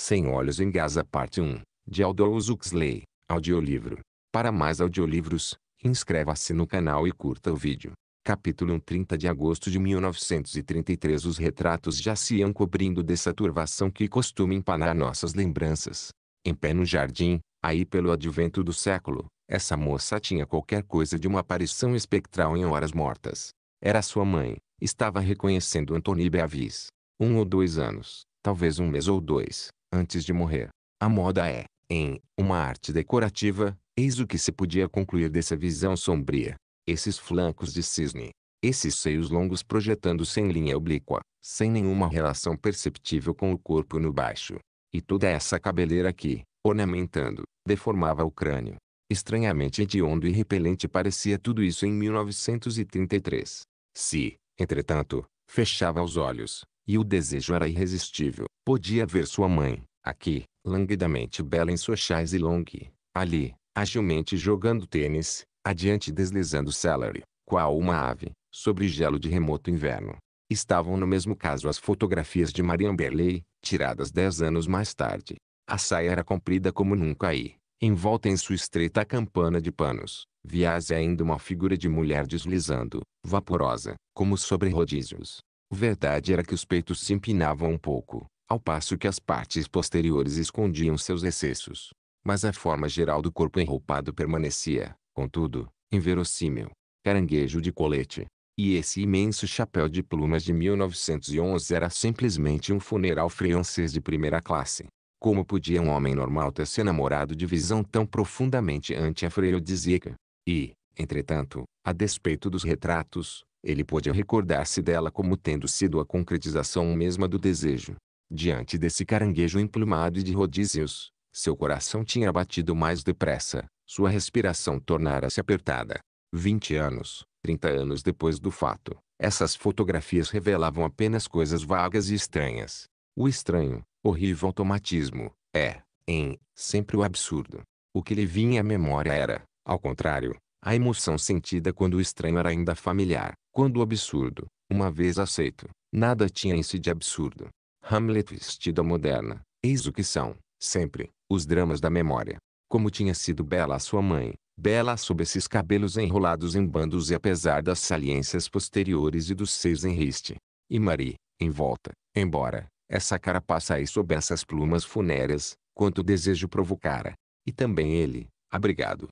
Sem Olhos em Gaza Parte 1, de Aldous Huxley, audiolivro. Para mais audiolivros, inscreva-se no canal e curta o vídeo. Capítulo 1 30 de agosto de 1933 Os retratos já se iam cobrindo dessa turvação que costuma empanar nossas lembranças. Em pé no jardim, aí pelo advento do século, essa moça tinha qualquer coisa de uma aparição espectral em horas mortas. Era sua mãe. Estava reconhecendo Antony Beavis. Um ou dois anos, talvez um mês ou dois antes de morrer. A moda é, em, uma arte decorativa, eis o que se podia concluir dessa visão sombria. Esses flancos de cisne, esses seios longos projetando-se em linha oblíqua, sem nenhuma relação perceptível com o corpo no baixo. E toda essa cabeleira que, ornamentando, deformava o crânio. Estranhamente hediondo e repelente parecia tudo isso em 1933. Se, entretanto, fechava os olhos, e o desejo era irresistível. Podia ver sua mãe, aqui, languidamente bela em sua chaise longue, ali, agilmente jogando tênis, adiante deslizando celery qual uma ave, sobre gelo de remoto inverno. Estavam no mesmo caso as fotografias de Marian Berley, tiradas dez anos mais tarde. A saia era comprida como nunca e, envolta em sua estreita campana de panos, via-se é ainda uma figura de mulher deslizando, vaporosa, como sobre rodízios. Verdade era que os peitos se empinavam um pouco, ao passo que as partes posteriores escondiam seus excessos. Mas a forma geral do corpo enroupado permanecia, contudo, inverossímil. Caranguejo de colete. E esse imenso chapéu de plumas de 1911 era simplesmente um funeral francês de primeira classe. Como podia um homem normal ter se enamorado de visão tão profundamente anti afreodisíaca E, entretanto, a despeito dos retratos, ele pôde recordar-se dela como tendo sido a concretização mesma do desejo. Diante desse caranguejo emplumado e de rodízios, seu coração tinha batido mais depressa, sua respiração tornara-se apertada. Vinte anos, trinta anos depois do fato, essas fotografias revelavam apenas coisas vagas e estranhas. O estranho, horrível automatismo, é, em, sempre o absurdo. O que lhe vinha à memória era, ao contrário, a emoção sentida quando o estranho era ainda familiar, quando o absurdo, uma vez aceito, nada tinha em si de absurdo. Hamlet vestido à moderna, eis o que são, sempre, os dramas da memória. Como tinha sido bela a sua mãe, bela sob esses cabelos enrolados em bandos e apesar das saliências posteriores e dos seis em riste. E Marie, em volta, embora, essa carapaça aí sob essas plumas funéreas, quanto desejo provocara. E também ele, abrigado,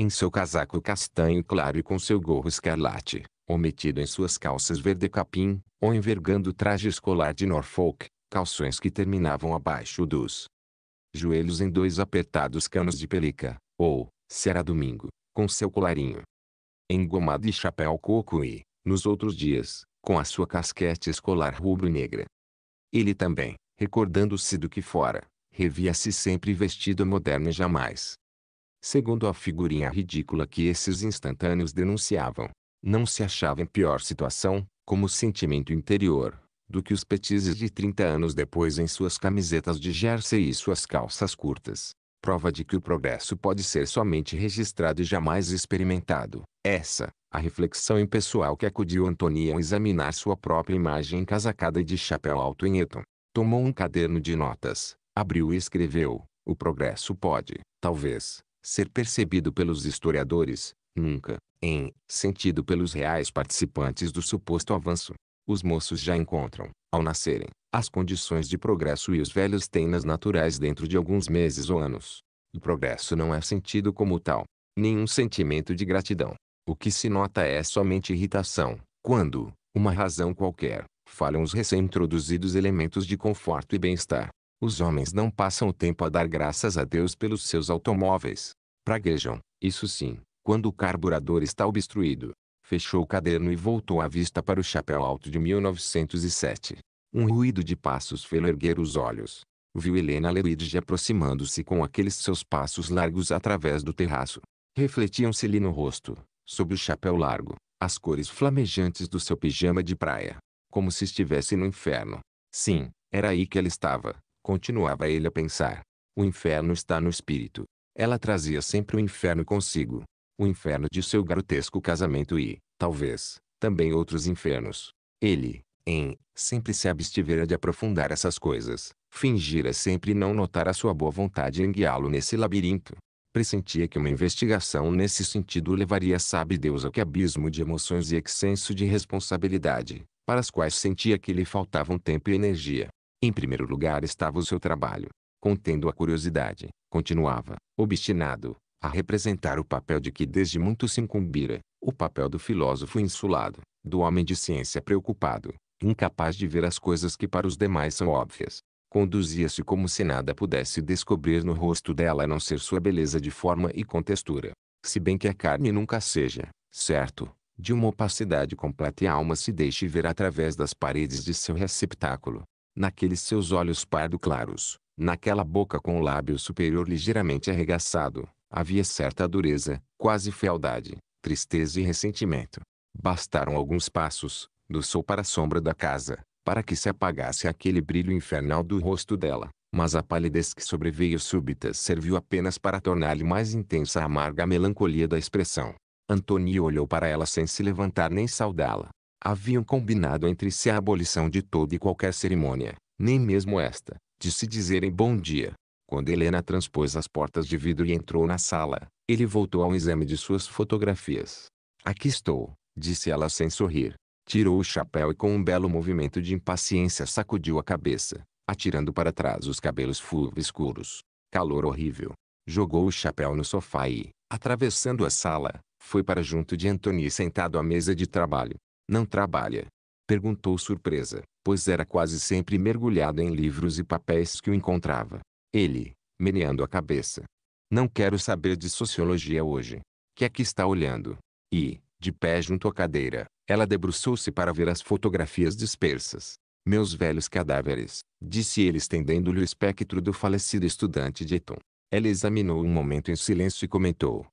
em seu casaco castanho claro e com seu gorro escarlate, ou metido em suas calças verde capim, ou envergando o traje escolar de Norfolk, calções que terminavam abaixo dos joelhos em dois apertados canos de pelica, ou, se era domingo, com seu colarinho engomado e chapéu coco e, nos outros dias, com a sua casquete escolar rubro-negra. Ele também, recordando-se do que fora, revia-se sempre vestido moderno e jamais segundo a figurinha ridícula que esses instantâneos denunciavam. Não se achava em pior situação, como sentimento interior, do que os petizes de 30 anos depois em suas camisetas de jersey e suas calças curtas. Prova de que o progresso pode ser somente registrado e jamais experimentado. Essa, a reflexão impessoal que acudiu Antonia a examinar sua própria imagem casacada e de chapéu alto em Eton. Tomou um caderno de notas, abriu e escreveu: O progresso pode, talvez, ser percebido pelos historiadores, nunca, em, sentido pelos reais participantes do suposto avanço. Os moços já encontram, ao nascerem, as condições de progresso e os velhos têm-nas naturais dentro de alguns meses ou anos. O progresso não é sentido como tal. Nenhum sentimento de gratidão. O que se nota é somente irritação, quando, uma razão qualquer, falham os recém-introduzidos elementos de conforto e bem-estar. Os homens não passam o tempo a dar graças a Deus pelos seus automóveis. Praguejam, isso sim, quando o carburador está obstruído. Fechou o caderno e voltou a vista para o chapéu alto de 1907. Um ruído de passos fê-lo erguer os olhos. Viu Helena Lewidge aproximando-se com aqueles seus passos largos através do terraço. Refletiam-se-lhe no rosto, sob o chapéu largo, as cores flamejantes do seu pijama de praia. Como se estivesse no inferno. Sim, era aí que ela estava, Continuava ele a pensar. O inferno está no espírito. Ela trazia sempre o inferno consigo. O inferno de seu garotesco casamento e, talvez, também outros infernos. Ele, em, sempre se abstivera de aprofundar essas coisas. Fingira sempre não notar a sua boa vontade em guiá-lo nesse labirinto. Pressentia que uma investigação nesse sentido levaria sabe Deus a que abismo de emoções e excesso de responsabilidade, para as quais sentia que lhe faltavam tempo e energia. Em primeiro lugar estava o seu trabalho. Contendo a curiosidade, continuava, obstinado, a representar o papel de que desde muito se incumbira, o papel do filósofo insulado, do homem de ciência preocupado, incapaz de ver as coisas que para os demais são óbvias. Conduzia-se como se nada pudesse descobrir no rosto dela a não ser sua beleza de forma e com textura, Se bem que a carne nunca seja, certo, de uma opacidade completa e a alma se deixe ver através das paredes de seu receptáculo, naqueles seus olhos pardo claros, naquela boca com o lábio superior ligeiramente arregaçado, havia certa dureza, quase fealdade, tristeza e ressentimento. Bastaram alguns passos, do sol para a sombra da casa, para que se apagasse aquele brilho infernal do rosto dela, mas a palidez que sobreveio súbita serviu apenas para tornar-lhe mais intensa a amarga melancolia da expressão. Antônio olhou para ela sem se levantar nem saudá-la haviam combinado entre si a abolição de toda e qualquer cerimônia, nem mesmo esta, de se dizerem bom dia. Quando Helena transpôs as portas de vidro e entrou na sala, ele voltou ao exame de suas fotografias. Aqui estou, disse ela sem sorrir. Tirou o chapéu e com um belo movimento de impaciência sacudiu a cabeça, atirando para trás os cabelos fulvescuros. Calor horrível. Jogou o chapéu no sofá e, atravessando a sala, foi para junto de Antony sentado à mesa de trabalho. Não trabalha? Perguntou surpresa, pois era quase sempre mergulhado em livros e papéis que o encontrava. Ele, meneando a cabeça. Não quero saber de sociologia hoje. Que é que está olhando? E, de pé junto à cadeira, ela debruçou-se para ver as fotografias dispersas. Meus velhos cadáveres, disse ele estendendo-lhe o espectro do falecido estudante de Eton. Ela examinou um momento em silêncio e comentou.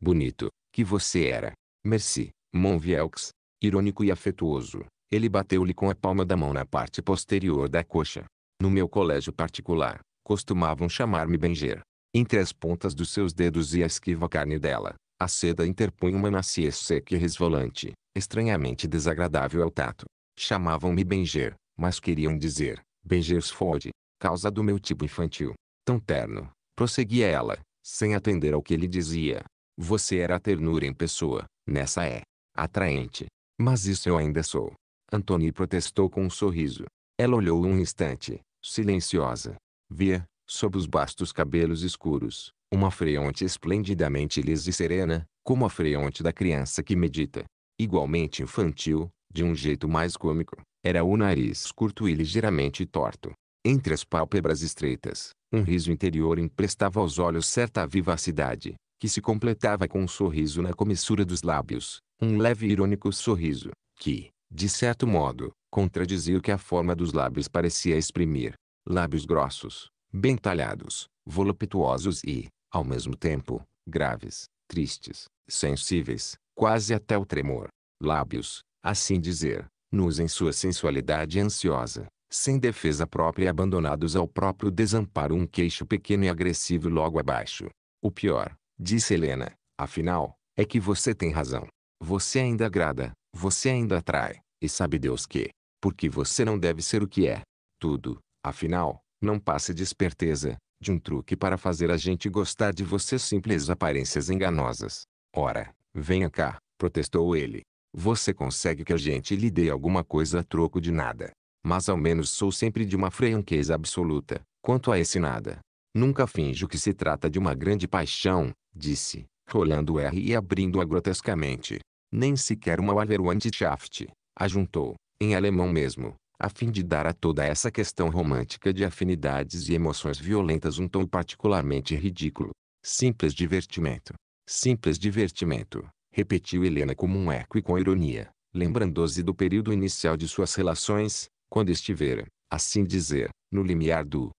Bonito, que você era. Merci, mon vieux irônico e afetuoso, ele bateu-lhe com a palma da mão na parte posterior da coxa. No meu colégio particular, costumavam chamar-me Benger. Entre as pontas dos seus dedos e a esquiva carne dela, a seda interpunha uma maciez seca e resvalante, estranhamente desagradável ao tato. Chamavam-me Benger, mas queriam dizer, Benjersford, causa do meu tipo infantil. Tão terno, prosseguia ela, sem atender ao que ele dizia. Você era a ternura em pessoa, nessa é. Atraente, mas isso eu ainda sou. Antony protestou com um sorriso. Ela olhou um instante, silenciosa. Via, sob os bastos cabelos escuros, uma fronte esplendidamente lisa e serena, como a fronte da criança que medita. Igualmente infantil, de um jeito mais cômico, era o nariz curto e ligeiramente torto. Entre as pálpebras estreitas, um riso interior emprestava aos olhos certa vivacidade, que se completava com um sorriso na comissura dos lábios um leve e irônico sorriso, que, de certo modo, contradizia o que a forma dos lábios parecia exprimir. Lábios grossos, bem talhados, voluptuosos e, ao mesmo tempo, graves, tristes, sensíveis, quase até o tremor. Lábios, assim dizer, nus em sua sensualidade ansiosa, sem defesa própria e abandonados ao próprio desamparo um queixo pequeno e agressivo logo abaixo. O pior, disse Helena, afinal, é que você tem razão. Você ainda agrada, você ainda atrai, e sabe Deus que, porque você não deve ser o que é. Tudo, afinal, não passa de esperteza, de um truque para fazer a gente gostar de você simples aparências enganosas. Ora, venha cá, protestou ele. Você consegue que a gente lhe dê alguma coisa a troco de nada. Mas ao menos sou sempre de uma franqueza absoluta, quanto a esse nada. Nunca finjo que se trata de uma grande paixão, disse, rolando o R e abrindo-a grotescamente nem sequer uma Wallerwandschaft, ajuntou, em alemão mesmo, a fim de dar a toda essa questão romântica de afinidades e emoções violentas um tom particularmente ridículo. Simples divertimento. Simples divertimento, repetiu Helena como um eco e com ironia, lembrando-se do período inicial de suas relações, quando estivera, assim dizer, no limiar do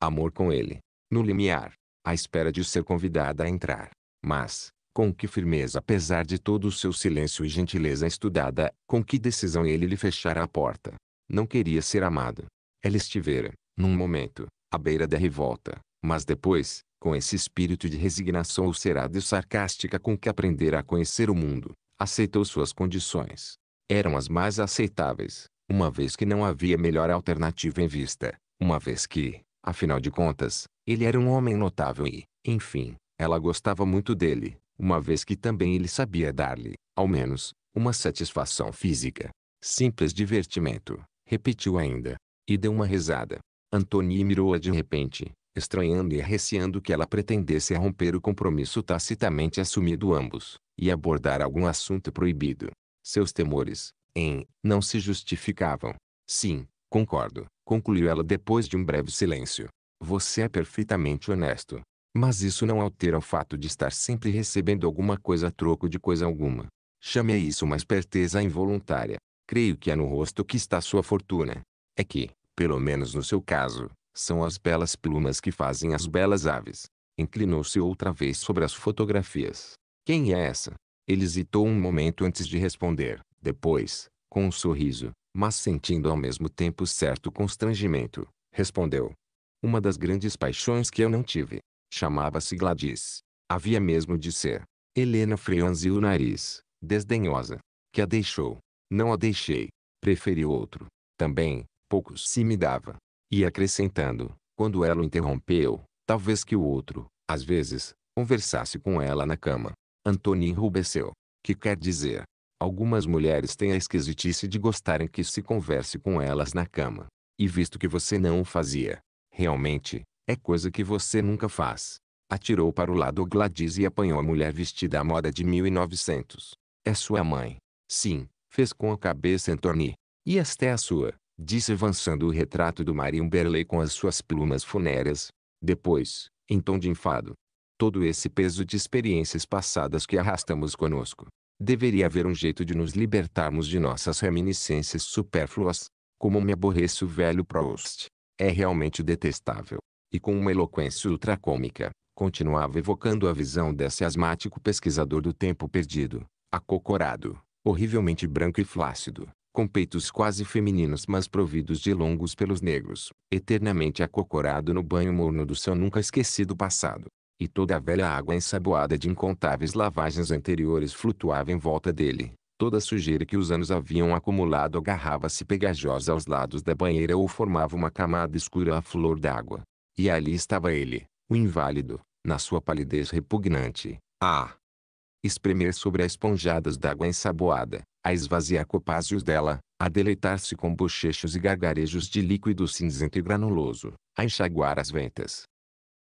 amor com ele. No limiar, à espera de ser convidada a entrar. Mas, com que firmeza apesar de todo o seu silêncio e gentileza estudada, com que decisão ele lhe fechara a porta. Não queria ser amado. Ela estivera, num momento, à beira da revolta, mas depois, com esse espírito de resignação ulcerada e sarcástica com que aprendera a conhecer o mundo, aceitou suas condições. Eram as mais aceitáveis, uma vez que não havia melhor alternativa em vista, uma vez que, afinal de contas, ele era um homem notável e, enfim, ela gostava muito dele, uma vez que também ele sabia dar-lhe, ao menos, uma satisfação física. Simples divertimento, repetiu ainda, e deu uma risada. Antônia mirou-a de repente, estranhando e receando que ela pretendesse romper o compromisso tacitamente assumido ambos, e abordar algum assunto proibido. Seus temores, em, não se justificavam. Sim, concordo, concluiu ela depois de um breve silêncio. Você é perfeitamente honesto, mas isso não altera o fato de estar sempre recebendo alguma coisa a troco de coisa alguma. Chame a isso uma esperteza involuntária. Creio que é no rosto que está sua fortuna. É que, pelo menos no seu caso, são as belas plumas que fazem as belas aves. Inclinou-se outra vez sobre as fotografias. Quem é essa? Ele hesitou um momento antes de responder. Depois, com um sorriso, mas sentindo ao mesmo tempo certo constrangimento, respondeu. Uma das grandes paixões que eu não tive. Chamava-se Gladys. Havia mesmo de ser. Helena franziu o nariz, desdenhosa. Que a deixou. Não a deixei. Preferi outro. Também, pouco se me dava. E acrescentando, quando ela o interrompeu, talvez que o outro, às vezes, conversasse com ela na cama. Antônio enrubesceu. Que quer dizer? Algumas mulheres têm a esquisitice de gostarem que se converse com elas na cama. E visto que você não o fazia, realmente, é coisa que você nunca faz. Atirou para o lado Gladys e apanhou a mulher vestida à moda de 1900. É sua mãe. Sim, fez com a cabeça Antony. E esta é a sua, disse avançando o retrato do Berley com as suas plumas funéreas. Depois, em tom de enfado, todo esse peso de experiências passadas que arrastamos conosco. Deveria haver um jeito de nos libertarmos de nossas reminiscências supérfluas, como me aborrece o velho Proust. É realmente detestável e com uma eloquência ultracômica, continuava evocando a visão desse asmático pesquisador do tempo perdido, acocorado, horrivelmente branco e flácido, com peitos quase femininos mas providos de longos pelos negros, eternamente acocorado no banho morno do seu nunca esquecido passado. E toda a velha água ensaboada de incontáveis lavagens anteriores flutuava em volta dele. Toda a sujeira que os anos haviam acumulado agarrava-se pegajosa aos lados da banheira ou formava uma camada escura à flor d'água. E ali estava ele, o inválido, na sua palidez repugnante, a espremer sobre as esponjadas d'água ensaboada, a esvaziar copásios dela, a deleitar-se com bochechos e gargarejos de líquido cinzento e granuloso, a enxaguar as ventas.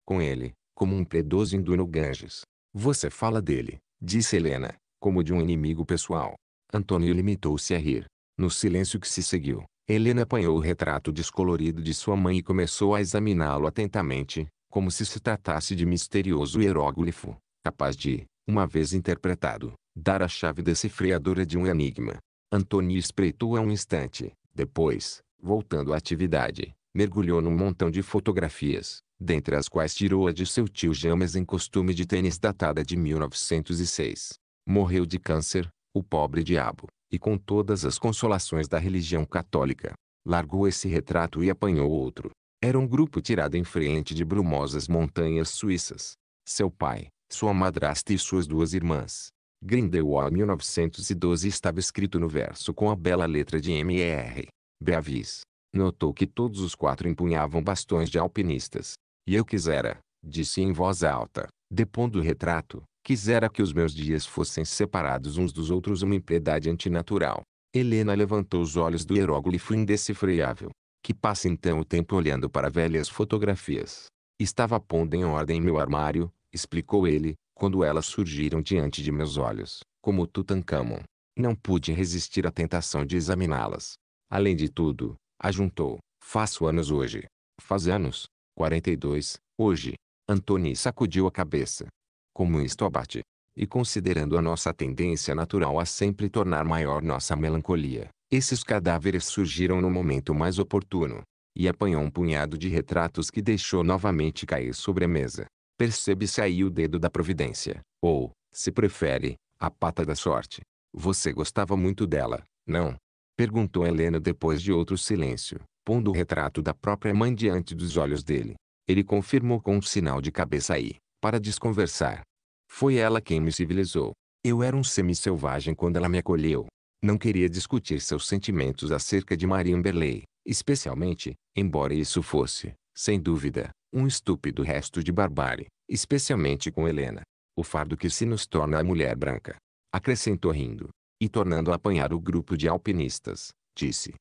Com ele, como um predoso induno no Ganges. Você fala dele, disse Helena, como de um inimigo pessoal. Antônio limitou-se a rir, no silêncio que se seguiu. Helena apanhou o retrato descolorido de sua mãe e começou a examiná-lo atentamente, como se se tratasse de misterioso hieróglifo, capaz de, uma vez interpretado, dar a chave decifradora de um enigma. Antônio espreitou a um instante, depois, voltando à atividade, mergulhou num montão de fotografias, dentre as quais tirou a de seu tio James em costume de tênis datada de 1906. Morreu de câncer, o pobre diabo e com todas as consolações da religião católica. Largou esse retrato e apanhou outro. Era um grupo tirado em frente de brumosas montanhas suíças. Seu pai, sua madrasta e suas duas irmãs. Grindelwald 1912 estava escrito no verso com a bela letra de M.E.R. Beavis. Notou que todos os quatro empunhavam bastões de alpinistas. E eu quisera, disse em voz alta, depondo o retrato, Quisera que os meus dias fossem separados uns dos outros uma impiedade antinatural. Helena levantou os olhos do hieróglifo indecifreável, que passa então o tempo olhando para velhas fotografias. Estava pondo em ordem meu armário, explicou ele, quando elas surgiram diante de meus olhos, como Tutancâmon. Não pude resistir à tentação de examiná-las. Além de tudo, ajuntou, faço anos hoje. Faz anos. 42, hoje. Antony sacudiu a cabeça como isto abate, e considerando a nossa tendência natural a sempre tornar maior nossa melancolia, esses cadáveres surgiram no momento mais oportuno, e apanhou um punhado de retratos que deixou novamente cair sobre a mesa. Percebe-se aí o dedo da providência, ou, se prefere, a pata da sorte. Você gostava muito dela, não? Perguntou Helena depois de outro silêncio, pondo o retrato da própria mãe diante dos olhos dele. Ele confirmou com um sinal de cabeça aí para desconversar. Foi ela quem me civilizou. Eu era um semi-selvagem quando ela me acolheu. Não queria discutir seus sentimentos acerca de Maria Amberley, especialmente, embora isso fosse, sem dúvida, um estúpido resto de barbárie, especialmente com Helena. O fardo que se nos torna a mulher branca. Acrescentou rindo. E tornando a apanhar o grupo de alpinistas, disse.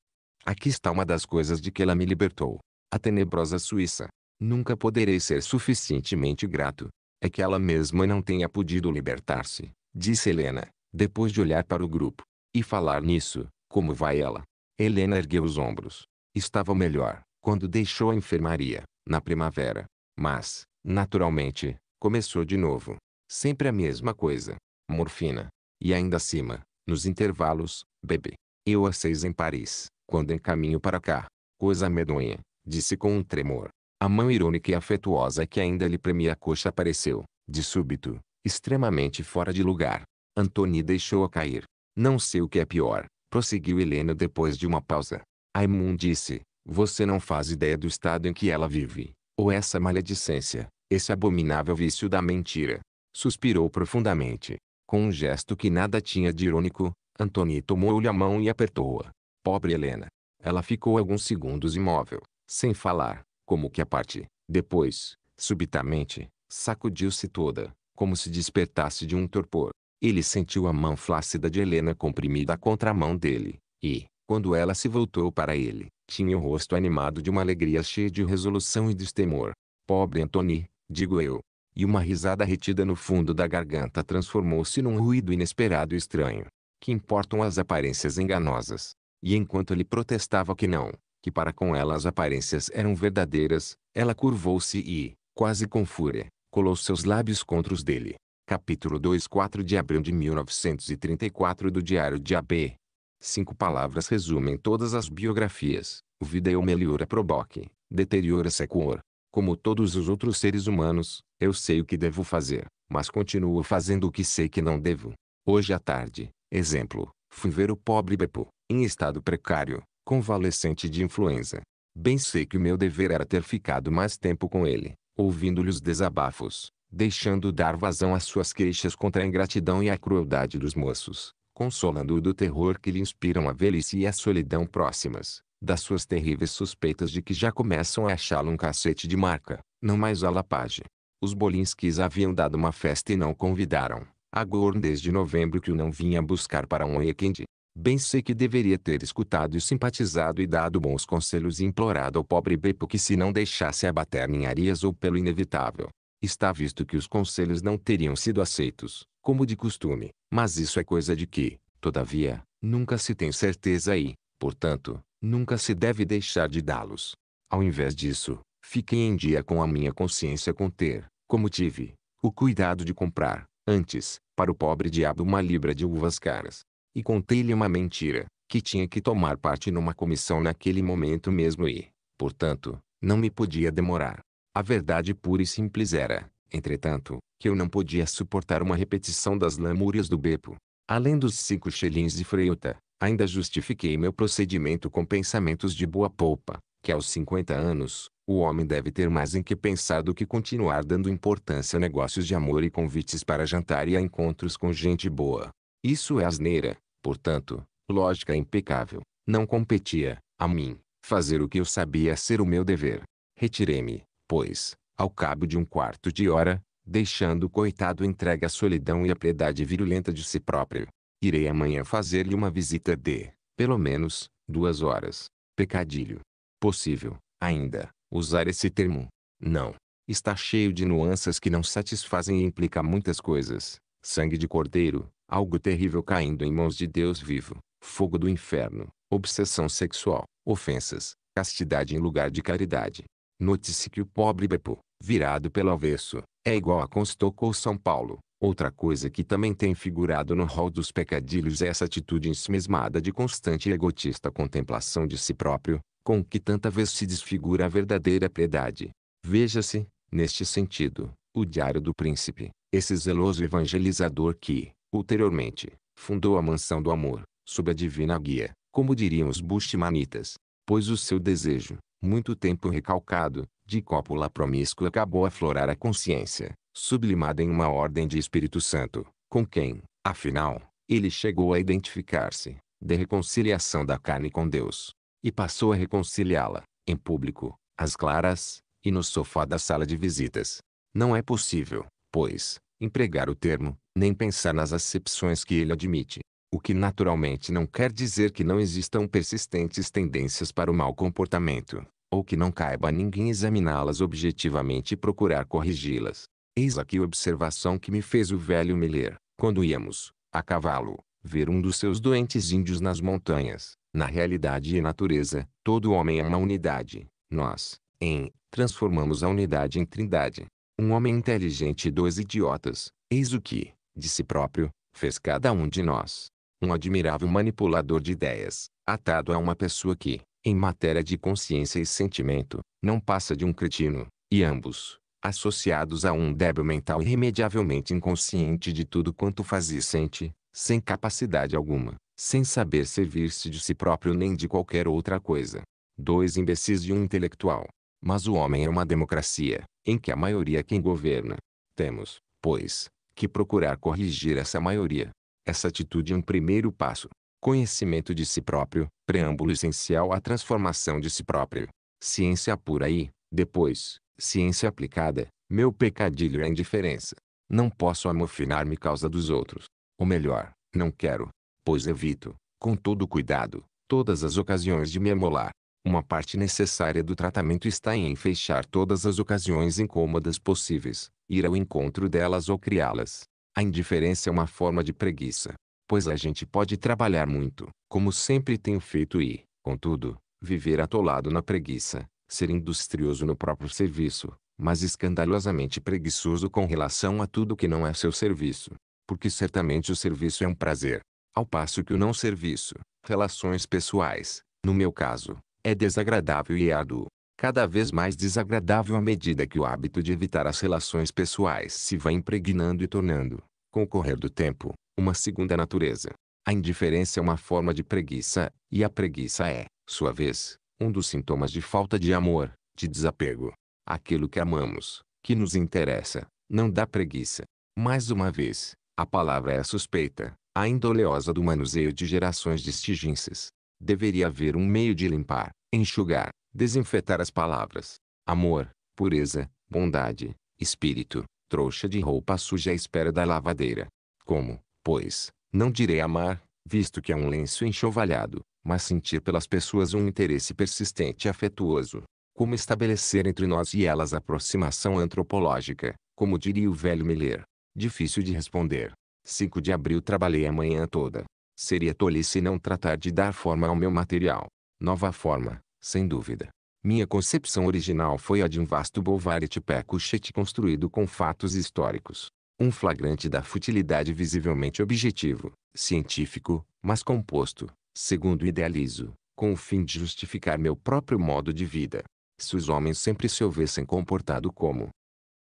Aqui está uma das coisas de que ela me libertou. A tenebrosa Suíça, nunca poderei ser suficientemente grato. É que ela mesma não tenha podido libertar-se, disse Helena, depois de olhar para o grupo. E falar nisso, como vai ela? Helena ergueu os ombros. Estava melhor, quando deixou a enfermaria, na primavera. Mas, naturalmente, começou de novo. Sempre a mesma coisa. Morfina. E ainda acima, nos intervalos, bebê. Eu a seis em Paris, quando encaminho para cá. Coisa medonha, disse com um tremor. A mão irônica e afetuosa que ainda lhe premia a coxa apareceu, de súbito, extremamente fora de lugar. Antony deixou-a cair. Não sei o que é pior, prosseguiu Helena depois de uma pausa. Aimund disse, você não faz ideia do estado em que ela vive, ou essa maledicência, esse abominável vício da mentira. Suspirou profundamente. Com um gesto que nada tinha de irônico, Antony tomou-lhe a mão e apertou-a. Pobre Helena. Ela ficou alguns segundos imóvel, sem falar, como que a parte. Depois, subitamente, sacudiu-se toda, como se despertasse de um torpor. Ele sentiu a mão flácida de Helena comprimida contra a mão dele, e, quando ela se voltou para ele, tinha o rosto animado de uma alegria cheia de resolução e destemor. Pobre Antony, digo eu. E uma risada retida no fundo da garganta transformou-se num ruído inesperado e estranho. Que importam as aparências enganosas? E enquanto ele protestava que não, que para com ela as aparências eram verdadeiras, ela curvou-se e, quase com fúria, colou seus lábios contra os dele. Capítulo 2 4 de abril de 1934 do Diário de AB. Cinco palavras resumem todas as biografias. O Video meliora proboque, deteriora-se cor. Como todos os outros seres humanos, eu sei o que devo fazer, mas continuo fazendo o que sei que não devo. Hoje à tarde, exemplo, fui ver o pobre Beppo, em estado precário, convalescente de influenza. Bem sei que o meu dever era ter ficado mais tempo com ele, ouvindo-lhe os desabafos, deixando dar vazão às suas queixas contra a ingratidão e a crueldade dos moços, consolando-o do terror que lhe inspiram a velhice e a solidão próximas, das suas terríveis suspeitas de que já começam a achá-lo um cacete de marca, não mais a lapagem. Os Bolinskis haviam dado uma festa e não convidaram. A Gorn desde novembro que o não vinha buscar para um weekend. Bem sei que deveria ter escutado e simpatizado e dado bons conselhos e implorado ao pobre Beppo que se não deixasse abater ninharias ou pelo inevitável. Está visto que os conselhos não teriam sido aceitos, como de costume, mas isso é coisa de que, todavia, nunca se tem certeza e, portanto, nunca se deve deixar de dá-los. Ao invés disso, fiquei em dia com a minha consciência com ter, como tive, o cuidado de comprar, antes, para o pobre diabo uma libra de uvas caras, e contei-lhe uma mentira, que tinha que tomar parte numa comissão naquele momento mesmo e, portanto, não me podia demorar. A verdade pura e simples era, entretanto, que eu não podia suportar uma repetição das lamúrias do Bepo. Além dos cinco xelins de freuta, ainda justifiquei meu procedimento com pensamentos de boa polpa, que aos 50 anos, o homem deve ter mais em que pensar do que continuar dando importância a negócios de amor e convites para jantar e a encontros com gente boa. Isso é asneira, portanto, lógica impecável. Não competia, a mim, fazer o que eu sabia ser o meu dever. Retirei-me, pois, ao cabo de um quarto de hora, deixando o coitado entregue à solidão e à piedade virulenta de si próprio. Irei amanhã fazer-lhe uma visita de, pelo menos, duas horas. Pecadilho. Possível, ainda, usar esse termo. Não. Está cheio de nuances que não satisfazem e implica muitas coisas. Sangue de cordeiro, algo terrível caindo em mãos de Deus vivo, fogo do inferno, obsessão sexual, ofensas, castidade em lugar de caridade. Note-se que o pobre Beppo, virado pelo avesso, é igual a Constoco ou São Paulo. Outra coisa que também tem figurado no rol dos pecadilhos é essa atitude ensimesmada de constante e egotista contemplação de si próprio, com que tanta vez se desfigura a verdadeira piedade. Veja-se, neste sentido, o Diário do Príncipe, esse zeloso evangelizador que, Ulteriormente, fundou a Mansão do Amor, sob a divina guia, como diriam os bushmanitas. Pois o seu desejo, muito tempo recalcado, de cópula promíscua acabou a florar a consciência, sublimada em uma ordem de Espírito Santo, com quem, afinal, ele chegou a identificar-se, de reconciliação da carne com Deus, e passou a reconciliá-la, em público, às claras, e no sofá da sala de visitas. Não é possível, pois, empregar o termo, nem pensar nas acepções que ele admite. O que naturalmente não quer dizer que não existam persistentes tendências para o mau comportamento, ou que não caiba a ninguém examiná-las objetivamente e procurar corrigi-las. Eis aqui a observação que me fez o velho Miller, quando íamos, a cavalo, ver um dos seus doentes índios nas montanhas. Na realidade e natureza, todo homem é uma unidade. Nós, em, transformamos a unidade em trindade. Um homem inteligente e dois idiotas, eis o que, de si próprio, fez cada um de nós. Um admirável manipulador de ideias, atado a uma pessoa que, em matéria de consciência e sentimento, não passa de um cretino, e ambos, associados a um débil mental irremediavelmente inconsciente de tudo quanto faz e sente, sem capacidade alguma, sem saber servir-se de si próprio nem de qualquer outra coisa. Dois imbecis e um intelectual. Mas o homem é uma democracia, em que a maioria é quem governa. Temos, pois, que procurar corrigir essa maioria. Essa atitude é um primeiro passo. Conhecimento de si próprio, preâmbulo essencial à transformação de si próprio. Ciência pura e, depois, ciência aplicada, meu pecadilho é indiferença. Não posso amofinar-me causa dos outros. Ou melhor, não quero, pois evito, com todo cuidado, todas as ocasiões de me amolar. Uma parte necessária do tratamento está em fechar todas as ocasiões incômodas possíveis, ir ao encontro delas ou criá-las. A indiferença é uma forma de preguiça, pois a gente pode trabalhar muito, como sempre tenho feito e, contudo, viver atolado na preguiça, ser industrioso no próprio serviço, mas escandalosamente preguiçoso com relação a tudo que não é seu serviço, porque certamente o serviço é um prazer, ao passo que o não serviço, relações pessoais, no meu caso, é desagradável e é árduo cada vez mais desagradável à medida que o hábito de evitar as relações pessoais se vai impregnando e tornando, com o correr do tempo, uma segunda natureza. A indiferença é uma forma de preguiça, e a preguiça é, sua vez, um dos sintomas de falta de amor, de desapego. Aquilo que amamos, que nos interessa, não dá preguiça. Mais uma vez, a palavra é a suspeita, ainda oleosa do manuseio de gerações distingências. Deveria haver um meio de limpar, enxugar, desinfetar as palavras, amor, pureza, bondade, espírito, trouxa de roupa suja à espera da lavadeira. Como, pois, não direi amar, visto que é um lenço enxovalhado, mas sentir pelas pessoas um interesse persistente e afetuoso. Como estabelecer entre nós e elas aproximação antropológica, como diria o velho Miller. Difícil de responder. 5 de abril trabalhei a manhã toda. Seria tolice não tratar de dar forma ao meu material. Nova forma, sem dúvida. Minha concepção original foi a de um vasto Bovarete Pecuchet construído com fatos históricos. Um flagrante da futilidade visivelmente objetivo, científico, mas composto, segundo idealizo, com o fim de justificar meu próprio modo de vida. Se os homens sempre se houvessem comportado como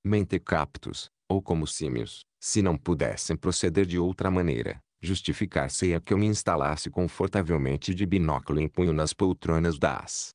mentecaptos, ou como símios, se não pudessem proceder de outra maneira, justificar-se-ia é que eu me instalasse confortavelmente de binóculo em punho nas poltronas das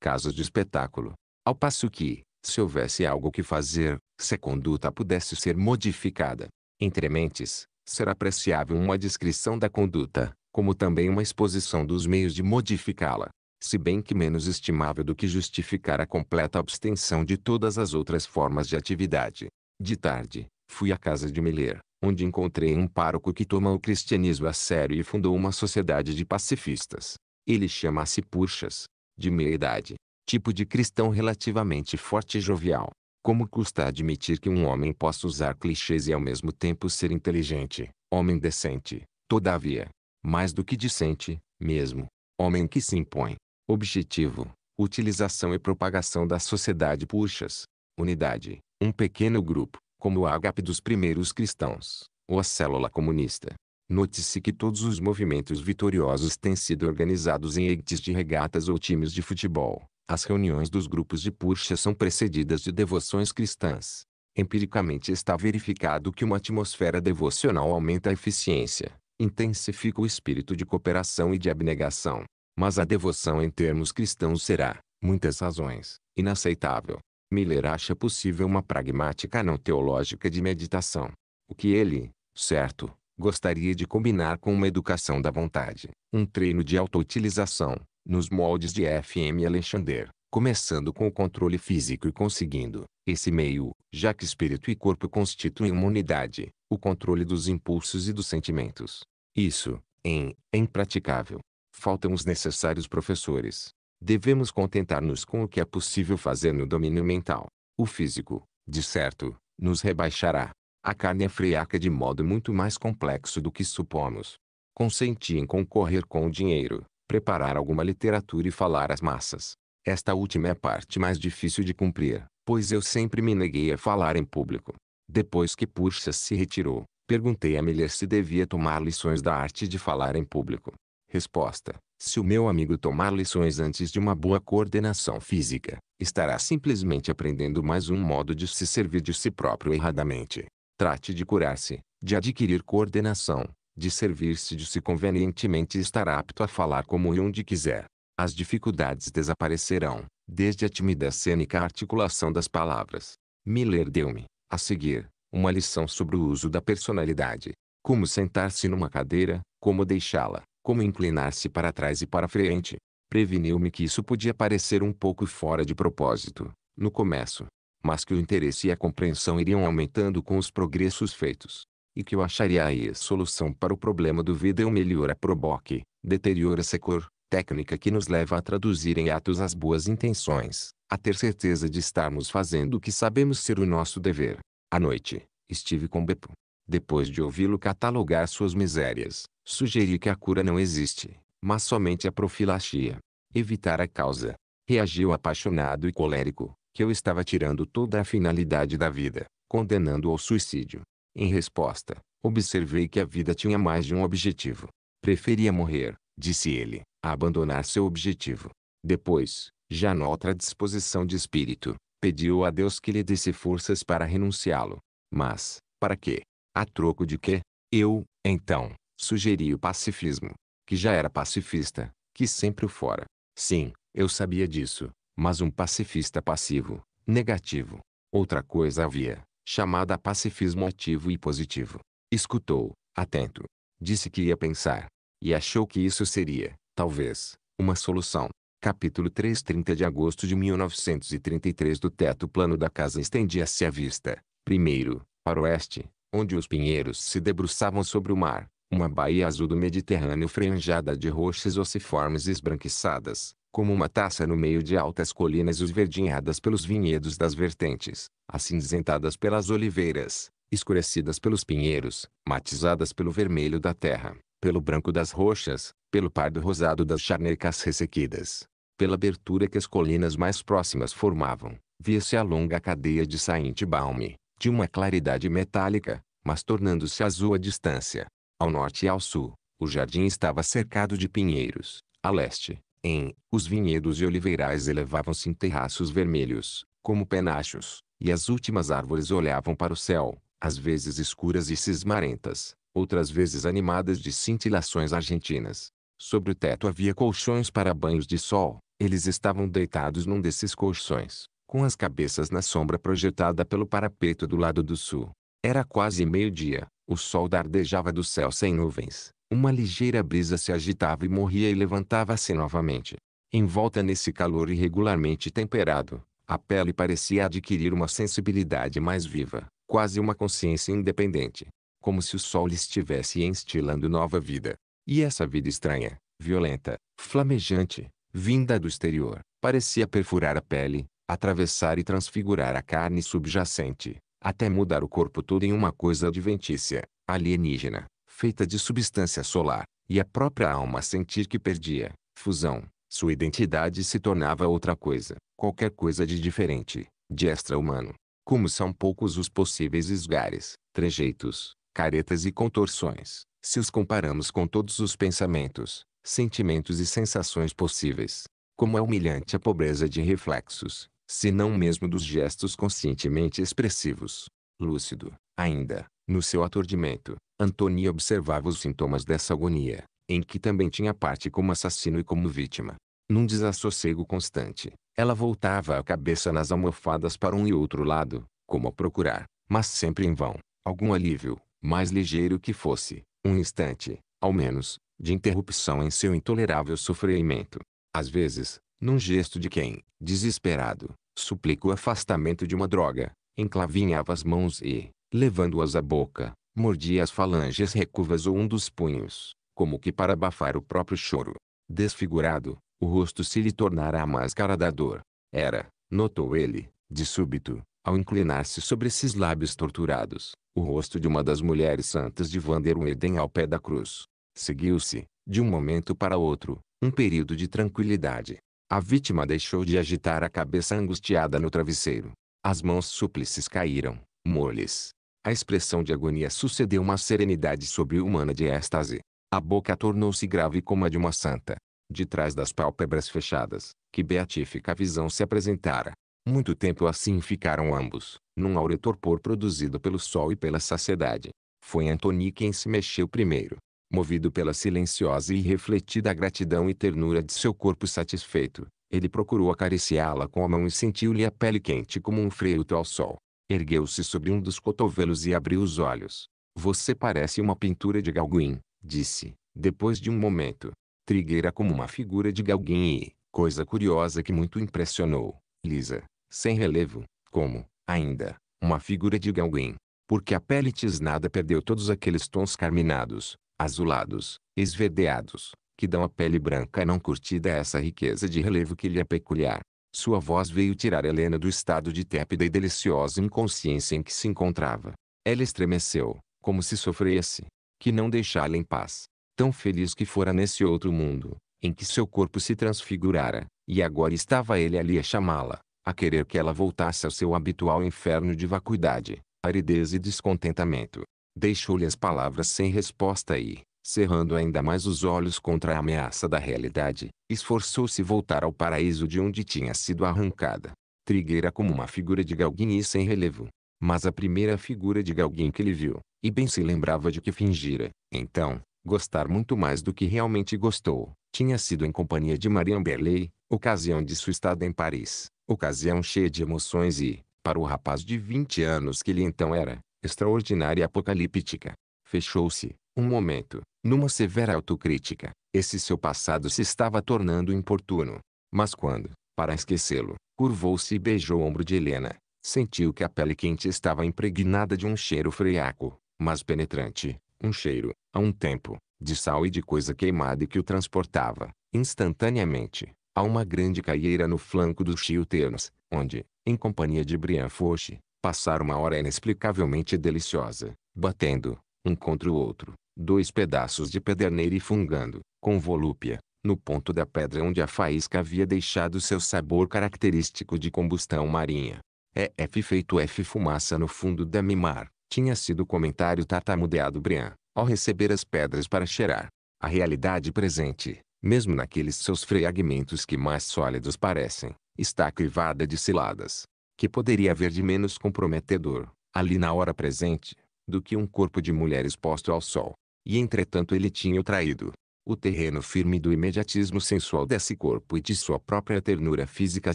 casas de espetáculo. Ao passo que, se houvesse algo que fazer, se a conduta pudesse ser modificada, entre mentes, será apreciável uma descrição da conduta, como também uma exposição dos meios de modificá-la, se bem que menos estimável do que justificar a completa abstenção de todas as outras formas de atividade. De tarde, fui à casa de Miller, onde encontrei um pároco que toma o cristianismo a sério e fundou uma sociedade de pacifistas. Ele chama-se Purchas, de meia idade, tipo de cristão relativamente forte e jovial. Como custa admitir que um homem possa usar clichês e ao mesmo tempo ser inteligente, homem decente, todavia, mais do que decente, mesmo, homem que se impõe. Objetivo: utilização e propagação da sociedade Purchas. Unidade: um pequeno grupo como o ágape dos primeiros cristãos, ou a célula comunista. Note-se que todos os movimentos vitoriosos têm sido organizados em eites de regatas ou times de futebol. As reuniões dos grupos de puxa são precedidas de devoções cristãs. Empiricamente está verificado que uma atmosfera devocional aumenta a eficiência, intensifica o espírito de cooperação e de abnegação. Mas a devoção em termos cristãos será, muitas razões, inaceitável. Miller acha possível uma pragmática não teológica de meditação. O que ele, certo, gostaria de combinar com uma educação da vontade, um treino de autoutilização, nos moldes de F.M. Alexander, começando com o controle físico e conseguindo, esse meio, já que espírito e corpo constituem uma unidade, o controle dos impulsos e dos sentimentos. Isso, em, é impraticável. Faltam os necessários professores, devemos contentar-nos com o que é possível fazer no domínio mental. O físico, de certo, nos rebaixará. A carne é friaca de modo muito mais complexo do que supomos. Consenti em concorrer com o dinheiro, preparar alguma literatura e falar às massas. Esta última é a parte mais difícil de cumprir, pois eu sempre me neguei a falar em público. Depois que Purchas se retirou, perguntei a Miller se devia tomar lições da arte de falar em público. Resposta: Se o meu amigo tomar lições antes de uma boa coordenação física, estará simplesmente aprendendo mais um modo de se servir de si próprio erradamente. Trate de curar-se, de adquirir coordenação, de servir-se de si convenientemente e estará apto a falar como e onde quiser. As dificuldades desaparecerão, desde a tímida cênica articulação das palavras. Miller deu-me, a seguir, uma lição sobre o uso da personalidade. Como sentar-se numa cadeira, como deixá-la, como inclinar-se para trás e para frente. Preveniu-me que isso podia parecer um pouco fora de propósito, no começo, mas que o interesse e a compreensão iriam aumentando com os progressos feitos, e que eu acharia aí a solução para o problema do vida e o melhora proboque, deteriora secor, técnica que nos leva a traduzir em atos as boas intenções, a ter certeza de estarmos fazendo o que sabemos ser o nosso dever. À noite, estive com Beppo, depois de ouvi-lo catalogar suas misérias, sugeri que a cura não existe, mas somente a profilaxia. Evitar a causa. Reagiu apaixonado e colérico, que eu estava tirando toda a finalidade da vida, condenando ao suicídio. Em resposta, observei que a vida tinha mais de um objetivo. Preferia morrer, disse ele, a abandonar seu objetivo. Depois, já noutra disposição de espírito, pediu a Deus que lhe desse forças para renunciá-lo. Mas, para quê? A troco de que, eu, então, sugeri o pacifismo, que já era pacifista, que sempre o fora. Sim, eu sabia disso, mas um pacifista passivo, negativo. Outra coisa havia, chamada pacifismo ativo e positivo. Escutou, atento. Disse que ia pensar. E achou que isso seria, talvez, uma solução. Capítulo 3 30 de agosto de 1933 Do teto plano da casa estendia-se à vista, primeiro, para o oeste, onde os pinheiros se debruçavam sobre o mar, uma baía azul do Mediterrâneo franjada de rochas ossiformes esbranquiçadas, como uma taça no meio de altas colinas esverdinhadas pelos vinhedos das vertentes, acinzentadas pelas oliveiras, escurecidas pelos pinheiros, matizadas pelo vermelho da terra, pelo branco das rochas, pelo pardo rosado das charnecas ressequidas. Pela abertura que as colinas mais próximas formavam, via-se a longa cadeia de Saint Baume, de uma claridade metálica, mas tornando-se azul à distância. Ao norte e ao sul, o jardim estava cercado de pinheiros. A leste, em, os vinhedos e oliveirais elevavam-se em terraços vermelhos, como penachos, e as últimas árvores olhavam para o céu, às vezes escuras e cismarentas, outras vezes animadas de cintilações argentinas. Sobre o teto havia colchões para banhos de sol, eles estavam deitados num desses colchões, com as cabeças na sombra projetada pelo parapeito do lado do sul. Era quase meio-dia, o sol dardejava do céu sem nuvens, uma ligeira brisa se agitava e morria e levantava-se novamente. Envolta nesse calor irregularmente temperado, a pele parecia adquirir uma sensibilidade mais viva, quase uma consciência independente, como se o sol lhe estivesse instilando nova vida. E essa vida estranha, violenta, flamejante, vinda do exterior, parecia perfurar a pele, atravessar e transfigurar a carne subjacente, até mudar o corpo todo em uma coisa adventícia, alienígena, feita de substância solar, e a própria alma sentir que perdia, fusão, sua identidade se tornava outra coisa, qualquer coisa de diferente, de extra-humano. Como são poucos os possíveis esgares, trejeitos, caretas e contorções, se os comparamos com todos os pensamentos, sentimentos e sensações possíveis. Como é humilhante a pobreza de reflexos, se não mesmo dos gestos conscientemente expressivos. Lúcido, ainda, no seu aturdimento, Antônio observava os sintomas dessa agonia, em que também tinha parte como assassino e como vítima. Num desassossego constante, ela voltava a cabeça nas almofadas para um e outro lado, como a procurar, mas sempre em vão, algum alívio, mais ligeiro que fosse, um instante, ao menos, de interrupção em seu intolerável sofrimento. Às vezes, num gesto de quem, desesperado, suplica o afastamento de uma droga, enclavinhava as mãos e, levando-as à boca, mordia as falanges recuvas ou um dos punhos, como que para abafar o próprio choro. Desfigurado, o rosto se lhe tornara a máscara da dor. Era, notou ele, de súbito, ao inclinar-se sobre esses lábios torturados, o rosto de uma das mulheres santas de Vanderweerden ao pé da cruz. Seguiu-se, de um momento para outro, um período de tranquilidade. A vítima deixou de agitar a cabeça angustiada no travesseiro. As mãos súplices caíram, moles. A expressão de agonia sucedeu uma serenidade sobre-humana de êxtase. A boca tornou-se grave como a de uma santa. De trás das pálpebras fechadas, que beatífica visão se apresentara. Muito tempo assim ficaram ambos, num áureo torpor produzido pelo sol e pela saciedade. Foi Antoni quem se mexeu primeiro movido pela silenciosa e refletida gratidão e ternura de seu corpo satisfeito, ele procurou acariciá-la com a mão e sentiu-lhe a pele quente como um freio ao sol. Ergueu-se sobre um dos cotovelos e abriu os olhos. Você parece uma pintura de Galguin, disse, depois de um momento. Trigueira como uma figura de Galguin e, coisa curiosa que muito impressionou, lisa, sem relevo, como, ainda, uma figura de Galguin. Porque a pele tisnada perdeu todos aqueles tons carminados, azulados, esverdeados, que dão à pele branca não curtida essa riqueza de relevo que lhe é peculiar. Sua voz veio tirar Helena do estado de tépida e deliciosa inconsciência em que se encontrava. Ela estremeceu, como se sofresse, que não deixá-la em paz. Tão feliz que fora nesse outro mundo, em que seu corpo se transfigurara, e agora estava ele ali a chamá-la, a querer que ela voltasse ao seu habitual inferno de vacuidade, aridez e descontentamento. Deixou-lhe as palavras sem resposta e, cerrando ainda mais os olhos contra a ameaça da realidade, esforçou-se voltar ao paraíso de onde tinha sido arrancada. Trigueira como uma figura de galguim e sem relevo. Mas a primeira figura de galguim que ele viu, e bem se lembrava de que fingira, então, gostar muito mais do que realmente gostou, tinha sido em companhia de Marian Berley, ocasião de sua estada em Paris, ocasião cheia de emoções e, para o rapaz de 20 anos que ele então era, extraordinária e apocalíptica. Fechou-se, um momento, numa severa autocrítica. Esse seu passado se estava tornando importuno. Mas quando, para esquecê-lo, curvou-se e beijou o ombro de Helena, sentiu que a pele quente estava impregnada de um cheiro friaco, mas penetrante, um cheiro, a um tempo, de sal e de coisa queimada e que o transportava, instantaneamente, a uma grande caieira no flanco do Chio Ternos, onde, em companhia de Brian Foch, Passar uma hora inexplicavelmente deliciosa, batendo, um contra o outro, dois pedaços de pederneira e fungando, com volúpia, no ponto da pedra onde a faísca havia deixado seu sabor característico de combustão marinha. É F feito F fumaça no fundo da mimar, tinha sido o comentário tartamudeado Brian, ao receber as pedras para cheirar. A realidade presente, mesmo naqueles seus fragmentos que mais sólidos parecem, está crivada de ciladas que poderia haver de menos comprometedor, ali na hora presente, do que um corpo de mulher exposto ao sol. E entretanto ele tinha o traído. O terreno firme do imediatismo sensual desse corpo e de sua própria ternura física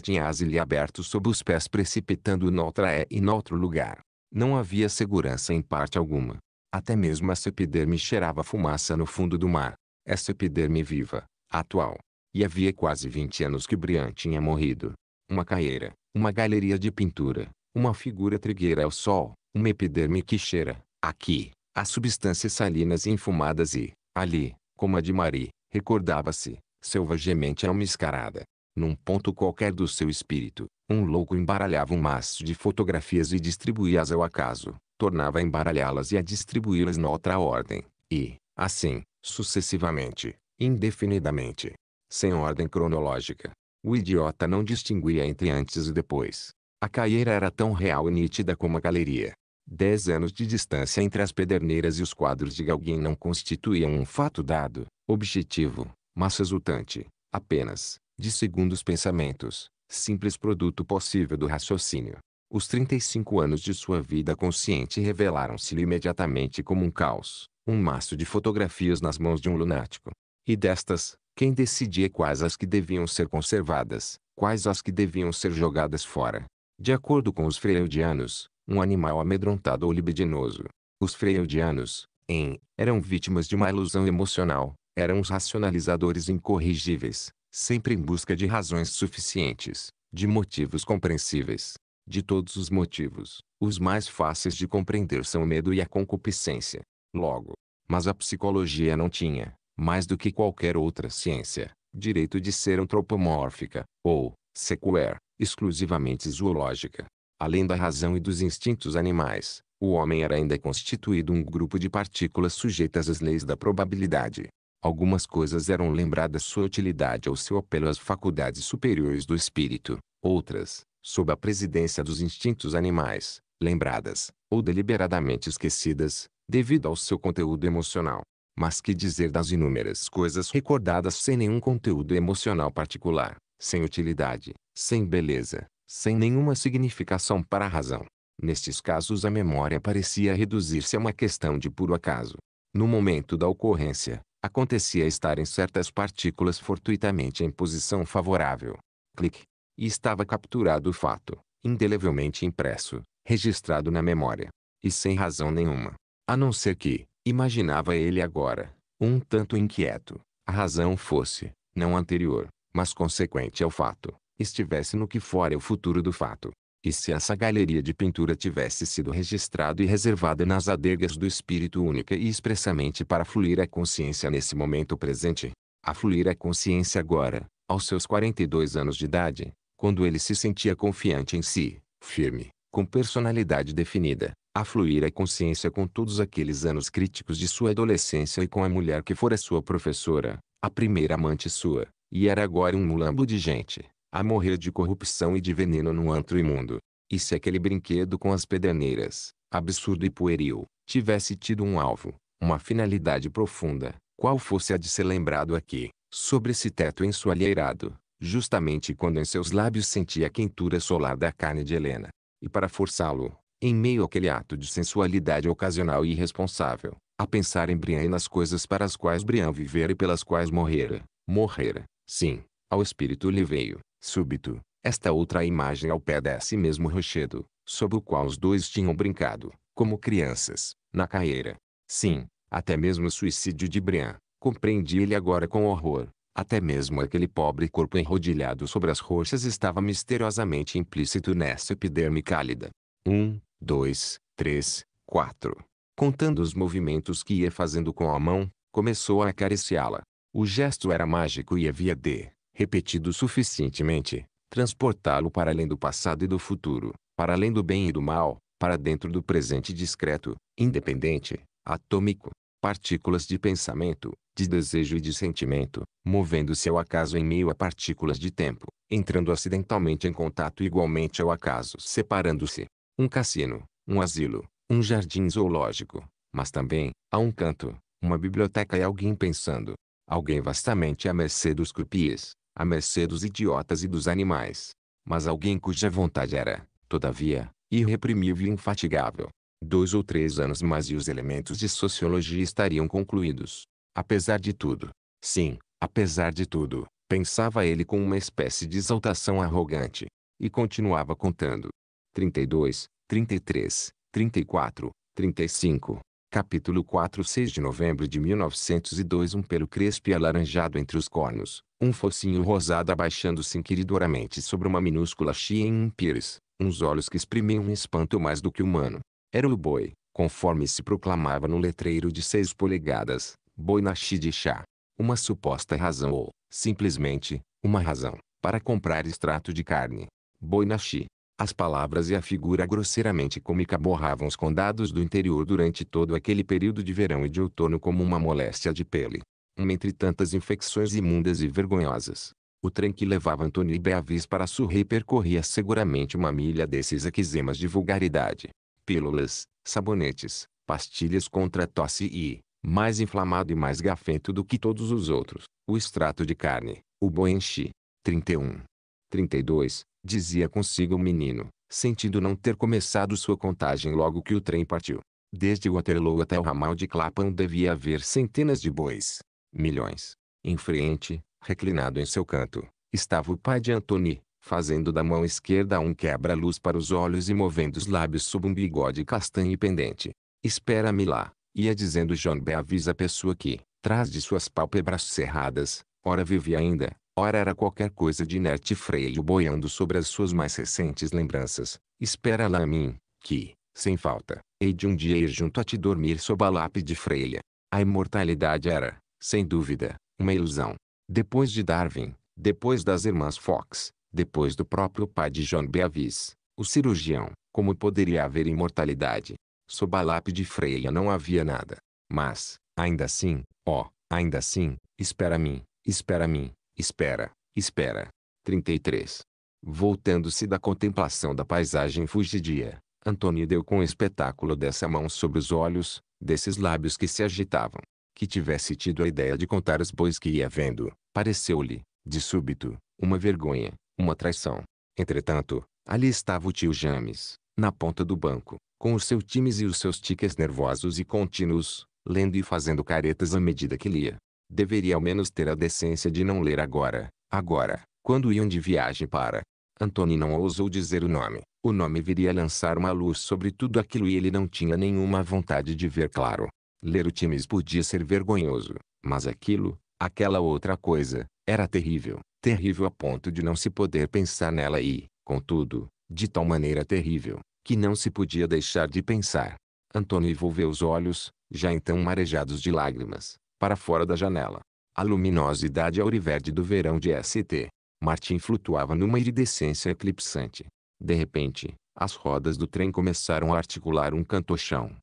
tinha-se lhe aberto sob os pés precipitando-o noutra é e noutro lugar. Não havia segurança em parte alguma. Até mesmo essa epiderme cheirava fumaça no fundo do mar. Essa é epiderme viva, atual. E havia quase 20 anos que Brian tinha morrido. Uma carreira, uma galeria de pintura, uma figura trigueira ao sol, uma epiderme que cheira, aqui, a substâncias salinas e enfumadas e, ali, como a de Marie, recordava-se, selvagemente a uma escarada. Num ponto qualquer do seu espírito, um louco embaralhava um maço de fotografias e distribuía-as ao acaso, tornava a embaralhá-las e a distribuí-las noutra ordem, e, assim, sucessivamente, indefinidamente, sem ordem cronológica. O idiota não distinguia entre antes e depois. A caieira era tão real e nítida como a galeria. Dez anos de distância entre as pederneiras e os quadros de Gauguin não constituíam um fato dado, objetivo, mas resultante, apenas, de segundos pensamentos, simples produto possível do raciocínio. Os 35 anos de sua vida consciente revelaram-se-lhe imediatamente como um caos, um maço de fotografias nas mãos de um lunático. E destas, quem decidia quais as que deviam ser conservadas, quais as que deviam ser jogadas fora. De acordo com os freudianos, um animal amedrontado ou libidinoso. Os freudianos, em, eram vítimas de uma ilusão emocional, eram os racionalizadores incorrigíveis, sempre em busca de razões suficientes, de motivos compreensíveis. De todos os motivos, os mais fáceis de compreender são o medo e a concupiscência. Logo, mas a psicologia não tinha, mais do que qualquer outra ciência, direito de ser antropomórfica, ou, sequer, exclusivamente zoológica. Além da razão e dos instintos animais, o homem era ainda constituído um grupo de partículas sujeitas às leis da probabilidade. Algumas coisas eram lembradas sua utilidade ou seu apelo às faculdades superiores do espírito, outras, sob a presidência dos instintos animais, lembradas, ou deliberadamente esquecidas, devido ao seu conteúdo emocional. Mas que dizer das inúmeras coisas recordadas sem nenhum conteúdo emocional particular, sem utilidade, sem beleza, sem nenhuma significação para a razão. Nestes casos a memória parecia reduzir-se a uma questão de puro acaso. No momento da ocorrência, acontecia estar em certas partículas fortuitamente em posição favorável. Clique. E estava capturado o fato, indelevelmente impresso, registrado na memória. E sem razão nenhuma. A não ser que, Imaginava ele agora, um tanto inquieto. A razão fosse, não anterior, mas consequente ao fato, estivesse no que fora o futuro do fato. E se essa galeria de pintura tivesse sido registrada e reservada nas adegas do espírito única e expressamente para fluir a consciência nesse momento presente? A fluir a consciência agora, aos seus 42 anos de idade, quando ele se sentia confiante em si, firme, com personalidade definida, afluir a consciência com todos aqueles anos críticos de sua adolescência e com a mulher que fora sua professora, a primeira amante sua, e era agora um mulambo de gente, a morrer de corrupção e de veneno no antro imundo. E se aquele brinquedo com as pederneiras, absurdo e pueril, tivesse tido um alvo, uma finalidade profunda, qual fosse a de ser lembrado aqui, sobre esse teto ensoalheirado, justamente quando em seus lábios sentia a quentura solar da carne de Helena, e para forçá-lo, em meio àquele ato de sensualidade ocasional e irresponsável, a pensar em Brian e nas coisas para as quais Brian vivera e pelas quais morrera. Morrera, sim, ao espírito lhe veio, súbito, esta outra imagem ao pé desse mesmo rochedo, sob o qual os dois tinham brincado, como crianças, na caeira. Sim, até mesmo o suicídio de Brian, compreendi ele agora com horror, até mesmo aquele pobre corpo enrodilhado sobre as roxas estava misteriosamente implícito nessa epiderme cálida. Um, dois, três, quatro. Contando os movimentos que ia fazendo com a mão, começou a acariciá-la. O gesto era mágico e havia de, repetido suficientemente, transportá-lo para além do passado e do futuro, para além do bem e do mal, para dentro do presente discreto, independente, atômico, partículas de pensamento, de desejo e de sentimento, movendo-se ao acaso em meio a partículas de tempo, entrando acidentalmente em contato igualmente ao acaso separando-se. Um cassino, um asilo, um jardim zoológico, mas também, a um canto, uma biblioteca e alguém pensando. Alguém vastamente à mercê dos cupias, à mercê dos idiotas e dos animais. Mas alguém cuja vontade era, todavia, irreprimível e infatigável dois ou três anos mais e os elementos de sociologia estariam concluídos. Apesar de tudo, sim, apesar de tudo, pensava ele com uma espécie de exaltação arrogante. E continuava contando. 32, 33, 34, 35. Capítulo 4 6 de novembro de 1902 Um pelo crespo e alaranjado entre os cornos, um focinho rosado abaixando-se inquiridoramente sobre uma minúscula chia em um pires, uns olhos que exprimiam um espanto mais do que humano, era o boi, conforme se proclamava no letreiro de seis polegadas, boi nashi de chá. Uma suposta razão ou, simplesmente, uma razão, para comprar extrato de carne. Boi nashi. As palavras e a figura grosseiramente cômica borravam os condados do interior durante todo aquele período de verão e de outono como uma moléstia de pele. Uma entre tantas infecções imundas e vergonhosas. O trem que levava Antônio Beavis para Surrey percorria seguramente uma milha desses aquisemas de vulgaridade pílulas, sabonetes, pastilhas contra tosse e, mais inflamado e mais gafento do que todos os outros, o extrato de carne, o boenchi. 31. 32, dizia consigo o menino, sentindo não ter começado sua contagem logo que o trem partiu. Desde Waterloo até o ramal de Clapham devia haver centenas de bois. Milhões. Em frente, reclinado em seu canto, estava o pai de Anthony, fazendo da mão esquerda um quebra-luz para os olhos e movendo os lábios sob um bigode castanho pendente. Espera-me lá, ia dizendo John B. avisa a pessoa que, trás de suas pálpebras cerradas, ora vivia ainda, ora era qualquer coisa de inerte freio boiando sobre as suas mais recentes lembranças. Espera lá a mim, que, sem falta, hei de um dia ir junto a te dormir sob a lápide freia. A imortalidade era, sem dúvida, uma ilusão. Depois de Darwin, depois das irmãs Fox, depois do próprio pai de John Beavis, o cirurgião, como poderia haver imortalidade? Sob a lápide freia não havia nada. Mas, ainda assim, ó, oh, ainda assim, espera-me, espera-me, espera, espera. 33. Voltando-se da contemplação da paisagem fugidia, Antônio deu com o espetáculo dessa mão sobre os olhos, desses lábios que se agitavam. Que tivesse tido a ideia de contar os bois que ia vendo, pareceu-lhe, de súbito, uma vergonha, uma traição. Entretanto, ali estava o tio James, na ponta do banco, com os seus times e os seus tiques nervosos e contínuos, lendo e fazendo caretas à medida que lia. Deveria ao menos ter a decência de não ler agora, agora, quando iam de viagem para. Antony não ousou dizer o nome. O nome viria lançar uma luz sobre tudo aquilo e ele não tinha nenhuma vontade de ver claro. Ler o Times podia ser vergonhoso, mas aquilo, aquela outra coisa, era terrível terrível a ponto de não se poder pensar nela e, contudo, de tal maneira terrível, que não se podia deixar de pensar. Antônio envolveu os olhos, já então marejados de lágrimas, para fora da janela. A luminosidade auriverde do verão de ST. Martim flutuava numa iridescência eclipsante. De repente, as rodas do trem começaram a articular um cantochão.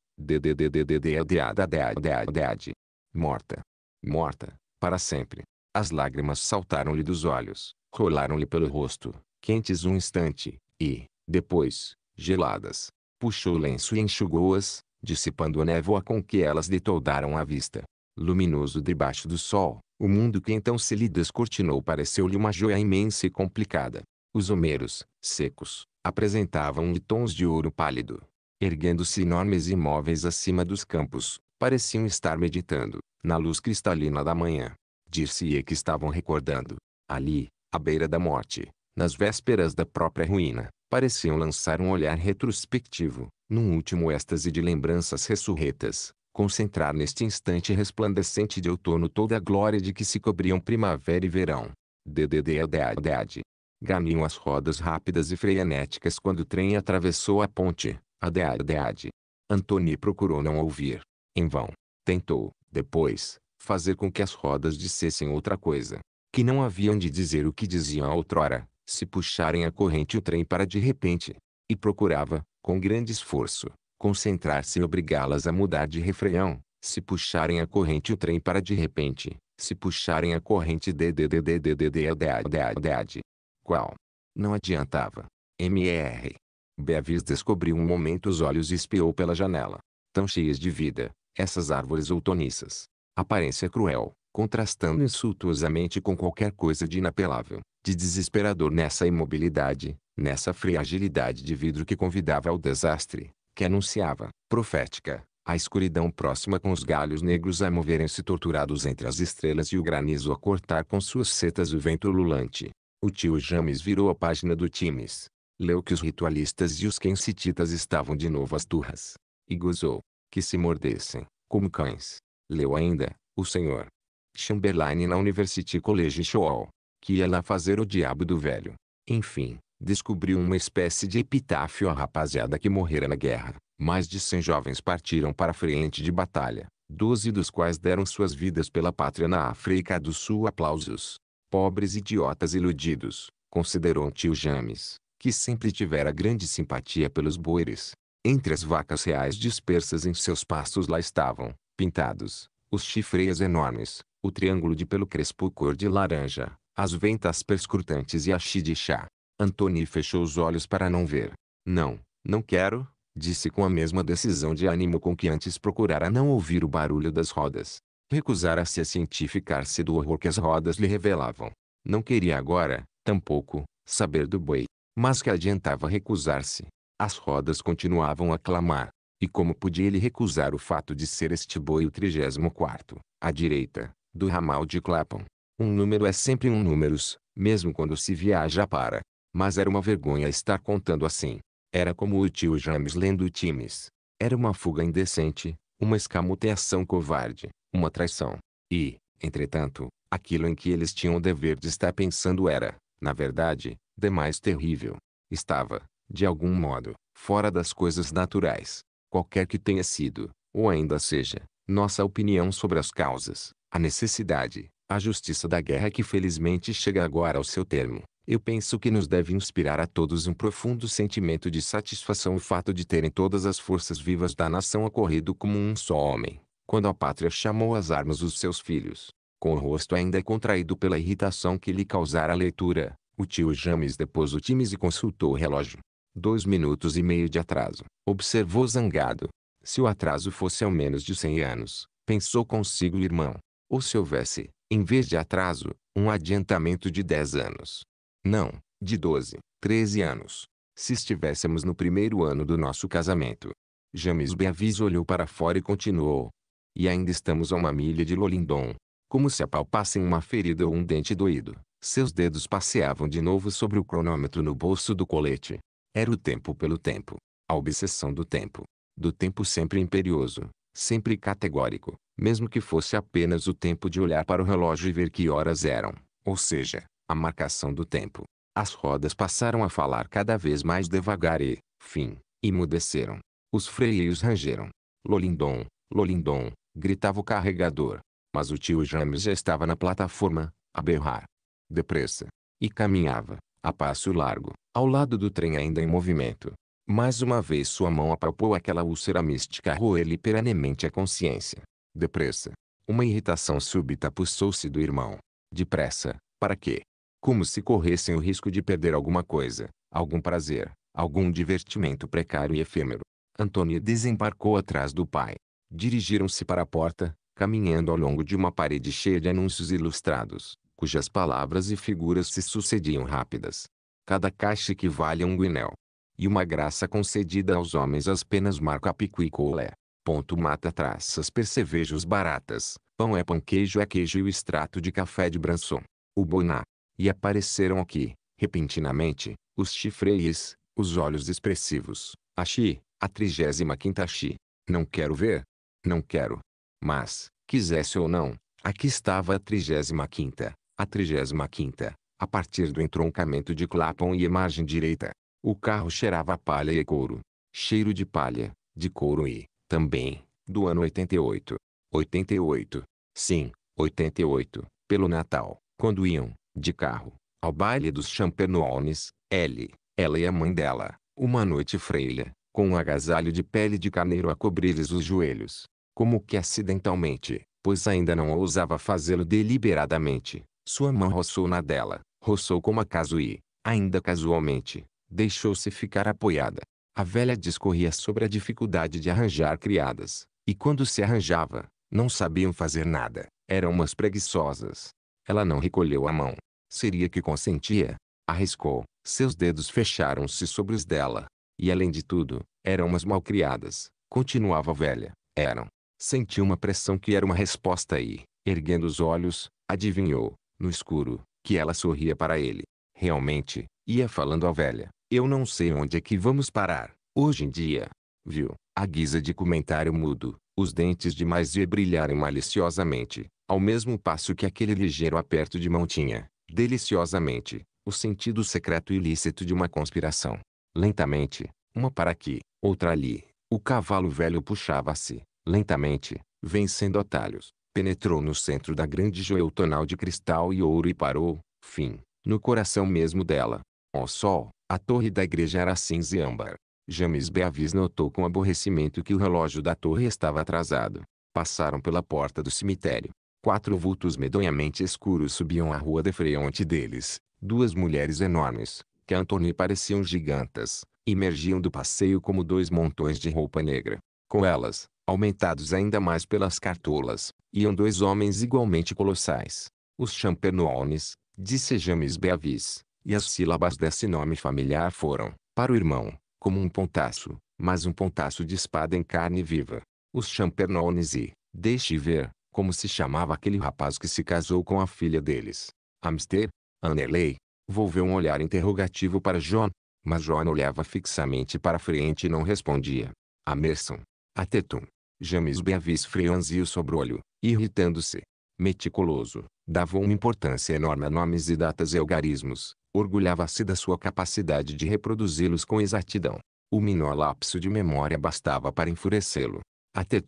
Morta. Morta. Para sempre. As lágrimas saltaram-lhe dos olhos, rolaram-lhe pelo rosto, quentes um instante, e, depois, geladas. Puxou o lenço e enxugou-as, dissipando a névoa com que elas toldaram a vista. Luminoso debaixo do sol, o mundo que então se lhe descortinou pareceu-lhe uma joia imensa e complicada. Os homeros, secos, apresentavam-lhe tons de ouro pálido. Erguendo-se enormes imóveis acima dos campos, pareciam estar meditando, na luz cristalina da manhã. Dir-se-ia que estavam recordando. Ali, à beira da morte, nas vésperas da própria ruína, pareciam lançar um olhar retrospectivo, num último êxtase de lembranças ressurretas, concentrar neste instante resplandecente de outono toda a glória de que se cobriam primavera e verão. DDD Haddad. Gaminham as rodas rápidas e frenéticas quando o trem atravessou a ponte. adeadeade Antony procurou não ouvir. Em vão. Tentou, depois, fazer com que as rodas dissessem outra coisa, que não haviam de dizer o que diziam outrora, se puxarem a corrente o trem para de repente, e procurava, com grande esforço, concentrar-se e obrigá-las a mudar de refreão, se puxarem a corrente o trem para de repente, se puxarem a corrente dddddddddddddd. Qual? Não adiantava. MR. Beavis descobriu um momento os olhos e espiou pela janela. Tão cheias de vida, essas árvores outoniças aparência cruel, contrastando insultuosamente com qualquer coisa de inapelável, de desesperador nessa imobilidade, nessa fragilidade de vidro que convidava ao desastre, que anunciava, profética, a escuridão próxima com os galhos negros a moverem-se torturados entre as estrelas e o granizo a cortar com suas setas o vento ululante. O tio James virou a página do Times. Leu que os ritualistas e os quencititas estavam de novo às turras. E gozou. Que se mordessem, como cães, Leu ainda, o Senhor Chamberlain na University College Shoal, que ia lá fazer o diabo do velho. Enfim, descobriu uma espécie de epitáfio à rapaziada que morrera na guerra. Mais de cem jovens partiram para a frente de batalha, doze dos quais deram suas vidas pela pátria na África do Sul. Aplausos. Pobres idiotas iludidos, considerou tio James, que sempre tivera grande simpatia pelos boeres. Entre as vacas reais dispersas em seus pastos lá estavam, pintados, os chifreias enormes, o triângulo de pelo crespo cor de laranja, as ventas perscrutantes e a chi de chá. Antony fechou os olhos para não ver. Não, não quero, disse com a mesma decisão de ânimo com que antes procurara não ouvir o barulho das rodas. Recusara-se a cientificar-se do horror que as rodas lhe revelavam. Não queria agora, tampouco, saber do boi. Mas que adiantava recusar-se. As rodas continuavam a clamar. E como podia ele recusar o fato de ser este boi o 34, à direita, do ramal de Clapham? Um número é sempre um números, mesmo quando se viaja para. Mas era uma vergonha estar contando assim. Era como o tio James lendo times. Era uma fuga indecente, uma escamoteação covarde, uma traição. E, entretanto, aquilo em que eles tinham o dever de estar pensando era, na verdade, demais terrível. Estava, de algum modo, fora das coisas naturais qualquer que tenha sido, ou ainda seja, nossa opinião sobre as causas, a necessidade, a justiça da guerra que felizmente chega agora ao seu termo, eu penso que nos deve inspirar a todos um profundo sentimento de satisfação o fato de terem todas as forças vivas da nação acorrido como um só homem, quando a pátria chamou às armas os seus filhos. Com o rosto ainda contraído pela irritação que lhe causara a leitura, o tio James depôs o times e consultou o relógio dois minutos e meio de atraso, observou zangado. Se o atraso fosse ao menos de cem anos, pensou consigo o irmão. Ou se houvesse, em vez de atraso, um adiantamento de dez anos. Não, de doze, treze anos. Se estivéssemos no primeiro ano do nosso casamento. James Beavis olhou para fora e continuou. E ainda estamos a uma milha de Lolindon. Como se apalpassem uma ferida ou um dente doído, seus dedos passeavam de novo sobre o cronômetro no bolso do colete. Era o tempo pelo tempo. A obsessão do tempo. Do tempo sempre imperioso, sempre categórico, mesmo que fosse apenas o tempo de olhar para o relógio e ver que horas eram, ou seja, a marcação do tempo. As rodas passaram a falar cada vez mais devagar e, fim, emudeceram. Os freios rangeram. Lolindom, Lolindom, gritava o carregador. Mas o tio James já estava na plataforma, a berrar. Depressa. E caminhava a passo largo, ao lado do trem ainda em movimento. Mais uma vez sua mão apalpou aquela úlcera mística roer-lhe perenemente a consciência. Depressa. Uma irritação súbita pulsou-se do irmão. Depressa, para quê? Como se corressem o risco de perder alguma coisa, algum prazer, algum divertimento precário e efêmero. Antônia desembarcou atrás do pai. Dirigiram-se para a porta, caminhando ao longo de uma parede cheia de anúncios ilustrados cujas palavras e figuras se sucediam rápidas. Cada caixa equivale a um guinéu. E uma graça concedida aos homens as penas marca piqui colé. Ponto mata traças percevejos baratas, pão é panquejo é queijo e o extrato de café de Branson. O boná. E apareceram aqui, repentinamente, os chifreis, os olhos expressivos, a chi, a trigésima quinta chi. Não quero ver? Não quero. Mas, quisesse ou não, aqui estava a trigésima quinta, a 35, a partir do entroncamento de Clapham e margem direita. O carro cheirava a palha e couro. Cheiro de palha, de couro e, também, do ano 88. 88. Sim, 88, pelo Natal, quando iam, de carro, ao baile dos Champernones, ele, ela e a mãe dela, uma noite freia, com um agasalho de pele de carneiro a cobrir-lhes os joelhos. Como que acidentalmente, pois ainda não ousava fazê-lo deliberadamente, sua mão roçou na dela, roçou como a e, ainda casualmente, deixou-se ficar apoiada. A velha discorria sobre a dificuldade de arranjar criadas, e quando se arranjava, não sabiam fazer nada, eram umas preguiçosas. Ela não recolheu a mão. Seria que consentia? Arriscou, seus dedos fecharam-se sobre os dela. E além de tudo, eram umas malcriadas, continuava a velha, eram. Sentiu uma pressão que era uma resposta e, erguendo os olhos, adivinhou, no escuro, que ela sorria para ele. Realmente, ia falando à velha, eu não sei onde é que vamos parar, hoje em dia. Viu, a guisa de comentário mudo, os dentes de mais Maisie brilharem maliciosamente, ao mesmo passo que aquele ligeiro aperto de mão tinha, deliciosamente, o sentido secreto e ilícito de uma conspiração. Lentamente, uma para aqui, outra ali, o cavalo velho puxava-se, lentamente, vencendo atalhos, penetrou no centro da grande joeltonal de cristal e ouro e parou, fim, no coração mesmo dela. Ó sol, a torre da igreja era cinza e âmbar. James Beavis notou com aborrecimento que o relógio da torre estava atrasado. Passaram pela porta do cemitério. Quatro vultos medonhamente escuros subiam a rua de frente deles. Duas mulheres enormes, que a Antony pareciam gigantas, emergiam do passeio como dois montões de roupa negra. Com elas, aumentados ainda mais pelas cartolas, iam dois homens igualmente colossais. Os Champernones, disse James Beavis, e as sílabas desse nome familiar foram, para o irmão, como um pontaço, mas um pontaço de espada em carne viva. Os Champernones e, deixe ver, como se chamava aquele rapaz que se casou com a filha deles. Amster? Annerley, Volveu um olhar interrogativo para John, mas John olhava fixamente para frente e não respondia. Amerson. Atetum. James Beavis franziu o sobrolho, irritando-se. Meticuloso, dava uma importância enorme a nomes e datas e algarismos, orgulhava-se da sua capacidade de reproduzi-los com exatidão. O menor lapso de memória bastava para enfurecê-lo. Até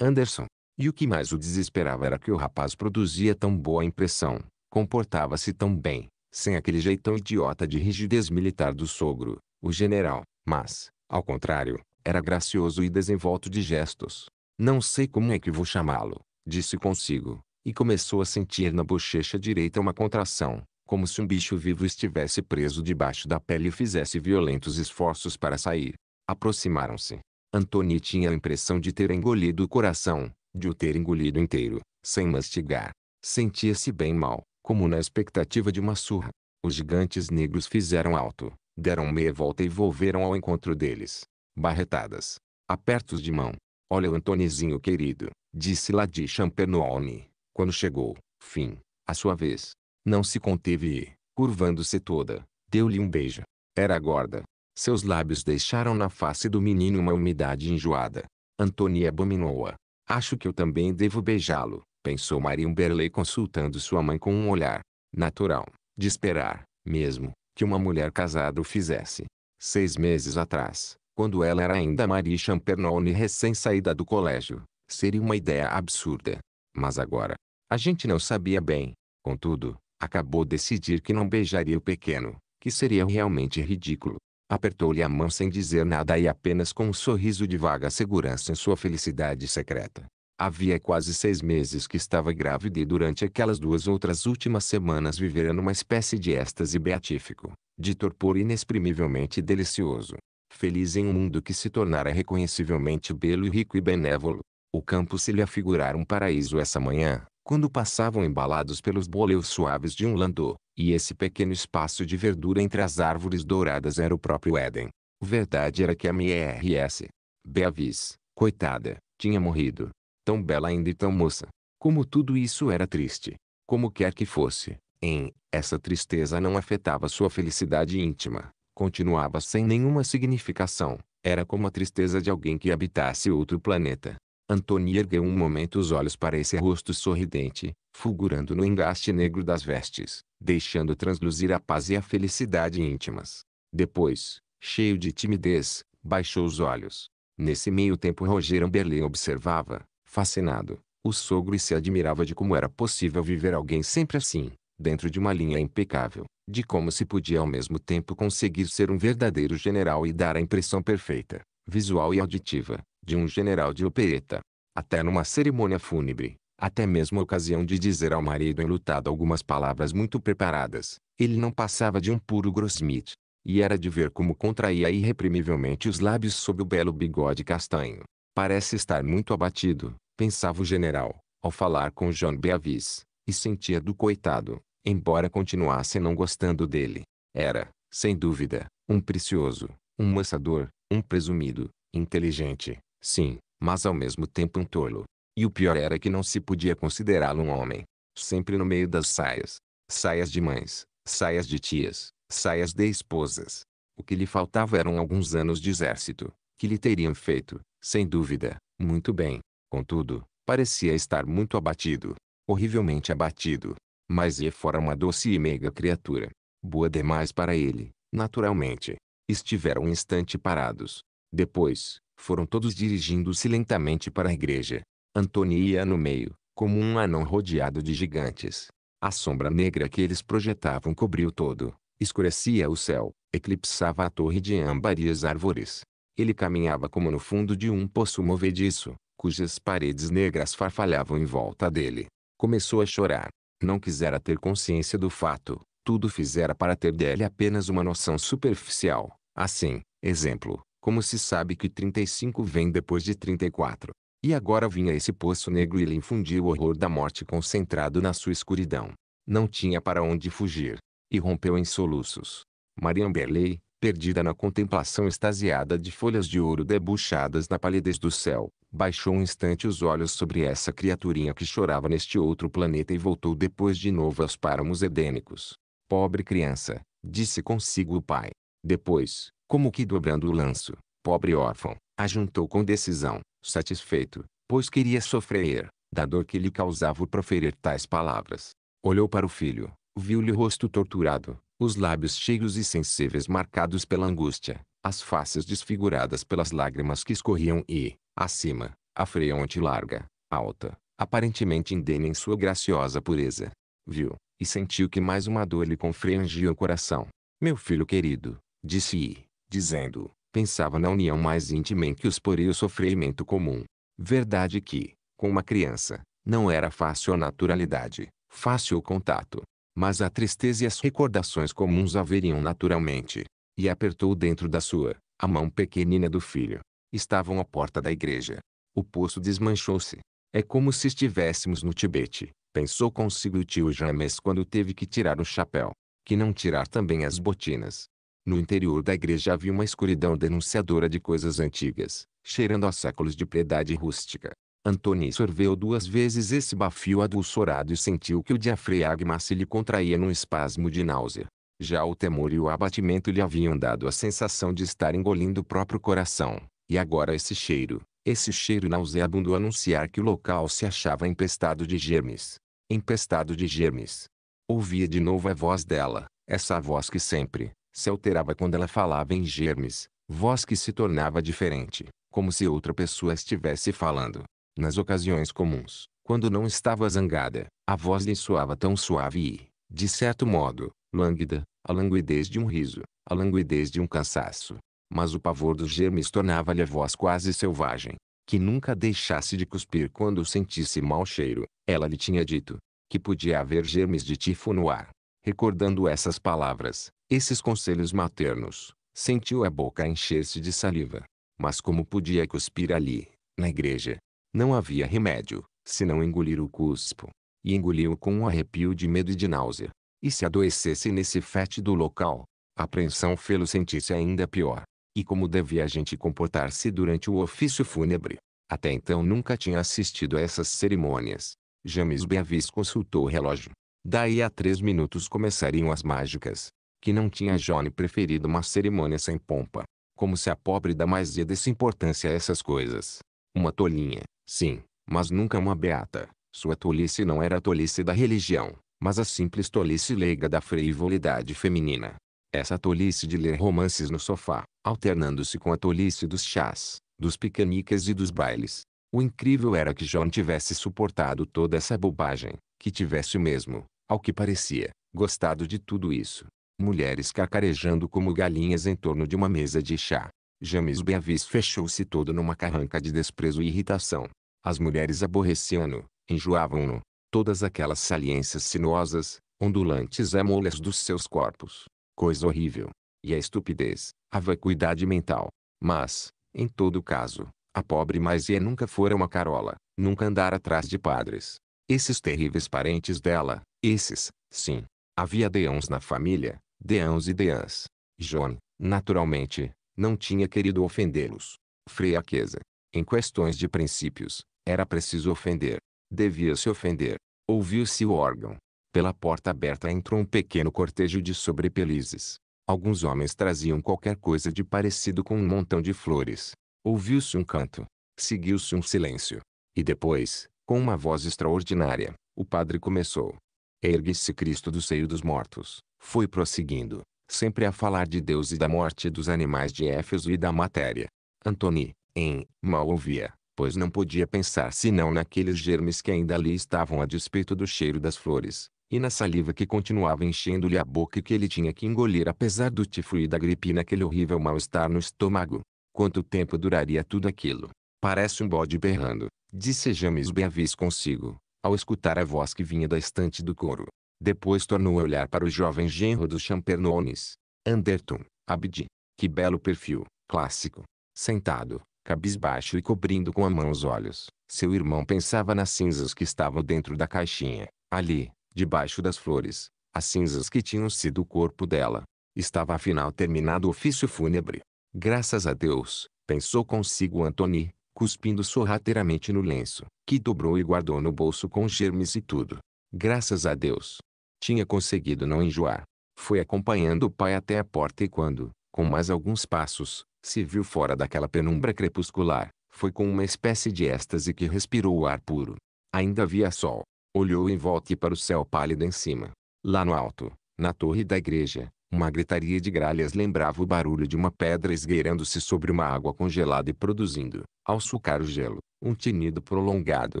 Anderson. E o que mais o desesperava era que o rapaz produzia tão boa impressão, comportava-se tão bem, sem aquele jeitão idiota de rigidez militar do sogro, o general, mas, ao contrário, era gracioso e desenvolto de gestos. Não sei como é que vou chamá-lo, disse consigo, e começou a sentir na bochecha direita uma contração, como se um bicho vivo estivesse preso debaixo da pele e fizesse violentos esforços para sair. Aproximaram-se. Antony tinha a impressão de ter engolido o coração, de o ter engolido inteiro, sem mastigar. Sentia-se bem mal, como na expectativa de uma surra. Os gigantes negros fizeram alto, deram meia volta e volveram ao encontro deles barretadas, apertos de mão. Olha o Antonizinho querido, disse Ladi Champernowne, quando chegou, fim, a sua vez. Não se conteve e, curvando-se toda, deu-lhe um beijo. Era gorda. Seus lábios deixaram na face do menino uma umidade enjoada. Antoni abominou-a. Acho que eu também devo beijá-lo, pensou Marion Berley consultando sua mãe com um olhar natural, de esperar, mesmo, que uma mulher casada o fizesse. Seis meses atrás, quando ela era ainda Marie Champernowne recém-saída do colégio, seria uma ideia absurda. Mas agora, a gente não sabia bem. Contudo, acabou decidir que não beijaria o pequeno, que seria realmente ridículo. Apertou-lhe a mão sem dizer nada e apenas com um sorriso de vaga segurança em sua felicidade secreta. Havia quase seis meses que estava grávida e durante aquelas duas outras últimas semanas vivera numa espécie de êxtase beatífico, de torpor inexprimivelmente delicioso feliz em um mundo que se tornara reconhecivelmente belo e rico e benévolo. O campo se lhe afigurara um paraíso essa manhã, quando passavam embalados pelos boleus suaves de um landô, e esse pequeno espaço de verdura entre as árvores douradas era o próprio Éden. Verdade era que a M.E.R.S. Beavis, coitada, tinha morrido. Tão bela ainda e tão moça. Como tudo isso era triste. Como quer que fosse, em, essa tristeza não afetava sua felicidade íntima continuava sem nenhuma significação. Era como a tristeza de alguém que habitasse outro planeta. Antônio ergueu um momento os olhos para esse rosto sorridente, fulgurando no engaste negro das vestes, deixando transluzir a paz e a felicidade íntimas. Depois, cheio de timidez, baixou os olhos. Nesse meio tempo Roger Amberlin observava, fascinado, o sogro e se admirava de como era possível viver alguém sempre assim dentro de uma linha impecável, de como se podia ao mesmo tempo conseguir ser um verdadeiro general e dar a impressão perfeita, visual e auditiva, de um general de opereta. Até numa cerimônia fúnebre, até mesmo a ocasião de dizer ao marido enlutado algumas palavras muito preparadas, ele não passava de um puro grossmit, e era de ver como contraía irreprimivelmente os lábios sob o belo bigode castanho. Parece estar muito abatido, pensava o general, ao falar com John Beavis, e sentia do coitado, embora continuasse não gostando dele. Era, sem dúvida, um precioso, um moçador, um presumido, inteligente, sim, mas ao mesmo tempo um tolo. E o pior era que não se podia considerá-lo um homem. Sempre no meio das saias. Saias de mães, saias de tias, saias de esposas. O que lhe faltava eram alguns anos de exército, que lhe teriam feito, sem dúvida, muito bem. Contudo, parecia estar muito abatido. Horrivelmente abatido. Mas E fora uma doce e meiga criatura. Boa demais para ele, naturalmente. Estiveram um instante parados. Depois, foram todos dirigindo-se lentamente para a igreja. Antônio ia no meio, como um anão rodeado de gigantes. A sombra negra que eles projetavam cobriu todo, escurecia o céu, eclipsava a torre de âmbar e as árvores. Ele caminhava como no fundo de um poço movediço, cujas paredes negras farfalhavam em volta dele. Começou a chorar não quisera ter consciência do fato, tudo fizera para ter dele apenas uma noção superficial. Assim, exemplo, como se sabe que 35 vem depois de 34. E agora vinha esse poço negro e lhe infundia o horror da morte concentrado na sua escuridão. Não tinha para onde fugir. E rompeu em soluços. Mariam Berley, perdida na contemplação extasiada de folhas de ouro debuxadas na palidez do céu, baixou um instante os olhos sobre essa criaturinha que chorava neste outro planeta e voltou depois de novo aos páramos edênicos. Pobre criança, disse consigo o pai. Depois, como que dobrando o lanço, pobre órfão, ajuntou com decisão, satisfeito, pois queria sofrer, da dor que lhe causava o proferir tais palavras. Olhou para o filho, viu-lhe o rosto torturado, os lábios cheios e sensíveis marcados pela angústia, as faces desfiguradas pelas lágrimas que escorriam e, acima, a freonte larga, alta, aparentemente indene em sua graciosa pureza. Viu, e sentiu que mais uma dor lhe confrangia o coração. Meu filho querido, disse I, dizendo, pensava na união mais íntima em que os poria o sofrimento comum. Verdade que, com uma criança, não era fácil a naturalidade, fácil o contato, mas a tristeza e as recordações comuns a veriam naturalmente. E apertou dentro da sua, a mão pequenina do filho. Estavam à porta da igreja. O poço desmanchou-se. É como se estivéssemos no Tibete, pensou consigo o tio James quando teve que tirar o chapéu. Que não tirar também as botinas. No interior da igreja havia uma escuridão denunciadora de coisas antigas, cheirando a séculos de piedade rústica. Antônio sorveu duas vezes esse bafio adulsorado e sentiu que o diafragma se lhe contraía num espasmo de náusea. Já o temor e o abatimento lhe haviam dado a sensação de estar engolindo o próprio coração. E agora esse cheiro, esse cheiro nauseabundo anunciar que o local se achava empestado de germes. Empestado de germes. Ouvia de novo a voz dela, essa voz que sempre, se alterava quando ela falava em germes, voz que se tornava diferente, como se outra pessoa estivesse falando. Nas ocasiões comuns, quando não estava zangada, a voz lhe soava tão suave e, de certo modo, lânguida, a languidez de um riso, a languidez de um cansaço. Mas o pavor dos germes tornava-lhe a voz quase selvagem. Que nunca deixasse de cuspir quando sentisse mau cheiro, ela lhe tinha dito, que podia haver germes de tifo no ar. Recordando essas palavras, esses conselhos maternos, sentiu a boca encher-se de saliva. Mas como podia cuspir ali, na igreja, não havia remédio, senão engolir o cuspo. E engoliu com um arrepio de medo e de náusea. E se adoecesse nesse fétido local, a apreensão fê-lo sentir-se ainda pior. E como devia a gente comportar-se durante o ofício fúnebre? Até então nunca tinha assistido a essas cerimônias. James Beavis consultou o relógio. Daí a três minutos começariam as mágicas. Que não tinha Johnny preferido uma cerimônia sem pompa. Como se a pobre ia desse importância a essas coisas. Uma tolinha, Sim, mas nunca uma beata. Sua tolice não era a tolice da religião, mas a simples tolice leiga da frivolidade feminina. Essa tolice de ler romances no sofá, alternando-se com a tolice dos chás, dos piqueniques e dos bailes. O incrível era que John tivesse suportado toda essa bobagem, que tivesse mesmo, ao que parecia, gostado de tudo isso. Mulheres cacarejando como galinhas em torno de uma mesa de chá. James Beavis fechou-se todo numa carranca de desprezo e irritação. As mulheres aborreciam-no, enjoavam-no. Todas aquelas saliências sinuosas, ondulantes e molhas dos seus corpos. Coisa horrível. E a estupidez, a vacuidade mental. Mas, em todo caso, a pobre Maisia nunca fora uma carola, nunca andara atrás de padres. Esses terríveis parentes dela, esses, sim. Havia deãos na família, deãos e deãs. John, naturalmente, não tinha querido ofendê-los. Friaqueza. Em questões de princípios, era preciso ofender. Devia-se ofender. Ouviu-se o órgão. Pela porta aberta entrou um pequeno cortejo de sobrepelizes. Alguns homens traziam qualquer coisa de parecido com um montão de flores. Ouviu-se um canto. Seguiu-se um silêncio. E depois, com uma voz extraordinária, o padre começou. Ergue-se Cristo do seio dos mortos. Foi prosseguindo, sempre a falar de Deus e da morte dos animais de Éfeso e da matéria. Antoni, em, mal ouvia pois não podia pensar senão naqueles germes que ainda ali estavam a despeito do cheiro das flores, e na saliva que continuava enchendo-lhe a boca e que ele tinha que engolir apesar do tifo e da gripe e naquele horrível mal-estar no estômago. Quanto tempo duraria tudo aquilo? Parece um bode berrando, disse James Beavis consigo, ao escutar a voz que vinha da estante do couro. Depois tornou a olhar para o jovem genro dos Champernones. Anderton, Abdi. Que belo perfil, clássico. Sentado, cabisbaixo e cobrindo com a mão os olhos. Seu irmão pensava nas cinzas que estavam dentro da caixinha. Ali, debaixo das flores, as cinzas que tinham sido o corpo dela. Estava afinal terminado o ofício fúnebre. Graças a Deus, pensou consigo Antony, cuspindo sorrateiramente no lenço, que dobrou e guardou no bolso com germes e tudo. Graças a Deus. Tinha conseguido não enjoar. Foi acompanhando o pai até a porta e quando, com mais alguns passos, se viu fora daquela penumbra crepuscular. Foi com uma espécie de êxtase que respirou o ar puro. Ainda havia sol. Olhou em volta e para o céu pálido em cima. Lá no alto, na torre da igreja, uma gritaria de gralhas lembrava o barulho de uma pedra esgueirando-se sobre uma água congelada e produzindo, ao sucar o gelo, um tinido prolongado.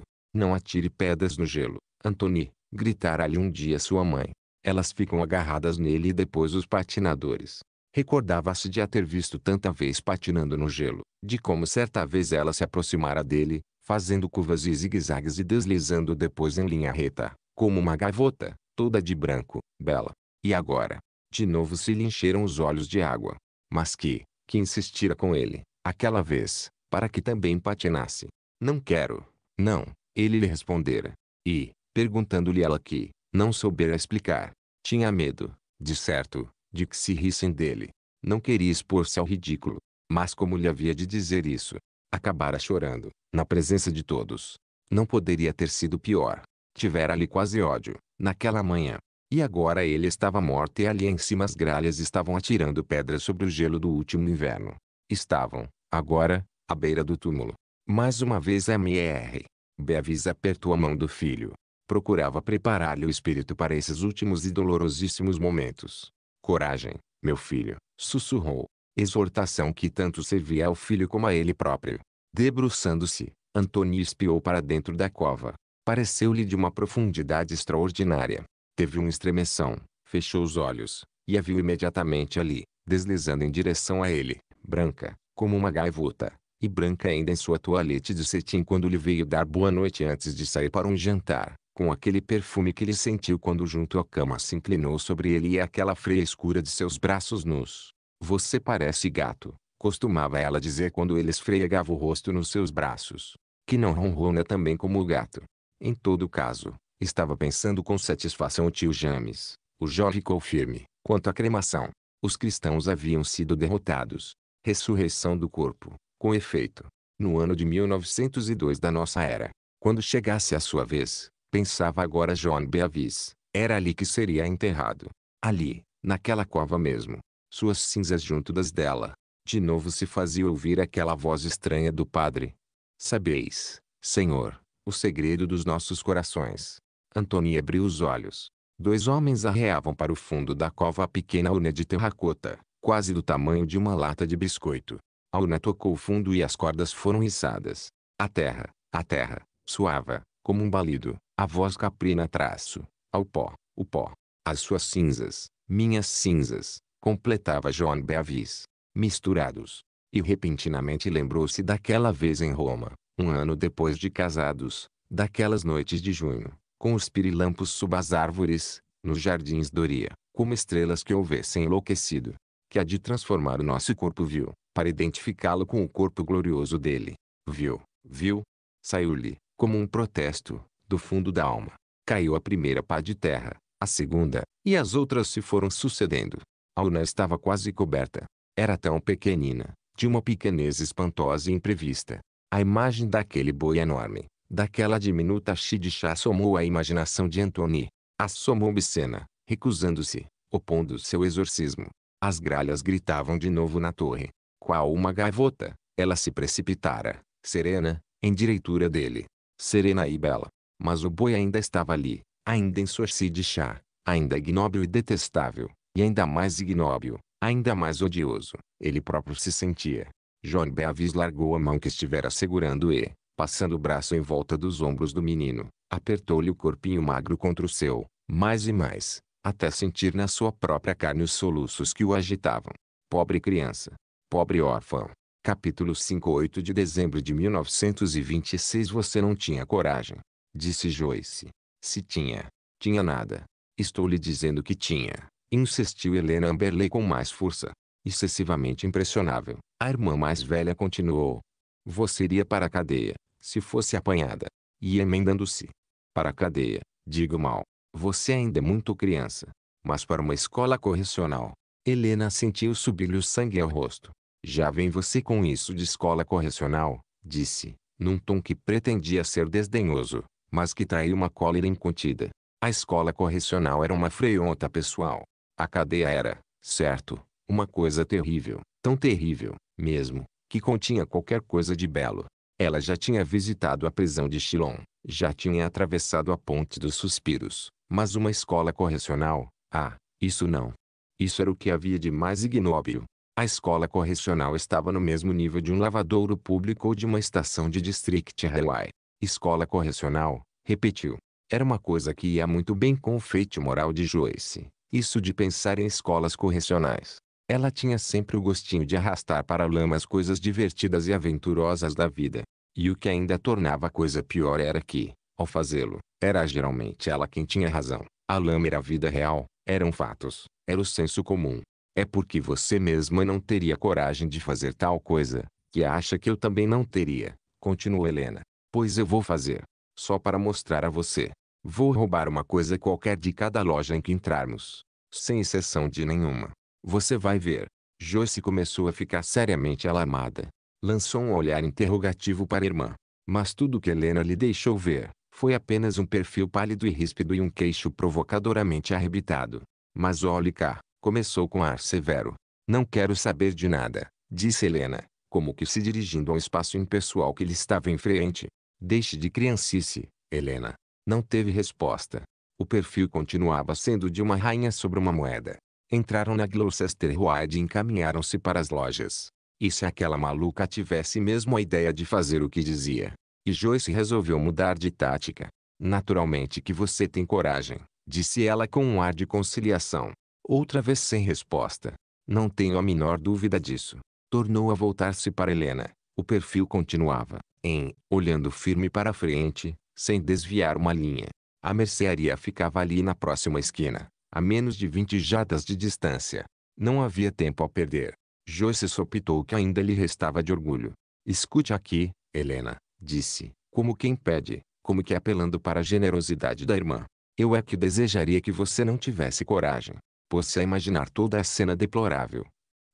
Não atire pedras no gelo, Antony, gritara-lhe um dia sua mãe. Elas ficam agarradas nele e depois os patinadores, Recordava-se de a ter visto tanta vez patinando no gelo, de como certa vez ela se aproximara dele, fazendo curvas e zigue-zagues e deslizando depois em linha reta, como uma gaivota, toda de branco, bela. E agora? De novo se lhe encheram os olhos de água. Mas que, que insistira com ele, aquela vez, para que também patinasse. Não quero. Não, ele lhe respondera. E, perguntando-lhe ela que, não soubera explicar, tinha medo, de certo, de que se rissem dele. Não queria expor-se ao ridículo, mas como lhe havia de dizer isso, acabara chorando, na presença de todos. Não poderia ter sido pior. Tivera-lhe quase ódio, naquela manhã. E agora ele estava morto e ali em cima as gralhas estavam atirando pedras sobre o gelo do último inverno. Estavam, agora, à beira do túmulo. Mais uma vez M.E.R. Beavis apertou a mão do filho. Procurava preparar-lhe o espírito para esses últimos e dolorosíssimos momentos. Coragem, meu filho, sussurrou. Exortação que tanto servia ao filho como a ele próprio. Debruçando-se, Antônio espiou para dentro da cova. Pareceu-lhe de uma profundidade extraordinária. Teve um estremeção, fechou os olhos, e a viu imediatamente ali, deslizando em direção a ele, branca, como uma gaivota, e branca ainda em sua toalete de cetim quando lhe veio dar boa noite antes de sair para um jantar com aquele perfume que ele sentiu quando junto à cama se inclinou sobre ele e aquela frescura de seus braços nus. Você parece gato, costumava ela dizer quando ele esfregava o rosto nos seus braços. Que não ronrona né, também como o gato. Em todo caso, estava pensando com satisfação o tio James. O Jó ficou firme, quanto à cremação. Os cristãos haviam sido derrotados. Ressurreição do corpo, com efeito. No ano de 1902 da nossa era, quando chegasse a sua vez, pensava agora John Beavis. Era ali que seria enterrado. Ali, naquela cova mesmo. Suas cinzas junto das dela. De novo se fazia ouvir aquela voz estranha do padre. Sabeis, Senhor, o segredo dos nossos corações. Antônio abriu os olhos. Dois homens arreavam para o fundo da cova a pequena urna de terracota, quase do tamanho de uma lata de biscoito. A urna tocou o fundo e as cordas foram içadas. A terra, a terra, suava, como um balido, a voz caprina traço, ao pó, o pó, as suas cinzas, minhas cinzas, completava John Beavis, misturados. E repentinamente lembrou-se daquela vez em Roma, um ano depois de casados, daquelas noites de junho, com os pirilampos sob as árvores, nos jardins Doria, como estrelas que houvessem enlouquecido, que há de transformar o nosso corpo vil, para identificá-lo com o corpo glorioso dele. Viu, viu? Saiu-lhe, como um protesto, do fundo da alma. Caiu a primeira pá de terra, a segunda, e as outras se foram sucedendo. A urna estava quase coberta. Era tão pequenina, de uma pequenez espantosa e imprevista. A imagem daquele boi enorme, daquela diminuta chá assomou a imaginação de Antony. Assomou obscena, recusando-se, opondo seu exorcismo. As gralhas gritavam de novo na torre. Qual uma gaivota, ela se precipitara, serena, em direitura dele serena e bela. Mas o boi ainda estava ali, ainda em de chá, ainda ignóbil e detestável, e ainda mais ignóbil, ainda mais odioso, ele próprio se sentia. John Beavis largou a mão que estivera segurando e, passando o braço em volta dos ombros do menino, apertou-lhe o corpinho magro contra o seu, mais e mais, até sentir na sua própria carne os soluços que o agitavam. Pobre criança! Pobre órfão! Capítulo 5 8 de dezembro de 1926 Você não tinha coragem. Disse Joyce. Se tinha. Tinha nada. Estou lhe dizendo que tinha. Insistiu Helena Amberley com mais força. Excessivamente impressionável. A irmã mais velha continuou. Você iria para a cadeia, se fosse apanhada. E emendando-se. Para a cadeia, digo mal. Você ainda é muito criança. Mas para uma escola correcional. Helena sentiu subir-lhe o sangue ao rosto. Já vem você com isso de escola correcional, disse, num tom que pretendia ser desdenhoso, mas que traiu uma cólera incontida. A escola correcional era uma freiota pessoal. A cadeia era, certo, uma coisa terrível, tão terrível, mesmo, que continha qualquer coisa de belo. Ela já tinha visitado a prisão de Chilon, já tinha atravessado a ponte dos suspiros, mas uma escola correcional, ah, isso não. Isso era o que havia de mais ignóbil, a escola correcional estava no mesmo nível de um lavadouro público ou de uma estação de District Railway. Escola correcional, repetiu. Era uma coisa que ia muito bem com o feito moral de Joyce. Isso de pensar em escolas correcionais. Ela tinha sempre o gostinho de arrastar para a lama as coisas divertidas e aventurosas da vida. E o que ainda tornava a coisa pior era que, ao fazê-lo, era geralmente ela quem tinha razão. A lama era a vida real, eram fatos, era o senso comum, é porque você mesma não teria coragem de fazer tal coisa, que acha que eu também não teria, continuou Helena. Pois eu vou fazer. Só para mostrar a você. Vou roubar uma coisa qualquer de cada loja em que entrarmos. Sem exceção de nenhuma. Você vai ver. Joyce começou a ficar seriamente alarmada. Lançou um olhar interrogativo para a irmã. Mas tudo que Helena lhe deixou ver, foi apenas um perfil pálido e ríspido e um queixo provocadoramente arrebitado. Mas olhe cá, Começou com ar severo. Não quero saber de nada, disse Helena, como que se dirigindo ao espaço impessoal que lhe estava em frente. Deixe de criancice, Helena. Não teve resposta. O perfil continuava sendo de uma rainha sobre uma moeda. Entraram na Gloucester Road e encaminharam-se para as lojas. E se aquela maluca tivesse mesmo a ideia de fazer o que dizia? E Joyce resolveu mudar de tática. Naturalmente que você tem coragem, disse ela com um ar de conciliação outra vez sem resposta. Não tenho a menor dúvida disso. Tornou a voltar-se para Helena. O perfil continuava, em, olhando firme para a frente, sem desviar uma linha. A mercearia ficava ali na próxima esquina, a menos de 20 jadas de distância. Não havia tempo a perder. Joyce sopitou que ainda lhe restava de orgulho. Escute aqui, Helena, disse, como quem pede, como que apelando para a generosidade da irmã. Eu é que desejaria que você não tivesse coragem pôs-se a imaginar toda a cena deplorável.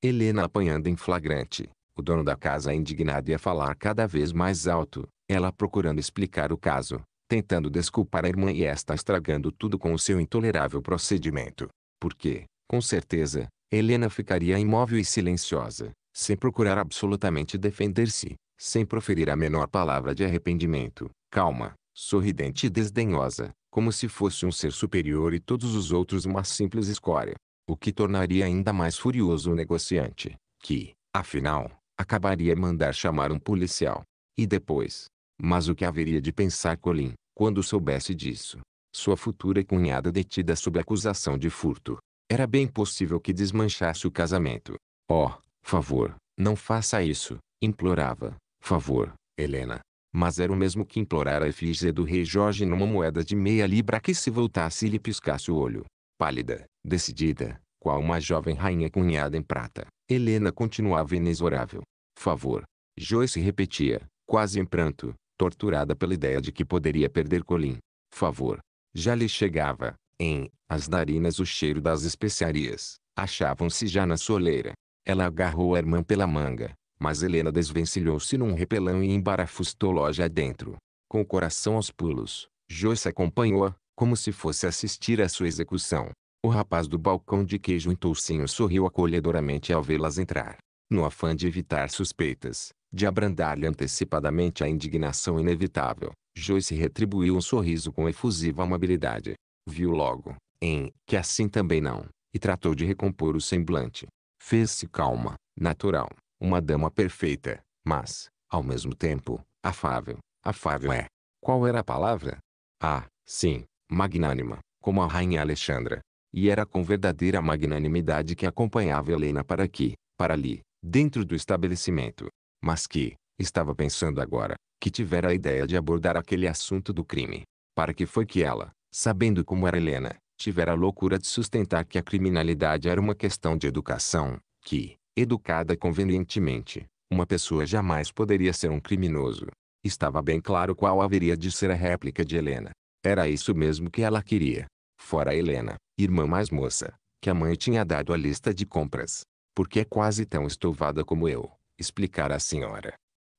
Helena apanhando em flagrante, o dono da casa é indignado ia falar cada vez mais alto, ela procurando explicar o caso, tentando desculpar a irmã e esta estragando tudo com o seu intolerável procedimento. Porque, com certeza, Helena ficaria imóvel e silenciosa, sem procurar absolutamente defender-se, sem proferir a menor palavra de arrependimento, calma, sorridente e desdenhosa, como se fosse um ser superior e todos os outros uma simples escória. O que tornaria ainda mais furioso o negociante, que, afinal, acabaria mandar chamar um policial. E depois? Mas o que haveria de pensar Colin, quando soubesse disso? Sua futura cunhada detida sob acusação de furto. Era bem possível que desmanchasse o casamento. Oh, favor, não faça isso, implorava. Favor, Helena, mas era o mesmo que implorar a efígie do rei Jorge numa moeda de meia libra que se voltasse e lhe piscasse o olho. Pálida, decidida, qual uma jovem rainha cunhada em prata, Helena continuava inexorável. Favor. Joyce repetia, quase em pranto, torturada pela ideia de que poderia perder Colin. Favor. Já lhe chegava, em, as narinas o cheiro das especiarias, achavam-se já na soleira. Ela agarrou a irmã pela manga, mas Helena desvencilhou-se num repelão e embarafustou loja adentro. Com o coração aos pulos, Joyce acompanhou-a, como se fosse assistir à sua execução. O rapaz do balcão de queijo em toucinho sorriu acolhedoramente ao vê-las entrar. No afã de evitar suspeitas, de abrandar-lhe antecipadamente a indignação inevitável, Joyce retribuiu um sorriso com efusiva amabilidade. Viu logo, em, que assim também não, e tratou de recompor o semblante. Fez-se calma, natural, uma dama perfeita, mas, ao mesmo tempo, afável. Afável é. Qual era a palavra? Ah, sim, magnânima, como a rainha Alexandra. E era com verdadeira magnanimidade que acompanhava Helena para aqui, para ali, dentro do estabelecimento. Mas que, estava pensando agora, que tivera a ideia de abordar aquele assunto do crime. Para que foi que ela, sabendo como era Helena, tivera a loucura de sustentar que a criminalidade era uma questão de educação, que, educada convenientemente, uma pessoa jamais poderia ser um criminoso. Estava bem claro qual haveria de ser a réplica de Helena. Era isso mesmo que ela queria. Fora Helena, irmã mais moça, que a mãe tinha dado a lista de compras. Porque é quase tão estovada como eu, explicara a senhora.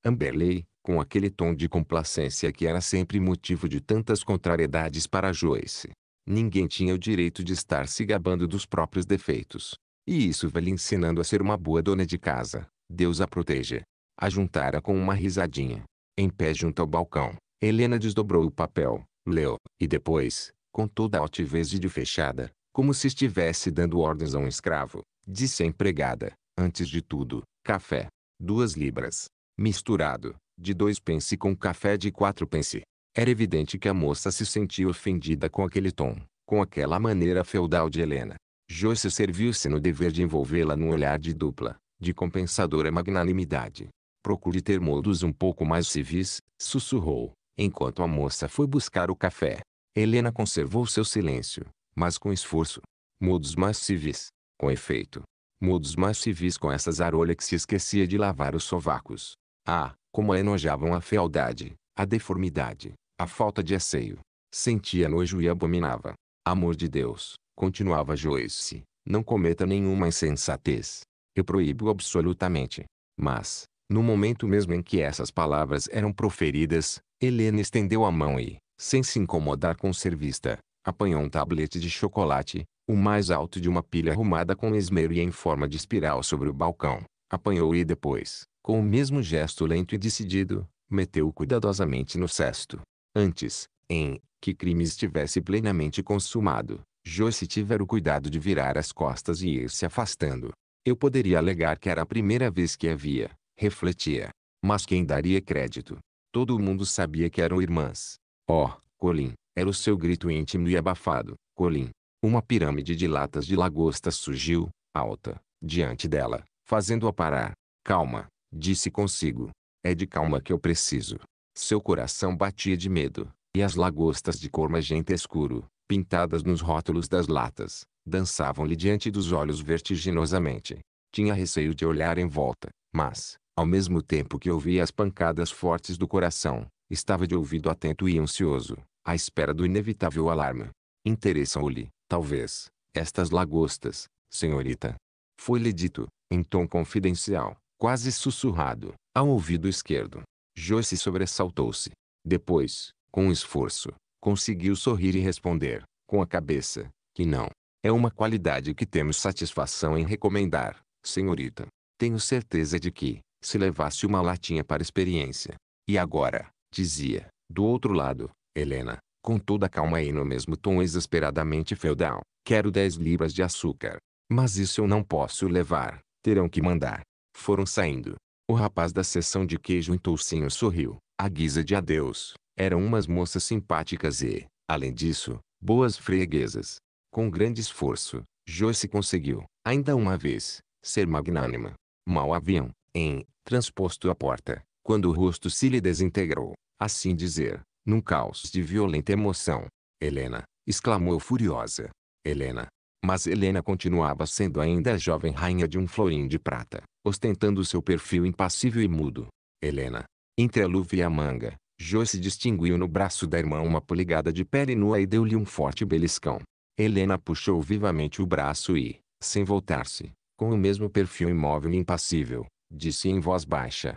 Amberley, com aquele tom de complacência que era sempre motivo de tantas contrariedades para Joyce. Ninguém tinha o direito de estar se gabando dos próprios defeitos. E isso vai lhe ensinando a ser uma boa dona de casa. Deus a proteja. Ajuntara com uma risadinha. Em pé junto ao balcão, Helena desdobrou o papel, leu, e depois, com toda a altivez de fechada, como se estivesse dando ordens a um escravo, disse à empregada, antes de tudo, café, duas libras, misturado, de dois pence com café de quatro pence. Era evidente que a moça se sentia ofendida com aquele tom, com aquela maneira feudal de Helena. Joyce serviu-se no dever de envolvê-la num olhar de dupla, de compensadora magnanimidade. Procure ter modos um pouco mais civis, sussurrou, enquanto a moça foi buscar o café. Helena conservou seu silêncio, mas com esforço. Modos mais civis, com efeito. Modos mais civis com essas zarolha que se esquecia de lavar os sovacos. Ah, como a enojavam a fealdade, a deformidade, a falta de asseio. Sentia nojo e abominava. Amor de Deus, Continuava Joyce, não cometa nenhuma insensatez. Eu proíbo absolutamente. Mas, no momento mesmo em que essas palavras eram proferidas, Helena estendeu a mão e, sem se incomodar com ser vista, apanhou um tablete de chocolate, o mais alto de uma pilha arrumada com esmero e em forma de espiral sobre o balcão. Apanhou e depois, com o mesmo gesto lento e decidido, meteu cuidadosamente no cesto. Antes, em que crime estivesse plenamente consumado, Joyce tiver o cuidado de virar as costas e ir se afastando. Eu poderia alegar que era a primeira vez que a via, refletia. Mas quem daria crédito? Todo mundo sabia que eram irmãs. Oh, Colin, era o seu grito íntimo e abafado, Colin. Uma pirâmide de latas de lagosta surgiu, alta, diante dela, fazendo-a parar. Calma, disse consigo. É de calma que eu preciso. Seu coração batia de medo, e as lagostas de cor magenta escuro, pintadas nos rótulos das latas, dançavam-lhe diante dos olhos vertiginosamente. Tinha receio de olhar em volta, mas, ao mesmo tempo que ouvia as pancadas fortes do coração, estava de ouvido atento e ansioso, à espera do inevitável alarme. Interessam-lhe, talvez, estas lagostas, senhorita. Foi-lhe dito, em tom confidencial, quase sussurrado, ao ouvido esquerdo. Joyce sobressaltou-se. Depois, com um esforço, conseguiu sorrir e responder, com a cabeça, que não. É uma qualidade que temos satisfação em recomendar, senhorita. Tenho certeza de que, se levasse uma latinha para experiência. E agora, dizia, do outro lado, Helena, com toda calma e no mesmo tom exasperadamente feudal, quero 10 libras de açúcar. Mas isso eu não posso levar, terão que mandar. Foram saindo. O rapaz da seção de queijo em toucinho sorriu, à guisa de adeus. Eram umas moças simpáticas e, além disso, boas freguesas. Com grande esforço, Joyce conseguiu, ainda uma vez, ser magnânima. Mal haviam, em, transposto a porta, quando o rosto se lhe desintegrou, assim dizer, num caos de violenta emoção. Helena, exclamou furiosa. Helena. Mas Helena continuava sendo ainda a jovem rainha de um florim de prata, ostentando seu perfil impassível e mudo. Helena. Entre a luva e a manga, Joyce distinguiu no braço da irmã uma polegada de pele nua e deu-lhe um forte beliscão. Helena puxou vivamente o braço e, sem voltar-se, com o mesmo perfil imóvel e impassível, disse em voz baixa.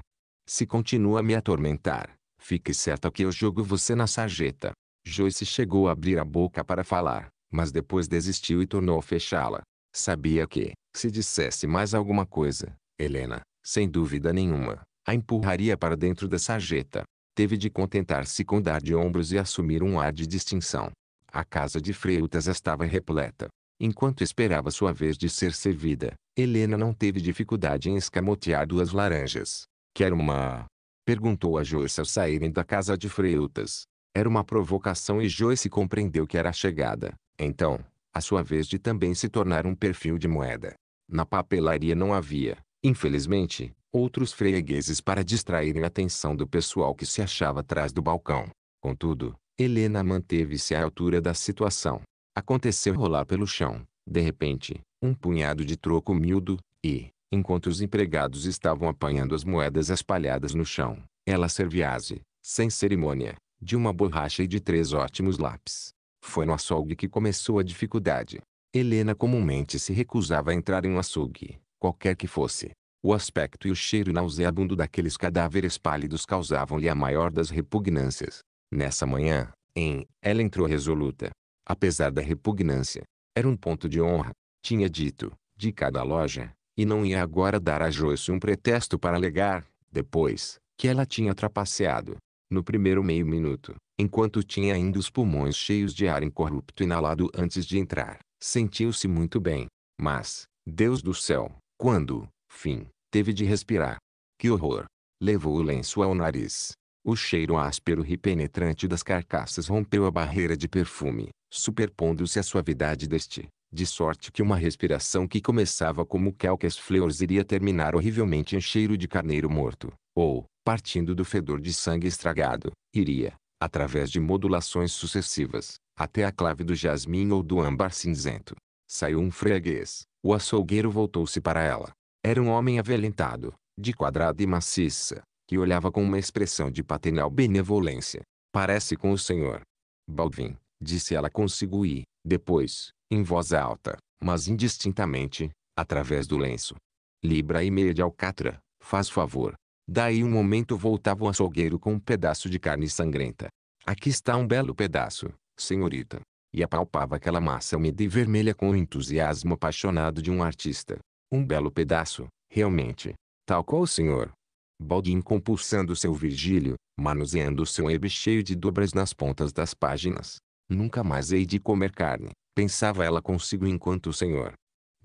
Se continua a me atormentar, fique certa que eu jogo você na sarjeta. Joyce chegou a abrir a boca para falar, mas depois desistiu e tornou a fechá-la. Sabia que, se dissesse mais alguma coisa, Helena, sem dúvida nenhuma, a empurraria para dentro da sarjeta teve de contentar-se com dar de ombros e assumir um ar de distinção. A casa de Freutas estava repleta. Enquanto esperava sua vez de ser servida, Helena não teve dificuldade em escamotear duas laranjas. Quer uma? Perguntou a Joyce ao saírem da casa de Freutas. Era uma provocação e Joyce compreendeu que era a chegada. Então, a sua vez de também se tornar um perfil de moeda. Na papelaria não havia, infelizmente, outros fregueses para distraírem a atenção do pessoal que se achava atrás do balcão. Contudo, Helena manteve-se à altura da situação. Aconteceu rolar pelo chão, de repente, um punhado de troco miúdo, e, enquanto os empregados estavam apanhando as moedas espalhadas no chão, ela serviase, sem cerimônia, de uma borracha e de três ótimos lápis. Foi no açougue que começou a dificuldade. Helena comumente se recusava a entrar em um açougue, qualquer que fosse, o aspecto e o cheiro nauseabundo daqueles cadáveres pálidos causavam-lhe a maior das repugnâncias. Nessa manhã, em, ela entrou resoluta. Apesar da repugnância, era um ponto de honra, tinha dito, de cada loja, e não ia agora dar a Joyce um pretexto para alegar, depois, que ela tinha trapaceado. No primeiro meio minuto, enquanto tinha ainda os pulmões cheios de ar incorrupto inalado antes de entrar, sentiu-se muito bem. Mas, Deus do céu, quando, fim, teve de respirar. Que horror! Levou o lenço ao nariz. O cheiro áspero e penetrante das carcaças rompeu a barreira de perfume, superpondo-se à suavidade deste. De sorte que uma respiração que começava como quelques flores iria terminar horrivelmente em cheiro de carneiro morto, ou, partindo do fedor de sangue estragado, iria, através de modulações sucessivas, até a clave do jasmim ou do âmbar cinzento. Saiu um freguês, o açougueiro voltou-se para ela, era um homem avelentado, de quadrada e maciça, que olhava com uma expressão de paternal benevolência. Parece com o senhor. Baldwin, disse ela consigo e, depois, em voz alta, mas indistintamente, através do lenço. Libra e meia de alcatra, faz favor. Daí um momento voltava o açougueiro com um pedaço de carne sangrenta. Aqui está um belo pedaço, senhorita. E apalpava aquela massa úmida e vermelha com o entusiasmo apaixonado de um artista. Um belo pedaço, realmente. Tal qual o senhor. Baldin compulsando seu Virgílio, manuseando seu ebe cheio de dobras nas pontas das páginas. Nunca mais hei de comer carne, pensava ela consigo enquanto o senhor.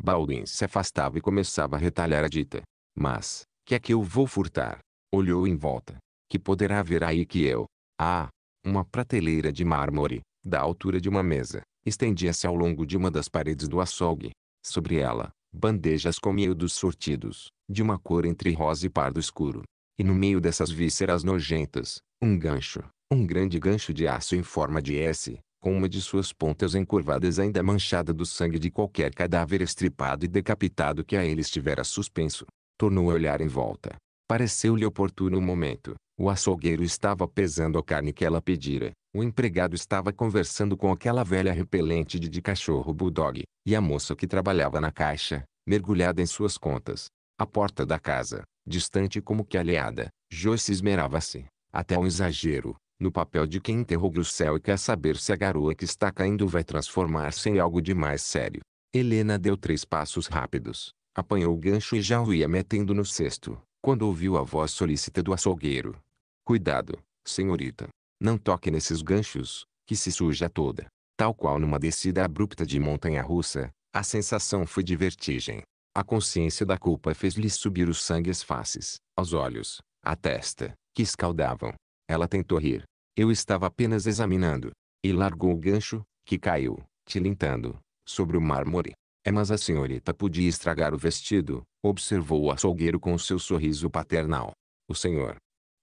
Baldin se afastava e começava a retalhar a dita. Mas, que é que eu vou furtar? Olhou em volta. Que poderá haver aí que eu? Ah! Uma prateleira de mármore, da altura de uma mesa, estendia-se ao longo de uma das paredes do açougue. Sobre ela, bandejas com miúdos sortidos, de uma cor entre rosa e pardo escuro. E no meio dessas vísceras nojentas, um gancho, um grande gancho de aço em forma de S, com uma de suas pontas encurvadas ainda manchada do sangue de qualquer cadáver estripado e decapitado que a ele estivera suspenso. Tornou a olhar em volta. Pareceu-lhe oportuno o momento. O açougueiro estava pesando a carne que ela pedira, o empregado estava conversando com aquela velha repelente de, de cachorro bulldog, e a moça que trabalhava na caixa, mergulhada em suas contas. A porta da casa, distante como que aliada, Joyce esmerava-se, até um exagero, no papel de quem interroga o céu e quer saber se a garoa que está caindo vai transformar-se em algo de mais sério. Helena deu três passos rápidos, apanhou o gancho e já o ia metendo no cesto, quando ouviu a voz solícita do açougueiro. Cuidado, senhorita. Não toque nesses ganchos, que se suja toda. Tal qual numa descida abrupta de montanha-russa, a sensação foi de vertigem. A consciência da culpa fez-lhe subir o sangue às faces, aos olhos, à testa, que escaldavam. Ela tentou rir. Eu estava apenas examinando. E largou o gancho, que caiu, tilintando, sobre o mármore. É mas a senhorita podia estragar o vestido, observou o açougueiro com seu sorriso paternal. O senhor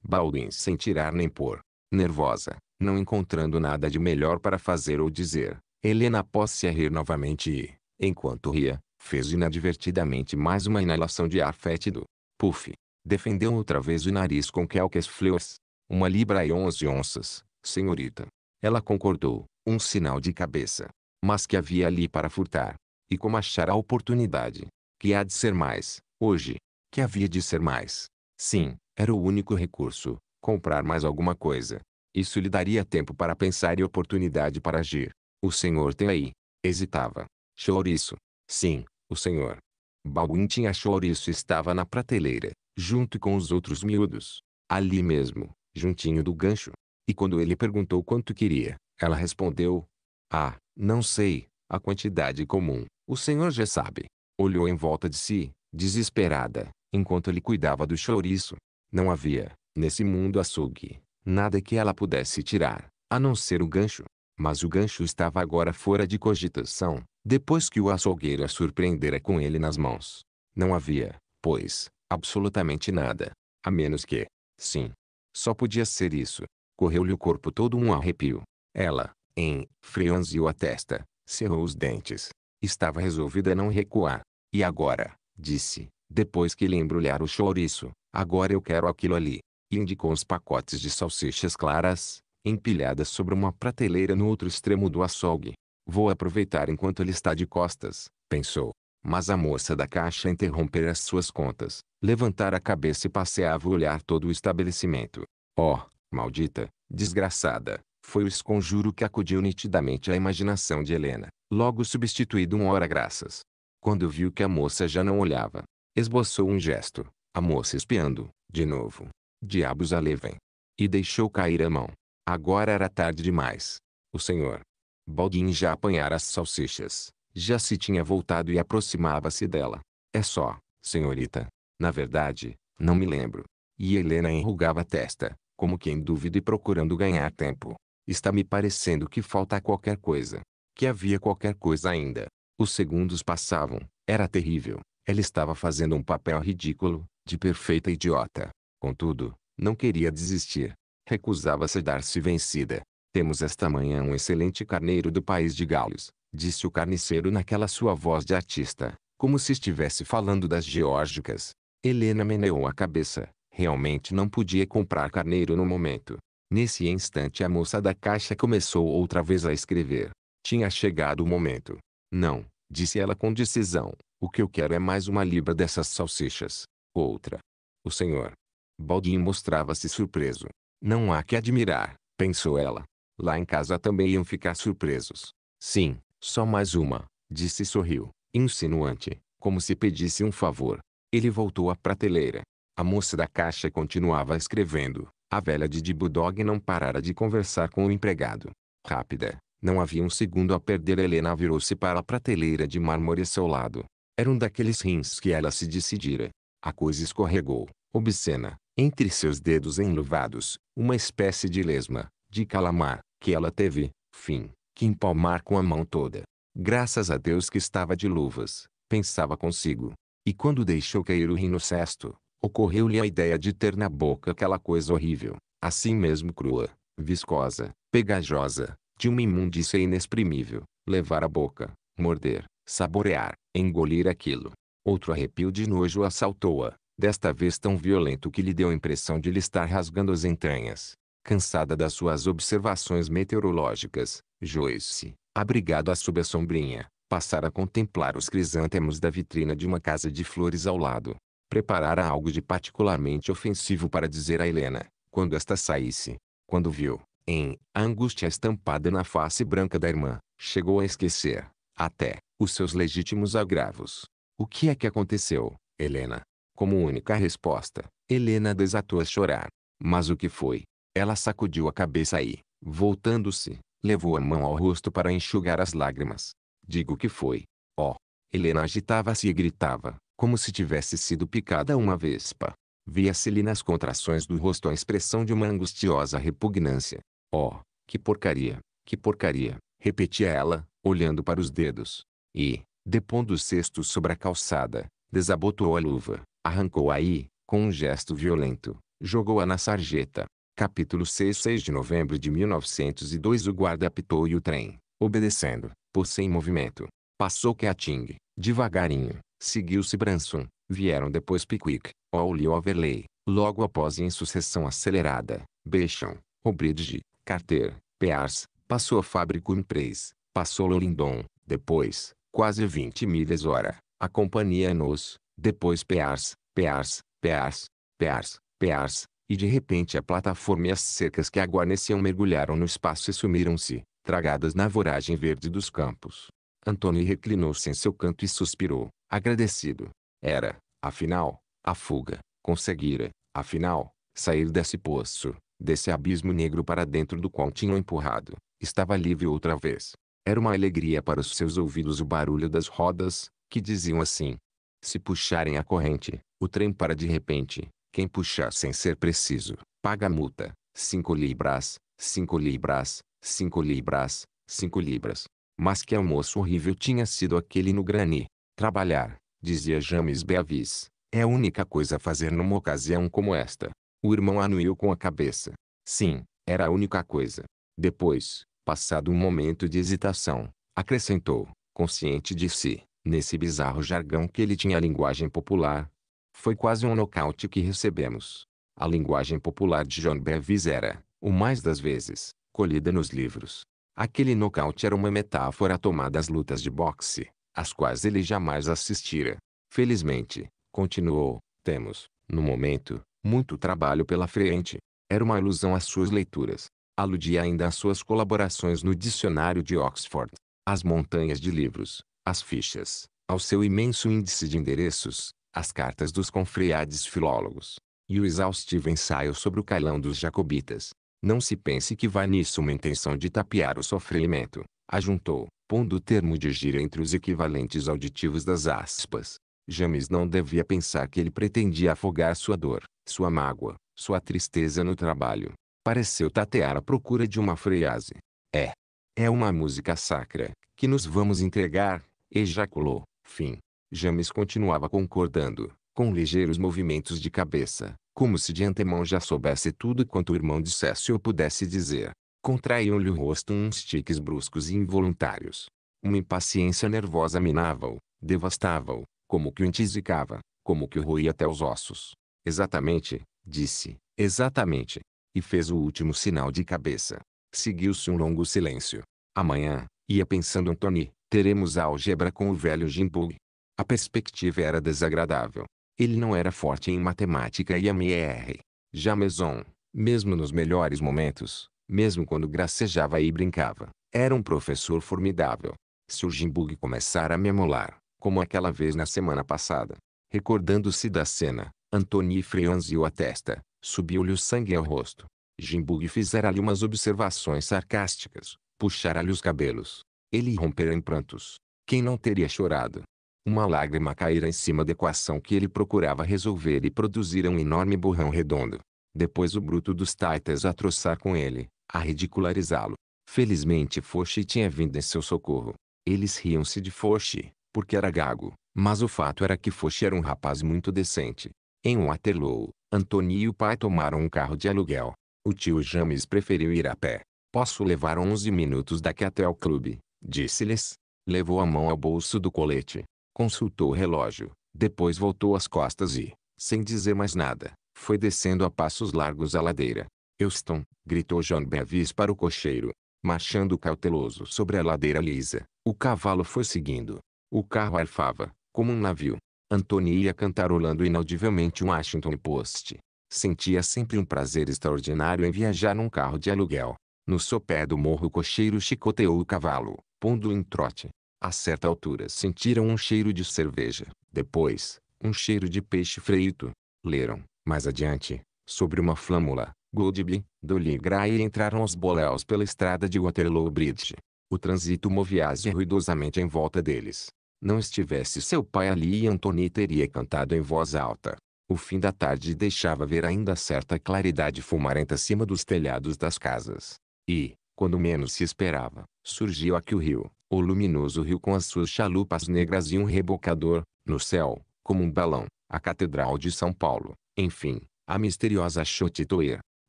Baldwin sem tirar nem pôr, nervosa, não encontrando nada de melhor para fazer ou dizer. Helena pôs-se a rir novamente e, enquanto ria, fez inadvertidamente mais uma inalação de ar fétido. Puff! Defendeu outra vez o nariz com quelques fleurs. Uma libra e onze onças, senhorita. Ela concordou, um sinal de cabeça. Mas que havia ali para furtar? E como achar a oportunidade? Que há de ser mais, hoje? Que havia de ser mais? Sim, era o único recurso, comprar mais alguma coisa. Isso lhe daria tempo para pensar e oportunidade para agir. O senhor tem aí. Hesitava. Chouriço. Sim, o senhor. Baldwin tinha chouriço e estava na prateleira, junto com os outros miúdos. Ali mesmo, juntinho do gancho. E quando ele perguntou quanto queria, ela respondeu. Ah, não sei, a quantidade comum, o senhor já sabe. Olhou em volta de si, desesperada, enquanto ele cuidava do chouriço. Não havia, Nesse mundo açougue, nada que ela pudesse tirar, a não ser o gancho. Mas o gancho estava agora fora de cogitação, depois que o açougueiro a surpreendera com ele nas mãos. Não havia, pois, absolutamente nada. A menos que, sim, só podia ser isso. Correu-lhe o corpo todo um arrepio. Ela, em, franziu a testa, cerrou os dentes. Estava resolvida a não recuar. E agora, disse, depois que lhe embrulhar o chouriço, agora eu quero aquilo ali e indicou os pacotes de salsichas claras, empilhadas sobre uma prateleira no outro extremo do açougue. Vou aproveitar enquanto ele está de costas, pensou. Mas a moça da caixa interromper as suas contas, levantar a cabeça e passeava o olhar todo o estabelecimento. Oh, maldita, desgraçada, foi o esconjuro que acudiu nitidamente à imaginação de Helena, logo substituído um hora graças Quando viu que a moça já não olhava, esboçou um gesto, a moça espiando, de novo, Diabos a levem. E deixou cair a mão. Agora era tarde demais. O senhor Baldin já apanhara as salsichas. Já se tinha voltado e aproximava-se dela. É só, senhorita. Na verdade, não me lembro. E Helena enrugava a testa, como quem em dúvida e procurando ganhar tempo. Está me parecendo que falta qualquer coisa. Que havia qualquer coisa ainda. Os segundos passavam. Era terrível. Ela estava fazendo um papel ridículo, de perfeita idiota. Contudo, não queria desistir. Recusava-se dar-se vencida. Temos esta manhã um excelente carneiro do país de Galos, disse o carniceiro naquela sua voz de artista, como se estivesse falando das geórgicas. Helena meneou a cabeça. Realmente não podia comprar carneiro no momento. Nesse instante a moça da caixa começou outra vez a escrever. Tinha chegado o momento. Não, disse ela com decisão. O que eu quero é mais uma libra dessas salsichas. Outra. O senhor, Baldin mostrava-se surpreso. Não há que admirar, pensou ela. Lá em casa também iam ficar surpresos. Sim, só mais uma, disse e sorriu, insinuante, como se pedisse um favor. Ele voltou à prateleira. A moça da caixa continuava escrevendo. A velha de Dibudog não parara de conversar com o empregado. Rápida, não havia um segundo a perder Helena virou-se para a prateleira de mármore ao seu lado. Era um daqueles rins que ela se decidira. A coisa escorregou obscena, entre seus dedos enluvados, uma espécie de lesma, de calamar, que ela teve, fim, que empalmar com a mão toda. Graças a Deus que estava de luvas, pensava consigo. E quando deixou cair o cesto ocorreu-lhe a ideia de ter na boca aquela coisa horrível, assim mesmo crua, viscosa, pegajosa, de uma imundícia inexprimível, levar a boca, morder, saborear, engolir aquilo. Outro arrepio de nojo assaltou-a, desta vez tão violento que lhe deu a impressão de lhe estar rasgando as entranhas. Cansada das suas observações meteorológicas, Joyce, abrigado à sob a sombrinha, passara a contemplar os crisântemos da vitrina de uma casa de flores ao lado. Preparara algo de particularmente ofensivo para dizer a Helena, quando esta saísse. Quando viu, em, a angústia estampada na face branca da irmã, chegou a esquecer, até, os seus legítimos agravos. O que é que aconteceu, Helena? Como única resposta, Helena desatou a chorar. Mas o que foi? Ela sacudiu a cabeça e, voltando-se, levou a mão ao rosto para enxugar as lágrimas. Digo que foi. Oh! Helena agitava-se e gritava, como se tivesse sido picada uma vespa. Via-se-lhe nas contrações do rosto a expressão de uma angustiosa repugnância. Oh, que porcaria, que porcaria, repetia ela, olhando para os dedos. E, depondo o cesto sobre a calçada, Desabotoou a luva, arrancou aí, com um gesto violento, jogou-a na sarjeta. Capítulo 6 6 de novembro de 1902 O guarda apitou e o trem, obedecendo, pôs-se em movimento. Passou Keating, devagarinho, seguiu-se Branson, vieram depois Pickwick, Ollie e Overlay, logo após e em sucessão acelerada, Bechon, Obridge, Carter, Pears, passou a fábrica Impres, passou London, depois, quase 20 milhas hora, Acompanha-nos, depois pears, pears, pears, pears, pears, e de repente a plataforma e as cercas que a guarneciam mergulharam no espaço e sumiram-se, tragadas na voragem verde dos campos. Antônio reclinou-se em seu canto e suspirou, agradecido. Era, afinal, a fuga, conseguira, afinal, sair desse poço, desse abismo negro para dentro do qual tinham empurrado. Estava livre outra vez. Era uma alegria para os seus ouvidos o barulho das rodas, que diziam assim: Se puxarem a corrente, o trem para de repente. Quem puxar sem ser preciso, paga a multa. cinco libras, cinco libras, cinco libras, cinco libras. Mas que almoço horrível tinha sido aquele no grani. Trabalhar, dizia James Beavis, é a única coisa a fazer numa ocasião como esta. O irmão anuiu com a cabeça. Sim, era a única coisa. Depois, passado um momento de hesitação, acrescentou, consciente de si nesse bizarro jargão que ele tinha a linguagem popular. Foi quase um nocaute que recebemos. A linguagem popular de John Bevis era, o mais das vezes, colhida nos livros. Aquele nocaute era uma metáfora tomada às lutas de boxe, às quais ele jamais assistira. Felizmente, continuou, temos, no momento, muito trabalho pela frente. Era uma alusão às suas leituras. Aludia ainda às suas colaborações no dicionário de Oxford. As montanhas de livros, as fichas, ao seu imenso índice de endereços, as cartas dos confreades filólogos, e o exaustivo ensaio sobre o cailão dos jacobitas. Não se pense que vai nisso uma intenção de tapear o sofrimento, ajuntou, pondo o termo de gira entre os equivalentes auditivos das aspas. James não devia pensar que ele pretendia afogar sua dor, sua mágoa, sua tristeza no trabalho. Pareceu tatear à procura de uma frase. É. É uma música sacra, que nos vamos entregar, Ejaculou. Fim. James continuava concordando, com ligeiros movimentos de cabeça, como se de antemão já soubesse tudo quanto o irmão dissesse ou pudesse dizer. Contraíam-lhe o rosto uns tiques bruscos e involuntários. Uma impaciência nervosa minava-o, devastava-o, como que o intisicava, como que o roía até os ossos. Exatamente, disse, exatamente. E fez o último sinal de cabeça. Seguiu-se um longo silêncio. Amanhã, ia pensando Antony, teremos álgebra com o velho Jimbug. A perspectiva era desagradável. Ele não era forte em matemática e MER. Já Maison, mesmo nos melhores momentos, mesmo quando gracejava e brincava, era um professor formidável. Se o Jimbug começar a me amolar, como aquela vez na semana passada, recordando-se da cena, Antony franziu a testa, subiu-lhe o sangue ao rosto. Jimbug fizera-lhe umas observações sarcásticas, puxara-lhe os cabelos, ele rompera em prantos. Quem não teria chorado? Uma lágrima caíra em cima da equação que ele procurava resolver e produzira um enorme borrão redondo. Depois o bruto dos taitas a troçar com ele, a ridicularizá-lo. Felizmente Foshi tinha vindo em seu socorro. Eles riam-se de Foshi, porque era gago, mas o fato era que Foshi era um rapaz muito decente. Em Waterloo, Antônio e o pai tomaram um carro de aluguel. O tio James preferiu ir a pé. Posso levar 11 minutos daqui até o clube, Disse-lhes. Levou a mão ao bolso do colete. Consultou o relógio. Depois voltou as costas e, sem dizer mais nada, foi descendo a passos largos a ladeira. Euston, gritou John Bevis para o cocheiro. Marchando cauteloso sobre a ladeira lisa, o cavalo foi seguindo. O carro arfava, como um navio. Antônio ia cantarolando inaudivelmente Washington Post. Sentia sempre um prazer extraordinário em viajar num carro de aluguel. No sopé do morro o cocheiro chicoteou o cavalo pondo em trote. A certa altura sentiram um cheiro de cerveja, depois, um cheiro de peixe frito. Leram, mais adiante, sobre uma flâmula, Goldby, Doligra e entraram aos boléus pela estrada de Waterloo Bridge. O trânsito movia-se ruidosamente em volta deles. Não estivesse seu pai ali e Antony teria cantado em voz alta. O fim da tarde deixava ver ainda certa claridade fumarenta acima dos telhados das casas. E, quando menos se esperava, Surgiu aqui o rio, o luminoso rio com as suas chalupas negras e um rebocador, no céu, como um balão, a Catedral de São Paulo, enfim, a misteriosa Chotitoia.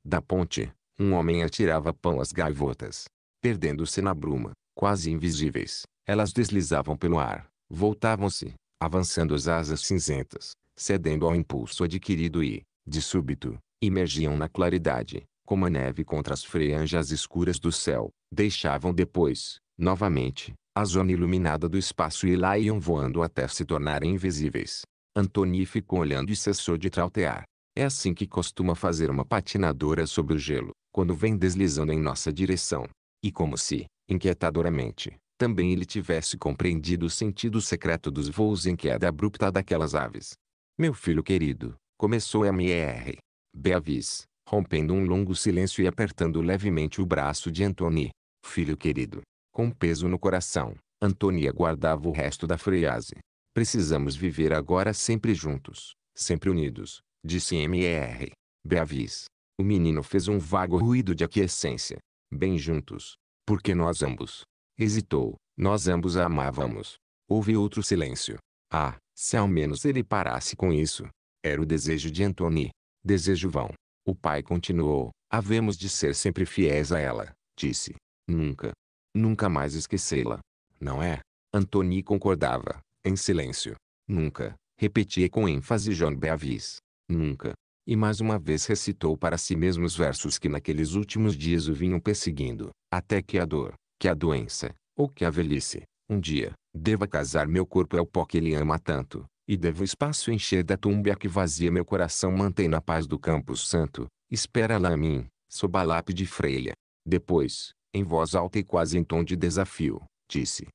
Da ponte, um homem atirava pão às gaivotas. Perdendo-se na bruma, quase invisíveis, elas deslizavam pelo ar, voltavam-se, avançando as asas cinzentas, cedendo ao impulso adquirido e, de súbito, imergiam na claridade, como a neve contra as franjas escuras do céu, deixavam depois, novamente, a zona iluminada do espaço e lá iam voando até se tornarem invisíveis. Antoni ficou olhando e cessou de trautear. É assim que costuma fazer uma patinadora sobre o gelo, quando vem deslizando em nossa direção. E como se, inquietadoramente, também ele tivesse compreendido o sentido secreto dos voos em queda abrupta daquelas aves. Meu filho querido, começou M.E.R. Beavis, rompendo um longo silêncio e apertando levemente o braço de Antony. Filho querido. Com peso no coração, Antoni aguardava o resto da frase. Precisamos viver agora sempre juntos, sempre unidos, disse M.E.R. Beavis. O menino fez um vago ruído de aquiescência. Bem juntos. Porque nós ambos. Hesitou. Nós ambos a amávamos. Houve outro silêncio. Ah, se ao menos ele parasse com isso. Era o desejo de Antony. Desejo vão, o pai continuou, havemos de ser sempre fiéis a ela, disse. Nunca. Nunca mais esquecê-la. Não é? Antony concordava, em silêncio. Nunca. Repetia com ênfase John Beavis. Nunca. E mais uma vez recitou para si mesmo os versos que naqueles últimos dias o vinham perseguindo, até que a dor, que a doença, ou que a velhice, um dia, deva casar meu corpo ao é pó que ele ama tanto, e devo espaço encher da tumba que vazia meu coração mantém na paz do campo santo, espera lá a mim, sob a lápide freia. Depois, em voz alta e quase em tom de desafio, disse.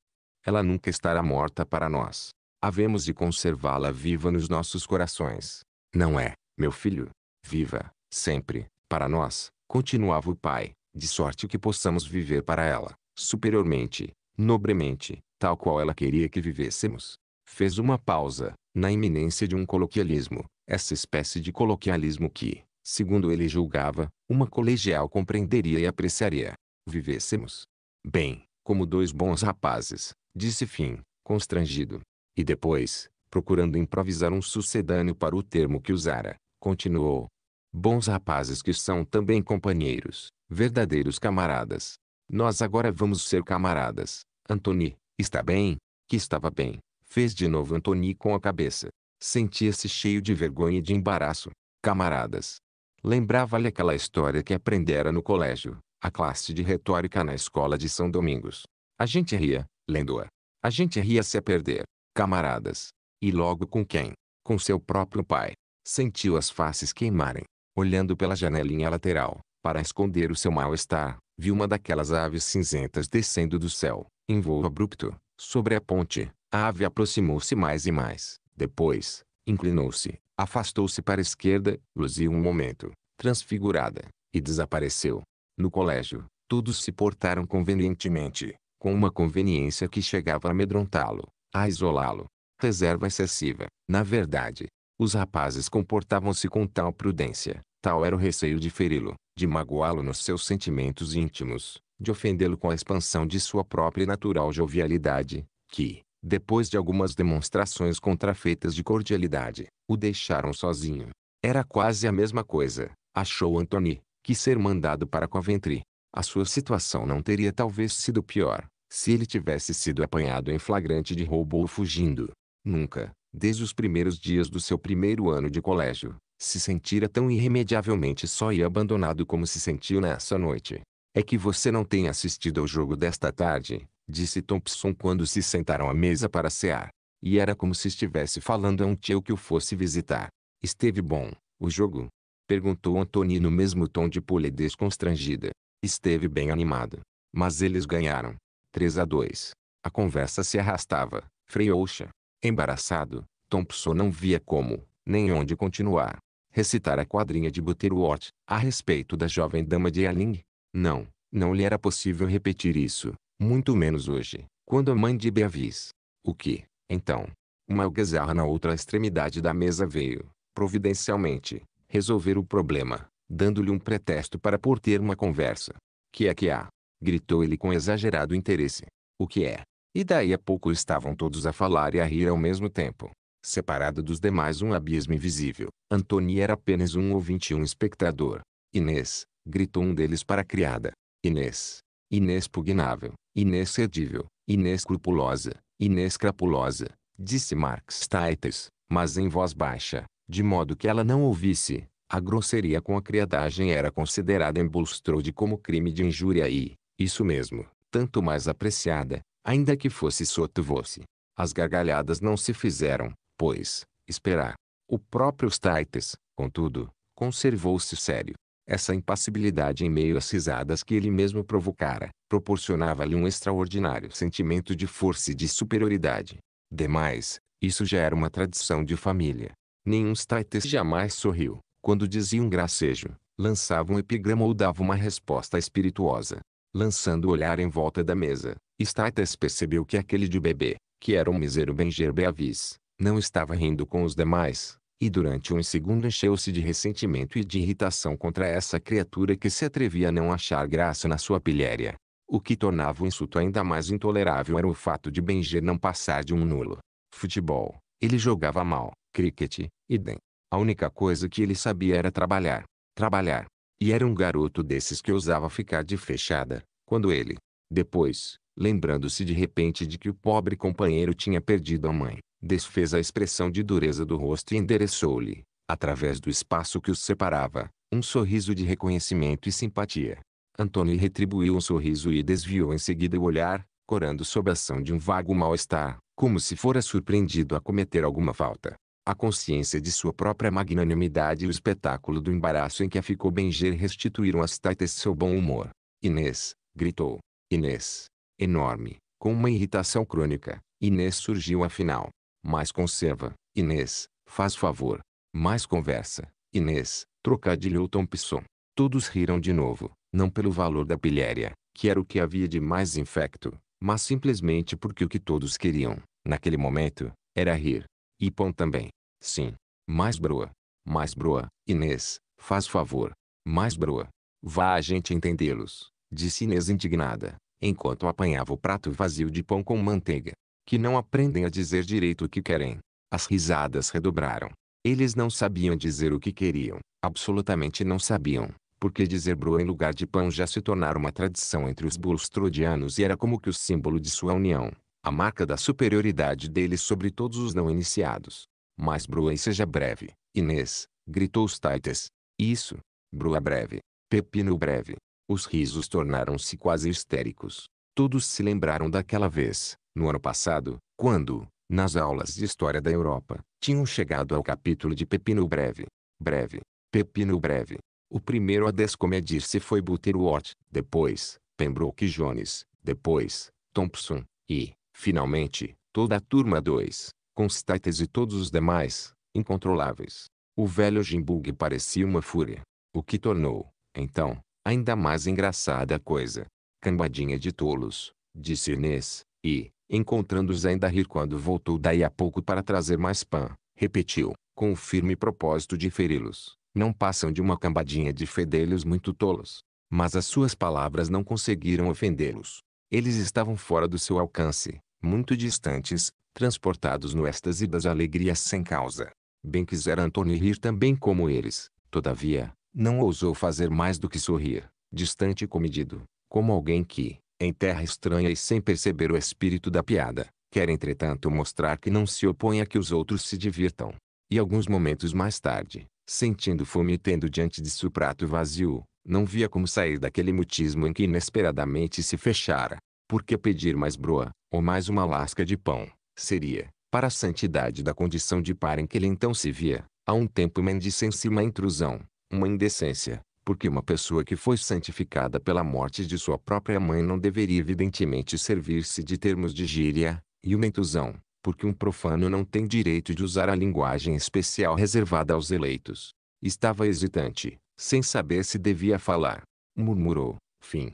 Ela nunca estará morta para nós. Havemos de conservá-la viva nos nossos corações. Não é, meu filho? Viva, sempre, para nós, continuava o pai, de sorte que possamos viver para ela, superiormente, nobremente, tal qual ela queria que vivêssemos. Fez uma pausa, na iminência de um coloquialismo, essa espécie de coloquialismo que, segundo ele julgava, uma colegial compreenderia e apreciaria. Vivêssemos. Bem, como dois bons rapazes, disse Fim, constrangido. E depois, procurando improvisar um sucedâneo para o termo que usara, continuou. Bons rapazes que são também companheiros, verdadeiros camaradas. Nós agora vamos ser camaradas, Antony, está bem? Que estava bem. Fez de novo Antoni com a cabeça. Sentia-se cheio de vergonha e de embaraço. Camaradas. Lembrava-lhe aquela história que aprendera no colégio, a classe de retórica na escola de São Domingos. A gente ria, lendo-a. A gente ria-se a perder. Camaradas. E logo com quem? Com seu próprio pai. Sentiu as faces queimarem. Olhando pela janelinha lateral, para esconder o seu mal-estar, viu uma daquelas aves cinzentas descendo do céu, em voo abrupto, sobre a ponte, a ave aproximou-se mais e mais. Depois, inclinou-se, afastou-se para a esquerda, luziu um momento, transfigurada, e desapareceu. No colégio, todos se portaram convenientemente, com uma conveniência que chegava a amedrontá-lo, a isolá-lo. Reserva excessiva. Na verdade, os rapazes comportavam-se com tal prudência, tal era o receio de feri-lo, de magoá-lo nos seus sentimentos íntimos, de ofendê-lo com a expansão de sua própria e natural jovialidade, que, depois de algumas demonstrações contrafeitas de cordialidade, o deixaram sozinho. Era quase a mesma coisa, achou Anthony, que ser mandado para Coventry. A sua situação não teria talvez sido pior, se ele tivesse sido apanhado em flagrante de roubo ou fugindo. Nunca, desde os primeiros dias do seu primeiro ano de colégio, se sentira tão irremediavelmente só e abandonado como se sentiu nessa noite. É que você não tem assistido ao jogo desta tarde, disse Thompson quando se sentaram à mesa para cear. E era como se estivesse falando a um tio que o fosse visitar. Esteve bom, o jogo? Perguntou Antony no mesmo tom de polidez constrangida. Esteve bem animado. Mas eles ganharam. 3 a 2. A conversa se arrastava, freouxa. Embaraçado, Thompson não via como, nem onde continuar. Recitar a quadrinha de Butterworth, a respeito da jovem dama de Aling? Não, não lhe era possível repetir isso. Muito menos hoje, quando a mãe de Beavis. O que, então? Uma algazarra na outra extremidade da mesa veio, providencialmente, resolver o problema, dando-lhe um pretexto para por ter uma conversa. Que é que há? Gritou ele com exagerado interesse. O que é? E daí a pouco estavam todos a falar e a rir ao mesmo tempo. Separada dos demais um abismo invisível, Antônia era apenas um ouvinte e um espectador. Inês, gritou um deles para a criada. Inês. Inês, pugnável inexcedível, inescrupulosa, inescrapulosa, disse Marx Taites, mas em voz baixa, de modo que ela não ouvisse. A grosseria com a criadagem era considerada em Bulstrode como crime de injúria e, isso mesmo, tanto mais apreciada, ainda que fosse voce. As gargalhadas não se fizeram, pois, esperar. O próprio Staites, contudo, conservou-se sério. Essa impassibilidade em meio às risadas que ele mesmo provocara, proporcionava-lhe um extraordinário sentimento de força e de superioridade. Demais, isso já era uma tradição de família. Nenhum Staites jamais sorriu, quando dizia um gracejo, lançava um epigrama ou dava uma resposta espirituosa. Lançando o olhar em volta da mesa, Staites percebeu que aquele de bebê, que era um mísero Benjer Beavis, não estava rindo com os demais, e durante um segundo encheu-se de ressentimento e de irritação contra essa criatura que se atrevia a não achar graça na sua pilhéria. O que tornava o insulto ainda mais intolerável era o fato de Benger não passar de um nulo. Futebol, ele jogava mal, cricket, idem. A única coisa que ele sabia era trabalhar, trabalhar. E era um garoto desses que ousava ficar de fechada, quando ele, depois, lembrando-se de repente de que o pobre companheiro tinha perdido a mãe, desfez a expressão de dureza do rosto e endereçou-lhe, através do espaço que os separava, um sorriso de reconhecimento e simpatia. Antônio retribuiu o um sorriso e desviou em seguida o olhar, corando sob a ação de um vago mal-estar, como se fora surpreendido a cometer alguma falta. A consciência de sua própria magnanimidade e o espetáculo do embaraço em que a ficou benger restituíram a taitas seu bom humor. Inês, gritou. Inês. Enorme, com uma irritação crônica, Inês surgiu afinal. Mais conserva, Inês, faz favor. Mais conversa, Inês, trocadilhou Tom Thompson. Todos riram de novo, não pelo valor da pilhéria, que era o que havia de mais infecto, mas simplesmente porque o que todos queriam, naquele momento, era rir. E Pão também. Sim. Mais broa. Mais broa, Inês, faz favor. Mais broa. Vá a gente entendê-los, disse Inês indignada, enquanto apanhava o prato vazio de pão com manteiga que não aprendem a dizer direito o que querem. As risadas redobraram. Eles não sabiam dizer o que queriam, absolutamente não sabiam, porque dizer bro em lugar de pão já se tornara uma tradição entre os bulstrodianos e era como que o símbolo de sua união, a marca da superioridade deles sobre todos os não iniciados. Mas bro e seja breve, Inês, gritou Staites. Isso, bro é breve, pepino breve. Os risos tornaram-se quase histéricos. Todos se lembraram daquela vez, no ano passado, quando, nas aulas de História da Europa, tinham chegado ao capítulo de Pepino Breve. Breve. Pepino Breve. O primeiro a descomedir-se foi Butter Watt, depois, Pembroke Jones, depois, Thompson, e, finalmente, toda a turma 2, com e todos os demais, incontroláveis. O velho Jimbug parecia uma fúria. O que tornou, então, ainda mais engraçada a coisa. Cambadinha de tolos, disse Inês, e, Encontrando rir quando voltou daí a pouco para trazer mais pão, repetiu, com o firme propósito de feri-los. Não passam de uma cambadinha de fedelhos muito tolos. Mas as suas palavras não conseguiram ofendê-los. Eles estavam fora do seu alcance, muito distantes, transportados no êxtase das alegrias sem causa. Bem quisera Antônio rir também como eles, todavia, não ousou fazer mais do que sorrir, distante e comedido, como alguém que, em terra estranha e sem perceber o espírito da piada, quer entretanto mostrar que não se opõe a que os outros se divirtam. E alguns momentos mais tarde, sentindo fome e tendo diante de si o prato vazio, não via como sair daquele mutismo em que inesperadamente se fechara. Porque pedir mais broa, ou mais uma lasca de pão, seria, para a santidade da condição de par em que ele então se via, a um tempo mendicência e uma intrusão, uma indecência, porque uma pessoa que foi santificada pela morte de sua própria mãe não deveria evidentemente servir-se de termos de gíria, e uma entusão, porque um profano não tem direito de usar a linguagem especial reservada aos eleitos. Estava hesitante, sem saber se devia falar. Murmurou, fim.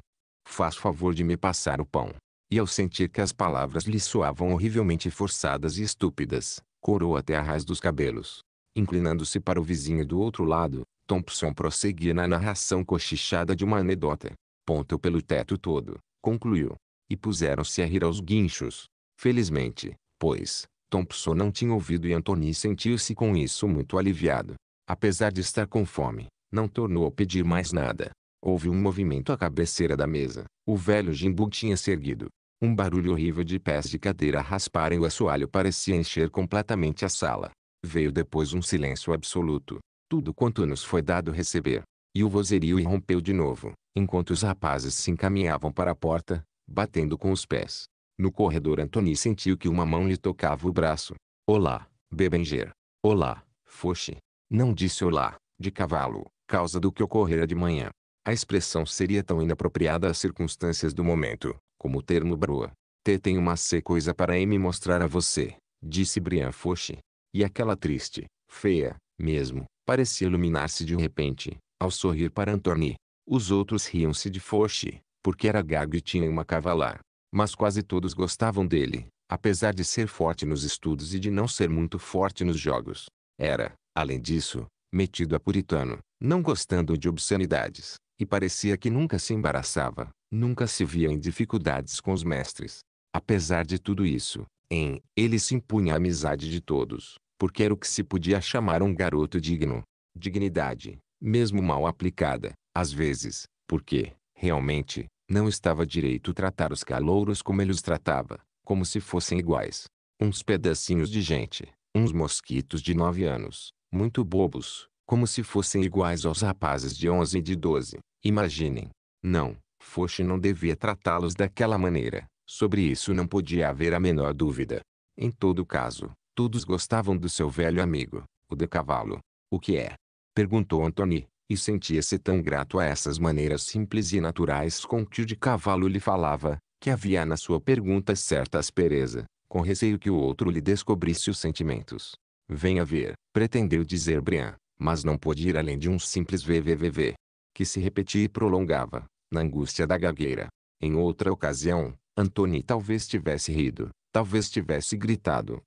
Faz favor de me passar o pão. E ao sentir que as palavras lhe soavam horrivelmente forçadas e estúpidas, corou até a raiz dos cabelos. Inclinando-se para o vizinho do outro lado, Thompson prosseguia na narração cochichada de uma anedota. Ponto pelo teto todo, concluiu. E puseram-se a rir aos guinchos. Felizmente, pois, Thompson não tinha ouvido e Antony sentiu-se com isso muito aliviado. Apesar de estar com fome, não tornou a pedir mais nada. Houve um movimento à cabeceira da mesa. O velho Jimbo tinha se erguido. Um barulho horrível de pés de cadeira rasparem o assoalho parecia encher completamente a sala. Veio depois um silêncio absoluto. Tudo quanto nos foi dado receber. E o vozerio irrompeu de novo, enquanto os rapazes se encaminhavam para a porta, batendo com os pés. No corredor Antony sentiu que uma mão lhe tocava o braço. Olá, Bebenger. Olá, Foche. Não disse olá, de cavalo, causa do que ocorrera de manhã. A expressão seria tão inapropriada às circunstâncias do momento, como o termo broa. T tem uma C coisa para me mostrar a você, disse Brian Foche. E aquela triste, feia, mesmo, parecia iluminar-se de repente, ao sorrir para Antony. Os outros riam-se de Foche, porque era gago e tinha uma cavalar. Mas quase todos gostavam dele, apesar de ser forte nos estudos e de não ser muito forte nos jogos. Era, além disso, metido a puritano, não gostando de obscenidades, e parecia que nunca se embaraçava, nunca se via em dificuldades com os mestres. Apesar de tudo isso, em ele se impunha a amizade de todos porque era o que se podia chamar um garoto digno. Dignidade, mesmo mal aplicada, às vezes, porque, realmente, não estava direito tratar os calouros como ele os tratava, como se fossem iguais. Uns pedacinhos de gente, uns mosquitos de nove anos, muito bobos, como se fossem iguais aos rapazes de onze e de doze. Imaginem. Não, Foch não devia tratá-los daquela maneira. Sobre isso não podia haver a menor dúvida. Em todo caso, Todos gostavam do seu velho amigo, o de cavalo. O que é? Perguntou Antony, e sentia-se tão grato a essas maneiras simples e naturais com que o de cavalo lhe falava, que havia na sua pergunta certa aspereza, com receio que o outro lhe descobrisse os sentimentos. Venha ver, pretendeu dizer Brian, mas não pôde ir além de um simples VVVV, que se repetia e prolongava, na angústia da gagueira. Em outra ocasião, Antony talvez tivesse rido, talvez tivesse gritado,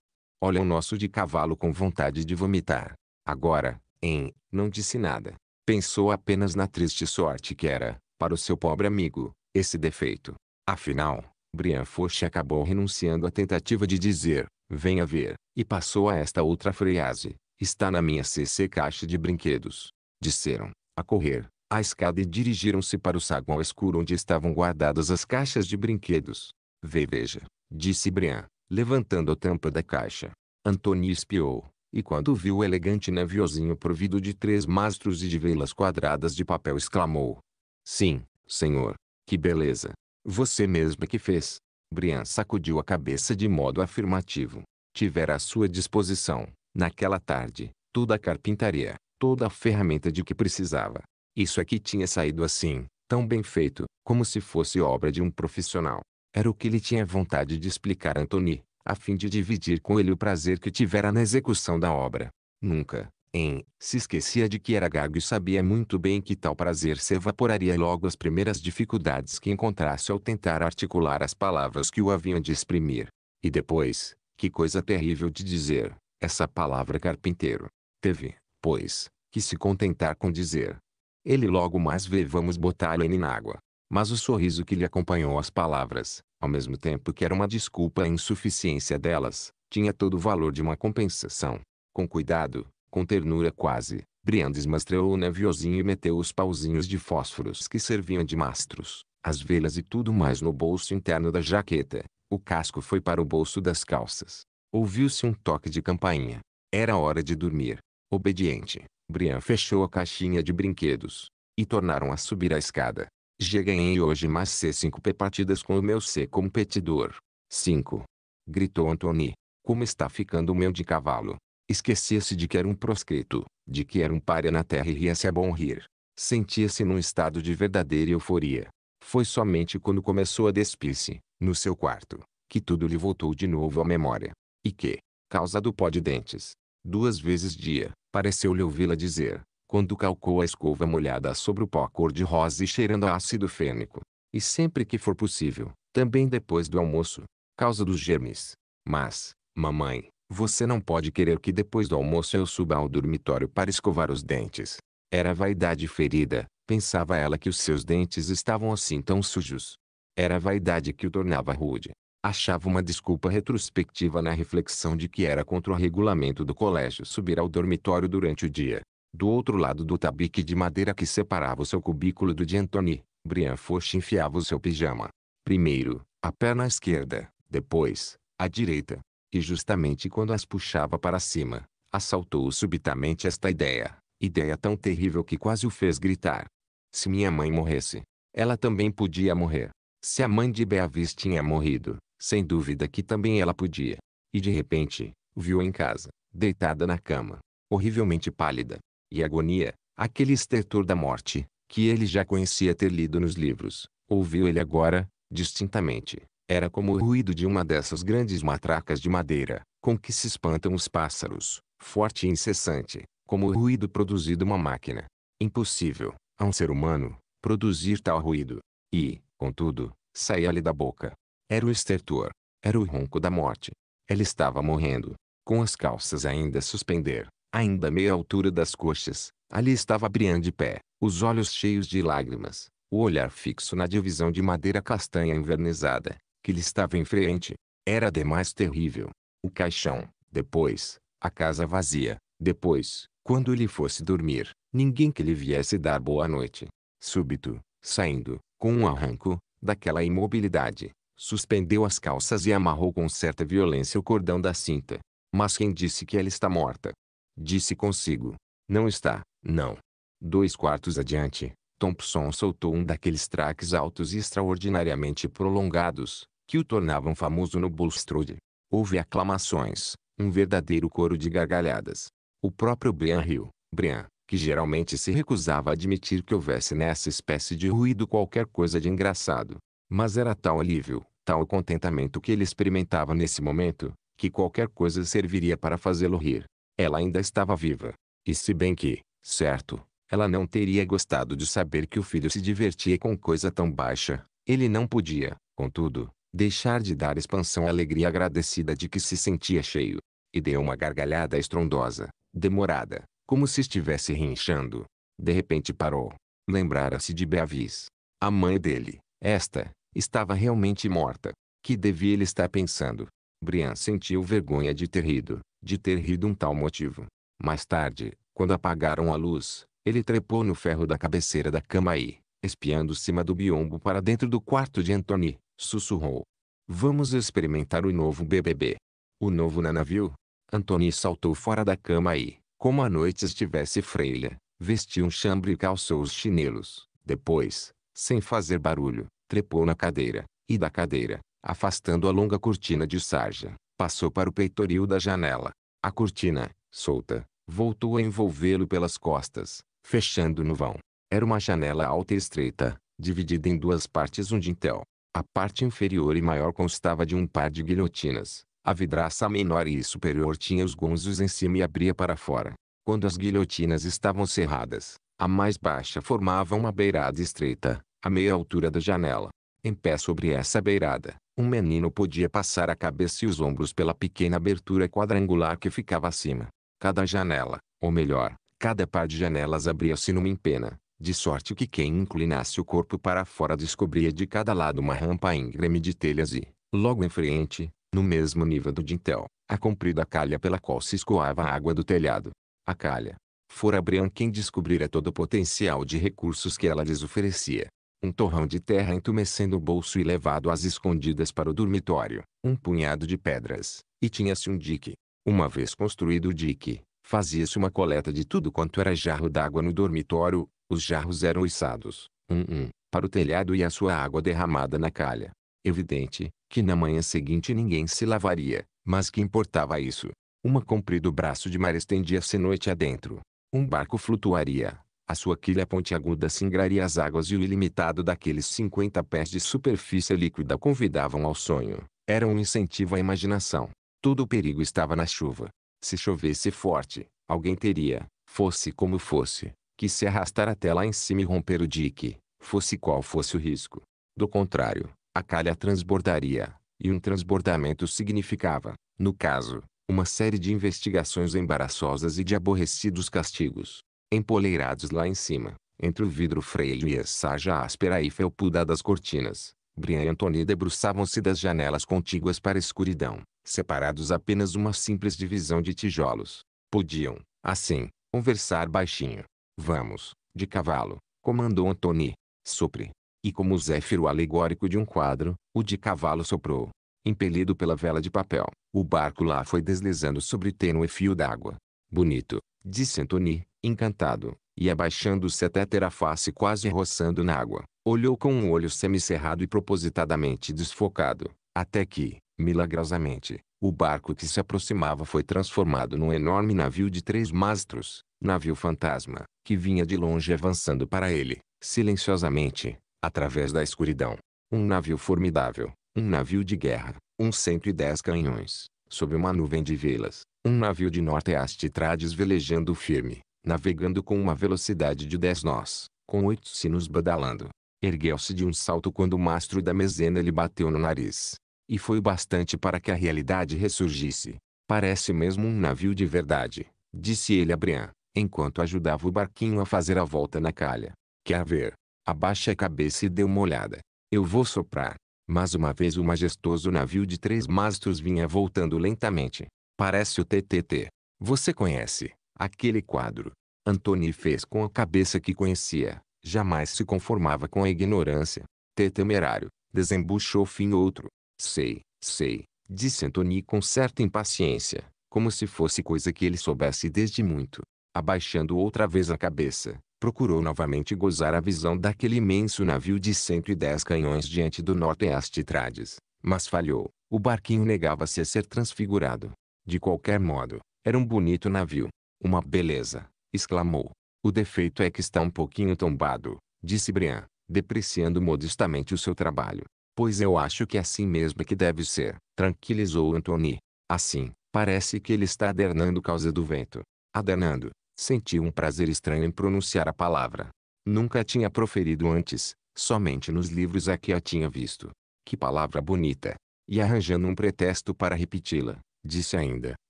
Olha o nosso de cavalo com vontade de vomitar. Agora, em, não disse nada. Pensou apenas na triste sorte que era, para o seu pobre amigo, esse defeito. Afinal, Brian Foch acabou renunciando à tentativa de dizer, venha ver, e passou a esta outra frase, está na minha CC caixa de brinquedos. Disseram, a correr, a escada e dirigiram-se para o saguão escuro onde estavam guardadas as caixas de brinquedos. Vê veja, disse Brian, Levantando a tampa da caixa, Antônio espiou, e quando viu o elegante naviozinho provido de três mastros e de velas quadradas de papel exclamou. Sim, senhor, que beleza. Você mesmo que fez. Brian sacudiu a cabeça de modo afirmativo. Tivera à sua disposição, naquela tarde, toda a carpintaria, toda a ferramenta de que precisava. Isso é que tinha saído assim, tão bem feito, como se fosse obra de um profissional. Era o que ele tinha vontade de explicar a Antony, a fim de dividir com ele o prazer que tivera na execução da obra. Nunca, em, se esquecia de que era gago e sabia muito bem que tal prazer se evaporaria logo as primeiras dificuldades que encontrasse ao tentar articular as palavras que o haviam de exprimir. E depois, que coisa terrível de dizer, essa palavra carpinteiro. Teve, pois, que se contentar com dizer. Ele logo mais vê vamos botar Lenin na água. Mas o sorriso que lhe acompanhou as palavras, ao mesmo tempo que era uma desculpa a insuficiência delas, tinha todo o valor de uma compensação. Com cuidado, com ternura quase, Brian desmastreou o naviozinho e meteu os pauzinhos de fósforos que serviam de mastros, as velas e tudo mais no bolso interno da jaqueta. O casco foi para o bolso das calças. Ouviu-se um toque de campainha. Era hora de dormir. Obediente, Brian fechou a caixinha de brinquedos. E tornaram a subir a escada. Já ganhei hoje mais C5 partidas com o meu C competidor. 5. Gritou Anthony. Como está ficando o meu de cavalo. Esquecia-se de que era um proscrito, de que era um pária na terra e ria-se a é bom rir. Sentia-se num estado de verdadeira euforia. Foi somente quando começou a despir-se, no seu quarto, que tudo lhe voltou de novo à memória. E que, causa do pó de dentes, duas vezes dia, pareceu-lhe ouvi-la dizer, quando calcou a escova molhada sobre o pó cor-de-rosa e cheirando a ácido fênico. E sempre que for possível, também depois do almoço, causa dos germes. Mas, mamãe, você não pode querer que depois do almoço eu suba ao dormitório para escovar os dentes. Era vaidade ferida, pensava ela que os seus dentes estavam assim tão sujos. Era vaidade que o tornava rude. Achava uma desculpa retrospectiva na reflexão de que era contra o regulamento do colégio subir ao dormitório durante o dia. Do outro lado do tabique de madeira que separava o seu cubículo do de Anthony, Brian Foch enfiava o seu pijama. Primeiro, a perna esquerda, depois, a direita. E justamente quando as puxava para cima, assaltou subitamente esta ideia. Ideia tão terrível que quase o fez gritar. Se minha mãe morresse, ela também podia morrer. Se a mãe de Beavis tinha morrido, sem dúvida que também ela podia. E de repente, viu em casa, deitada na cama, horrivelmente pálida, e agonia, aquele estertor da morte, que ele já conhecia ter lido nos livros, ouviu ele agora, distintamente. Era como o ruído de uma dessas grandes matracas de madeira, com que se espantam os pássaros, forte e incessante, como o ruído produzido uma máquina. Impossível, a um ser humano, produzir tal ruído. E, contudo, saía-lhe da boca. Era o estertor. Era o ronco da morte. Ela estava morrendo, com as calças ainda a suspender, ainda meia altura das coxas. Ali estava Brian de pé, os olhos cheios de lágrimas, o olhar fixo na divisão de madeira castanha envernizada, que lhe estava em frente. Era demais terrível. O caixão, depois, a casa vazia, depois, quando ele fosse dormir, ninguém que lhe viesse dar boa noite. Súbito, saindo, com um arranco, daquela imobilidade, suspendeu as calças e amarrou com certa violência o cordão da cinta. Mas quem disse que ela está morta? Disse consigo. Não está, não. Dois quartos adiante, Thompson soltou um daqueles traques altos e extraordinariamente prolongados, que o tornavam famoso no Bulstrode. Houve aclamações, um verdadeiro coro de gargalhadas. O próprio Brian riu. Brian, que geralmente se recusava a admitir que houvesse nessa espécie de ruído qualquer coisa de engraçado. Mas era tal alívio, tal contentamento que ele experimentava nesse momento, que qualquer coisa serviria para fazê-lo rir. Ela ainda estava viva. E se bem que, certo, ela não teria gostado de saber que o filho se divertia com coisa tão baixa, ele não podia, contudo, deixar de dar expansão à alegria agradecida de que se sentia cheio. E deu uma gargalhada estrondosa, demorada, como se estivesse rinchando. De repente parou. Lembrara-se de Beavis. A mãe dele, esta, estava realmente morta. Que devia ele estar pensando? Brian sentiu vergonha de ter rido de ter rido um tal motivo. Mais tarde, quando apagaram a luz, ele trepou no ferro da cabeceira da cama e, espiando cima do biombo para dentro do quarto de Anthony, sussurrou. Vamos experimentar o novo BBB. O novo nanavio? Anthony saltou fora da cama e, como a noite estivesse freia, vestiu um chambre e calçou os chinelos. Depois, sem fazer barulho, trepou na cadeira, e da cadeira, afastando a longa cortina de sarja, Passou para o peitoril da janela. A cortina, solta, voltou a envolvê-lo pelas costas, fechando no vão. Era uma janela alta e estreita, dividida em duas partes um dintel. Então, a parte inferior e maior constava de um par de guilhotinas. A vidraça menor e superior tinha os gonzos em cima e abria para fora. Quando as guilhotinas estavam cerradas, a mais baixa formava uma beirada estreita, à meia altura da janela. Em pé sobre essa beirada, um menino podia passar a cabeça e os ombros pela pequena abertura quadrangular que ficava acima. Cada janela, ou melhor, cada par de janelas abria-se numa empena, de sorte que quem inclinasse o corpo para fora descobria de cada lado uma rampa íngreme de telhas e, logo em frente, no mesmo nível do dintel, a comprida calha pela qual se escoava a água do telhado. A calha. Fora Brian quem descobrira todo o potencial de recursos que ela lhes oferecia um torrão de terra entumecendo o bolso e levado às escondidas para o dormitório, um punhado de pedras, e tinha-se um dique. Uma vez construído o dique, fazia-se uma coleta de tudo quanto era jarro d'água no dormitório, os jarros eram içados, um um, para o telhado e a sua água derramada na calha. Evidente, que na manhã seguinte ninguém se lavaria, mas que importava isso. Uma comprido braço de mar estendia-se noite adentro. Um barco flutuaria, a sua quilha pontiaguda singraria as águas e o ilimitado daqueles 50 pés de superfície líquida convidavam ao sonho. Era um incentivo à imaginação. Todo o perigo estava na chuva. Se chovesse forte, alguém teria, fosse como fosse, que se arrastar até lá em cima e romper o dique, fosse qual fosse o risco. Do contrário, a calha transbordaria, e um transbordamento significava, no caso, uma série de investigações embaraçosas e de aborrecidos castigos empoleirados lá em cima, entre o vidro freio e a sarja áspera e felpuda das cortinas. Brian e Anthony debruçavam-se das janelas contíguas para a escuridão, separados apenas uma simples divisão de tijolos. Podiam, assim, conversar baixinho. Vamos, de cavalo, comandou Anthony. Sopre. E como o zéfiro alegórico de um quadro, o de cavalo soprou. Impelido pela vela de papel, o barco lá foi deslizando sobre tênue fio d'água. Bonito, disse Anthony, encantado, e abaixando-se até ter a face quase roçando na água, olhou com um olho semicerrado e propositadamente desfocado, até que, milagrosamente, o barco que se aproximava foi transformado num enorme navio de três mastros, navio fantasma, que vinha de longe avançando para ele, silenciosamente, através da escuridão. Um navio formidável, um navio de guerra, uns 110 canhões, sob uma nuvem de velas, um navio de norte a trades velejando firme, navegando com uma velocidade de dez nós, com oito sinos badalando. Ergueu-se de um salto quando o mastro da mezena lhe bateu no nariz. E foi bastante para que a realidade ressurgisse. Parece mesmo um navio de verdade, disse ele a Brian, enquanto ajudava o barquinho a fazer a volta na calha. Quer ver? Abaixe a cabeça e dê uma olhada. Eu vou soprar. Mas uma vez o majestoso navio de três mastros vinha voltando lentamente. Parece o TTT. Você conhece, Aquele quadro, Antony fez com a cabeça que conhecia, jamais se conformava com a ignorância. T temerário, desembuchou fim outro. Sei, sei, disse Antony com certa impaciência, como se fosse coisa que ele soubesse desde muito. Abaixando outra vez a cabeça, procurou novamente gozar a visão daquele imenso navio de 110 canhões diante do norte Trades, mas falhou. O barquinho negava-se a ser transfigurado. De qualquer modo, era um bonito navio, uma beleza! exclamou. O defeito é que está um pouquinho tombado, disse Brian, depreciando modestamente o seu trabalho. Pois eu acho que é assim mesmo que deve ser, tranquilizou Anthony. Assim, parece que ele está adernando causa do vento. Adernando, sentiu um prazer estranho em pronunciar a palavra. Nunca a tinha proferido antes, somente nos livros a que a tinha visto. Que palavra bonita! E arranjando um pretexto para repeti-la, disse ainda,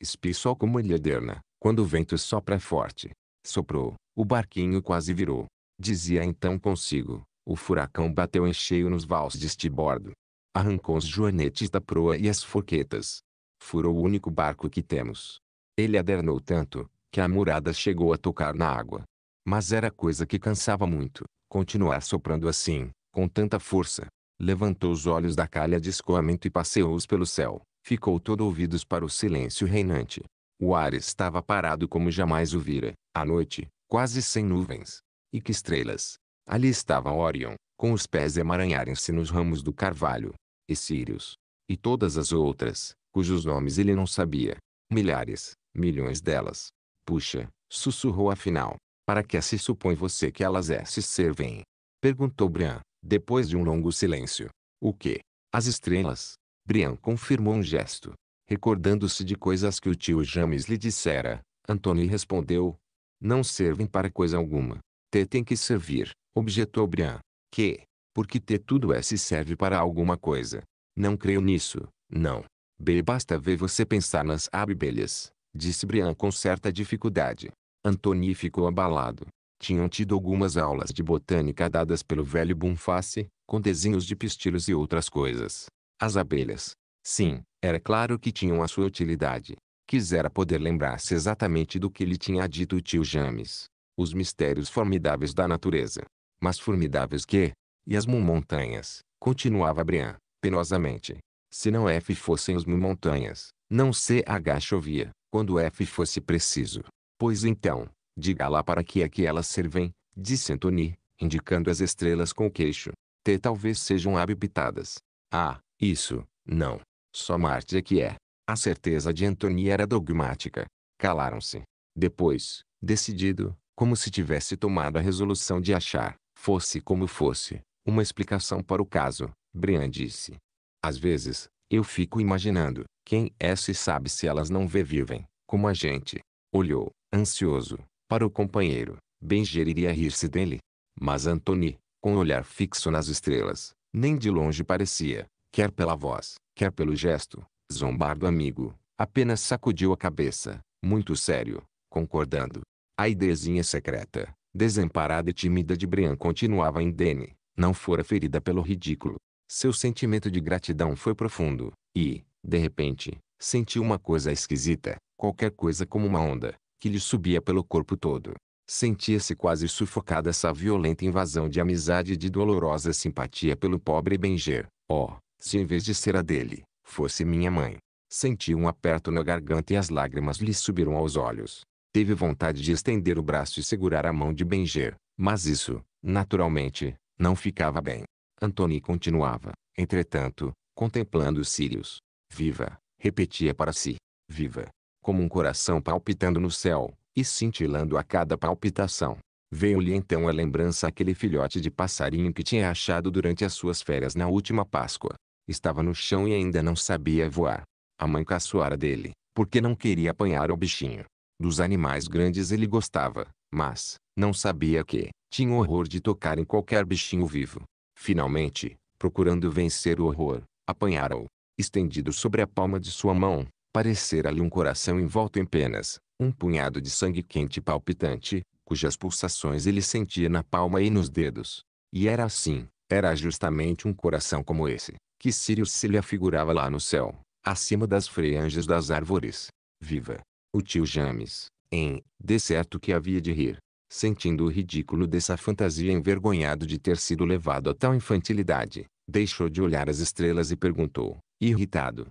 espiçol como ele aderna. Quando o vento sopra forte, soprou, o barquinho quase virou. Dizia então consigo, o furacão bateu em cheio nos vals de estibordo. Arrancou os joanetes da proa e as forquetas. Furou o único barco que temos. Ele adernou tanto, que a murada chegou a tocar na água. Mas era coisa que cansava muito, continuar soprando assim, com tanta força. Levantou os olhos da calha de escoamento e passeou-os pelo céu. Ficou todo ouvidos para o silêncio reinante. O ar estava parado como jamais o vira, à noite, quase sem nuvens. E que estrelas! Ali estava Orion, com os pés emaranharem-se nos ramos do carvalho, e Sirius, e todas as outras, cujos nomes ele não sabia. Milhares, milhões delas. Puxa, sussurrou afinal. Para que se supõe você que elas é se servem? Perguntou Brian, depois de um longo silêncio. O que? As estrelas? Brian confirmou um gesto recordando-se de coisas que o tio James lhe dissera. Antônio respondeu: Não servem para coisa alguma. T tem que servir, objetou Brian. Que, porque ter tudo é se serve para alguma coisa. Não creio nisso, não. B basta ver você pensar nas abelhas, disse Brian com certa dificuldade. Antônio ficou abalado. Tinham tido algumas aulas de botânica dadas pelo velho Bonface, com desenhos de pistilos e outras coisas. As abelhas, Sim, era claro que tinham a sua utilidade. Quisera poder lembrar-se exatamente do que lhe tinha dito o tio James. Os mistérios formidáveis da natureza. Mas formidáveis que? E as montanhas? Continuava Brian, penosamente. Se não F fossem os montanhas, não CH chovia, quando F fosse preciso. Pois então, diga lá para que é que elas servem, disse Anthony, indicando as estrelas com o queixo. T talvez sejam habitadas. Ah, isso, não. Só Marte é que é. A certeza de Antônio era dogmática. Calaram-se. Depois, decidido, como se tivesse tomado a resolução de achar, fosse como fosse, uma explicação para o caso, Brian disse. Às vezes, eu fico imaginando, quem é se sabe se elas não vê vivem, como a gente. Olhou, ansioso, para o companheiro. Benger iria rir-se dele. Mas Anthony, com o olhar fixo nas estrelas, nem de longe parecia, quer pela voz, quer pelo gesto, zombar do amigo, apenas sacudiu a cabeça, muito sério, concordando. A idezinha secreta, desamparada e tímida de Brian continuava indene, não fora ferida pelo ridículo. Seu sentimento de gratidão foi profundo, e, de repente, sentiu uma coisa esquisita, qualquer coisa como uma onda, que lhe subia pelo corpo todo. Sentia-se quase sufocada essa violenta invasão de amizade e de dolorosa simpatia pelo pobre benger Oh, se em vez de ser a dele, fosse minha mãe. Senti um aperto na garganta e as lágrimas lhe subiram aos olhos. Teve vontade de estender o braço e segurar a mão de Benger, mas isso, naturalmente, não ficava bem. Antony continuava, entretanto, contemplando Sirius. Viva! Repetia para si. Viva! Como um coração palpitando no céu, e cintilando a cada palpitação. Veio-lhe então a lembrança aquele filhote de passarinho que tinha achado durante as suas férias na última Páscoa. Estava no chão e ainda não sabia voar. A mãe caçoara dele, porque não queria apanhar o bichinho. Dos animais grandes ele gostava, mas, não sabia que, tinha horror de tocar em qualquer bichinho vivo. Finalmente, procurando vencer o horror, apanhara-o. Estendido sobre a palma de sua mão, parecera-lhe um coração envolto em penas, um punhado de sangue quente e palpitante, cujas pulsações ele sentia na palma e nos dedos. E era assim, era justamente um coração como esse, que Sirius se lhe afigurava lá no céu, acima das franjas das árvores. Viva! O tio James, em, de certo que havia de rir, sentindo o ridículo dessa fantasia envergonhado de ter sido levado a tal infantilidade, deixou de olhar as estrelas e perguntou, irritado.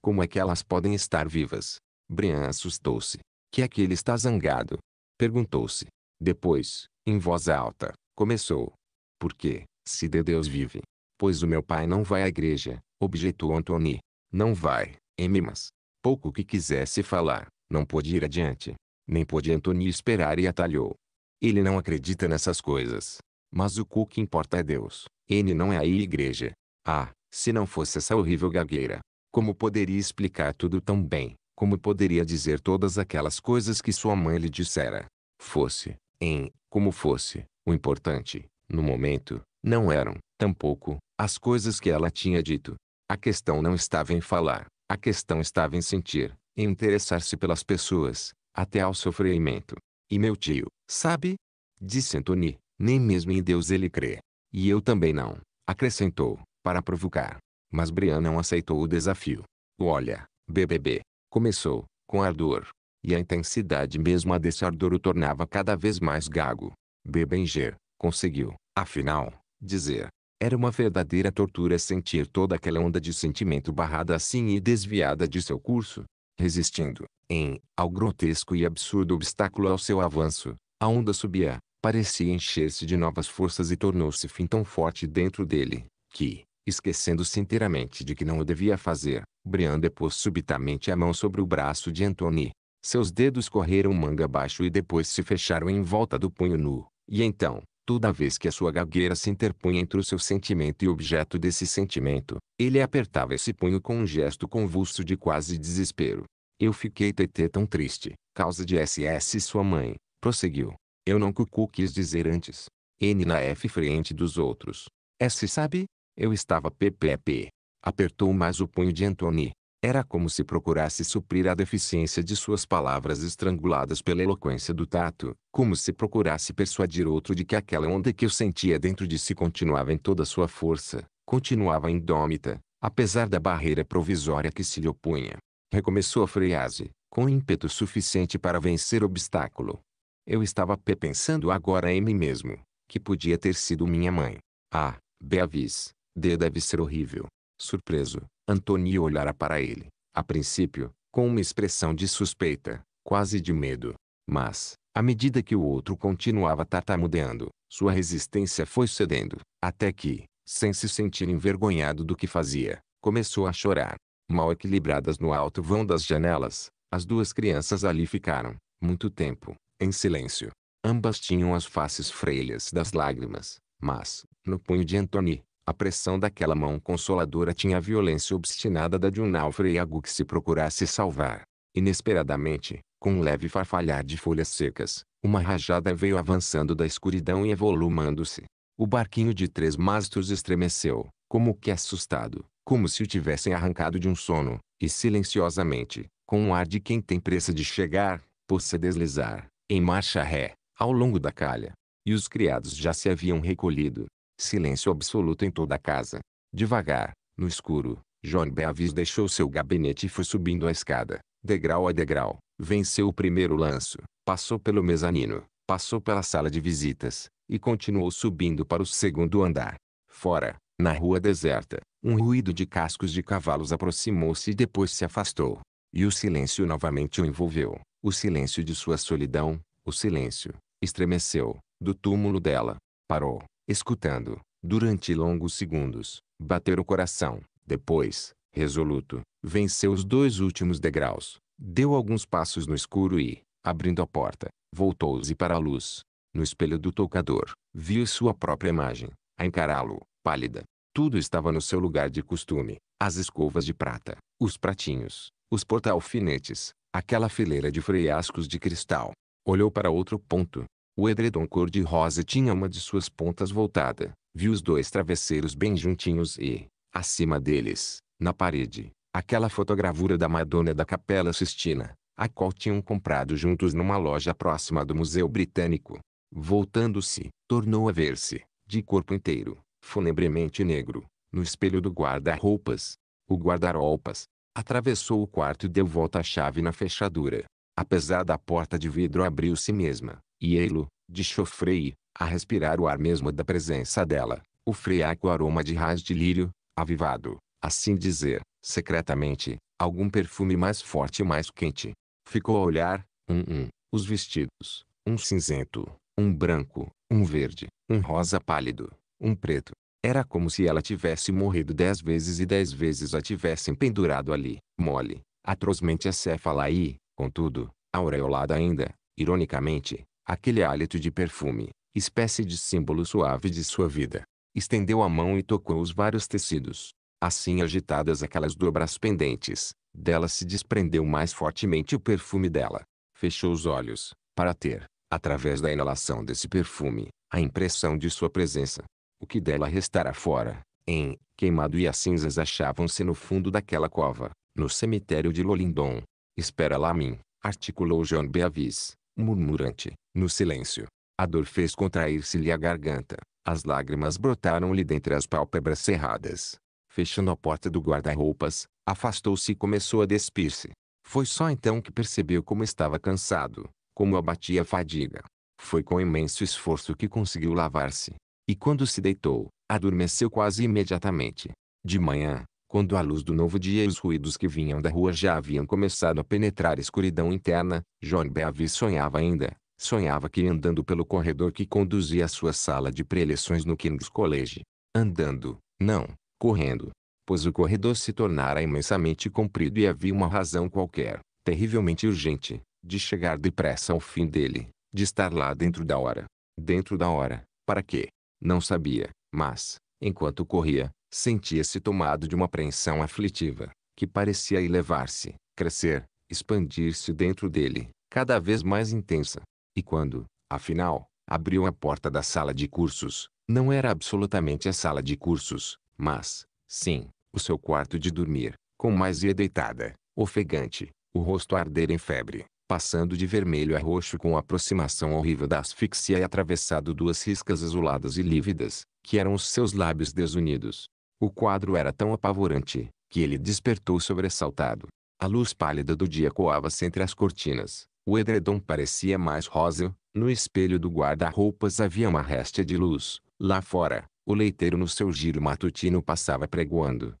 Como é que elas podem estar vivas? Brian assustou-se. Que é que ele está zangado? Perguntou-se. Depois, em voz alta, começou. Por quê, se de Deus vive, Pois o meu pai não vai à igreja, objetou Antony. Não vai, Emimas. Pouco que quisesse falar, não pôde ir adiante. Nem pôde Antony esperar e atalhou. Ele não acredita nessas coisas. Mas o cu que importa é Deus. N não é a igreja. Ah, se não fosse essa horrível gagueira. Como poderia explicar tudo tão bem? Como poderia dizer todas aquelas coisas que sua mãe lhe dissera? Fosse, em, como fosse, o importante, no momento, não eram, tampouco, as coisas que ela tinha dito. A questão não estava em falar, a questão estava em sentir, em interessar-se pelas pessoas, até ao sofrimento. E meu tio, sabe? Disse Anthony, nem mesmo em Deus ele crê. E eu também não, acrescentou, para provocar. Mas Brian não aceitou o desafio. Olha, BBB, começou, com ardor. E a intensidade a desse ardor o tornava cada vez mais gago. Bebenger, conseguiu, afinal, dizer, era uma verdadeira tortura sentir toda aquela onda de sentimento barrada assim e desviada de seu curso, resistindo, em, ao grotesco e absurdo obstáculo ao seu avanço. A onda subia, parecia encher-se de novas forças e tornou-se fim tão forte dentro dele, que, esquecendo-se inteiramente de que não o devia fazer, Brian depôs subitamente a mão sobre o braço de Antony. Seus dedos correram manga abaixo e depois se fecharam em volta do punho nu, e então, Toda vez que a sua gagueira se interpunha entre o seu sentimento e o objeto desse sentimento, ele apertava esse punho com um gesto convulso de quase desespero. Eu fiquei tetê tão triste, causa de SS sua mãe, prosseguiu. Eu não cucu quis dizer antes. N na F frente dos outros. S sabe? Eu estava PPP. Apertou mais o punho de Antoni. Era como se procurasse suprir a deficiência de suas palavras estranguladas pela eloquência do tato, como se procurasse persuadir outro de que aquela onda que eu sentia dentro de si continuava em toda sua força, continuava indômita, apesar da barreira provisória que se lhe opunha. Recomeçou a frase, com ímpeto suficiente para vencer o obstáculo. Eu estava pensando agora em mim mesmo, que podia ter sido minha mãe. Ah, Beavis, D deve ser horrível. Surpreso, Antônio olhara para ele, a princípio, com uma expressão de suspeita, quase de medo. Mas, à medida que o outro continuava tartamudeando, sua resistência foi cedendo, até que, sem se sentir envergonhado do que fazia, começou a chorar. Mal equilibradas no alto vão das janelas, as duas crianças ali ficaram, muito tempo, em silêncio. Ambas tinham as faces freilhas das lágrimas, mas, no punho de Antony, a pressão daquela mão consoladora tinha a violência obstinada da de um náufrago que se procurasse salvar. Inesperadamente, com um leve farfalhar de folhas secas, uma rajada veio avançando da escuridão e evolumando-se. O barquinho de três mastros estremeceu, como que assustado, como se o tivessem arrancado de um sono, e silenciosamente, com um ar de quem tem pressa de chegar, pôs-se a deslizar, em marcha ré, ao longo da calha. E os criados já se haviam recolhido. Silêncio absoluto em toda a casa. Devagar, no escuro, John Beavis deixou seu gabinete e foi subindo a escada, degrau a degrau. Venceu o primeiro lanço, passou pelo mezanino, passou pela sala de visitas, e continuou subindo para o segundo andar. Fora, na rua deserta, um ruído de cascos de cavalos aproximou-se e depois se afastou. E o silêncio novamente o envolveu. O silêncio de sua solidão, o silêncio, estremeceu, do túmulo dela. Parou, escutando, durante longos segundos, bater o coração. Depois, resoluto, venceu os dois últimos degraus, deu alguns passos no escuro e, abrindo a porta, voltou-se para a luz. No espelho do toucador, viu sua própria imagem, a encará-lo, pálida. Tudo estava no seu lugar de costume. As escovas de prata, os pratinhos, os porta-alfinetes, aquela fileira de freiascos de cristal. Olhou para outro ponto, o edredom cor-de-rosa tinha uma de suas pontas voltada. Vi os dois travesseiros bem juntinhos e, acima deles, na parede, aquela fotogravura da Madonna da Capela Sistina, a qual tinham comprado juntos numa loja próxima do Museu Britânico. Voltando-se, tornou a ver-se, de corpo inteiro, funebremente negro, no espelho do guarda-roupas. O guarda-roupas atravessou o quarto e deu volta à chave na fechadura. Apesar da porta de vidro abriu-se mesma, e ele, de chofrei, a respirar o ar mesmo da presença dela, o freaco aroma de ras de lírio, avivado, assim dizer, secretamente, algum perfume mais forte e mais quente. Ficou a olhar, um um, os vestidos, um cinzento, um branco, um verde, um rosa pálido, um preto. Era como se ela tivesse morrido dez vezes e dez vezes a tivessem pendurado ali, mole, atrozmente acéfala e, contudo, aureolada ainda, ironicamente, aquele hálito de perfume, espécie de símbolo suave de sua vida. Estendeu a mão e tocou os vários tecidos. Assim agitadas aquelas dobras pendentes, dela se desprendeu mais fortemente o perfume dela. Fechou os olhos, para ter, através da inalação desse perfume, a impressão de sua presença. O que dela restara fora, em, queimado e as cinzas achavam-se no fundo daquela cova, no cemitério de Lolindon. Espera lá a mim, articulou John Beavis, murmurante. No silêncio, a dor fez contrair-se-lhe a garganta. As lágrimas brotaram-lhe dentre as pálpebras cerradas. Fechando a porta do guarda-roupas, afastou-se e começou a despir-se. Foi só então que percebeu como estava cansado, como abatia a fadiga. Foi com imenso esforço que conseguiu lavar-se. E quando se deitou, adormeceu quase imediatamente. De manhã, quando a luz do novo dia e os ruídos que vinham da rua já haviam começado a penetrar a escuridão interna, John Beavis sonhava ainda, Sonhava que andando pelo corredor que conduzia à sua sala de preleções no King's College. Andando, não, correndo. Pois o corredor se tornara imensamente comprido e havia uma razão qualquer, terrivelmente urgente, de chegar depressa ao fim dele, de estar lá dentro da hora. Dentro da hora, para quê? Não sabia, mas, enquanto corria, sentia-se tomado de uma apreensão aflitiva, que parecia elevar-se, crescer, expandir-se dentro dele, cada vez mais intensa, e quando, afinal, abriu a porta da sala de cursos, não era absolutamente a sala de cursos, mas, sim, o seu quarto de dormir, com Maisia deitada, ofegante, o rosto arder em febre, passando de vermelho a roxo com a aproximação horrível da asfixia e atravessado duas riscas azuladas e lívidas, que eram os seus lábios desunidos. O quadro era tão apavorante, que ele despertou sobressaltado. A luz pálida do dia coava-se entre as cortinas, o edredom parecia mais róseo, no espelho do guarda-roupas havia uma réstia de luz. Lá fora, o leiteiro no seu giro matutino passava pregoando.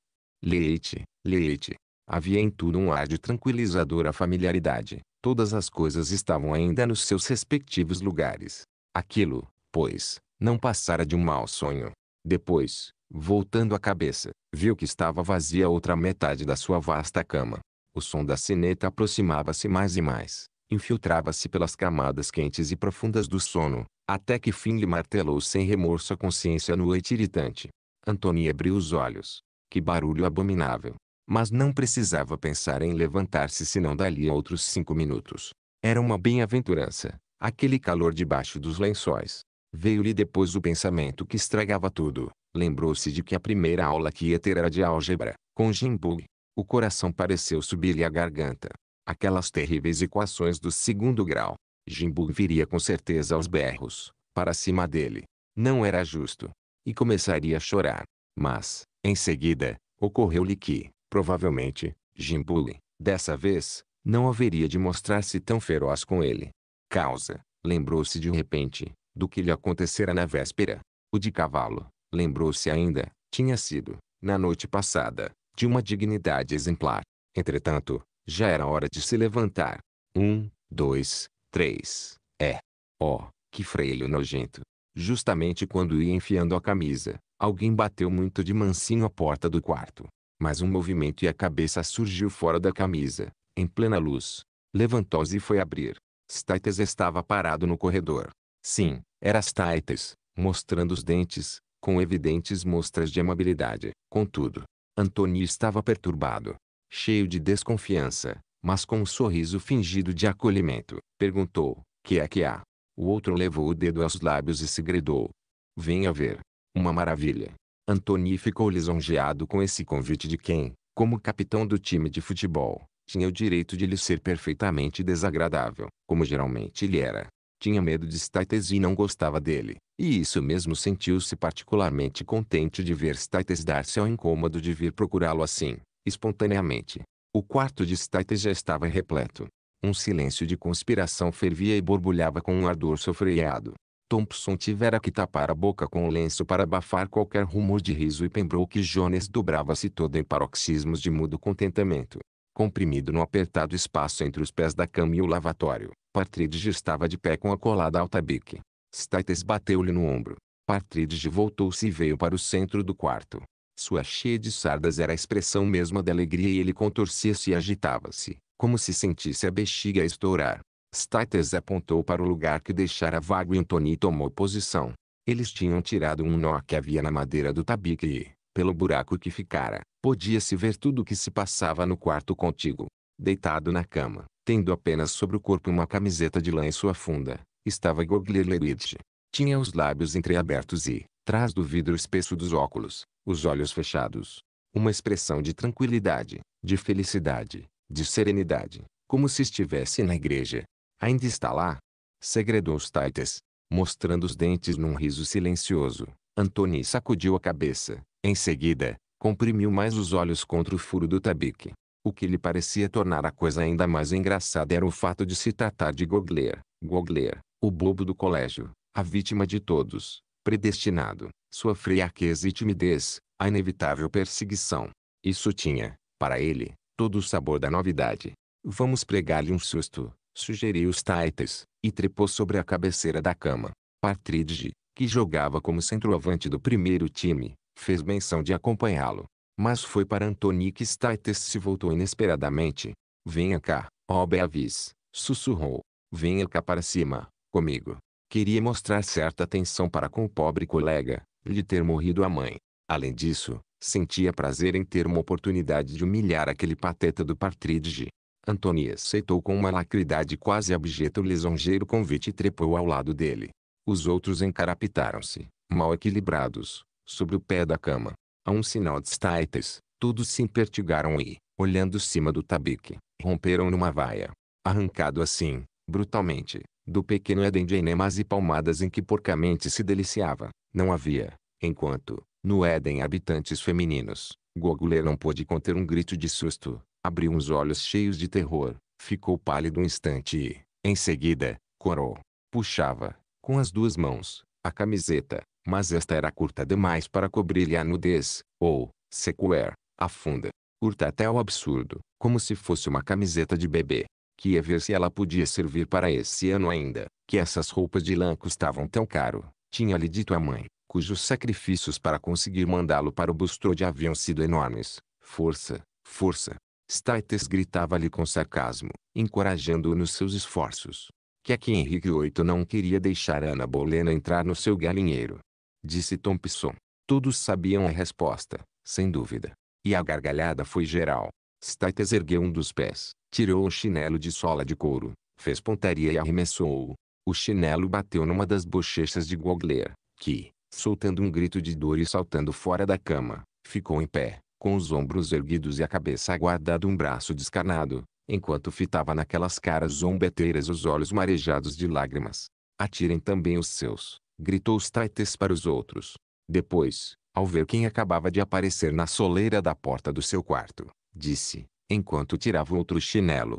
Leite, leite. Havia em tudo um ar de tranquilizadora familiaridade. Todas as coisas estavam ainda nos seus respectivos lugares. Aquilo, pois, não passara de um mau sonho. Depois, voltando a cabeça, viu que estava vazia a outra metade da sua vasta cama. O som da sineta aproximava-se mais e mais infiltrava-se pelas camadas quentes e profundas do sono, até que fim lhe martelou sem remorso a consciência nua e tiritante. Antônia abriu os olhos. Que barulho abominável! Mas não precisava pensar em levantar-se senão dali a outros cinco minutos. Era uma bem-aventurança, aquele calor debaixo dos lençóis. Veio-lhe depois o pensamento que estragava tudo. Lembrou-se de que a primeira aula que ia ter era de álgebra, com Jimbug. O coração pareceu subir-lhe a garganta aquelas terríveis equações do segundo grau. Jimbo viria com certeza aos berros, para cima dele. Não era justo. E começaria a chorar. Mas, em seguida, ocorreu-lhe que, provavelmente, Jimbuli, dessa vez, não haveria de mostrar-se tão feroz com ele. Causa, lembrou-se de repente, do que lhe acontecera na véspera. O de cavalo, lembrou-se ainda, tinha sido, na noite passada, de uma dignidade exemplar. Entretanto, já era hora de se levantar. Um, dois, três. É. Oh, que freio nojento. Justamente quando ia enfiando a camisa, alguém bateu muito de mansinho a porta do quarto. Mas um movimento e a cabeça surgiu fora da camisa, em plena luz. Levantou-se e foi abrir. Staites estava parado no corredor. Sim, era Staites, mostrando os dentes, com evidentes mostras de amabilidade. Contudo, Antônio estava perturbado cheio de desconfiança, mas com um sorriso fingido de acolhimento, perguntou: Que é que há? O outro levou o dedo aos lábios e segredou: Venha ver. Uma maravilha. Antony ficou lisonjeado com esse convite de quem, como capitão do time de futebol, tinha o direito de lhe ser perfeitamente desagradável, como geralmente ele era. Tinha medo de Staites e não gostava dele, e isso mesmo sentiu-se particularmente contente de ver Staites dar-se ao incômodo de vir procurá-lo assim espontaneamente. O quarto de Staites já estava repleto. Um silêncio de conspiração fervia e borbulhava com um ardor sofreado. Thompson tivera que tapar a boca com o um lenço para abafar qualquer rumor de riso e Pembroke Jones dobrava-se todo em paroxismos de mudo contentamento. Comprimido no apertado espaço entre os pés da cama e o lavatório, Partridge estava de pé com a colada alta bique. Staites bateu-lhe no ombro. Partridge voltou-se e veio para o centro do quarto. Sua cheia de sardas era a expressão mesma da alegria e ele contorcia-se e agitava-se, como se sentisse a bexiga estourar. States apontou para o lugar que deixara vago e Antony tomou posição. Eles tinham tirado um nó que havia na madeira do tabique e, pelo buraco que ficara, podia-se ver tudo o que se passava no quarto contíguo. Deitado na cama, tendo apenas sobre o corpo uma camiseta de lã e sua funda, estava Goglerlewitch. Tinha os lábios entreabertos e, trás do vidro espesso dos óculos, os olhos fechados. Uma expressão de tranquilidade, de felicidade, de serenidade, como se estivesse na igreja. Ainda está lá? Segredou taites, mostrando os dentes num riso silencioso. Antoni sacudiu a cabeça. Em seguida, comprimiu mais os olhos contra o furo do tabique. O que lhe parecia tornar a coisa ainda mais engraçada era o fato de se tratar de Gogler. Gogler, o bobo do colégio, a vítima de todos, predestinado, sua fraqueza e timidez, a inevitável perseguição. Isso tinha, para ele, todo o sabor da novidade. Vamos pregar-lhe um susto, sugeriu Staites, e trepou sobre a cabeceira da cama. Partridge, que jogava como centroavante do primeiro time, fez menção de acompanhá-lo. Mas foi para Antony que Staites se voltou inesperadamente. Venha cá, ó Beavis, sussurrou. Venha cá para cima, comigo. Queria mostrar certa atenção para com o pobre colega, lhe ter morrido a mãe. Além disso, sentia prazer em ter uma oportunidade de humilhar aquele pateta do Partridge. Antônia aceitou com uma lacridade quase abjeta o lisonjeiro convite e trepou ao lado dele. Os outros encarapitaram-se, mal equilibrados, sobre o pé da cama. A um sinal de Staites, todos se impertigaram e, olhando cima do tabique, romperam numa vaia. Arrancado assim, brutalmente, do pequeno Éden de enemas e palmadas em que porcamente se deliciava. Não havia, enquanto, no Éden habitantes femininos. Gogolê não pôde conter um grito de susto, abriu uns olhos cheios de terror, ficou pálido um instante e, em seguida, corou. Puxava, com as duas mãos, a camiseta, mas esta era curta demais para cobrir-lhe a nudez, ou, sequer, afunda. Curta até o absurdo, como se fosse uma camiseta de bebê que ia ver se ela podia servir para esse ano ainda, que essas roupas de lã custavam tão caro, tinha-lhe dito a mãe, cujos sacrifícios para conseguir mandá-lo para o Bustrode haviam sido enormes. Força, força! Staites gritava-lhe com sarcasmo, encorajando-o nos seus esforços. Que é que Henrique VIII não queria deixar Ana Bolena entrar no seu galinheiro? Disse Thompson. Todos sabiam a resposta, sem dúvida. E a gargalhada foi geral. Staites ergueu um dos pés, Tirou o chinelo de sola de couro, fez pontaria e arremessou-o. O chinelo bateu numa das bochechas de Gogler, que, soltando um grito de dor e saltando fora da cama, ficou em pé, com os ombros erguidos e a cabeça aguardada um braço descarnado, enquanto fitava naquelas caras zombeteiras os olhos marejados de lágrimas. Atirem também os seus, gritou os para os outros. Depois, ao ver quem acabava de aparecer na soleira da porta do seu quarto, disse, enquanto tirava outro chinelo.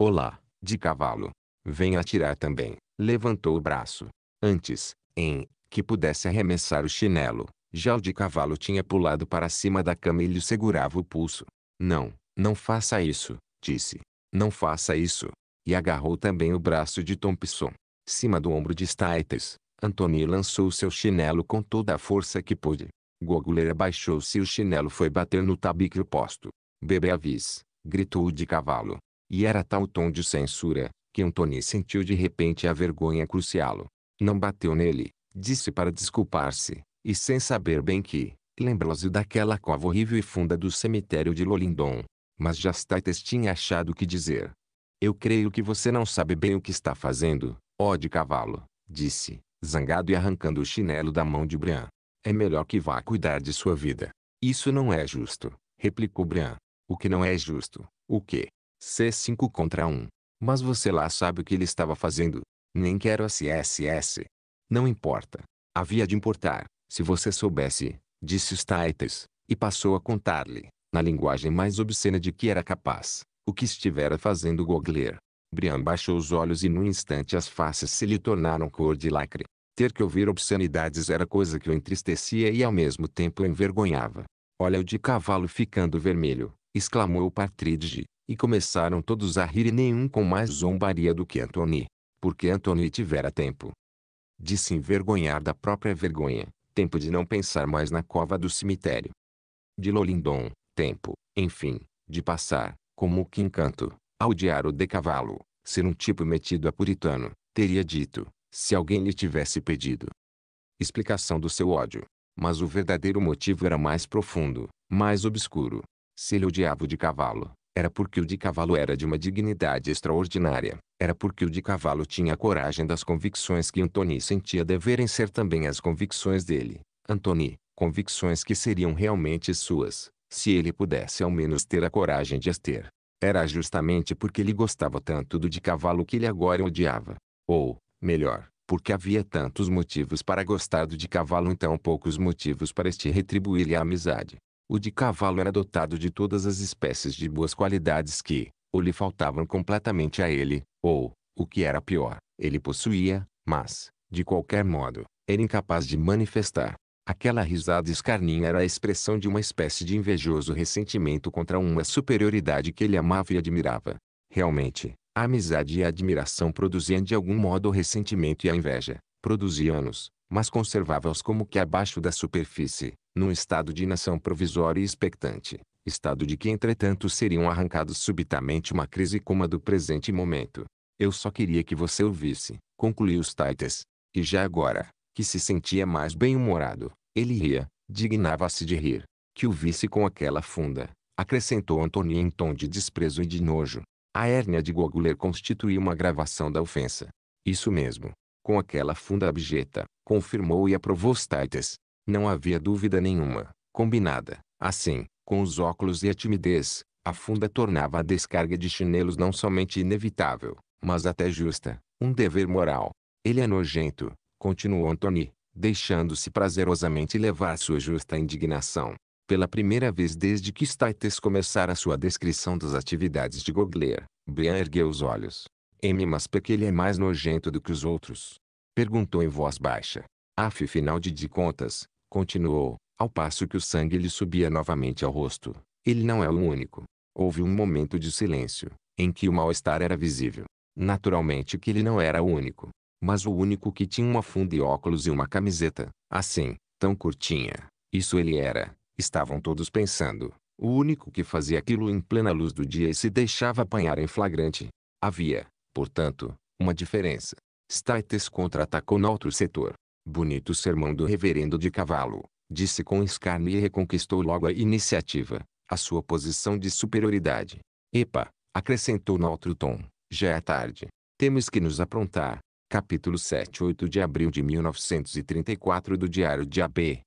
Olá, de cavalo. Venha atirar também. Levantou o braço. Antes, em que pudesse arremessar o chinelo, já o de cavalo tinha pulado para cima da cama e lhe segurava o pulso. Não, não faça isso, disse. Não faça isso. E agarrou também o braço de Thompson. Cima do ombro de Staites, Antony lançou seu chinelo com toda a força que pôde. Goguler abaixou-se e o chinelo foi bater no tabique oposto. Bebe avis, gritou o de cavalo. E era tal tom de censura, que Antony sentiu de repente a vergonha cruciá-lo. Não bateu nele, disse para desculpar-se, e sem saber bem que, lembrou-se daquela cova horrível e funda do cemitério de Lolindon. Mas Jastaites tinha achado que dizer. Eu creio que você não sabe bem o que está fazendo, ó de cavalo, disse, zangado e arrancando o chinelo da mão de Brian. É melhor que vá cuidar de sua vida. Isso não é justo, replicou Brian o que não é justo, o que? C5 contra 1. Mas você lá sabe o que ele estava fazendo. Nem quero a CSS. Não importa. Havia de importar, se você soubesse, disse Staites, e passou a contar-lhe, na linguagem mais obscena de que era capaz, o que estivera fazendo Gogler. Brian baixou os olhos e num instante as faces se lhe tornaram cor de lacre. Ter que ouvir obscenidades era coisa que o entristecia e ao mesmo tempo envergonhava. Olha o de cavalo ficando vermelho, exclamou Partridge, e começaram todos a rir e nenhum com mais zombaria do que Antony, porque Antony tivera tempo de se envergonhar da própria vergonha, tempo de não pensar mais na cova do cemitério. De Lolindon, tempo, enfim, de passar, como que encanto, a odiar de cavalo, ser um tipo metido a puritano, teria dito, se alguém lhe tivesse pedido explicação do seu ódio. Mas o verdadeiro motivo era mais profundo, mais obscuro, se ele odiava o de cavalo, era porque o de cavalo era de uma dignidade extraordinária, era porque o de cavalo tinha a coragem das convicções que Antony sentia deverem ser também as convicções dele. Antony, convicções que seriam realmente suas, se ele pudesse ao menos ter a coragem de as ter. Era justamente porque ele gostava tanto do de cavalo que ele agora odiava. Ou, melhor, porque havia tantos motivos para gostar do de cavalo então poucos motivos para este retribuir-lhe a amizade. O de cavalo era dotado de todas as espécies de boas qualidades que, ou lhe faltavam completamente a ele, ou, o que era pior, ele possuía, mas, de qualquer modo, era incapaz de manifestar. Aquela risada escarninha era a expressão de uma espécie de invejoso ressentimento contra uma superioridade que ele amava e admirava. Realmente, a amizade e a admiração produziam de algum modo o ressentimento e a inveja, produziam-nos, mas conservava-os como que abaixo da superfície, num estado de inação provisória e expectante, estado de que entretanto seriam arrancados subitamente uma crise como a do presente momento. Eu só queria que você ouvisse, concluiu Staites. E já agora, que se sentia mais bem-humorado, ele ria, dignava-se de rir. Que o visse com aquela funda, acrescentou Antônio em tom de desprezo e de nojo. A hérnia de Goguler constituía uma agravação da ofensa. Isso mesmo. Com aquela funda abjeta, confirmou e aprovou Staites. Não havia dúvida nenhuma, combinada, assim, com os óculos e a timidez, a funda tornava a descarga de chinelos não somente inevitável, mas até justa, um dever moral. Ele é nojento, continuou Anthony, deixando-se prazerosamente levar sua justa indignação. Pela primeira vez desde que Staites começara sua descrição das atividades de Gogler, Brian ergueu os olhos. M mas porque ele é mais nojento do que os outros? Perguntou em voz baixa. Af final de, de contas, continuou, ao passo que o sangue lhe subia novamente ao rosto. Ele não é o único. Houve um momento de silêncio, em que o mal-estar era visível. Naturalmente que ele não era o único, mas o único que tinha uma funda e óculos e uma camiseta, assim, tão curtinha. Isso ele era, estavam todos pensando. O único que fazia aquilo em plena luz do dia e se deixava apanhar em flagrante. Havia, portanto, uma diferença. Staites contra-atacou no outro setor. Bonito sermão do reverendo de cavalo, disse com escárnio e reconquistou logo a iniciativa, a sua posição de superioridade. Epa, acrescentou no outro tom, já é tarde. Temos que nos aprontar. Capítulo 7 8 de abril de 1934 do Diário de AB.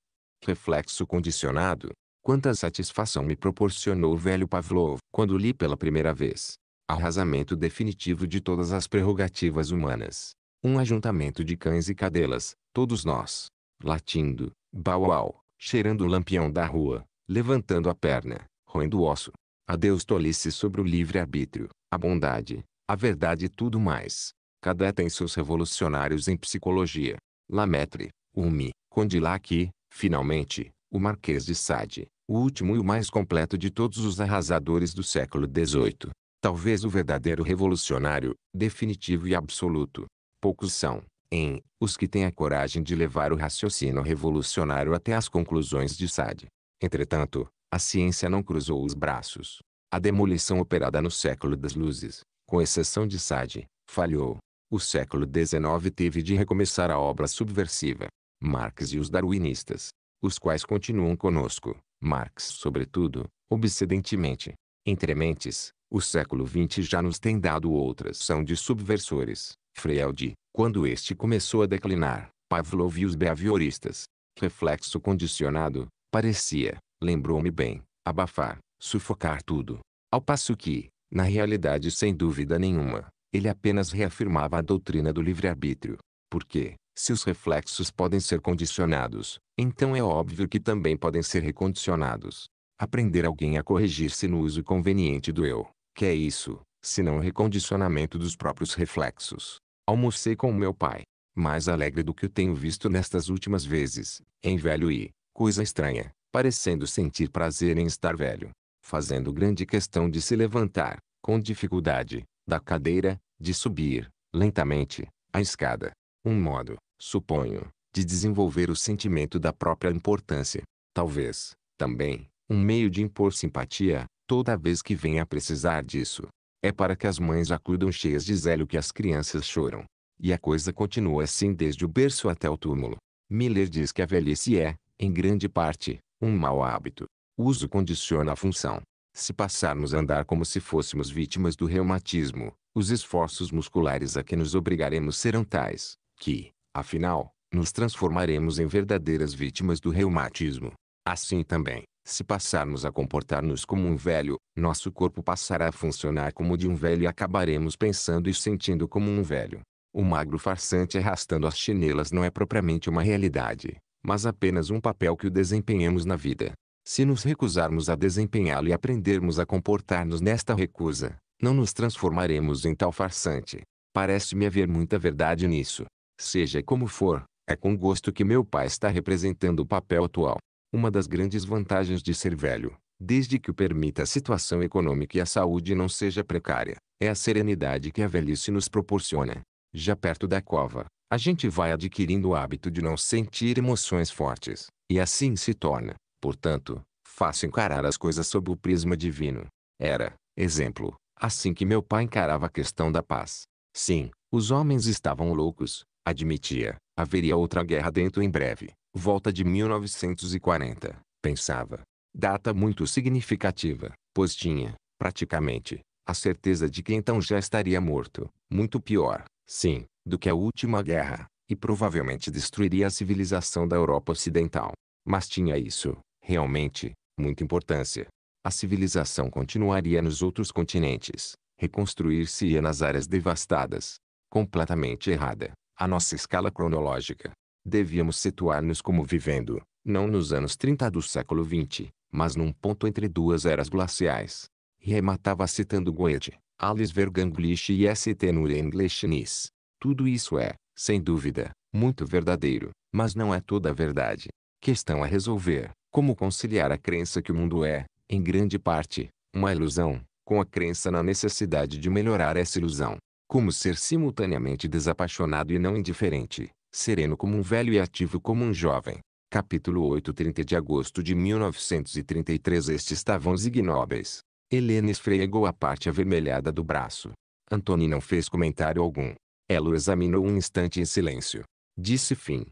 Reflexo condicionado. Quanta satisfação me proporcionou o velho Pavlov quando li pela primeira vez. Arrasamento definitivo de todas as prerrogativas humanas um ajuntamento de cães e cadelas, todos nós, latindo, bauau, cheirando o lampião da rua, levantando a perna, roendo o osso. Adeus tolice sobre o livre-arbítrio, a bondade, a verdade e tudo mais. Cada é tem seus revolucionários em psicologia. Lametre, Umi, Condillac, finalmente, o Marquês de Sade, o último e o mais completo de todos os arrasadores do século XVIII. Talvez o verdadeiro revolucionário, definitivo e absoluto, Poucos são, em, os que têm a coragem de levar o raciocínio revolucionário até as conclusões de Sade. Entretanto, a ciência não cruzou os braços. A demolição operada no século das luzes, com exceção de Sade, falhou. O século XIX teve de recomeçar a obra subversiva. Marx e os darwinistas, os quais continuam conosco, Marx sobretudo, obsedentemente. Entre mentes, o século XX já nos tem dado outras são de subversores, Freud, quando este começou a declinar, Pavlov e os behavioristas. Reflexo condicionado, parecia, lembrou-me bem, abafar, sufocar tudo. Ao passo que, na realidade sem dúvida nenhuma, ele apenas reafirmava a doutrina do livre-arbítrio. Porque, se os reflexos podem ser condicionados, então é óbvio que também podem ser recondicionados. Aprender alguém a corrigir-se no uso conveniente do eu, que é isso, senão o recondicionamento dos próprios reflexos. Almocei com meu pai, mais alegre do que o tenho visto nestas últimas vezes, em velho e, coisa estranha, parecendo sentir prazer em estar velho, fazendo grande questão de se levantar, com dificuldade, da cadeira, de subir, lentamente, a escada. Um modo, suponho, de desenvolver o sentimento da própria importância. Talvez, também, um meio de impor simpatia, toda vez que venha a precisar disso. É para que as mães acudam cheias de zelo que as crianças choram. E a coisa continua assim desde o berço até o túmulo. Miller diz que a velhice é, em grande parte, um mau hábito. O uso condiciona a função. Se passarmos a andar como se fôssemos vítimas do reumatismo, os esforços musculares a que nos obrigaremos serão tais, que, afinal, nos transformaremos em verdadeiras vítimas do reumatismo. Assim também, se passarmos a comportar-nos como um velho, nosso corpo passará a funcionar como de um velho e acabaremos pensando e sentindo como um velho. O magro farsante arrastando as chinelas não é propriamente uma realidade, mas apenas um papel que o desempenhamos na vida. Se nos recusarmos a desempenhá-lo e aprendermos a comportar-nos nesta recusa, não nos transformaremos em tal farsante. Parece-me haver muita verdade nisso. Seja como for, é com gosto que meu pai está representando o papel atual uma das grandes vantagens de ser velho, desde que o permita a situação econômica e a saúde não seja precária, é a serenidade que a velhice nos proporciona. Já perto da cova, a gente vai adquirindo o hábito de não sentir emoções fortes, e assim se torna, portanto, fácil encarar as coisas sob o prisma divino. Era, exemplo, assim que meu pai encarava a questão da paz. Sim, os homens estavam loucos, admitia, haveria outra guerra dentro em breve, volta de 1940, pensava. Data muito significativa, pois tinha, praticamente, a certeza de que então já estaria morto, muito pior, sim, do que a última guerra, e provavelmente destruiria a civilização da Europa Ocidental. Mas tinha isso, realmente, muita importância. A civilização continuaria nos outros continentes, reconstruir-se-ia nas áreas devastadas. Completamente errada, a nossa escala cronológica, devíamos situar-nos como vivendo, não nos anos 30 do século XX, mas num ponto entre duas eras glaciais. Rematava citando Goethe, Alice Verganglish e S.T. Nurenglechnis. Tudo isso é, sem dúvida, muito verdadeiro, mas não é toda a verdade. Questão a resolver, como conciliar a crença que o mundo é, em grande parte, uma ilusão, com a crença na necessidade de melhorar essa ilusão. Como ser simultaneamente desapaixonado e não indiferente, sereno como um velho e ativo como um jovem. Capítulo 8 30 de agosto de 1933 Estes estavam ignóbeis. Helena esfregou a parte avermelhada do braço. Antônio não fez comentário algum. Ela o examinou um instante em silêncio. Disse fim.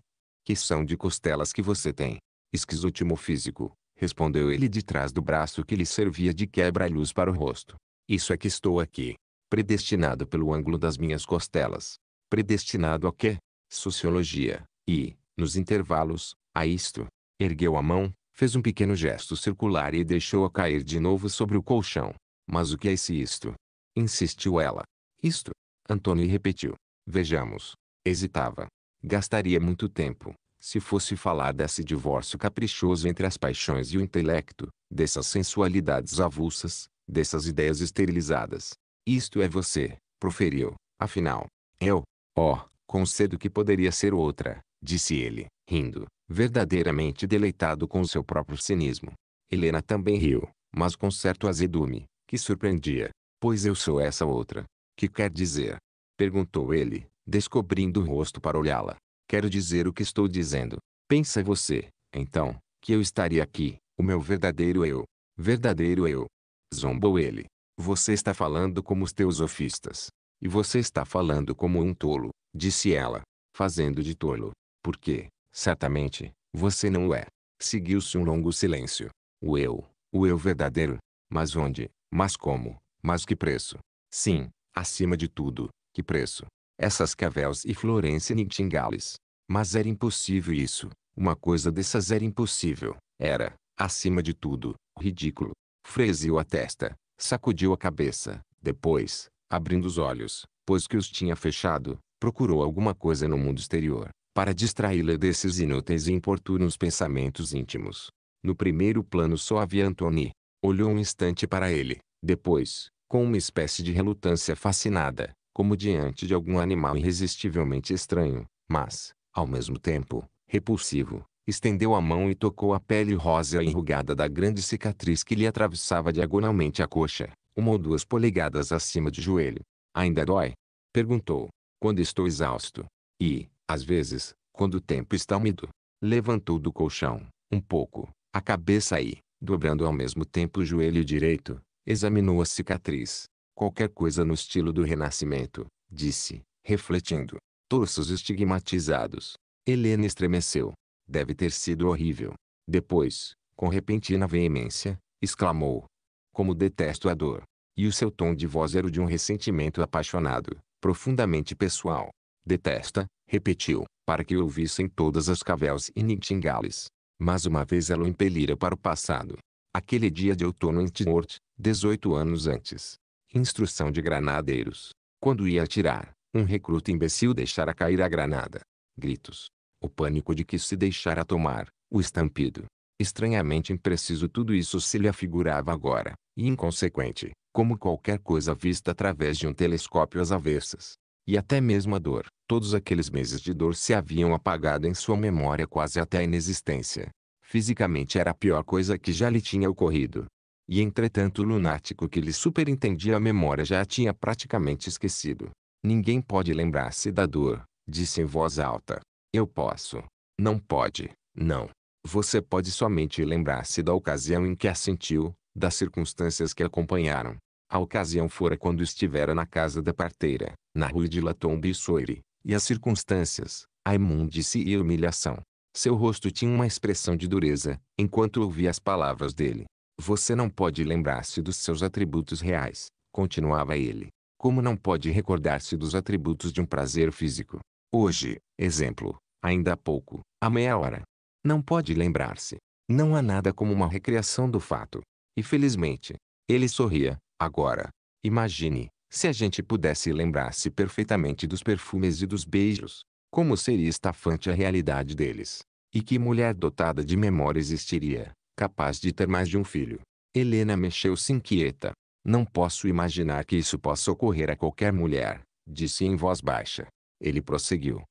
Que são de costelas que você tem. Esquisitimo físico, respondeu ele de trás do braço que lhe servia de quebra-luz para o rosto. Isso é que estou aqui. Predestinado pelo ângulo das minhas costelas. Predestinado a quê? sociologia, e, nos intervalos, a isto, ergueu a mão, fez um pequeno gesto circular e deixou-a cair de novo sobre o colchão. Mas o que é esse isto? Insistiu ela. Isto? Antônio repetiu. Vejamos. Hesitava. Gastaria muito tempo, se fosse falar desse divórcio caprichoso entre as paixões e o intelecto, dessas sensualidades avulsas, dessas ideias esterilizadas. Isto é você, proferiu. Afinal, eu, oh, Concedo que poderia ser outra, disse ele, rindo, verdadeiramente deleitado com seu próprio cinismo. Helena também riu, mas com certo azedume, que surpreendia. Pois eu sou essa outra. Que quer dizer? Perguntou ele, descobrindo o rosto para olhá-la. Quero dizer o que estou dizendo. Pensa você, então, que eu estaria aqui, o meu verdadeiro eu. Verdadeiro eu. Zombou ele. Você está falando como os teosofistas. E você está falando como um tolo, disse ela, fazendo de tolo, porque, certamente, você não o é. Seguiu-se um longo silêncio. O eu, o eu verdadeiro. Mas onde, mas como, mas que preço? Sim, acima de tudo, que preço? Essas Cavels e Florence Nightingales. Mas era impossível isso. Uma coisa dessas era impossível. Era, acima de tudo, ridículo. Freziu a testa, sacudiu a cabeça. Depois, abrindo os olhos, pois que os tinha fechado, procurou alguma coisa no mundo exterior, para distraí-la desses inúteis e importunos pensamentos íntimos. No primeiro plano só havia Antony. Olhou um instante para ele, depois, com uma espécie de relutância fascinada, como diante de algum animal irresistivelmente estranho, mas, ao mesmo tempo, repulsivo, estendeu a mão e tocou a pele rosa e enrugada da grande cicatriz que lhe atravessava diagonalmente a coxa, uma ou duas polegadas acima do joelho. Ainda dói? Perguntou quando estou exausto. E, às vezes, quando o tempo está úmido. Levantou do colchão, um pouco, a cabeça e, dobrando ao mesmo tempo o joelho direito, examinou a cicatriz. Qualquer coisa no estilo do renascimento, disse, refletindo. torços estigmatizados. Helena estremeceu. Deve ter sido horrível. Depois, com repentina veemência, exclamou. Como detesto a dor. E o seu tom de voz era o de um ressentimento apaixonado, profundamente pessoal. Detesta, repetiu, para que o ouvissem todas as cavéus e nintingales. Mas uma vez ela o impelira para o passado. Aquele dia de outono em Timort, 18 anos antes. Instrução de granadeiros. Quando ia atirar, um recruta imbecil deixara cair a granada. Gritos. O pânico de que se deixara tomar, o estampido. Estranhamente impreciso é tudo isso se lhe afigurava agora, e inconsequente, como qualquer coisa vista através de um telescópio às avessas. E até mesmo a dor, todos aqueles meses de dor se haviam apagado em sua memória quase até a inexistência. Fisicamente era a pior coisa que já lhe tinha ocorrido. E entretanto o lunático que lhe superintendia a memória já a tinha praticamente esquecido. Ninguém pode lembrar-se da dor, disse em voz alta. Eu posso. Não pode, não, você pode somente lembrar-se da ocasião em que a sentiu, das circunstâncias que a acompanharam. A ocasião fora quando estivera na casa da parteira, na rua de e Bissoire, e as circunstâncias, a imundice e a humilhação. Seu rosto tinha uma expressão de dureza, enquanto ouvia as palavras dele. Você não pode lembrar-se dos seus atributos reais, continuava ele. Como não pode recordar-se dos atributos de um prazer físico? Hoje, exemplo, ainda há pouco, a meia hora, não pode lembrar-se. Não há nada como uma recriação do fato. E felizmente, ele sorria, agora. Imagine, se a gente pudesse lembrar-se perfeitamente dos perfumes e dos beijos, como seria estafante a realidade deles. E que mulher dotada de memória existiria, capaz de ter mais de um filho. Helena mexeu-se inquieta. Não posso imaginar que isso possa ocorrer a qualquer mulher, disse em voz baixa. Ele prosseguiu.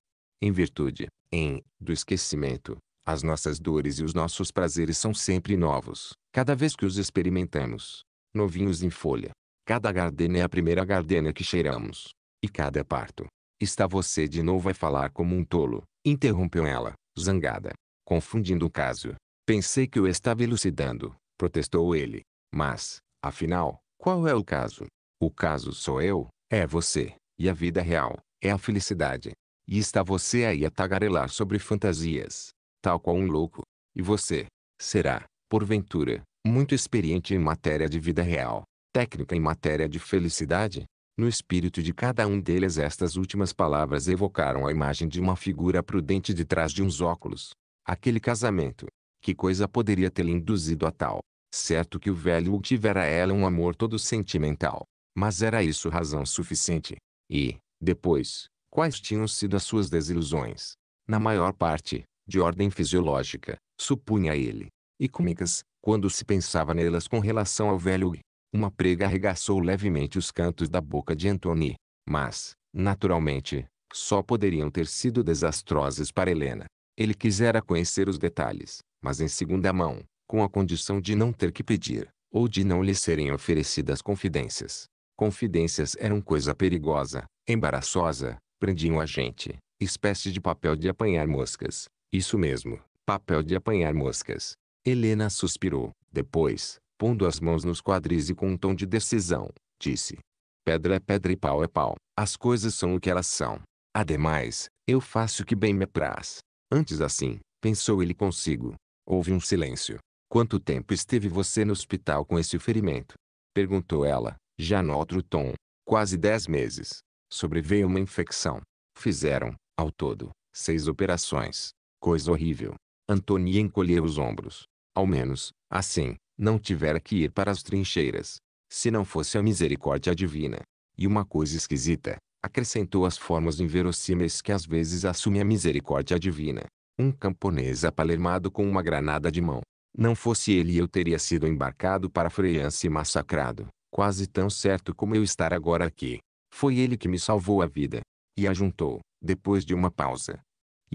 Em virtude, em, do esquecimento, as nossas dores e os nossos prazeres são sempre novos, cada vez que os experimentamos. Novinhos em folha. Cada gardena é a primeira gardena que cheiramos. E cada parto. Está você de novo a falar como um tolo, interrompeu ela, zangada. Confundindo o caso. Pensei que o estava elucidando, protestou ele. Mas, afinal, qual é o caso? O caso sou eu, é você, e a vida real, é a felicidade. E está você aí a tagarelar sobre fantasias, tal qual um louco. E você será, porventura, muito experiente em matéria de vida real, técnica em matéria de felicidade? No espírito de cada um deles, estas últimas palavras evocaram a imagem de uma figura prudente de trás de uns óculos. Aquele casamento. Que coisa poderia tê-lo induzido a tal? Certo que o velho tivera ela um amor todo sentimental. Mas era isso razão suficiente. E, depois, quais tinham sido as suas desilusões? Na maior parte, de ordem fisiológica, supunha ele, e cômicas, quando se pensava nelas com relação ao velho. Uma prega arregaçou levemente os cantos da boca de Antony, mas, naturalmente, só poderiam ter sido desastrosas para Helena. Ele quisera conhecer os detalhes, mas em segunda mão, com a condição de não ter que pedir, ou de não lhe serem oferecidas confidências. Confidências eram coisa perigosa, embaraçosa, prendiam a gente, espécie de papel de apanhar moscas, isso mesmo, papel de apanhar moscas. Helena suspirou. Depois, pondo as mãos nos quadris e com um tom de decisão, disse. Pedra é pedra e pau é pau. As coisas são o que elas são. Ademais, eu faço o que bem me apraz. Antes assim, pensou ele consigo. Houve um silêncio. Quanto tempo esteve você no hospital com esse ferimento? Perguntou ela, já no outro tom. Quase dez meses. Sobreveio uma infecção. Fizeram, ao todo, seis operações. Coisa horrível. Antônia encolheu os ombros. Ao menos, assim, não tivera que ir para as trincheiras. Se não fosse a misericórdia divina. E uma coisa esquisita, acrescentou as formas inverossímeis que às vezes assume a misericórdia divina. Um camponês apalermado com uma granada de mão. Não fosse ele eu teria sido embarcado para Freiança e massacrado, quase tão certo como eu estar agora aqui. Foi ele que me salvou a vida. E ajuntou, depois de uma pausa,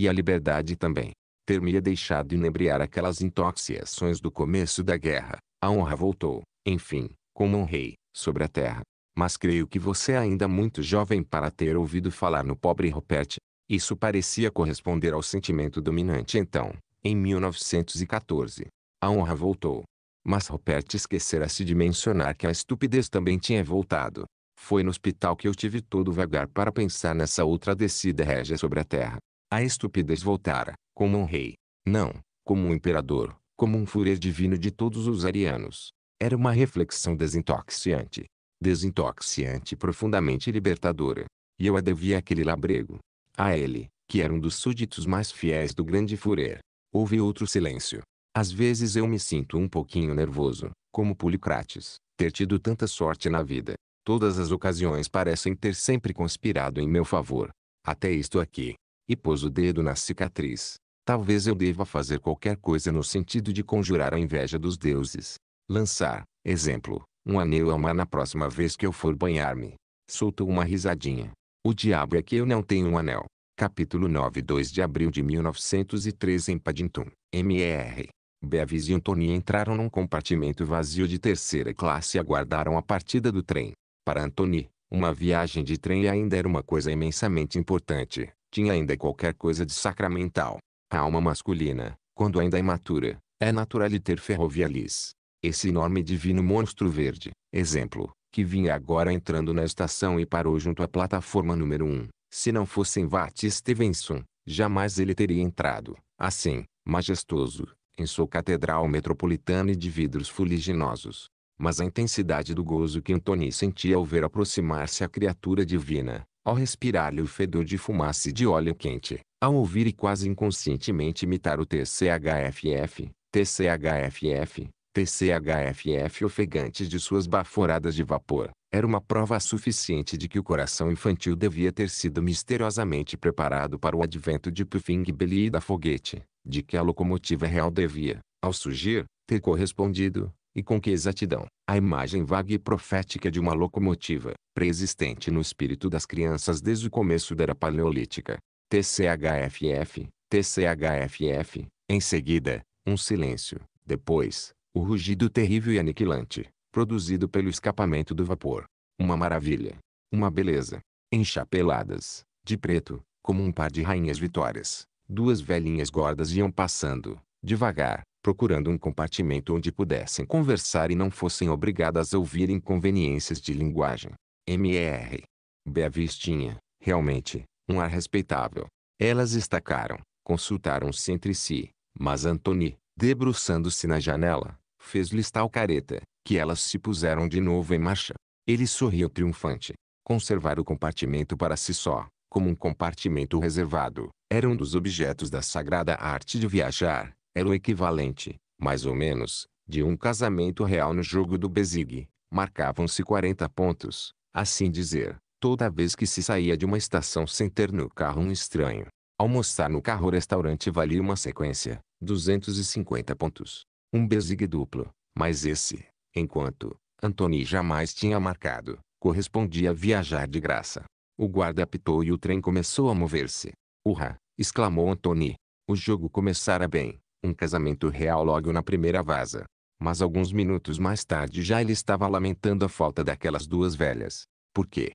e a liberdade também. Ter-me-ia deixado inebriar aquelas intoxicações do começo da guerra. A honra voltou, enfim, como um rei, sobre a terra. Mas creio que você é ainda muito jovem para ter ouvido falar no pobre Rupert. Isso parecia corresponder ao sentimento dominante então, em 1914. A honra voltou. Mas Rupert esquecera-se de mencionar que a estupidez também tinha voltado. Foi no hospital que eu tive todo o vagar para pensar nessa outra descida régia sobre a terra. A estupidez voltara, como um rei. Não, como um imperador, como um furor divino de todos os arianos. Era uma reflexão desintoxiante. Desintoxiante e profundamente libertadora. E eu a devia àquele labrego. A ele, que era um dos súditos mais fiéis do grande furer. Houve outro silêncio. Às vezes eu me sinto um pouquinho nervoso, como Policrates, ter tido tanta sorte na vida. Todas as ocasiões parecem ter sempre conspirado em meu favor. Até isto aqui e pôs o dedo na cicatriz. Talvez eu deva fazer qualquer coisa no sentido de conjurar a inveja dos deuses. Lançar, exemplo, um anel ao mar na próxima vez que eu for banhar-me. Soltou uma risadinha. O diabo é que eu não tenho um anel. Capítulo 9 2 de abril de 1903 em Paddington, MR. Beavis e Anthony entraram num compartimento vazio de terceira classe e aguardaram a partida do trem. Para Anthony, uma viagem de trem ainda era uma coisa imensamente importante tinha ainda qualquer coisa de sacramental. A alma masculina, quando ainda imatura, é natural de ter ferrovialis, Esse enorme divino monstro verde, exemplo, que vinha agora entrando na estação e parou junto à plataforma número 1. Se não fossem Vat e Stevenson, jamais ele teria entrado, assim, majestoso, em sua catedral metropolitana e de vidros fuliginosos. Mas a intensidade do gozo que Antony sentia ao ver aproximar-se a criatura divina, ao respirar-lhe o fedor de fumaça e de óleo quente, ao ouvir e quase inconscientemente imitar o TCHFF, TCHFF, TCHFF ofegante de suas baforadas de vapor, era uma prova suficiente de que o coração infantil devia ter sido misteriosamente preparado para o advento de Puffing Billy e da foguete, de que a locomotiva real devia, ao surgir, ter correspondido, e com que exatidão, a imagem vaga e profética de uma locomotiva, preexistente no espírito das crianças desde o começo da era paleolítica. TCHFF, TCHFF, em seguida, um silêncio, depois, o rugido terrível e aniquilante, produzido pelo escapamento do vapor. Uma maravilha. Uma beleza. Enchapeladas, de preto, como um par de rainhas vitórias. Duas velhinhas gordas iam passando, devagar, procurando um compartimento onde pudessem conversar e não fossem obrigadas a ouvir inconveniências de linguagem. M.R. Beavis tinha, realmente, um ar respeitável. Elas estacaram, consultaram-se entre si, mas Antony, debruçando-se na janela, fez lhes tal careta, que elas se puseram de novo em marcha. Ele sorriu triunfante. Conservar o compartimento para si só, como um compartimento reservado, era um dos objetos da sagrada arte de viajar, era o equivalente, mais ou menos, de um casamento real no jogo do Bezigue. Marcavam-se 40 pontos, assim dizer, toda vez que se saía de uma estação sem ter no carro um estranho. Almoçar no carro-restaurante valia uma sequência, 250 pontos. Um Bezigue duplo, mas esse, enquanto Antony jamais tinha marcado, correspondia a viajar de graça. O guarda apitou e o trem começou a mover-se. Urra! exclamou Antony. O jogo começara bem. Um casamento real logo na primeira vaza. Mas alguns minutos mais tarde já ele estava lamentando a falta daquelas duas velhas. Por quê?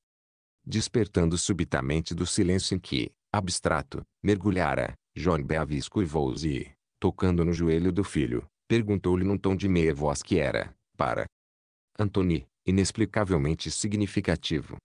Despertando subitamente do silêncio em que, abstrato, mergulhara, John Beavisco e se e, tocando no joelho do filho, perguntou-lhe num tom de meia voz que era, para Anthony, inexplicavelmente significativo.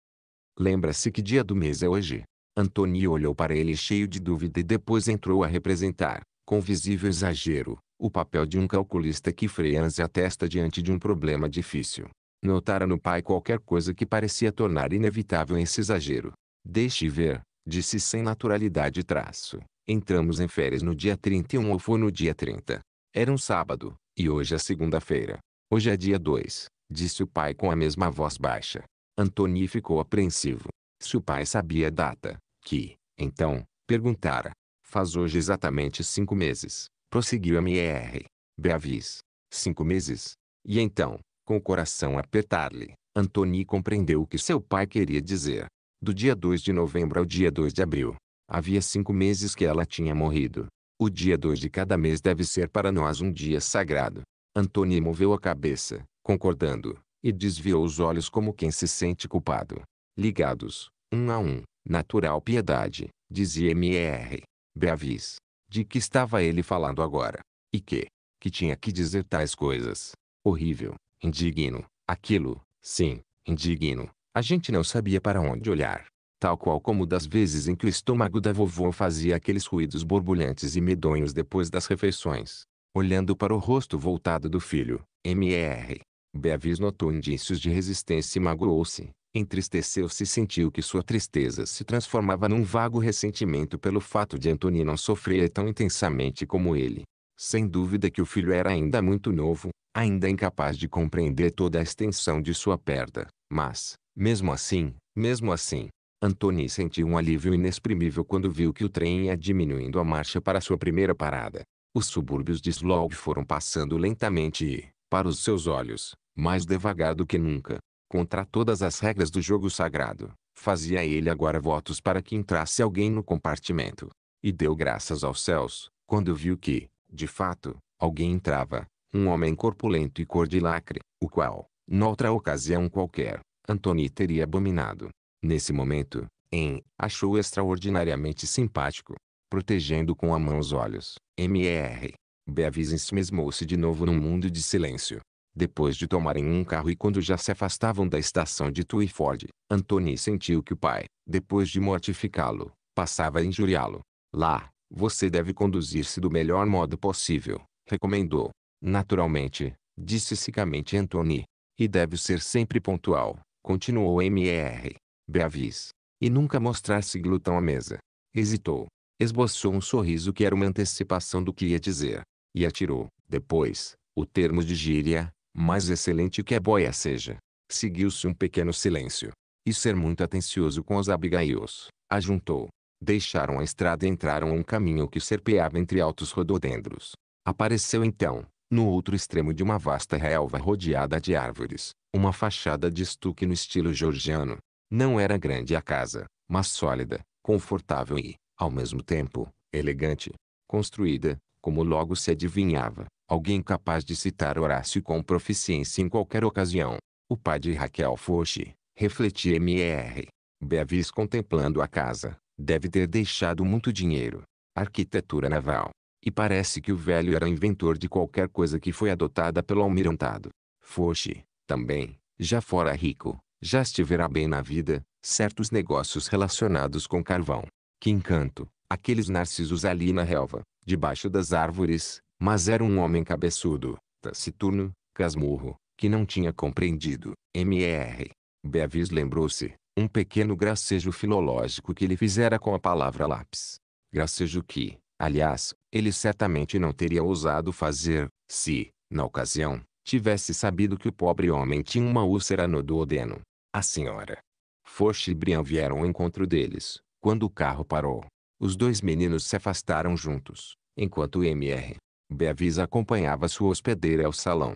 Lembra-se que dia do mês é hoje? Antony olhou para ele cheio de dúvida e depois entrou a representar, com visível exagero, o papel de um calculista que freanze a testa diante de um problema difícil. Notara no pai qualquer coisa que parecia tornar inevitável esse exagero. Deixe ver, disse sem naturalidade traço. Entramos em férias no dia 31 ou foi no dia 30. Era um sábado, e hoje é segunda-feira. Hoje é dia 2, disse o pai com a mesma voz baixa. Antoni ficou apreensivo. Se o pai sabia a data, que, então, perguntara. Faz hoje exatamente cinco meses, prosseguiu a M.R. Beavis. Cinco meses. E então, com o coração apertar-lhe, Antony compreendeu o que seu pai queria dizer. Do dia 2 de novembro ao dia 2 de abril. Havia cinco meses que ela tinha morrido. O dia 2 de cada mês deve ser para nós um dia sagrado. Antony moveu a cabeça, concordando, e desviou os olhos como quem se sente culpado. Ligados, um a um, natural piedade, dizia M.R. Beavis. De que estava ele falando agora? E que? Que tinha que dizer tais coisas. Horrível. Indigno. Aquilo. Sim, indigno. A gente não sabia para onde olhar. Tal qual como das vezes em que o estômago da vovó fazia aqueles ruídos borbulhantes e medonhos depois das refeições. Olhando para o rosto voltado do filho, M.R. Beavis notou indícios de resistência e magoou-se. Entristeceu-se e sentiu que sua tristeza se transformava num vago ressentimento pelo fato de Antônio não sofrer tão intensamente como ele. Sem dúvida que o filho era ainda muito novo, ainda incapaz de compreender toda a extensão de sua perda. Mas, mesmo assim, mesmo assim, Antônio sentiu um alívio inexprimível quando viu que o trem ia diminuindo a marcha para sua primeira parada. Os subúrbios de Slough foram passando lentamente e, para os seus olhos, mais devagar do que nunca contra todas as regras do jogo sagrado, fazia ele agora votos para que entrasse alguém no compartimento. E deu graças aos céus, quando viu que, de fato, alguém entrava, um homem corpulento e cor de lacre, o qual, noutra ocasião qualquer, Antoni teria abominado. Nesse momento, em, achou extraordinariamente simpático, protegendo com a mão os olhos. M.R. Beavis ensimesmou-se de novo num mundo de silêncio, depois de tomarem um carro e quando já se afastavam da estação de Twyford, Anthony sentiu que o pai, depois de mortificá-lo, passava a injuriá-lo. Lá, você deve conduzir-se do melhor modo possível, recomendou. Naturalmente, disse secamente Anthony. E deve ser sempre pontual, continuou M.R. Beavis. E nunca mostrar-se glutão à mesa. Hesitou. Esboçou um sorriso que era uma antecipação do que ia dizer. E atirou, depois, o termo de gíria, mais excelente que a boia seja. Seguiu-se um pequeno silêncio. E ser muito atencioso com os abigaios. ajuntou. Deixaram a estrada e entraram a um caminho que serpeava entre altos rododendros. Apareceu então, no outro extremo de uma vasta relva rodeada de árvores, uma fachada de estuque no estilo georgiano. Não era grande a casa, mas sólida, confortável e, ao mesmo tempo, elegante. Construída, como logo se adivinhava, Alguém capaz de citar Horácio com proficiência em qualquer ocasião. O pai de Raquel Foch, refletia M.R. Beavis contemplando a casa, deve ter deixado muito dinheiro. Arquitetura naval. E parece que o velho era inventor de qualquer coisa que foi adotada pelo almirantado. Foch, também, já fora rico, já estivera bem na vida, certos negócios relacionados com carvão. Que encanto, aqueles narcisos ali na relva, debaixo das árvores, mas era um homem cabeçudo, taciturno, casmurro, que não tinha compreendido. M.R. Beavis lembrou-se, um pequeno gracejo filológico que ele fizera com a palavra lápis. Gracejo que, aliás, ele certamente não teria ousado fazer, se, na ocasião, tivesse sabido que o pobre homem tinha uma úlcera no duodeno. A senhora Foch e Brian vieram ao encontro deles, quando o carro parou. Os dois meninos se afastaram juntos, enquanto M.R. Beavis acompanhava sua hospedeira ao salão.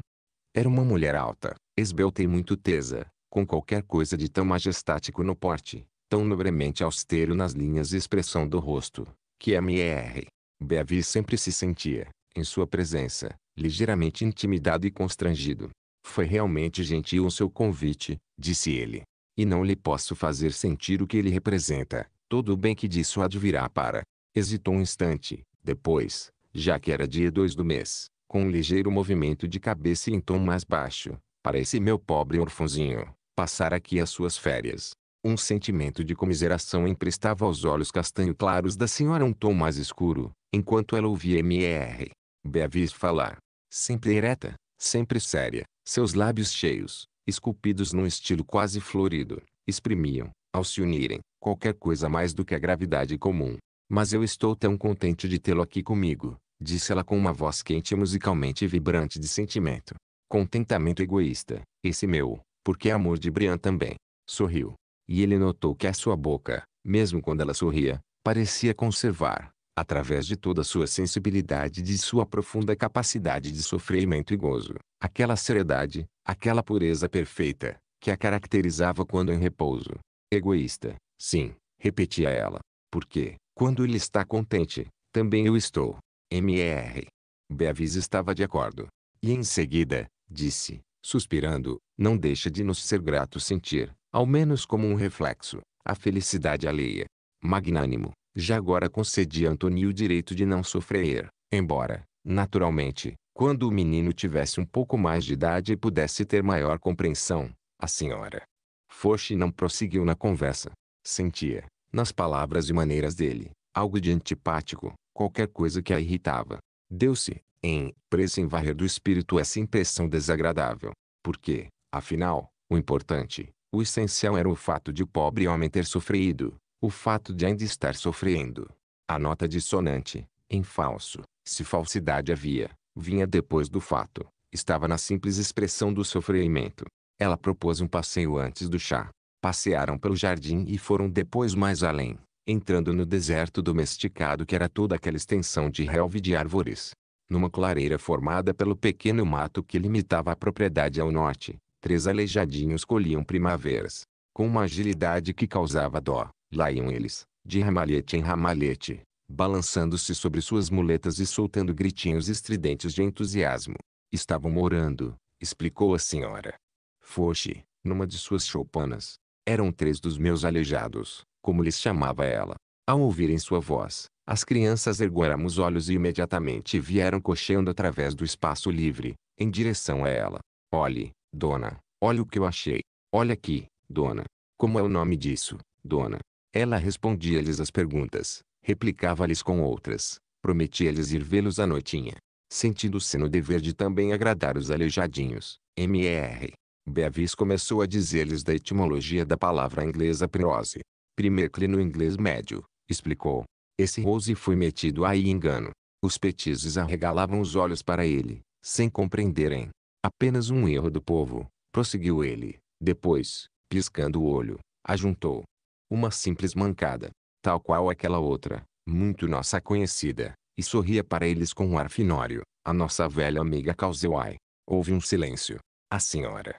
Era uma mulher alta, esbelta e muito tesa, com qualquer coisa de tão majestático no porte, tão nobremente austero nas linhas e expressão do rosto, que é M.E.R. Beavis sempre se sentia, em sua presença, ligeiramente intimidado e constrangido. Foi realmente gentil o seu convite, disse ele. E não lhe posso fazer sentir o que ele representa, todo o bem que disso advirá para. Hesitou um instante, depois, já que era dia 2 do mês, com um ligeiro movimento de cabeça e em tom mais baixo, para esse meu pobre orfãozinho, passar aqui as suas férias. Um sentimento de comiseração emprestava aos olhos castanho claros da senhora um tom mais escuro, enquanto ela ouvia M.R. Beavis falar. Sempre ereta, sempre séria, seus lábios cheios, esculpidos num estilo quase florido, exprimiam, ao se unirem, qualquer coisa mais do que a gravidade comum. Mas eu estou tão contente de tê-lo aqui comigo, disse ela com uma voz quente e musicalmente vibrante de sentimento. Contentamento egoísta, esse meu, porque é amor de Brian também. Sorriu. E ele notou que a sua boca, mesmo quando ela sorria, parecia conservar, através de toda a sua sensibilidade e de sua profunda capacidade de sofrimento e gozo, aquela seriedade, aquela pureza perfeita, que a caracterizava quando em repouso. Egoísta, sim, repetia ela. Por quê? Quando ele está contente, também eu estou. M.R. Beavis estava de acordo. E em seguida, disse, suspirando, não deixa de nos ser grato sentir, ao menos como um reflexo, a felicidade alheia. Magnânimo, já agora concedi a Antônio o direito de não sofrer, embora, naturalmente, quando o menino tivesse um pouco mais de idade e pudesse ter maior compreensão, a senhora. Foch não prosseguiu na conversa. Sentia, nas palavras e maneiras dele, algo de antipático, qualquer coisa que a irritava. Deu-se, em, preço em varrer do espírito essa impressão desagradável, porque, afinal, o importante, o essencial era o fato de o pobre homem ter sofrido, o fato de ainda estar sofrendo. A nota dissonante, em falso, se falsidade havia, vinha depois do fato, estava na simples expressão do sofrimento. Ela propôs um passeio antes do chá, passearam pelo jardim e foram depois mais além, entrando no deserto domesticado que era toda aquela extensão de relva de árvores. Numa clareira formada pelo pequeno mato que limitava a propriedade ao norte, três aleijadinhos colhiam primaveras. Com uma agilidade que causava dó, lá iam eles, de ramalhete em ramalhete, balançando-se sobre suas muletas e soltando gritinhos estridentes de entusiasmo. Estavam morando, explicou a senhora. Foche, numa de suas choupanas, eram três dos meus aleijados, como lhes chamava ela. Ao ouvirem sua voz, as crianças ergueram os olhos e imediatamente vieram cocheando através do espaço livre, em direção a ela. Olhe, dona, olhe o que eu achei. Olha aqui, dona. Como é o nome disso, dona? Ela respondia-lhes as perguntas, replicava-lhes com outras, prometia-lhes ir vê-los à noitinha. Sentindo-se no dever de também agradar os aleijadinhos, M.E.R. Beavis começou a dizer-lhes da etimologia da palavra inglesa pirose. Primeiro no inglês médio, explicou. Esse rose foi metido aí engano. Os petizes arregalavam os olhos para ele, sem compreenderem. Apenas um erro do povo, prosseguiu ele. Depois, piscando o olho, ajuntou. Uma simples mancada, tal qual aquela outra, muito nossa conhecida, e sorria para eles com um ar finório, a nossa velha amiga Causeway. Houve um silêncio. A senhora,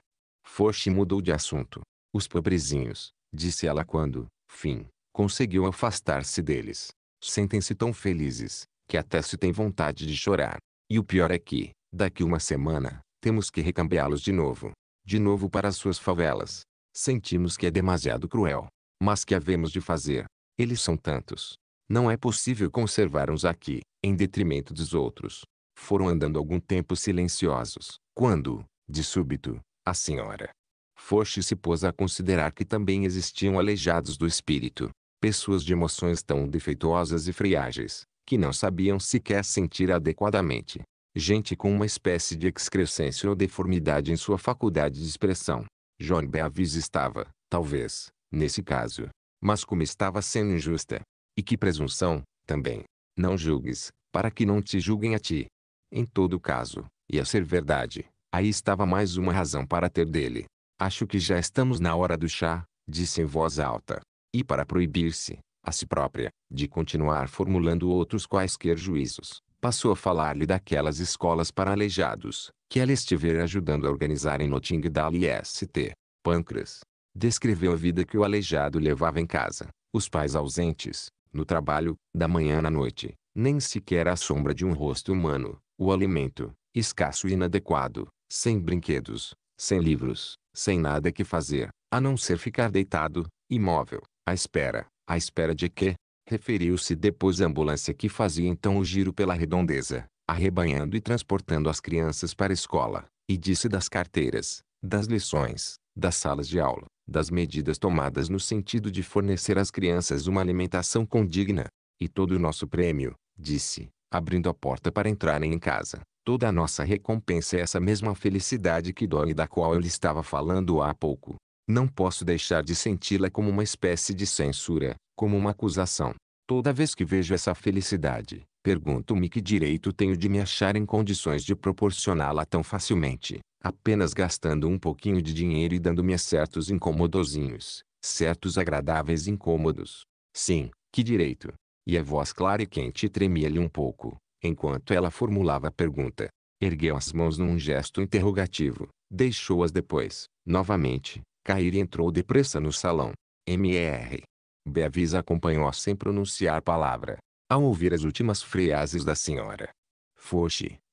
Foch mudou de assunto. Os pobrezinhos, disse ela quando, fim, conseguiu afastar-se deles. Sentem-se tão felizes, que até se tem vontade de chorar. E o pior é que, daqui uma semana, temos que recambiá-los de novo. De novo para suas favelas. Sentimos que é demasiado cruel. Mas que havemos de fazer? Eles são tantos. Não é possível conservar-os aqui, em detrimento dos outros. Foram andando algum tempo silenciosos, quando, de súbito, a senhora Foch se pôs a considerar que também existiam aleijados do espírito, pessoas de emoções tão defeituosas e friágeis, que não sabiam sequer sentir adequadamente, gente com uma espécie de excrescência ou deformidade em sua faculdade de expressão. John Beavis estava, talvez, nesse caso, mas como estava sendo injusta, e que presunção, também, não julgues, para que não te julguem a ti. Em todo caso, ia ser verdade, Aí estava mais uma razão para ter dele. Acho que já estamos na hora do chá, disse em voz alta. E para proibir-se, a si própria, de continuar formulando outros quaisquer juízos, passou a falar-lhe daquelas escolas para aleijados, que ela estiver ajudando a organizar em Nottingdale e St. Pancras. Descreveu a vida que o aleijado levava em casa, os pais ausentes, no trabalho, da manhã à noite, nem sequer a sombra de um rosto humano, o alimento, escasso e inadequado, sem brinquedos, sem livros, sem nada que fazer, a não ser ficar deitado, imóvel, à espera, à espera de quê? Referiu-se depois à ambulância que fazia então o giro pela redondeza, arrebanhando e transportando as crianças para a escola, e disse das carteiras, das lições, das salas de aula, das medidas tomadas no sentido de fornecer às crianças uma alimentação condigna. E todo o nosso prêmio, disse, abrindo a porta para entrarem em casa, Toda a nossa recompensa é essa mesma felicidade que dói e da qual eu lhe estava falando há pouco. Não posso deixar de senti-la como uma espécie de censura, como uma acusação. Toda vez que vejo essa felicidade, pergunto-me que direito tenho de me achar em condições de proporcioná-la tão facilmente, apenas gastando um pouquinho de dinheiro e dando-me certos incomodozinhos, certos agradáveis incômodos. Sim, que direito. E a voz clara e quente tremia-lhe um pouco, Enquanto ela formulava a pergunta, ergueu as mãos num gesto interrogativo, deixou-as depois, novamente, cair e entrou depressa no salão. M.R. Beavis acompanhou-a sem pronunciar palavra. Ao ouvir as últimas frases da senhora, foi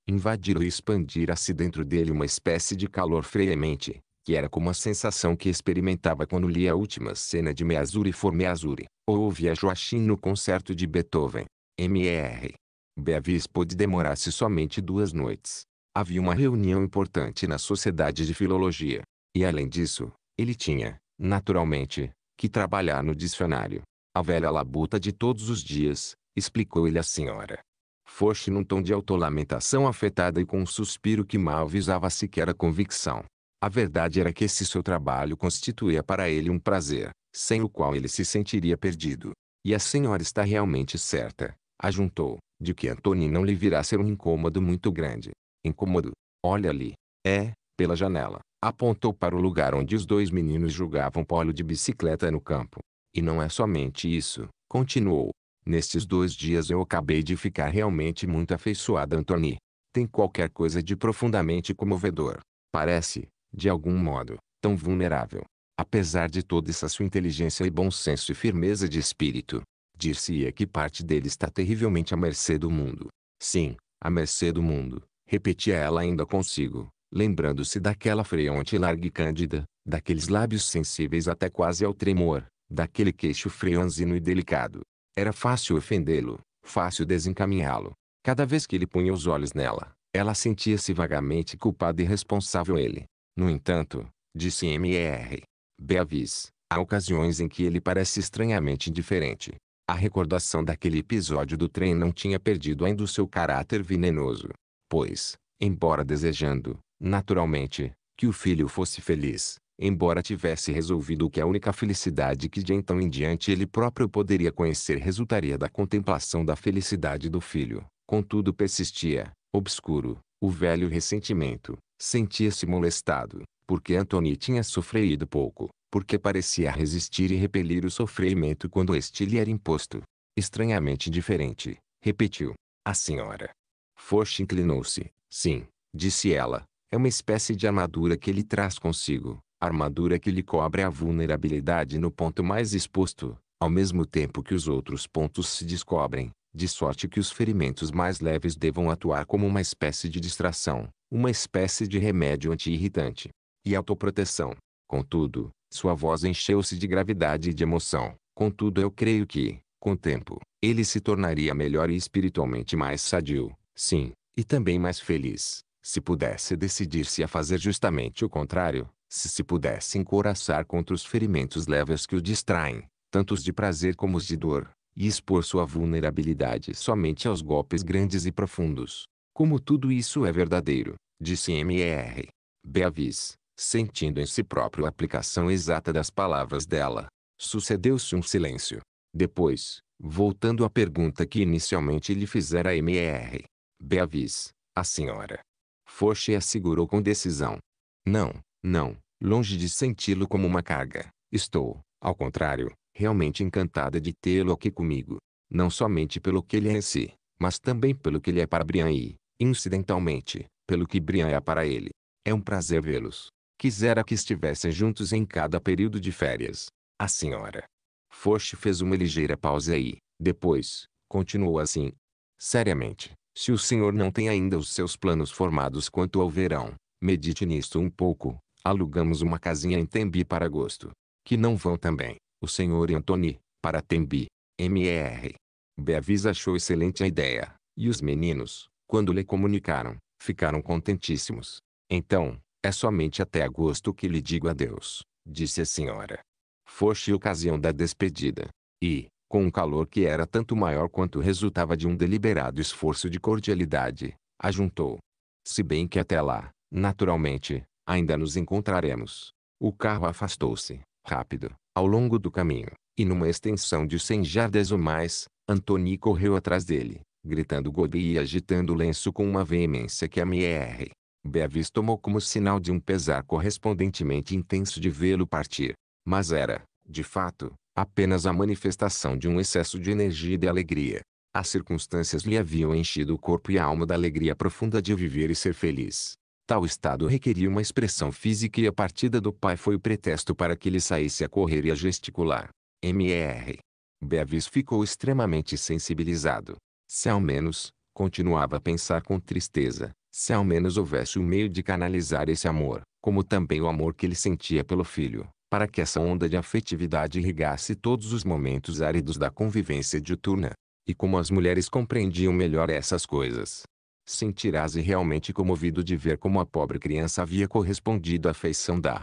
invadiu e expandira-se dentro dele uma espécie de calor freemente, que era como a sensação que experimentava quando lia a última cena de Meazuri for Meazure, ou ouvia Joachim no concerto de Beethoven. M.R. Beavis pôde demorar-se somente duas noites. Havia uma reunião importante na Sociedade de Filologia. E além disso, ele tinha, naturalmente, que trabalhar no dicionário. A velha labuta de todos os dias, explicou ele à senhora. foche num tom de autolamentação afetada e com um suspiro que mal visava sequer a convicção. A verdade era que esse seu trabalho constituía para ele um prazer, sem o qual ele se sentiria perdido. E a senhora está realmente certa, ajuntou de que Antoni não lhe virá ser um incômodo muito grande. Incômodo. Olha ali. É, pela janela. Apontou para o lugar onde os dois meninos jogavam polo de bicicleta no campo. E não é somente isso, continuou. Nestes dois dias eu acabei de ficar realmente muito afeiçoada a Antony. Tem qualquer coisa de profundamente comovedor. Parece, de algum modo, tão vulnerável. Apesar de toda essa sua inteligência e bom senso e firmeza de espírito, Dir-se-ia que parte dele está terrivelmente à mercê do mundo. Sim, à mercê do mundo, repetia ela ainda consigo, lembrando-se daquela freonte larga e cândida, daqueles lábios sensíveis até quase ao tremor, daquele queixo freonzino e delicado. Era fácil ofendê-lo, fácil desencaminhá-lo. Cada vez que ele punha os olhos nela, ela sentia-se vagamente culpada e responsável ele. No entanto, disse M.E.R. Beavis, há ocasiões em que ele parece estranhamente indiferente. A recordação daquele episódio do trem não tinha perdido ainda o seu caráter venenoso. Pois, embora desejando, naturalmente, que o filho fosse feliz, embora tivesse resolvido que a única felicidade que de então em diante ele próprio poderia conhecer resultaria da contemplação da felicidade do filho, contudo persistia, obscuro, o velho ressentimento, sentia-se molestado, porque Antony tinha sofrido pouco, porque parecia resistir e repelir o sofrimento quando este lhe era imposto. Estranhamente diferente, repetiu. A senhora. Foch inclinou-se. Sim, disse ela, é uma espécie de armadura que ele traz consigo, armadura que lhe cobre a vulnerabilidade no ponto mais exposto, ao mesmo tempo que os outros pontos se descobrem, de sorte que os ferimentos mais leves devam atuar como uma espécie de distração, uma espécie de remédio anti-irritante e autoproteção. Contudo, sua voz encheu-se de gravidade e de emoção. Contudo eu creio que, com o tempo, ele se tornaria melhor e espiritualmente mais sadio, sim, e também mais feliz, se pudesse decidir-se a fazer justamente o contrário, se se pudesse encoraçar contra os ferimentos leves que o distraem, tanto os de prazer como os de dor, e expor sua vulnerabilidade somente aos golpes grandes e profundos. Como tudo isso é verdadeiro, disse M.E.R. Beavis, sentindo em si próprio a aplicação exata das palavras dela. Sucedeu-se um silêncio. Depois, voltando à pergunta que inicialmente lhe fizera M.E.R. Beavis, a senhora. Foch assegurou com decisão. Não, não, longe de senti-lo como uma carga. Estou, ao contrário, realmente encantada de tê-lo aqui comigo. Não somente pelo que ele é em si, mas também pelo que ele é para Brian e, incidentalmente, pelo que Brian é para ele. É um prazer vê-los. Quisera que estivessem juntos em cada período de férias. A senhora. Foch fez uma ligeira pausa e, depois, continuou assim. Seriamente, se o senhor não tem ainda os seus planos formados quanto ao verão, medite nisto um pouco. Alugamos uma casinha em Tembi para agosto. Que não vão também, o senhor e Antony, para Tembi. M.E.R. Beavis achou excelente a ideia, e os meninos, quando lhe comunicaram, ficaram contentíssimos. Então, é somente até agosto que lhe digo adeus, disse a senhora. Foste ocasião da despedida. E, com um calor que era tanto maior quanto resultava de um deliberado esforço de cordialidade, ajuntou. Se bem que até lá, naturalmente, ainda nos encontraremos. O carro afastou-se, rápido, ao longo do caminho, e numa extensão de cem jardas ou mais, Antoni correu atrás dele, gritando Gobi e agitando o lenço com uma veemência que a MR, Beavis tomou como sinal de um pesar correspondentemente intenso de vê-lo partir. Mas era, de fato, apenas a manifestação de um excesso de energia e de alegria. As circunstâncias lhe haviam enchido o corpo e a alma da alegria profunda de viver e ser feliz. Tal estado requeria uma expressão física e a partida do pai foi o pretexto para que ele saísse a correr e a gesticular. M.R. Beavis ficou extremamente sensibilizado. Se ao menos, continuava a pensar com tristeza, se ao menos houvesse o um meio de canalizar esse amor, como também o amor que ele sentia pelo filho, para que essa onda de afetividade irrigasse todos os momentos áridos da convivência diuturna. E como as mulheres compreendiam melhor essas coisas, sentirás-se realmente comovido de ver como a pobre criança havia correspondido à afeição da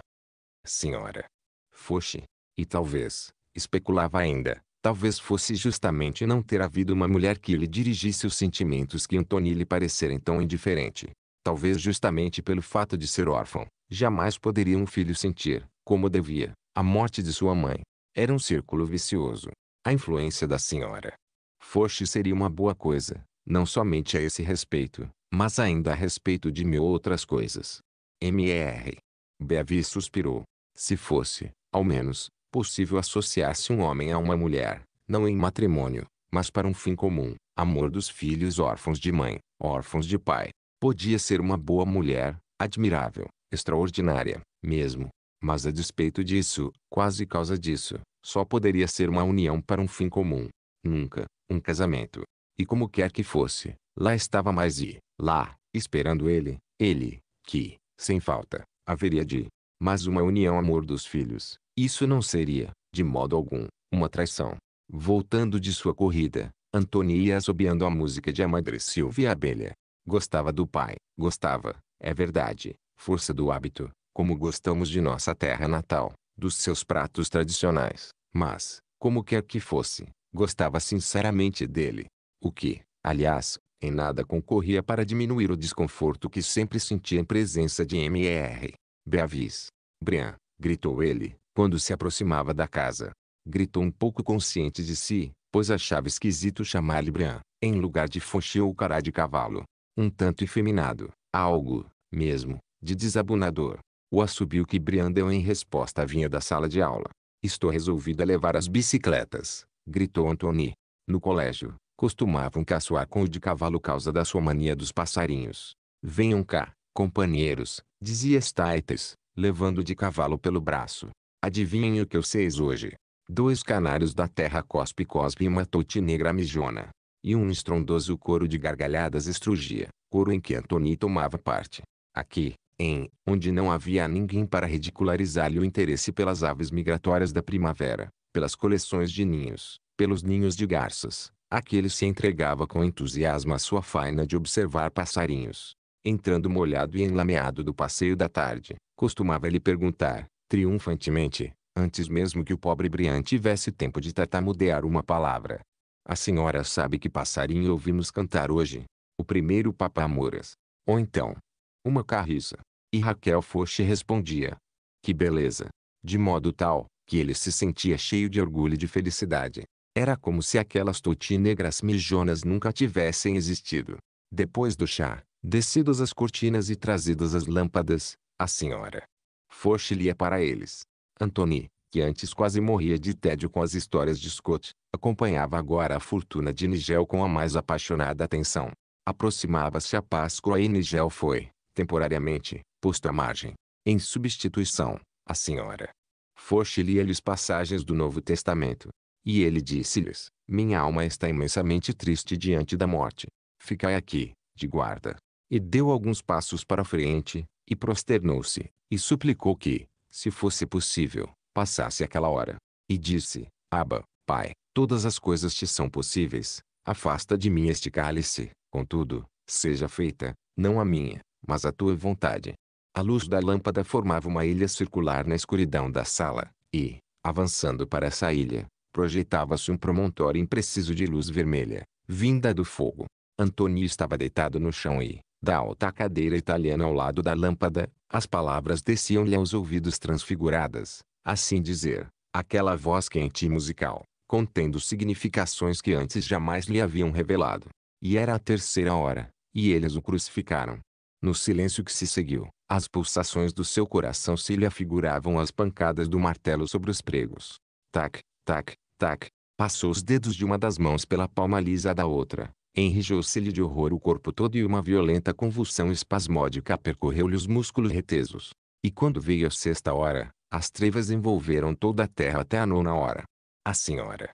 senhora. Foche, e talvez, especulava ainda, Talvez fosse justamente não ter havido uma mulher que lhe dirigisse os sentimentos que Antony lhe parecerem tão indiferente. Talvez justamente pelo fato de ser órfão, jamais poderia um filho sentir, como devia, a morte de sua mãe. Era um círculo vicioso. A influência da senhora Foste seria uma boa coisa, não somente a esse respeito, mas ainda a respeito de mil outras coisas. M.E.R. Beavis suspirou. Se fosse, ao menos, possível associar-se um homem a uma mulher, não em matrimônio, mas para um fim comum, amor dos filhos órfãos de mãe, órfãos de pai. Podia ser uma boa mulher, admirável, extraordinária, mesmo. Mas a despeito disso, quase causa disso, só poderia ser uma união para um fim comum. Nunca, um casamento. E como quer que fosse, lá estava mais e, lá, esperando ele, ele, que, sem falta, haveria de. Mas uma união amor dos filhos, isso não seria, de modo algum, uma traição. Voltando de sua corrida, Antônia ia assobiando a música de Amadre Silva e a abelha. Gostava do pai, gostava, é verdade, força do hábito, como gostamos de nossa terra natal, dos seus pratos tradicionais, mas, como quer que fosse, gostava sinceramente dele. O que, aliás, em nada concorria para diminuir o desconforto que sempre sentia em presença de M.R. Beavis. Brian, gritou ele, quando se aproximava da casa, gritou um pouco consciente de si, pois achava esquisito chamar-lhe Brian, em lugar de Fonchê ou Cará de Cavalo. Um tanto efeminado, algo, mesmo, de desabonador. O assobio que Brian deu em resposta vinha da sala de aula. Estou resolvido a levar as bicicletas, gritou Anthony. No colégio, costumavam caçoar com o de cavalo causa da sua mania dos passarinhos. Venham cá, companheiros, dizia Staites, levando de cavalo pelo braço. Adivinhem o que eu sei hoje. Dois canários da terra cospe-cospe e uma negra mijona. E um estrondoso coro de gargalhadas estrugia, coro em que Antoni tomava parte. Aqui, em, onde não havia ninguém para ridicularizar-lhe o interesse pelas aves migratórias da primavera, pelas coleções de ninhos, pelos ninhos de garças, aquele se entregava com entusiasmo à sua faina de observar passarinhos. Entrando molhado e enlameado do passeio da tarde, costumava lhe perguntar, triunfantemente, antes mesmo que o pobre Brian tivesse tempo de tartamudear uma palavra. A senhora sabe que passarinho ouvimos cantar hoje? O primeiro papa Amoras. Ou então, uma carriça. E Raquel Foch respondia. Que beleza! De modo tal, que ele se sentia cheio de orgulho e de felicidade. Era como se aquelas negras mijonas nunca tivessem existido. Depois do chá, descidas as cortinas e trazidas as lâmpadas, a senhora, Foste-lhe para eles. Anthony, que antes quase morria de tédio com as histórias de Scott, acompanhava agora a fortuna de Nigel com a mais apaixonada atenção. Aproximava-se a Páscoa e Nigel foi, temporariamente, posto à margem. Em substituição, a senhora. Foste lia-lhes passagens do Novo Testamento. E ele disse-lhes, minha alma está imensamente triste diante da morte. Ficai aqui, de guarda. E deu alguns passos para frente, e prosternou-se, e suplicou que, se fosse possível, passasse aquela hora. E disse: Aba, Pai, todas as coisas te são possíveis, afasta de mim este cálice, contudo, seja feita, não a minha, mas a tua vontade. A luz da lâmpada formava uma ilha circular na escuridão da sala, e, avançando para essa ilha, projetava-se um promontório impreciso de luz vermelha, vinda do fogo. Antônio estava deitado no chão e, da alta cadeira italiana ao lado da lâmpada, as palavras desciam-lhe aos ouvidos transfiguradas, assim dizer, aquela voz quente e musical, contendo significações que antes jamais lhe haviam revelado. E era a terceira hora, e eles o crucificaram. No silêncio que se seguiu, as pulsações do seu coração se lhe afiguravam as pancadas do martelo sobre os pregos. Tac, tac, tac. Passou os dedos de uma das mãos pela palma lisa da outra, Enrijou-se-lhe de horror o corpo todo e uma violenta convulsão espasmódica percorreu-lhe os músculos retesos. E quando veio a sexta hora, as trevas envolveram toda a terra até a nona hora. A senhora.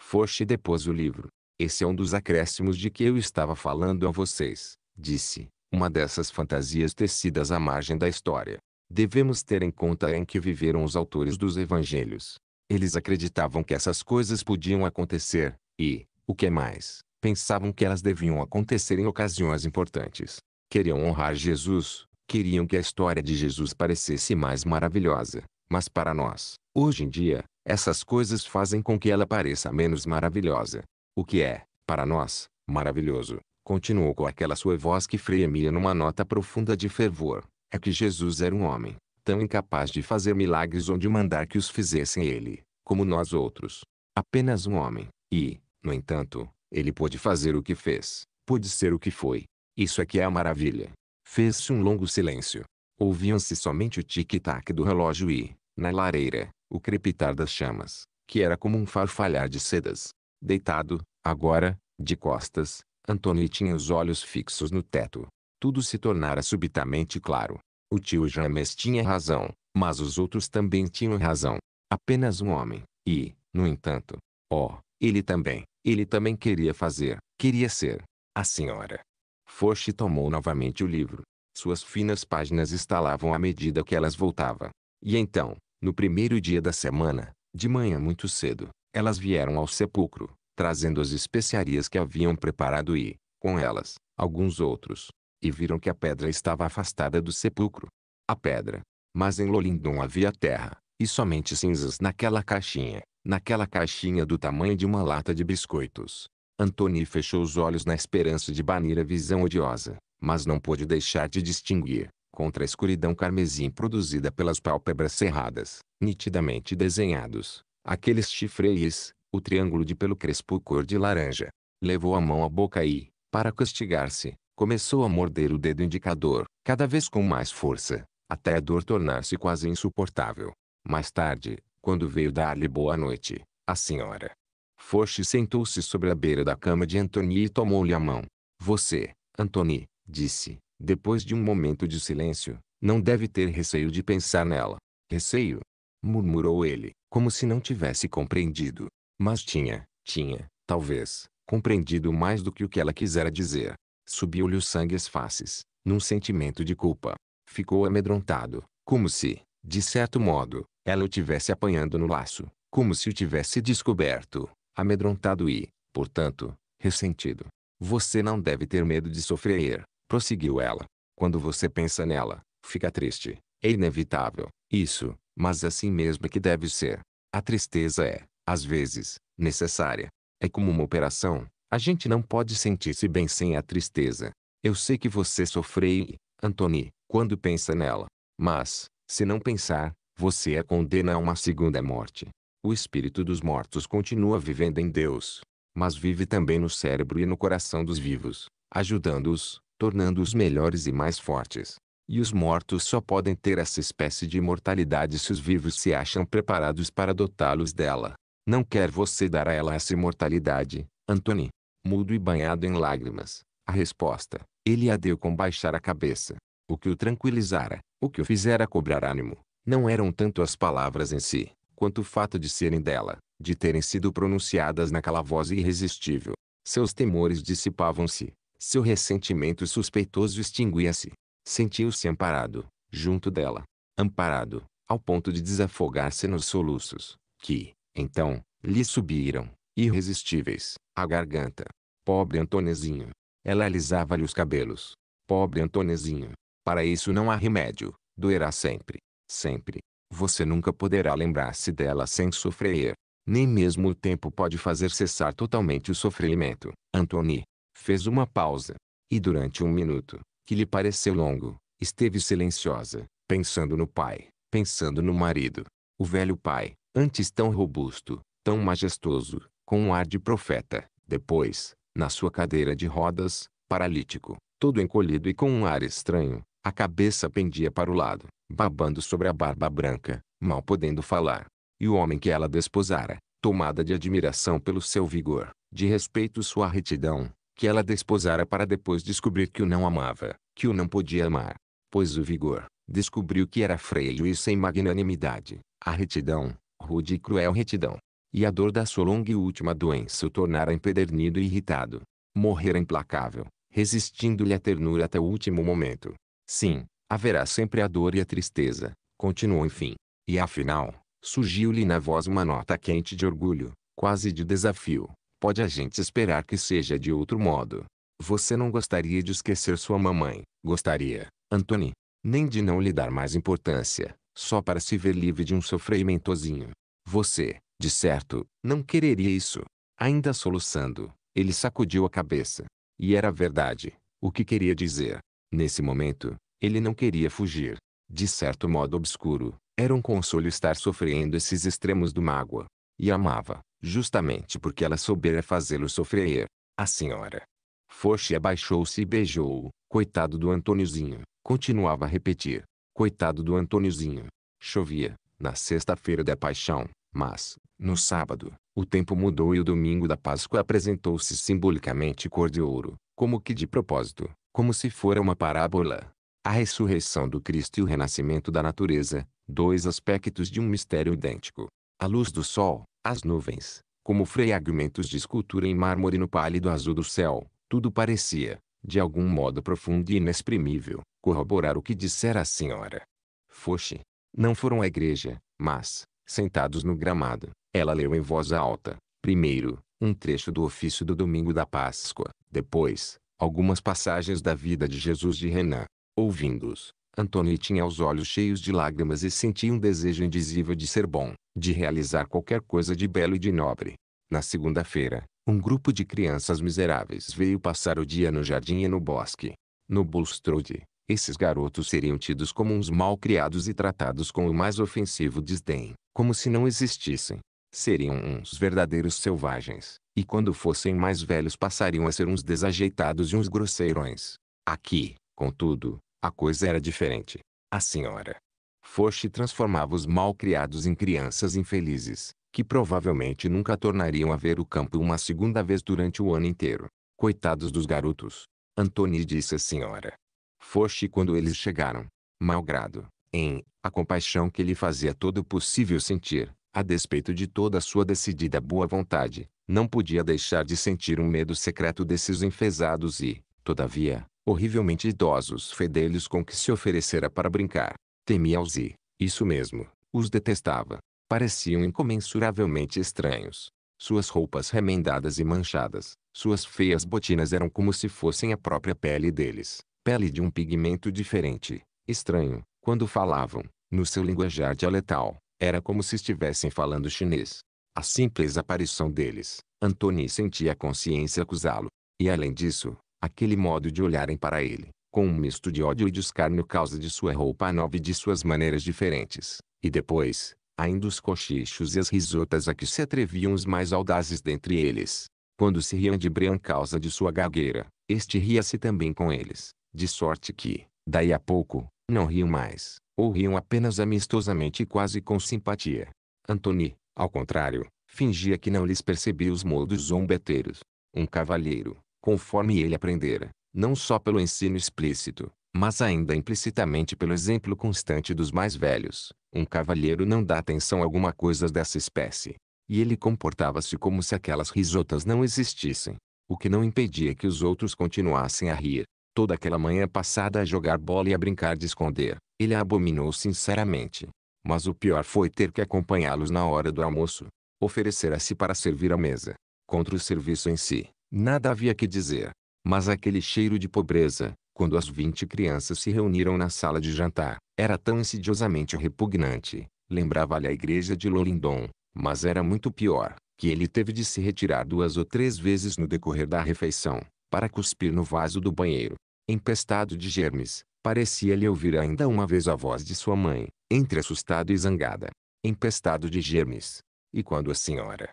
Foste depois o livro. Esse é um dos acréscimos de que eu estava falando a vocês, disse, uma dessas fantasias tecidas à margem da história. Devemos ter em conta em que viveram os autores dos evangelhos. Eles acreditavam que essas coisas podiam acontecer, e, o que é mais, pensavam que elas deviam acontecer em ocasiões importantes. Queriam honrar Jesus, queriam que a história de Jesus parecesse mais maravilhosa, mas para nós, hoje em dia, essas coisas fazem com que ela pareça menos maravilhosa. O que é, para nós, maravilhoso, continuou com aquela sua voz que fremia numa nota profunda de fervor, é que Jesus era um homem, tão incapaz de fazer milagres ou de mandar que os fizessem ele, como nós outros. Apenas um homem, e, no entanto, ele pôde fazer o que fez, pôde ser o que foi. Isso é que é a maravilha. Fez-se um longo silêncio. Ouviam-se somente o tic-tac do relógio e, na lareira, o crepitar das chamas, que era como um farfalhar de sedas. Deitado, agora, de costas, Antônio tinha os olhos fixos no teto. Tudo se tornara subitamente claro. O tio James tinha razão, mas os outros também tinham razão. Apenas um homem, e, no entanto, oh, ele também, ele também queria fazer, queria ser. A senhora. Foch tomou novamente o livro. Suas finas páginas estalavam à medida que elas voltava. E então, no primeiro dia da semana, de manhã muito cedo, elas vieram ao sepulcro, trazendo as especiarias que haviam preparado e, com elas, alguns outros. E viram que a pedra estava afastada do sepulcro. A pedra. Mas em Lolindon havia terra, e somente cinzas naquela caixinha, naquela caixinha do tamanho de uma lata de biscoitos. Antony fechou os olhos na esperança de banir a visão odiosa, mas não pôde deixar de distinguir, contra a escuridão carmesim produzida pelas pálpebras cerradas, nitidamente desenhados, aqueles chifreis, o triângulo de pelo crespo cor de laranja. Levou a mão à boca e, para castigar-se, começou a morder o dedo indicador, cada vez com mais força, até a dor tornar-se quase insuportável. Mais tarde, quando veio dar-lhe boa noite, a senhora Foch sentou-se sobre a beira da cama de Antony e tomou-lhe a mão. Você, Antony, disse, depois de um momento de silêncio, não deve ter receio de pensar nela. Receio? murmurou ele, como se não tivesse compreendido. Mas tinha, tinha, talvez, compreendido mais do que o que ela quisera dizer. Subiu-lhe o sangue às faces, num sentimento de culpa. Ficou amedrontado, como se, de certo modo, ela o tivesse apanhando no laço, como se o tivesse descoberto, amedrontado e, portanto, ressentido. Você não deve ter medo de sofrer, prosseguiu ela. Quando você pensa nela, fica triste. É inevitável, isso, mas assim mesmo que deve ser. A tristeza é, às vezes, necessária. É como uma operação, a gente não pode sentir-se bem sem a tristeza. Eu sei que você sofre, Antony, quando pensa nela. Mas, se não pensar, você é condena a uma segunda morte. O espírito dos mortos continua vivendo em Deus, mas vive também no cérebro e no coração dos vivos, ajudando-os, tornando-os melhores e mais fortes. E os mortos só podem ter essa espécie de imortalidade se os vivos se acham preparados para dotá-los dela. Não quer você dar a ela essa imortalidade, Antony? Mudo e banhado em lágrimas. A resposta, ele a deu com baixar a cabeça. O que o tranquilizara, o que o fizera cobrar ânimo, não eram tanto as palavras em si, quanto o fato de serem dela, de terem sido pronunciadas naquela voz irresistível. Seus temores dissipavam-se, seu ressentimento suspeitoso extinguia-se. Sentiu-se amparado, junto dela. Amparado, ao ponto de desafogar-se nos soluços, que, então, lhe subiram, irresistíveis, à garganta. Pobre Antonezinho. Ela alisava-lhe os cabelos. Pobre Antonezinho. Para isso não há remédio, doerá sempre sempre. Você nunca poderá lembrar-se dela sem sofrer. Nem mesmo o tempo pode fazer cessar totalmente o sofrimento. Antony fez uma pausa. E durante um minuto, que lhe pareceu longo, esteve silenciosa, pensando no pai, pensando no marido. O velho pai, antes tão robusto, tão majestoso, com um ar de profeta, depois, na sua cadeira de rodas, paralítico, todo encolhido e com um ar estranho, a cabeça pendia para o lado, babando sobre a barba branca, mal podendo falar. E o homem que ela desposara, tomada de admiração pelo seu vigor, de respeito sua retidão, que ela desposara para depois descobrir que o não amava, que o não podia amar. Pois o vigor, descobriu que era freio e sem magnanimidade, a retidão, rude e cruel retidão. E a dor da sua longa e última doença o tornara empedernido e irritado. Morrera implacável, resistindo-lhe a ternura até o último momento, Sim, haverá sempre a dor e a tristeza, continuou enfim. E afinal, surgiu-lhe na voz uma nota quente de orgulho, quase de desafio. Pode a gente esperar que seja de outro modo. Você não gostaria de esquecer sua mamãe, gostaria, Anthony? Nem de não lhe dar mais importância, só para se ver livre de um sofrimentozinho. Você, de certo, não quereria isso. Ainda soluçando, ele sacudiu a cabeça. E era verdade, o que queria dizer. Nesse momento, ele não queria fugir. De certo modo obscuro, era um consolo estar sofrendo esses extremos do mágoa. E amava, justamente porque ela soubera fazê-lo sofrer. A senhora. Foche abaixou-se e beijou-o. Coitado do Antôniozinho. Continuava a repetir. Coitado do Antôniozinho. Chovia, na sexta-feira da paixão, mas, no sábado, o tempo mudou e o domingo da Páscoa apresentou-se simbolicamente cor de ouro, como que de propósito como se fora uma parábola. A ressurreição do Cristo e o renascimento da natureza, dois aspectos de um mistério idêntico. A luz do sol, as nuvens, como fragmentos de escultura em mármore no pálido azul do céu, tudo parecia, de algum modo profundo e inexprimível, corroborar o que dissera a senhora. Foche. Não foram à igreja, mas, sentados no gramado, ela leu em voz alta, primeiro, um trecho do ofício do domingo da Páscoa, depois, Algumas passagens da vida de Jesus de Renan. Ouvindo-os, Antônio tinha os olhos cheios de lágrimas e sentia um desejo indizível de ser bom, de realizar qualquer coisa de belo e de nobre. Na segunda-feira, um grupo de crianças miseráveis veio passar o dia no jardim e no bosque. No Bulstrode, esses garotos seriam tidos como uns mal criados e tratados com o mais ofensivo desdém, como se não existissem seriam uns verdadeiros selvagens, e quando fossem mais velhos passariam a ser uns desajeitados e uns grosseirões. Aqui, contudo, a coisa era diferente. A senhora Foch transformava os mal criados em crianças infelizes, que provavelmente nunca tornariam a ver o campo uma segunda vez durante o ano inteiro. Coitados dos garotos. Antônio disse à senhora. Foch quando eles chegaram. Malgrado, em, a compaixão que lhe fazia todo possível sentir, a despeito de toda a sua decidida boa vontade, não podia deixar de sentir um medo secreto desses enfesados e, todavia, horrivelmente idosos fedelhos com que se oferecera para brincar. Temia-os e, isso mesmo, os detestava. Pareciam incomensuravelmente estranhos. Suas roupas remendadas e manchadas, suas feias botinas eram como se fossem a própria pele deles, pele de um pigmento diferente, estranho, quando falavam, no seu linguajar dialetal. Era como se estivessem falando chinês. A simples aparição deles, Antony sentia a consciência acusá-lo. E além disso, aquele modo de olharem para ele, com um misto de ódio e de escárnio causa de sua roupa nova e de suas maneiras diferentes. E depois, ainda os cochichos e as risotas a que se atreviam os mais audazes dentre eles. Quando se riam de Brian causa de sua gagueira, este ria-se também com eles, de sorte que, daí a pouco, não riam mais ou riam apenas amistosamente e quase com simpatia. Antony, ao contrário, fingia que não lhes percebia os modos zombeteiros. Um cavalheiro, conforme ele aprendera, não só pelo ensino explícito, mas ainda implicitamente pelo exemplo constante dos mais velhos, um cavalheiro não dá atenção a alguma coisa dessa espécie. E ele comportava-se como se aquelas risotas não existissem, o que não impedia que os outros continuassem a rir. Toda aquela manhã passada a jogar bola e a brincar de esconder, ele a abominou sinceramente. Mas o pior foi ter que acompanhá-los na hora do almoço. Oferecera-se para servir à mesa. Contra o serviço em si, nada havia que dizer. Mas aquele cheiro de pobreza, quando as vinte crianças se reuniram na sala de jantar, era tão insidiosamente repugnante, lembrava-lhe a igreja de Lorindon, mas era muito pior, que ele teve de se retirar duas ou três vezes no decorrer da refeição, para cuspir no vaso do banheiro, empestado de germes, Parecia-lhe ouvir ainda uma vez a voz de sua mãe, entre assustada e zangada, empestado de germes. E quando a senhora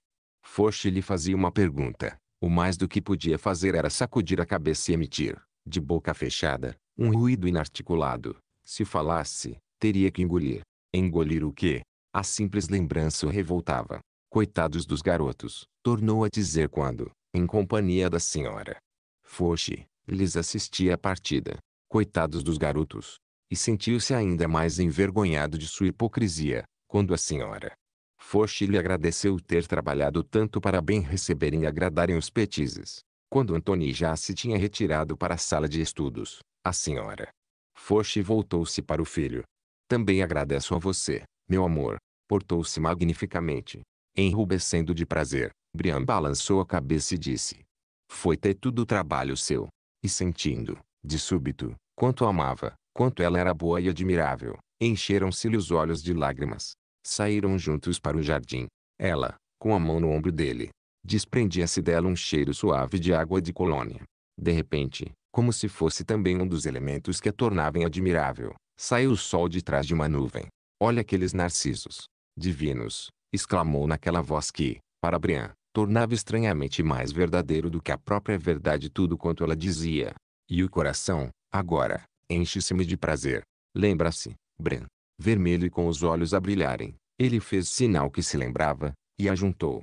Foch lhe fazia uma pergunta, o mais do que podia fazer era sacudir a cabeça e emitir, de boca fechada, um ruído inarticulado. Se falasse, teria que engolir. Engolir o quê? A simples lembrança o revoltava. Coitados dos garotos, tornou a dizer quando, em companhia da senhora Foch, lhes assistia à partida. Coitados dos garotos! E sentiu-se ainda mais envergonhado de sua hipocrisia, quando a senhora Foch lhe agradeceu ter trabalhado tanto para bem receberem e agradarem os petizes. Quando Antony já se tinha retirado para a sala de estudos, a senhora Foch voltou-se para o filho. Também agradeço a você, meu amor. Portou-se magnificamente. Enrubescendo de prazer, Brian balançou a cabeça e disse. Foi ter tudo trabalho seu. E sentindo de súbito, quanto amava, quanto ela era boa e admirável, encheram-se-lhe os olhos de lágrimas. Saíram juntos para o jardim. Ela, com a mão no ombro dele, desprendia-se dela um cheiro suave de água de colônia. De repente, como se fosse também um dos elementos que a tornavam admirável, saiu o sol de trás de uma nuvem. Olha aqueles narcisos! Divinos! exclamou naquela voz que, para Brian, tornava estranhamente mais verdadeiro do que a própria verdade tudo quanto ela dizia. E o coração, agora, enche-se-me de prazer. Lembra-se, Bren. Vermelho e com os olhos a brilharem, ele fez sinal que se lembrava, e ajuntou.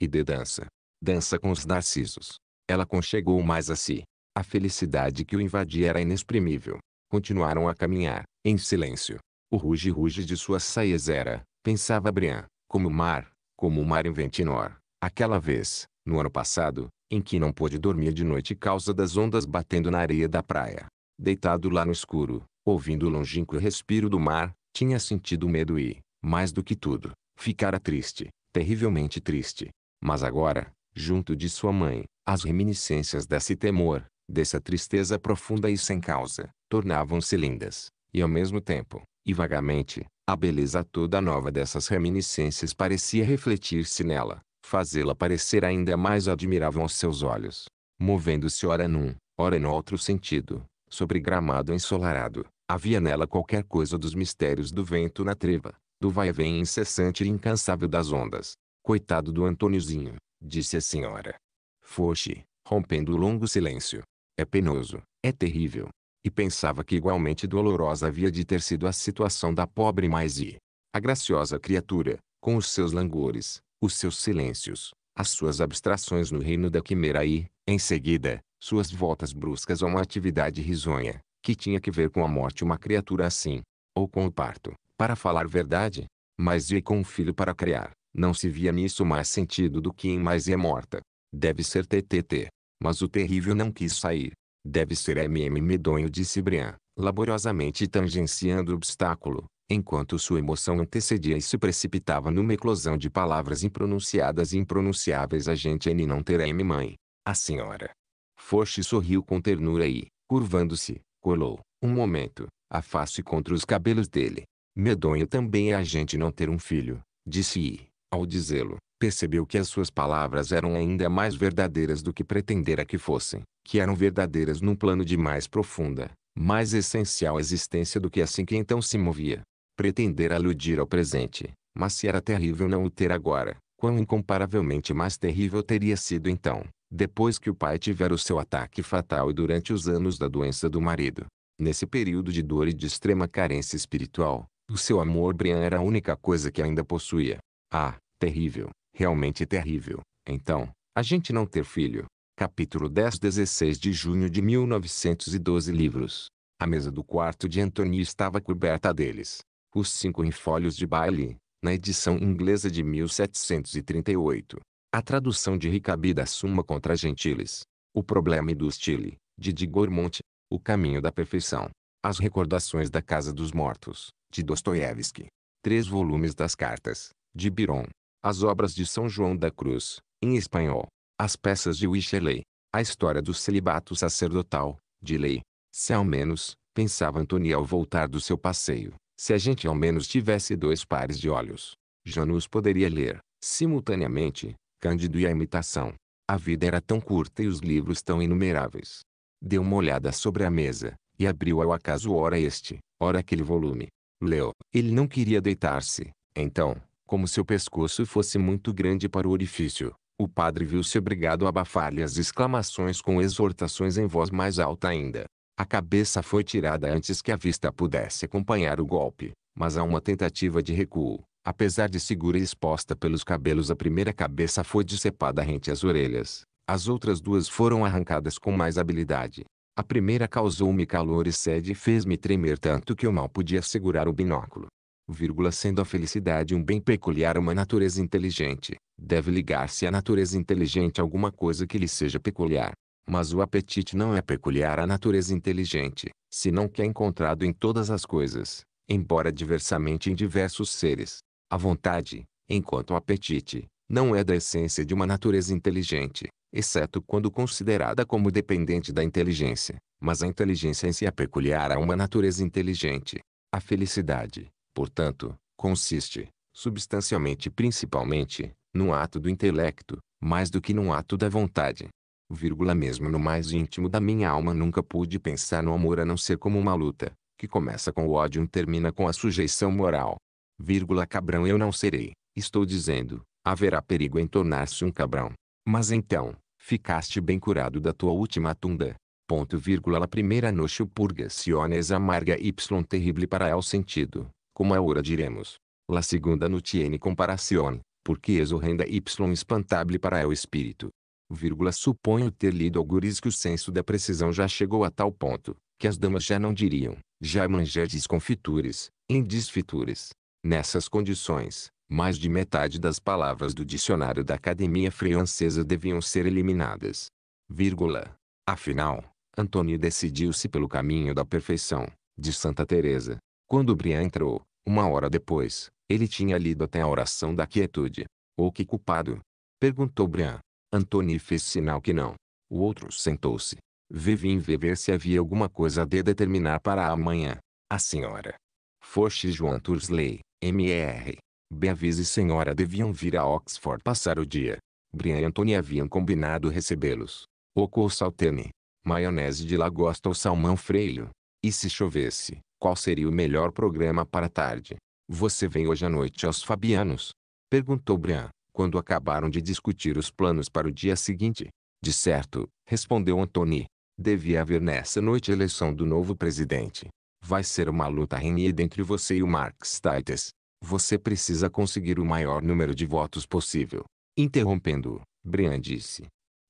E de dança. Dança com os narcisos. Ela conchegou mais a si. A felicidade que o invadia era inexprimível. Continuaram a caminhar, em silêncio. O ruge-ruge de suas saias era, pensava Brian, como o mar, como o mar em Ventinor. Aquela vez, no ano passado, em que não pôde dormir de noite causa das ondas batendo na areia da praia. Deitado lá no escuro, ouvindo o longínquo respiro do mar, tinha sentido medo e, mais do que tudo, ficara triste, terrivelmente triste. Mas agora, junto de sua mãe, as reminiscências desse temor, dessa tristeza profunda e sem causa, tornavam-se lindas, e ao mesmo tempo, e vagamente, a beleza toda nova dessas reminiscências parecia refletir-se nela, fazê-la parecer ainda mais admirável aos seus olhos. Movendo-se ora num, ora no outro sentido, sobre gramado ensolarado, havia nela qualquer coisa dos mistérios do vento na treva, do vai-vem incessante e incansável das ondas. Coitado do Antôniozinho, disse a senhora. Foxe, rompendo o longo silêncio. É penoso, é terrível. E pensava que igualmente dolorosa havia de ter sido a situação da pobre mais e a graciosa criatura, com os seus langores, os seus silêncios, as suas abstrações no reino da quimera e, em seguida, suas voltas bruscas a uma atividade risonha, que tinha que ver com a morte uma criatura assim, ou com o parto, para falar verdade, mas e com um filho para criar, não se via nisso mais sentido do que em mais é morta. Deve ser TTT. Mas o terrível não quis sair. Deve ser MM medonho disse Brian, laboriosamente tangenciando o obstáculo enquanto sua emoção antecedia e se precipitava numa eclosão de palavras impronunciadas e impronunciáveis a gente N não terá M mãe. A senhora. Foche sorriu com ternura e, curvando-se, colou, um momento, a face contra os cabelos dele. Medonho também é a gente não ter um filho, disse e, ao dizê-lo, percebeu que as suas palavras eram ainda mais verdadeiras do que pretendera que fossem, que eram verdadeiras num plano de mais profunda, mais essencial existência do que assim que então se movia pretender aludir ao presente, mas se era terrível não o ter agora, quão incomparavelmente mais terrível teria sido então, depois que o pai tiver o seu ataque fatal e durante os anos da doença do marido. Nesse período de dor e de extrema carência espiritual, o seu amor Brian era a única coisa que ainda possuía. Ah, terrível, realmente terrível. Então, a gente não ter filho. Capítulo 10 16 de junho de 1912 Livros. A mesa do quarto de Antônio estava coberta deles. Os Cinco Infólios de Bailey, na edição inglesa de 1738. A tradução de Ricabi da Suma contra Gentiles. O Problema do Stile, de Digor Monte. O Caminho da Perfeição. As Recordações da Casa dos Mortos, de Dostoiévski. Três volumes das Cartas, de Biron. As Obras de São João da Cruz, em espanhol. As Peças de Wychley. A História do Celibato Sacerdotal, de Lei. Se ao menos, pensava Antônio ao voltar do seu passeio, se a gente ao menos tivesse dois pares de olhos, Janus poderia ler, simultaneamente, Cândido e a imitação. A vida era tão curta e os livros tão inumeráveis. Deu uma olhada sobre a mesa, e abriu ao acaso ora este, ora aquele volume. Leu. Ele não queria deitar-se. Então, como seu pescoço fosse muito grande para o orifício, o padre viu-se obrigado a abafar-lhe as exclamações com exortações em voz mais alta ainda. A cabeça foi tirada antes que a vista pudesse acompanhar o golpe, mas há uma tentativa de recuo. Apesar de segura e exposta pelos cabelos, a primeira cabeça foi decepada rente às orelhas. As outras duas foram arrancadas com mais habilidade. A primeira causou-me calor e sede e fez-me tremer tanto que eu mal podia segurar o binóculo. Vírgula, sendo a felicidade um bem peculiar a uma natureza inteligente, deve ligar-se à natureza inteligente alguma coisa que lhe seja peculiar. Mas o apetite não é peculiar à natureza inteligente, senão que é encontrado em todas as coisas, embora diversamente em diversos seres. A vontade, enquanto o apetite, não é da essência de uma natureza inteligente, exceto quando considerada como dependente da inteligência, mas a inteligência em si é peculiar a uma natureza inteligente. A felicidade, portanto, consiste, substancialmente e principalmente, num ato do intelecto, mais do que num ato da vontade vírgula mesmo no mais íntimo da minha alma nunca pude pensar no amor a não ser como uma luta, que começa com o ódio e termina com a sujeição moral. Vírgula cabrão eu não serei, estou dizendo, haverá perigo em tornar-se um cabrão. Mas então, ficaste bem curado da tua última tunda. Ponto vírgula la primeira noche purgaciones amarga y terrible para el sentido, como agora diremos. La segunda no tiene comparación, porque es horrenda y espantable para el espírito vírgula, suponho ter lido algures que o senso da precisão já chegou a tal ponto, que as damas já não diriam, já manjé desconfitures, em desfitures. Nessas condições, mais de metade das palavras do dicionário da Academia Francesa deviam ser eliminadas. Vírgula. Afinal, Antônio decidiu-se pelo caminho da perfeição, de Santa Teresa. Quando Brian entrou, uma hora depois, ele tinha lido até a oração da quietude. O que culpado? Perguntou Brian. Antônio fez sinal que não. O outro sentou-se. Vivim em ver se havia alguma coisa de determinar para amanhã. A senhora. Foste João Tursley, M.R. Beavis e senhora deviam vir a Oxford passar o dia. Brian e Antônio haviam combinado recebê-los. Oco ou saltene. Maionese de lagosta ou salmão freio. E se chovesse, qual seria o melhor programa para a tarde? Você vem hoje à noite aos Fabianos? Perguntou Brian quando acabaram de discutir os planos para o dia seguinte. De certo, respondeu Antony, devia haver nessa noite eleição do novo presidente. Vai ser uma luta renhida entre você e o Marx Taites. Você precisa conseguir o maior número de votos possível. Interrompendo-o, Brian disse.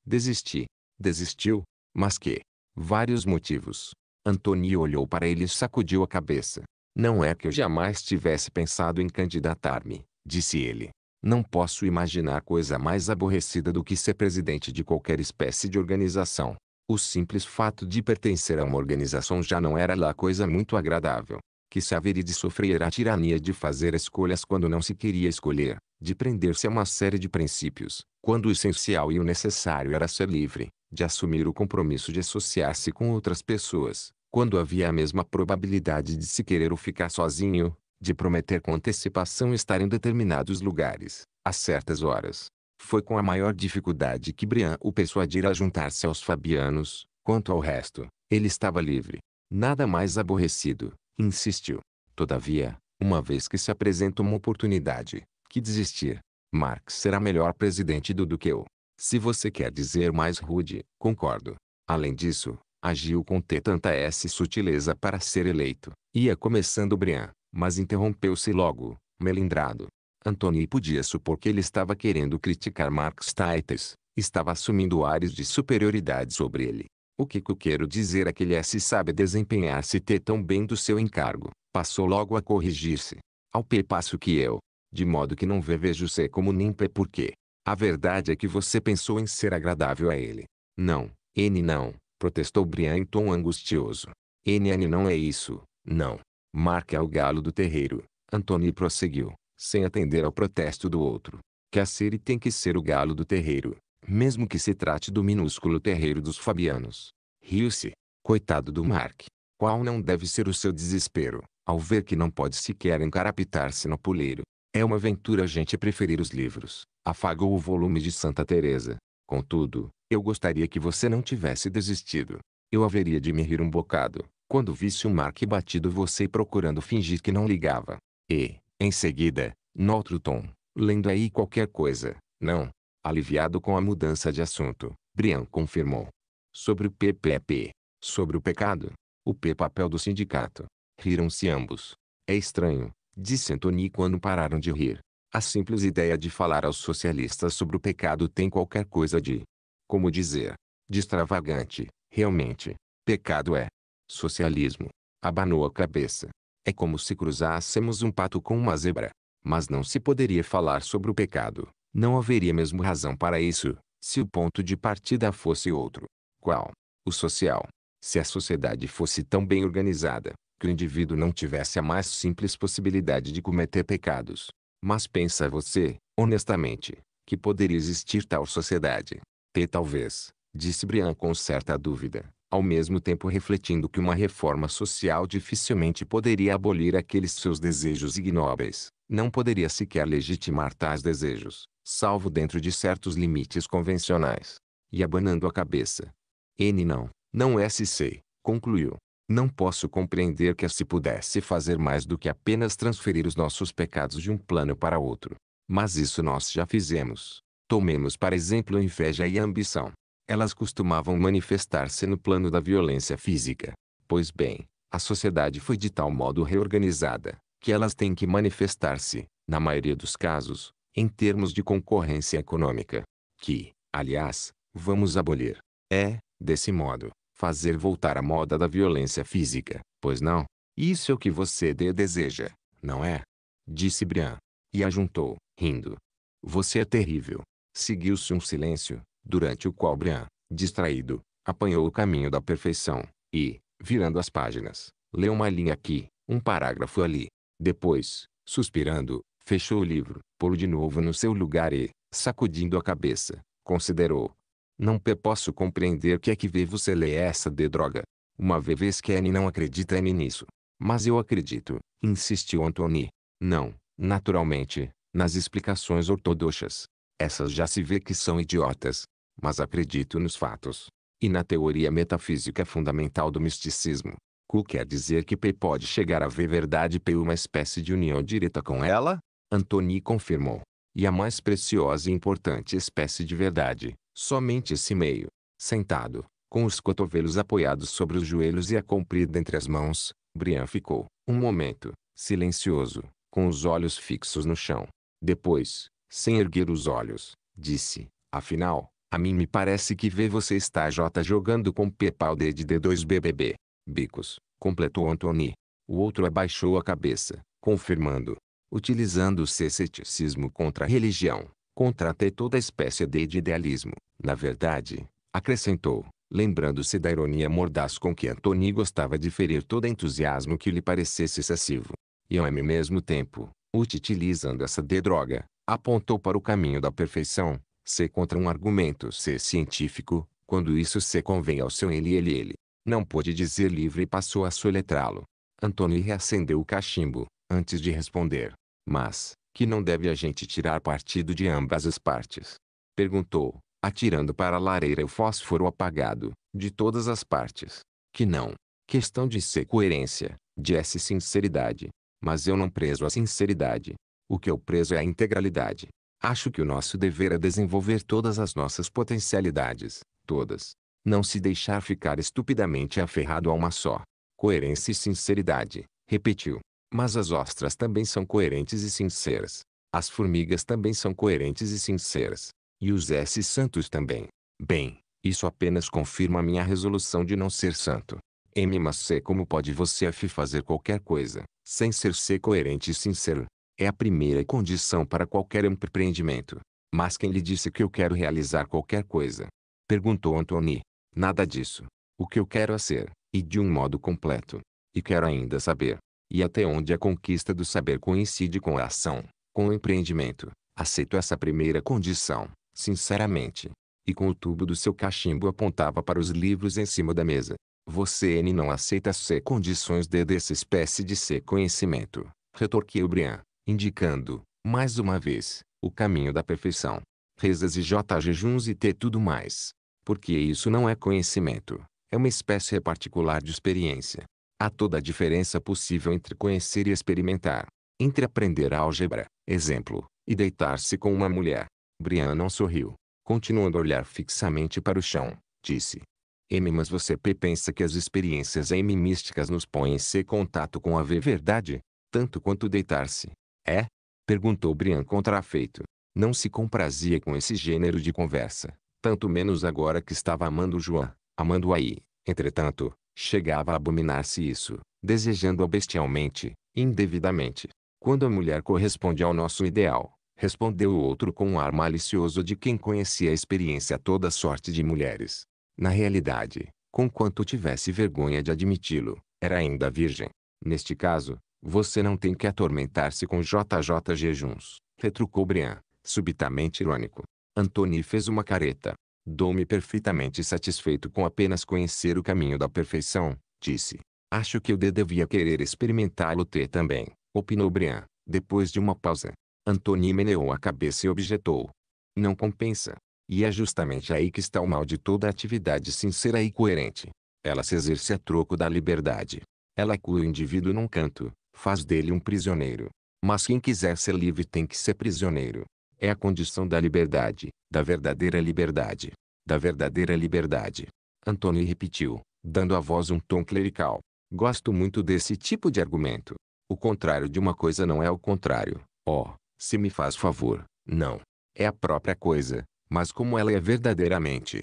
Desisti. Desistiu? Mas que? Vários motivos. Antony olhou para ele e sacudiu a cabeça. Não é que eu jamais tivesse pensado em candidatar-me, disse ele. Não posso imaginar coisa mais aborrecida do que ser presidente de qualquer espécie de organização. O simples fato de pertencer a uma organização já não era lá coisa muito agradável. Que se haveria de sofrer a tirania de fazer escolhas quando não se queria escolher, de prender-se a uma série de princípios, quando o essencial e o necessário era ser livre, de assumir o compromisso de associar-se com outras pessoas, quando havia a mesma probabilidade de se querer ou ficar sozinho, de prometer com antecipação estar em determinados lugares, a certas horas. Foi com a maior dificuldade que Brian o persuadira a juntar-se aos fabianos, quanto ao resto, ele estava livre. Nada mais aborrecido, insistiu. Todavia, uma vez que se apresenta uma oportunidade, que desistir. Marx será melhor presidente do do que eu. Se você quer dizer mais rude, concordo. Além disso, agiu com tanta S sutileza para ser eleito. Ia começando Brian, mas interrompeu-se logo, melindrado. Antony podia supor que ele estava querendo criticar Marx Taites, estava assumindo ares de superioridade sobre ele. O que eu quero dizer é que ele é se sabe desempenhar-se ter tão bem do seu encargo, passou logo a corrigir-se. Ao passo que eu, de modo que não vejo ser é como nimpa porque. A verdade é que você pensou em ser agradável a ele. Não, N não, protestou Brian em tom angustioso. N não é isso, não. Marca o galo do terreiro. Antônio prosseguiu, sem atender ao protesto do outro. Quer ser e tem que ser o galo do terreiro, mesmo que se trate do minúsculo terreiro dos Fabianos. Riu-se. Coitado do Mark. Qual não deve ser o seu desespero, ao ver que não pode sequer encarapitar-se no puleiro. É uma aventura a gente preferir os livros. Afagou o volume de Santa Teresa. Contudo, eu gostaria que você não tivesse desistido. Eu haveria de me rir um bocado, quando visse o marque batido você procurando fingir que não ligava. E, em seguida, noutro tom, lendo aí qualquer coisa, não. Aliviado com a mudança de assunto, Brian confirmou. Sobre o PPP. Sobre o pecado. O P papel do sindicato. Riram-se ambos. É estranho, disse Anthony quando pararam de rir. A simples ideia de falar aos socialistas sobre o pecado tem qualquer coisa de, como dizer, de extravagante, realmente. Pecado é, Socialismo. Abanou a cabeça. É como se cruzássemos um pato com uma zebra. Mas não se poderia falar sobre o pecado. Não haveria mesmo razão para isso, se o ponto de partida fosse outro. Qual? O social. Se a sociedade fosse tão bem organizada, que o indivíduo não tivesse a mais simples possibilidade de cometer pecados. Mas pensa você, honestamente, que poderia existir tal sociedade? T talvez, disse Brian com certa dúvida ao mesmo tempo refletindo que uma reforma social dificilmente poderia abolir aqueles seus desejos ignóbeis, não poderia sequer legitimar tais desejos, salvo dentro de certos limites convencionais. E abanando a cabeça. N não, não SC, concluiu. Não posso compreender que se pudesse fazer mais do que apenas transferir os nossos pecados de um plano para outro. Mas isso nós já fizemos. Tomemos para exemplo a inveja e a ambição elas costumavam manifestar-se no plano da violência física. Pois bem, a sociedade foi de tal modo reorganizada, que elas têm que manifestar-se, na maioria dos casos, em termos de concorrência econômica, que, aliás, vamos abolir. É, desse modo, fazer voltar a moda da violência física, pois não? Isso é o que você deseja, não é? Disse Brian. E ajuntou, rindo. Você é terrível. Seguiu-se um silêncio, durante o qual Brian, distraído, apanhou o caminho da perfeição, e, virando as páginas, leu uma linha aqui, um parágrafo ali. Depois, suspirando, fechou o livro, pô-lo de novo no seu lugar e, sacudindo a cabeça, considerou. Não posso compreender que é que vê você ler essa de droga. Uma vez que Anne não acredita Anne nisso. Mas eu acredito, insistiu Anthony. Não, naturalmente, nas explicações ortodoxas. Essas já se vê que são idiotas, mas acredito nos fatos. E na teoria metafísica é fundamental do misticismo, Q quer dizer que P pode chegar a ver verdade P uma espécie de união direta com ela, Antony confirmou. E a mais preciosa e importante espécie de verdade, somente esse meio, sentado, com os cotovelos apoiados sobre os joelhos e a comprida entre as mãos, Brian ficou, um momento, silencioso, com os olhos fixos no chão. Depois, sem erguer os olhos, disse, afinal, a mim me parece que vê você está J jogando com Pepal D de D2 BBB. Bicos, completou Anthony. O outro abaixou a cabeça, confirmando. Utilizando o seu ceticismo contra a religião, contratei toda espécie de idealismo. Na verdade, acrescentou, lembrando-se da ironia mordaz com que Antony gostava de ferir todo entusiasmo que lhe parecesse excessivo. E ao mesmo tempo, utilizando essa de droga, apontou para o caminho da perfeição, ser contra um argumento ser científico, quando isso se convém ao seu ele ele ele. Não pôde dizer livre e passou a soletrá-lo. Antônio reacendeu o cachimbo, antes de responder. Mas, que não deve a gente tirar partido de ambas as partes? Perguntou, atirando para a lareira o fósforo apagado, de todas as partes. Que não. Questão de ser coerência, de essa sinceridade. Mas eu não preso a sinceridade. O que eu preso é a integralidade. Acho que o nosso dever é desenvolver todas as nossas potencialidades, todas. Não se deixar ficar estupidamente aferrado a uma só. Coerência e sinceridade, repetiu. Mas as ostras também são coerentes e sinceras. As formigas também são coerentes e sinceras. E os S santos também. Bem, isso apenas confirma minha resolução de não ser santo. M. Mas C. Como pode você F fazer qualquer coisa, sem ser ser coerente e sincero? É a primeira condição para qualquer empreendimento. Mas quem lhe disse que eu quero realizar qualquer coisa? Perguntou Antony. Nada disso. O que eu quero é ser, e de um modo completo. E quero ainda saber. E até onde a conquista do saber coincide com a ação, com o empreendimento. Aceito essa primeira condição, sinceramente. E com o tubo do seu cachimbo apontava para os livros em cima da mesa. Você N não aceita ser condições de dessa espécie de ser conhecimento, retorquiu Brian indicando, mais uma vez, o caminho da perfeição. Rezas e J jejuns e ter tudo mais. Porque isso não é conhecimento, é uma espécie particular de experiência. Há toda a diferença possível entre conhecer e experimentar, entre aprender álgebra, exemplo, e deitar-se com uma mulher. Brian não sorriu, continuando a olhar fixamente para o chão, disse. M. Mas você P pensa que as experiências M místicas nos põem em C contato com a V verdade, tanto quanto deitar-se, é? Perguntou Brian contrafeito. Não se comprazia com esse gênero de conversa, tanto menos agora que estava amando João, amando aí. Entretanto, chegava a abominar-se isso, desejando-a bestialmente, indevidamente. Quando a mulher corresponde ao nosso ideal, respondeu o outro com um ar malicioso de quem conhecia a experiência toda sorte de mulheres. Na realidade, conquanto tivesse vergonha de admiti-lo, era ainda virgem. Neste caso, você não tem que atormentar-se com JJ jejuns, retrucou Brian, subitamente irônico. Antony fez uma careta. Dou-me perfeitamente satisfeito com apenas conhecer o caminho da perfeição, disse. Acho que o D devia querer experimentá-lo ter também, opinou Brian, depois de uma pausa. Antony meneou a cabeça e objetou. Não compensa. E é justamente aí que está o mal de toda atividade sincera e coerente. Ela se exerce a troco da liberdade. Ela cua o indivíduo num canto, faz dele um prisioneiro. Mas quem quiser ser livre tem que ser prisioneiro. É a condição da liberdade, da verdadeira liberdade. Da verdadeira liberdade. Antônio repetiu, dando à voz um tom clerical. Gosto muito desse tipo de argumento. O contrário de uma coisa não é o contrário. Oh, se me faz favor, não. É a própria coisa, mas como ela é verdadeiramente.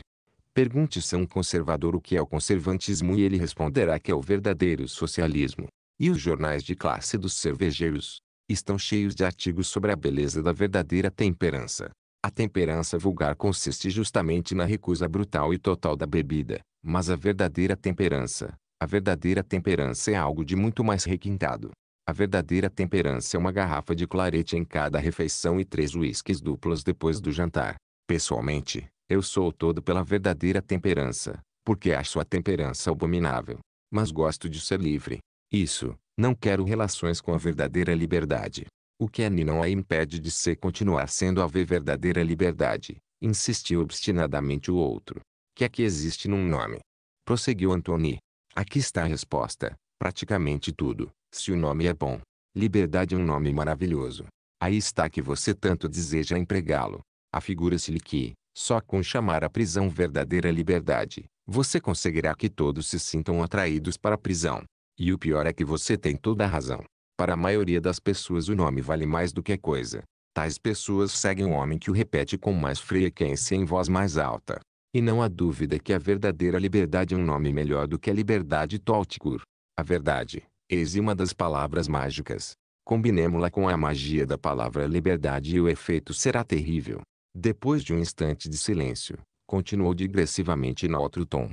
Pergunte-se a um conservador o que é o conservantismo e ele responderá que é o verdadeiro socialismo. E os jornais de classe dos cervejeiros estão cheios de artigos sobre a beleza da verdadeira temperança. A temperança vulgar consiste justamente na recusa brutal e total da bebida, mas a verdadeira temperança, a verdadeira temperança é algo de muito mais requintado. A verdadeira temperança é uma garrafa de clarete em cada refeição e três uísques duplos depois do jantar. Pessoalmente, eu sou todo pela verdadeira temperança, porque acho a temperança abominável. Mas gosto de ser livre, isso, não quero relações com a verdadeira liberdade. O que Annie não a impede de ser continuar sendo a verdadeira liberdade, insistiu obstinadamente o outro. Que é que existe num nome? Prosseguiu Antony. Aqui está a resposta, praticamente tudo, se o nome é bom. Liberdade é um nome maravilhoso. Aí está que você tanto deseja empregá-lo. Afigura-se-lhe que, só com chamar a prisão verdadeira liberdade, você conseguirá que todos se sintam atraídos para a prisão. E o pior é que você tem toda a razão. Para a maioria das pessoas o nome vale mais do que a coisa. Tais pessoas seguem o homem que o repete com mais frequência em voz mais alta. E não há dúvida que a verdadeira liberdade é um nome melhor do que a liberdade tóticur. A verdade, eis uma das palavras mágicas. Combinemos-la com a magia da palavra liberdade e o efeito será terrível. Depois de um instante de silêncio, continuou digressivamente em outro tom.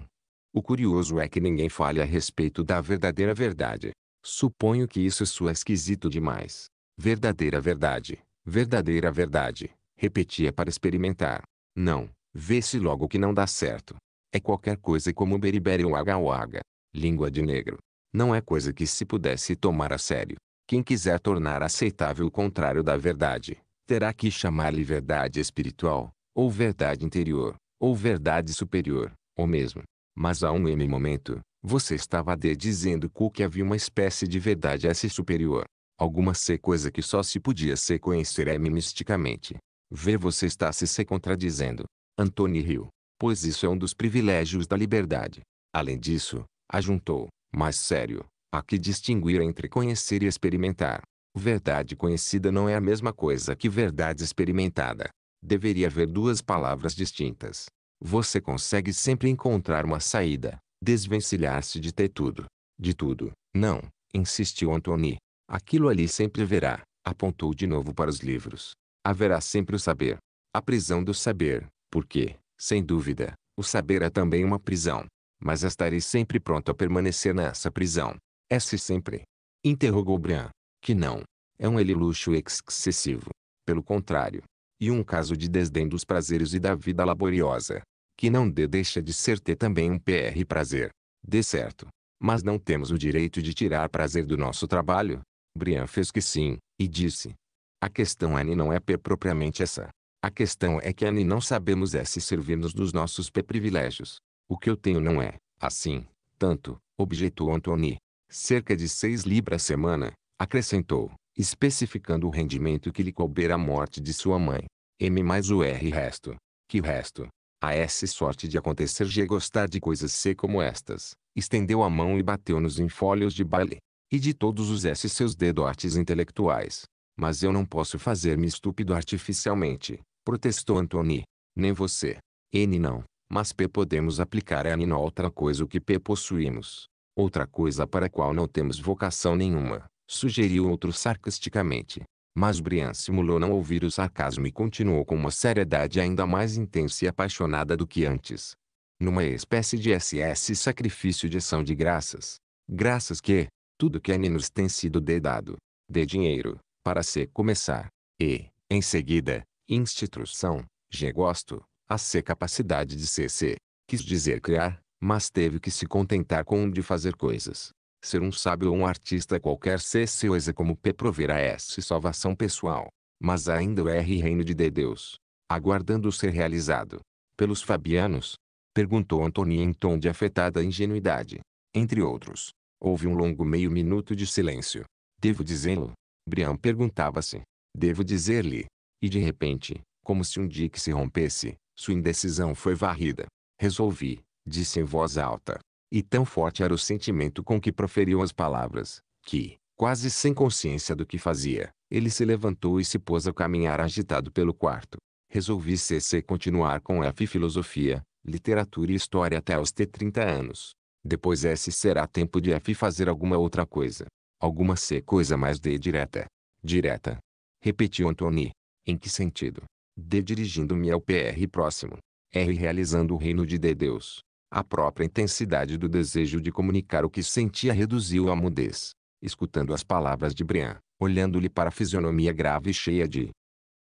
O curioso é que ninguém fale a respeito da verdadeira verdade. Suponho que isso é soa esquisito demais. Verdadeira verdade, verdadeira verdade, repetia é para experimentar. Não, vê-se logo que não dá certo. É qualquer coisa como beriberi ou agawaga, língua de negro. Não é coisa que se pudesse tomar a sério. Quem quiser tornar aceitável o contrário da verdade, terá que chamar-lhe verdade espiritual, ou verdade interior, ou verdade superior, ou mesmo mas há um M momento, você estava D dizendo que havia uma espécie de verdade S superior. Alguma C coisa que só se podia ser conhecer M misticamente. Vê você está se se contradizendo. Antony riu. Pois isso é um dos privilégios da liberdade. Além disso, ajuntou, mais sério, há que distinguir entre conhecer e experimentar. Verdade conhecida não é a mesma coisa que verdade experimentada. Deveria haver duas palavras distintas você consegue sempre encontrar uma saída, desvencilhar-se de ter tudo. De tudo, não, insistiu Antony. Aquilo ali sempre haverá, apontou de novo para os livros. Haverá sempre o saber. A prisão do saber, porque, sem dúvida, o saber é também uma prisão. Mas estarei sempre pronto a permanecer nessa prisão. É se sempre? Interrogou Bran. Que não. É um eliluxo excessivo. Pelo contrário, e um caso de desdém dos prazeres e da vida laboriosa, que não dê deixa de ser ter também um PR prazer. De certo. Mas não temos o direito de tirar prazer do nosso trabalho. Brian fez que sim, e disse. A questão é, Anne não é P propriamente essa. A questão é que Anne não sabemos é se servirmos dos nossos P privilégios. O que eu tenho não é, assim, tanto, objetou Antony. Cerca de seis libras semana, acrescentou especificando o rendimento que lhe couber a morte de sua mãe. M mais o R resto. Que resto? A S sorte de acontecer de gostar de coisas C como estas. Estendeu a mão e bateu nos infólios de baile. E de todos os S seus dedotes intelectuais. Mas eu não posso fazer-me estúpido artificialmente, protestou Antony. Nem você. N não. Mas P podemos aplicar a N na outra coisa que P possuímos. Outra coisa para a qual não temos vocação nenhuma sugeriu outro sarcasticamente. Mas Brian simulou não ouvir o sarcasmo e continuou com uma seriedade ainda mais intensa e apaixonada do que antes. Numa espécie de SS sacrifício de ação de graças. Graças que, tudo que é nos tem sido dedado. De dinheiro, para se começar. E, em seguida, instituição, je gosto, a ser capacidade de ser se. Quis dizer criar, mas teve que se contentar com um de fazer coisas. Ser um sábio ou um artista qualquer CCOESA como P proverá S salvação pessoal. Mas ainda o R reino de Deus. Aguardando ser realizado. Pelos Fabianos? Perguntou antonia em tom de afetada ingenuidade. Entre outros. Houve um longo meio minuto de silêncio. Devo dizê-lo? Brian perguntava-se. Devo dizer-lhe. E de repente, como se um dique se rompesse, sua indecisão foi varrida. Resolvi, disse em voz alta. E tão forte era o sentimento com que proferiu as palavras, que, quase sem consciência do que fazia, ele se levantou e se pôs a caminhar agitado pelo quarto. Resolvi cessar e continuar com F filosofia, literatura e história até os ter 30 anos. Depois S será tempo de F fazer alguma outra coisa. Alguma C coisa mais D direta. Direta. Repetiu Antony. Em que sentido? D dirigindo-me ao PR próximo. R realizando o reino de D Deus. A própria intensidade do desejo de comunicar o que sentia reduziu a mudez. Escutando as palavras de Brian, olhando-lhe para a fisionomia grave e cheia de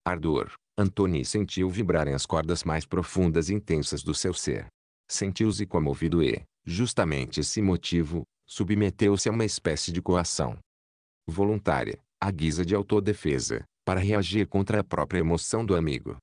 ardor, Antony sentiu vibrarem as cordas mais profundas e intensas do seu ser. Sentiu-se comovido e, justamente esse motivo, submeteu-se a uma espécie de coação voluntária, à guisa de autodefesa, para reagir contra a própria emoção do amigo.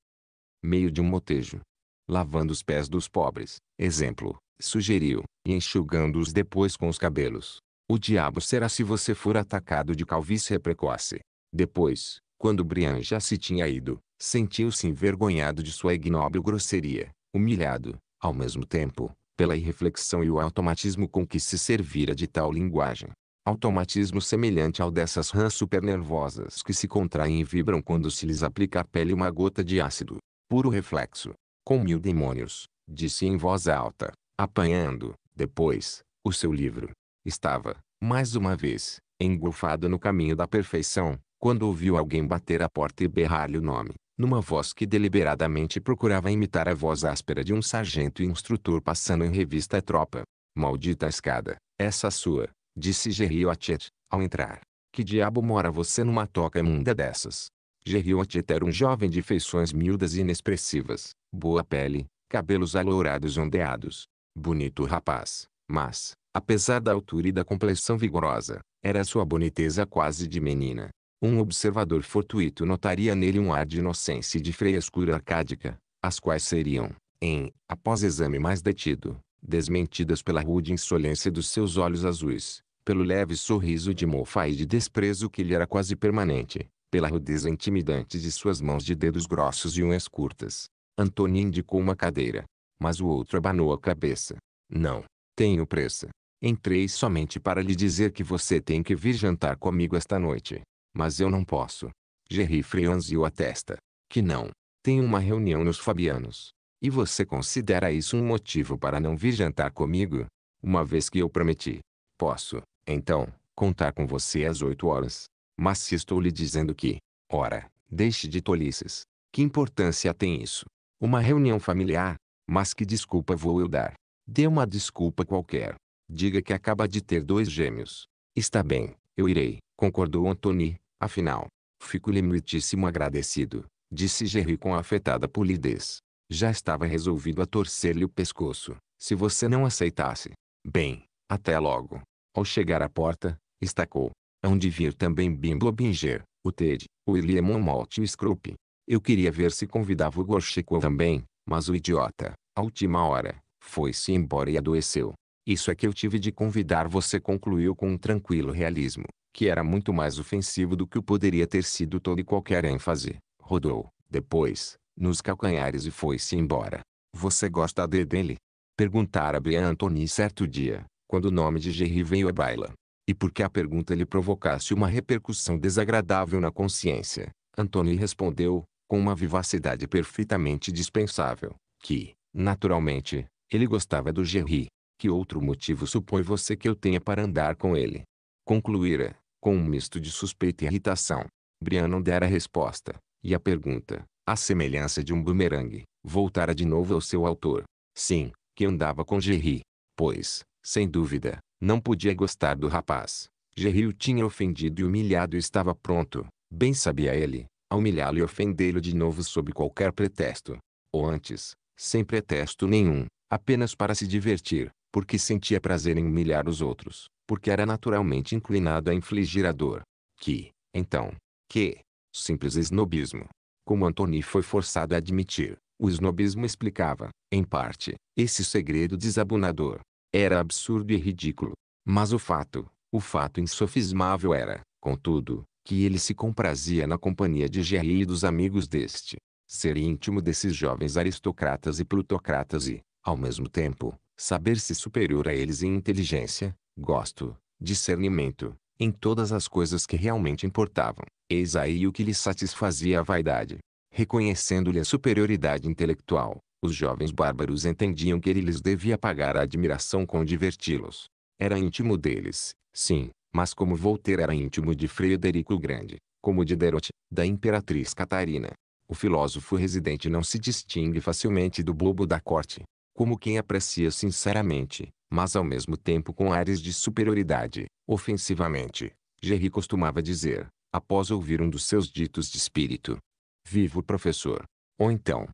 Meio de um motejo, lavando os pés dos pobres, exemplo, sugeriu, e enxugando-os depois com os cabelos. O diabo será se você for atacado de calvície precoce. Depois, quando Brian já se tinha ido, sentiu-se envergonhado de sua ignóbil grosseria, humilhado, ao mesmo tempo, pela irreflexão e o automatismo com que se servira de tal linguagem. Automatismo semelhante ao dessas rãs supernervosas que se contraem e vibram quando se lhes aplica à pele uma gota de ácido. Puro reflexo com mil demônios, disse em voz alta, apanhando, depois, o seu livro. Estava, mais uma vez, engolfado no caminho da perfeição, quando ouviu alguém bater a porta e berrar-lhe o nome, numa voz que deliberadamente procurava imitar a voz áspera de um sargento instrutor passando em revista a tropa. Maldita escada, essa sua, disse Gerio a Chet, ao entrar. Que diabo mora você numa toca imunda dessas? Geriot era um jovem de feições miúdas e inexpressivas, boa pele, cabelos alourados e ondeados. Bonito rapaz, mas, apesar da altura e da complexão vigorosa, era sua boniteza quase de menina. Um observador fortuito notaria nele um ar de inocência e de frescura arcádica, as quais seriam, em, após exame mais detido, desmentidas pela rude insolência dos seus olhos azuis, pelo leve sorriso de mofa e de desprezo que lhe era quase permanente, pela rudeza intimidante de suas mãos de dedos grossos e unhas curtas. Antônia indicou uma cadeira. Mas o outro abanou a cabeça. Não, tenho pressa. Entrei somente para lhe dizer que você tem que vir jantar comigo esta noite. Mas eu não posso. Jerry franziu a testa. Que não. Tenho uma reunião nos Fabianos. E você considera isso um motivo para não vir jantar comigo? Uma vez que eu prometi. Posso, então, contar com você às oito horas. Mas se estou lhe dizendo que, ora, deixe de tolices, que importância tem isso? Uma reunião familiar? Mas que desculpa vou eu dar? Dê uma desculpa qualquer. Diga que acaba de ter dois gêmeos. Está bem, eu irei, concordou Antoni, afinal. Fico-lhe muitíssimo agradecido, disse Jerry com afetada polidez. Já estava resolvido a torcer-lhe o pescoço, se você não aceitasse. Bem, até logo. Ao chegar à porta, estacou onde vir também Bimbo Binger, o Ted, o William Malt e o Scroop. Eu queria ver se convidava o Gorchico também, mas o idiota, à última hora, foi-se embora e adoeceu. Isso é que eu tive de convidar você concluiu com um tranquilo realismo, que era muito mais ofensivo do que o poderia ter sido todo e qualquer ênfase. Rodou, depois, nos calcanhares e foi-se embora. Você gosta de dele? Perguntara Brian Anthony certo dia, quando o nome de Jerry veio à baila e porque a pergunta lhe provocasse uma repercussão desagradável na consciência, Antônio respondeu, com uma vivacidade perfeitamente dispensável, que, naturalmente, ele gostava do Gerry. Que outro motivo supõe você que eu tenha para andar com ele? Concluíra, com um misto de suspeita e irritação. Brian não dera resposta, e a pergunta, à semelhança de um bumerangue, voltara de novo ao seu autor. Sim, que andava com Gerry. Pois, sem dúvida, não podia gostar do rapaz. Geril tinha ofendido e humilhado e estava pronto, bem sabia ele, a humilhá-lo e ofendê-lo de novo sob qualquer pretexto. Ou antes, sem pretexto nenhum, apenas para se divertir, porque sentia prazer em humilhar os outros, porque era naturalmente inclinado a infligir a dor. Que, então, que, simples snobismo. Como Antony foi forçado a admitir, o snobismo explicava, em parte, esse segredo desabonador, era absurdo e ridículo. Mas o fato, o fato insofismável era, contudo, que ele se comprazia na companhia de Jerry e dos amigos deste. Ser íntimo desses jovens aristocratas e plutocratas e, ao mesmo tempo, saber-se superior a eles em inteligência, gosto, discernimento, em todas as coisas que realmente importavam. Eis aí o que lhe satisfazia a vaidade reconhecendo-lhe a superioridade intelectual, os jovens bárbaros entendiam que ele lhes devia pagar a admiração com diverti-los. Era íntimo deles, sim, mas como Voltaire era íntimo de Frederico o Grande, como de Derot, da imperatriz Catarina. O filósofo residente não se distingue facilmente do bobo da corte, como quem aprecia sinceramente, mas ao mesmo tempo com ares de superioridade, ofensivamente. Gerry costumava dizer, após ouvir um dos seus ditos de espírito, Viva o professor! Ou então,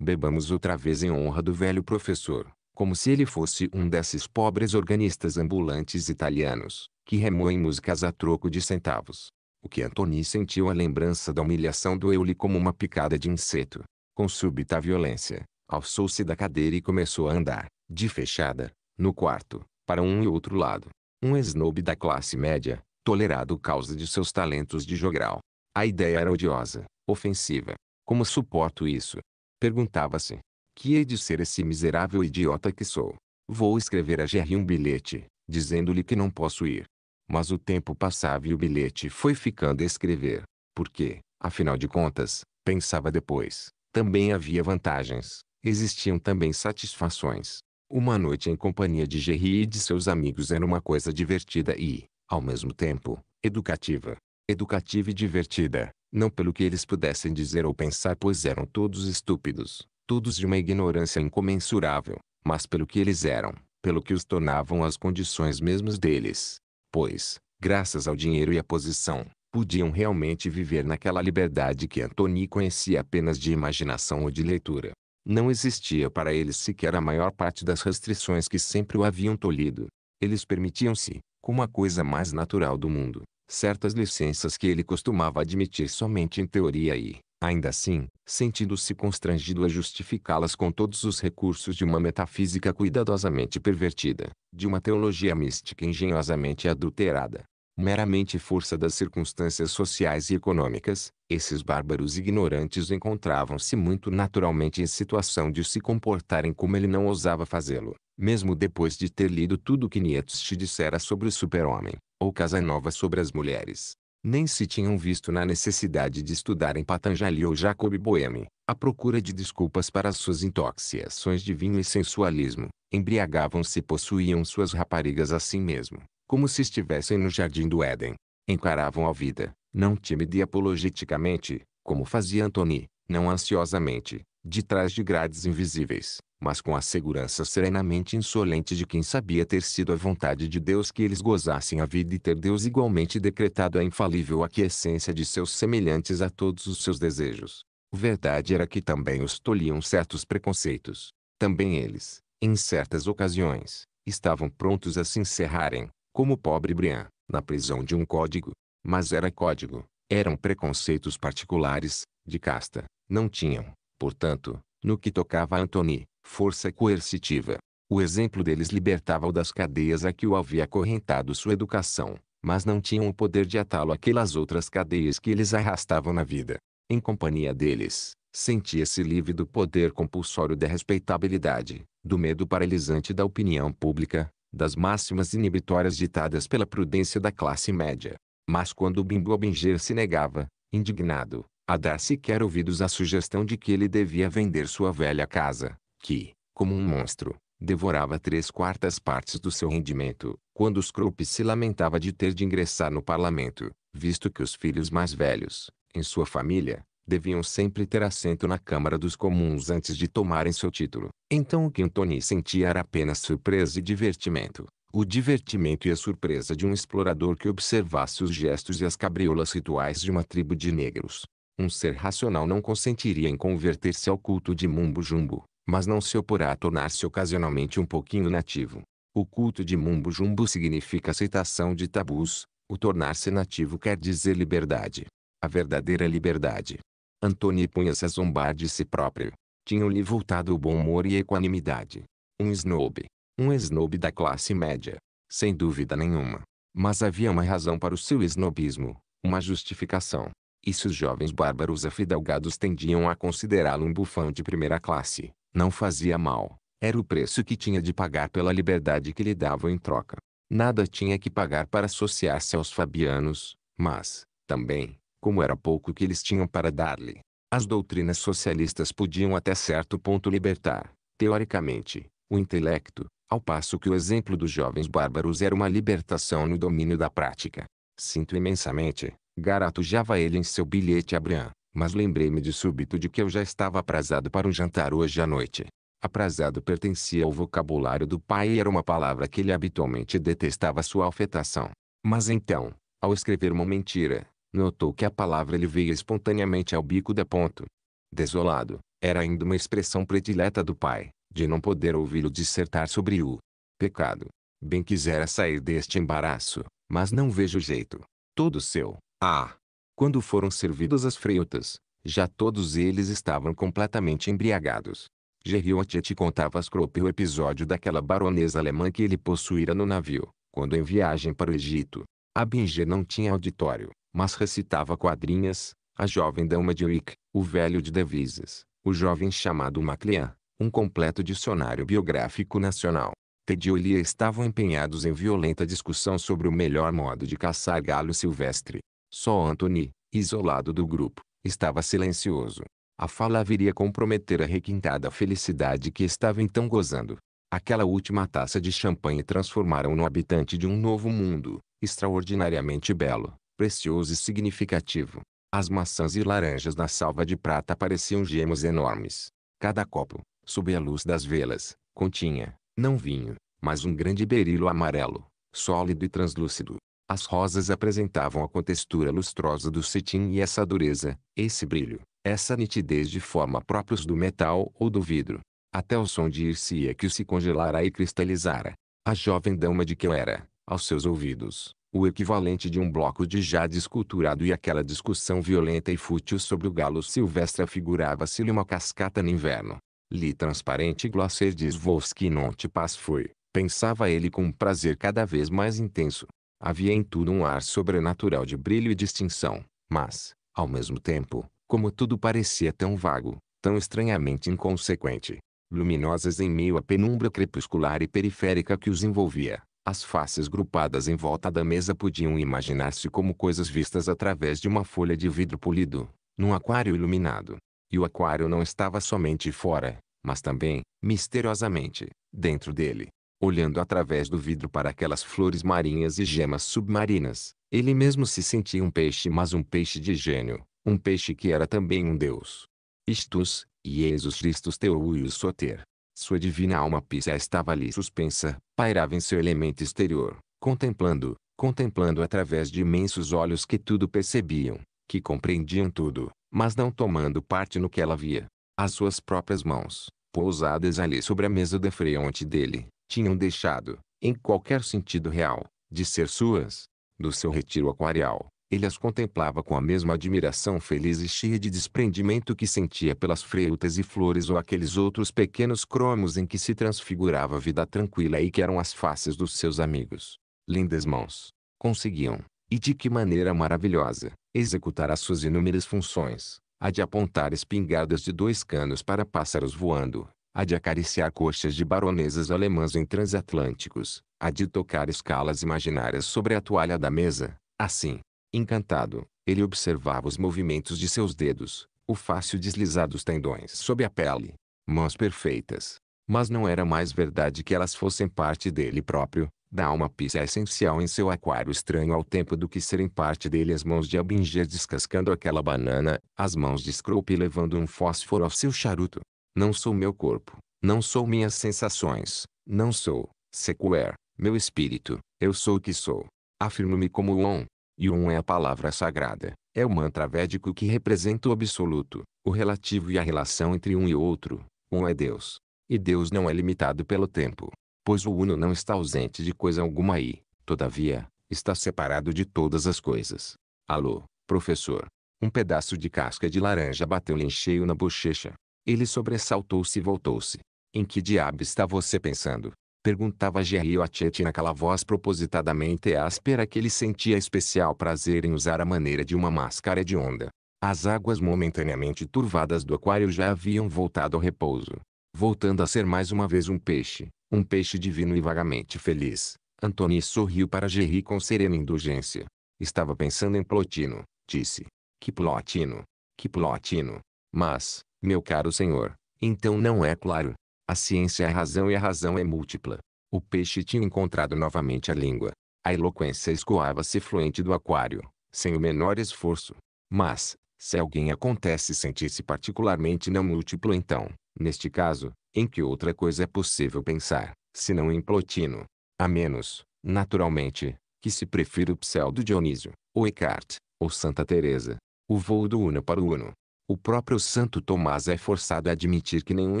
bebamos outra vez em honra do velho professor, como se ele fosse um desses pobres organistas ambulantes italianos, que remoem músicas a troco de centavos. O que Antoni sentiu a lembrança da humilhação doeu-lhe como uma picada de inseto. Com súbita violência, alçou-se da cadeira e começou a andar, de fechada, no quarto, para um e outro lado. Um esnobe da classe média, tolerado causa de seus talentos de jogral. A ideia era odiosa, ofensiva. Como suporto isso? Perguntava-se. Que hei de ser esse miserável idiota que sou? Vou escrever a Jerry um bilhete, dizendo-lhe que não posso ir. Mas o tempo passava e o bilhete foi ficando a escrever. Porque, afinal de contas, pensava depois, também havia vantagens, existiam também satisfações. Uma noite em companhia de Jerry e de seus amigos era uma coisa divertida e, ao mesmo tempo, educativa. Educativa e divertida, não pelo que eles pudessem dizer ou pensar pois eram todos estúpidos, todos de uma ignorância incomensurável, mas pelo que eles eram, pelo que os tornavam as condições mesmas deles. Pois, graças ao dinheiro e à posição, podiam realmente viver naquela liberdade que Antony conhecia apenas de imaginação ou de leitura. Não existia para eles sequer a maior parte das restrições que sempre o haviam tolhido. Eles permitiam-se, como a coisa mais natural do mundo, certas licenças que ele costumava admitir somente em teoria e, ainda assim, sentindo-se constrangido a justificá-las com todos os recursos de uma metafísica cuidadosamente pervertida, de uma teologia mística engenhosamente adulterada. Meramente força das circunstâncias sociais e econômicas, esses bárbaros ignorantes encontravam-se muito naturalmente em situação de se comportarem como ele não ousava fazê-lo, mesmo depois de ter lido tudo o que Nietzsche dissera sobre o super-homem ou Casanova sobre as mulheres. Nem se tinham visto na necessidade de estudar em Patanjali ou Jacob Boehme, A procura de desculpas para as suas intoxicações de vinho e sensualismo, embriagavam-se e possuíam suas raparigas assim mesmo, como se estivessem no jardim do Éden. Encaravam a vida, não tímida e apologeticamente, como fazia Antony, não ansiosamente, de trás de grades invisíveis, mas com a segurança serenamente insolente de quem sabia ter sido a vontade de Deus que eles gozassem a vida e ter Deus igualmente decretado a infalível aquiescência de seus semelhantes a todos os seus desejos. Verdade era que também os tolhiam certos preconceitos. Também eles, em certas ocasiões, estavam prontos a se encerrarem, como o pobre Brian, na prisão de um código. Mas era código, eram preconceitos particulares, de casta. Não tinham, portanto, no que tocava a Antony, força coercitiva. O exemplo deles libertava-o das cadeias a que o havia acorrentado sua educação, mas não tinham o poder de atá-lo àquelas outras cadeias que eles arrastavam na vida. Em companhia deles, sentia-se livre do poder compulsório da respeitabilidade, do medo paralisante da opinião pública, das máximas inibitórias ditadas pela prudência da classe média. Mas quando o Bimbo Binger se negava, indignado, a dar sequer ouvidos à sugestão de que ele devia vender sua velha casa, que, como um monstro, devorava três quartas partes do seu rendimento, quando Scrope se lamentava de ter de ingressar no parlamento, visto que os filhos mais velhos, em sua família, deviam sempre ter assento na Câmara dos Comuns antes de tomarem seu título. Então o que Antony sentia era apenas surpresa e divertimento. O divertimento e a surpresa de um explorador que observasse os gestos e as cabriolas rituais de uma tribo de negros. Um ser racional não consentiria em converter-se ao culto de Mumbo Jumbo, mas não se oporá a tornar-se ocasionalmente um pouquinho nativo. O culto de Mumbo Jumbo significa aceitação de tabus, o tornar-se nativo quer dizer liberdade. A verdadeira liberdade. Antônio punha-se a zombar de si próprio. Tinham-lhe voltado o bom humor e a equanimidade. Um snob. Um snob da classe média. Sem dúvida nenhuma. Mas havia uma razão para o seu snobismo. Uma justificação. E se os jovens bárbaros afidalgados tendiam a considerá-lo um bufão de primeira classe, não fazia mal. Era o preço que tinha de pagar pela liberdade que lhe davam em troca. Nada tinha que pagar para associar-se aos fabianos, mas, também, como era pouco que eles tinham para dar-lhe. As doutrinas socialistas podiam até certo ponto libertar, teoricamente, o intelecto, ao passo que o exemplo dos jovens bárbaros era uma libertação no domínio da prática. Sinto imensamente, Garato ele em seu bilhete Brian. Mas lembrei-me de súbito de que eu já estava aprazado para um jantar hoje à noite. Aprazado pertencia ao vocabulário do pai e era uma palavra que ele habitualmente detestava sua afetação. Mas então, ao escrever uma mentira, notou que a palavra lhe veio espontaneamente ao bico da ponto. Desolado, era ainda uma expressão predileta do pai, de não poder ouvi-lo dissertar sobre o pecado. Bem quisera sair deste embaraço, mas não vejo jeito. Todo seu, ah, quando foram servidas as freitas, já todos eles estavam completamente embriagados. Gerriot te contava a Scrope o episódio daquela baronesa alemã que ele possuíra no navio, quando em viagem para o Egito. A Binger não tinha auditório, mas recitava quadrinhas, a jovem dama de Wick, o velho de Devizes, o jovem chamado Maclean, um completo dicionário biográfico nacional. Ted e Olia estavam empenhados em violenta discussão sobre o melhor modo de caçar galo silvestre. Só Anthony, isolado do grupo, estava silencioso. A fala viria comprometer a requintada felicidade que estava então gozando. Aquela última taça de champanhe transformaram no habitante de um novo mundo, extraordinariamente belo, precioso e significativo. As maçãs e laranjas na salva de prata pareciam gemos enormes. Cada copo, sob a luz das velas, continha, não vinho, mas um grande berilo amarelo, sólido e translúcido. As rosas apresentavam a contextura lustrosa do cetim e essa dureza, esse brilho, essa nitidez de forma próprios do metal ou do vidro. Até o som de ir-se-ia que se congelara e cristalizara. A jovem dama de que eu era, aos seus ouvidos, o equivalente de um bloco de jade esculturado e aquela discussão violenta e fútil sobre o galo silvestre afigurava-se-lhe uma cascata no inverno. Li transparente glacer de Svosky non te pas foi, pensava ele com um prazer cada vez mais intenso. Havia em tudo um ar sobrenatural de brilho e distinção, mas, ao mesmo tempo, como tudo parecia tão vago, tão estranhamente inconsequente, luminosas em meio à penumbra crepuscular e periférica que os envolvia, as faces grupadas em volta da mesa podiam imaginar-se como coisas vistas através de uma folha de vidro polido, num aquário iluminado. E o aquário não estava somente fora, mas também, misteriosamente, dentro dele olhando através do vidro para aquelas flores marinhas e gemas submarinas. Ele mesmo se sentia um peixe, mas um peixe de gênio, um peixe que era também um deus. Istus, Jesus Christus o Soter. Sua divina alma pisa estava ali suspensa, pairava em seu elemento exterior, contemplando, contemplando através de imensos olhos que tudo percebiam, que compreendiam tudo, mas não tomando parte no que ela via. As suas próprias mãos, pousadas ali sobre a mesa de fronte dele, tinham deixado, em qualquer sentido real, de ser suas. Do seu retiro aquarial, ele as contemplava com a mesma admiração feliz e cheia de desprendimento que sentia pelas frutas e flores ou aqueles outros pequenos cromos em que se transfigurava a vida tranquila e que eram as faces dos seus amigos. Lindas mãos. Conseguiam, e de que maneira maravilhosa, executar as suas inúmeras funções, a de apontar espingardas de dois canos para pássaros voando, a de acariciar coxas de baronesas alemãs em transatlânticos, a de tocar escalas imaginárias sobre a toalha da mesa. Assim, encantado, ele observava os movimentos de seus dedos, o fácil deslizar dos tendões sob a pele. Mãos perfeitas. Mas não era mais verdade que elas fossem parte dele próprio, da alma pisa essencial em seu aquário estranho ao tempo do que serem parte dele as mãos de Albinger descascando aquela banana, as mãos de Scrope levando um fósforo ao seu charuto, não sou meu corpo, não sou minhas sensações, não sou, sequer, meu espírito, eu sou o que sou. Afirmo-me como o On. E o On é a palavra sagrada, é o mantra védico que representa o absoluto, o relativo e a relação entre um e outro. Um é Deus. E Deus não é limitado pelo tempo, pois o Uno não está ausente de coisa alguma e, todavia, está separado de todas as coisas. Alô, professor. Um pedaço de casca de laranja bateu-lhe em cheio na bochecha. Ele sobressaltou-se e voltou-se. Em que diabo está você pensando? Perguntava Gerrio a Tietê naquela voz propositadamente áspera que ele sentia especial prazer em usar a maneira de uma máscara de onda. As águas momentaneamente turvadas do aquário já haviam voltado ao repouso, voltando a ser mais uma vez um peixe, um peixe divino e vagamente feliz. Antônio sorriu para Gerri com serena indulgência. Estava pensando em Plotino, disse. Que Plotino? Que Plotino? Mas, meu caro senhor, então não é claro. A ciência é a razão e a razão é múltipla. O peixe tinha encontrado novamente a língua. A eloquência escoava-se fluente do aquário, sem o menor esforço. Mas, se alguém acontece sentir-se particularmente não múltiplo então, neste caso, em que outra coisa é possível pensar, senão em Plotino? A menos, naturalmente, que se prefira o pseudo Dionísio, ou Eckhart, ou Santa Teresa. O voo do Uno para o Uno, o próprio Santo Tomás é forçado a admitir que nenhum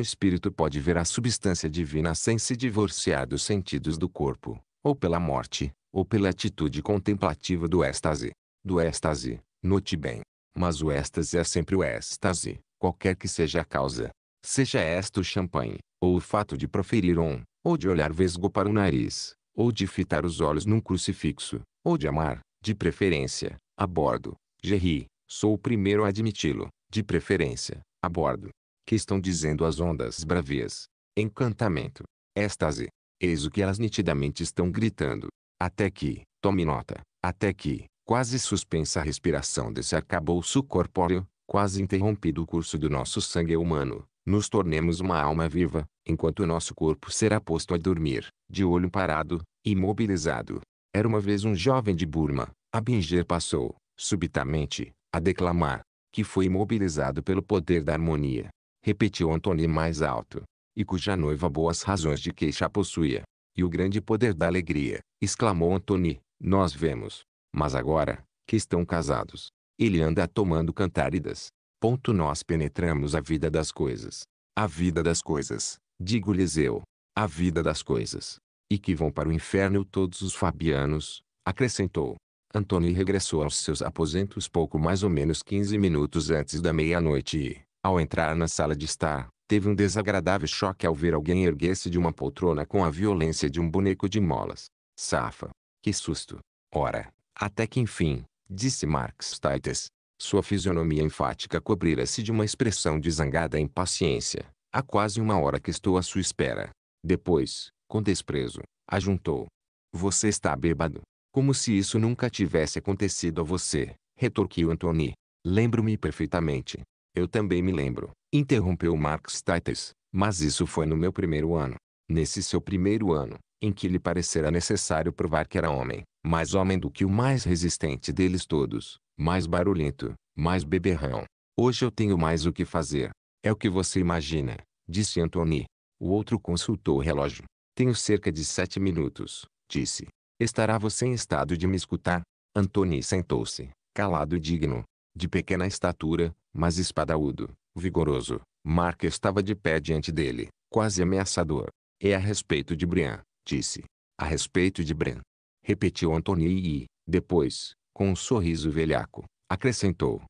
espírito pode ver a substância divina sem se divorciar dos sentidos do corpo, ou pela morte, ou pela atitude contemplativa do êxtase. Do êxtase, note bem, mas o êxtase é sempre o êxtase, qualquer que seja a causa. Seja esta o champanhe, ou o fato de proferir um, ou de olhar vesgo para o nariz, ou de fitar os olhos num crucifixo, ou de amar, de preferência, a bordo. Gerri, sou o primeiro a admiti-lo, de preferência, a bordo, que estão dizendo as ondas bravias, encantamento, êxtase, eis o que elas nitidamente estão gritando, até que, tome nota, até que, quase suspensa a respiração desse arcabouço corpóreo, quase interrompido o curso do nosso sangue humano, nos tornemos uma alma viva, enquanto o nosso corpo será posto a dormir, de olho parado, imobilizado. Era uma vez um jovem de Burma, a Binger passou, subitamente, a declamar, que foi imobilizado pelo poder da harmonia, repetiu Antoni mais alto, e cuja noiva boas razões de queixa possuía, e o grande poder da alegria, exclamou Antoni, nós vemos, mas agora, que estão casados, ele anda tomando cantáridas. Ponto nós penetramos a vida das coisas. A vida das coisas, digo-lhes eu, a vida das coisas. E que vão para o inferno todos os fabianos, acrescentou. Antônio regressou aos seus aposentos pouco mais ou menos 15 minutos antes da meia-noite e, ao entrar na sala de estar, teve um desagradável choque ao ver alguém erguer-se de uma poltrona com a violência de um boneco de molas. Safa! Que susto! Ora, até que enfim, disse Marx Taites, Sua fisionomia enfática cobrira-se de uma expressão de zangada impaciência. Há quase uma hora que estou à sua espera. Depois, com desprezo, ajuntou. Você está bêbado. Como se isso nunca tivesse acontecido a você, retorquiu Anthony. Lembro-me perfeitamente. Eu também me lembro, interrompeu Marx Titus, mas isso foi no meu primeiro ano. Nesse seu primeiro ano, em que lhe parecera necessário provar que era homem, mais homem do que o mais resistente deles todos, mais barulhento, mais beberrão. Hoje eu tenho mais o que fazer. É o que você imagina, disse Anthony. O outro consultou o relógio. Tenho cerca de sete minutos, disse. Estará você em estado de me escutar? Antônio sentou-se, calado e digno, de pequena estatura, mas espadaúdo, vigoroso. Mark estava de pé diante dele, quase ameaçador. É a respeito de Brian, disse. A respeito de Brian. Repetiu Antônio e, depois, com um sorriso velhaco, acrescentou.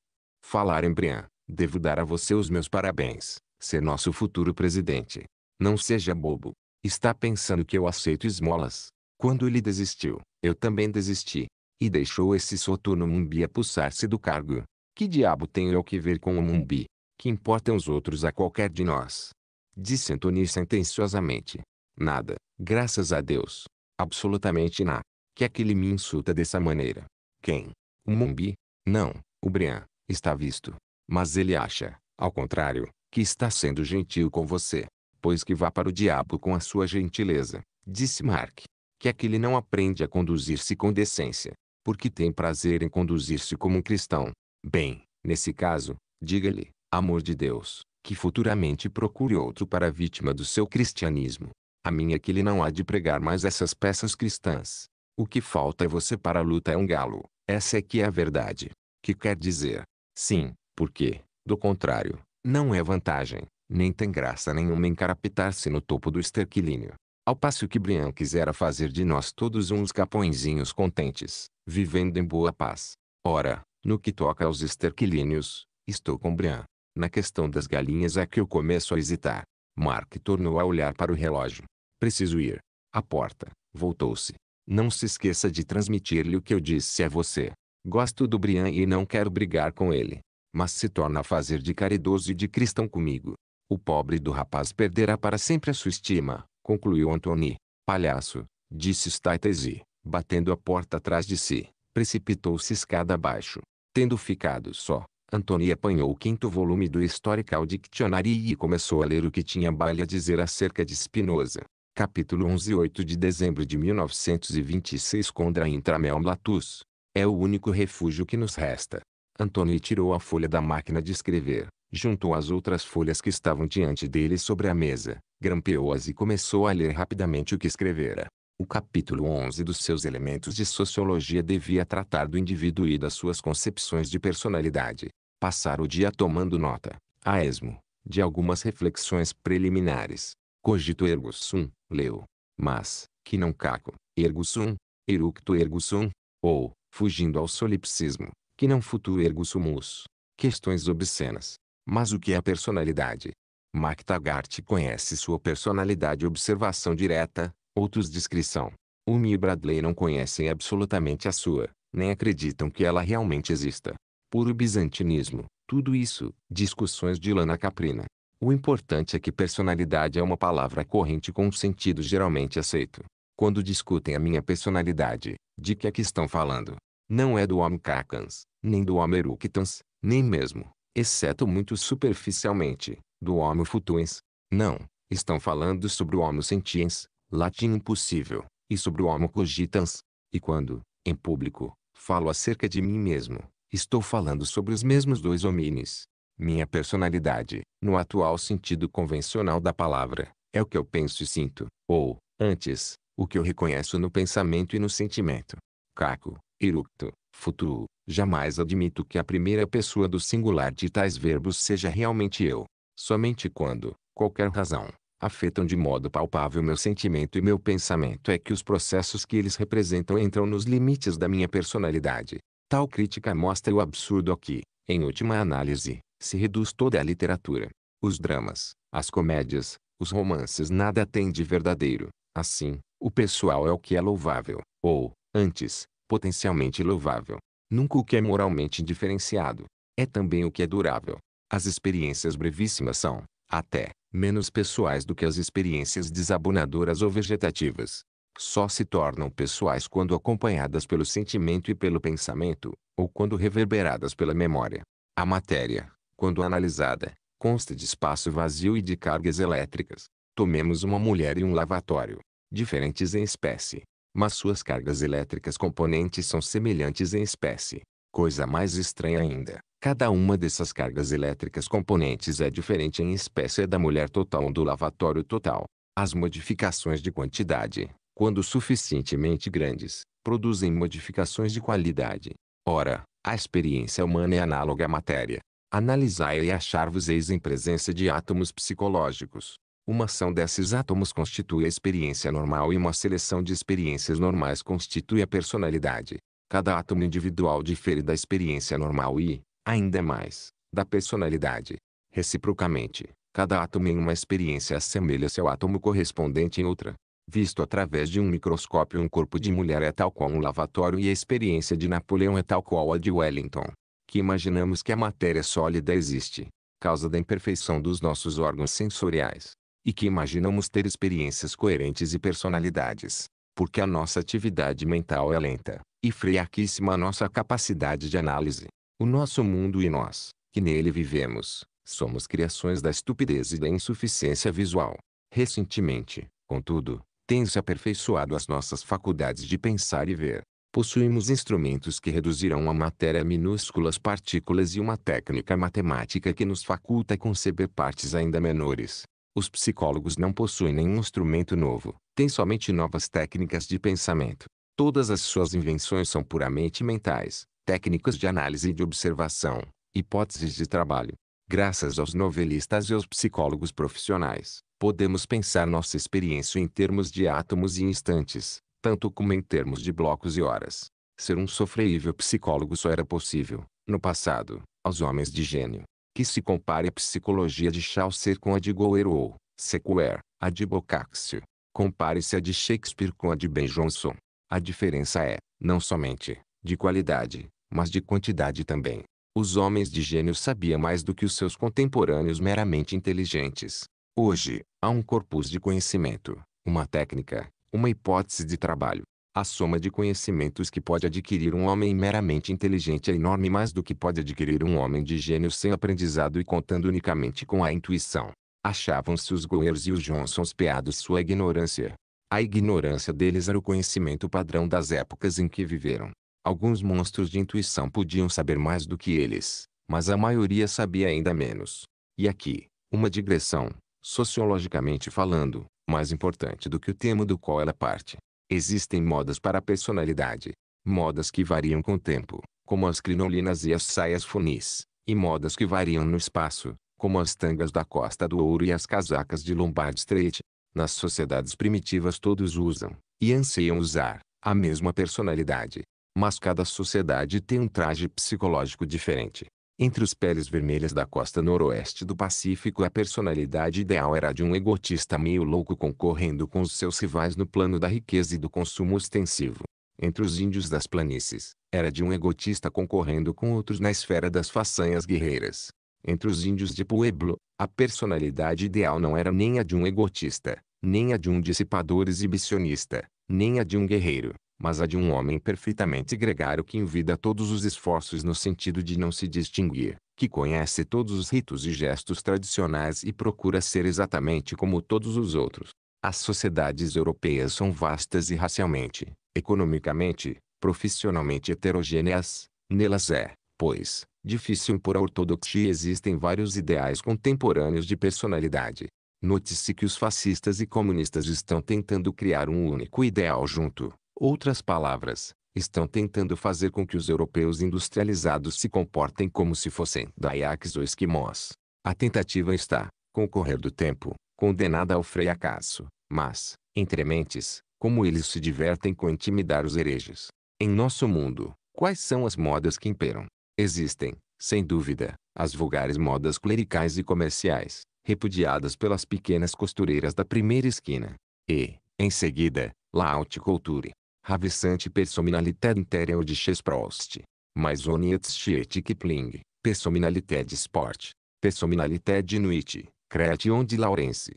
Falar em Brian, devo dar a você os meus parabéns, ser nosso futuro presidente. Não seja bobo. Está pensando que eu aceito esmolas, quando ele desistiu, eu também desisti. E deixou esse soturno Mumbi apulsar-se do cargo. Que diabo tenho eu que ver com o Mumbi? Que importam os outros a qualquer de nós? Disse Antônio sentenciosamente. Nada, graças a Deus. Absolutamente nada. Que é que ele me insulta dessa maneira? Quem? O Mumbi? Não, o Brian, está visto. Mas ele acha, ao contrário, que está sendo gentil com você. Pois que vá para o diabo com a sua gentileza, disse Mark que é que ele não aprende a conduzir-se com decência, porque tem prazer em conduzir-se como um cristão. Bem, nesse caso, diga-lhe, amor de Deus, que futuramente procure outro para a vítima do seu cristianismo. A minha é que ele não há de pregar mais essas peças cristãs. O que falta é você para a luta é um galo. Essa é que é a verdade. Que quer dizer? Sim, porque, do contrário, não é vantagem, nem tem graça nenhuma encarapitar-se no topo do esterquilíneo. Ao passo que Brian quisera fazer de nós todos uns capõezinhos contentes, vivendo em boa paz. Ora, no que toca aos esterquilíneos, estou com Brian. Na questão das galinhas é que eu começo a hesitar. Mark tornou a olhar para o relógio. Preciso ir. A porta. Voltou-se. Não se esqueça de transmitir-lhe o que eu disse a você. Gosto do Brian e não quero brigar com ele. Mas se torna a fazer de caridoso e de cristão comigo. O pobre do rapaz perderá para sempre a sua estima, concluiu Antony. Palhaço, disse Staites e, batendo a porta atrás de si, precipitou-se escada abaixo. Tendo ficado só, Antony apanhou o quinto volume do Historical Dictionary e começou a ler o que tinha Baile a dizer acerca de Spinoza. Capítulo 11 8 de dezembro de 1926 Contra Intramel Latus. É o único refúgio que nos resta. Antony tirou a folha da máquina de escrever, juntou as outras folhas que estavam diante dele sobre a mesa, grampeou-as e começou a ler rapidamente o que escrevera. O capítulo 11 dos seus elementos de sociologia devia tratar do indivíduo e das suas concepções de personalidade. Passar o dia tomando nota, a esmo, de algumas reflexões preliminares. Cogito ergo sum, leu. Mas, que não caco, ergo sum, eructo ergo sum, ou, fugindo ao solipsismo, que não futu ergo sumus. Questões obscenas. Mas o que é a personalidade? Mac Taggart conhece sua personalidade e observação direta, outros descrição. Umi e Bradley não conhecem absolutamente a sua, nem acreditam que ela realmente exista. Puro bizantinismo, tudo isso, discussões de Lana Caprina. O importante é que personalidade é uma palavra corrente com um sentido geralmente aceito. Quando discutem a minha personalidade, de que é que estão falando? Não é do homem Cacans, nem do homem Eructans, nem mesmo, exceto muito superficialmente, do homo futuens. Não, estão falando sobre o homo sentiens, latim impossível, e sobre o homo cogitans. E quando, em público, falo acerca de mim mesmo, estou falando sobre os mesmos dois homines. Minha personalidade, no atual sentido convencional da palavra, é o que eu penso e sinto, ou, antes, o que eu reconheço no pensamento e no sentimento. Caco, eructo, futu, jamais admito que a primeira pessoa do singular de tais verbos seja realmente eu. Somente quando, qualquer razão, afetam de modo palpável meu sentimento e meu pensamento é que os processos que eles representam entram nos limites da minha personalidade. Tal crítica mostra o absurdo a que, em última análise, se reduz toda a literatura. Os dramas, as comédias, os romances nada têm de verdadeiro. Assim, o pessoal é o que é louvável, ou, antes, potencialmente louvável. Nunca o que é moralmente diferenciado. É também o que é durável. As experiências brevíssimas são, até, menos pessoais do que as experiências desabonadoras ou vegetativas. Só se tornam pessoais quando acompanhadas pelo sentimento e pelo pensamento, ou quando reverberadas pela memória. A matéria, quando analisada, consta de espaço vazio e de cargas elétricas. Tomemos uma mulher e um lavatório, diferentes em espécie, mas suas cargas elétricas componentes são semelhantes em espécie. Coisa mais estranha ainda, Cada uma dessas cargas elétricas componentes é diferente em espécie da mulher total ou do lavatório total. As modificações de quantidade, quando suficientemente grandes, produzem modificações de qualidade. Ora, a experiência humana é análoga à matéria. Analisai e achar-vos eis em presença de átomos psicológicos. Uma ação desses átomos constitui a experiência normal e uma seleção de experiências normais constitui a personalidade. Cada átomo individual difere da experiência normal e, ainda mais, da personalidade. Reciprocamente, cada átomo em uma experiência assemelha-se ao átomo correspondente em outra. Visto através de um microscópio um corpo de mulher é tal qual um lavatório e a experiência de Napoleão é tal qual a de Wellington. Que imaginamos que a matéria sólida existe, causa da imperfeição dos nossos órgãos sensoriais. E que imaginamos ter experiências coerentes e personalidades. Porque a nossa atividade mental é lenta, e fraquíssima a nossa capacidade de análise. O nosso mundo e nós, que nele vivemos, somos criações da estupidez e da insuficiência visual. Recentemente, contudo, tem-se aperfeiçoado as nossas faculdades de pensar e ver. Possuímos instrumentos que reduzirão a matéria a minúsculas partículas e uma técnica matemática que nos faculta conceber partes ainda menores. Os psicólogos não possuem nenhum instrumento novo, têm somente novas técnicas de pensamento. Todas as suas invenções são puramente mentais, técnicas de análise e de observação, hipóteses de trabalho. Graças aos novelistas e aos psicólogos profissionais, podemos pensar nossa experiência em termos de átomos e instantes, tanto como em termos de blocos e horas. Ser um sofreível psicólogo só era possível, no passado, aos homens de gênio. Que se compare a psicologia de Chaucer com a de Goethe ou, Sequer, a de Boccaccio. Compare-se a de Shakespeare com a de Ben Jonson. A diferença é, não somente, de qualidade, mas de quantidade também. Os homens de gênio sabiam mais do que os seus contemporâneos meramente inteligentes. Hoje, há um corpus de conhecimento, uma técnica, uma hipótese de trabalho. A soma de conhecimentos que pode adquirir um homem meramente inteligente é enorme mais do que pode adquirir um homem de gênio sem aprendizado e contando unicamente com a intuição. Achavam-se os Goers e os Johnsons peados sua ignorância. A ignorância deles era o conhecimento padrão das épocas em que viveram. Alguns monstros de intuição podiam saber mais do que eles, mas a maioria sabia ainda menos. E aqui, uma digressão, sociologicamente falando, mais importante do que o tema do qual ela parte. Existem modas para a personalidade. Modas que variam com o tempo, como as crinolinas e as saias funis, e modas que variam no espaço, como as tangas da Costa do Ouro e as casacas de Lombard Street. Nas sociedades primitivas todos usam, e anseiam usar, a mesma personalidade, mas cada sociedade tem um traje psicológico diferente. Entre os peles vermelhas da costa noroeste do Pacífico a personalidade ideal era de um egotista meio louco concorrendo com os seus rivais no plano da riqueza e do consumo ostensivo. Entre os índios das planícies, era de um egotista concorrendo com outros na esfera das façanhas guerreiras. Entre os índios de Pueblo, a personalidade ideal não era nem a de um egotista, nem a de um dissipador exibicionista, nem a de um guerreiro, mas a de um homem perfeitamente gregário que envida todos os esforços no sentido de não se distinguir, que conhece todos os ritos e gestos tradicionais e procura ser exatamente como todos os outros. As sociedades europeias são vastas e racialmente, economicamente, profissionalmente heterogêneas. Nelas é, pois, difícil impor a ortodoxia existem vários ideais contemporâneos de personalidade. Note-se que os fascistas e comunistas estão tentando criar um único ideal junto, Outras palavras, estão tentando fazer com que os europeus industrializados se comportem como se fossem daiaques ou esquimós. A tentativa está, com o correr do tempo, condenada ao fracasso, mas, entrementes, como eles se divertem com intimidar os hereges. Em nosso mundo, quais são as modas que imperam? Existem, sem dúvida, as vulgares modas clericais e comerciais, repudiadas pelas pequenas costureiras da primeira esquina. E, em seguida, la haute Ravissante personalitet interior de Prost. Mais Onietschiet Kipling, de sport, de nuit, creation de Laurence,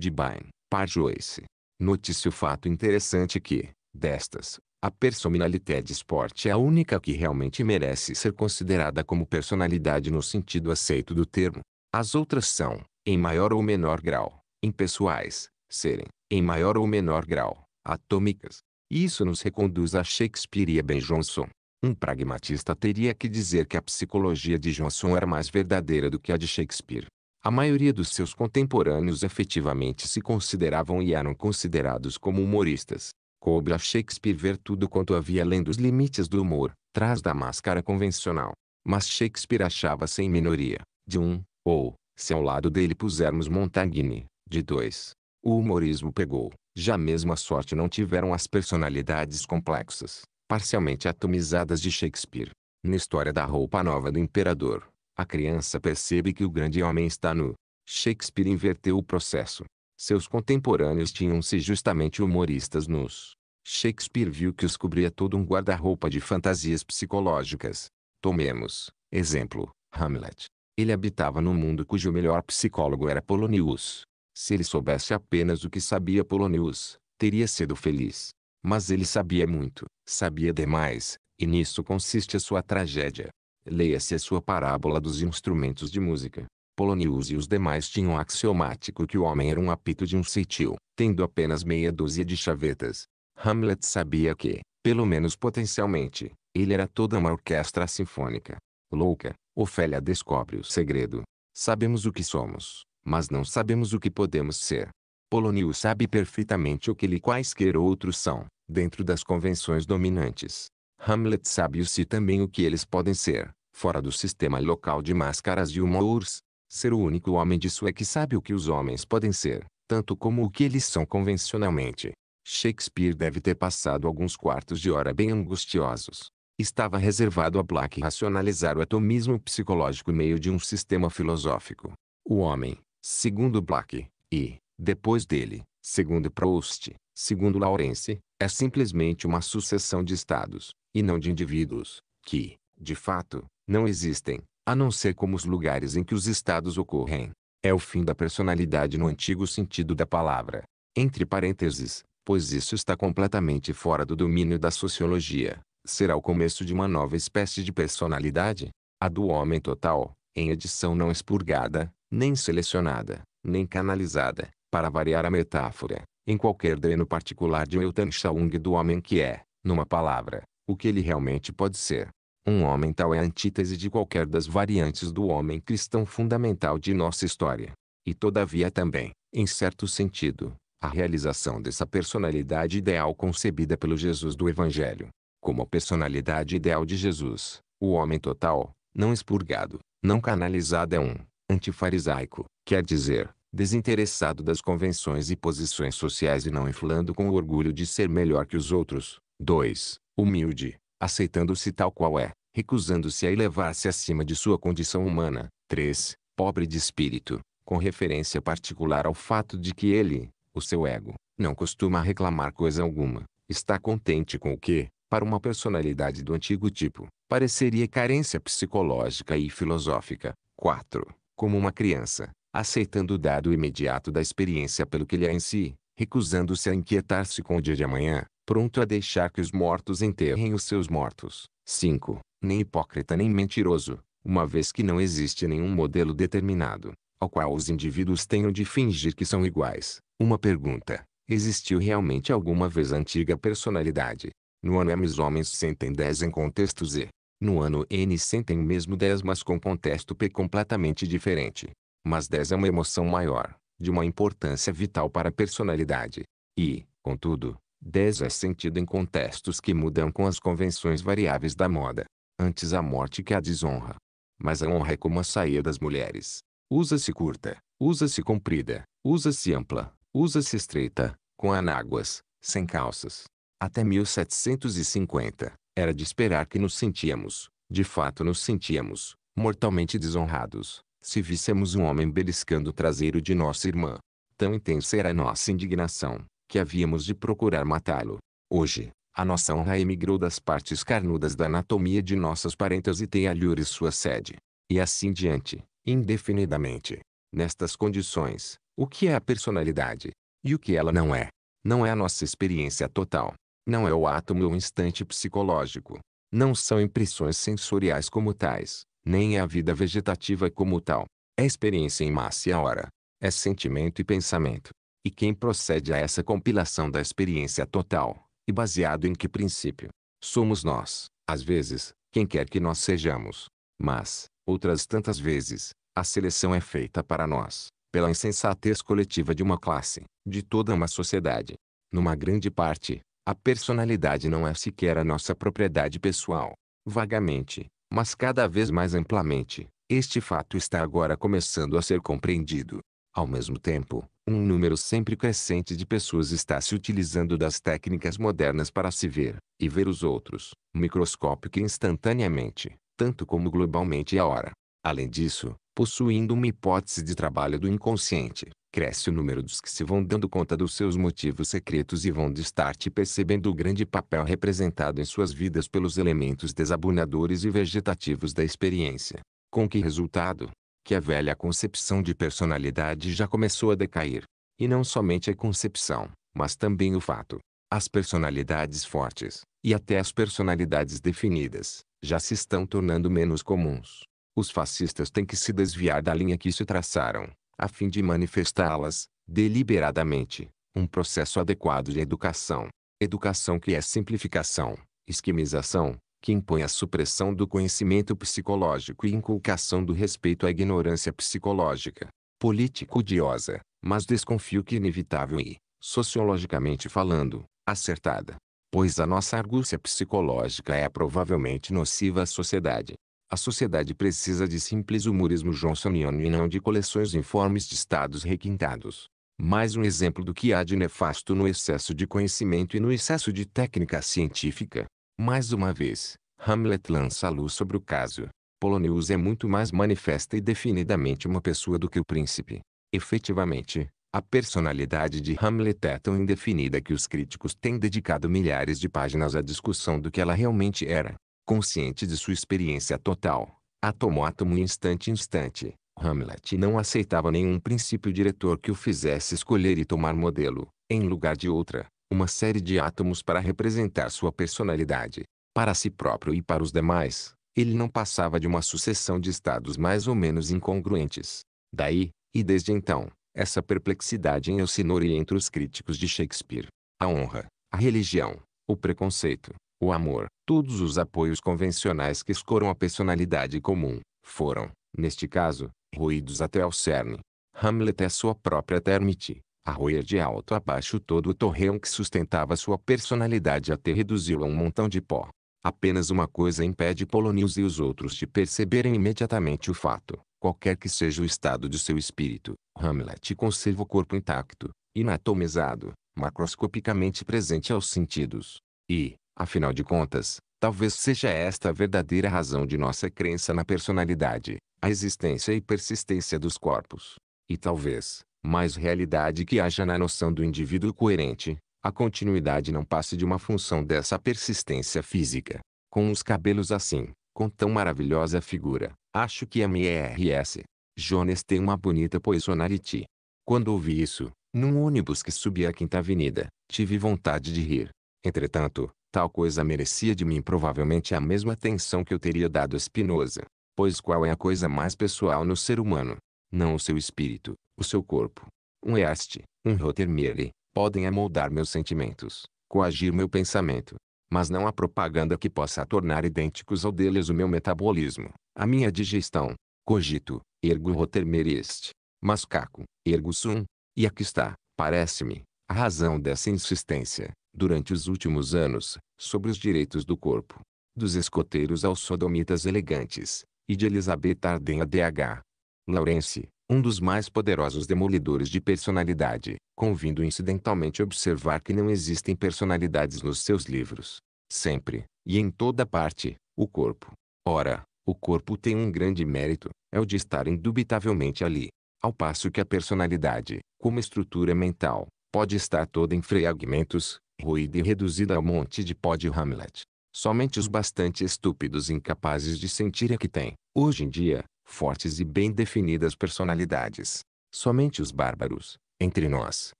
de Bain, Parjoice. Notice o fato interessante que, destas, a personalité de esporte é a única que realmente merece ser considerada como personalidade no sentido aceito do termo. As outras são, em maior ou menor grau, impessoais, serem, em maior ou menor grau, atômicas, isso nos reconduz a Shakespeare e a Ben Jonson. Um pragmatista teria que dizer que a psicologia de Johnson era mais verdadeira do que a de Shakespeare. A maioria dos seus contemporâneos efetivamente se consideravam e eram considerados como humoristas. Coube a Shakespeare ver tudo quanto havia além dos limites do humor, trás da máscara convencional. Mas Shakespeare achava-se em minoria, de um, ou, se ao lado dele pusermos Montaigne, de dois. O humorismo pegou, já mesmo a sorte não tiveram as personalidades complexas, parcialmente atomizadas de Shakespeare. Na história da roupa nova do imperador, a criança percebe que o grande homem está nu. Shakespeare inverteu o processo. Seus contemporâneos tinham-se justamente humoristas nus. Shakespeare viu que os cobria todo um guarda-roupa de fantasias psicológicas. Tomemos, exemplo, Hamlet. Ele habitava num mundo cujo melhor psicólogo era Polonius, se ele soubesse apenas o que sabia Polonius, teria sido feliz. Mas ele sabia muito, sabia demais, e nisso consiste a sua tragédia. Leia-se a sua parábola dos instrumentos de música. Polonius e os demais tinham axiomático que o homem era um apito de um ceitil, tendo apenas meia dúzia de chavetas. Hamlet sabia que, pelo menos potencialmente, ele era toda uma orquestra sinfônica. Louca, Ofélia descobre o segredo. Sabemos o que somos, mas não sabemos o que podemos ser. Polonius sabe perfeitamente o que ele quaisquer outros são, dentro das convenções dominantes. Hamlet sabe si também o que eles podem ser, fora do sistema local de máscaras e humores. Ser o único homem disso é que sabe o que os homens podem ser, tanto como o que eles são convencionalmente. Shakespeare deve ter passado alguns quartos de hora bem angustiosos. Estava reservado a Black racionalizar o atomismo psicológico meio de um sistema filosófico. O homem, segundo Black, e, depois dele, segundo Proust, segundo Lawrence, é simplesmente uma sucessão de estados, e não de indivíduos, que, de fato, não existem, a não ser como os lugares em que os estados ocorrem. É o fim da personalidade no antigo sentido da palavra. Entre parênteses, pois isso está completamente fora do domínio da sociologia. Será o começo de uma nova espécie de personalidade? A do homem total, em edição não expurgada, nem selecionada, nem canalizada, para variar a metáfora, em qualquer dreno particular de shaung do homem que é, numa palavra, o que ele realmente pode ser. Um homem tal é a antítese de qualquer das variantes do homem cristão fundamental de nossa história. E todavia também, em certo sentido, a realização dessa personalidade ideal concebida pelo Jesus do Evangelho. Como a personalidade ideal de Jesus, o homem total, não expurgado, não canalizado é um, antifarisaico, quer dizer, desinteressado das convenções e posições sociais e não inflando com o orgulho de ser melhor que os outros. 2. Humilde, aceitando-se tal qual é, recusando-se a elevar-se acima de sua condição humana. 3. Pobre de espírito, com referência particular ao fato de que ele, o seu ego, não costuma reclamar coisa alguma, está contente com o que, para uma personalidade do antigo tipo, pareceria carência psicológica e filosófica. 4 como uma criança, aceitando o dado imediato da experiência pelo que lhe é em si, recusando-se a inquietar-se com o dia de amanhã, pronto a deixar que os mortos enterrem os seus mortos. 5. Nem hipócrita nem mentiroso, uma vez que não existe nenhum modelo determinado, ao qual os indivíduos tenham de fingir que são iguais. Uma pergunta: existiu realmente alguma vez a antiga personalidade? No os Homens 110 em Contextos e no ano N sentem o mesmo 10 mas com contexto P completamente diferente. Mas 10 é uma emoção maior, de uma importância vital para a personalidade. E, contudo, 10 é sentido em contextos que mudam com as convenções variáveis da moda. Antes a morte que a desonra. Mas a honra é como a saia das mulheres. Usa-se curta, usa-se comprida, usa-se ampla, usa-se estreita, com anáguas, sem calças. Até 1750, era de esperar que nos sentíamos, de fato nos sentíamos, mortalmente desonrados, se víssemos um homem beliscando o traseiro de nossa irmã. Tão intensa era a nossa indignação, que havíamos de procurar matá-lo. Hoje, a nossa honra emigrou das partes carnudas da anatomia de nossas parentas e tem alhures sua sede. E assim diante, indefinidamente. Nestas condições, o que é a personalidade? E o que ela não é? Não é a nossa experiência total. Não é o átomo ou instante psicológico. Não são impressões sensoriais como tais, nem é a vida vegetativa como tal. É experiência em massa e a hora. É sentimento e pensamento. E quem procede a essa compilação da experiência total, e baseado em que princípio? Somos nós, às vezes, quem quer que nós sejamos. Mas, outras tantas vezes, a seleção é feita para nós, pela insensatez coletiva de uma classe, de toda uma sociedade. Numa grande parte, a personalidade não é sequer a nossa propriedade pessoal. Vagamente, mas cada vez mais amplamente, este fato está agora começando a ser compreendido. Ao mesmo tempo, um número sempre crescente de pessoas está se utilizando das técnicas modernas para se ver, e ver os outros, microscópico e instantaneamente, tanto como globalmente e a hora. Além disso, possuindo uma hipótese de trabalho do inconsciente, cresce o número dos que se vão dando conta dos seus motivos secretos e vão de start percebendo o grande papel representado em suas vidas pelos elementos desabonadores e vegetativos da experiência. Com que resultado? Que a velha concepção de personalidade já começou a decair. E não somente a concepção, mas também o fato. As personalidades fortes, e até as personalidades definidas, já se estão tornando menos comuns. Os fascistas têm que se desviar da linha que se traçaram, a fim de manifestá-las, deliberadamente, um processo adequado de educação. Educação que é simplificação, esquemização, que impõe a supressão do conhecimento psicológico e inculcação do respeito à ignorância psicológica. Política odiosa, mas desconfio que é inevitável e, sociologicamente falando, acertada. Pois a nossa argúcia psicológica é provavelmente nociva à sociedade. A sociedade precisa de simples humorismo johnsoniano e não de coleções informes de estados requintados. Mais um exemplo do que há de nefasto no excesso de conhecimento e no excesso de técnica científica. Mais uma vez, Hamlet lança a luz sobre o caso. Polonius é muito mais manifesta e definidamente uma pessoa do que o príncipe. Efetivamente, a personalidade de Hamlet é tão indefinida que os críticos têm dedicado milhares de páginas à discussão do que ela realmente era consciente de sua experiência total, átomo átomo e instante instante, Hamlet não aceitava nenhum princípio diretor que o fizesse escolher e tomar modelo, em lugar de outra, uma série de átomos para representar sua personalidade, para si próprio e para os demais. Ele não passava de uma sucessão de estados mais ou menos incongruentes. Daí, e desde então, essa perplexidade em Elsinore e entre os críticos de Shakespeare. A honra, a religião, o preconceito, o amor, todos os apoios convencionais que escoram a personalidade comum, foram, neste caso, ruídos até ao cerne. Hamlet é sua própria termite, arroia de alto a baixo todo o torreão que sustentava sua personalidade até reduzi-lo a um montão de pó. Apenas uma coisa impede Polonius e os outros de perceberem imediatamente o fato. Qualquer que seja o estado de seu espírito, Hamlet conserva o corpo intacto, inatomizado, macroscopicamente presente aos sentidos. E, Afinal de contas, talvez seja esta a verdadeira razão de nossa crença na personalidade, a existência e persistência dos corpos. E talvez, mais realidade que haja na noção do indivíduo coerente, a continuidade não passe de uma função dessa persistência física. Com os cabelos assim, com tão maravilhosa figura, acho que a MRS. Jones tem uma bonita poissonariti. Quando ouvi isso, num ônibus que subia a Quinta Avenida, tive vontade de rir. Entretanto, Tal coisa merecia de mim provavelmente a mesma atenção que eu teria dado a Spinoza. Pois qual é a coisa mais pessoal no ser humano? Não o seu espírito, o seu corpo. Um este, um Rottermere, podem amoldar meus sentimentos, coagir meu pensamento. Mas não há propaganda que possa tornar idênticos ao deles o meu metabolismo, a minha digestão. Cogito, ergo Rottermere est. Mas caco, ergo sum. E aqui está, parece-me, a razão dessa insistência durante os últimos anos, sobre os direitos do corpo. Dos escoteiros aos sodomitas elegantes, e de Elizabeth Arden a D.H. Lawrence, um dos mais poderosos demolidores de personalidade, convindo incidentalmente observar que não existem personalidades nos seus livros. Sempre, e em toda parte, o corpo. Ora, o corpo tem um grande mérito, é o de estar indubitavelmente ali. Ao passo que a personalidade, como estrutura mental, pode estar toda em fragmentos, ruída e reduzida ao monte de pó de Hamlet. Somente os bastante estúpidos e incapazes de sentir é que têm, hoje em dia, fortes e bem definidas personalidades. Somente os bárbaros, entre nós,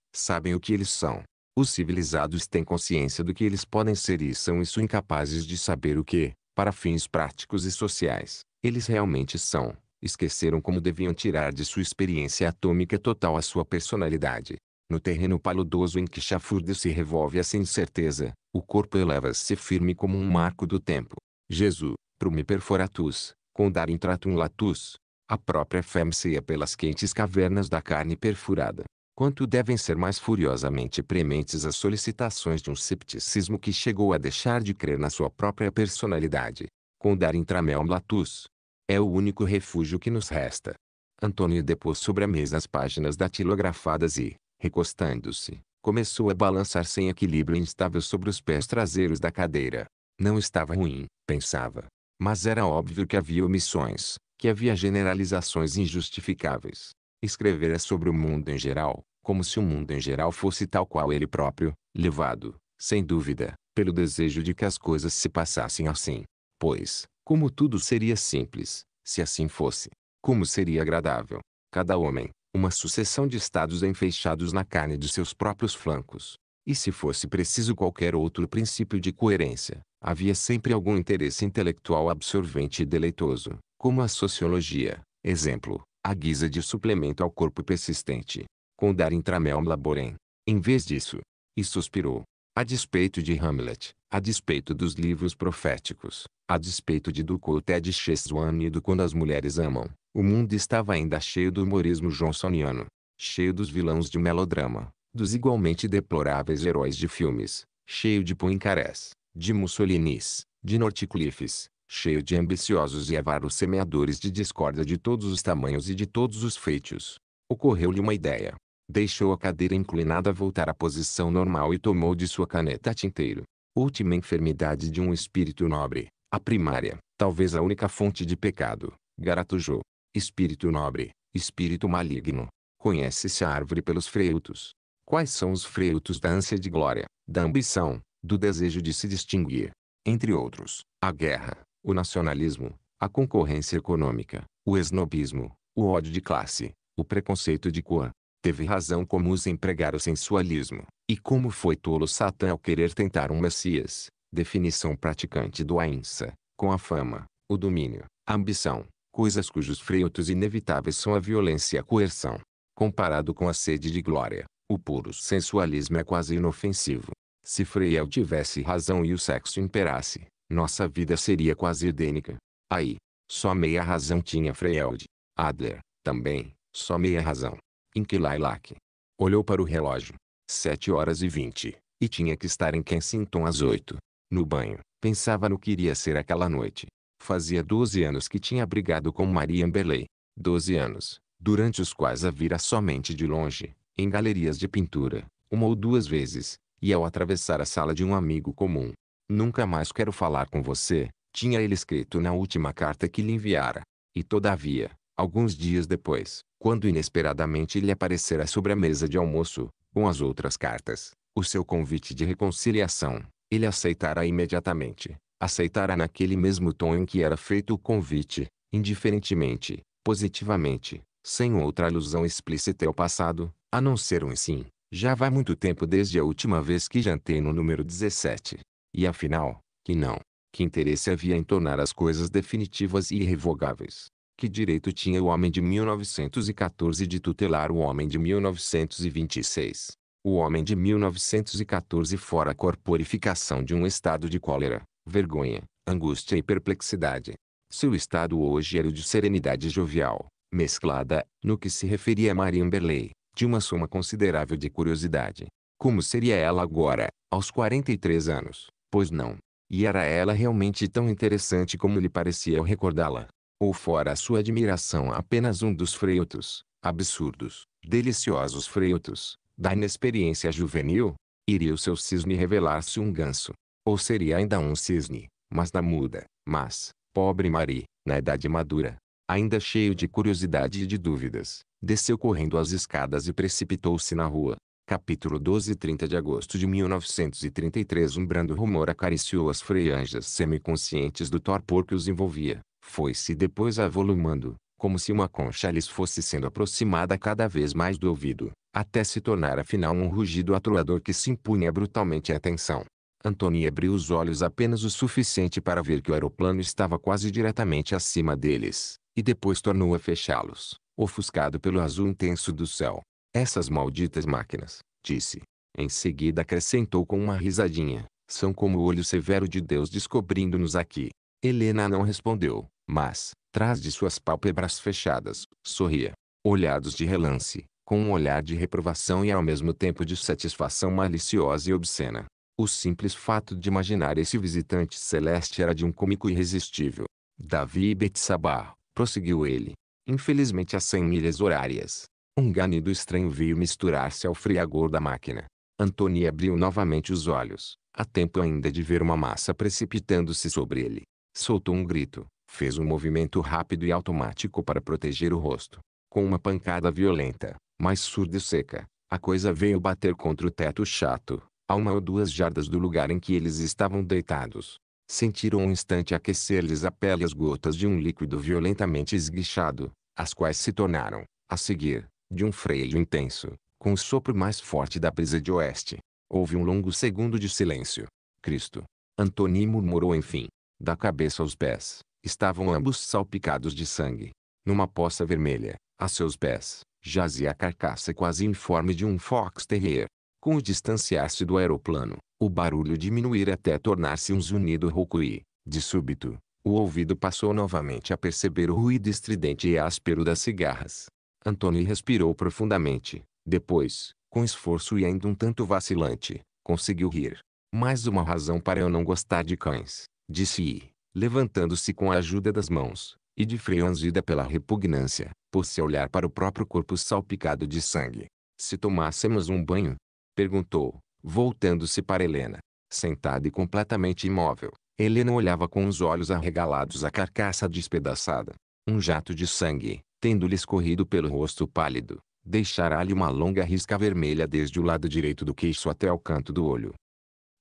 sabem o que eles são. Os civilizados têm consciência do que eles podem ser e são isso incapazes de saber o que, para fins práticos e sociais, eles realmente são. Esqueceram como deviam tirar de sua experiência atômica total a sua personalidade. No terreno paludoso em que chafurde se revolve sem incerteza, o corpo eleva-se firme como um marco do tempo. Jesus, prumi perforatus, condar intratum latus. A própria fêmea pelas quentes cavernas da carne perfurada. Quanto devem ser mais furiosamente prementes as solicitações de um septicismo que chegou a deixar de crer na sua própria personalidade. Condar intrameum latus. É o único refúgio que nos resta. Antônio depôs sobre a mesa as páginas datilografadas e, recostando-se, começou a balançar sem equilíbrio instável sobre os pés traseiros da cadeira. Não estava ruim, pensava. Mas era óbvio que havia omissões, que havia generalizações injustificáveis. Escrevera sobre o mundo em geral, como se o mundo em geral fosse tal qual ele próprio, levado, sem dúvida, pelo desejo de que as coisas se passassem assim. Pois, como tudo seria simples, se assim fosse, como seria agradável. Cada homem, uma sucessão de estados enfeixados na carne de seus próprios flancos. E se fosse preciso qualquer outro princípio de coerência, havia sempre algum interesse intelectual absorvente e deleitoso, como a sociologia, exemplo, à guisa de suplemento ao corpo persistente, com dar intramel laborem. Em vez disso, e suspirou, a despeito de Hamlet, a despeito dos livros proféticos, a despeito de Ducoté de Cheswane e do Quando as Mulheres Amam, o mundo estava ainda cheio do humorismo johnsoniano, cheio dos vilões de melodrama, dos igualmente deploráveis heróis de filmes, cheio de Poincarés, de Mussolinis, de Norticliffes, cheio de ambiciosos e avaros semeadores de discórdia de todos os tamanhos e de todos os feitos. Ocorreu-lhe uma ideia. Deixou a cadeira inclinada voltar à posição normal e tomou de sua caneta tinteiro. Última enfermidade de um espírito nobre, a primária, talvez a única fonte de pecado, garatujou espírito nobre, espírito maligno. Conhece-se a árvore pelos frutos. Quais são os frutos da ânsia de glória, da ambição, do desejo de se distinguir? Entre outros, a guerra, o nacionalismo, a concorrência econômica, o esnobismo, o ódio de classe, o preconceito de cor. Teve razão como os empregar o sensualismo, e como foi tolo Satã ao querer tentar um Messias, definição praticante do Ainsa, com a fama, o domínio, a ambição, coisas cujos freitos inevitáveis são a violência e a coerção. Comparado com a sede de glória, o puro sensualismo é quase inofensivo. Se Freiel tivesse razão e o sexo imperasse, nossa vida seria quase idêntica. Aí, só meia razão tinha Freud. Adler, também, só meia razão. Inquilailak. Olhou para o relógio. Sete horas e vinte, e tinha que estar em Kensington às oito. No banho, pensava no que iria ser aquela noite. Fazia doze anos que tinha brigado com Maria Amberley. doze anos, durante os quais a vira somente de longe, em galerias de pintura, uma ou duas vezes, e ao atravessar a sala de um amigo comum. Nunca mais quero falar com você, tinha ele escrito na última carta que lhe enviara. E todavia, alguns dias depois, quando inesperadamente lhe aparecera sobre a mesa de almoço, com as outras cartas, o seu convite de reconciliação, ele aceitara imediatamente, aceitará naquele mesmo tom em que era feito o convite, indiferentemente, positivamente, sem outra alusão explícita ao passado, a não ser um sim. Já vai muito tempo desde a última vez que jantei no número 17. E afinal, que não. Que interesse havia em tornar as coisas definitivas e irrevogáveis? Que direito tinha o homem de 1914 de tutelar o homem de 1926? O homem de 1914 fora a corporificação de um estado de cólera, vergonha, angústia e perplexidade. Seu estado hoje era o de serenidade jovial, mesclada, no que se referia a Maria Berlei, de uma soma considerável de curiosidade. Como seria ela agora, aos 43 anos? Pois não. E era ela realmente tão interessante como lhe parecia ao recordá-la? Ou fora a sua admiração apenas um dos freutos, absurdos, deliciosos freutos, da inexperiência juvenil? Iria o seu cisne revelar-se um ganso, ou seria ainda um cisne, mas na muda, mas, pobre Mari, na idade madura, ainda cheio de curiosidade e de dúvidas, desceu correndo as escadas e precipitou-se na rua. Capítulo 12 30 de agosto de 1933 Um brando rumor acariciou as freianjas semiconscientes do torpor que os envolvia. Foi-se depois avolumando, como se uma concha lhes fosse sendo aproximada cada vez mais do ouvido, até se tornar afinal um rugido atroador que se impunha brutalmente à atenção. Antônio abriu os olhos apenas o suficiente para ver que o aeroplano estava quase diretamente acima deles, e depois tornou a fechá-los, ofuscado pelo azul intenso do céu. Essas malditas máquinas, disse. Em seguida acrescentou com uma risadinha, são como o olho severo de Deus descobrindo-nos aqui. Helena não respondeu, mas, trás de suas pálpebras fechadas, sorria. Olhados de relance, com um olhar de reprovação e ao mesmo tempo de satisfação maliciosa e obscena. O simples fato de imaginar esse visitante celeste era de um cômico irresistível. Davi Betsabá, prosseguiu ele. Infelizmente a cem milhas horárias. Um ganido estranho veio misturar-se ao friagor da máquina. Antoni abriu novamente os olhos, a tempo ainda de ver uma massa precipitando-se sobre ele. Soltou um grito, fez um movimento rápido e automático para proteger o rosto. Com uma pancada violenta, mais surda e seca, a coisa veio bater contra o teto chato, a uma ou duas jardas do lugar em que eles estavam deitados. Sentiram um instante aquecer-lhes a pele as gotas de um líquido violentamente esguichado, as quais se tornaram, a seguir, de um freio intenso, com o sopro mais forte da brisa de oeste. Houve um longo segundo de silêncio. Cristo. Antônio murmurou enfim. Da cabeça aos pés, estavam ambos salpicados de sangue. Numa poça vermelha, a seus pés, jazia a carcaça quase informe de um fox terrier. Com o distanciar-se do aeroplano, o barulho diminuir até tornar-se um zunido rouco e, de súbito, o ouvido passou novamente a perceber o ruído estridente e áspero das cigarras. Antônio respirou profundamente. Depois, com esforço e ainda um tanto vacilante, conseguiu rir. Mais uma razão para eu não gostar de cães, disse-i, levantando-se com a ajuda das mãos, e de freanzida pela repugnância, por se olhar para o próprio corpo salpicado de sangue. Se tomássemos um banho, Perguntou, voltando-se para Helena. Sentada e completamente imóvel, Helena olhava com os olhos arregalados a carcaça despedaçada. Um jato de sangue, tendo-lhe escorrido pelo rosto pálido, deixará-lhe uma longa risca vermelha desde o lado direito do queixo até ao canto do olho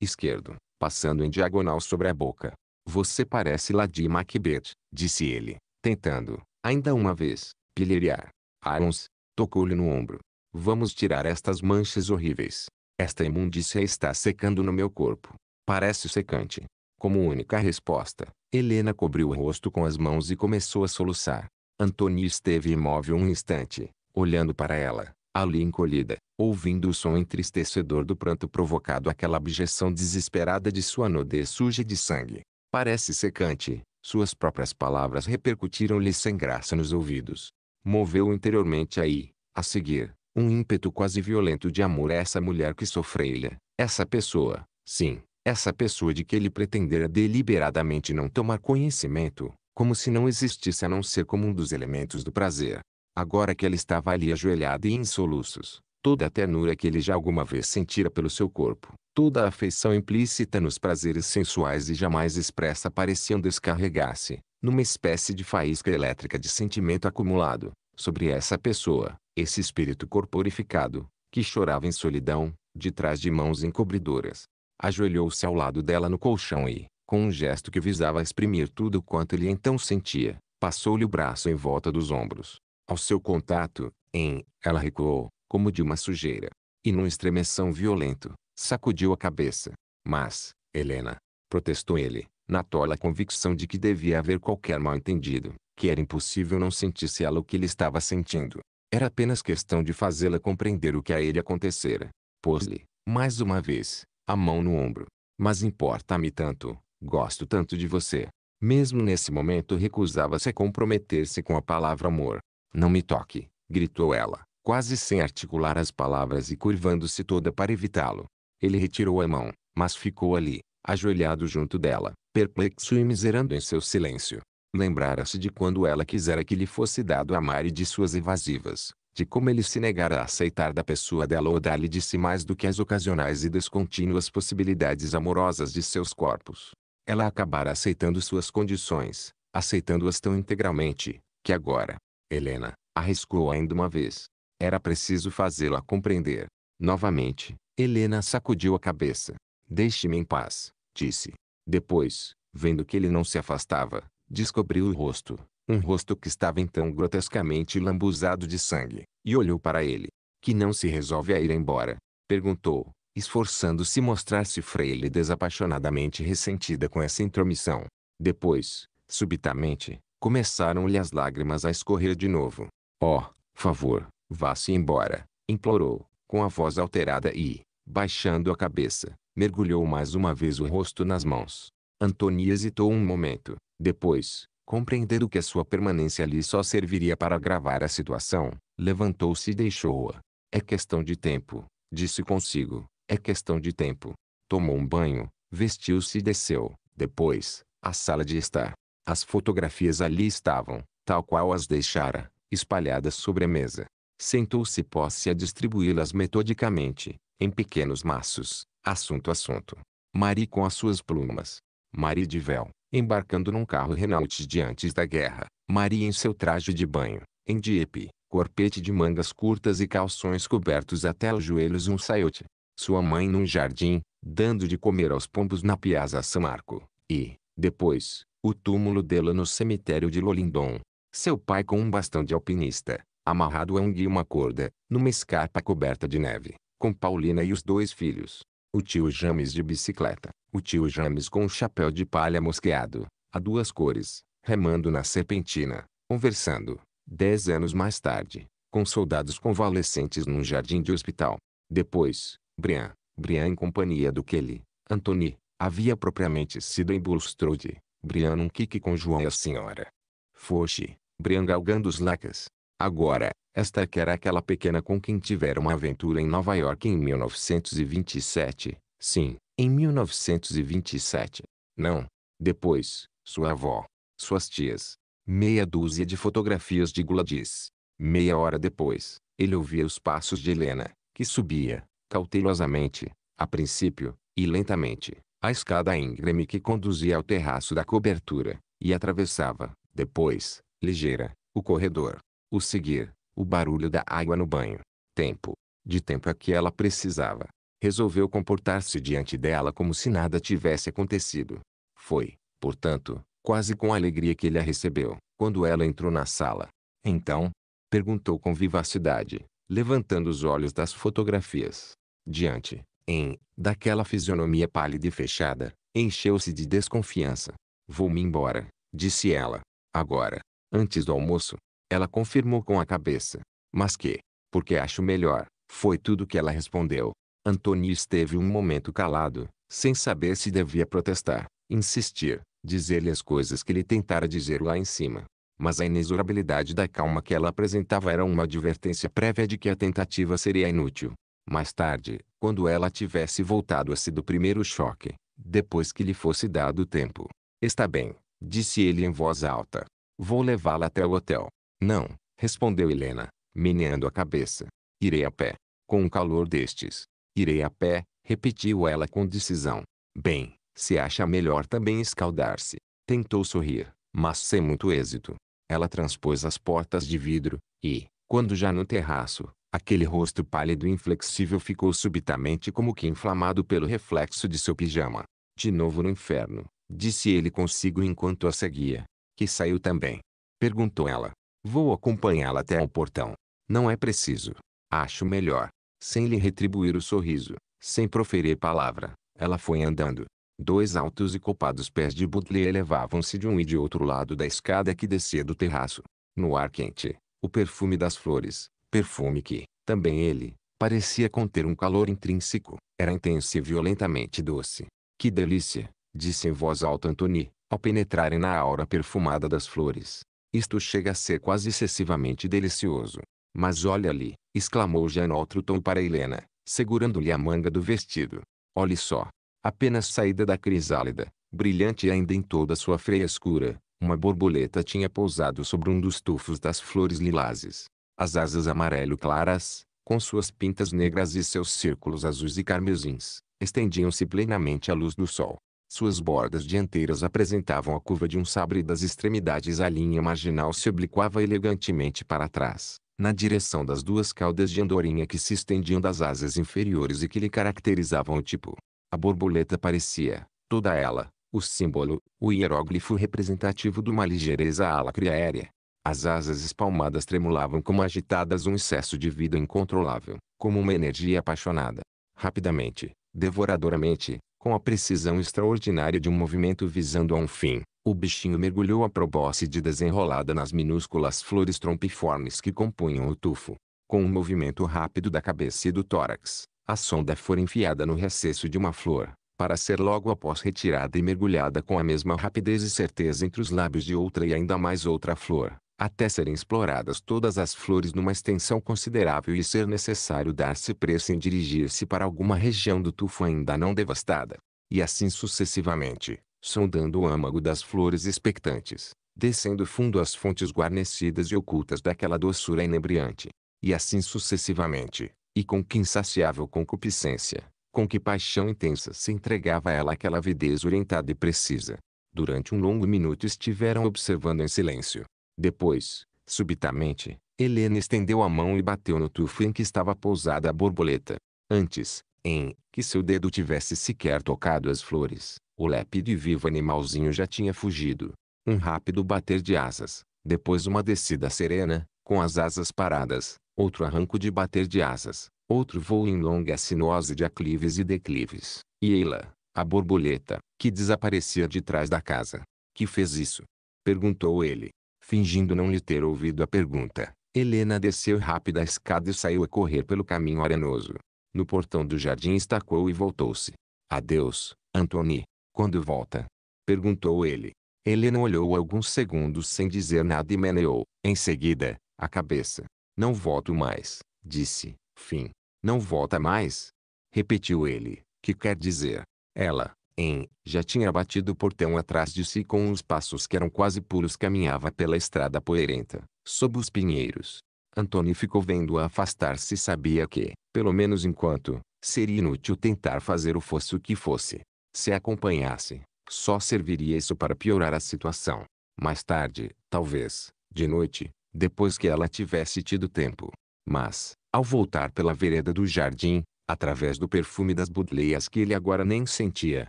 esquerdo, passando em diagonal sobre a boca. Você parece Ladi Macbeth, disse ele, tentando, ainda uma vez, pilheriar. Arons, tocou-lhe no ombro. Vamos tirar estas manchas horríveis. Esta imundícia está secando no meu corpo. Parece secante. Como única resposta, Helena cobriu o rosto com as mãos e começou a soluçar. Antônio esteve imóvel um instante, olhando para ela, ali encolhida, ouvindo o som entristecedor do pranto provocado àquela abjeção desesperada de sua nudez suja de sangue. Parece secante, suas próprias palavras repercutiram-lhe sem graça nos ouvidos. Moveu interiormente aí, a seguir, um ímpeto quase violento de amor a essa mulher que sofreu-lhe, essa pessoa, sim, essa pessoa de que ele pretendera deliberadamente não tomar conhecimento, como se não existisse a não ser como um dos elementos do prazer. Agora que ela estava ali ajoelhada e em soluços, toda a ternura que ele já alguma vez sentira pelo seu corpo, toda a afeição implícita nos prazeres sensuais e jamais expressa pareciam descarregar-se, numa espécie de faísca elétrica de sentimento acumulado, sobre essa pessoa, esse espírito corporificado, que chorava em solidão, de trás de mãos encobridoras, ajoelhou-se ao lado dela no colchão e, com um gesto que visava exprimir tudo quanto ele então sentia, passou-lhe o braço em volta dos ombros. Ao seu contato, em, ela recuou, como de uma sujeira, e num estremeção violento, sacudiu a cabeça. Mas, Helena, protestou ele, na tola convicção de que devia haver qualquer mal-entendido, que era impossível não sentisse ela o que ele estava sentindo. Era apenas questão de fazê-la compreender o que a ele acontecera. Pôs-lhe, mais uma vez, a mão no ombro. Mas importa-me tanto, gosto tanto de você. Mesmo nesse momento recusava-se a comprometer-se com a palavra amor. Não me toque, gritou ela, quase sem articular as palavras e curvando-se toda para evitá-lo. Ele retirou a mão, mas ficou ali, ajoelhado junto dela, perplexo e miserando em seu silêncio lembrara-se de quando ela quisera que lhe fosse dado amar e de suas evasivas, de como ele se negara a aceitar da pessoa dela ou dar-lhe de si mais do que as ocasionais e descontínuas possibilidades amorosas de seus corpos. Ela acabara aceitando suas condições, aceitando-as tão integralmente, que agora, Helena, arriscou ainda uma vez. Era preciso fazê-la compreender. Novamente, Helena sacudiu a cabeça. Deixe-me em paz, disse. Depois, vendo que ele não se afastava, descobriu o rosto, um uhum. rosto que estava então grotescamente lambuzado de sangue, e olhou para ele, que não se resolve a ir embora, perguntou, esforçando-se mostrar-se freira e desapaixonadamente ressentida com essa intromissão. Depois, subitamente, começaram-lhe as lágrimas a escorrer de novo. Oh, favor, vá-se embora, implorou, com a voz alterada e, baixando a cabeça, mergulhou mais uma vez o rosto nas mãos. Antônia hesitou um momento, depois, compreendendo que a sua permanência ali só serviria para agravar a situação, levantou-se e deixou-a. É questão de tempo, disse consigo. É questão de tempo. Tomou um banho, vestiu-se e desceu. Depois, a sala de estar. As fotografias ali estavam, tal qual as deixara, espalhadas sobre a mesa. Sentou-se posse a distribuí-las metodicamente, em pequenos maços, assunto a assunto. Mari com as suas plumas. Mari de véu embarcando num carro Renault de antes da guerra. Maria em seu traje de banho, em Dieppe, corpete de mangas curtas e calções cobertos até os joelhos um saiote. Sua mãe num jardim, dando de comer aos pombos na Piazza San Marco. E, depois, o túmulo dela no cemitério de Lolindon. Seu pai com um bastão de alpinista, amarrado a um guia uma corda, numa escarpa coberta de neve, com Paulina e os dois filhos. O tio James de bicicleta, o tio James com um chapéu de palha mosqueado, a duas cores, remando na serpentina, conversando, dez anos mais tarde, com soldados convalescentes num jardim de hospital. Depois, Brian, Brian em companhia do Kelly, Anthony, havia propriamente sido em Bulstrode, Brian um kick com João e a senhora. Foche, Brian galgando os lacas. Agora, esta que era aquela pequena com quem tivera uma aventura em Nova York em 1927, sim, em 1927, não, depois, sua avó, suas tias, meia dúzia de fotografias de Gladys. Meia hora depois, ele ouvia os passos de Helena, que subia, cautelosamente, a princípio, e lentamente, a escada íngreme que conduzia ao terraço da cobertura, e atravessava, depois, ligeira, o corredor. O seguir, o barulho da água no banho. Tempo. De tempo a que ela precisava resolveu comportar-se diante dela como se nada tivesse acontecido. Foi, portanto, quase com alegria que ele a recebeu, quando ela entrou na sala. Então, perguntou com vivacidade, levantando os olhos das fotografias. Diante, em, daquela fisionomia pálida e fechada, encheu-se de desconfiança. Vou-me embora, disse ela. Agora, antes do almoço, ela confirmou com a cabeça. Mas que, porque acho melhor, foi tudo que ela respondeu. Antônio esteve um momento calado, sem saber se devia protestar, insistir, dizer-lhe as coisas que lhe tentara dizer lá em cima. Mas a inexorabilidade da calma que ela apresentava era uma advertência prévia de que a tentativa seria inútil. Mais tarde, quando ela tivesse voltado a si do primeiro choque, depois que lhe fosse dado o tempo. Está bem, disse ele em voz alta. Vou levá-la até o hotel. Não, respondeu Helena, meneando a cabeça. Irei a pé. Com um calor destes, Irei a pé, repetiu ela com decisão. Bem, se acha melhor também escaldar-se. Tentou sorrir, mas sem muito êxito. Ela transpôs as portas de vidro, e, quando já no terraço, aquele rosto pálido e inflexível ficou subitamente como que inflamado pelo reflexo de seu pijama. De novo no inferno, disse ele consigo enquanto a seguia. Que saiu também. Perguntou ela. Vou acompanhá-la até ao portão. Não é preciso. Acho melhor sem lhe retribuir o sorriso, sem proferir palavra, ela foi andando. Dois altos e copados pés de Butler elevavam-se de um e de outro lado da escada que descia do terraço. No ar quente, o perfume das flores, perfume que, também ele, parecia conter um calor intrínseco, era intenso e violentamente doce. Que delícia! disse em voz alta Antony, ao penetrarem na aura perfumada das flores. Isto chega a ser quase excessivamente delicioso. Mas olha ali, exclamou Jean Tom para Helena, segurando-lhe a manga do vestido. Olhe só. Apenas saída da crisálida, brilhante ainda em toda sua frescura, uma borboleta tinha pousado sobre um dos tufos das flores lilazes. As asas amarelo claras, com suas pintas negras e seus círculos azuis e carmesins, estendiam-se plenamente à luz do sol. Suas bordas dianteiras apresentavam a curva de um sabre e das extremidades a linha marginal se obliquava elegantemente para trás na direção das duas caudas de andorinha que se estendiam das asas inferiores e que lhe caracterizavam o tipo. A borboleta parecia, toda ela, o símbolo, o hieróglifo representativo de uma ligeireza álacre aérea. As asas espalmadas tremulavam como agitadas um excesso de vida incontrolável, como uma energia apaixonada. Rapidamente, devoradoramente, com a precisão extraordinária de um movimento visando a um fim, o bichinho mergulhou a probóscide desenrolada nas minúsculas flores trompiformes que compunham o tufo. Com um movimento rápido da cabeça e do tórax, a sonda foi enfiada no recesso de uma flor, para ser logo após retirada e mergulhada com a mesma rapidez e certeza entre os lábios de outra e ainda mais outra flor, até serem exploradas todas as flores numa extensão considerável e ser necessário dar-se pressa em dirigir-se para alguma região do tufo ainda não devastada. E assim sucessivamente, sondando o âmago das flores expectantes, descendo fundo às fontes guarnecidas e ocultas daquela doçura inebriante. E assim sucessivamente, e com que insaciável concupiscência, com que paixão intensa se entregava a ela aquela avidez orientada e precisa. Durante um longo minuto estiveram observando em silêncio. Depois, subitamente, Helena estendeu a mão e bateu no tufo em que estava pousada a borboleta. Antes, em que seu dedo tivesse sequer tocado as flores, o lépido e vivo animalzinho já tinha fugido. Um rápido bater de asas, depois uma descida serena, com as asas paradas, outro arranco de bater de asas, outro voo em longa sinuose de aclives e declives. E Eila, a borboleta, que desaparecia de trás da casa. Que fez isso? Perguntou ele, fingindo não lhe ter ouvido a pergunta. Helena desceu rápida a escada e saiu a correr pelo caminho arenoso no portão do jardim estacou e voltou-se. Adeus, Antony. Quando volta? Perguntou ele. Helena olhou alguns segundos sem dizer nada e meneou, em seguida, a cabeça. Não volto mais, disse. Fim. Não volta mais? Repetiu ele. Que quer dizer? Ela, em, já tinha batido o portão atrás de si com uns passos que eram quase puros caminhava pela estrada poeirenta, sob os pinheiros. Antônio ficou vendo-a afastar-se e sabia que, pelo menos enquanto, seria inútil tentar fazer o fosse o que fosse. Se a acompanhasse, só serviria isso para piorar a situação. Mais tarde, talvez, de noite, depois que ela tivesse tido tempo. Mas, ao voltar pela vereda do jardim, através do perfume das budleias que ele agora nem sentia,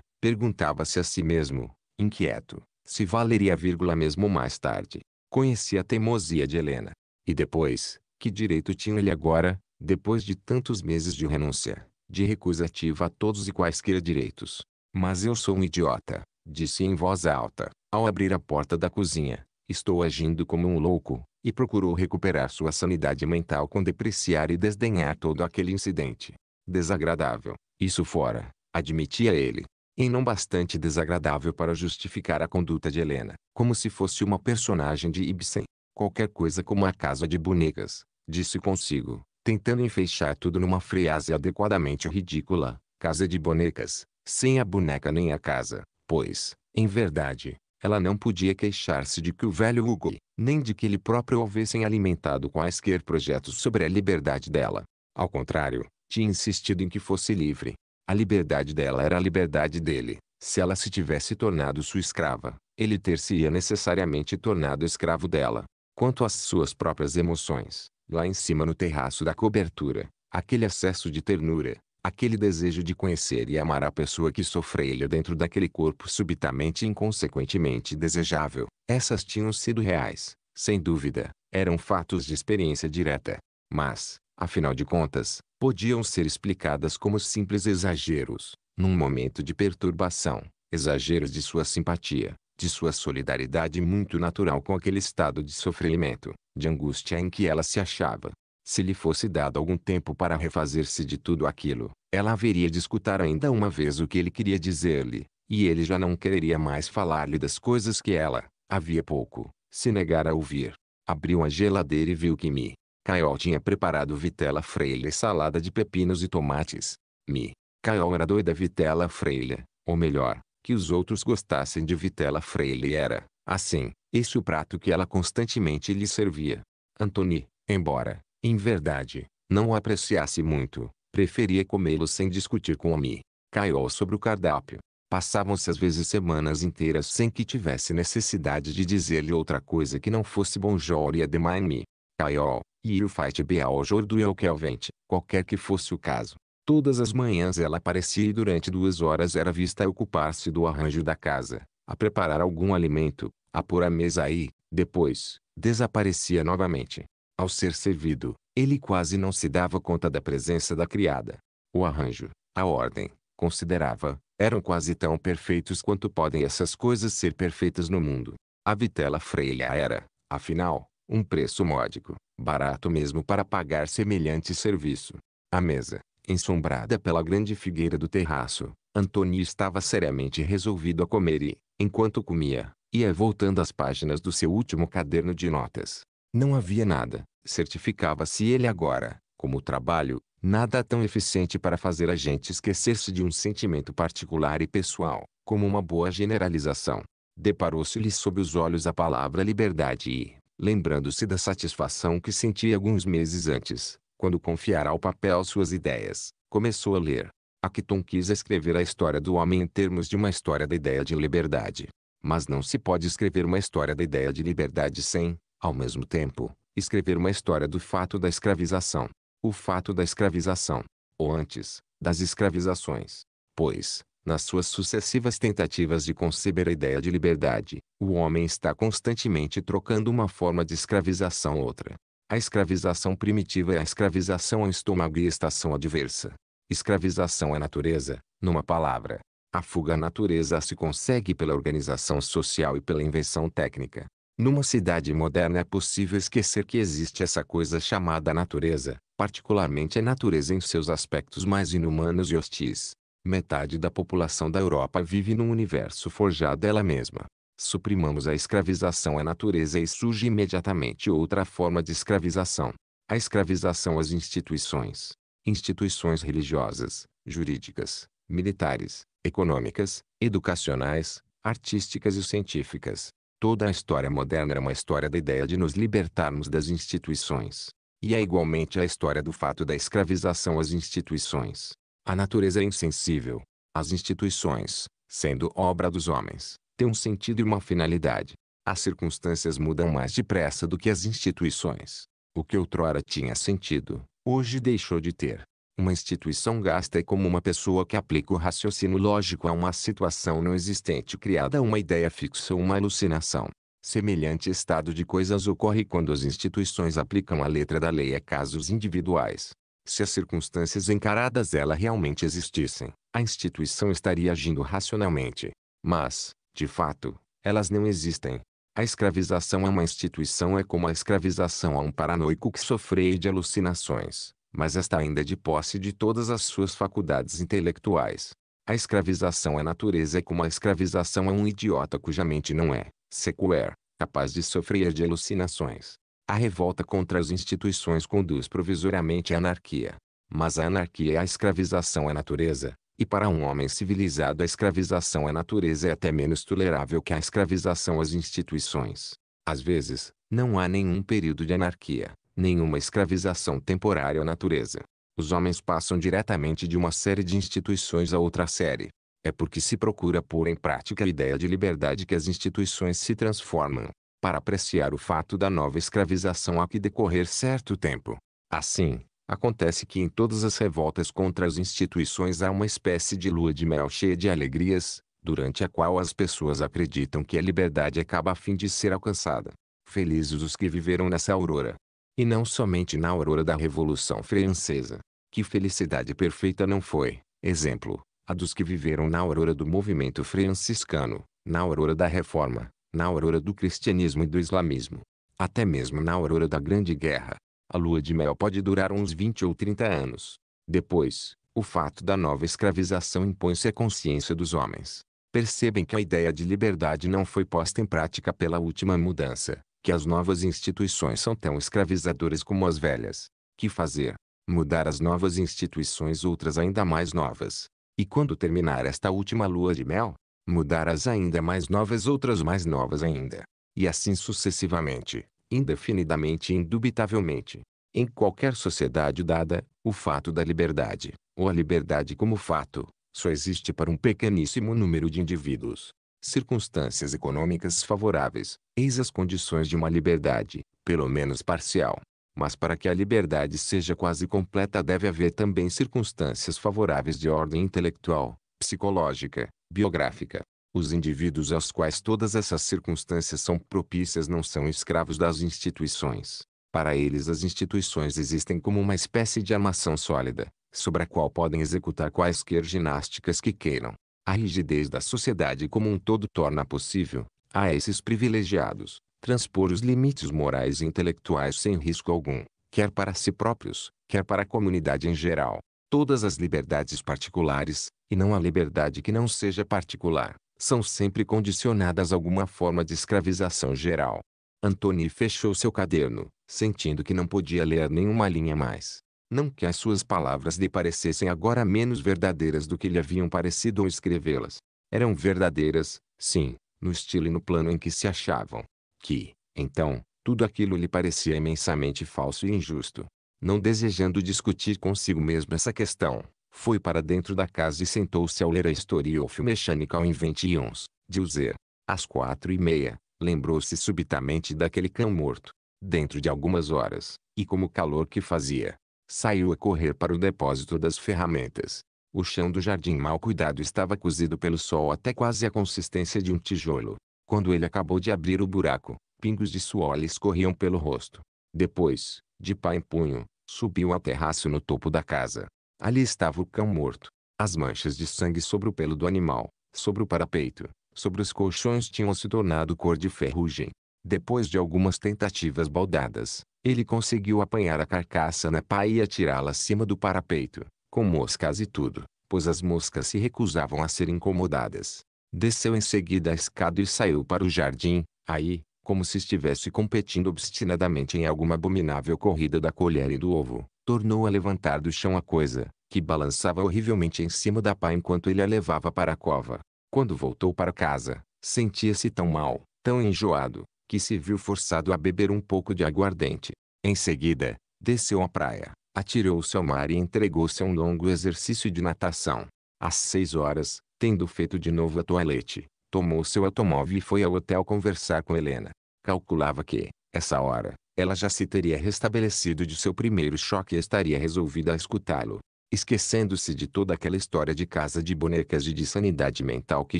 perguntava-se a si mesmo, inquieto, se valeria a vírgula mesmo mais tarde. Conhecia a teimosia de Helena, e depois, que direito tinha ele agora, depois de tantos meses de renúncia, de recusa ativa a todos e quaisquer direitos? Mas eu sou um idiota, disse em voz alta, ao abrir a porta da cozinha. Estou agindo como um louco, e procurou recuperar sua sanidade mental com depreciar e desdenhar todo aquele incidente. Desagradável, isso fora, admitia ele. E não bastante desagradável para justificar a conduta de Helena, como se fosse uma personagem de Ibsen. Qualquer coisa como a casa de bonecas, disse consigo, tentando enfeixar tudo numa frase adequadamente ridícula. Casa de bonecas, sem a boneca nem a casa, pois, em verdade, ela não podia queixar-se de que o velho Hugo, nem de que ele próprio houvessem alimentado quaisquer projetos sobre a liberdade dela. Ao contrário, tinha insistido em que fosse livre. A liberdade dela era a liberdade dele. Se ela se tivesse tornado sua escrava, ele ter-se-ia necessariamente tornado escravo dela quanto às suas próprias emoções, lá em cima no terraço da cobertura, aquele acesso de ternura, aquele desejo de conhecer e amar a pessoa que sofreu dentro daquele corpo subitamente e inconsequentemente desejável, essas tinham sido reais, sem dúvida, eram fatos de experiência direta. Mas, afinal de contas, podiam ser explicadas como simples exageros, num momento de perturbação, exageros de sua simpatia, de sua solidariedade muito natural com aquele estado de sofrimento, de angústia em que ela se achava. Se lhe fosse dado algum tempo para refazer-se de tudo aquilo, ela haveria de escutar ainda uma vez o que ele queria dizer-lhe, e ele já não quereria mais falar-lhe das coisas que ela, havia pouco, se negara a ouvir. Abriu a geladeira e viu que Mi, Caiol tinha preparado vitela freira e salada de pepinos e tomates. Mi, Caiol era doida vitela freira, ou melhor, que os outros gostassem de vitela e era, assim, esse o prato que ela constantemente lhe servia. Antoni, embora, em verdade, não o apreciasse muito, preferia comê-lo sem discutir com Ami. Caiu sobre o cardápio. Passavam-se às vezes semanas inteiras sem que tivesse necessidade de dizer-lhe outra coisa que não fosse bonjour e ademain me. Caiol, e o fight beaujour do elkelvente, qualquer que fosse o caso. Todas as manhãs ela aparecia e durante duas horas era vista a ocupar-se do arranjo da casa, a preparar algum alimento, a pôr a mesa aí, depois, desaparecia novamente. Ao ser servido, ele quase não se dava conta da presença da criada. O arranjo, a ordem, considerava, eram quase tão perfeitos quanto podem essas coisas ser perfeitas no mundo. A vitela freia era, afinal, um preço módico, barato mesmo para pagar semelhante serviço. A mesa, ensombrada pela grande figueira do terraço, Antônio estava seriamente resolvido a comer e, enquanto comia, ia voltando as páginas do seu último caderno de notas. Não havia nada, certificava-se ele agora, como trabalho, nada tão eficiente para fazer a gente esquecer-se de um sentimento particular e pessoal, como uma boa generalização. Deparou-se-lhe sob os olhos a palavra liberdade e, lembrando-se da satisfação que sentia alguns meses antes, quando confiara ao papel suas ideias, começou a ler. Acton quis escrever a história do homem em termos de uma história da ideia de liberdade. Mas não se pode escrever uma história da ideia de liberdade sem, ao mesmo tempo, escrever uma história do fato da escravização. O fato da escravização, ou antes, das escravizações. Pois, nas suas sucessivas tentativas de conceber a ideia de liberdade, o homem está constantemente trocando uma forma de escravização outra. A escravização primitiva é a escravização ao estômago e estação adversa. Escravização é natureza, numa palavra. A fuga à natureza se consegue pela organização social e pela invenção técnica. Numa cidade moderna é possível esquecer que existe essa coisa chamada natureza, particularmente a natureza em seus aspectos mais inumanos e hostis. Metade da população da Europa vive num universo forjado ela mesma. Suprimamos a escravização à natureza e surge imediatamente outra forma de escravização. A escravização às instituições. Instituições religiosas, jurídicas, militares, econômicas, educacionais, artísticas e científicas. Toda a história moderna é uma história da ideia de nos libertarmos das instituições. E é igualmente a história do fato da escravização às instituições. A natureza é insensível. As instituições, sendo obra dos homens, tem um sentido e uma finalidade. As circunstâncias mudam mais depressa do que as instituições. O que outrora tinha sentido, hoje deixou de ter. Uma instituição gasta é como uma pessoa que aplica o raciocínio lógico a uma situação não existente criada uma ideia fixa ou uma alucinação. Semelhante estado de coisas ocorre quando as instituições aplicam a letra da lei a casos individuais. Se as circunstâncias encaradas ela realmente existissem, a instituição estaria agindo racionalmente. Mas, de fato, elas não existem. A escravização a é uma instituição é como a escravização a um paranoico que sofre de alucinações, mas esta ainda é de posse de todas as suas faculdades intelectuais. A escravização à é natureza é como a escravização a um idiota cuja mente não é, sequer, capaz de sofrer de alucinações. A revolta contra as instituições conduz provisoriamente à anarquia. Mas a anarquia é a escravização à é natureza, e para um homem civilizado a escravização à natureza é até menos tolerável que a escravização às instituições. Às vezes, não há nenhum período de anarquia, nenhuma escravização temporária à natureza. Os homens passam diretamente de uma série de instituições a outra série. É porque se procura pôr em prática a ideia de liberdade que as instituições se transformam, para apreciar o fato da nova escravização a que decorrer certo tempo. Assim, Acontece que em todas as revoltas contra as instituições há uma espécie de lua de mel cheia de alegrias, durante a qual as pessoas acreditam que a liberdade acaba a fim de ser alcançada. Felizes os que viveram nessa aurora. E não somente na aurora da Revolução Francesa. Que felicidade perfeita não foi, exemplo, a dos que viveram na aurora do movimento franciscano, na aurora da Reforma, na aurora do cristianismo e do islamismo. Até mesmo na aurora da Grande Guerra, a lua de mel pode durar uns 20 ou 30 anos. Depois, o fato da nova escravização impõe-se à consciência dos homens. Percebem que a ideia de liberdade não foi posta em prática pela última mudança, que as novas instituições são tão escravizadoras como as velhas. Que fazer? Mudar as novas instituições outras ainda mais novas. E quando terminar esta última lua de mel, mudar as ainda mais novas outras mais novas ainda. E assim sucessivamente indefinidamente e indubitavelmente. Em qualquer sociedade dada, o fato da liberdade, ou a liberdade como fato, só existe para um pequeníssimo número de indivíduos. Circunstâncias econômicas favoráveis, eis as condições de uma liberdade, pelo menos parcial. Mas para que a liberdade seja quase completa deve haver também circunstâncias favoráveis de ordem intelectual, psicológica, biográfica, os indivíduos aos quais todas essas circunstâncias são propícias não são escravos das instituições. Para eles, as instituições existem como uma espécie de armação sólida, sobre a qual podem executar quaisquer ginásticas que queiram. A rigidez da sociedade como um todo torna possível, a esses privilegiados, transpor os limites morais e intelectuais sem risco algum, quer para si próprios, quer para a comunidade em geral. Todas as liberdades particulares, e não a liberdade que não seja particular, são sempre condicionadas a alguma forma de escravização geral. Antony fechou seu caderno, sentindo que não podia ler nenhuma linha mais. Não que as suas palavras lhe parecessem agora menos verdadeiras do que lhe haviam parecido ao escrevê-las. Eram verdadeiras, sim, no estilo e no plano em que se achavam. Que, então, tudo aquilo lhe parecia imensamente falso e injusto. Não desejando discutir consigo mesmo essa questão, foi para dentro da casa e sentou-se ao ler a história Historiof Mechanical Inventions, de Uzer. Às quatro e meia, lembrou-se subitamente daquele cão morto. Dentro de algumas horas, e como o calor que fazia, saiu a correr para o depósito das ferramentas. O chão do jardim mal cuidado estava cozido pelo sol até quase a consistência de um tijolo. Quando ele acabou de abrir o buraco, pingos de suor lhe escorriam pelo rosto. Depois, de pá em punho, subiu ao terraço no topo da casa, Ali estava o cão morto. As manchas de sangue sobre o pelo do animal, sobre o parapeito, sobre os colchões tinham se tornado cor de ferrugem. Depois de algumas tentativas baldadas, ele conseguiu apanhar a carcaça na pá e atirá-la acima do parapeito, com moscas e tudo, pois as moscas se recusavam a ser incomodadas. Desceu em seguida a escada e saiu para o jardim, aí, como se estivesse competindo obstinadamente em alguma abominável corrida da colher e do ovo, tornou a levantar do chão a coisa, que balançava horrivelmente em cima da pá enquanto ele a levava para a cova. Quando voltou para casa, sentia-se tão mal, tão enjoado, que se viu forçado a beber um pouco de aguardente. Em seguida, desceu à praia, atirou-se ao mar e entregou-se a um longo exercício de natação. Às seis horas, tendo feito de novo a toilette, tomou seu automóvel e foi ao hotel conversar com Helena. Calculava que, essa hora, ela já se teria restabelecido de seu primeiro choque e estaria resolvida a escutá-lo, esquecendo-se de toda aquela história de casa de bonecas e de sanidade mental que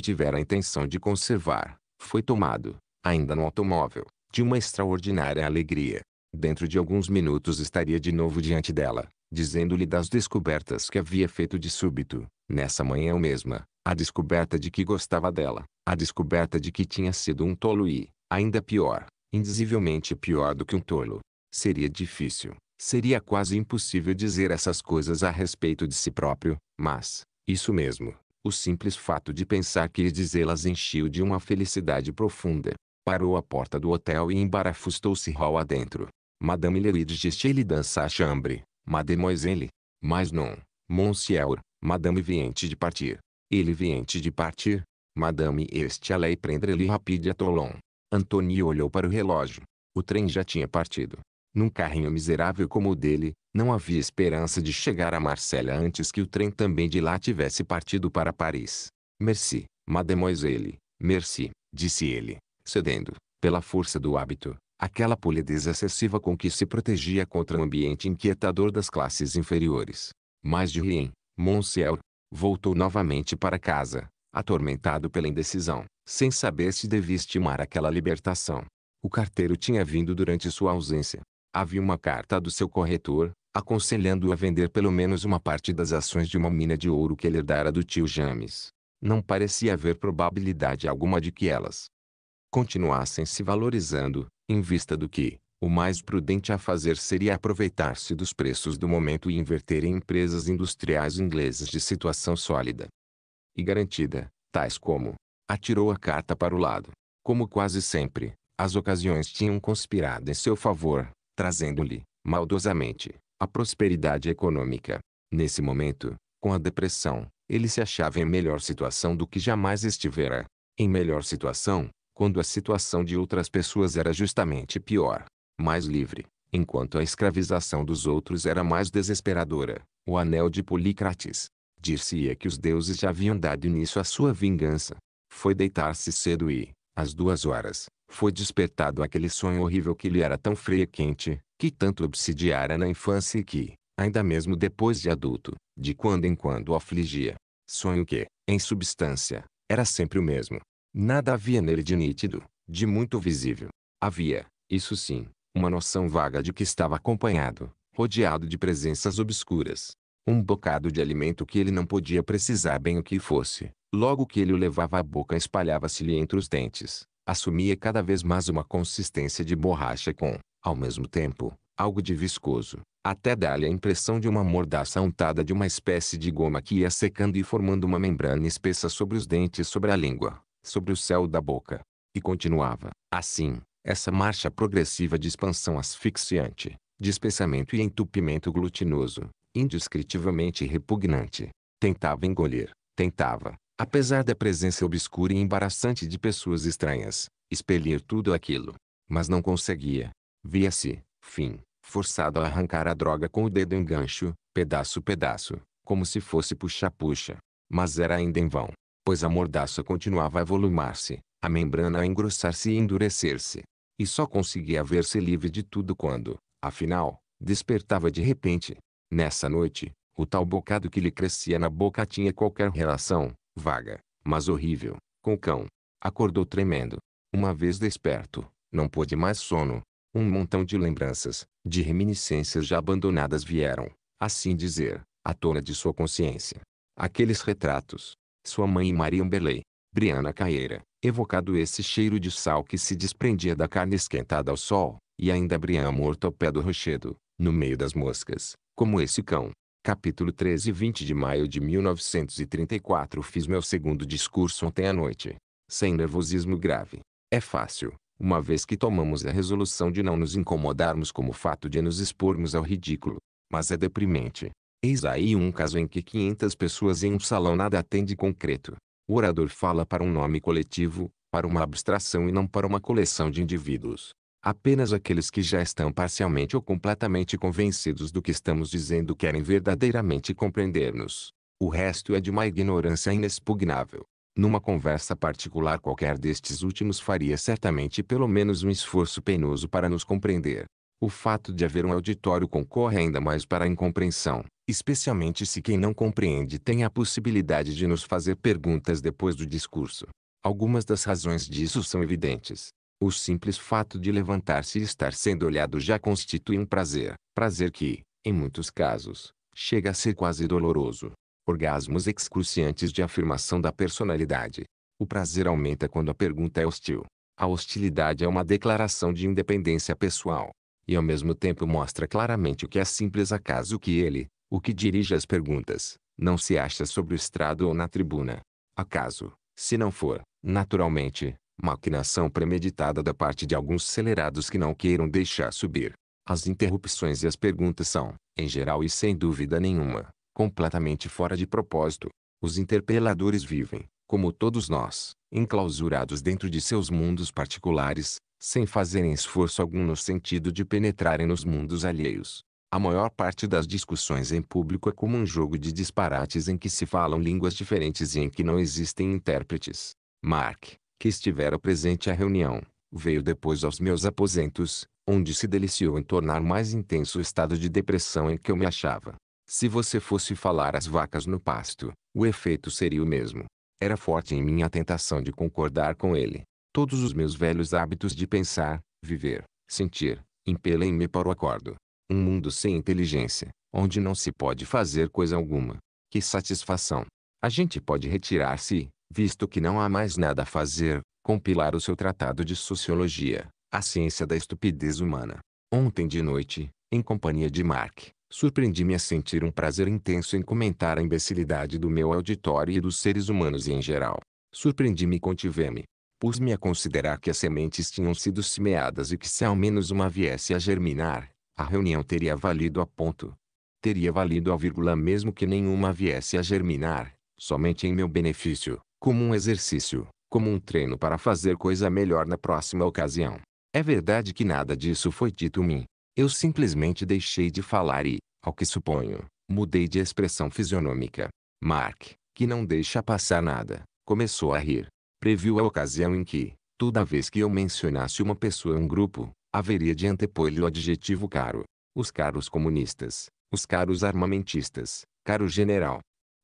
tivera a intenção de conservar. Foi tomado, ainda no automóvel, de uma extraordinária alegria. Dentro de alguns minutos estaria de novo diante dela, dizendo-lhe das descobertas que havia feito de súbito, nessa manhã mesma, a descoberta de que gostava dela, a descoberta de que tinha sido um tolo e, ainda pior, indizivelmente pior do que um tolo. Seria difícil, seria quase impossível dizer essas coisas a respeito de si próprio, mas, isso mesmo, o simples fato de pensar que dizê-las encheu de uma felicidade profunda. Parou à porta do hotel e embarafustou-se hall adentro. Madame Leuide disse lhe dança a chambre, mademoiselle. Mas não, monsieur, madame viente de partir. Ele viente de partir. Madame este allait prendre-lhe rapide à Tolon. Antônio olhou para o relógio. O trem já tinha partido. Num carrinho miserável como o dele, não havia esperança de chegar a Marselha antes que o trem também de lá tivesse partido para Paris. Merci, mademoiselle, merci, disse ele, cedendo, pela força do hábito, aquela polidez excessiva com que se protegia contra o ambiente inquietador das classes inferiores. Mas de Rien, Monsieur, voltou novamente para casa, atormentado pela indecisão sem saber se devia estimar aquela libertação. O carteiro tinha vindo durante sua ausência. Havia uma carta do seu corretor, aconselhando-o a vender pelo menos uma parte das ações de uma mina de ouro que ele herdara do tio James. Não parecia haver probabilidade alguma de que elas continuassem se valorizando, em vista do que, o mais prudente a fazer seria aproveitar-se dos preços do momento e inverter em empresas industriais inglesas de situação sólida e garantida, tais como Atirou a carta para o lado. Como quase sempre, as ocasiões tinham conspirado em seu favor, trazendo-lhe, maldosamente, a prosperidade econômica. Nesse momento, com a depressão, ele se achava em melhor situação do que jamais estivera. Em melhor situação, quando a situação de outras pessoas era justamente pior. Mais livre, enquanto a escravização dos outros era mais desesperadora. O anel de Polícrates. Dir-se-ia que os deuses já haviam dado início à sua vingança. Foi deitar-se cedo e, às duas horas, foi despertado aquele sonho horrível que lhe era tão frio e quente, que tanto obsidiara na infância e que, ainda mesmo depois de adulto, de quando em quando o afligia. Sonho que, em substância, era sempre o mesmo. Nada havia nele de nítido, de muito visível. Havia, isso sim, uma noção vaga de que estava acompanhado, rodeado de presenças obscuras, um bocado de alimento que ele não podia precisar bem o que fosse. Logo que ele o levava à boca espalhava-se-lhe entre os dentes. Assumia cada vez mais uma consistência de borracha com, ao mesmo tempo, algo de viscoso. Até dar-lhe a impressão de uma mordaça untada de uma espécie de goma que ia secando e formando uma membrana espessa sobre os dentes sobre a língua, sobre o céu da boca. E continuava. Assim, essa marcha progressiva de expansão asfixiante, de espessamento e entupimento glutinoso, indescritivelmente repugnante. Tentava engolir, tentava, apesar da presença obscura e embaraçante de pessoas estranhas, expelir tudo aquilo. Mas não conseguia. Via-se, fim, forçado a arrancar a droga com o dedo em gancho, pedaço pedaço, como se fosse puxa-puxa. Mas era ainda em vão, pois a mordaça continuava a volumar-se, a membrana a engrossar-se e endurecer-se. E só conseguia ver-se livre de tudo quando, afinal, despertava de repente, Nessa noite, o tal bocado que lhe crescia na boca tinha qualquer relação, vaga, mas horrível, com o cão. Acordou tremendo. Uma vez desperto, não pôde mais sono. Um montão de lembranças, de reminiscências já abandonadas vieram, assim dizer, à tona de sua consciência. Aqueles retratos. Sua mãe e Maria Umberley, Briana Caeira, evocado esse cheiro de sal que se desprendia da carne esquentada ao sol, e ainda Brian morto ao pé do rochedo, no meio das moscas, como esse cão. Capítulo 13 20 de maio de 1934 Fiz meu segundo discurso ontem à noite. Sem nervosismo grave. É fácil, uma vez que tomamos a resolução de não nos incomodarmos como fato de nos expormos ao ridículo. Mas é deprimente. Eis aí um caso em que 500 pessoas em um salão nada atende de concreto. O orador fala para um nome coletivo, para uma abstração e não para uma coleção de indivíduos. Apenas aqueles que já estão parcialmente ou completamente convencidos do que estamos dizendo querem verdadeiramente compreender-nos. O resto é de uma ignorância inexpugnável. Numa conversa particular qualquer destes últimos faria certamente pelo menos um esforço penoso para nos compreender. O fato de haver um auditório concorre ainda mais para a incompreensão, especialmente se quem não compreende tem a possibilidade de nos fazer perguntas depois do discurso. Algumas das razões disso são evidentes. O simples fato de levantar-se e estar sendo olhado já constitui um prazer, prazer que, em muitos casos, chega a ser quase doloroso. Orgasmos excruciantes de afirmação da personalidade. O prazer aumenta quando a pergunta é hostil. A hostilidade é uma declaração de independência pessoal. E ao mesmo tempo mostra claramente o que é simples acaso que ele, o que dirige as perguntas, não se acha sobre o estrado ou na tribuna. Acaso, se não for, naturalmente, maquinação premeditada da parte de alguns acelerados que não queiram deixar subir. As interrupções e as perguntas são, em geral e sem dúvida nenhuma, completamente fora de propósito. Os interpeladores vivem, como todos nós, enclausurados dentro de seus mundos particulares, sem fazerem esforço algum no sentido de penetrarem nos mundos alheios. A maior parte das discussões em público é como um jogo de disparates em que se falam línguas diferentes e em que não existem intérpretes. Mark, que estivera presente à reunião, veio depois aos meus aposentos, onde se deliciou em tornar mais intenso o estado de depressão em que eu me achava. Se você fosse falar às vacas no pasto, o efeito seria o mesmo. Era forte em mim a tentação de concordar com ele. Todos os meus velhos hábitos de pensar, viver, sentir, impelem-me para o acordo. Um mundo sem inteligência, onde não se pode fazer coisa alguma. Que satisfação! A gente pode retirar-se, visto que não há mais nada a fazer, compilar o seu tratado de Sociologia, A Ciência da Estupidez Humana. Ontem de noite, em companhia de Mark, surpreendi-me a sentir um prazer intenso em comentar a imbecilidade do meu auditório e dos seres humanos em geral. Surpreendi-me e contive-me. Pus-me a considerar que as sementes tinham sido semeadas e que se ao menos uma viesse a germinar, a reunião teria valido a ponto. Teria valido a vírgula mesmo que nenhuma viesse a germinar, somente em meu benefício como um exercício, como um treino para fazer coisa melhor na próxima ocasião. É verdade que nada disso foi dito a mim. Eu simplesmente deixei de falar e, ao que suponho, mudei de expressão fisionômica. Mark, que não deixa passar nada, começou a rir. Previu a ocasião em que, toda vez que eu mencionasse uma pessoa ou um grupo, haveria de antepor-lhe o adjetivo caro. Os caros comunistas, os caros armamentistas, caro general.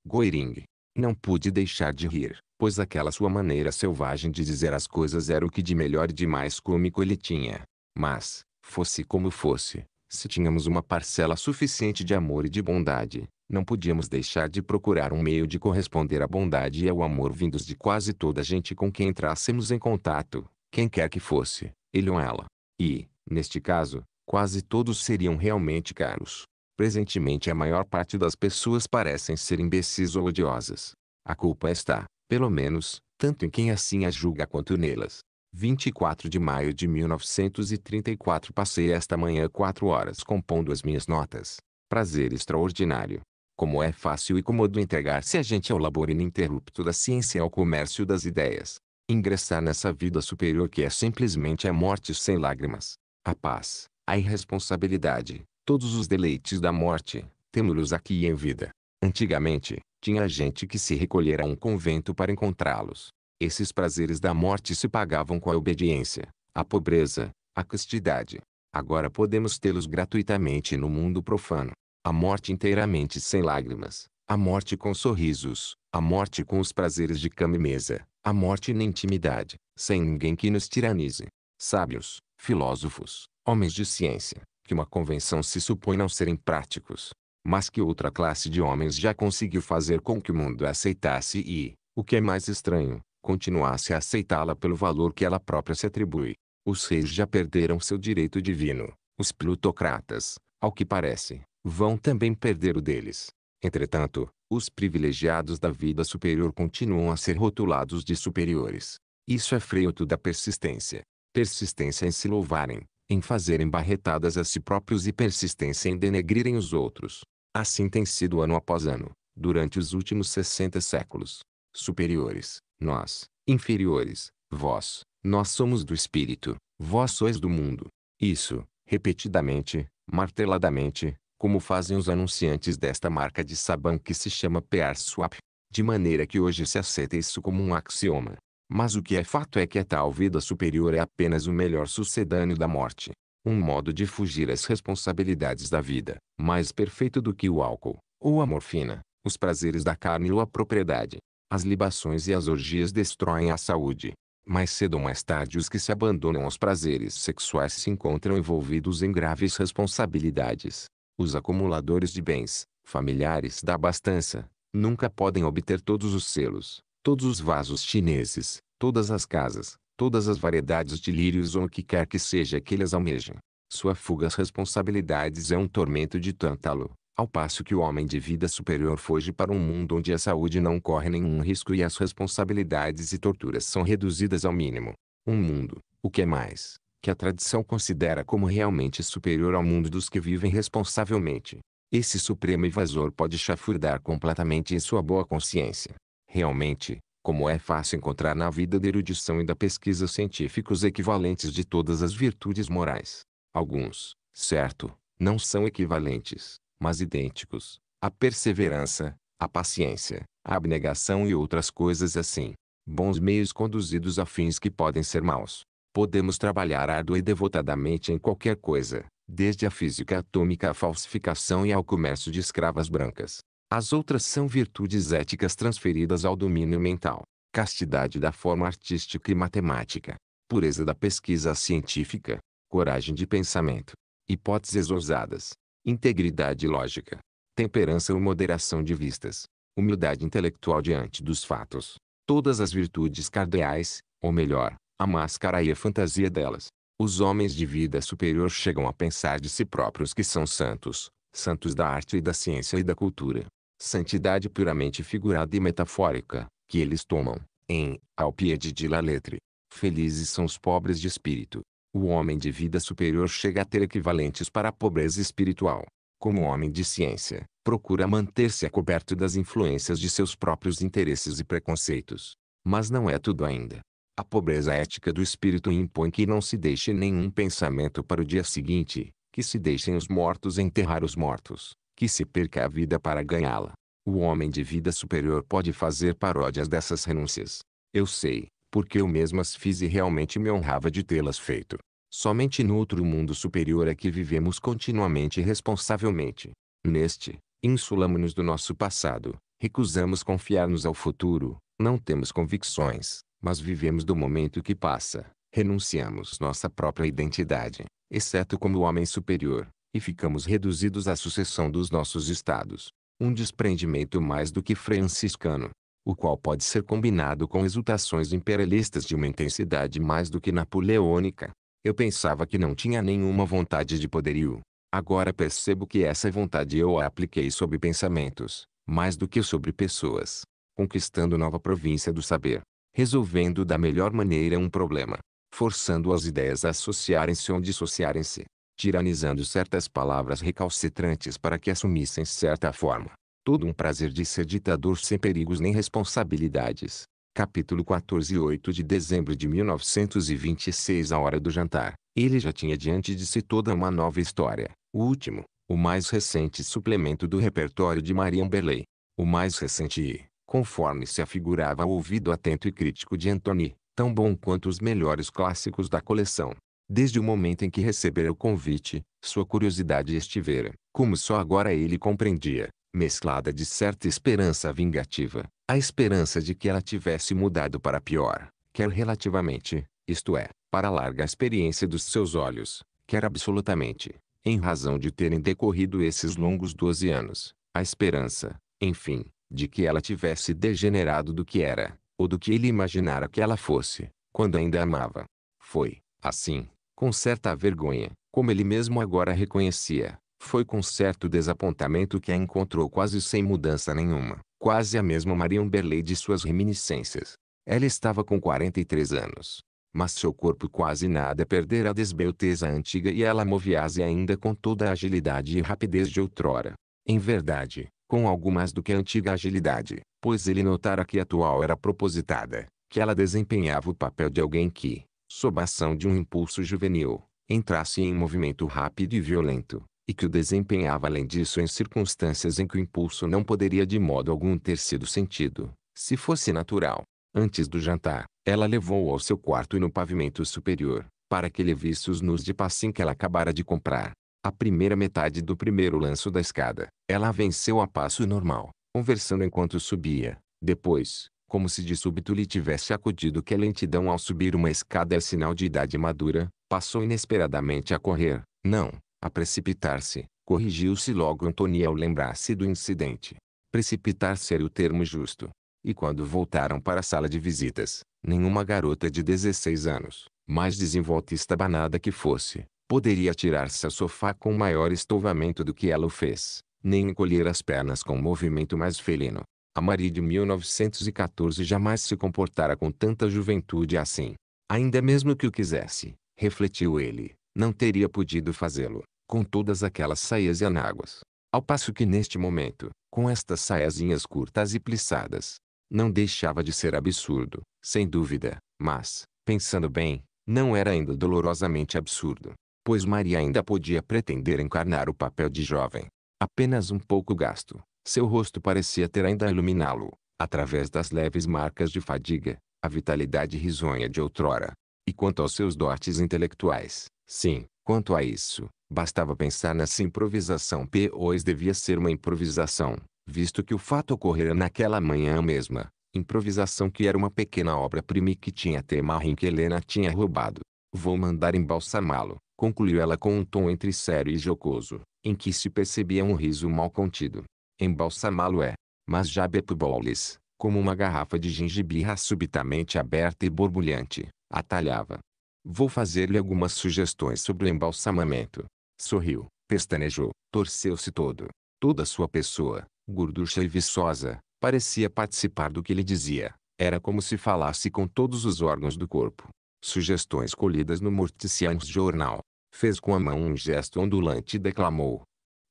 Goering, não pude deixar de rir, pois aquela sua maneira selvagem de dizer as coisas era o que de melhor e de mais cômico ele tinha. Mas, fosse como fosse, se tínhamos uma parcela suficiente de amor e de bondade, não podíamos deixar de procurar um meio de corresponder à bondade e ao amor vindos de quase toda a gente com quem entrássemos em contato, quem quer que fosse, ele ou ela. E, neste caso, quase todos seriam realmente caros. Presentemente a maior parte das pessoas parecem ser imbecis ou odiosas. A culpa está, pelo menos, tanto em quem assim as julga quanto nelas. 24 de maio de 1934 Passei esta manhã quatro horas compondo as minhas notas. Prazer extraordinário. Como é fácil e comodo entregar-se a gente ao labor ininterrupto da ciência e ao comércio das ideias. Ingressar nessa vida superior que é simplesmente a morte sem lágrimas. A paz, a irresponsabilidade, todos os deleites da morte, temos-los aqui em vida. Antigamente, tinha gente que se recolhera a um convento para encontrá-los. Esses prazeres da morte se pagavam com a obediência, a pobreza, a castidade. Agora podemos tê-los gratuitamente no mundo profano. A morte inteiramente sem lágrimas, a morte com sorrisos, a morte com os prazeres de cama e mesa, a morte na intimidade, sem ninguém que nos tiranize. Sábios, filósofos, homens de ciência, que uma convenção se supõe não serem práticos, mas que outra classe de homens já conseguiu fazer com que o mundo aceitasse e, o que é mais estranho, continuasse a aceitá-la pelo valor que ela própria se atribui. Os reis já perderam seu direito divino, os plutocratas, ao que parece, vão também perder o deles. Entretanto, os privilegiados da vida superior continuam a ser rotulados de superiores. Isso é freio da persistência. Persistência em se louvarem, em fazerem barretadas a si próprios e persistência em denegrirem os outros. Assim tem sido ano após ano, durante os últimos 60 séculos. Superiores, nós, inferiores, vós, nós somos do espírito, vós sois do mundo. Isso, repetidamente, marteladamente, como fazem os anunciantes desta marca de sabão que se chama Pear Swap, de maneira que hoje se aceita isso como um axioma. Mas o que é fato é que a tal vida superior é apenas o melhor sucedâneo da morte. Um modo de fugir às responsabilidades da vida, mais perfeito do que o álcool, ou a morfina, os prazeres da carne ou a propriedade. As libações e as orgias destroem a saúde. Mais cedo ou mais tarde os que se abandonam aos prazeres sexuais se encontram envolvidos em graves responsabilidades. Os acumuladores de bens, familiares da abastança, nunca podem obter todos os selos, todos os vasos chineses, todas as casas, todas as variedades de lírios ou o que quer que seja que eles almejem. Sua fuga às responsabilidades é um tormento de tântalo, ao passo que o homem de vida superior foge para um mundo onde a saúde não corre nenhum risco e as responsabilidades e torturas são reduzidas ao mínimo. Um mundo, o que é mais, que a tradição considera como realmente superior ao mundo dos que vivem responsavelmente. Esse supremo invasor pode chafurdar completamente em sua boa consciência, Realmente, como é fácil encontrar na vida da erudição e da pesquisa científica os equivalentes de todas as virtudes morais. Alguns, certo, não são equivalentes, mas idênticos. A perseverança, a paciência, a abnegação e outras coisas assim. Bons meios conduzidos a fins que podem ser maus. Podemos trabalhar árdua e devotadamente em qualquer coisa, desde a física atômica à falsificação e ao comércio de escravas brancas. As outras são virtudes éticas transferidas ao domínio mental. Castidade da forma artística e matemática. Pureza da pesquisa científica. Coragem de pensamento. Hipóteses ousadas. Integridade lógica. Temperança ou moderação de vistas. Humildade intelectual diante dos fatos. Todas as virtudes cardeais, ou melhor, a máscara e a fantasia delas. Os homens de vida superior chegam a pensar de si próprios que são santos, santos da arte e da ciência e da cultura santidade puramente figurada e metafórica, que eles tomam, em, ao piede de la letre. Felizes são os pobres de espírito. O homem de vida superior chega a ter equivalentes para a pobreza espiritual. Como homem de ciência, procura manter-se a coberto das influências de seus próprios interesses e preconceitos. Mas não é tudo ainda. A pobreza ética do espírito impõe que não se deixe nenhum pensamento para o dia seguinte, que se deixem os mortos enterrar os mortos, que se perca a vida para ganhá-la. O homem de vida superior pode fazer paródias dessas renúncias. Eu sei, porque eu mesmo as fiz e realmente me honrava de tê-las feito. Somente no outro mundo superior é que vivemos continuamente e responsavelmente. Neste, insulamos-nos do nosso passado, recusamos confiar-nos ao futuro, não temos convicções, mas vivemos do momento que passa. Renunciamos nossa própria identidade, exceto como homem superior, e ficamos reduzidos à sucessão dos nossos estados. Um desprendimento mais do que franciscano, o qual pode ser combinado com exultações imperialistas de uma intensidade mais do que napoleônica. Eu pensava que não tinha nenhuma vontade de poderio. Agora percebo que essa vontade eu a apliquei sobre pensamentos, mais do que sobre pessoas, conquistando nova província do saber, resolvendo da melhor maneira um problema, forçando as ideias a associarem-se ou dissociarem-se, tiranizando certas palavras recalcitrantes para que assumissem certa forma. Todo um prazer de ser ditador sem perigos nem responsabilidades. Capítulo 14 8 de dezembro de 1926 A hora do jantar. Ele já tinha diante de si toda uma nova história. O último, o mais recente suplemento do repertório de Marian Berley. O mais recente e, conforme se afigurava o ouvido atento e crítico de Anthony, tão bom quanto os melhores clássicos da coleção. Desde o momento em que recebera o convite, sua curiosidade estivera, como só agora ele compreendia, mesclada de certa esperança vingativa, a esperança de que ela tivesse mudado para pior, quer relativamente, isto é, para a larga experiência dos seus olhos, quer absolutamente, em razão de terem decorrido esses longos doze anos, a esperança, enfim, de que ela tivesse degenerado do que era, ou do que ele imaginara que ela fosse, quando ainda amava. Foi, assim, com certa vergonha, como ele mesmo agora reconhecia. Foi com certo desapontamento que a encontrou quase sem mudança nenhuma, quase a mesma Marion Berley de suas reminiscências. Ela estava com 43 anos, mas seu corpo quase nada perdera a desbelteza antiga e ela movia-se ainda com toda a agilidade e rapidez de outrora. Em verdade, com algo mais do que a antiga agilidade, pois ele notara que a atual era propositada, que ela desempenhava o papel de alguém que, sob a ação de um impulso juvenil, entrasse em movimento rápido e violento, e que o desempenhava além disso em circunstâncias em que o impulso não poderia de modo algum ter sido sentido, se fosse natural. Antes do jantar, ela levou-o ao seu quarto e no pavimento superior, para que ele visse os nus de passim que ela acabara de comprar. A primeira metade do primeiro lanço da escada, ela venceu a passo normal, conversando enquanto subia. Depois, como se de súbito lhe tivesse acudido que a lentidão ao subir uma escada é sinal de idade madura, passou inesperadamente a correr, não, a precipitar-se, corrigiu-se logo Antônia ao lembrar-se do incidente. Precipitar-se era o termo justo. E quando voltaram para a sala de visitas, nenhuma garota de 16 anos, mais desenvolta e estabanada que fosse, poderia tirar-se ao sofá com maior estouvamento do que ela o fez, nem encolher as pernas com um movimento mais felino. A Maria de 1914 jamais se comportara com tanta juventude assim. Ainda mesmo que o quisesse, refletiu ele, não teria podido fazê-lo, com todas aquelas saias e anáguas. Ao passo que neste momento, com estas saiazinhas curtas e plissadas, não deixava de ser absurdo, sem dúvida, mas, pensando bem, não era ainda dolorosamente absurdo, pois Maria ainda podia pretender encarnar o papel de jovem, apenas um pouco gasto, seu rosto parecia ter ainda iluminá-lo, através das leves marcas de fadiga, a vitalidade risonha de outrora. E quanto aos seus dotes intelectuais, sim, quanto a isso, bastava pensar nessa improvisação pois devia ser uma improvisação, visto que o fato ocorrera naquela manhã mesma, improvisação que era uma pequena obra-prima que tinha tema em que Helena tinha roubado. Vou mandar embalsamá-lo, concluiu ela com um tom entre sério e jocoso, em que se percebia um riso mal contido. Embalsamá-lo é. Mas Jabep Bowles, como uma garrafa de gengibirra subitamente aberta e borbulhante, atalhava. Vou fazer-lhe algumas sugestões sobre o embalsamamento. Sorriu, pestanejou, torceu-se todo. Toda sua pessoa, gorducha e viçosa, parecia participar do que ele dizia. Era como se falasse com todos os órgãos do corpo. Sugestões colhidas no Morticians Jornal. Fez com a mão um gesto ondulante e declamou.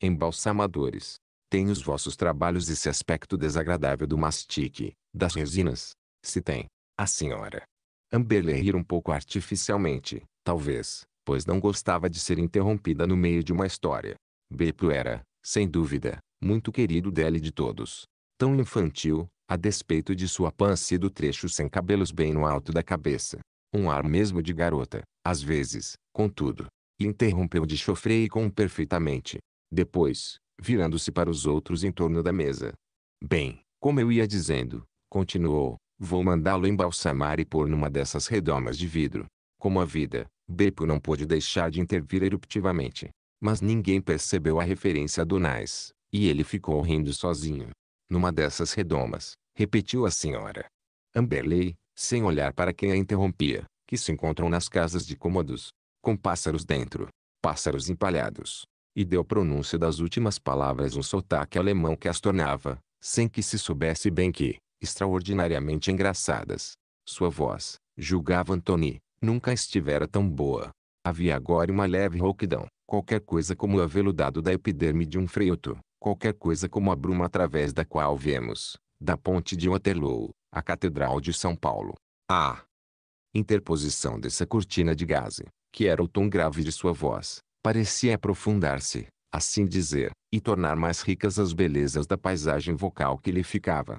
Embalsamadores. Tem os vossos trabalhos esse aspecto desagradável do mastique, das resinas? Se tem. A senhora. Amberley rir um pouco artificialmente, talvez, pois não gostava de ser interrompida no meio de uma história. Beppo era, sem dúvida, muito querido dela e de todos. Tão infantil, a despeito de sua pança e do trecho sem cabelos bem no alto da cabeça. Um ar mesmo de garota, às vezes, contudo. Interrompeu de e com perfeitamente. Depois, virando-se para os outros em torno da mesa. Bem, como eu ia dizendo, continuou, vou mandá-lo embalsamar e pôr numa dessas redomas de vidro. Como a vida, Beppo não pôde deixar de intervir eruptivamente. Mas ninguém percebeu a referência a Donais, e ele ficou rindo sozinho. Numa dessas redomas, repetiu a senhora. Amberley, sem olhar para quem a interrompia, que se encontram nas casas de cômodos, com pássaros dentro, pássaros empalhados, e deu pronúncia das últimas palavras um sotaque alemão que as tornava, sem que se soubesse bem que, extraordinariamente engraçadas. Sua voz, julgava Antony, nunca estivera tão boa. Havia agora uma leve rouquidão, qualquer coisa como o aveludado da epiderme de um freioto, qualquer coisa como a bruma através da qual vemos, da ponte de Waterloo, a Catedral de São Paulo. A interposição dessa cortina de gaze, que era o tom grave de sua voz, parecia aprofundar-se, assim dizer, e tornar mais ricas as belezas da paisagem vocal que lhe ficava.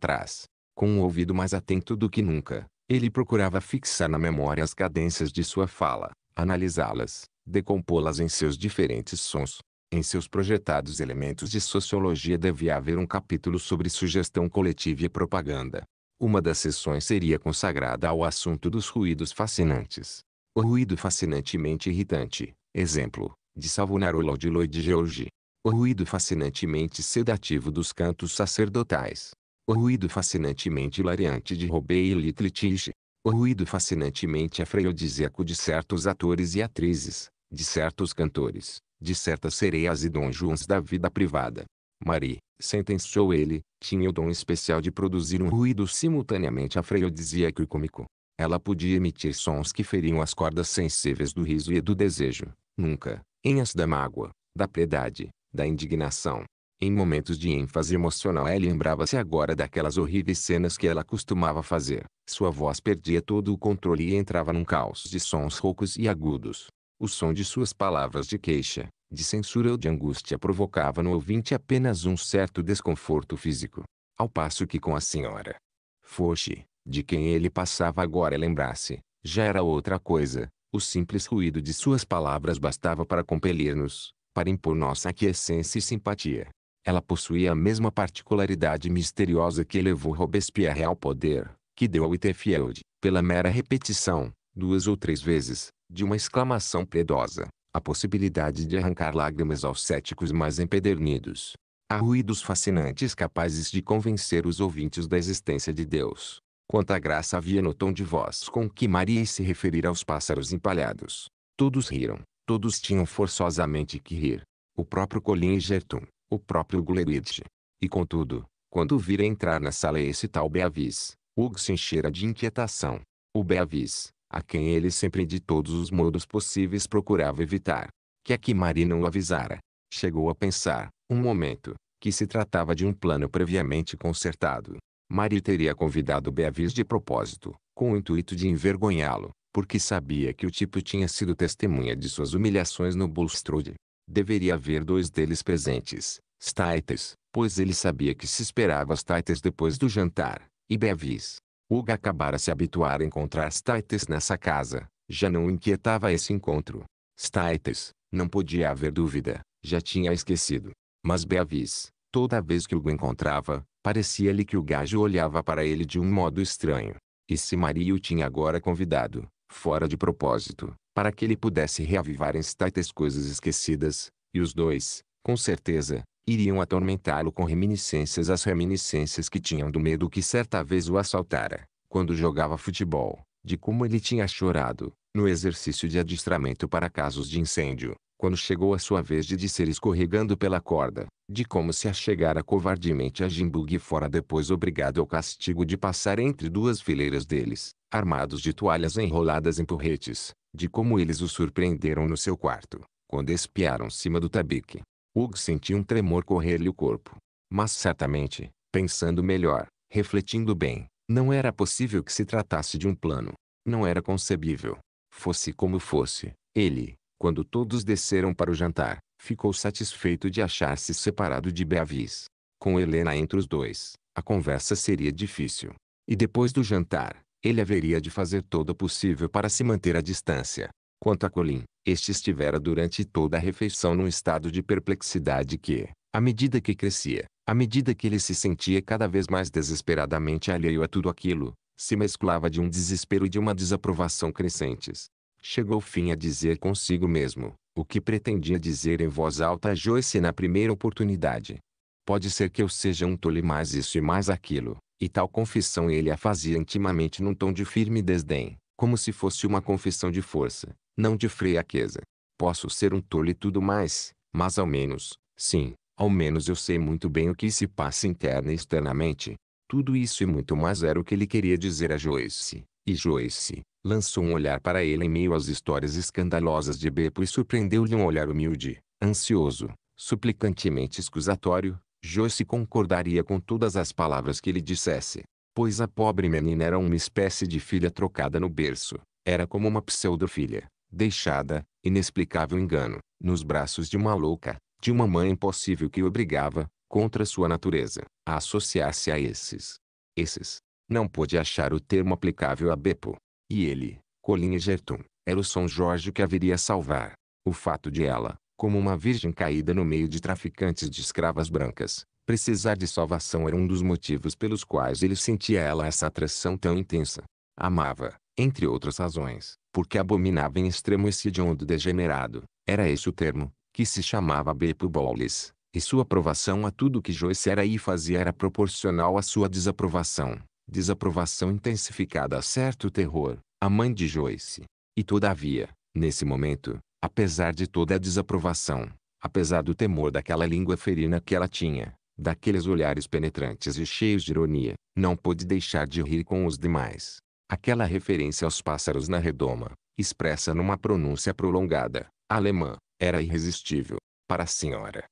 Trás, com um ouvido mais atento do que nunca, ele procurava fixar na memória as cadências de sua fala, analisá-las, decompô-las em seus diferentes sons. Em seus projetados elementos de sociologia devia haver um capítulo sobre sugestão coletiva e propaganda. Uma das sessões seria consagrada ao assunto dos ruídos fascinantes. O ruído fascinantemente irritante, Exemplo, de Savonarola de de George. O ruído fascinantemente sedativo dos cantos sacerdotais. O ruído fascinantemente hilariante de Robey Littletich. O ruído fascinantemente afrodisíaco de certos atores e atrizes, de certos cantores, de certas sereias e donjuns da vida privada. Marie, sentenciou ele, tinha o dom especial de produzir um ruído simultaneamente afrodisíaco e cômico. Ela podia emitir sons que feriam as cordas sensíveis do riso e do desejo, nunca, as da mágoa, da piedade, da indignação. Em momentos de ênfase emocional ela lembrava-se agora daquelas horríveis cenas que ela costumava fazer. Sua voz perdia todo o controle e entrava num caos de sons roucos e agudos. O som de suas palavras de queixa, de censura ou de angústia provocava no ouvinte apenas um certo desconforto físico. Ao passo que com a senhora Foche, de quem ele passava agora lembrasse, já era outra coisa, o simples ruído de suas palavras bastava para compelir-nos, para impor nossa aquiescência e simpatia. Ela possuía a mesma particularidade misteriosa que levou Robespierre ao poder, que deu a Whitefield, pela mera repetição, duas ou três vezes, de uma exclamação piedosa, a possibilidade de arrancar lágrimas aos céticos mais empedernidos. Há ruídos fascinantes capazes de convencer os ouvintes da existência de Deus, Quanta graça havia no tom de voz com que Maria se referir aos pássaros empalhados. Todos riram, todos tinham forçosamente que rir. O próprio Colin Gerton, o próprio Guleridge. E contudo, quando vira entrar na sala esse tal Beavis, Hugo se enchera de inquietação. O Beavis, a quem ele sempre de todos os modos possíveis procurava evitar. Que é que Maria não o avisara? Chegou a pensar, um momento, que se tratava de um plano previamente concertado. Mari teria convidado Beavis de propósito, com o intuito de envergonhá-lo, porque sabia que o tipo tinha sido testemunha de suas humilhações no Bulstrode. Deveria haver dois deles presentes, Staites, pois ele sabia que se esperava Staites depois do jantar, e Beavis. Hugo acabara se habituar a encontrar Staites nessa casa, já não o inquietava esse encontro. Staites, não podia haver dúvida, já tinha esquecido. Mas Beavis, toda vez que Hugo encontrava, Parecia-lhe que o gajo olhava para ele de um modo estranho. E se Maria o tinha agora convidado, fora de propósito, para que ele pudesse reavivar em States coisas esquecidas, e os dois, com certeza, iriam atormentá-lo com reminiscências as reminiscências que tinham do medo que certa vez o assaltara, quando jogava futebol, de como ele tinha chorado, no exercício de adestramento para casos de incêndio, quando chegou a sua vez de descer escorregando pela corda, de como se achegara covardemente a Jimbug fora depois obrigado ao castigo de passar entre duas fileiras deles, armados de toalhas enroladas em porretes, de como eles o surpreenderam no seu quarto, quando espiaram cima do tabique. Hugo sentiu um tremor correr-lhe o corpo. Mas certamente, pensando melhor, refletindo bem, não era possível que se tratasse de um plano. Não era concebível. Fosse como fosse, ele, quando todos desceram para o jantar, ficou satisfeito de achar-se separado de Beavis. Com Helena entre os dois, a conversa seria difícil. E depois do jantar, ele haveria de fazer todo o possível para se manter à distância. Quanto a Colin, este estivera durante toda a refeição num estado de perplexidade que, à medida que crescia, à medida que ele se sentia cada vez mais desesperadamente alheio a tudo aquilo, se mesclava de um desespero e de uma desaprovação crescentes. Chegou fim a dizer consigo mesmo, o que pretendia dizer em voz alta a Joyce na primeira oportunidade. Pode ser que eu seja um tolo e mais isso e mais aquilo, e tal confissão ele a fazia intimamente num tom de firme desdém, como se fosse uma confissão de força, não de fraqueza. Posso ser um tolo e tudo mais, mas ao menos, sim, ao menos eu sei muito bem o que se passa interna e externamente. Tudo isso e muito mais era o que ele queria dizer a Joyce, e Joyce, lançou um olhar para ele em meio às histórias escandalosas de Beppo e surpreendeu-lhe um olhar humilde, ansioso, suplicantemente escusatório. Joyce concordaria com todas as palavras que ele dissesse, pois a pobre menina era uma espécie de filha trocada no berço. Era como uma pseudo-filha, deixada, inexplicável engano, nos braços de uma louca, de uma mãe impossível que o obrigava, contra sua natureza, a associar-se a esses. Esses. Não pôde achar o termo aplicável a Beppo, e ele, Colin Egerton, era o São Jorge que haveria salvar. O fato de ela, como uma virgem caída no meio de traficantes de escravas brancas, precisar de salvação era um dos motivos pelos quais ele sentia ela essa atração tão intensa. Amava, entre outras razões, porque abominava em extremo esse hediondo degenerado, era esse o termo, que se chamava Beppo Bolles, e sua aprovação a tudo que Joyce era e fazia era proporcional à sua desaprovação desaprovação intensificada a certo terror, a mãe de Joyce. E todavia, nesse momento, apesar de toda a desaprovação, apesar do temor daquela língua ferina que ela tinha, daqueles olhares penetrantes e cheios de ironia, não pôde deixar de rir com os demais. Aquela referência aos pássaros na redoma, expressa numa pronúncia prolongada, alemã, era irresistível. Para a senhora.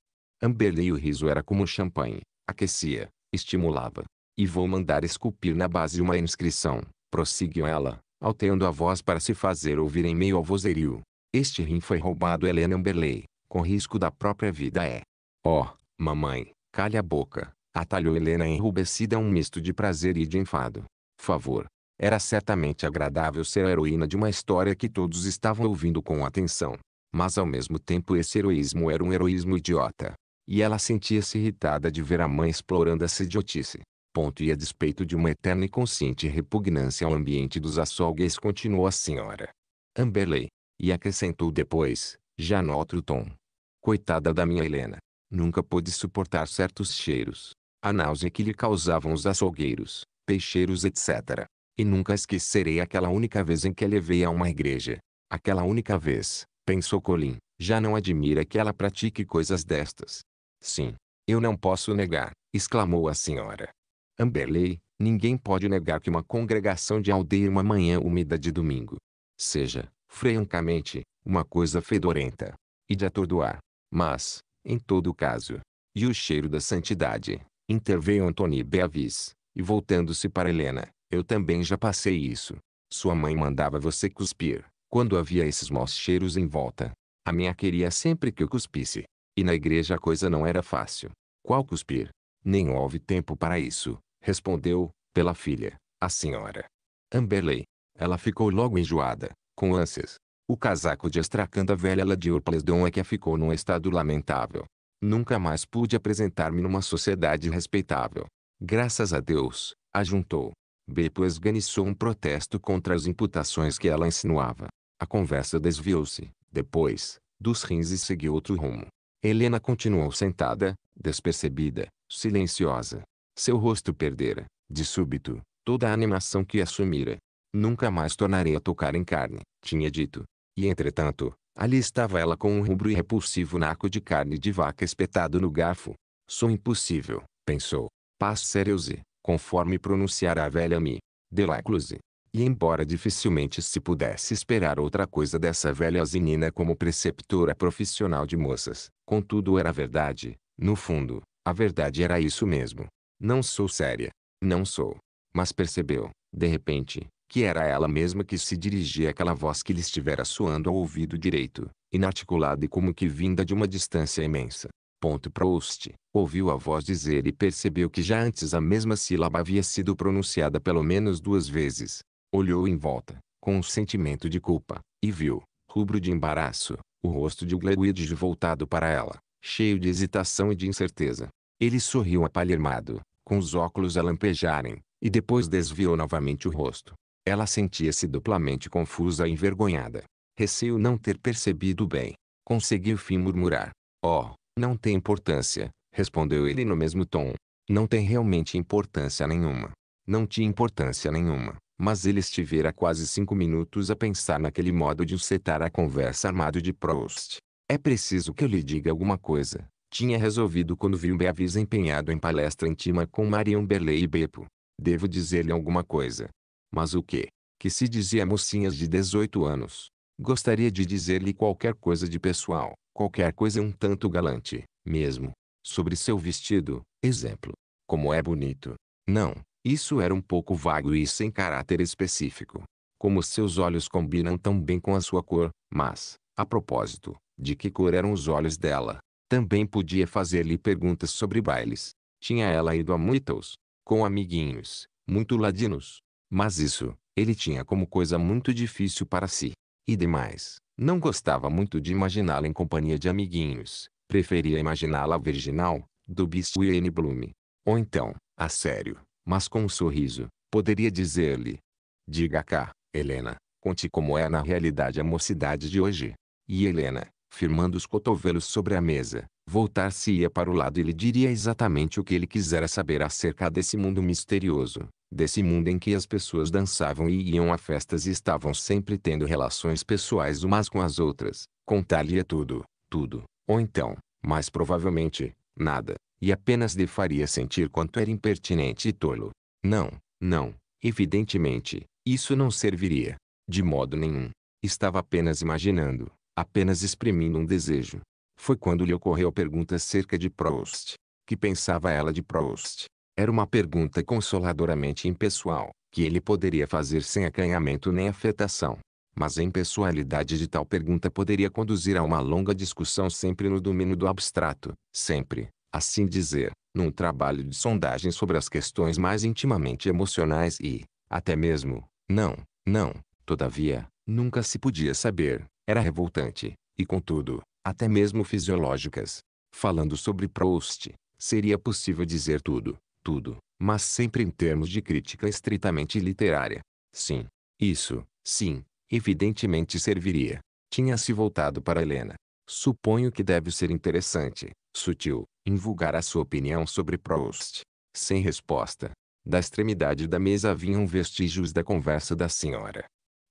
Amberley o riso era como champanhe, aquecia, estimulava, e vou mandar esculpir na base uma inscrição. Prosseguiu ela, alteando a voz para se fazer ouvir em meio ao vozerio. Este rim foi roubado a Helena Amberley, com risco da própria vida é. Oh, mamãe, calha a boca. Atalhou Helena enrubescida um misto de prazer e de enfado. Favor. Era certamente agradável ser a heroína de uma história que todos estavam ouvindo com atenção. Mas ao mesmo tempo esse heroísmo era um heroísmo idiota. E ela sentia-se irritada de ver a mãe explorando essa idiotice. Ponto e a despeito de uma eterna e consciente repugnância ao ambiente dos açougues continuou a senhora. Amberley. E acrescentou depois, já no outro tom. Coitada da minha Helena. Nunca pôde suportar certos cheiros. A náusea que lhe causavam os açougueiros, peixeiros etc. E nunca esquecerei aquela única vez em que a levei a uma igreja. Aquela única vez, pensou Colin, já não admira que ela pratique coisas destas. Sim, eu não posso negar, exclamou a senhora. Amberley, ninguém pode negar que uma congregação de aldeia uma manhã úmida de domingo seja, francamente, uma coisa fedorenta e de atordoar. Mas, em todo caso, e o cheiro da santidade, interveio Antony Beavis, e voltando-se para Helena, eu também já passei isso. Sua mãe mandava você cuspir, quando havia esses maus cheiros em volta. A minha queria sempre que eu cuspisse. E na igreja a coisa não era fácil. Qual cuspir? Nem houve tempo para isso respondeu, pela filha, a senhora. Amberley. Ela ficou logo enjoada, com ânsias. O casaco de astracan da velha ela de Orplesdon é que ficou num estado lamentável. Nunca mais pude apresentar-me numa sociedade respeitável. Graças a Deus, ajuntou. Beppo esganiçou um protesto contra as imputações que ela insinuava. A conversa desviou-se, depois, dos rins e seguiu outro rumo. Helena continuou sentada, despercebida, silenciosa. Seu rosto perdera, de súbito, toda a animação que assumira. Nunca mais tornarei a tocar em carne, tinha dito. E entretanto, ali estava ela com um rubro e repulsivo naco de carne de vaca espetado no garfo. Sou impossível, pensou. Paz se conforme pronunciara a velha Mi. Delacluse. E embora dificilmente se pudesse esperar outra coisa dessa velha Zinina como preceptora profissional de moças, contudo era verdade, no fundo, a verdade era isso mesmo. Não sou séria. Não sou. Mas percebeu, de repente, que era ela mesma que se dirigia àquela voz que lhe estivera soando ao ouvido direito, inarticulada e como que vinda de uma distância imensa. Ponto Proust, ouviu a voz dizer e percebeu que já antes a mesma sílaba havia sido pronunciada pelo menos duas vezes. Olhou em volta, com um sentimento de culpa, e viu, rubro de embaraço, o rosto de Glewidd voltado para ela, cheio de hesitação e de incerteza. Ele sorriu apalhermado, com os óculos a lampejarem, e depois desviou novamente o rosto. Ela sentia-se duplamente confusa e envergonhada. Receio não ter percebido bem. Conseguiu fim murmurar. Oh, não tem importância, respondeu ele no mesmo tom. Não tem realmente importância nenhuma. Não tinha importância nenhuma, mas ele estivera quase cinco minutos a pensar naquele modo de encetar a conversa armado de Proust. É preciso que eu lhe diga alguma coisa, tinha resolvido quando vi um Beavis empenhado em palestra íntima com Marion Berley e Beppo. Devo dizer-lhe alguma coisa. Mas o quê? Que se dizia mocinhas de 18 anos. Gostaria de dizer-lhe qualquer coisa de pessoal, qualquer coisa um tanto galante, mesmo. Sobre seu vestido, exemplo. Como é bonito. Não, isso era um pouco vago e sem caráter específico. Como seus olhos combinam tão bem com a sua cor, mas, a propósito, de que cor eram os olhos dela? Também podia fazer-lhe perguntas sobre bailes. Tinha ela ido a muitos, com amiguinhos, muito ladinos. Mas isso, ele tinha como coisa muito difícil para si. E demais, não gostava muito de imaginá-la em companhia de amiguinhos. Preferia imaginá-la virginal, do bicho e N. Bloom. Ou então, a sério, mas com um sorriso, poderia dizer-lhe. Diga cá, Helena, conte como é na realidade a mocidade de hoje. E Helena, firmando os cotovelos sobre a mesa, voltar-se-ia para o lado e lhe diria exatamente o que ele quisera saber acerca desse mundo misterioso, desse mundo em que as pessoas dançavam e iam a festas e estavam sempre tendo relações pessoais umas com as outras, contar-lhe tudo, tudo, ou então, mais provavelmente, nada, e apenas lhe faria sentir quanto era impertinente e tolo. Não, não, evidentemente, isso não serviria, de modo nenhum. Estava apenas imaginando, apenas exprimindo um desejo. Foi quando lhe ocorreu a pergunta acerca de Proust. Que pensava ela de Proust? Era uma pergunta consoladoramente impessoal, que ele poderia fazer sem acanhamento nem afetação. Mas a impessoalidade de tal pergunta poderia conduzir a uma longa discussão sempre no domínio do abstrato, sempre, assim dizer, num trabalho de sondagem sobre as questões mais intimamente emocionais e, até mesmo, não, não, todavia, nunca se podia saber, era revoltante, e contudo, até mesmo fisiológicas. Falando sobre Proust, seria possível dizer tudo, tudo, mas sempre em termos de crítica estritamente literária. Sim. Isso, sim, evidentemente serviria. Tinha-se voltado para Helena. Suponho que deve ser interessante, sutil, invulgar a sua opinião sobre Proust. Sem resposta. Da extremidade da mesa vinham vestígios da conversa da senhora.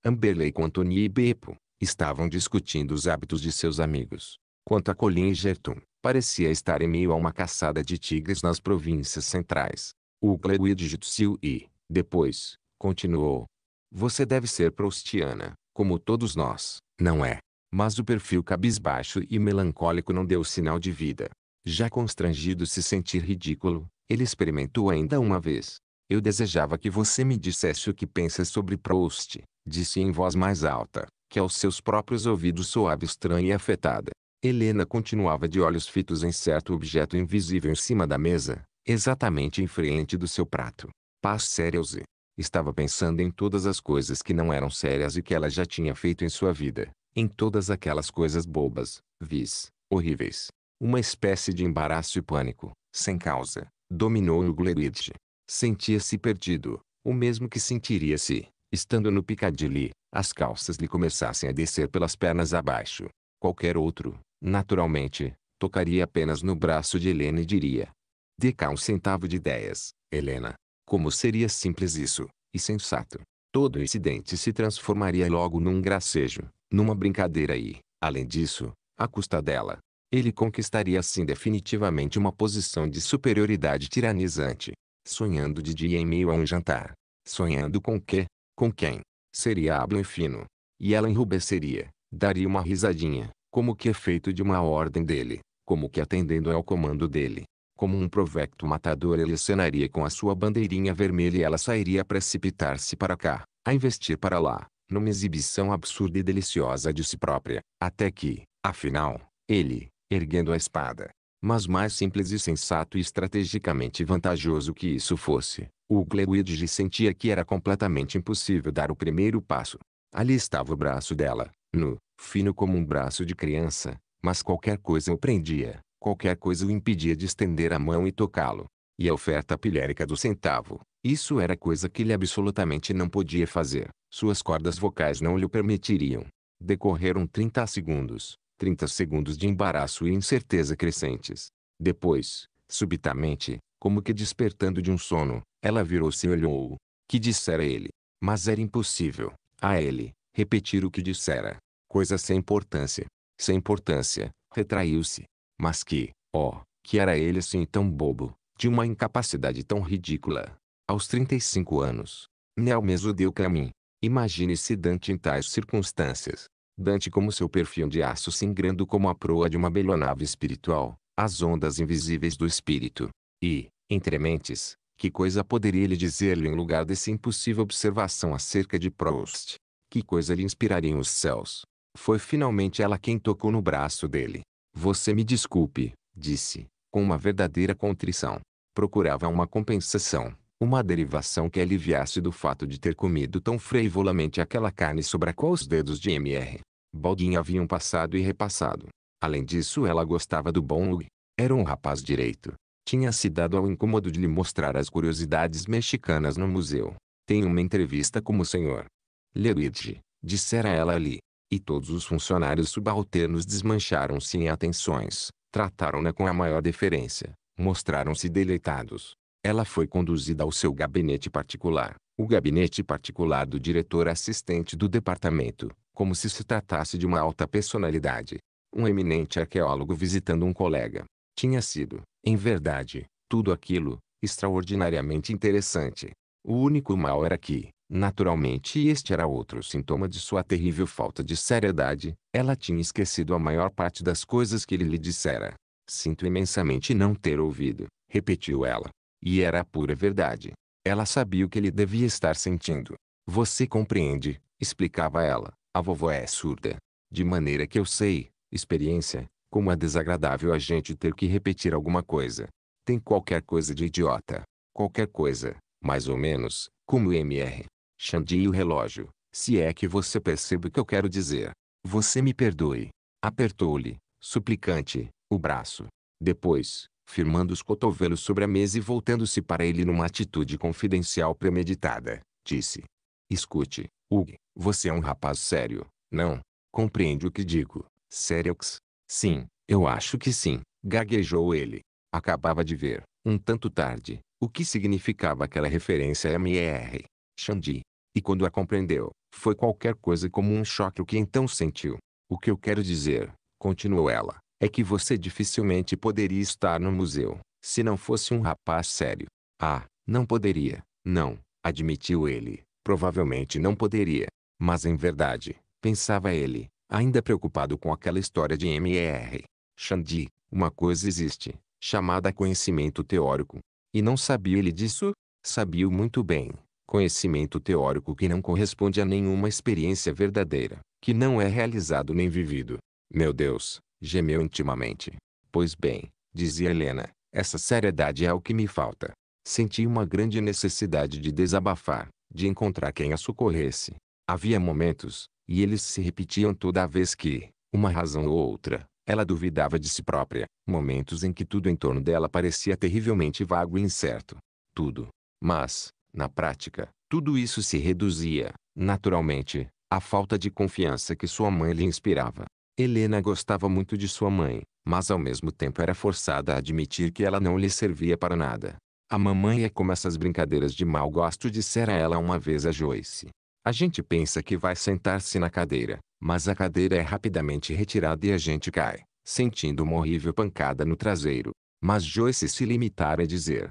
Amberley com Antony e Beppo, Estavam discutindo os hábitos de seus amigos. Quanto a Colin e Gertrude, parecia estar em meio a uma caçada de tigres nas províncias centrais. O e Jitsil e, depois, continuou. Você deve ser proustiana, como todos nós, não é? Mas o perfil cabisbaixo e melancólico não deu sinal de vida. Já constrangido se sentir ridículo, ele experimentou ainda uma vez. Eu desejava que você me dissesse o que pensa sobre Proust, disse em voz mais alta que aos seus próprios ouvidos soava estranha e afetada. Helena continuava de olhos fitos em certo objeto invisível em cima da mesa, exatamente em frente do seu prato. Paz sérios e estava pensando em todas as coisas que não eram sérias e que ela já tinha feito em sua vida, em todas aquelas coisas bobas, vis, horríveis. Uma espécie de embaraço e pânico, sem causa, dominou-o Gleridge. Sentia-se perdido, o mesmo que sentiria-se, estando no Piccadilly, as calças lhe começassem a descer pelas pernas abaixo. Qualquer outro, naturalmente, tocaria apenas no braço de Helena e diria: Dê cá um centavo de ideias, Helena. Como seria simples isso, e sensato. Todo incidente se transformaria logo num gracejo, numa brincadeira e, além disso, à custa dela, ele conquistaria assim definitivamente uma posição de superioridade tiranizante. Sonhando de dia em meio a um jantar. Sonhando com quê? Com quem? seria hábil e fino. E ela enrubesceria, daria uma risadinha, como que efeito é feito de uma ordem dele, como que atendendo ao comando dele. Como um provecto matador ele acenaria com a sua bandeirinha vermelha e ela sairia a precipitar-se para cá, a investir para lá, numa exibição absurda e deliciosa de si própria, até que, afinal, ele, erguendo a espada, mas mais simples e sensato e estrategicamente vantajoso que isso fosse, o Glewidge sentia que era completamente impossível dar o primeiro passo. Ali estava o braço dela, nu, fino como um braço de criança, mas qualquer coisa o prendia, qualquer coisa o impedia de estender a mão e tocá-lo. E a oferta pilérica do centavo, isso era coisa que ele absolutamente não podia fazer, suas cordas vocais não lhe permitiriam. Decorreram 30 segundos, 30 segundos de embaraço e incerteza crescentes. Depois, subitamente, como que despertando de um sono, ela virou-se e olhou-o. Que dissera ele? Mas era impossível, a ele, repetir o que dissera. Coisa sem importância. Sem importância, retraiu-se. Mas que, ó, oh, que era ele assim tão bobo, de uma incapacidade tão ridícula. Aos 35 anos, Nel mesudeu que a mim. Imagine-se Dante em tais circunstâncias. Dante como seu perfil de aço singrando como a proa de uma belonave espiritual, as ondas invisíveis do espírito. E, entre mentes, que coisa poderia ele dizer-lhe em lugar dessa impossível observação acerca de Proust? Que coisa lhe inspirariam os céus? Foi finalmente ela quem tocou no braço dele. Você me desculpe, disse, com uma verdadeira contrição. Procurava uma compensação, uma derivação que aliviasse do fato de ter comido tão frivolamente aquela carne sobre a qual os dedos de Mr. Baldin haviam passado e repassado. Além disso ela gostava do Bong. Era um rapaz direito. Tinha se dado ao incômodo de lhe mostrar as curiosidades mexicanas no museu. Tem uma entrevista como senhor. Leluigi, dissera ela ali. E todos os funcionários subalternos desmancharam-se em atenções. Trataram-na com a maior deferência. Mostraram-se deleitados. Ela foi conduzida ao seu gabinete particular. O gabinete particular do diretor assistente do departamento, como se se tratasse de uma alta personalidade. Um eminente arqueólogo visitando um colega. Tinha sido, em verdade, tudo aquilo, extraordinariamente interessante. O único mal era que, naturalmente este era outro sintoma de sua terrível falta de seriedade, ela tinha esquecido a maior parte das coisas que ele lhe dissera. Sinto imensamente não ter ouvido, repetiu ela. E era a pura verdade. Ela sabia o que ele devia estar sentindo. Você compreende, explicava ela. A vovó é surda. De maneira que eu sei, experiência, como é desagradável a gente ter que repetir alguma coisa. Tem qualquer coisa de idiota. Qualquer coisa, mais ou menos, como o MR. Xandi e o relógio, se é que você percebe o que eu quero dizer. Você me perdoe. Apertou-lhe, suplicante, o braço. Depois, firmando os cotovelos sobre a mesa e voltando-se para ele numa atitude confidencial premeditada, disse: Escute, Hug, você é um rapaz sério, não? Compreende o que digo, Sériox? Sim, eu acho que sim, gaguejou ele. Acabava de ver, um tanto tarde, o que significava aquela referência a M.R. Xandi. E quando a compreendeu, foi qualquer coisa como um choque o que então sentiu. O que eu quero dizer, continuou ela, é que você dificilmente poderia estar no museu, se não fosse um rapaz sério. Ah, não poderia, não, admitiu ele. Provavelmente não poderia. Mas em verdade, pensava ele, ainda preocupado com aquela história de M.E.R. Chandi, uma coisa existe, chamada conhecimento teórico. E não sabia ele disso? Sabia muito bem. Conhecimento teórico que não corresponde a nenhuma experiência verdadeira, que não é realizado nem vivido. Meu Deus, gemeu intimamente. Pois bem, dizia Helena, essa seriedade é o que me falta. Senti uma grande necessidade de desabafar de encontrar quem a socorresse. Havia momentos, e eles se repetiam toda vez que, uma razão ou outra, ela duvidava de si própria, momentos em que tudo em torno dela parecia terrivelmente vago e incerto. Tudo. Mas, na prática, tudo isso se reduzia, naturalmente, à falta de confiança que sua mãe lhe inspirava. Helena gostava muito de sua mãe, mas ao mesmo tempo era forçada a admitir que ela não lhe servia para nada. A mamãe é como essas brincadeiras de mau gosto dissera ela uma vez a Joyce. A gente pensa que vai sentar-se na cadeira, mas a cadeira é rapidamente retirada e a gente cai, sentindo uma horrível pancada no traseiro. Mas Joyce se limitara a dizer: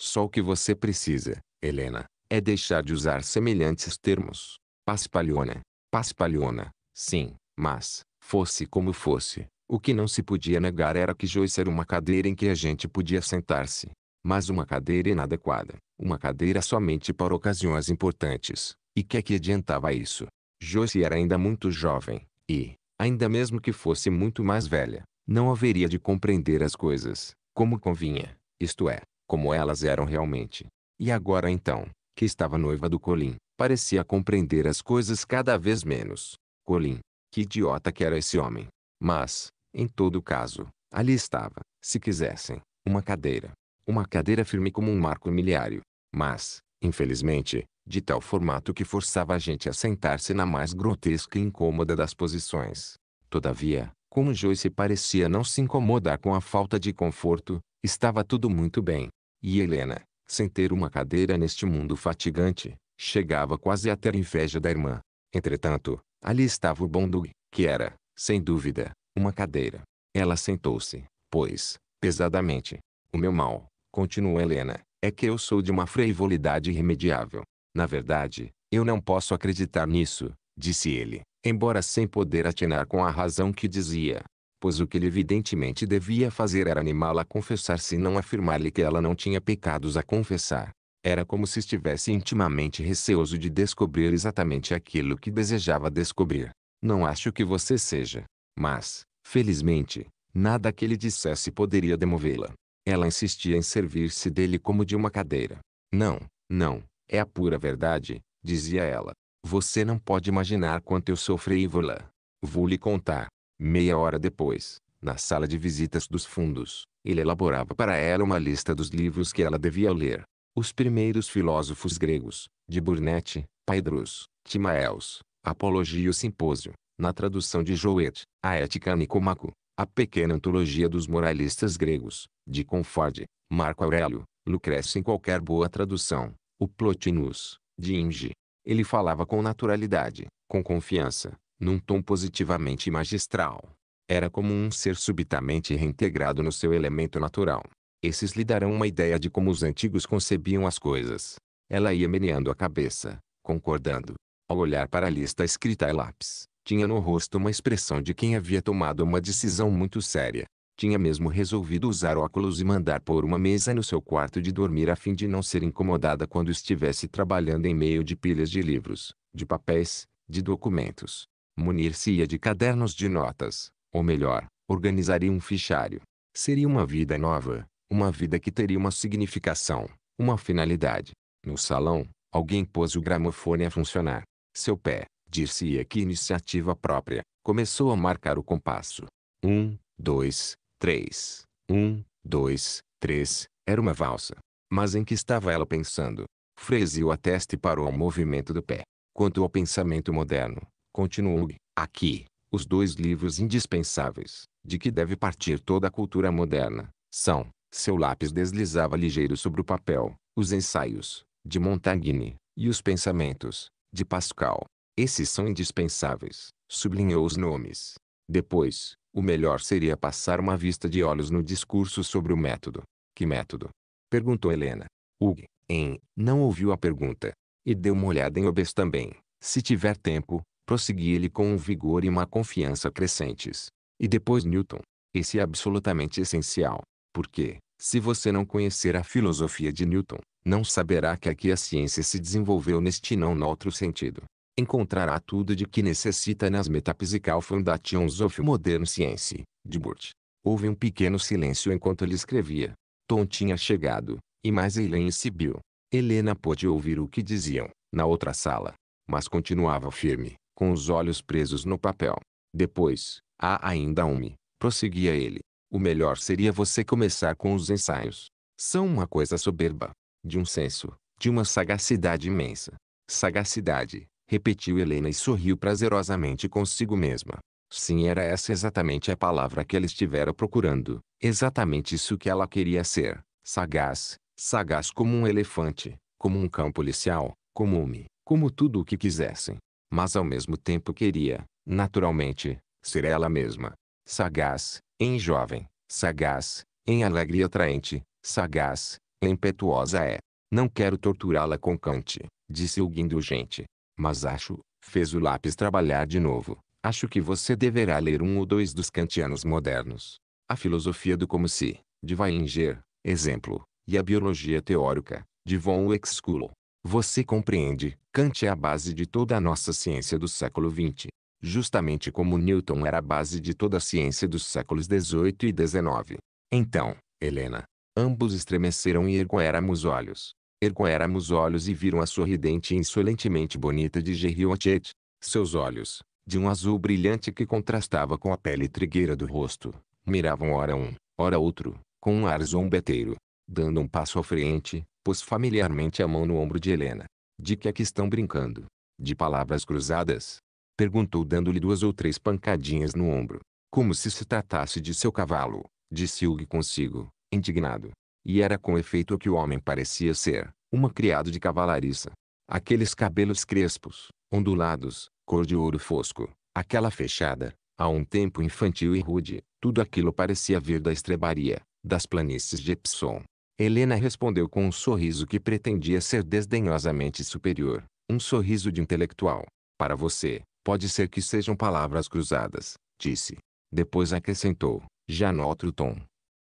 Só o que você precisa, Helena, é deixar de usar semelhantes termos. Paspalhona, paspalhona, sim, mas, fosse como fosse, o que não se podia negar era que Joyce era uma cadeira em que a gente podia sentar-se mas uma cadeira inadequada, uma cadeira somente para ocasiões importantes. E que é que adiantava isso? Joyce era ainda muito jovem, e, ainda mesmo que fosse muito mais velha, não haveria de compreender as coisas, como convinha, isto é, como elas eram realmente. E agora então, que estava noiva do Colin, parecia compreender as coisas cada vez menos. Colin, que idiota que era esse homem. Mas, em todo caso, ali estava, se quisessem, uma cadeira, uma cadeira firme como um marco miliário, mas, infelizmente, de tal formato que forçava a gente a sentar-se na mais grotesca e incômoda das posições. Todavia, como Joyce parecia não se incomodar com a falta de conforto, estava tudo muito bem. E Helena, sem ter uma cadeira neste mundo fatigante, chegava quase a ter inveja da irmã. Entretanto, ali estava o Bondug, que era, sem dúvida, uma cadeira. Ela sentou-se, pois, pesadamente. O meu mal, Continuou Helena. É que eu sou de uma frivolidade irremediável. Na verdade, eu não posso acreditar nisso, disse ele, embora sem poder atinar com a razão que dizia. Pois o que ele evidentemente devia fazer era animá-la a confessar se não afirmar-lhe que ela não tinha pecados a confessar. Era como se estivesse intimamente receoso de descobrir exatamente aquilo que desejava descobrir. Não acho que você seja. Mas, felizmente, nada que ele dissesse poderia demovê-la. Ela insistia em servir-se dele como de uma cadeira. Não, não, é a pura verdade, dizia ela. Você não pode imaginar quanto eu sofri e vou lá. Vou lhe contar. Meia hora depois, na sala de visitas dos fundos, ele elaborava para ela uma lista dos livros que ela devia ler. Os primeiros filósofos gregos, de Burnet, Paidrus, Timaeus, Apologia e o Simpósio, na tradução de Jouet, a Ética Nicomaco, a pequena antologia dos moralistas gregos, de Conforme, Marco Aurélio, Lucrece em qualquer boa tradução, o Plotinus, de Inge. Ele falava com naturalidade, com confiança, num tom positivamente magistral. Era como um ser subitamente reintegrado no seu elemento natural. Esses lhe darão uma ideia de como os antigos concebiam as coisas. Ela ia meneando a cabeça, concordando. Ao olhar para a lista escrita a lápis, tinha no rosto uma expressão de quem havia tomado uma decisão muito séria. Tinha mesmo resolvido usar óculos e mandar pôr uma mesa no seu quarto de dormir a fim de não ser incomodada quando estivesse trabalhando em meio de pilhas de livros, de papéis, de documentos. Munir-se-ia de cadernos de notas, ou melhor, organizaria um fichário. Seria uma vida nova, uma vida que teria uma significação, uma finalidade. No salão, alguém pôs o gramofone a funcionar. Seu pé, dir-se-ia que iniciativa própria, começou a marcar o compasso. Um, dois, três, um, dois, três, era uma valsa. Mas em que estava ela pensando? Freziu a testa e parou ao movimento do pé. Quanto ao pensamento moderno, continuou aqui, os dois livros indispensáveis, de que deve partir toda a cultura moderna, são, seu lápis deslizava ligeiro sobre o papel, os ensaios, de Montaigne, e os pensamentos, de Pascal. Esses são indispensáveis, sublinhou os nomes. Depois, o melhor seria passar uma vista de olhos no discurso sobre o método. Que método? Perguntou Helena. Hugh, em, não ouviu a pergunta. E deu uma olhada em Obes também. Se tiver tempo, prossegui ele com um vigor e uma confiança crescentes. E depois Newton. Esse é absolutamente essencial. Porque, se você não conhecer a filosofia de Newton, não saberá que aqui a ciência se desenvolveu neste não noutro sentido encontrará tudo de que necessita nas Metaphysical Foundations of Modern Science, de Burt. Houve um pequeno silêncio enquanto ele escrevia. Tom tinha chegado, e mais Elaine subiu. Helena pôde ouvir o que diziam, na outra sala. Mas continuava firme, com os olhos presos no papel. Depois, há ainda um, prosseguia ele. O melhor seria você começar com os ensaios. São uma coisa soberba, de um senso, de uma sagacidade imensa. Sagacidade, repetiu Helena e sorriu prazerosamente consigo mesma. Sim, era essa exatamente a palavra que ela estivera procurando. Exatamente isso que ela queria ser. Sagaz, sagaz como um elefante, como um cão policial, como um, como tudo o que quisessem. Mas ao mesmo tempo queria, naturalmente, ser ela mesma. Sagaz, em jovem, sagaz, em alegre e atraente, sagaz, em impetuosa é. Não quero torturá-la com Kant, disse o guindugente. Mas acho, fez o lápis trabalhar de novo, acho que você deverá ler um ou dois dos kantianos modernos. A filosofia do como se, de Weinger, exemplo, e a biologia teórica, de von Uexküll. Você compreende, Kant é a base de toda a nossa ciência do século XX. Justamente como Newton era a base de toda a ciência dos séculos XVIII e XIX. Então, Helena, ambos estremeceram e ergueram os olhos ergueram os olhos e viram a sorridente e insolentemente bonita de Gerriotet. Seus olhos, de um azul brilhante que contrastava com a pele trigueira do rosto, miravam ora um, ora outro, com um ar zombeteiro. Dando um passo à frente, pôs familiarmente a mão no ombro de Helena. De que é que estão brincando? De palavras cruzadas? Perguntou dando-lhe duas ou três pancadinhas no ombro. Como se se tratasse de seu cavalo, disse Hugh consigo, indignado. E era com efeito o que o homem parecia ser, uma criado de cavalariça. Aqueles cabelos crespos, ondulados, cor de ouro fosco, aquela fechada, a um tempo infantil e rude, tudo aquilo parecia vir da estrebaria, das planícies de Epsom. Helena respondeu com um sorriso que pretendia ser desdenhosamente superior, um sorriso de intelectual. Para você, pode ser que sejam palavras cruzadas, disse. Depois acrescentou, já no outro tom.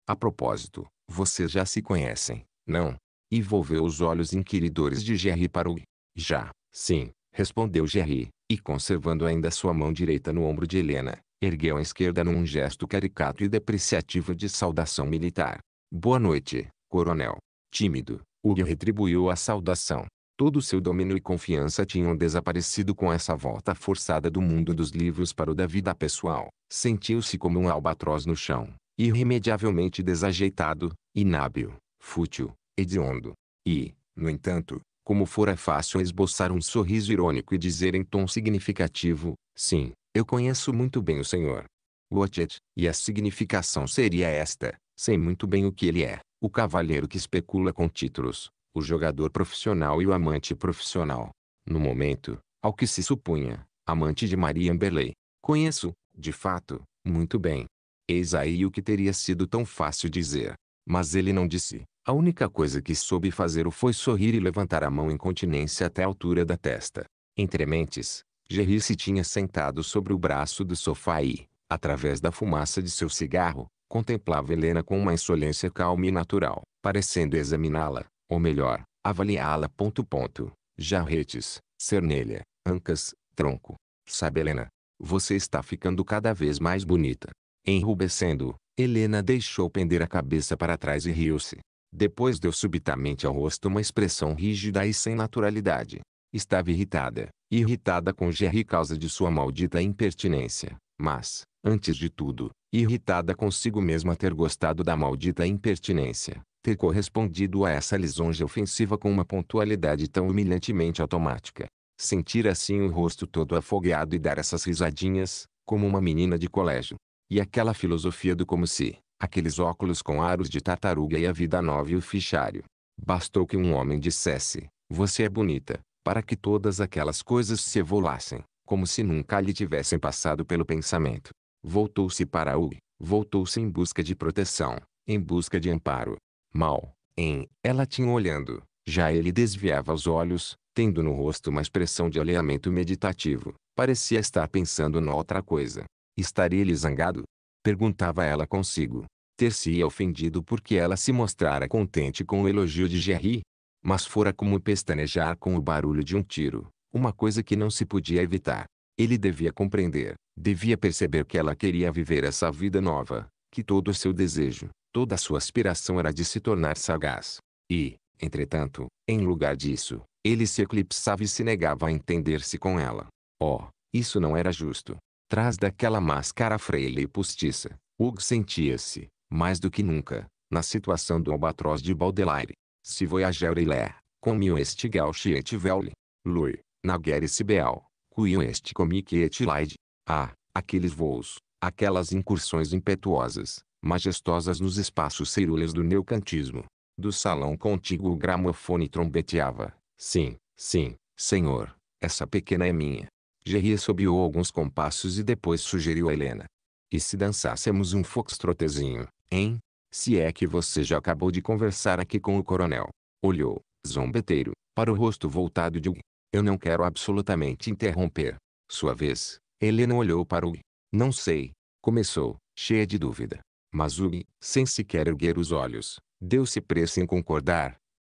A propósito, vocês já se conhecem, não? E volveu os olhos inquiridores de Jerry para o... Já, sim, respondeu Jerry, e conservando ainda sua mão direita no ombro de Helena, ergueu a esquerda num gesto caricato e depreciativo de saudação militar. Boa noite, coronel. Tímido, Hugh retribuiu a saudação. Todo seu domínio e confiança tinham desaparecido com essa volta forçada do mundo dos livros para o da vida pessoal. Sentiu-se como um albatroz no chão, irremediavelmente desajeitado, inábil, fútil, hediondo. E, no entanto, como fora fácil esboçar um sorriso irônico e dizer em tom significativo, sim, eu conheço muito bem o senhor. Watchet, e a significação seria esta, sei muito bem o que ele é, o cavalheiro que especula com títulos, o jogador profissional e o amante profissional. No momento, ao que se supunha, amante de Maria Amberley. Conheço, de fato, muito bem, Eis aí o que teria sido tão fácil dizer. Mas ele não disse. A única coisa que soube fazer o foi sorrir e levantar a mão em continência até a altura da testa. Entre mentes, Jerry se tinha sentado sobre o braço do sofá e, através da fumaça de seu cigarro, contemplava Helena com uma insolência calma e natural, parecendo examiná-la, ou melhor, avaliá-la ponto ponto. Jarretes, cernelha, ancas, tronco. Sabe Helena, você está ficando cada vez mais bonita. Enrubescendo, Helena deixou pender a cabeça para trás e riu-se. Depois deu subitamente ao rosto uma expressão rígida e sem naturalidade. Estava irritada, irritada com Jerry causa de sua maldita impertinência, mas, antes de tudo, irritada consigo mesma ter gostado da maldita impertinência, ter correspondido a essa lisonja ofensiva com uma pontualidade tão humilhantemente automática. Sentir assim o rosto todo afogueado e dar essas risadinhas, como uma menina de colégio. E aquela filosofia do como se, aqueles óculos com aros de tartaruga e a vida nova e o fichário. Bastou que um homem dissesse, você é bonita, para que todas aquelas coisas se evolassem, como se nunca lhe tivessem passado pelo pensamento. Voltou-se para U, voltou-se em busca de proteção, em busca de amparo. Mal, em, ela tinha olhando, já ele desviava os olhos, tendo no rosto uma expressão de alinhamento meditativo, parecia estar pensando noutra coisa. Estaria ele zangado? Perguntava ela consigo. Ter-se-ia ofendido porque ela se mostrara contente com o elogio de Jerry. Mas fora como pestanejar com o barulho de um tiro, uma coisa que não se podia evitar. Ele devia compreender, devia perceber que ela queria viver essa vida nova, que todo o seu desejo, toda a sua aspiração era de se tornar sagaz. E, entretanto, em lugar disso, ele se eclipsava e se negava a entender-se com ela. Oh, isso não era justo atrás daquela máscara freila e postiça, Hugo sentia-se, mais do que nunca, na situação do albatroz de Baudelaire. Se voyageur e ler, comme este gauche et veule, lui, na guerre sibeal, qui este comique et laide. Ah, aqueles voos, aquelas incursões impetuosas, majestosas nos espaços cerúleos do neocantismo. Do salão contíguo o gramofone trombeteava. Sim, sim, senhor, essa pequena é minha. Gerry assobiou alguns compassos e depois sugeriu a Helena. E se dançássemos um foxtrotezinho, hein? Se é que você já acabou de conversar aqui com o coronel. Olhou, zombeteiro, para o rosto voltado de Hugh. Eu não quero absolutamente interromper. Sua vez, Helena olhou para Hugh. Não sei. Começou, cheia de dúvida. Mas Hugh, sem sequer erguer os olhos, deu-se pressa em concordar.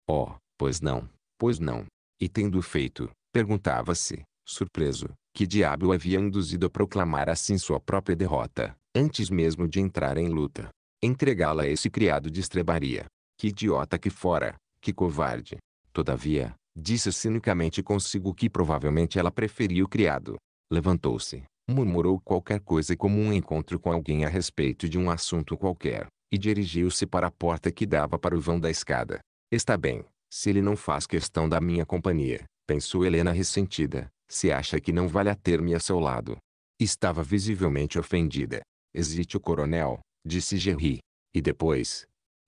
Oh, pois não, pois não. E tendo feito, perguntava-se, surpreso, que diabo o havia induzido a proclamar assim sua própria derrota, antes mesmo de entrar em luta. Entregá-la a esse criado de estrebaria. Que idiota que fora, que covarde. Todavia, disse cinicamente consigo que provavelmente ela preferia o criado. Levantou-se, murmurou qualquer coisa como um encontro com alguém a respeito de um assunto qualquer, e dirigiu-se para a porta que dava para o vão da escada. Está bem, se ele não faz questão da minha companhia, pensou Helena ressentida, se acha que não vale a ter-me a seu lado. Estava visivelmente ofendida. Hesite o coronel, disse Gerri. E depois?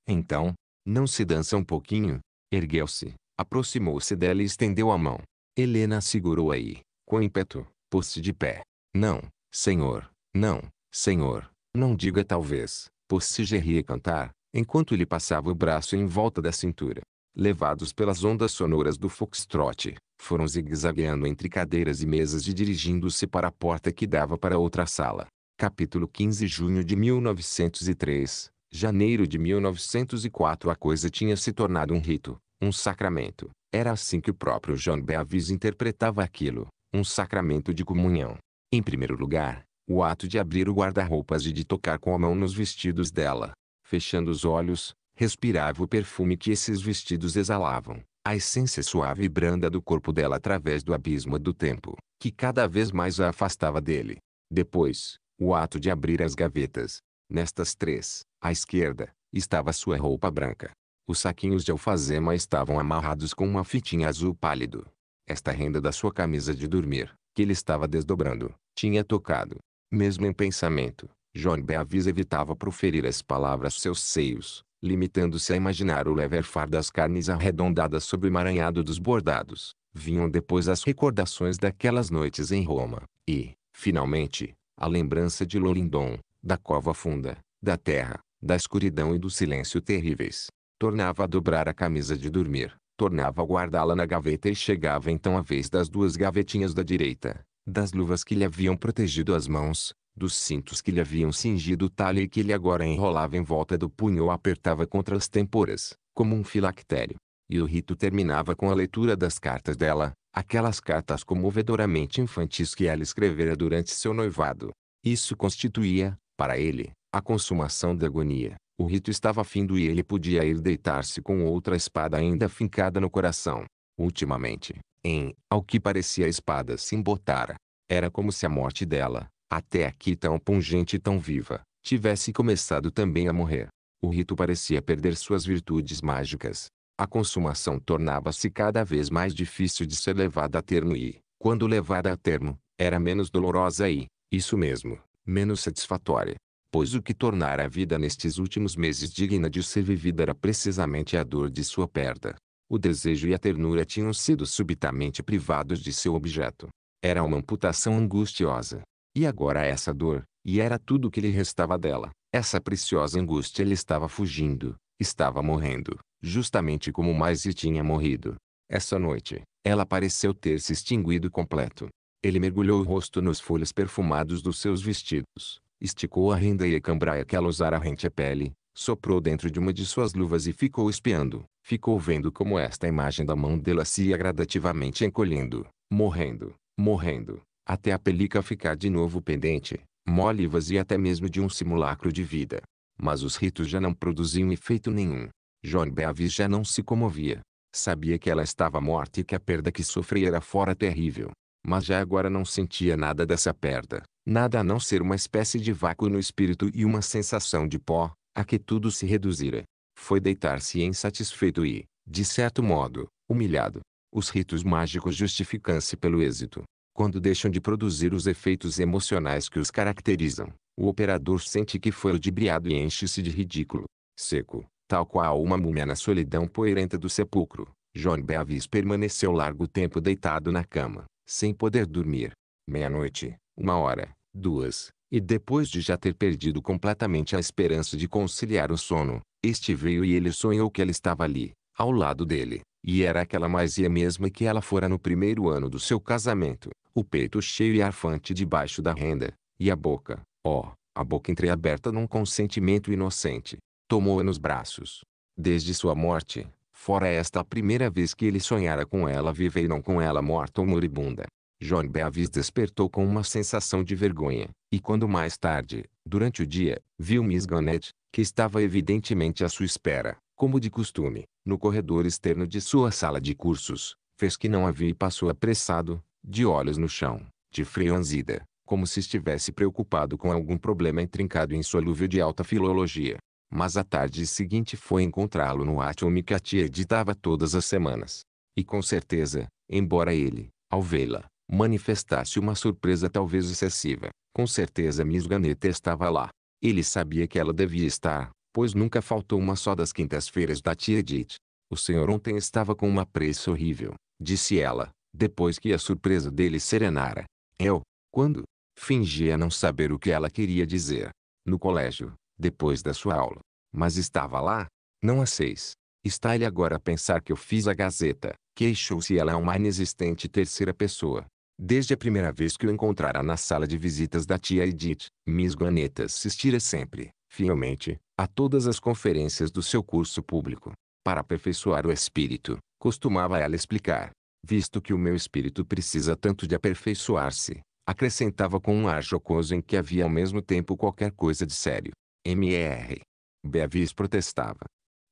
Então, não se dança um pouquinho? Ergueu-se, aproximou-se dela e estendeu a mão. Helena segurou aí, com ímpeto, pôs-se de pé. Não, senhor, não, senhor, não diga talvez, pôs-se Gerri a cantar, enquanto lhe passava o braço em volta da cintura levados pelas ondas sonoras do foxtrot, foram zigue-zagueando entre cadeiras e mesas e dirigindo-se para a porta que dava para outra sala. Capítulo 15 Junho de 1903 Janeiro de 1904 A coisa tinha se tornado um rito, um sacramento. Era assim que o próprio John Beavis interpretava aquilo, um sacramento de comunhão. Em primeiro lugar, o ato de abrir o guarda-roupas e de tocar com a mão nos vestidos dela, fechando os olhos, respirava o perfume que esses vestidos exalavam, a essência suave e branda do corpo dela através do abismo do tempo, que cada vez mais a afastava dele. Depois, o ato de abrir as gavetas. Nestas três, à esquerda, estava sua roupa branca. Os saquinhos de alfazema estavam amarrados com uma fitinha azul pálido. Esta renda da sua camisa de dormir, que ele estava desdobrando, tinha tocado. Mesmo em pensamento, John Beavis evitava proferir as palavras seus seios, limitando-se a imaginar o leve arfar das carnes arredondadas sob o emaranhado dos bordados, vinham depois as recordações daquelas noites em Roma, e, finalmente, a lembrança de Lolindon, da cova funda, da terra, da escuridão e do silêncio terríveis. Tornava a dobrar a camisa de dormir, tornava a guardá-la na gaveta e chegava então a vez das duas gavetinhas da direita, das luvas que lhe haviam protegido as mãos, dos cintos que lhe haviam cingido o talhe e que ele agora enrolava em volta do punho ou apertava contra as têmporas, como um filactério. E o rito terminava com a leitura das cartas dela, aquelas cartas comovedoramente infantis que ela escrevera durante seu noivado. Isso constituía, para ele, a consumação da agonia. O rito estava findo e ele podia ir deitar-se com outra espada ainda fincada no coração. Ultimamente, em, ao que parecia a espada se embotara. Era como se a morte dela, até aqui tão pungente e tão viva, tivesse começado também a morrer. O rito parecia perder suas virtudes mágicas. A consumação tornava-se cada vez mais difícil de ser levada a termo e, quando levada a termo, era menos dolorosa e, isso mesmo, menos satisfatória. Pois o que tornara a vida nestes últimos meses digna de ser vivida era precisamente a dor de sua perda. O desejo e a ternura tinham sido subitamente privados de seu objeto. Era uma amputação angustiosa, e agora essa dor, e era tudo que lhe restava dela. Essa preciosa angústia ele estava fugindo, estava morrendo, justamente como mais se tinha morrido. Essa noite, ela pareceu ter se extinguido completo. Ele mergulhou o rosto nos folhos perfumados dos seus vestidos, esticou a renda e a cambraia que ela usara rente à pele, soprou dentro de uma de suas luvas e ficou espiando. Ficou vendo como esta imagem da mão dela se ia gradativamente encolhendo, morrendo, morrendo, até a pelica ficar de novo pendente, mole e vazia até mesmo de um simulacro de vida. Mas os ritos já não produziam efeito nenhum. John Beavis já não se comovia. Sabia que ela estava morta e que a perda que sofria era fora terrível. Mas já agora não sentia nada dessa perda. Nada a não ser uma espécie de vácuo no espírito e uma sensação de pó, a que tudo se reduzira. Foi deitar-se insatisfeito e, de certo modo, humilhado. Os ritos mágicos justificam-se pelo êxito. Quando deixam de produzir os efeitos emocionais que os caracterizam, o operador sente que foi ludibriado e enche-se de ridículo. Seco, tal qual uma múmia na solidão poeirenta do sepulcro, John Beavis permaneceu largo tempo deitado na cama, sem poder dormir. Meia-noite, uma hora, duas, e depois de já ter perdido completamente a esperança de conciliar o sono, este veio e ele sonhou que ela estava ali, ao lado dele, e era aquela maisia mesma que ela fora no primeiro ano do seu casamento o peito cheio e arfante debaixo da renda, e a boca, ó, a boca entreaberta num consentimento inocente. Tomou-a nos braços. Desde sua morte, fora esta a primeira vez que ele sonhara com ela viva e não com ela morta ou moribunda. John Beavis despertou com uma sensação de vergonha, e quando mais tarde, durante o dia, viu Miss Gannett, que estava evidentemente à sua espera, como de costume, no corredor externo de sua sala de cursos, fez que não a e passou apressado, de olhos no chão, de franzida, como se estivesse preocupado com algum problema intrincado e insolúvel de alta filologia. Mas a tarde seguinte foi encontrá-lo no átimo que a tia editava todas as semanas. E com certeza, embora ele, ao vê-la, manifestasse uma surpresa talvez excessiva, com certeza Miss Ganeta estava lá. Ele sabia que ela devia estar, pois nunca faltou uma só das quintas-feiras da tia Edith. O senhor ontem estava com uma pressa horrível, disse ela, depois que a surpresa dele serenara. Eu, quando, fingia não saber o que ela queria dizer. No colégio, depois da sua aula. Mas estava lá, não às seis. Está ele agora a pensar que eu fiz a Gazeta. Queixou-se ela a é uma inexistente terceira pessoa. Desde a primeira vez que o encontrara na sala de visitas da tia Edith, Miss Guaneta assistira sempre, fielmente, a todas as conferências do seu curso público. Para aperfeiçoar o espírito, costumava ela explicar, visto que o meu espírito precisa tanto de aperfeiçoar-se, acrescentava com um ar jocoso em que havia ao mesmo tempo qualquer coisa de sério. M.E.R. Beavis protestava.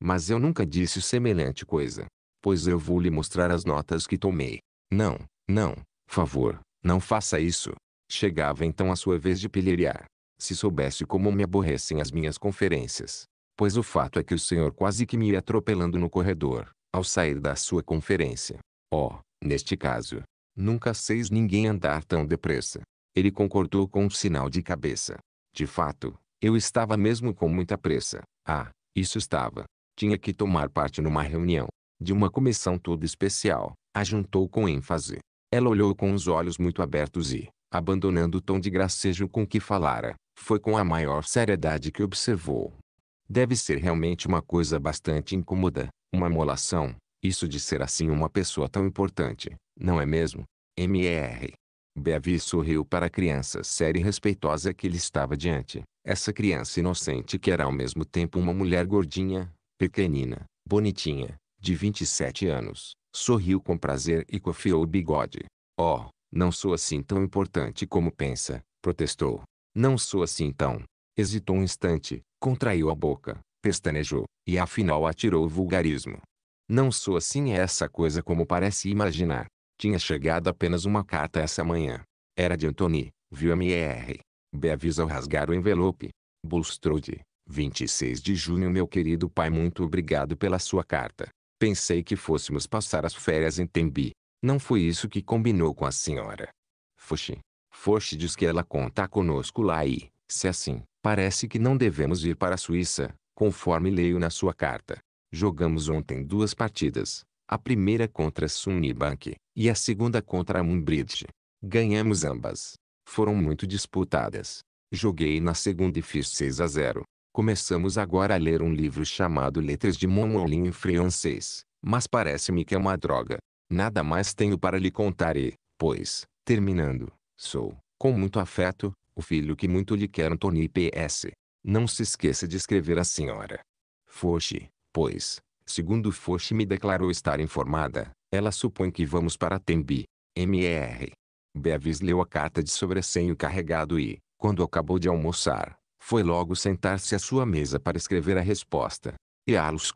Mas eu nunca disse semelhante coisa, pois eu vou lhe mostrar as notas que tomei. Não, não, favor, não faça isso. Chegava então a sua vez de pilheriar. Se soubesse como me aborrecem as minhas conferências. Pois o fato é que o senhor quase que me ia atropelando no corredor, ao sair da sua conferência. Ó, oh, neste caso, nunca seis ninguém andar tão depressa. Ele concordou com um sinal de cabeça. De fato, eu estava mesmo com muita pressa. Ah, isso estava. Tinha que tomar parte numa reunião. De uma comissão toda especial, ajuntou com ênfase. Ela olhou com os olhos muito abertos e, abandonando o tom de gracejo com que falara, foi com a maior seriedade que observou. Deve ser realmente uma coisa bastante incômoda, uma molação, isso de ser assim uma pessoa tão importante, não é mesmo? M.R. Beavi sorriu para a criança séria e respeitosa que lhe estava diante. Essa criança inocente que era ao mesmo tempo uma mulher gordinha, pequenina, bonitinha, de 27 anos, sorriu com prazer e cofiou o bigode. Oh, não sou assim tão importante como pensa, protestou. Não sou assim tão. Hesitou um instante, contraiu a boca, pestanejou, e afinal atirou o vulgarismo. Não sou assim é essa coisa como parece imaginar. Tinha chegado apenas uma carta essa manhã. Era de Antony, viu M.E.R. Beavis ao rasgar o envelope. Bulstrode, 26 de junho meu querido pai muito obrigado pela sua carta. Pensei que fôssemos passar as férias em Tembi. Não foi isso que combinou com a senhora. Foche. Foche diz que ela conta conosco lá e, se assim, parece que não devemos ir para a Suíça, conforme leio na sua carta. Jogamos ontem duas partidas. A primeira contra a Sunibank e a segunda contra a Moonbridge. Ganhamos ambas. Foram muito disputadas. Joguei na segunda e fiz 6 a 0. Começamos agora a ler um livro chamado Letras de Montmolin em francês, mas parece-me que é uma droga. Nada mais tenho para lhe contar e, pois, terminando, sou, com muito afeto, o filho que muito lhe quer Antony P.S. Não se esqueça de escrever à senhora. Foche, pois, segundo Foch me declarou estar informada, ela supõe que vamos para Tembi. MR. Bevis leu a carta de sobressenho carregado e, quando acabou de almoçar, foi logo sentar-se à sua mesa para escrever a resposta. E a los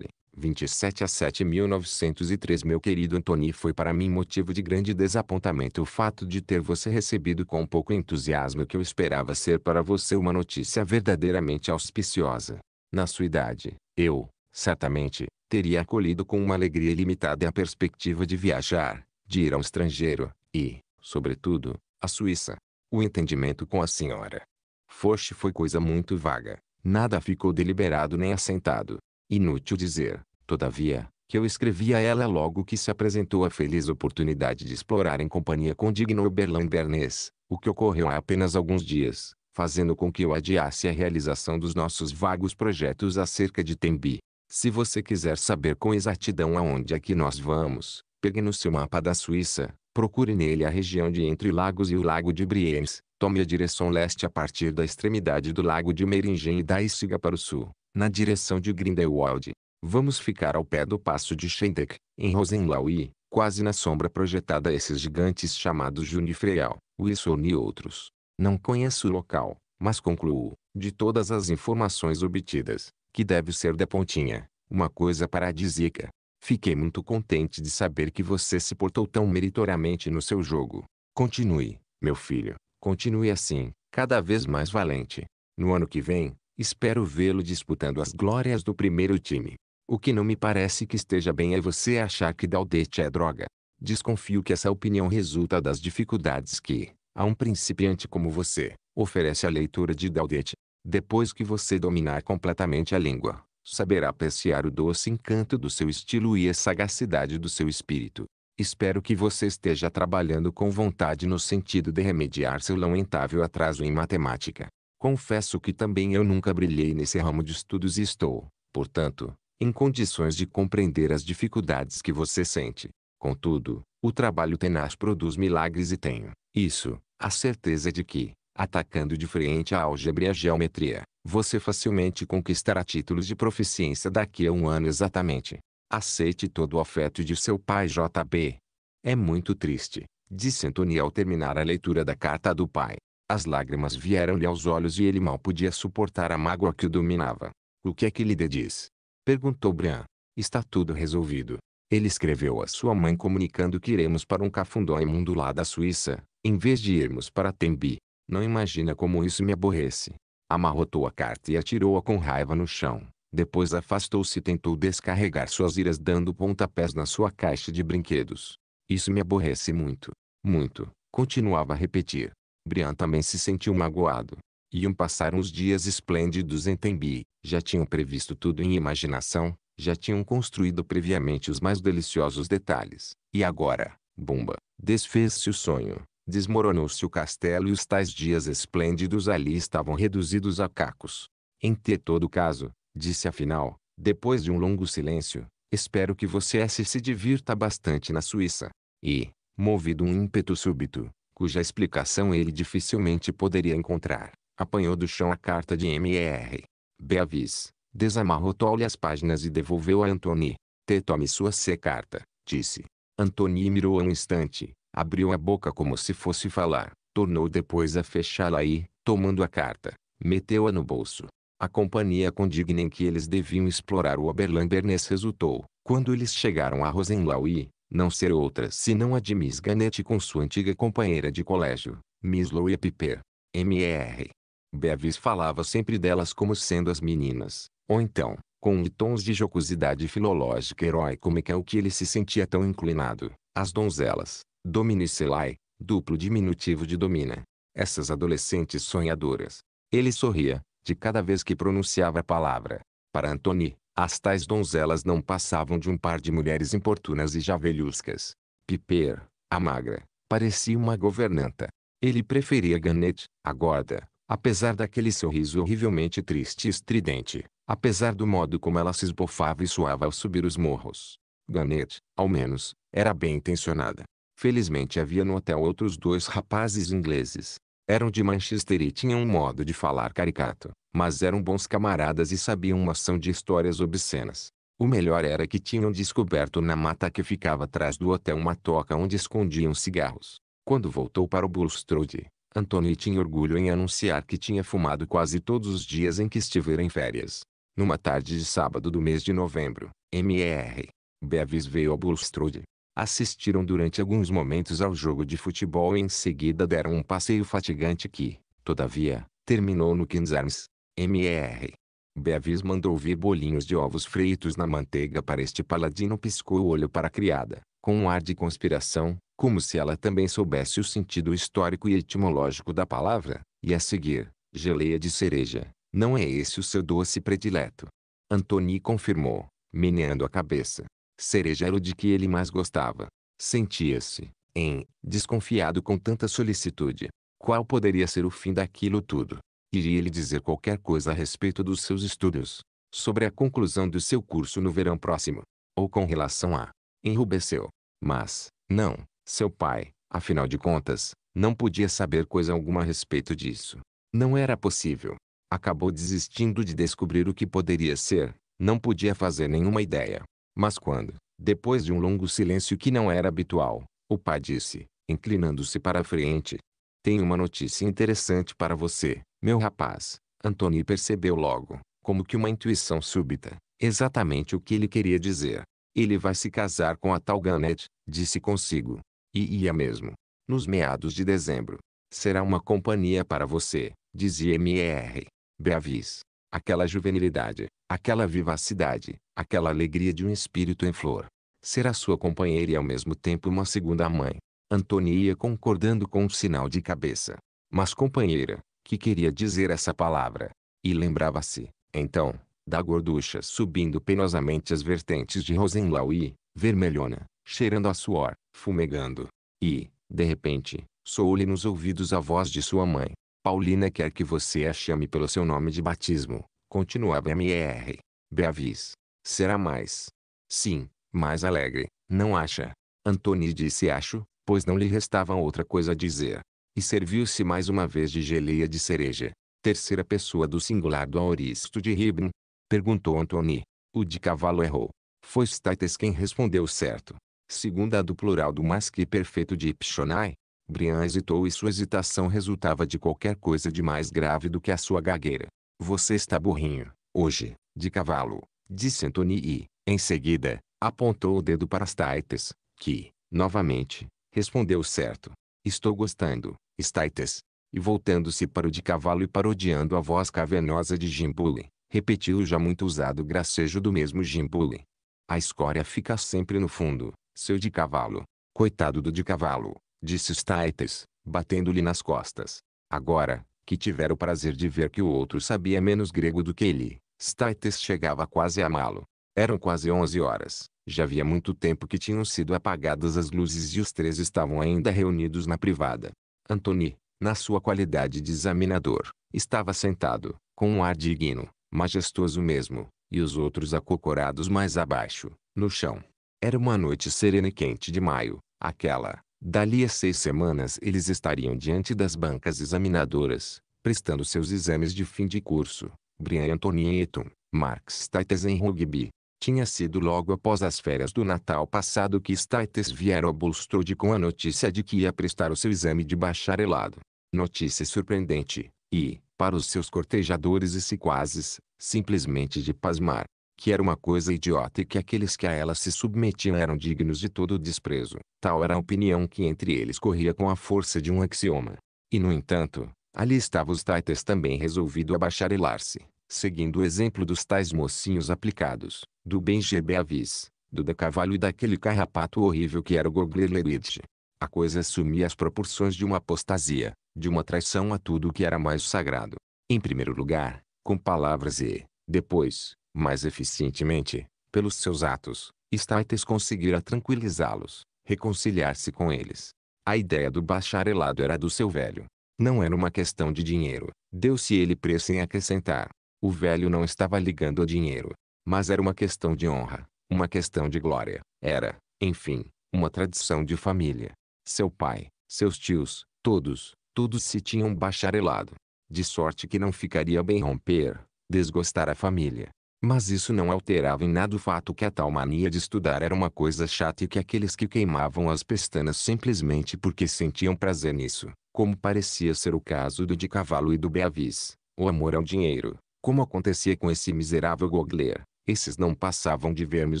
27 a 7 1903 Meu querido Antony foi para mim motivo de grande desapontamento o fato de ter você recebido com pouco entusiasmo que eu esperava ser para você uma notícia verdadeiramente auspiciosa. Na sua idade, eu, certamente, teria acolhido com uma alegria ilimitada a perspectiva de viajar, de ir ao estrangeiro, e, sobretudo, à Suíça. O entendimento com a senhora Foch foi coisa muito vaga. Nada ficou deliberado nem assentado. Inútil dizer, todavia, que eu escrevi a ela logo que se apresentou a feliz oportunidade de explorar em companhia com Digno Oberlan Bernês, o que ocorreu há apenas alguns dias, fazendo com que eu adiasse a realização dos nossos vagos projetos acerca de Tembi. Se você quiser saber com exatidão aonde é que nós vamos, pegue no seu mapa da Suíça, procure nele a região de Entre Lagos e o Lago de Brienz, tome a direção leste a partir da extremidade do Lago de Meringen e daí siga para o sul, na direção de Grindelwald. Vamos ficar ao pé do passo de Schendeck, em Rosenlau e, quase na sombra projetada a esses gigantes chamados Junifreal, Wilson e outros. Não conheço o local, mas concluo, de todas as informações obtidas, que deve ser da pontinha. Uma coisa paradisíaca. Fiquei muito contente de saber que você se portou tão meritoriamente no seu jogo. Continue, meu filho. Continue assim, cada vez mais valente. No ano que vem, espero vê-lo disputando as glórias do primeiro time. O que não me parece que esteja bem é você achar que Daldete é droga. Desconfio que essa opinião resulta das dificuldades que, a um principiante como você, oferece a leitura de Daldete. Depois que você dominar completamente a língua, saberá apreciar o doce encanto do seu estilo e a sagacidade do seu espírito. Espero que você esteja trabalhando com vontade no sentido de remediar seu lamentável atraso em matemática. Confesso que também eu nunca brilhei nesse ramo de estudos e estou, portanto, em condições de compreender as dificuldades que você sente. Contudo, o trabalho tenaz produz milagres e tenho, isso, a certeza de que, atacando de frente a álgebra e a geometria, você facilmente conquistará títulos de proficiência daqui a um ano exatamente. Aceite todo o afeto de seu pai JB. É muito triste, disse Antônio ao terminar a leitura da carta do pai. As lágrimas vieram-lhe aos olhos e ele mal podia suportar a mágoa que o dominava. O que é que lhe diz? Perguntou Brian. Está tudo resolvido. Ele escreveu a sua mãe comunicando que iremos para um cafundó imundo lá da Suíça, em vez de irmos para Tembi. Não imagina como isso me aborrece. Amarrotou a carta e atirou-a com raiva no chão. Depois afastou-se e tentou descarregar suas iras dando pontapés na sua caixa de brinquedos. Isso me aborrece muito. Muito. Continuava a repetir. Brian também se sentiu magoado. Iam passar uns dias esplêndidos em Tembi. Já tinham previsto tudo em imaginação. Já tinham construído previamente os mais deliciosos detalhes. E agora, bomba, desfez-se o sonho. Desmoronou-se o castelo e os tais dias esplêndidos ali estavam reduzidos a cacos. Em ter todo caso, disse afinal, depois de um longo silêncio, espero que você se divirta bastante na Suíça. E, movido um ímpeto súbito, cuja explicação ele dificilmente poderia encontrar, apanhou do chão a carta de M.E.R. Beavis, desamarrotou-lhe as páginas e devolveu a Antony. "Tome sua C carta, disse. Antony mirou um instante, abriu a boca como se fosse falar, tornou depois a fechá-la e, tomando a carta, meteu-a no bolso. A companhia condigna em que eles deviam explorar o Oberlan-Bernes resultou, quando eles chegaram a Rosenlau e, não ser outra senão a de Miss Gannett com sua antiga companheira de colégio, Miss Louie Piper. M.R. Bevis falava sempre delas como sendo as meninas, ou então, com tons de jocosidade filológica heróico cômica ao é é que ele se sentia tão inclinado, as donzelas. Dominicelai, duplo diminutivo de domina. Essas adolescentes sonhadoras. Ele sorria, de cada vez que pronunciava a palavra. Para Antony, as tais donzelas não passavam de um par de mulheres importunas e javelhuscas. Piper, a magra, parecia uma governanta. Ele preferia Gannett, a gorda, apesar daquele sorriso horrivelmente triste e estridente, apesar do modo como ela se esbofava e suava ao subir os morros. Gannett, ao menos, era bem intencionada. Felizmente havia no hotel outros dois rapazes ingleses. Eram de Manchester e tinham um modo de falar caricato, mas eram bons camaradas e sabiam uma ação de histórias obscenas. O melhor era que tinham descoberto na mata que ficava atrás do hotel uma toca onde escondiam cigarros. Quando voltou para o Bulstrode, Anthony tinha orgulho em anunciar que tinha fumado quase todos os dias em que estivera em férias. Numa tarde de sábado do mês de novembro, M.E.R. Bevis veio ao Bulstrode, assistiram durante alguns momentos ao jogo de futebol e em seguida deram um passeio fatigante que, todavia, terminou no Kings Arms. MR. Beavis mandou vir bolinhos de ovos fritos na manteiga para este paladino piscou o olho para a criada, com um ar de conspiração, como se ela também soubesse o sentido histórico e etimológico da palavra, e a seguir, geleia de cereja, não é esse o seu doce predileto. Antony confirmou, meneando a cabeça cerejeiro de que ele mais gostava. Sentia-se, em, desconfiado com tanta solicitude. Qual poderia ser o fim daquilo tudo? Iria lhe dizer qualquer coisa a respeito dos seus estudos? Sobre a conclusão do seu curso no verão próximo? Ou com relação a... Enrubesceu. Mas, não, seu pai, afinal de contas, não podia saber coisa alguma a respeito disso. Não era possível. Acabou desistindo de descobrir o que poderia ser, não podia fazer nenhuma ideia. Mas quando, depois de um longo silêncio que não era habitual, o pai disse, inclinando-se para a frente: Tenho uma notícia interessante para você, meu rapaz. Antony percebeu logo, como que uma intuição súbita, exatamente o que ele queria dizer. Ele vai se casar com a tal Gannett, disse consigo. E ia é mesmo. Nos meados de dezembro. Será uma companhia para você, dizia M.R. Beavis aquela juvenilidade, aquela vivacidade, aquela alegria de um espírito em flor. Ser a sua companheira e ao mesmo tempo uma segunda mãe. Antonia concordando com um sinal de cabeça. Mas companheira, que queria dizer essa palavra. E lembrava-se, então, da gorducha subindo penosamente as vertentes de Rosenlau e, vermelhona, cheirando a suor, fumegando. E, de repente, soou-lhe nos ouvidos a voz de sua mãe. Paulina quer que você a chame pelo seu nome de batismo. Continua BMR. Beavis. Será mais. Sim, mais alegre, não acha? Antony disse acho, pois não lhe restava outra coisa a dizer. E serviu-se mais uma vez de geleia de cereja. Terceira pessoa do singular do Auristo de Ribn. Perguntou Antony. O de cavalo errou. Foi Stites quem respondeu certo. Segunda do plural do mais que perfeito de Ipshonai, Brian hesitou e sua hesitação resultava de qualquer coisa de mais grave do que a sua gagueira. Você está burrinho, hoje, de cavalo, disse Anthony e, em seguida, apontou o dedo para as taitas, que, novamente, respondeu certo. Estou gostando, Staites. E voltando-se para o de cavalo e parodiando a voz cavernosa de Jim Jimbule, repetiu o já muito usado gracejo do mesmo Jim Jimbule. A escória fica sempre no fundo, seu de cavalo. Coitado do de cavalo disse Staites, batendo-lhe nas costas. Agora, que tivera o prazer de ver que o outro sabia menos grego do que ele, Staites chegava quase a amá-lo. Eram quase onze horas. Já havia muito tempo que tinham sido apagadas as luzes e os três estavam ainda reunidos na privada. Antony, na sua qualidade de examinador, estava sentado, com um ar digno, majestoso mesmo, e os outros acocorados mais abaixo, no chão. Era uma noite serena e quente de maio, aquela, Dali a seis semanas eles estariam diante das bancas examinadoras, prestando seus exames de fim de curso. Brian Anthony Eaton, Marx Staites em rugby. Tinha sido logo após as férias do Natal passado que Staites vieram a Bulstrode com a notícia de que ia prestar o seu exame de bacharelado. Notícia surpreendente, e, para os seus cortejadores e sequazes, simplesmente de pasmar que era uma coisa idiota e que aqueles que a ela se submetiam eram dignos de todo o desprezo. Tal era a opinião que entre eles corria com a força de um axioma. E no entanto, ali estava os taitas também resolvido a bacharelar-se, seguindo o exemplo dos tais mocinhos aplicados, do Benjebe Avis, do da cavalo e daquele carrapato horrível que era o Goglelerite. A coisa assumia as proporções de uma apostasia, de uma traição a tudo o que era mais sagrado. Em primeiro lugar, com palavras e, depois, mais eficientemente, pelos seus atos, Staites conseguira tranquilizá-los, reconciliar-se com eles. A ideia do bacharelado era do seu velho. Não era uma questão de dinheiro, deu-se ele preço em acrescentar. O velho não estava ligando a dinheiro, mas era uma questão de honra, uma questão de glória. Era, enfim, uma tradição de família. Seu pai, seus tios, todos, todos se tinham bacharelado. De sorte que não ficaria bem romper, desgostar a família. Mas isso não alterava em nada o fato que a tal mania de estudar era uma coisa chata e que aqueles que queimavam as pestanas simplesmente porque sentiam prazer nisso, como parecia ser o caso do de cavalo e do Beavis, o amor ao dinheiro, como acontecia com esse miserável Gogler, esses não passavam de vermes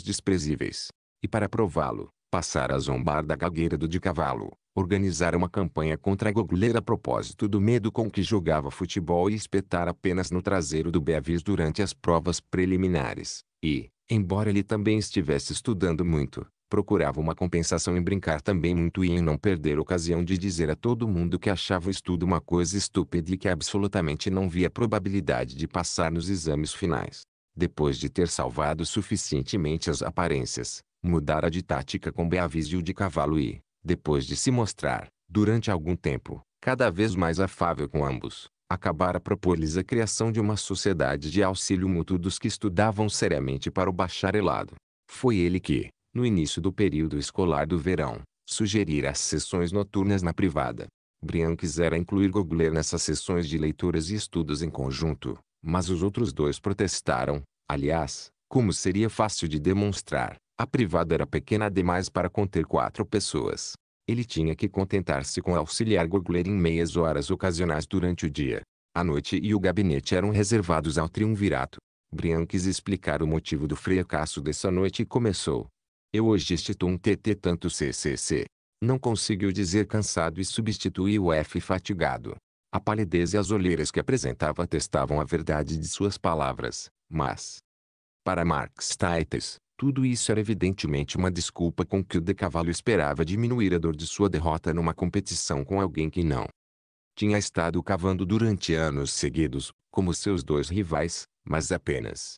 desprezíveis. E para prová-lo, passara a zombar da gagueira do de cavalo, organizar uma campanha contra a goguleira a propósito do medo com que jogava futebol e espetar apenas no traseiro do Beavis durante as provas preliminares, e, embora ele também estivesse estudando muito, procurava uma compensação em brincar também muito e em não perder ocasião de dizer a todo mundo que achava o estudo uma coisa estúpida e que absolutamente não via probabilidade de passar nos exames finais. Depois de ter salvado suficientemente as aparências, mudara de tática com Beavis e o de cavalo e, depois de se mostrar, durante algum tempo, cada vez mais afável com ambos, acabara propor-lhes a criação de uma sociedade de auxílio mútuo dos que estudavam seriamente para o bacharelado. Foi ele que, no início do período escolar do verão, sugerira as sessões noturnas na privada. Brian quisera incluir Gogler nessas sessões de leituras e estudos em conjunto, mas os outros dois protestaram, aliás, como seria fácil de demonstrar, a privada era pequena demais para conter quatro pessoas. Ele tinha que contentar-se com auxiliar Gogler em meias horas ocasionais durante o dia. A noite e o gabinete eram reservados ao triunvirato. Brian quis explicar o motivo do fracasso dessa noite e começou. Eu hoje estou um TT tanto CCC. Não conseguiu dizer cansado e substituiu o F fatigado. A palidez e as olheiras que apresentava testavam a verdade de suas palavras, mas... Para Marx Taites, tudo isso era evidentemente uma desculpa com que o de cavalo esperava diminuir a dor de sua derrota numa competição com alguém que não tinha estado cavando durante anos seguidos, como seus dois rivais, mas apenas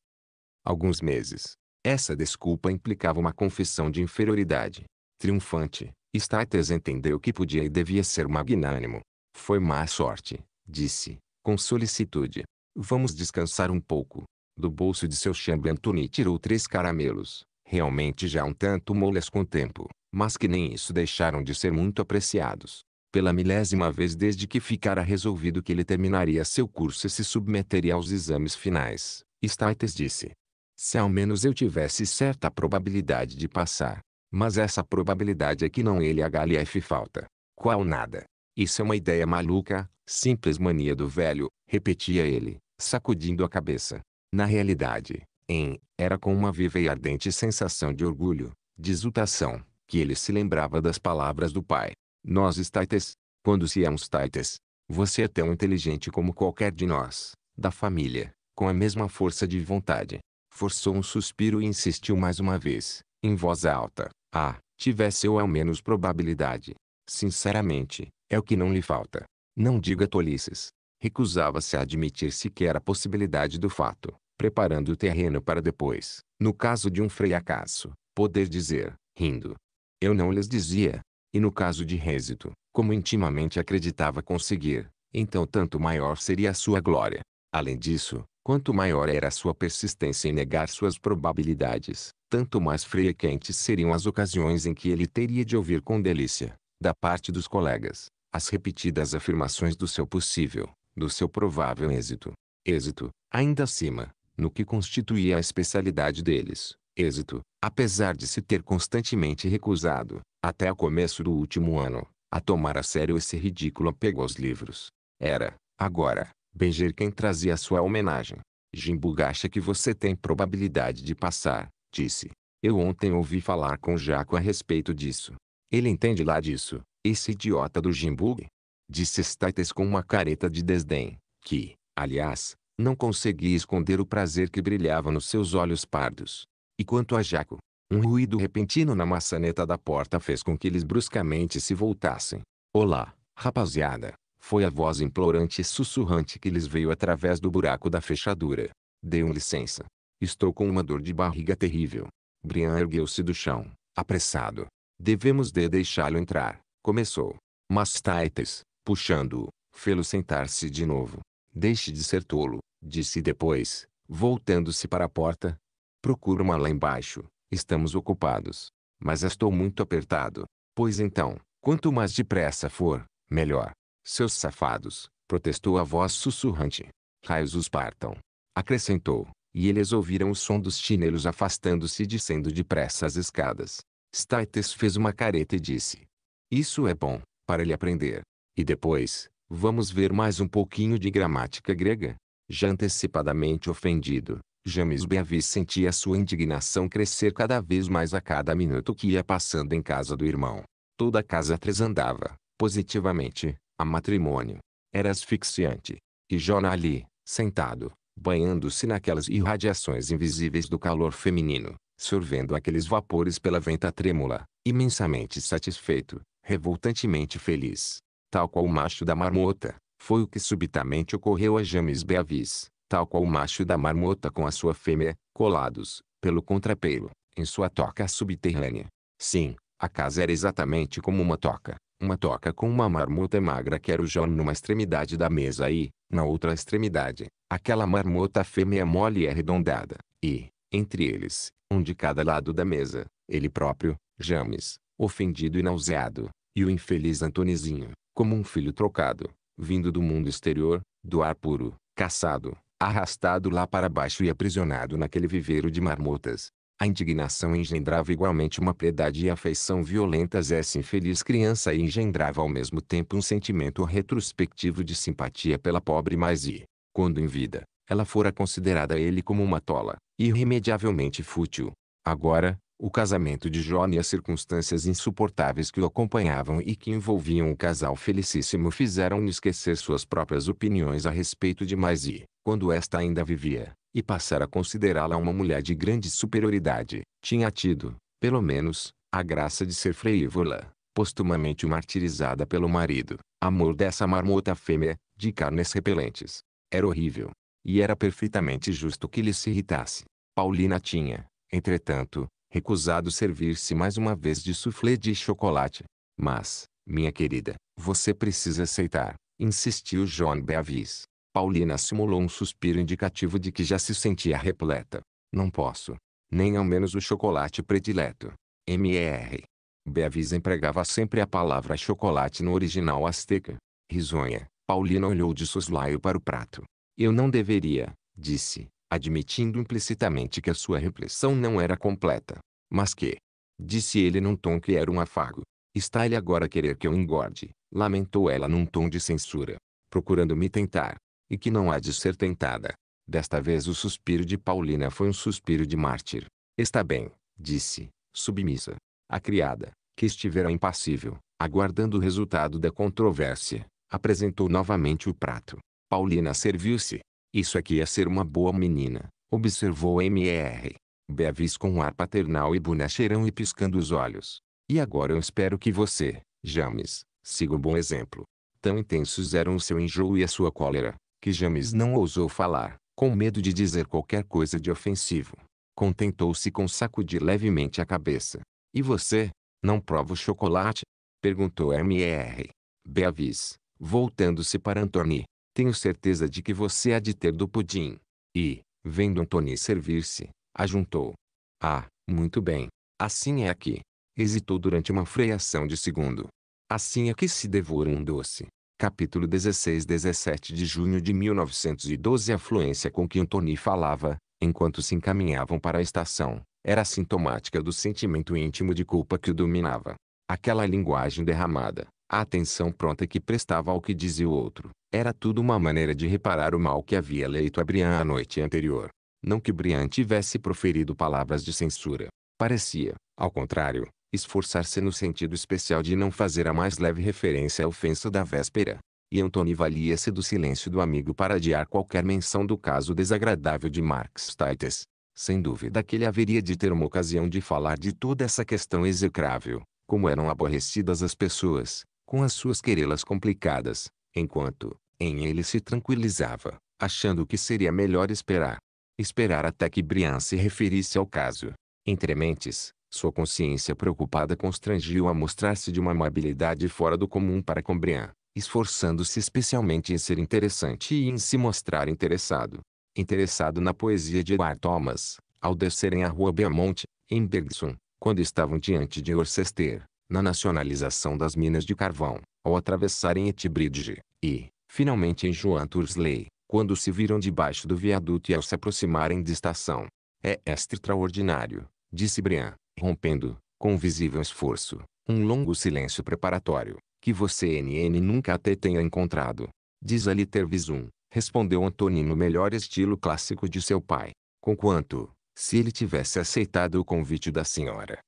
alguns meses. Essa desculpa implicava uma confissão de inferioridade. Triunfante, States entendeu que podia e devia ser magnânimo. Foi má sorte, disse, com solicitude. Vamos descansar um pouco. Do bolso de seu chambre Antony tirou três caramelos, realmente já um tanto moles com o tempo, mas que nem isso deixaram de ser muito apreciados. Pela milésima vez desde que ficara resolvido que ele terminaria seu curso e se submeteria aos exames finais, Stites disse. Se ao menos eu tivesse certa probabilidade de passar. Mas essa probabilidade é que não ele HLF falta. Qual nada. Isso é uma ideia maluca, simples mania do velho, repetia ele, sacudindo a cabeça. Na realidade, em, era com uma viva e ardente sensação de orgulho, de exultação, que ele se lembrava das palavras do pai. Nós estaites, quando se é uns taites, você é tão inteligente como qualquer de nós, da família, com a mesma força de vontade. Forçou um suspiro e insistiu mais uma vez, em voz alta. Ah, tivesse eu ao menos probabilidade. Sinceramente, é o que não lhe falta. Não diga tolices recusava-se a admitir sequer a possibilidade do fato, preparando o terreno para depois, no caso de um fracasso, poder dizer, rindo: Eu não lhes dizia. E no caso de Résito, como intimamente acreditava conseguir, então tanto maior seria a sua glória. Além disso, quanto maior era a sua persistência em negar suas probabilidades, tanto mais frequentes seriam as ocasiões em que ele teria de ouvir com delícia, da parte dos colegas, as repetidas afirmações do seu possível, do seu provável êxito. Êxito, ainda acima, no que constituía a especialidade deles. Êxito, apesar de se ter constantemente recusado, até o começo do último ano, a tomar a sério esse ridículo apego aos livros. Era, agora, Benger quem trazia sua homenagem. Jimbo acha que você tem probabilidade de passar, disse. Eu ontem ouvi falar com Jaco a respeito disso. Ele entende lá disso, esse idiota do Jimbug? Disse Staites com uma careta de desdém, que, aliás, não conseguia esconder o prazer que brilhava nos seus olhos pardos. E quanto a Jaco, um ruído repentino na maçaneta da porta fez com que eles bruscamente se voltassem. Olá, rapaziada! Foi a voz implorante e sussurrante que lhes veio através do buraco da fechadura. Deu licença. Estou com uma dor de barriga terrível. Brian ergueu-se do chão, apressado. Devemos de deixá-lo entrar, começou. Mas Titus, puxando-o, fê-lo sentar-se de novo. Deixe de ser tolo, disse depois, voltando-se para a porta. Procura uma lá embaixo, estamos ocupados. Mas estou muito apertado. Pois então, quanto mais depressa for, melhor. Seus safados, protestou a voz sussurrante. Raios os partam. Acrescentou, e eles ouviram o som dos chinelos afastando-se e descendo depressa as escadas. Staites fez uma careta e disse. Isso é bom, para lhe aprender. E depois, vamos ver mais um pouquinho de gramática grega. Já antecipadamente ofendido, James Beavis sentia sua indignação crescer cada vez mais a cada minuto que ia passando em casa do irmão. Toda a casa transandava, positivamente, a matrimônio. Era asfixiante. E Jonah ali, sentado, banhando-se naquelas irradiações invisíveis do calor feminino, sorvendo aqueles vapores pela venta trêmula, imensamente satisfeito, revoltantemente feliz tal qual o macho da marmota. Foi o que subitamente ocorreu a James Beavis, tal qual o macho da marmota com a sua fêmea, colados, pelo contrapelo, em sua toca subterrânea. Sim, a casa era exatamente como uma toca. Uma toca com uma marmota magra que era o John numa extremidade da mesa e, na outra extremidade, aquela marmota fêmea mole e arredondada. E, entre eles, um de cada lado da mesa, ele próprio, James, ofendido e nauseado, e o infeliz Antonizinho, como um filho trocado, vindo do mundo exterior, do ar puro, caçado, arrastado lá para baixo e aprisionado naquele viveiro de marmotas. A indignação engendrava igualmente uma piedade e afeição violentas essa infeliz criança e engendrava ao mesmo tempo um sentimento retrospectivo de simpatia pela pobre Maisie, quando em vida, ela fora considerada ele como uma tola, irremediavelmente fútil. Agora, o casamento de John e as circunstâncias insuportáveis que o acompanhavam e que envolviam o casal felicíssimo fizeram-no esquecer suas próprias opiniões a respeito de Maisie, quando esta ainda vivia, e passar a considerá-la uma mulher de grande superioridade. Tinha tido, pelo menos, a graça de ser freívola. postumamente martirizada pelo marido. Amor dessa marmota fêmea, de carnes repelentes. Era horrível. E era perfeitamente justo que lhe se irritasse. Paulina tinha, entretanto, recusado servir-se mais uma vez de soufflé de chocolate. Mas, minha querida, você precisa aceitar, insistiu John Beavis. Paulina simulou um suspiro indicativo de que já se sentia repleta. Não posso. Nem ao menos o chocolate predileto. M.E.R. Beavis empregava sempre a palavra chocolate no original asteca. Risonha, Paulina olhou de soslaio para o prato. Eu não deveria, disse, admitindo implicitamente que a sua reflexão não era completa, mas que, disse ele num tom que era um afago, está ele agora a querer que eu engorde, lamentou ela num tom de censura, procurando me tentar, e que não há de ser tentada. Desta vez o suspiro de Paulina foi um suspiro de mártir. Está bem, disse, submissa. A criada, que estivera impassível, aguardando o resultado da controvérsia, apresentou novamente o prato. Paulina serviu-se, isso aqui é ser uma boa menina, observou M.E.R. Beavis com um ar paternal e bonacheirão e piscando os olhos. E agora eu espero que você, James, siga o bom exemplo. Tão intensos eram o seu enjoo e a sua cólera, que James não ousou falar, com medo de dizer qualquer coisa de ofensivo. Contentou-se com sacudir levemente a cabeça. E você, não prova o chocolate? Perguntou M.E.R. Beavis, voltando-se para Anthony. Tenho certeza de que você há de ter do pudim. E, vendo Antônio servir-se, ajuntou. Ah, muito bem. Assim é aqui. Hesitou durante uma freação de segundo. Assim é que se devora um doce. Capítulo 16 17 de junho de 1912 A fluência com que Antônio falava, enquanto se encaminhavam para a estação, era sintomática do sentimento íntimo de culpa que o dominava. Aquela linguagem derramada, a atenção pronta que prestava ao que dizia o outro. Era tudo uma maneira de reparar o mal que havia leito a Brian a noite anterior. Não que Brian tivesse proferido palavras de censura. Parecia, ao contrário, esforçar-se no sentido especial de não fazer a mais leve referência à ofensa da véspera. E Antony valia-se do silêncio do amigo para adiar qualquer menção do caso desagradável de Marx Titus. Sem dúvida que ele haveria de ter uma ocasião de falar de toda essa questão execrável, como eram aborrecidas as pessoas, com as suas querelas complicadas, enquanto, em ele se tranquilizava, achando que seria melhor esperar. Esperar até que Brian se referisse ao caso. Entre mentes, sua consciência preocupada constrangiu a mostrar-se de uma amabilidade fora do comum para com Brian, esforçando-se especialmente em ser interessante e em se mostrar interessado. Interessado na poesia de Edward Thomas, ao descerem a rua Beaumont em Bergson, quando estavam diante de Orcester, na nacionalização das minas de carvão, ao atravessarem Etibridge, e, finalmente em Joan Tursley, quando se viram debaixo do viaduto e ao se aproximarem de estação. É extraordinário, disse Brian, rompendo, com visível esforço, um longo silêncio preparatório, que você NN nunca até tenha encontrado. Diz ali ter visum, respondeu Antonino, no melhor estilo clássico de seu pai. Conquanto, se ele tivesse aceitado o convite da senhora,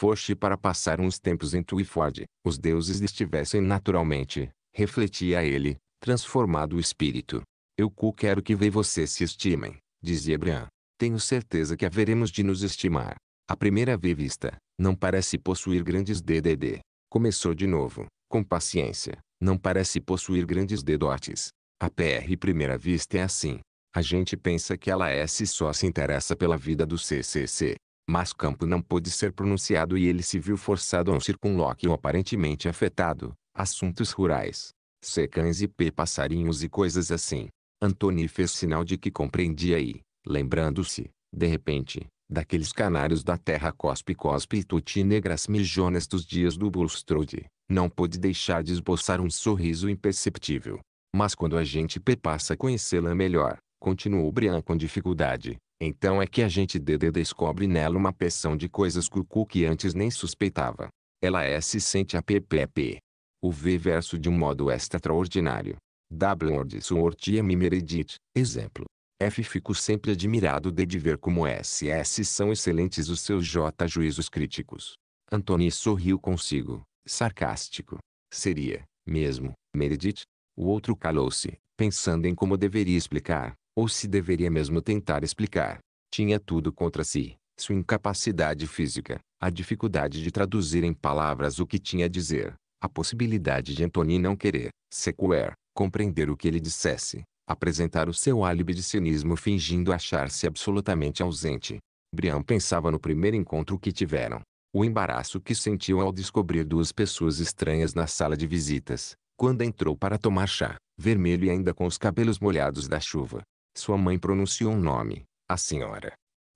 foste para passar uns tempos em Twyford, os deuses lhe estivessem naturalmente, refletia ele, transformado o espírito. Eu cu quero que vê vocês se estimem, dizia Brian. Tenho certeza que haveremos de nos estimar. A primeira vista, não parece possuir grandes DDD. Começou de novo, com paciência, não parece possuir grandes dedotes. A PR primeira vista é assim. A gente pensa que ela é se só se interessa pela vida do CCC. Mas campo não pôde ser pronunciado e ele se viu forçado a um circunlóquio aparentemente afetado, assuntos rurais, secães e p passarinhos e coisas assim. Antoni fez sinal de que compreendia e, lembrando-se, de repente, daqueles canários da terra cospe-cospe e tuti negras mijonas dos dias do Bulstrode, não pôde deixar de esboçar um sorriso imperceptível. Mas quando a gente pepassa a conhecê-la melhor, continuou Brian com dificuldade, então é que a gente dede descobre nela uma peção de coisas cucu que antes nem suspeitava. Ela é se sente a PPP. O V verso de um modo extraordinário. W ord suortia mimeredit, exemplo. F fico sempre admirado de ver como S S são excelentes os seus J juízos críticos. Antony sorriu consigo, sarcástico. Seria, mesmo, Meredith? O outro calou-se, pensando em como deveria explicar ou se deveria mesmo tentar explicar. Tinha tudo contra si, sua incapacidade física, a dificuldade de traduzir em palavras o que tinha a dizer, a possibilidade de Antony não querer, sequer, compreender o que ele dissesse, apresentar o seu álibi de cinismo fingindo achar-se absolutamente ausente. Brian pensava no primeiro encontro que tiveram. O embaraço que sentiu ao descobrir duas pessoas estranhas na sala de visitas, quando entrou para tomar chá, vermelho e ainda com os cabelos molhados da chuva, sua mãe pronunciou um nome. A senhora.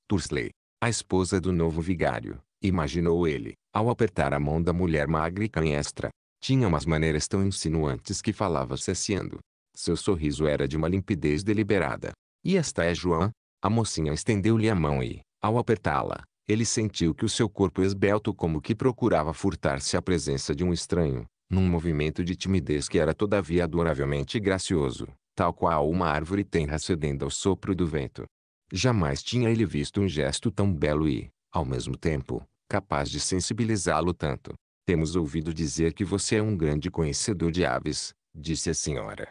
Tursley. A esposa do novo vigário, imaginou ele, ao apertar a mão da mulher magra e canhestra. Tinha umas maneiras tão insinuantes que falava cesseando. Seu sorriso era de uma limpidez deliberada. E esta é João? A mocinha estendeu-lhe a mão e, ao apertá-la, ele sentiu que o seu corpo esbelto como que procurava furtar-se à presença de um estranho, num movimento de timidez que era todavia adoravelmente gracioso tal qual uma árvore tenra cedendo ao sopro do vento. Jamais tinha ele visto um gesto tão belo e, ao mesmo tempo, capaz de sensibilizá-lo tanto. Temos ouvido dizer que você é um grande conhecedor de aves, disse a senhora.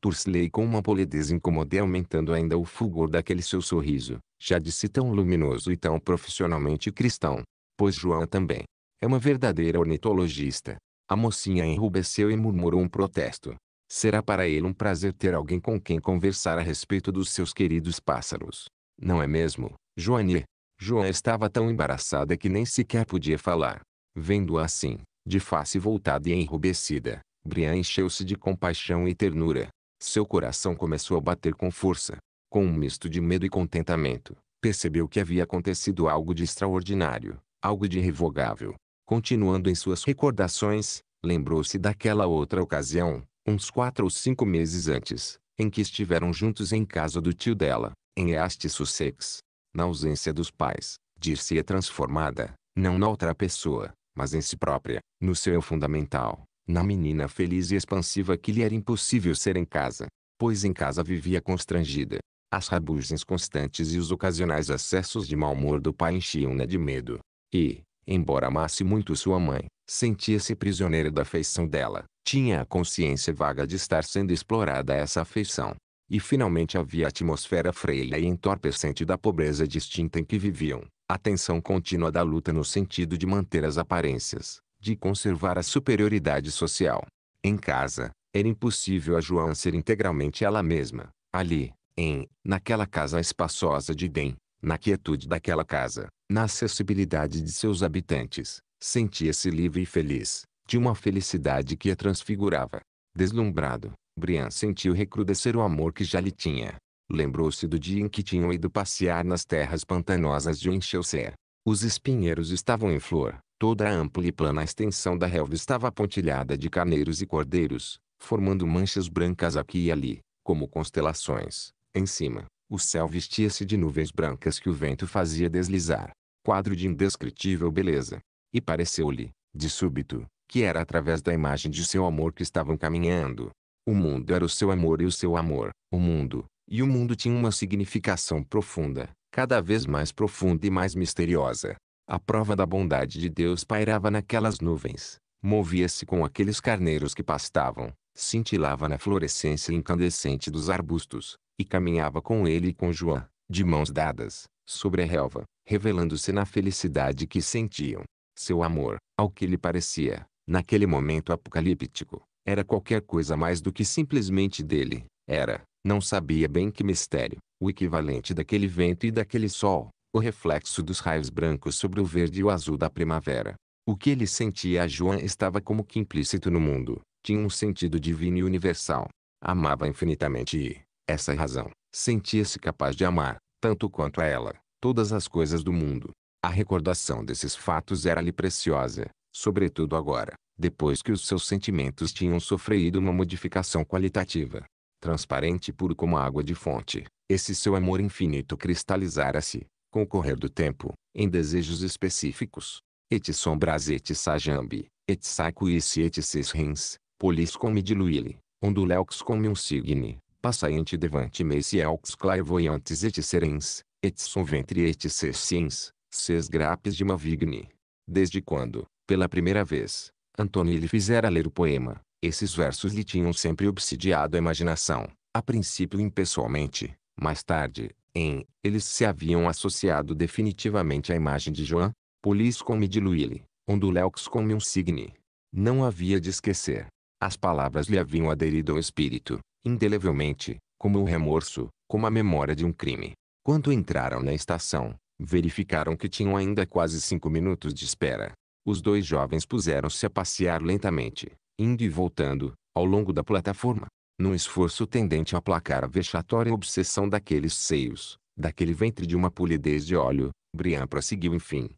Tursley com uma polidez incomodei aumentando ainda o fulgor daquele seu sorriso, já disse tão luminoso e tão profissionalmente cristão. Pois João também. É uma verdadeira ornitologista. A mocinha enrubesceu e murmurou um protesto. Será para ele um prazer ter alguém com quem conversar a respeito dos seus queridos pássaros. Não é mesmo, Joanie? Joan estava tão embaraçada que nem sequer podia falar. Vendo-a assim, de face voltada e enrubescida, Brian encheu-se de compaixão e ternura. Seu coração começou a bater com força. Com um misto de medo e contentamento, percebeu que havia acontecido algo de extraordinário, algo de irrevogável. Continuando em suas recordações, lembrou-se daquela outra ocasião, uns quatro ou cinco meses antes, em que estiveram juntos em casa do tio dela, em East Sussex. Na ausência dos pais, dir-se-ia transformada, não na outra pessoa, mas em si própria, no seu eu fundamental, na menina feliz e expansiva que lhe era impossível ser em casa, pois em casa vivia constrangida. As rabugens constantes e os ocasionais acessos de mau humor do pai enchiam-na de medo. E, embora amasse muito sua mãe, sentia-se prisioneira da afeição dela, tinha a consciência vaga de estar sendo explorada essa afeição. E finalmente havia a atmosfera freia e entorpecente da pobreza distinta em que viviam. A tensão contínua da luta no sentido de manter as aparências, de conservar a superioridade social. Em casa, era impossível a João ser integralmente ela mesma. Ali, em, naquela casa espaçosa de Dem, na quietude daquela casa, na acessibilidade de seus habitantes, sentia-se livre e feliz, de uma felicidade que a transfigurava. Deslumbrado, Brian sentiu recrudescer o amor que já lhe tinha. Lembrou-se do dia em que tinham ido passear nas terras pantanosas de Winchelsea. Os espinheiros estavam em flor, toda a ampla e plana extensão da relva estava pontilhada de carneiros e cordeiros, formando manchas brancas aqui e ali, como constelações. Em cima, o céu vestia-se de nuvens brancas que o vento fazia deslizar. Quadro de indescritível beleza. E pareceu-lhe, de súbito, que era através da imagem de seu amor que estavam caminhando. O mundo era o seu amor e o seu amor, o mundo, e o mundo tinha uma significação profunda, cada vez mais profunda e mais misteriosa. A prova da bondade de Deus pairava naquelas nuvens, movia-se com aqueles carneiros que pastavam, cintilava na florescência incandescente dos arbustos, e caminhava com ele e com João, de mãos dadas, sobre a relva, revelando-se na felicidade que sentiam. Seu amor, ao que lhe parecia, Naquele momento apocalíptico, era qualquer coisa mais do que simplesmente dele. Era, não sabia bem que mistério, o equivalente daquele vento e daquele sol, o reflexo dos raios brancos sobre o verde e o azul da primavera. O que ele sentia a Joan estava como que implícito no mundo, tinha um sentido divino e universal. Amava infinitamente e, essa é razão, sentia-se capaz de amar, tanto quanto a ela, todas as coisas do mundo. A recordação desses fatos era-lhe preciosa, sobretudo agora, depois que os seus sentimentos tinham sofrido uma modificação qualitativa. Transparente e puro como a água de fonte, esse seu amor infinito cristalizara-se, com o correr do tempo, em desejos específicos. Et sombras et sajambi, et sacuis et ses rins, polis come diluile, onduleux come um signe, passaiente devante meis elx clairvoyantes et serens, et son ventre et ses sins, ses grapes de mavigne. Desde quando, pela primeira vez, Antônio lhe fizera ler o poema. Esses versos lhe tinham sempre obsidiado a imaginação, a princípio impessoalmente. Mais tarde, em Eles se haviam associado definitivamente à imagem de Joan, Polis come de Luile, Onduleux come um signe. Não havia de esquecer. As palavras lhe haviam aderido ao espírito, indelevelmente, como o remorso, como a memória de um crime. Quando entraram na estação, verificaram que tinham ainda quase cinco minutos de espera os dois jovens puseram-se a passear lentamente, indo e voltando, ao longo da plataforma, num esforço tendente a aplacar a vexatória obsessão daqueles seios, daquele ventre de uma polidez de óleo, Brian prosseguiu enfim.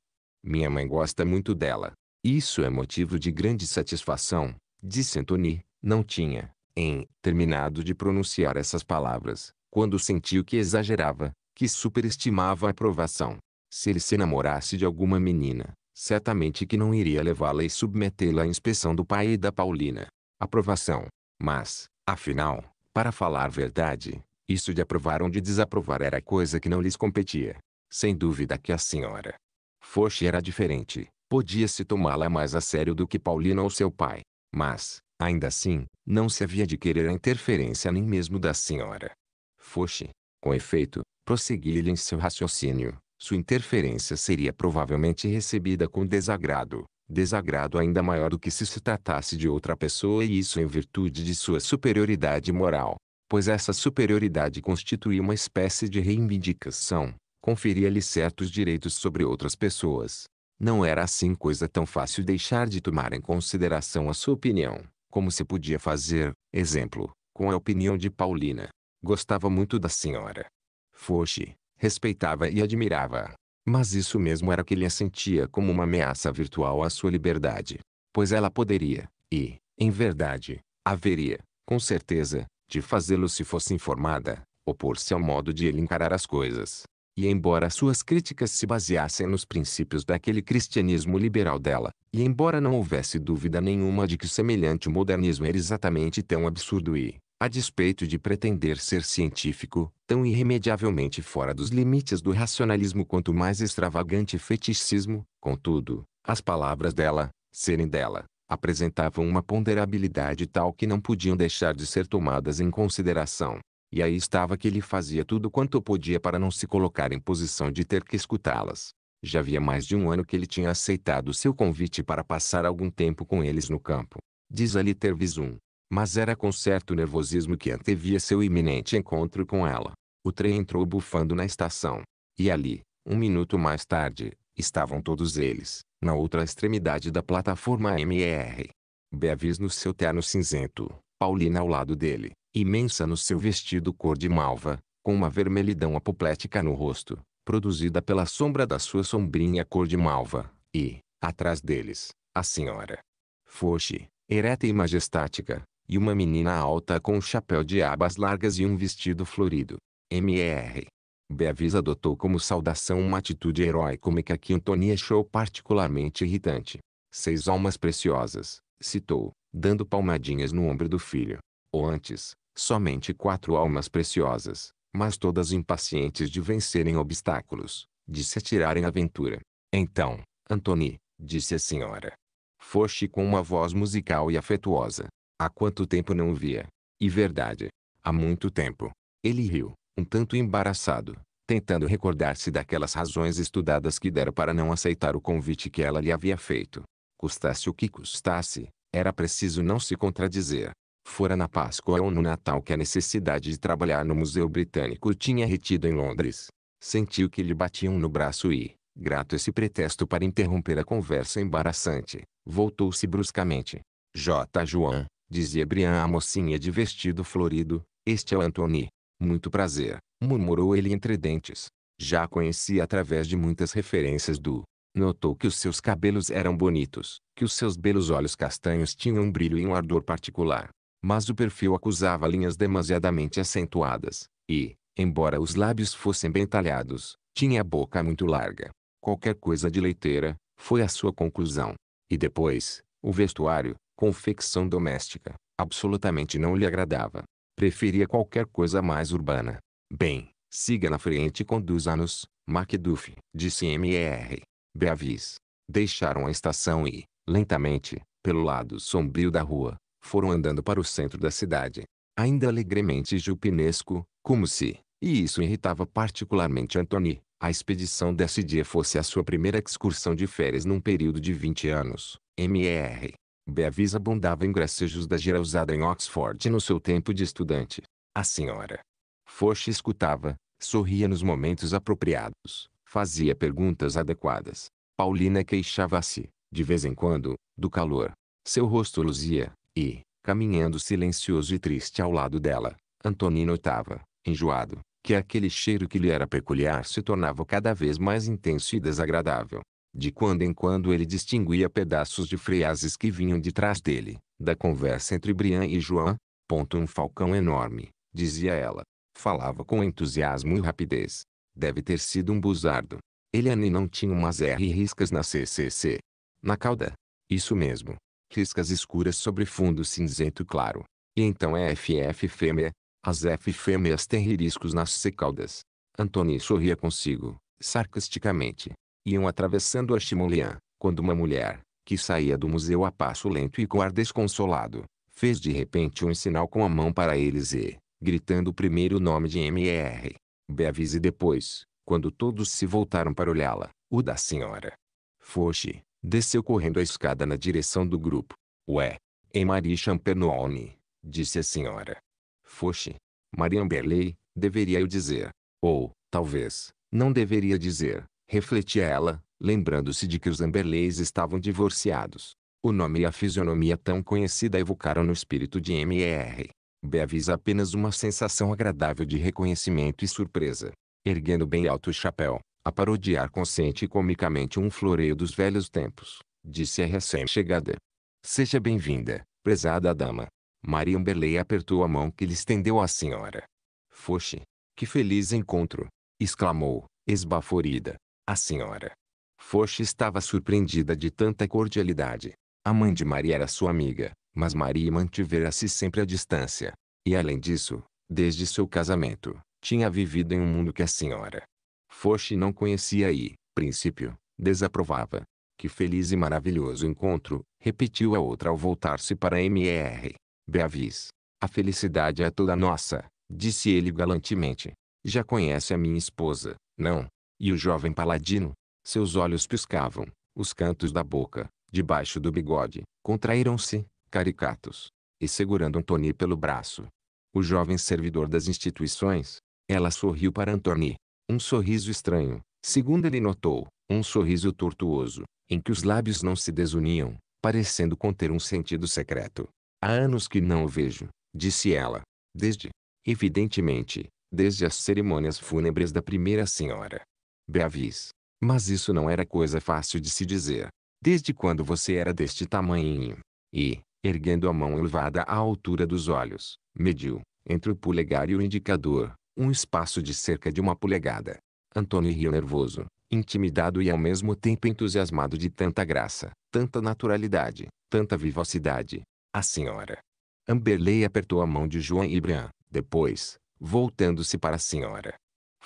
Minha mãe gosta muito dela. Isso é motivo de grande satisfação, disse Anthony. Não tinha, em, terminado de pronunciar essas palavras, quando sentiu que exagerava, que superestimava a aprovação. Se ele se namorasse de alguma menina, certamente que não iria levá-la e submetê-la à inspeção do pai e da Paulina. Aprovação. Mas, afinal, para falar verdade, isso de aprovar ou de desaprovar era coisa que não lhes competia. Sem dúvida que a senhora Foch era diferente. Podia-se tomá-la mais a sério do que Paulina ou seu pai. Mas, ainda assim, não se havia de querer a interferência nem mesmo da senhora Foch. Com efeito, prossegui lhe em seu raciocínio sua interferência seria provavelmente recebida com desagrado, desagrado ainda maior do que se se tratasse de outra pessoa e isso em virtude de sua superioridade moral, pois essa superioridade constituía uma espécie de reivindicação, conferia-lhe certos direitos sobre outras pessoas. Não era assim coisa tão fácil deixar de tomar em consideração a sua opinião, como se podia fazer, exemplo, com a opinião de Paulina. Gostava muito da senhora. Foche, respeitava e admirava. Mas isso mesmo era que lhe sentia como uma ameaça virtual à sua liberdade. Pois ela poderia, e, em verdade, haveria, com certeza, de fazê-lo se fosse informada, opor-se ao modo de ele encarar as coisas. E embora suas críticas se baseassem nos princípios daquele cristianismo liberal dela, e embora não houvesse dúvida nenhuma de que o semelhante modernismo era exatamente tão absurdo e, a despeito de pretender ser científico, tão irremediavelmente fora dos limites do racionalismo quanto mais extravagante feticismo, contudo, as palavras dela, serem dela, apresentavam uma ponderabilidade tal que não podiam deixar de ser tomadas em consideração. E aí estava que ele fazia tudo quanto podia para não se colocar em posição de ter que escutá-las. Já havia mais de um ano que ele tinha aceitado seu convite para passar algum tempo com eles no campo. Diz ali ter visum mas era com certo nervosismo que antevia seu iminente encontro com ela. O trem entrou bufando na estação. E ali, um minuto mais tarde, estavam todos eles, na outra extremidade da plataforma MER. Beavis no seu terno cinzento, Paulina ao lado dele, imensa no seu vestido cor de malva, com uma vermelhidão apoplética no rosto, produzida pela sombra da sua sombrinha cor de malva, e, atrás deles, a senhora. Foche, ereta e majestática, e uma menina alta com um chapéu de abas largas e um vestido florido. M.R. Beavis adotou como saudação uma atitude heróica que Antônia achou particularmente irritante. Seis almas preciosas, citou, dando palmadinhas no ombro do filho. Ou antes, somente quatro almas preciosas, mas todas impacientes de vencerem obstáculos, de se atirarem à aventura. Então, Antony, disse a senhora. Foste com uma voz musical e afetuosa, Há quanto tempo não o via? E verdade. Há muito tempo. Ele riu, um tanto embaraçado, tentando recordar-se daquelas razões estudadas que dera para não aceitar o convite que ela lhe havia feito. Custasse o que custasse, era preciso não se contradizer. Fora na Páscoa ou no Natal que a necessidade de trabalhar no Museu Britânico tinha retido em Londres. Sentiu que lhe batiam no braço e, grato esse pretexto para interromper a conversa embaraçante, voltou-se bruscamente. J. João, Dizia Brian à mocinha de vestido florido. Este é o Anthony. Muito prazer, murmurou ele entre dentes. Já a conhecia através de muitas referências do. Notou que os seus cabelos eram bonitos, que os seus belos olhos castanhos tinham um brilho e um ardor particular. Mas o perfil acusava linhas demasiadamente acentuadas, e, embora os lábios fossem bem talhados, tinha a boca muito larga. Qualquer coisa de leiteira, foi a sua conclusão. E depois, o vestuário, confecção doméstica, absolutamente não lhe agradava. Preferia qualquer coisa mais urbana. Bem, siga na frente e conduza-nos, Macduff, disse M.E.R. Beavis. Deixaram a estação e, lentamente, pelo lado sombrio da rua, foram andando para o centro da cidade. Ainda alegremente jupinesco, como se, e isso irritava particularmente Anthony, a expedição desse dia fosse a sua primeira excursão de férias num período de 20 anos. M.E.R. Beavis abundava em gracejos da gira usada em Oxford no seu tempo de estudante. A senhora Foch escutava, sorria nos momentos apropriados, fazia perguntas adequadas. Paulina queixava-se, de vez em quando, do calor. Seu rosto luzia, e, caminhando silencioso e triste ao lado dela, Antonino notava, enjoado, que aquele cheiro que lhe era peculiar se tornava cada vez mais intenso e desagradável. De quando em quando ele distinguia pedaços de frases que vinham de trás dele, da conversa entre Brian e João. Ponto um falcão enorme, dizia ela. Falava com entusiasmo e rapidez. Deve ter sido um buzardo. Eliane não tinha umas R riscas na CCC. Na cauda. Isso mesmo. Riscas escuras sobre fundo cinzento claro. E então é FF fêmea. As F fêmeas têm riscos nas C caudas. Antony sorria consigo, sarcasticamente iam atravessando a Chimoleã, quando uma mulher, que saía do museu a passo lento e com ar desconsolado, fez de repente um sinal com a mão para eles e, gritando o primeiro nome de M.E.R. Beavis e depois, quando todos se voltaram para olhá-la, o da senhora. Foche, desceu correndo a escada na direção do grupo. Ué, é Marie Champernone, disse a senhora. Foche, Marie Berley, deveria eu dizer. Ou, talvez, não deveria dizer, refletia ela, lembrando-se de que os Amberleys estavam divorciados. O nome e a fisionomia tão conhecida evocaram no espírito de M.E.R. Beavis apenas uma sensação agradável de reconhecimento e surpresa. Erguendo bem alto o chapéu, a parodiar consciente e comicamente um floreio dos velhos tempos, disse a recém-chegada. Seja bem-vinda, prezada dama. Maria Amberley apertou a mão que lhe estendeu à senhora. Foxe, que feliz encontro! exclamou, esbaforida. A senhora Foch estava surpreendida de tanta cordialidade. A mãe de Maria era sua amiga, mas Maria mantivera-se sempre à distância. E além disso, desde seu casamento, tinha vivido em um mundo que a senhora Foch não conhecia e, princípio, desaprovava. Que feliz e maravilhoso encontro, repetiu a outra ao voltar-se para M.E.R. Beavis. A felicidade é toda nossa, disse ele galantemente. Já conhece a minha esposa, não? E o jovem paladino, seus olhos piscavam, os cantos da boca, debaixo do bigode, contraíram-se, caricatos. E segurando antoni pelo braço, o jovem servidor das instituições, ela sorriu para antoni Um sorriso estranho, segundo ele notou, um sorriso tortuoso, em que os lábios não se desuniam, parecendo conter um sentido secreto. Há anos que não o vejo, disse ela. Desde, evidentemente, desde as cerimônias fúnebres da primeira senhora. Beavis. Mas isso não era coisa fácil de se dizer. Desde quando você era deste tamanhinho? E, erguendo a mão elevada à altura dos olhos, mediu, entre o polegar e o indicador, um espaço de cerca de uma polegada. Antônio riu nervoso, intimidado e ao mesmo tempo entusiasmado de tanta graça, tanta naturalidade, tanta vivacidade. A senhora. Amberley apertou a mão de João Ibram. Depois, voltando-se para a senhora,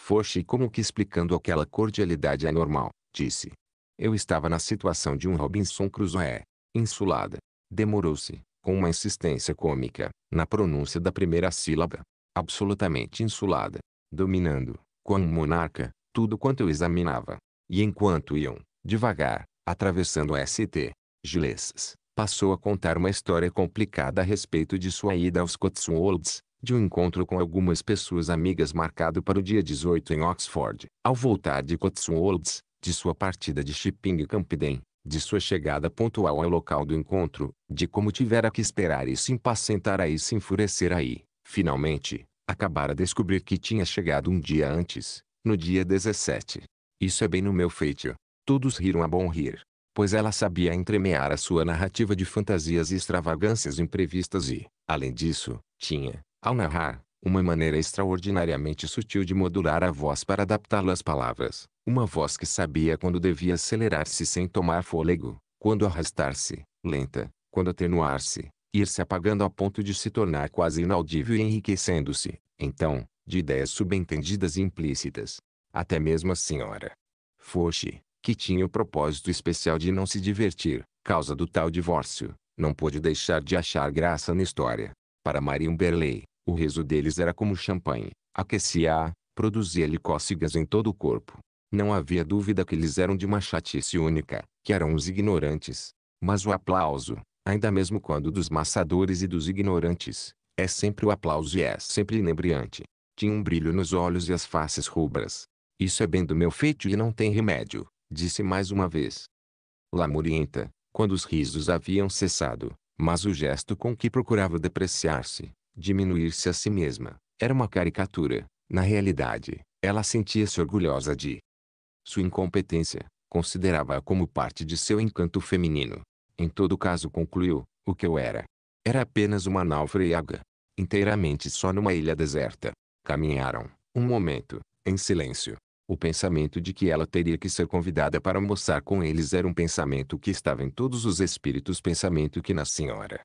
Foste como que explicando aquela cordialidade anormal, disse. Eu estava na situação de um Robinson Crusoe. Insulada. Demorou-se, com uma insistência cômica, na pronúncia da primeira sílaba. Absolutamente insulada. Dominando, como um monarca, tudo quanto eu examinava. E enquanto iam, devagar, atravessando a ST, Gilesses, passou a contar uma história complicada a respeito de sua ida aos Cotswolds, de um encontro com algumas pessoas amigas marcado para o dia 18 em Oxford. Ao voltar de Cotswolds, de sua partida de Shipping Campden, de sua chegada pontual ao local do encontro, de como tivera que esperar e se impacientar aí se enfurecer aí, finalmente, acabara descobrir que tinha chegado um dia antes, no dia 17. Isso é bem no meu feitio. Todos riram a bom rir, pois ela sabia entremear a sua narrativa de fantasias e extravagâncias imprevistas e, além disso, tinha, ao narrar, uma maneira extraordinariamente sutil de modular a voz para adaptá-la às palavras. Uma voz que sabia quando devia acelerar-se sem tomar fôlego, quando arrastar-se, lenta, quando atenuar-se, ir se apagando a ponto de se tornar quase inaudível e enriquecendo-se, então, de ideias subentendidas e implícitas. Até mesmo a senhora Foch, que tinha o propósito especial de não se divertir, causa do tal divórcio, não pôde deixar de achar graça na história. Para Maria Umberley, o rezo deles era como champanhe, aquecia-a, produzia-lhe cócegas em todo o corpo. Não havia dúvida que eles eram de uma chatice única, que eram os ignorantes. Mas o aplauso, ainda mesmo quando dos maçadores e dos ignorantes, é sempre o aplauso e é sempre inebriante. Tinha um brilho nos olhos e as faces rubras. Isso é bem do meu feito e não tem remédio, disse mais uma vez. Lamurienta, quando os risos haviam cessado, mas o gesto com que procurava depreciar-se, Diminuir-se a si mesma. Era uma caricatura. Na realidade, ela sentia-se orgulhosa de sua incompetência, considerava-a como parte de seu encanto feminino. Em todo caso, concluiu, o que eu era. Era apenas uma náufraga, inteiramente só numa ilha deserta. Caminharam, um momento, em silêncio. O pensamento de que ela teria que ser convidada para almoçar com eles era um pensamento que estava em todos os espíritos, pensamento que na senhora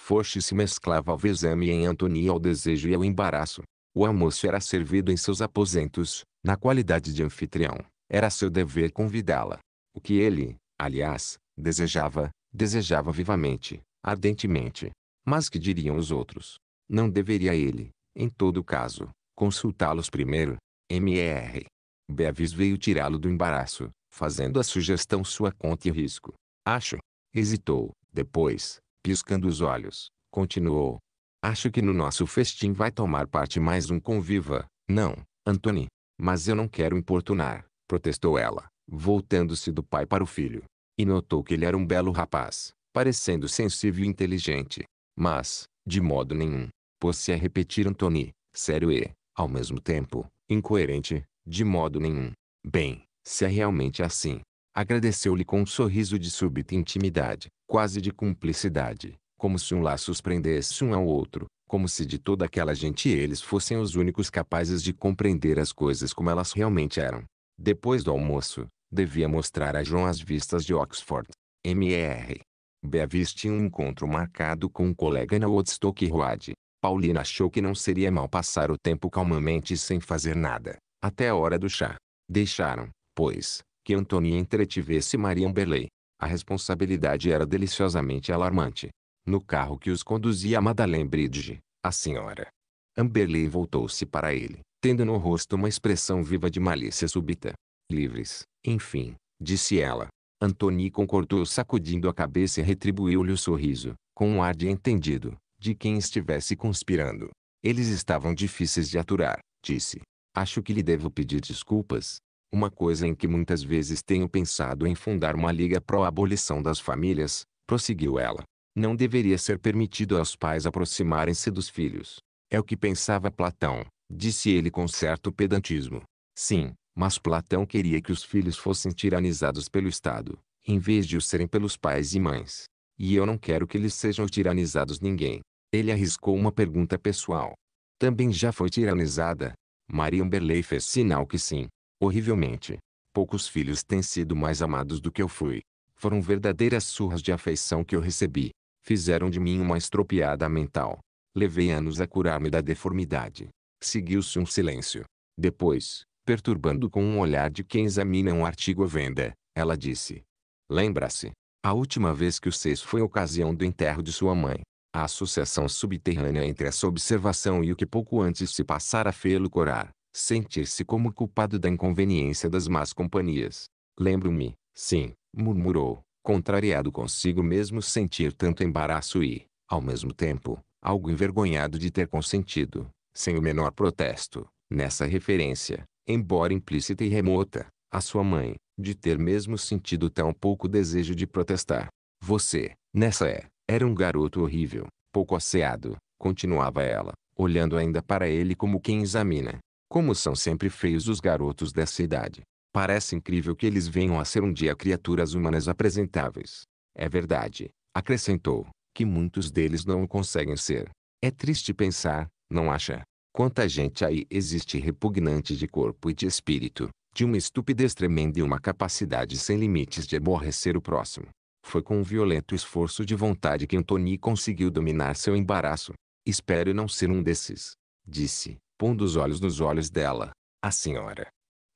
Foste se mesclava ao exame em Antonia ao desejo e ao embaraço. O almoço era servido em seus aposentos, na qualidade de anfitrião. Era seu dever convidá-la. O que ele, aliás, desejava, desejava vivamente, ardentemente. Mas que diriam os outros? Não deveria ele, em todo caso, consultá-los primeiro? M.E.R. Bevis veio tirá-lo do embaraço, fazendo a sugestão sua conta e risco. Acho. Hesitou. Depois, piscando os olhos, continuou. Acho que no nosso festim vai tomar parte mais um conviva. Não, Antony. Mas eu não quero importunar, protestou ela, voltando-se do pai para o filho. E notou que ele era um belo rapaz, parecendo sensível e inteligente. Mas, de modo nenhum, pôs-se a repetir Antony, sério e, ao mesmo tempo, incoerente, de modo nenhum. Bem, se é realmente assim, Agradeceu-lhe com um sorriso de súbita intimidade, quase de cumplicidade, como se um laço os prendesse um ao outro, como se de toda aquela gente eles fossem os únicos capazes de compreender as coisas como elas realmente eram. Depois do almoço, devia mostrar a João as vistas de Oxford. MR. Beavis tinha um encontro marcado com um colega na Woodstock Road. Paulina achou que não seria mal passar o tempo calmamente e sem fazer nada, até a hora do chá. Deixaram, pois, que Antônia entretivesse Maria Amberley, A responsabilidade era deliciosamente alarmante. No carro que os conduzia a Madeleine Bridge, a senhora Amberley voltou-se para ele, tendo no rosto uma expressão viva de malícia súbita. Livres, enfim, disse ela. Antony concordou sacudindo a cabeça e retribuiu-lhe o sorriso, com um ar de entendido, de quem estivesse conspirando. Eles estavam difíceis de aturar, disse. Acho que lhe devo pedir desculpas, uma coisa em que muitas vezes tenho pensado em fundar uma liga pró-abolição das famílias, prosseguiu ela. Não deveria ser permitido aos pais aproximarem-se dos filhos. É o que pensava Platão, disse ele com certo pedantismo. Sim, mas Platão queria que os filhos fossem tiranizados pelo Estado, em vez de o serem pelos pais e mães. E eu não quero que eles sejam tiranizados ninguém. Ele arriscou uma pergunta pessoal. Também já foi tiranizada? Maria Amberley fez sinal que sim horrivelmente. Poucos filhos têm sido mais amados do que eu fui. Foram verdadeiras surras de afeição que eu recebi. Fizeram de mim uma estropiada mental. Levei anos a curar-me da deformidade. Seguiu-se um silêncio. Depois, perturbando com um olhar de quem examina um artigo à venda, ela disse: Lembra-se, a última vez que o seis foi ocasião do enterro de sua mãe. A associação subterrânea entre essa observação e o que pouco antes se passara fê-lo corar sentir-se como culpado da inconveniência das más companhias. Lembro-me, sim, murmurou, contrariado consigo mesmo sentir tanto embaraço e, ao mesmo tempo, algo envergonhado de ter consentido, sem o menor protesto, nessa referência, embora implícita e remota, à sua mãe, de ter mesmo sentido tão pouco desejo de protestar. Você, nessa é, era um garoto horrível, pouco asseado, continuava ela, olhando ainda para ele como quem examina, como são sempre feios os garotos dessa idade. Parece incrível que eles venham a ser um dia criaturas humanas apresentáveis. É verdade, acrescentou, que muitos deles não o conseguem ser. É triste pensar, não acha? Quanta gente aí existe repugnante de corpo e de espírito, de uma estupidez tremenda e uma capacidade sem limites de aborrecer o próximo. Foi com um violento esforço de vontade que Antony conseguiu dominar seu embaraço. Espero não ser um desses, disse, pondo os olhos nos olhos dela. A senhora.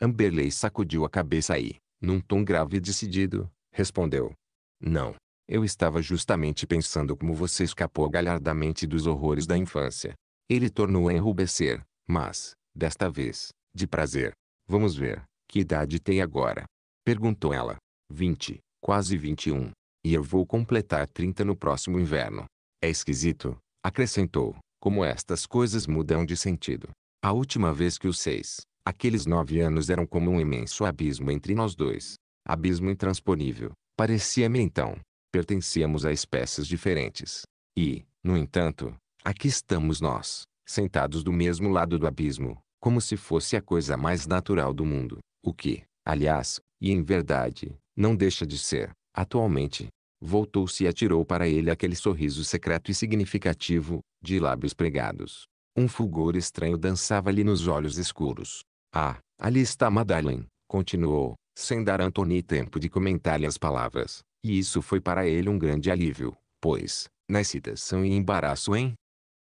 Amberley sacudiu a cabeça e, num tom grave e decidido, respondeu. Não. Eu estava justamente pensando como você escapou galhardamente dos horrores da infância. Ele tornou a enrubescer, mas, desta vez, de prazer. Vamos ver, que idade tem agora? Perguntou ela. Vinte, quase vinte e um. E eu vou completar trinta no próximo inverno. É esquisito, acrescentou, como estas coisas mudam de sentido. A última vez que os seis, aqueles nove anos eram como um imenso abismo entre nós dois. Abismo intransponível. Parecia-me então. Pertencíamos a espécies diferentes. E, no entanto, aqui estamos nós, sentados do mesmo lado do abismo, como se fosse a coisa mais natural do mundo. O que, aliás, e em verdade, não deixa de ser, atualmente, voltou-se e atirou para ele aquele sorriso secreto e significativo, de lábios pregados. Um fulgor estranho dançava-lhe nos olhos escuros. Ah, ali está Madeleine, continuou, sem dar a Antony tempo de comentar-lhe as palavras. E isso foi para ele um grande alívio, pois, na excitação e embaraço em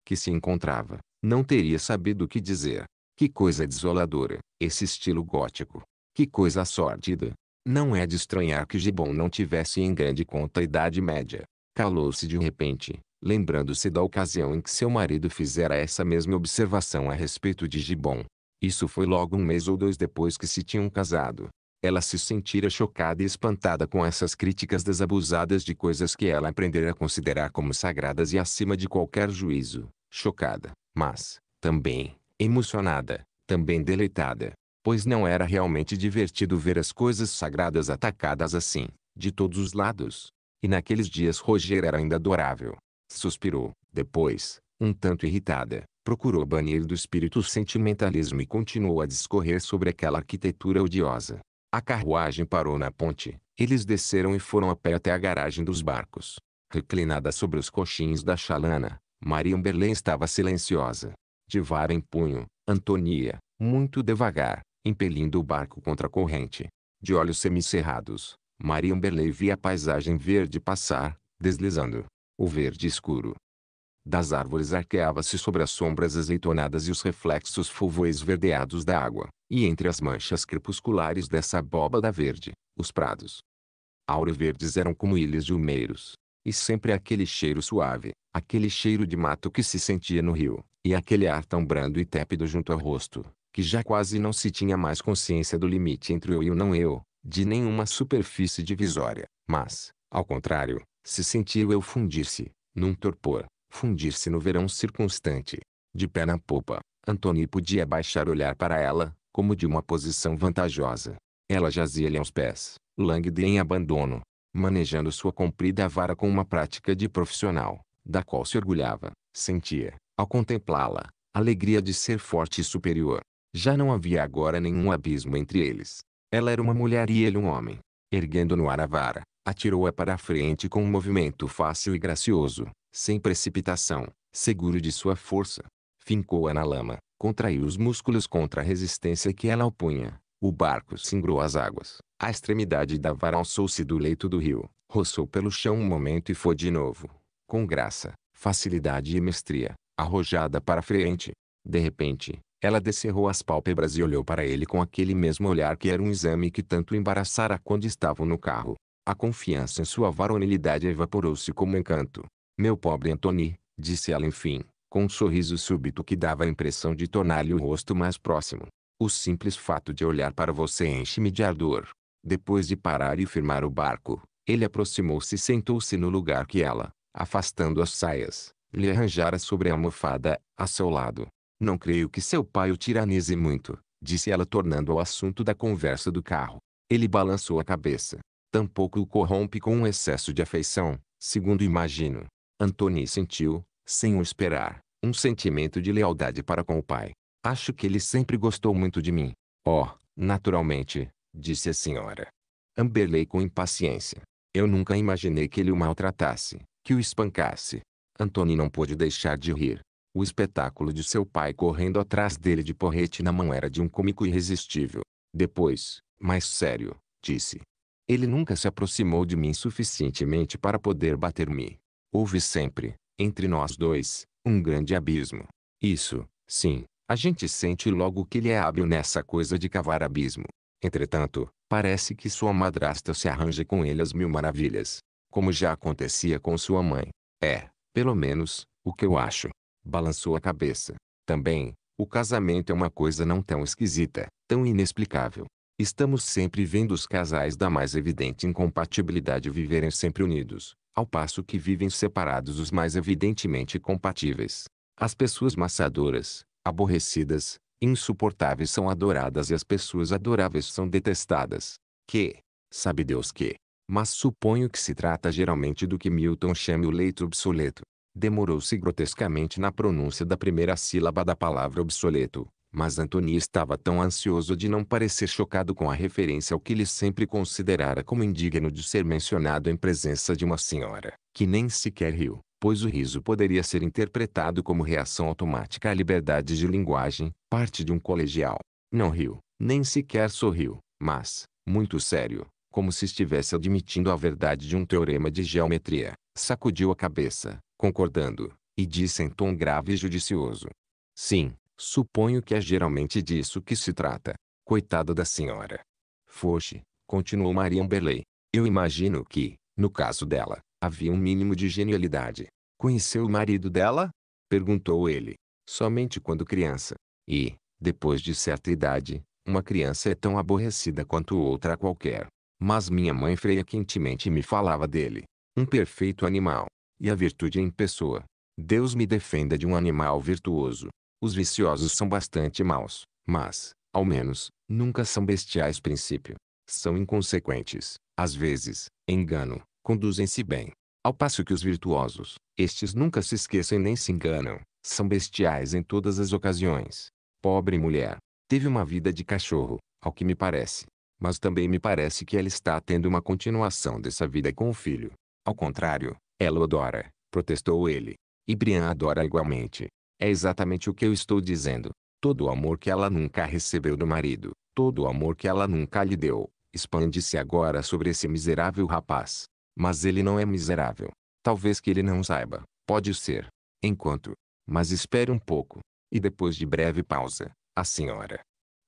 que se encontrava, não teria sabido o que dizer. Que coisa desoladora, esse estilo gótico. Que coisa sórdida, não é de estranhar que Gibbon não tivesse em grande conta a Idade Média. Calou-se de repente, lembrando-se da ocasião em que seu marido fizera essa mesma observação a respeito de Gibbon. Isso foi logo um mês ou dois depois que se tinham casado. Ela se sentira chocada e espantada com essas críticas desabusadas de coisas que ela aprendera a considerar como sagradas e acima de qualquer juízo. Chocada, mas, também, emocionada, também deleitada pois não era realmente divertido ver as coisas sagradas atacadas assim, de todos os lados. E naqueles dias Roger era ainda adorável. Suspirou, depois, um tanto irritada, procurou banir do espírito o sentimentalismo e continuou a discorrer sobre aquela arquitetura odiosa. A carruagem parou na ponte, eles desceram e foram a pé até a garagem dos barcos. Reclinada sobre os coxins da chalana, Maria Berlin estava silenciosa. De vara em punho, Antonia, muito devagar, impelindo o barco contra a corrente. De olhos semicerrados, Maria Amberley via a paisagem verde passar, deslizando. O verde escuro. Das árvores arqueava-se sobre as sombras azeitonadas e os reflexos fulvoes verdeados da água, e entre as manchas crepusculares dessa abóbada verde, os prados. Auro verdes eram como ilhas de humeiros. E sempre aquele cheiro suave, aquele cheiro de mato que se sentia no rio, e aquele ar tão brando e tépido junto ao rosto, que já quase não se tinha mais consciência do limite entre eu e o não eu, de nenhuma superfície divisória, mas, ao contrário, se sentia o eu fundir-se, num torpor, fundir-se no verão circunstante. De pé na popa, Antony podia baixar olhar para ela, como de uma posição vantajosa. Ela jazia-lhe aos pés, lânguida e em abandono, manejando sua comprida vara com uma prática de profissional, da qual se orgulhava, sentia, ao contemplá-la, alegria de ser forte e superior. Já não havia agora nenhum abismo entre eles. Ela era uma mulher e ele um homem. Erguendo no ar a vara, atirou-a para a frente com um movimento fácil e gracioso, sem precipitação, seguro de sua força. Fincou-a na lama, contraiu os músculos contra a resistência que ela opunha. O barco singrou as águas. A extremidade da vara alçou-se do leito do rio, roçou pelo chão um momento e foi de novo, com graça, facilidade e mestria, arrojada para a frente. De repente, ela descerrou as pálpebras e olhou para ele com aquele mesmo olhar que era um exame que tanto embaraçara quando estavam no carro. A confiança em sua varonilidade evaporou-se como encanto. Meu pobre Anthony, disse ela enfim, com um sorriso súbito que dava a impressão de tornar-lhe o rosto mais próximo. O simples fato de olhar para você enche-me de ardor. Depois de parar e firmar o barco, ele aproximou-se e sentou-se no lugar que ela, afastando as saias, lhe arranjara sobre a almofada, a seu lado. Não creio que seu pai o tiranize muito, disse ela tornando ao assunto da conversa do carro. Ele balançou a cabeça. Tampouco o corrompe com um excesso de afeição, segundo imagino. Antony sentiu, sem o esperar, um sentimento de lealdade para com o pai. Acho que ele sempre gostou muito de mim. Oh, naturalmente, disse a senhora. Amberley com impaciência. Eu nunca imaginei que ele o maltratasse, que o espancasse. Antony não pôde deixar de rir. O espetáculo de seu pai correndo atrás dele de porrete na mão era de um cômico irresistível. Depois, mais sério, disse. Ele nunca se aproximou de mim suficientemente para poder bater-me. Houve sempre, entre nós dois, um grande abismo. Isso, sim, a gente sente logo que ele é hábil nessa coisa de cavar abismo. Entretanto, parece que sua madrasta se arranja com ele às mil maravilhas. Como já acontecia com sua mãe. É, pelo menos, o que eu acho balançou a cabeça. Também, o casamento é uma coisa não tão esquisita, tão inexplicável. Estamos sempre vendo os casais da mais evidente incompatibilidade viverem sempre unidos, ao passo que vivem separados os mais evidentemente compatíveis. As pessoas maçadoras, aborrecidas, insuportáveis são adoradas e as pessoas adoráveis são detestadas. Que, sabe Deus que. Mas suponho que se trata geralmente do que Milton chama o leito obsoleto. Demorou-se grotescamente na pronúncia da primeira sílaba da palavra obsoleto, mas Antony estava tão ansioso de não parecer chocado com a referência ao que lhe sempre considerara como indigno de ser mencionado em presença de uma senhora, que nem sequer riu, pois o riso poderia ser interpretado como reação automática à liberdade de linguagem, parte de um colegial. Não riu, nem sequer sorriu, mas, muito sério, como se estivesse admitindo a verdade de um teorema de geometria, sacudiu a cabeça, concordando, e disse em tom grave e judicioso. Sim, suponho que é geralmente disso que se trata. Coitada da senhora. Foxe, continuou Maria Amberley. Eu imagino que, no caso dela, havia um mínimo de genialidade. Conheceu o marido dela? Perguntou ele. Somente quando criança. E, depois de certa idade, uma criança é tão aborrecida quanto outra qualquer. Mas minha mãe freia quentemente me falava dele um perfeito animal, e a virtude em pessoa. Deus me defenda de um animal virtuoso. Os viciosos são bastante maus, mas, ao menos, nunca são bestiais princípio. São inconsequentes, às vezes, engano, conduzem-se bem. Ao passo que os virtuosos, estes nunca se esquecem nem se enganam, são bestiais em todas as ocasiões. Pobre mulher, teve uma vida de cachorro, ao que me parece. Mas também me parece que ela está tendo uma continuação dessa vida com o filho. Ao contrário, ela o adora, protestou ele. E Brian adora igualmente. É exatamente o que eu estou dizendo. Todo o amor que ela nunca recebeu do marido, todo o amor que ela nunca lhe deu, expande-se agora sobre esse miserável rapaz. Mas ele não é miserável. Talvez que ele não saiba, pode ser. Enquanto. Mas espere um pouco. E depois de breve pausa, a senhora.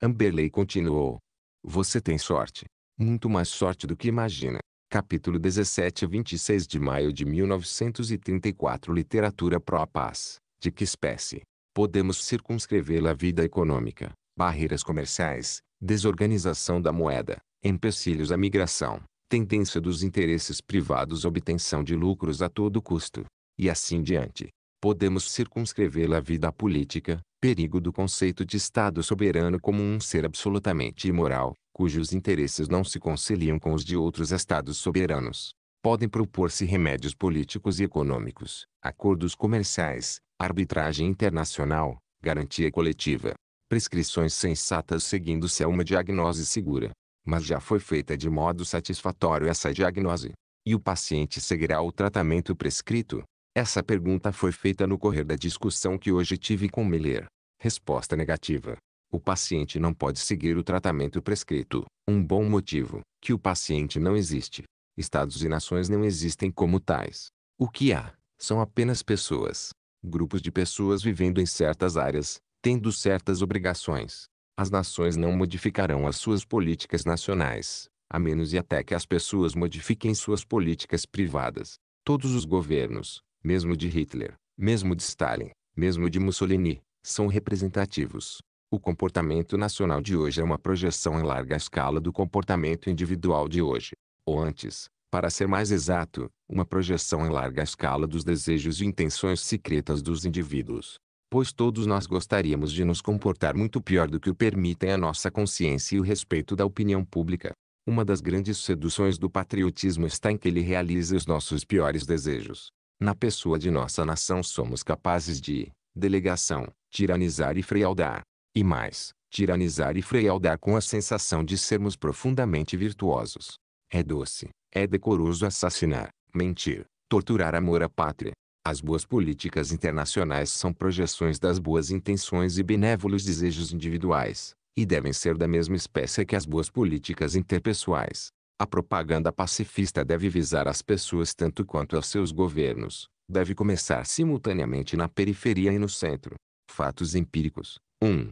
Amberley continuou. Você tem sorte. Muito mais sorte do que imagina capítulo 17 26 de maio de 1934 Literatura pró-paz, de que espécie? Podemos circunscrevê-la à vida econômica, barreiras comerciais, desorganização da moeda, empecilhos à migração, tendência dos interesses privados obtenção de lucros a todo custo, e assim diante. Podemos circunscrevê-la à vida política, perigo do conceito de Estado soberano como um ser absolutamente imoral, cujos interesses não se conciliam com os de outros estados soberanos. Podem propor-se remédios políticos e econômicos, acordos comerciais, arbitragem internacional, garantia coletiva. Prescrições sensatas seguindo-se a uma diagnose segura. Mas já foi feita de modo satisfatório essa diagnose. E o paciente seguirá o tratamento prescrito? Essa pergunta foi feita no correr da discussão que hoje tive com Miller. Resposta negativa o paciente não pode seguir o tratamento prescrito. Um bom motivo, que o paciente não existe. Estados e nações não existem como tais. O que há, são apenas pessoas. Grupos de pessoas vivendo em certas áreas, tendo certas obrigações. As nações não modificarão as suas políticas nacionais, a menos e até que as pessoas modifiquem suas políticas privadas. Todos os governos, mesmo de Hitler, mesmo de Stalin, mesmo de Mussolini, são representativos. O comportamento nacional de hoje é uma projeção em larga escala do comportamento individual de hoje. Ou antes, para ser mais exato, uma projeção em larga escala dos desejos e intenções secretas dos indivíduos. Pois todos nós gostaríamos de nos comportar muito pior do que o permitem a nossa consciência e o respeito da opinião pública. Uma das grandes seduções do patriotismo está em que ele realiza os nossos piores desejos. Na pessoa de nossa nação somos capazes de delegação, tiranizar e frealdar e mais, tiranizar e frealdar com a sensação de sermos profundamente virtuosos. É doce, é decoroso assassinar, mentir, torturar amor à pátria. As boas políticas internacionais são projeções das boas intenções e benévolos desejos individuais, e devem ser da mesma espécie que as boas políticas interpessoais. A propaganda pacifista deve visar as pessoas tanto quanto aos seus governos, deve começar simultaneamente na periferia e no centro. Fatos empíricos 1.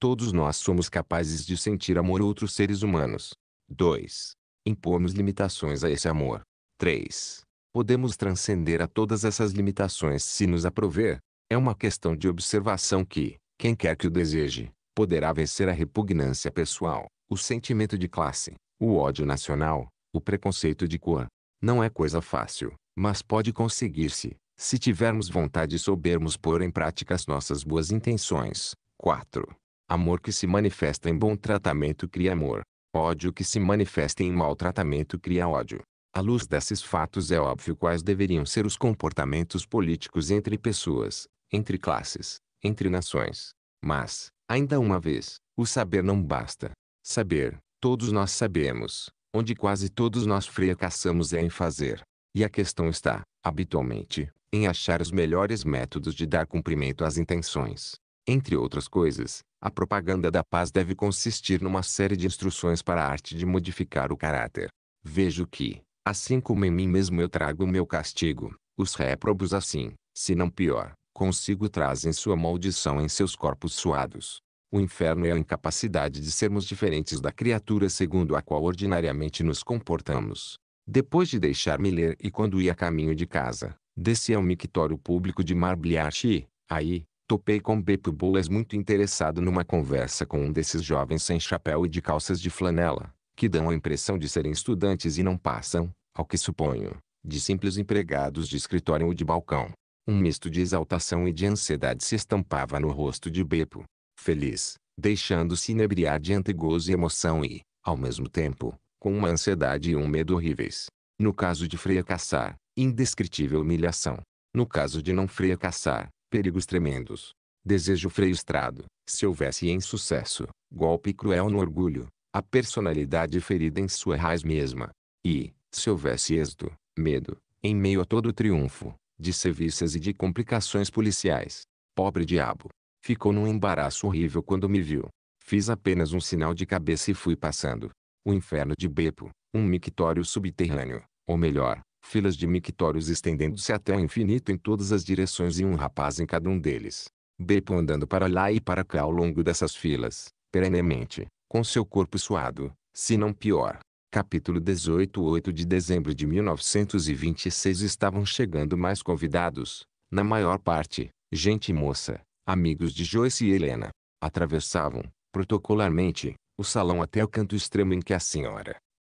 Todos nós somos capazes de sentir amor a outros seres humanos. 2. Impomos limitações a esse amor. 3. Podemos transcender a todas essas limitações se nos aprover. É uma questão de observação que, quem quer que o deseje, poderá vencer a repugnância pessoal, o sentimento de classe, o ódio nacional, o preconceito de cor. Não é coisa fácil, mas pode conseguir-se, se tivermos vontade e soubermos pôr em prática as nossas boas intenções. 4. Amor que se manifesta em bom tratamento cria amor. Ódio que se manifesta em mau tratamento cria ódio. À luz desses fatos é óbvio quais deveriam ser os comportamentos políticos entre pessoas, entre classes, entre nações. Mas, ainda uma vez, o saber não basta. Saber, todos nós sabemos, onde quase todos nós fracassamos é em fazer. E a questão está, habitualmente, em achar os melhores métodos de dar cumprimento às intenções. Entre outras coisas, a propaganda da paz deve consistir numa série de instruções para a arte de modificar o caráter. Vejo que, assim como em mim mesmo eu trago o meu castigo, os réprobos assim, se não pior, consigo trazem sua maldição em seus corpos suados. O inferno é a incapacidade de sermos diferentes da criatura segundo a qual ordinariamente nos comportamos. Depois de deixar-me ler e quando ia caminho de casa, desci ao mictório público de Marbliachi, aí, Topei com Beppo Bolas muito interessado numa conversa com um desses jovens sem chapéu e de calças de flanela, que dão a impressão de serem estudantes e não passam, ao que suponho, de simples empregados de escritório ou de balcão. Um misto de exaltação e de ansiedade se estampava no rosto de Beppo, Feliz, deixando-se inebriar de antegozo e emoção e, ao mesmo tempo, com uma ansiedade e um medo horríveis. No caso de fracassar, indescritível humilhação. No caso de não fracassar, perigos tremendos. Desejo frustrado, se houvesse em sucesso, golpe cruel no orgulho, a personalidade ferida em sua raiz mesma. E, se houvesse êxito, medo, em meio a todo o triunfo, de serviços e de complicações policiais. Pobre diabo! Ficou num embaraço horrível quando me viu. Fiz apenas um sinal de cabeça e fui passando. O inferno de Bepo, um mictório subterrâneo, ou melhor, filas de mictórios estendendo-se até o infinito em todas as direções e um rapaz em cada um deles. Beppo andando para lá e para cá ao longo dessas filas, perenemente, com seu corpo suado, se não pior. Capítulo 18 8 de dezembro de 1926 Estavam chegando mais convidados, na maior parte, gente moça, amigos de Joyce e Helena. Atravessavam, protocolarmente, o salão até o canto extremo em que a senhora,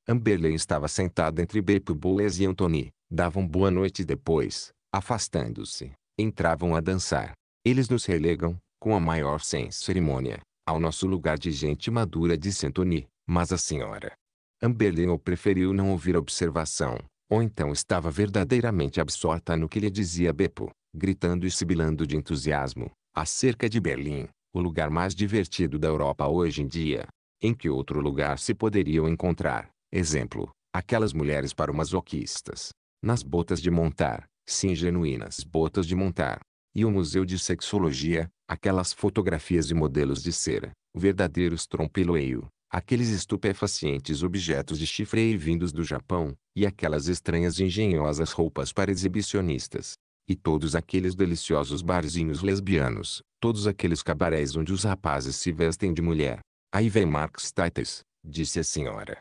Amberley estava sentada entre Beppo Boas e Antony. Davam boa noite depois, afastando-se, entravam a dançar. Eles nos relegam, com a maior sem cerimônia, ao nosso lugar de gente madura disse Antony. mas a senhora. Amberley ou preferiu não ouvir a observação, ou então estava verdadeiramente absorta no que lhe dizia Beppo, gritando e sibilando de entusiasmo, acerca de Berlim, o lugar mais divertido da Europa hoje em dia. Em que outro lugar se poderiam encontrar? Exemplo, aquelas mulheres para masoquistas. Nas botas de montar, sim genuínas botas de montar. E o Museu de Sexologia, aquelas fotografias e modelos de cera, verdadeiros trompeloeio, aqueles estupefacientes objetos de chifre vindos do Japão, e aquelas estranhas e engenhosas roupas para exibicionistas. E todos aqueles deliciosos barzinhos lesbianos, todos aqueles cabarés onde os rapazes se vestem de mulher. Aí vem Mark Stites disse a senhora.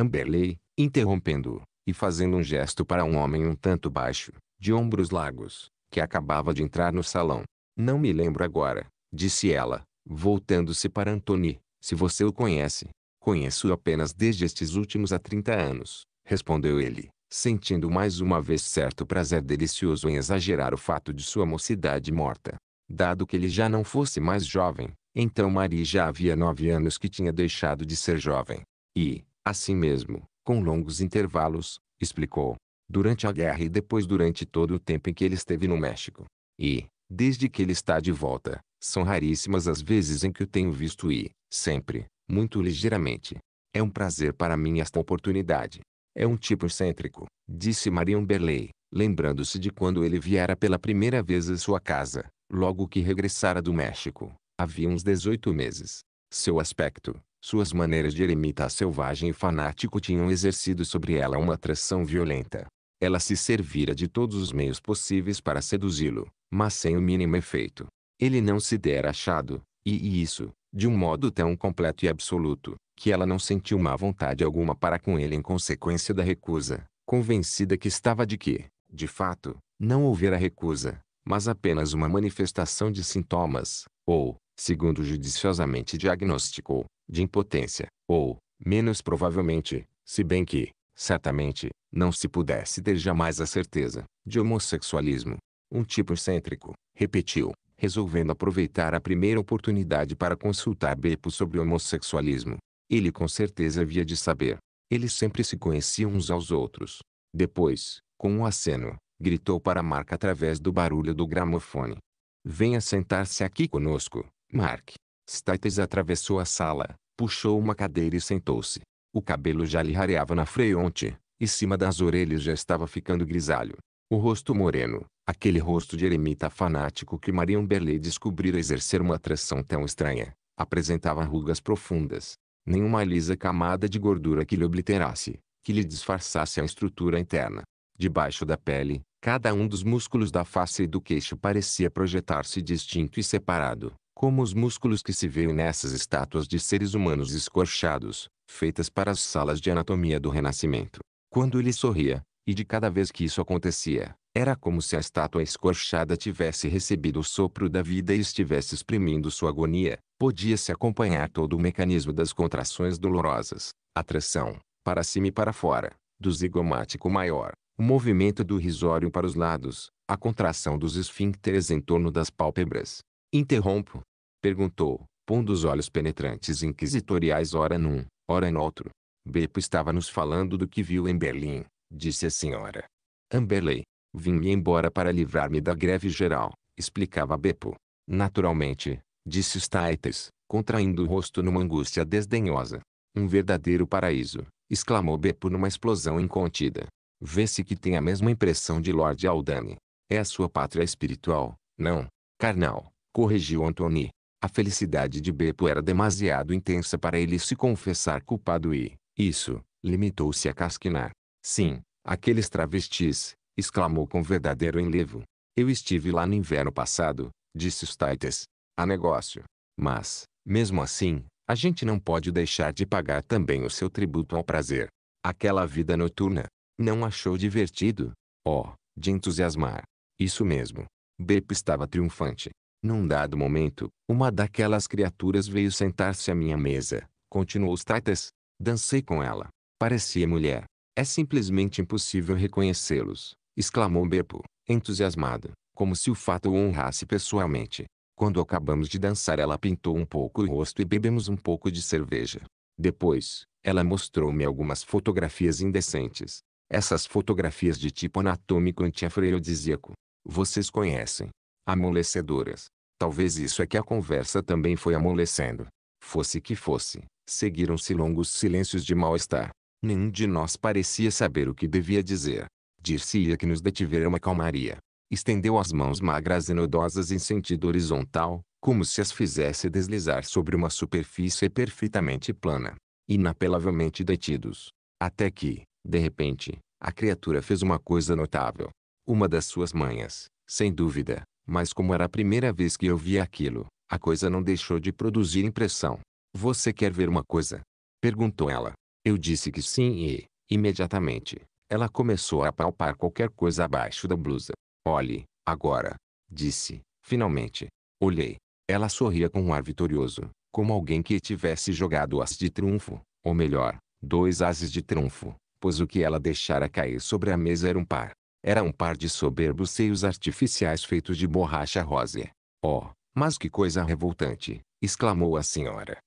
Amberley, interrompendo-o, e fazendo um gesto para um homem um tanto baixo, de ombros largos, que acabava de entrar no salão. Não me lembro agora, disse ela, voltando-se para Antony, se você o conhece. Conheço-o apenas desde estes últimos há 30 anos, respondeu ele, sentindo mais uma vez certo prazer delicioso em exagerar o fato de sua mocidade morta. Dado que ele já não fosse mais jovem, então Marie já havia nove anos que tinha deixado de ser jovem. E, Assim mesmo, com longos intervalos, explicou, durante a guerra e depois durante todo o tempo em que ele esteve no México. E, desde que ele está de volta, são raríssimas as vezes em que o tenho visto e, sempre, muito ligeiramente. É um prazer para mim esta oportunidade. É um tipo excêntrico, disse Marion Berley, lembrando-se de quando ele viera pela primeira vez à sua casa, logo que regressara do México, havia uns 18 meses. Seu aspecto, suas maneiras de eremita selvagem e fanático tinham exercido sobre ela uma atração violenta. Ela se servira de todos os meios possíveis para seduzi-lo, mas sem o mínimo efeito. Ele não se dera achado, e isso, de um modo tão completo e absoluto, que ela não sentiu má vontade alguma para com ele em consequência da recusa, convencida que estava de que, de fato, não houvera recusa, mas apenas uma manifestação de sintomas, ou, segundo judiciosamente diagnosticou, de impotência, ou, menos provavelmente, se bem que, certamente, não se pudesse ter jamais a certeza, de homossexualismo. Um tipo excêntrico, repetiu, resolvendo aproveitar a primeira oportunidade para consultar Beppo sobre homossexualismo. Ele com certeza havia de saber. Eles sempre se conheciam uns aos outros. Depois, com um aceno, gritou para Mark através do barulho do gramofone. Venha sentar-se aqui conosco, Mark. Stites atravessou a sala, Puxou uma cadeira e sentou-se. O cabelo já lhe rareava na fronte, e cima das orelhas já estava ficando grisalho. O rosto moreno, aquele rosto de eremita fanático que Marion Berlet descobrira exercer uma atração tão estranha, apresentava rugas profundas. Nenhuma lisa camada de gordura que lhe obliterasse, que lhe disfarçasse a estrutura interna. Debaixo da pele, cada um dos músculos da face e do queixo parecia projetar-se distinto e separado, como os músculos que se veem nessas estátuas de seres humanos escorchados, feitas para as salas de anatomia do Renascimento. Quando ele sorria, e de cada vez que isso acontecia, era como se a estátua escorchada tivesse recebido o sopro da vida e estivesse exprimindo sua agonia, podia-se acompanhar todo o mecanismo das contrações dolorosas, atração, para cima e para fora, do zigomático maior, o movimento do risório para os lados, a contração dos esfíncteres em torno das pálpebras. Interrompo, Perguntou, pondo os olhos penetrantes e inquisitoriais ora num, ora no outro. Beppo estava nos falando do que viu em Berlim, disse a senhora. Amberley, vim-me embora para livrar-me da greve geral, explicava Beppo. Naturalmente, disse Staites, contraindo o rosto numa angústia desdenhosa. Um verdadeiro paraíso, exclamou Beppo numa explosão incontida. Vê-se que tem a mesma impressão de Lord Aldani. É a sua pátria espiritual, não, carnal, corrigiu Antony. A felicidade de Beppo era demasiado intensa para ele se confessar culpado e, isso, limitou-se a casquinar. Sim, aqueles travestis, exclamou com verdadeiro enlevo. Eu estive lá no inverno passado, disse Staites. A negócio. Mas, mesmo assim, a gente não pode deixar de pagar também o seu tributo ao prazer. Aquela vida noturna. Não achou divertido? Oh, de entusiasmar. Isso mesmo. Beppo estava triunfante. Num dado momento, uma daquelas criaturas veio sentar-se à minha mesa. Continuou Stites. Dancei com ela. Parecia mulher. É simplesmente impossível reconhecê-los, exclamou Beppo, entusiasmado, como se o fato o honrasse pessoalmente. Quando acabamos de dançar ela pintou um pouco o rosto e bebemos um pouco de cerveja. Depois, ela mostrou-me algumas fotografias indecentes. Essas fotografias de tipo anatômico antiafreodisíaco. Vocês conhecem amolecedoras. Talvez isso é que a conversa também foi amolecendo. Fosse que fosse, seguiram-se longos silêncios de mal-estar. Nenhum de nós parecia saber o que devia dizer. Dir-se-ia que nos detiveram uma calmaria. Estendeu as mãos magras e nodosas em sentido horizontal, como se as fizesse deslizar sobre uma superfície perfeitamente plana. Inapelavelmente detidos. Até que, de repente, a criatura fez uma coisa notável. Uma das suas manhas, sem dúvida, mas como era a primeira vez que eu via aquilo, a coisa não deixou de produzir impressão. Você quer ver uma coisa? Perguntou ela. Eu disse que sim e, imediatamente, ela começou a palpar qualquer coisa abaixo da blusa. Olhe, agora. Disse, finalmente. Olhei. Ela sorria com um ar vitorioso, como alguém que tivesse jogado as de triunfo, ou melhor, dois ases de triunfo, pois o que ela deixara cair sobre a mesa era um par. Era um par de soberbos seios artificiais feitos de borracha rosa. Oh, mas que coisa revoltante! exclamou a senhora.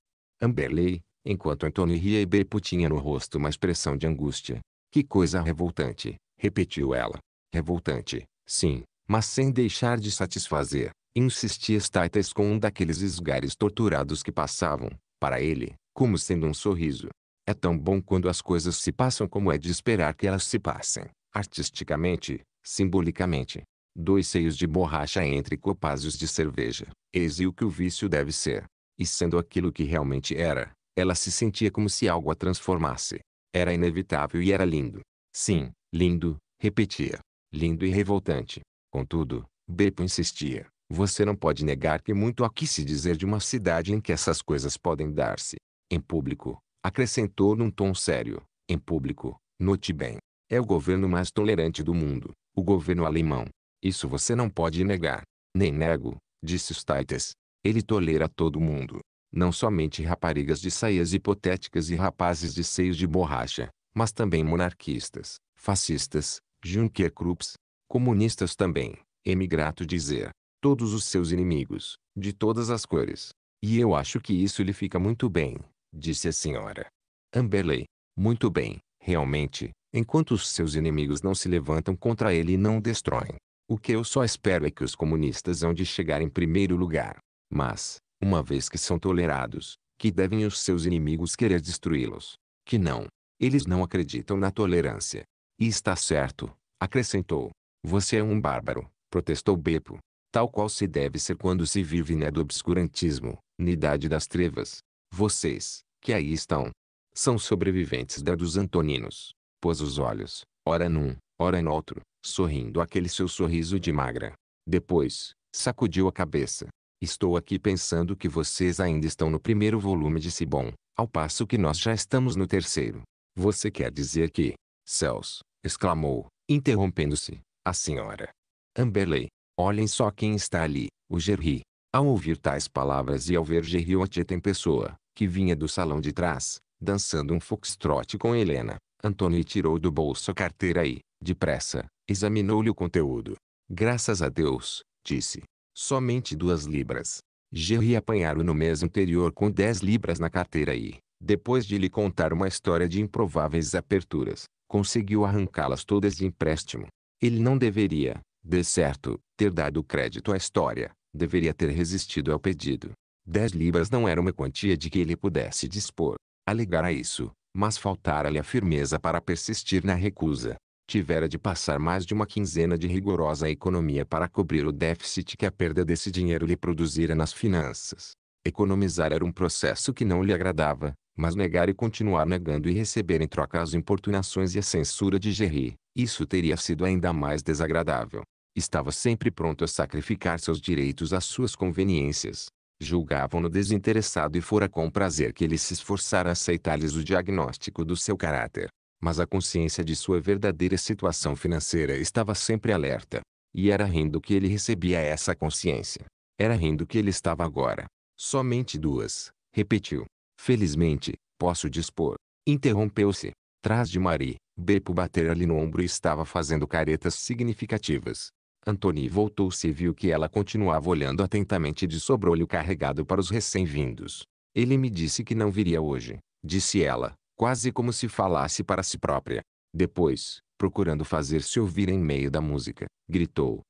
Amberley, enquanto Antônio ria e Beppo tinha no rosto uma expressão de angústia. Que coisa revoltante! repetiu ela. Revoltante, sim, mas sem deixar de satisfazer. Insistia Staites com um daqueles esgares torturados que passavam, para ele, como sendo um sorriso. É tão bom quando as coisas se passam como é de esperar que elas se passem artisticamente, simbolicamente. Dois seios de borracha entre copásios de cerveja. Eis o que o vício deve ser. E sendo aquilo que realmente era, ela se sentia como se algo a transformasse. Era inevitável e era lindo. Sim, lindo, repetia. Lindo e revoltante. Contudo, Beppo insistia. Você não pode negar que muito há que se dizer de uma cidade em que essas coisas podem dar-se. Em público, acrescentou num tom sério. Em público, note bem, é o governo mais tolerante do mundo, o governo alemão. Isso você não pode negar. Nem nego, disse Staites. Ele tolera todo mundo. Não somente raparigas de saias hipotéticas e rapazes de seios de borracha, mas também monarquistas, fascistas, Junkerkrupps, comunistas também, emigrato dizer, todos os seus inimigos, de todas as cores. E eu acho que isso lhe fica muito bem, disse a senhora. Amberley, muito bem, realmente, enquanto os seus inimigos não se levantam contra ele e não o destroem. O que eu só espero é que os comunistas hão de chegar em primeiro lugar. Mas, uma vez que são tolerados, que devem os seus inimigos querer destruí-los. Que não. Eles não acreditam na tolerância. E está certo, acrescentou. Você é um bárbaro, protestou Beppo. Tal qual se deve ser quando se vive né do obscurantismo, idade das trevas. Vocês, que aí estão, são sobreviventes da dos antoninos pôs os olhos, ora num, ora no outro, sorrindo aquele seu sorriso de magra. Depois, sacudiu a cabeça. Estou aqui pensando que vocês ainda estão no primeiro volume de Sibon, ao passo que nós já estamos no terceiro. Você quer dizer que, céus, exclamou, interrompendo-se, a senhora. Amberley, olhem só quem está ali, o Gerry. Ao ouvir tais palavras e ao ver Gerriot em pessoa, que vinha do salão de trás, dançando um foxtrot com Helena, Antônio tirou do bolso a carteira e, depressa, examinou-lhe o conteúdo. Graças a Deus, disse. Somente duas libras. Jerry o no mês anterior com dez libras na carteira e, depois de lhe contar uma história de improváveis aperturas, conseguiu arrancá-las todas de empréstimo. Ele não deveria, de certo, ter dado crédito à história, deveria ter resistido ao pedido. Dez libras não era uma quantia de que ele pudesse dispor. Alegar a isso, mas faltara-lhe a firmeza para persistir na recusa. Tivera de passar mais de uma quinzena de rigorosa economia para cobrir o déficit que a perda desse dinheiro lhe produzira nas finanças. Economizar era um processo que não lhe agradava, mas negar e continuar negando e receber em troca as importunações e a censura de Gerry, isso teria sido ainda mais desagradável. Estava sempre pronto a sacrificar seus direitos às suas conveniências, julgavam-no desinteressado e fora com prazer que ele se esforçara a aceitar-lhes o diagnóstico do seu caráter. Mas a consciência de sua verdadeira situação financeira estava sempre alerta. E era rindo que ele recebia essa consciência. Era rindo que ele estava agora. Somente duas, repetiu. Felizmente, posso dispor. Interrompeu-se. Trás de Marie, Beppo batera-lhe no ombro e estava fazendo caretas significativas. Antony voltou-se e viu que ela continuava olhando atentamente de sobrolho carregado para os recém-vindos. Ele me disse que não viria hoje, disse ela, quase como se falasse para si própria. Depois, procurando fazer-se ouvir em meio da música, gritou.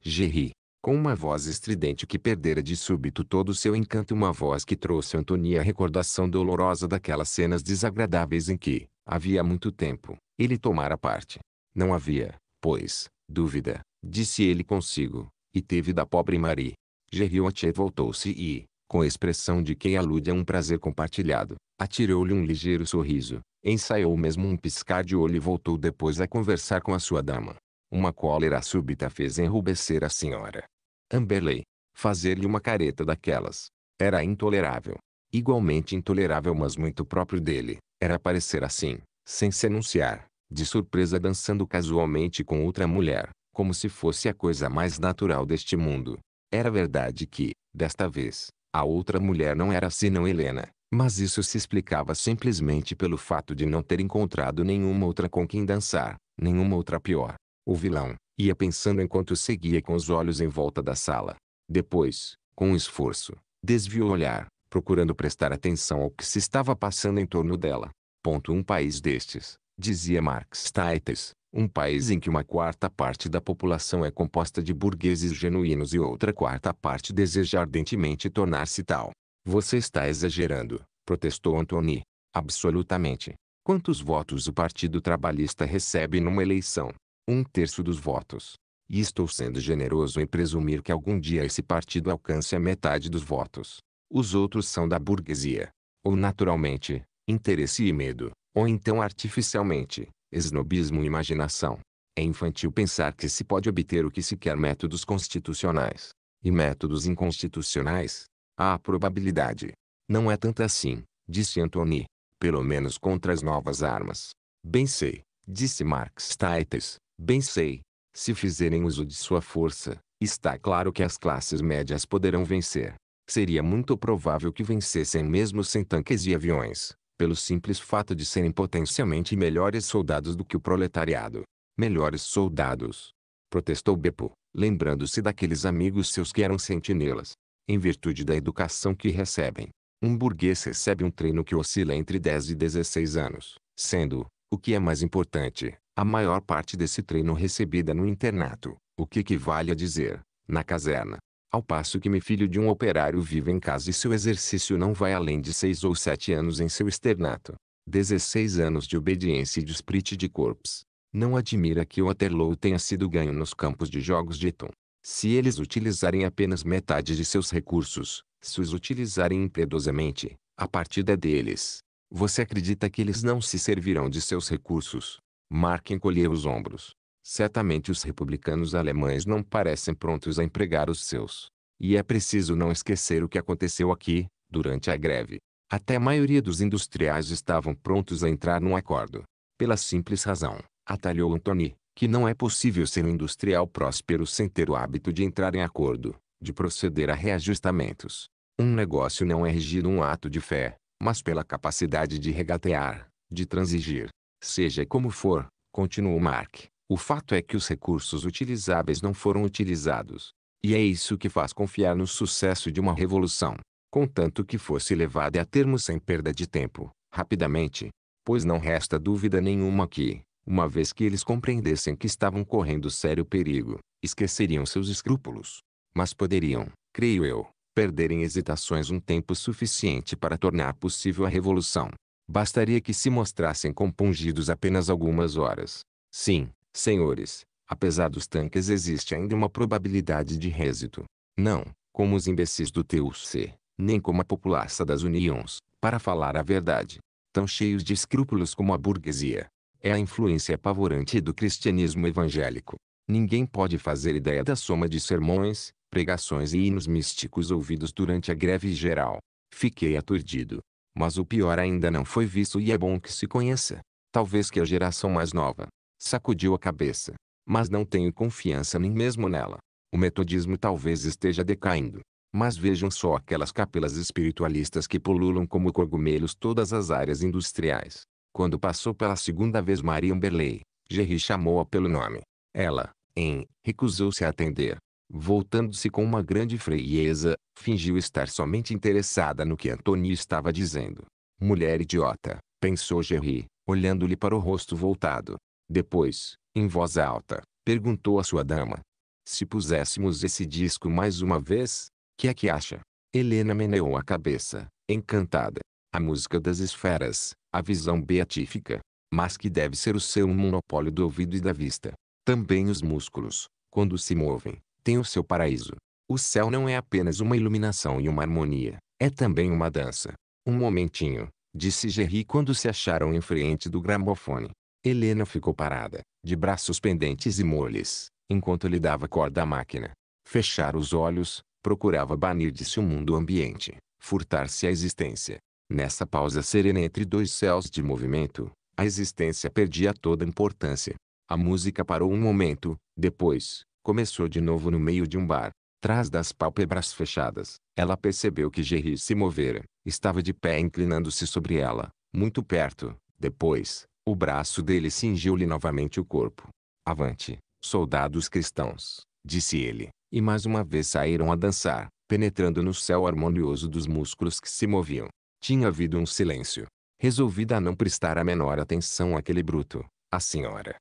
Gerri, com uma voz estridente que perdera de súbito todo o seu encanto uma voz que trouxe a Antônia a recordação dolorosa daquelas cenas desagradáveis em que, havia muito tempo, ele tomara parte. Não havia, pois, dúvida, disse ele consigo, e teve da pobre Marie. Gerriotier voltou-se e, com a expressão de quem alude a um prazer compartilhado, atirou-lhe um ligeiro sorriso, ensaiou mesmo um piscar de olho e voltou depois a conversar com a sua dama. Uma cólera súbita fez enrubescer a senhora. Amberley. Fazer-lhe uma careta daquelas. Era intolerável. Igualmente intolerável mas muito próprio dele, era aparecer assim, sem se anunciar, de surpresa dançando casualmente com outra mulher, como se fosse a coisa mais natural deste mundo. Era verdade que, desta vez, a outra mulher não era senão Helena, mas isso se explicava simplesmente pelo fato de não ter encontrado nenhuma outra com quem dançar, nenhuma outra pior. O vilão, ia pensando enquanto seguia com os olhos em volta da sala. Depois, com um esforço, desviou o olhar, procurando prestar atenção ao que se estava passando em torno dela. Ponto um país destes, dizia Marx Taites, um país em que uma quarta parte da população é composta de burgueses genuínos e outra quarta parte deseja ardentemente tornar-se tal. Você está exagerando, protestou Antony. Absolutamente. Quantos votos o Partido Trabalhista recebe numa eleição? Um terço dos votos. E estou sendo generoso em presumir que algum dia esse partido alcance a metade dos votos. Os outros são da burguesia. Ou naturalmente, interesse e medo, ou então artificialmente, esnobismo e imaginação. É infantil pensar que se pode obter o que se quer métodos constitucionais e métodos inconstitucionais. Há probabilidade. Não é tanta assim, disse Antony. Pelo menos contra as novas armas. Bem sei, disse Marx Taites. Bem sei. Se fizerem uso de sua força, está claro que as classes médias poderão vencer. Seria muito provável que vencessem mesmo sem tanques e aviões pelo simples fato de serem potencialmente melhores soldados do que o proletariado. Melhores soldados. Protestou Beppo, lembrando-se daqueles amigos seus que eram sentinelas. Em virtude da educação que recebem, um burguês recebe um treino que oscila entre 10 e 16 anos, sendo, o que é mais importante, a maior parte desse treino recebida no internato, o que equivale a dizer, na caserna. Ao passo que meu filho de um operário vive em casa e seu exercício não vai além de seis ou sete anos em seu externato. 16 anos de obediência e desprite de corpos. Não admira que o Waterloo tenha sido ganho nos campos de jogos de Eton. Se eles utilizarem apenas metade de seus recursos, se os utilizarem impiedosamente, a partida é deles. Você acredita que eles não se servirão de seus recursos? Mark encolheu os ombros certamente os republicanos alemães não parecem prontos a empregar os seus. E é preciso não esquecer o que aconteceu aqui, durante a greve. Até a maioria dos industriais estavam prontos a entrar num acordo. Pela simples razão, atalhou Antony, que não é possível ser um industrial próspero sem ter o hábito de entrar em acordo, de proceder a reajustamentos. Um negócio não é regido um ato de fé, mas pela capacidade de regatear, de transigir. Seja como for, continuou Mark, o fato é que os recursos utilizáveis não foram utilizados. E é isso que faz confiar no sucesso de uma revolução, contanto que fosse levada a termo sem perda de tempo, rapidamente. Pois não resta dúvida nenhuma que, uma vez que eles compreendessem que estavam correndo sério perigo, esqueceriam seus escrúpulos. Mas poderiam, creio eu, perderem hesitações um tempo suficiente para tornar possível a revolução. Bastaria que se mostrassem compungidos apenas algumas horas. Sim, Senhores, apesar dos tanques existe ainda uma probabilidade de êxito. Não, como os imbecis do TUC, nem como a populaça das uniões, para falar a verdade, tão cheios de escrúpulos como a burguesia. É a influência apavorante do cristianismo evangélico. Ninguém pode fazer ideia da soma de sermões, pregações e hinos místicos ouvidos durante a greve geral. Fiquei aturdido. Mas o pior ainda não foi visto e é bom que se conheça. Talvez que a geração mais nova, sacudiu a cabeça. Mas não tenho confiança nem mesmo nela. O metodismo talvez esteja decaindo. Mas vejam só aquelas capelas espiritualistas que pululam como cogumelos todas as áreas industriais. Quando passou pela segunda vez Marion Berley, Jerry chamou-a pelo nome. Ela, em, recusou-se a atender. Voltando-se com uma grande frieza, fingiu estar somente interessada no que Antônio estava dizendo. Mulher idiota, pensou Jerry, olhando-lhe para o rosto voltado. Depois, em voz alta, perguntou à sua dama. Se puséssemos esse disco mais uma vez, que é que acha? Helena meneou a cabeça, encantada. A música das esferas, a visão beatífica. Mas que deve ser o seu monopólio do ouvido e da vista. Também os músculos, quando se movem, têm o seu paraíso. O céu não é apenas uma iluminação e uma harmonia, é também uma dança. Um momentinho, disse Gerry quando se acharam em frente do gramofone. Helena ficou parada, de braços pendentes e moles, enquanto lhe dava corda à máquina. Fechar os olhos, procurava banir de si o mundo ambiente, furtar-se à existência. Nessa pausa serena entre dois céus de movimento, a existência perdia toda importância. A música parou um momento, depois, começou de novo no meio de um bar. Trás das pálpebras fechadas, ela percebeu que Jerry se movera. Estava de pé inclinando-se sobre ela, muito perto. Depois, o braço dele cingiu-lhe novamente o corpo. Avante, soldados cristãos, disse ele, e mais uma vez saíram a dançar, penetrando no céu harmonioso dos músculos que se moviam. Tinha havido um silêncio. Resolvida a não prestar a menor atenção àquele bruto, a senhora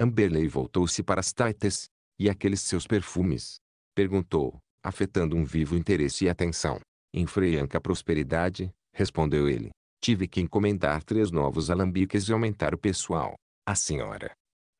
Amberley voltou-se para as taites. E aqueles seus perfumes? Perguntou, afetando um vivo interesse e atenção. Em freianca prosperidade, respondeu ele. Tive que encomendar três novos alambiques e aumentar o pessoal. A senhora.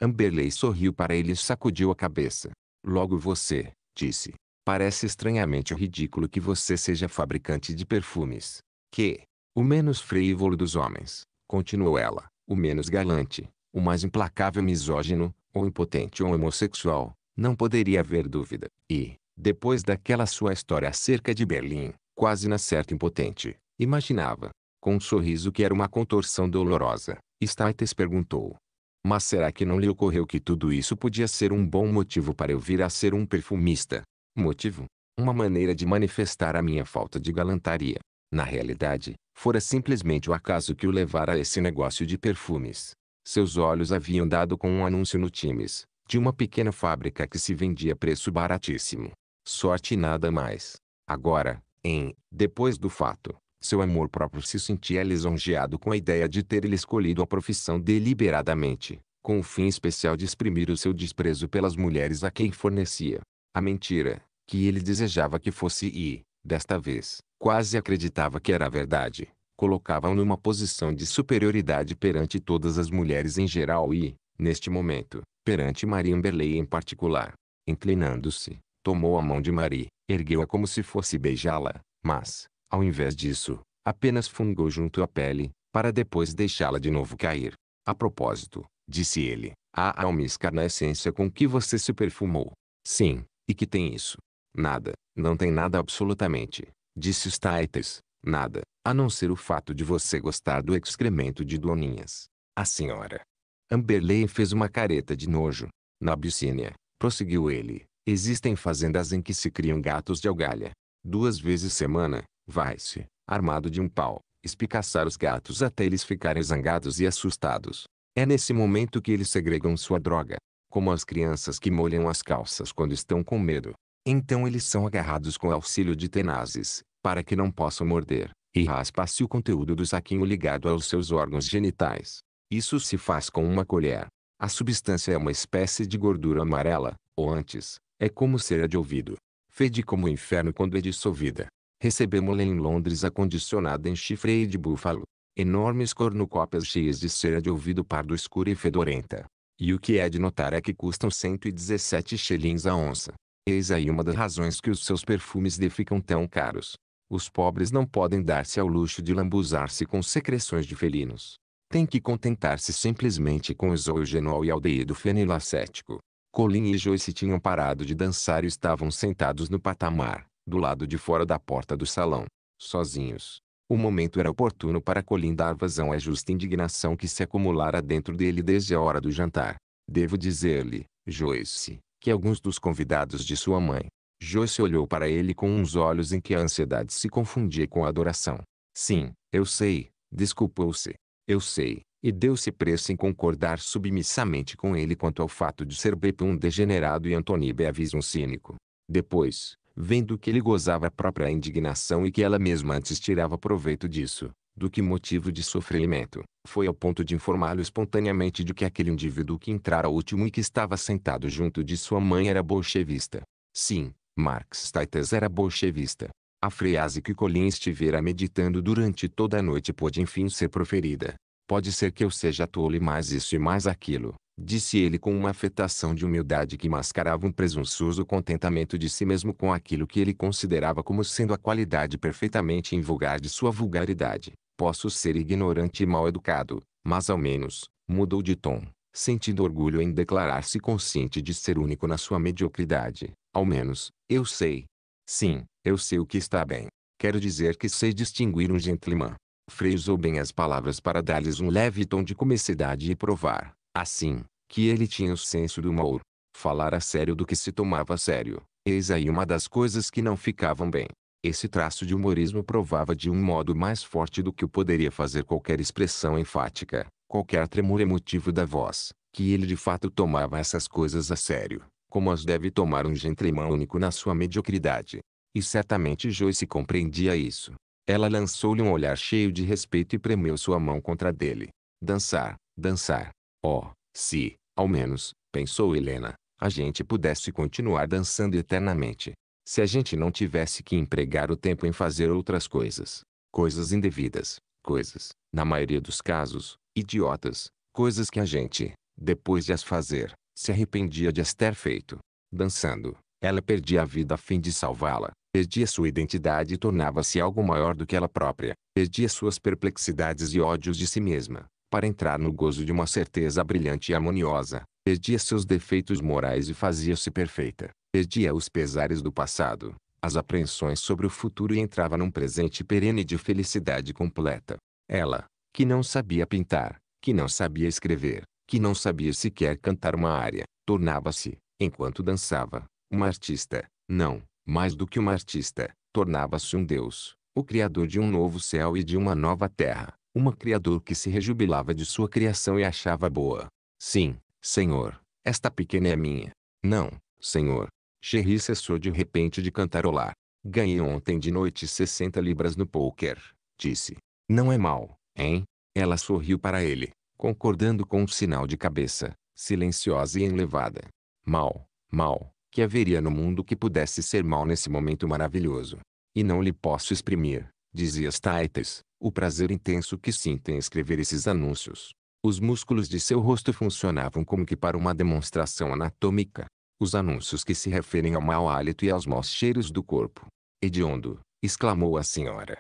Amberley sorriu para ele e sacudiu a cabeça. Logo você, disse. Parece estranhamente ridículo que você seja fabricante de perfumes. Que? O menos frívolo dos homens, continuou ela, o menos galante, o mais implacável misógino, ou impotente ou homossexual, não poderia haver dúvida. E, depois daquela sua história acerca de Berlim, quase na certa impotente, imaginava, com um sorriso que era uma contorção dolorosa, Staites perguntou. Mas será que não lhe ocorreu que tudo isso podia ser um bom motivo para eu vir a ser um perfumista? Motivo? Uma maneira de manifestar a minha falta de galantaria. Na realidade, fora simplesmente o acaso que o levara a esse negócio de perfumes. Seus olhos haviam dado com um anúncio no Times, de uma pequena fábrica que se vendia a preço baratíssimo. Sorte e nada mais. Agora, em Depois do Fato, seu amor próprio se sentia lisonjeado com a ideia de ter ele escolhido a profissão deliberadamente, com o fim especial de exprimir o seu desprezo pelas mulheres a quem fornecia. A mentira, que ele desejava que fosse e, desta vez, quase acreditava que era verdade, colocava-o numa posição de superioridade perante todas as mulheres em geral e, neste momento, perante Maria Amberley em particular. Inclinando-se, tomou a mão de Marie, ergueu-a como se fosse beijá-la, mas, ao invés disso, apenas fungou junto à pele, para depois deixá-la de novo cair. A propósito, disse ele, há alma na essência com que você se perfumou. Sim, e que tem isso? Nada, não tem nada absolutamente, disse Staites, nada, a não ser o fato de você gostar do excremento de doninhas. A senhora. Amberley fez uma careta de nojo. Na Abissínia, prosseguiu ele, existem fazendas em que se criam gatos de algalha. Duas vezes semana, vai-se, armado de um pau, espicaçar os gatos até eles ficarem zangados e assustados. É nesse momento que eles segregam sua droga, como as crianças que molham as calças quando estão com medo. Então eles são agarrados com auxílio de tenazes, para que não possam morder, e raspa-se o conteúdo do saquinho ligado aos seus órgãos genitais. Isso se faz com uma colher. A substância é uma espécie de gordura amarela, ou antes, é como cera de ouvido. Fede como o inferno quando é dissolvida. Recebemos-la em Londres acondicionada em chifre de búfalo. Enormes cornucópias cheias de cera de ouvido pardo escura e fedorenta. E o que é de notar é que custam 117 shillings a onça. Eis aí uma das razões que os seus perfumes ficam tão caros. Os pobres não podem dar-se ao luxo de lambuzar-se com secreções de felinos. Tem que contentar-se simplesmente com o zoogenol e aldeído fenilacético. Colin e Joyce tinham parado de dançar e estavam sentados no patamar do lado de fora da porta do salão, sozinhos. O momento era oportuno para Colin dar vazão à é justa indignação que se acumulara dentro dele desde a hora do jantar. Devo dizer-lhe, Joyce, que alguns dos convidados de sua mãe. Joyce olhou para ele com uns olhos em que a ansiedade se confundia com a adoração. Sim, eu sei, desculpou-se. Eu sei, e deu-se pressa em concordar submissamente com ele quanto ao fato de ser Beppo um degenerado e Antony Beavis um cínico. Depois, vendo que ele gozava a própria indignação e que ela mesma antes tirava proveito disso, do que motivo de sofrimento, foi ao ponto de informá-lo espontaneamente de que aquele indivíduo que entrara último e que estava sentado junto de sua mãe era bolchevista. Sim, Marx Taitas era bolchevista. A frase que Colin estivera meditando durante toda a noite pôde enfim ser proferida. Pode ser que eu seja tolo e mais isso e mais aquilo, disse ele com uma afetação de humildade que mascarava um presunçoso contentamento de si mesmo com aquilo que ele considerava como sendo a qualidade perfeitamente invulgar de sua vulgaridade. Posso ser ignorante e mal educado, mas ao menos, mudou de tom, sentindo orgulho em declarar-se consciente de ser único na sua mediocridade. Ao menos, eu sei. Sim, eu sei o que está bem. Quero dizer que sei distinguir um gentleman. Freio bem as palavras para dar-lhes um leve tom de comicidade e provar, Assim, que ele tinha o senso do humor. Falar a sério do que se tomava a sério. Eis aí uma das coisas que não ficavam bem. Esse traço de humorismo provava de um modo mais forte do que o poderia fazer qualquer expressão enfática, qualquer tremor emotivo da voz, que ele de fato tomava essas coisas a sério, como as deve tomar um gentleman único na sua mediocridade. E certamente Joyce compreendia isso. Ela lançou-lhe um olhar cheio de respeito e premeu sua mão contra dele. Dançar, dançar, Oh, se, ao menos, pensou Helena, a gente pudesse continuar dançando eternamente. Se a gente não tivesse que empregar o tempo em fazer outras coisas. Coisas indevidas, coisas, na maioria dos casos, idiotas, coisas que a gente, depois de as fazer, se arrependia de as ter feito. Dançando, ela perdia a vida a fim de salvá-la, perdia sua identidade e tornava-se algo maior do que ela própria, perdia suas perplexidades e ódios de si mesma, para entrar no gozo de uma certeza brilhante e harmoniosa, perdia seus defeitos morais e fazia-se perfeita, perdia os pesares do passado, as apreensões sobre o futuro e entrava num presente perene de felicidade completa. Ela, que não sabia pintar, que não sabia escrever, que não sabia sequer cantar uma área, tornava-se, enquanto dançava, uma artista, não, mais do que uma artista, tornava-se um deus, o criador de um novo céu e de uma nova terra uma criador que se rejubilava de sua criação e achava boa. Sim, senhor, esta pequena é minha. Não, senhor. Jerry cessou de repente de cantarolar. Ganhei ontem de noite 60 libras no poker, disse. Não é mal, hein? Ela sorriu para ele, concordando com um sinal de cabeça, silenciosa e enlevada. Mal, mal, que haveria no mundo que pudesse ser mal nesse momento maravilhoso. E não lhe posso exprimir, dizia Staites, o prazer intenso que sinto em escrever esses anúncios. Os músculos de seu rosto funcionavam como que para uma demonstração anatômica. Os anúncios que se referem ao mau hálito e aos maus cheiros do corpo. Hediondo, exclamou a senhora.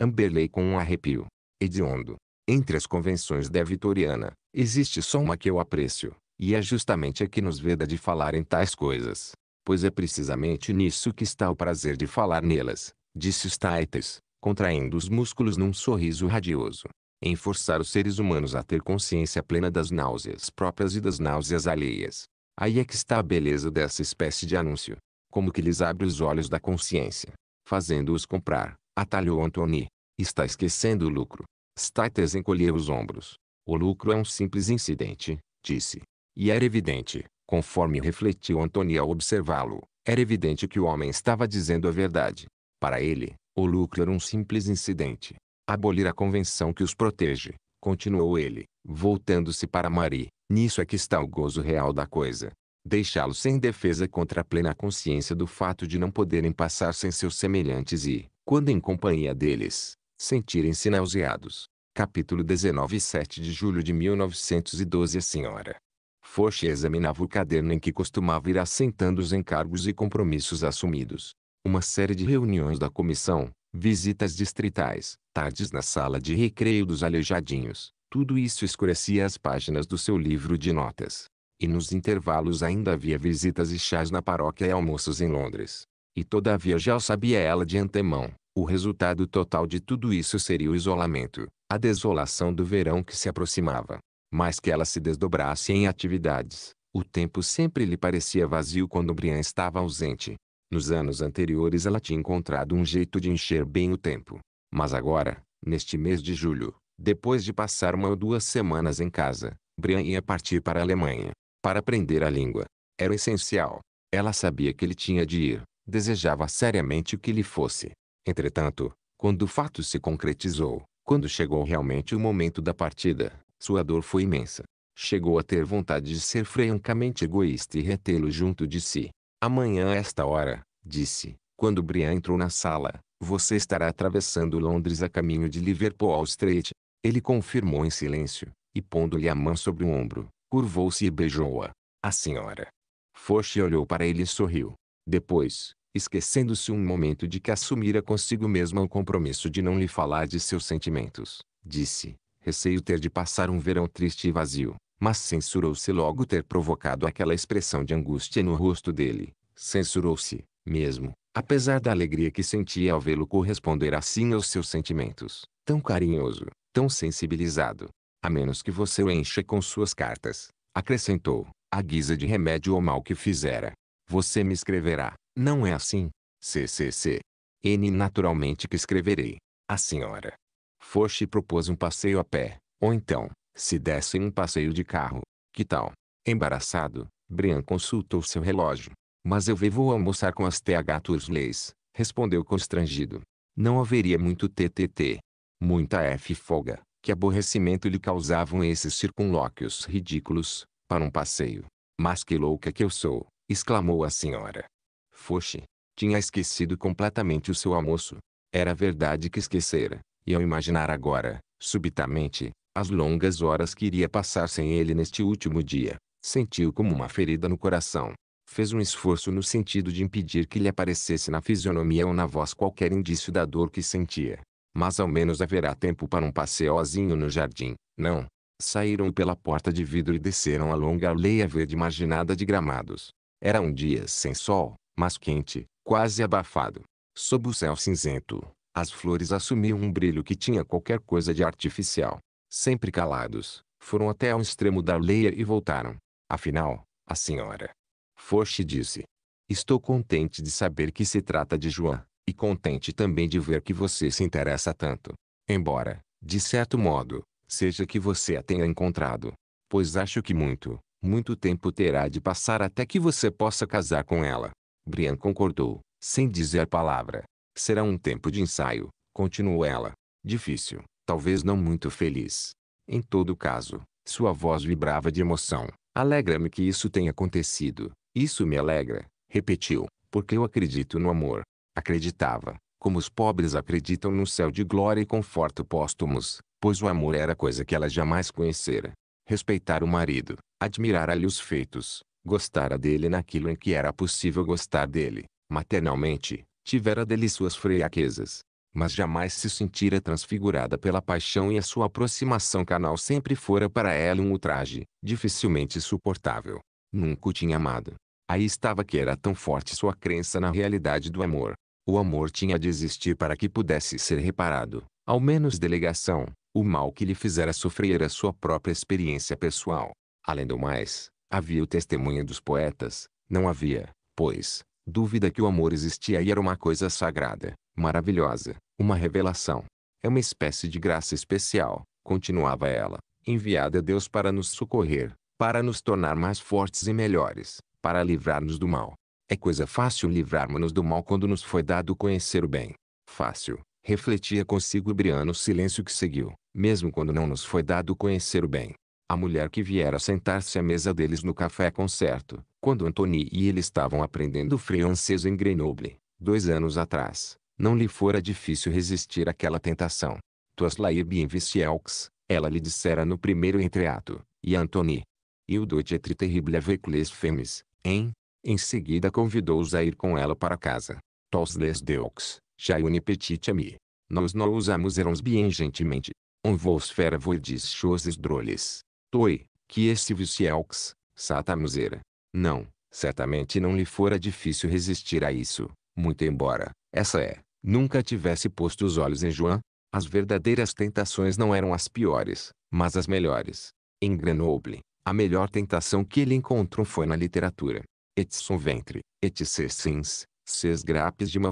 Amberley com um arrepio. Hediondo. Entre as convenções da vitoriana, existe só uma que eu aprecio, e é justamente a que nos veda de falar em tais coisas. Pois é precisamente nisso que está o prazer de falar nelas, disse Staites, contraindo os músculos num sorriso radioso. Em forçar os seres humanos a ter consciência plena das náuseas próprias e das náuseas alheias. Aí é que está a beleza dessa espécie de anúncio. Como que lhes abre os olhos da consciência, fazendo-os comprar, atalhou Antony. Está esquecendo o lucro. Stites encolheu os ombros. O lucro é um simples incidente, disse. E era evidente, conforme refletiu Antony ao observá-lo, era evidente que o homem estava dizendo a verdade. Para ele, o lucro era um simples incidente. Abolir a convenção que os protege, continuou ele, voltando-se para Marie. Nisso é que está o gozo real da coisa. Deixá-los sem defesa contra a plena consciência do fato de não poderem passar sem seus semelhantes e, quando em companhia deles, sentirem-se nauseados. Capítulo 19 7 de julho de 1912 A senhora Foch examinava o caderno em que costumava ir assentando os encargos e compromissos assumidos uma série de reuniões da comissão, visitas distritais, tardes na sala de recreio dos aleijadinhos, tudo isso escurecia as páginas do seu livro de notas. E nos intervalos ainda havia visitas e chás na paróquia e almoços em Londres. E todavia já sabia ela de antemão, o resultado total de tudo isso seria o isolamento, a desolação do verão que se aproximava. Mas que ela se desdobrasse em atividades, o tempo sempre lhe parecia vazio quando Brian estava ausente. Nos anos anteriores ela tinha encontrado um jeito de encher bem o tempo. Mas agora, neste mês de julho, depois de passar uma ou duas semanas em casa, Brian ia partir para a Alemanha, para aprender a língua. Era essencial. Ela sabia que ele tinha de ir, desejava seriamente o que lhe fosse. Entretanto, quando o fato se concretizou, quando chegou realmente o momento da partida, sua dor foi imensa. Chegou a ter vontade de ser francamente egoísta e retê-lo junto de si. Amanhã a esta hora, disse, quando Brian entrou na sala, você estará atravessando Londres a caminho de Liverpool ao Ele confirmou em silêncio, e pondo-lhe a mão sobre o ombro, curvou-se e beijou-a. A senhora. Foch olhou para ele e sorriu. Depois, esquecendo-se um momento de que assumira consigo mesma o compromisso de não lhe falar de seus sentimentos, disse, receio ter de passar um verão triste e vazio mas censurou-se logo ter provocado aquela expressão de angústia no rosto dele. Censurou-se, mesmo, apesar da alegria que sentia ao vê-lo corresponder assim aos seus sentimentos, tão carinhoso, tão sensibilizado. A menos que você o encha com suas cartas, acrescentou, à guisa de remédio ao mal que fizera. Você me escreverá, não é assim? CCC. N naturalmente que escreverei. A senhora. Foch propôs um passeio a pé, ou então, se dessem um passeio de carro, que tal? Embaraçado, Brian consultou seu relógio. Mas eu vou almoçar com as TH Tursleys, respondeu constrangido. Não haveria muito TTT. Muita F folga, que aborrecimento lhe causavam esses circunlóquios ridículos, para um passeio. Mas que louca que eu sou, exclamou a senhora. Foxe, tinha esquecido completamente o seu almoço. Era verdade que esquecera, e ao imaginar agora, subitamente, as longas horas que iria passar sem ele neste último dia, sentiu como uma ferida no coração. Fez um esforço no sentido de impedir que lhe aparecesse na fisionomia ou na voz qualquer indício da dor que sentia. Mas ao menos haverá tempo para um passeiozinho no jardim, não? Saíram pela porta de vidro e desceram a longa aldeia verde marginada de gramados. Era um dia sem sol, mas quente, quase abafado. Sob o céu cinzento, as flores assumiam um brilho que tinha qualquer coisa de artificial sempre calados, foram até ao extremo da aldeia e voltaram. Afinal, a senhora Foch disse: Estou contente de saber que se trata de João, e contente também de ver que você se interessa tanto. Embora, de certo modo, seja que você a tenha encontrado. Pois acho que muito, muito tempo terá de passar até que você possa casar com ela. Brian concordou, sem dizer palavra. Será um tempo de ensaio, continuou ela. Difícil, talvez não muito feliz. Em todo caso, sua voz vibrava de emoção. Alegra-me que isso tenha acontecido. Isso me alegra, repetiu, porque eu acredito no amor. Acreditava, como os pobres acreditam no céu de glória e conforto póstumos, pois o amor era coisa que ela jamais conhecera. Respeitar o marido, admirar-lhe os feitos, gostara dele naquilo em que era possível gostar dele, maternalmente, tivera dele suas fraquezas, mas jamais se sentira transfigurada pela paixão e a sua aproximação canal sempre fora para ela um ultraje, dificilmente suportável. Nunca o tinha amado. Aí estava que era tão forte sua crença na realidade do amor. O amor tinha de existir para que pudesse ser reparado, ao menos delegação, o mal que lhe fizera sofrer a sua própria experiência pessoal. Além do mais, havia o testemunho dos poetas, não havia, pois, dúvida que o amor existia e era uma coisa sagrada maravilhosa, uma revelação. É uma espécie de graça especial, continuava ela, enviada a Deus para nos socorrer, para nos tornar mais fortes e melhores, para livrar-nos do mal. É coisa fácil livrarmos-nos do mal quando nos foi dado conhecer o bem. Fácil, refletia consigo Briano o silêncio que seguiu, mesmo quando não nos foi dado conhecer o bem. A mulher que viera sentar-se à mesa deles no café concerto, quando Antony e ele estavam aprendendo francês em Grenoble, dois anos atrás, não lhe fora difícil resistir àquela tentação. Tuas laib inviscielx, ela lhe dissera no primeiro entreato, e Antony. E o dogetri terrible avecules femes, em, em seguida convidou-os a ir com ela para casa. Tos les deux, une petit ami. Nós não usamos erons bien gentilmente. On vos fera voidis choses droles. Toi, que esse vicielx, sata er. Não, certamente não lhe fora difícil resistir a isso, muito embora, essa é, nunca tivesse posto os olhos em João, as verdadeiras tentações não eram as piores, mas as melhores. Em Grenoble, a melhor tentação que ele encontrou foi na literatura. Et son ventre, et ses seins, ses grappes de ma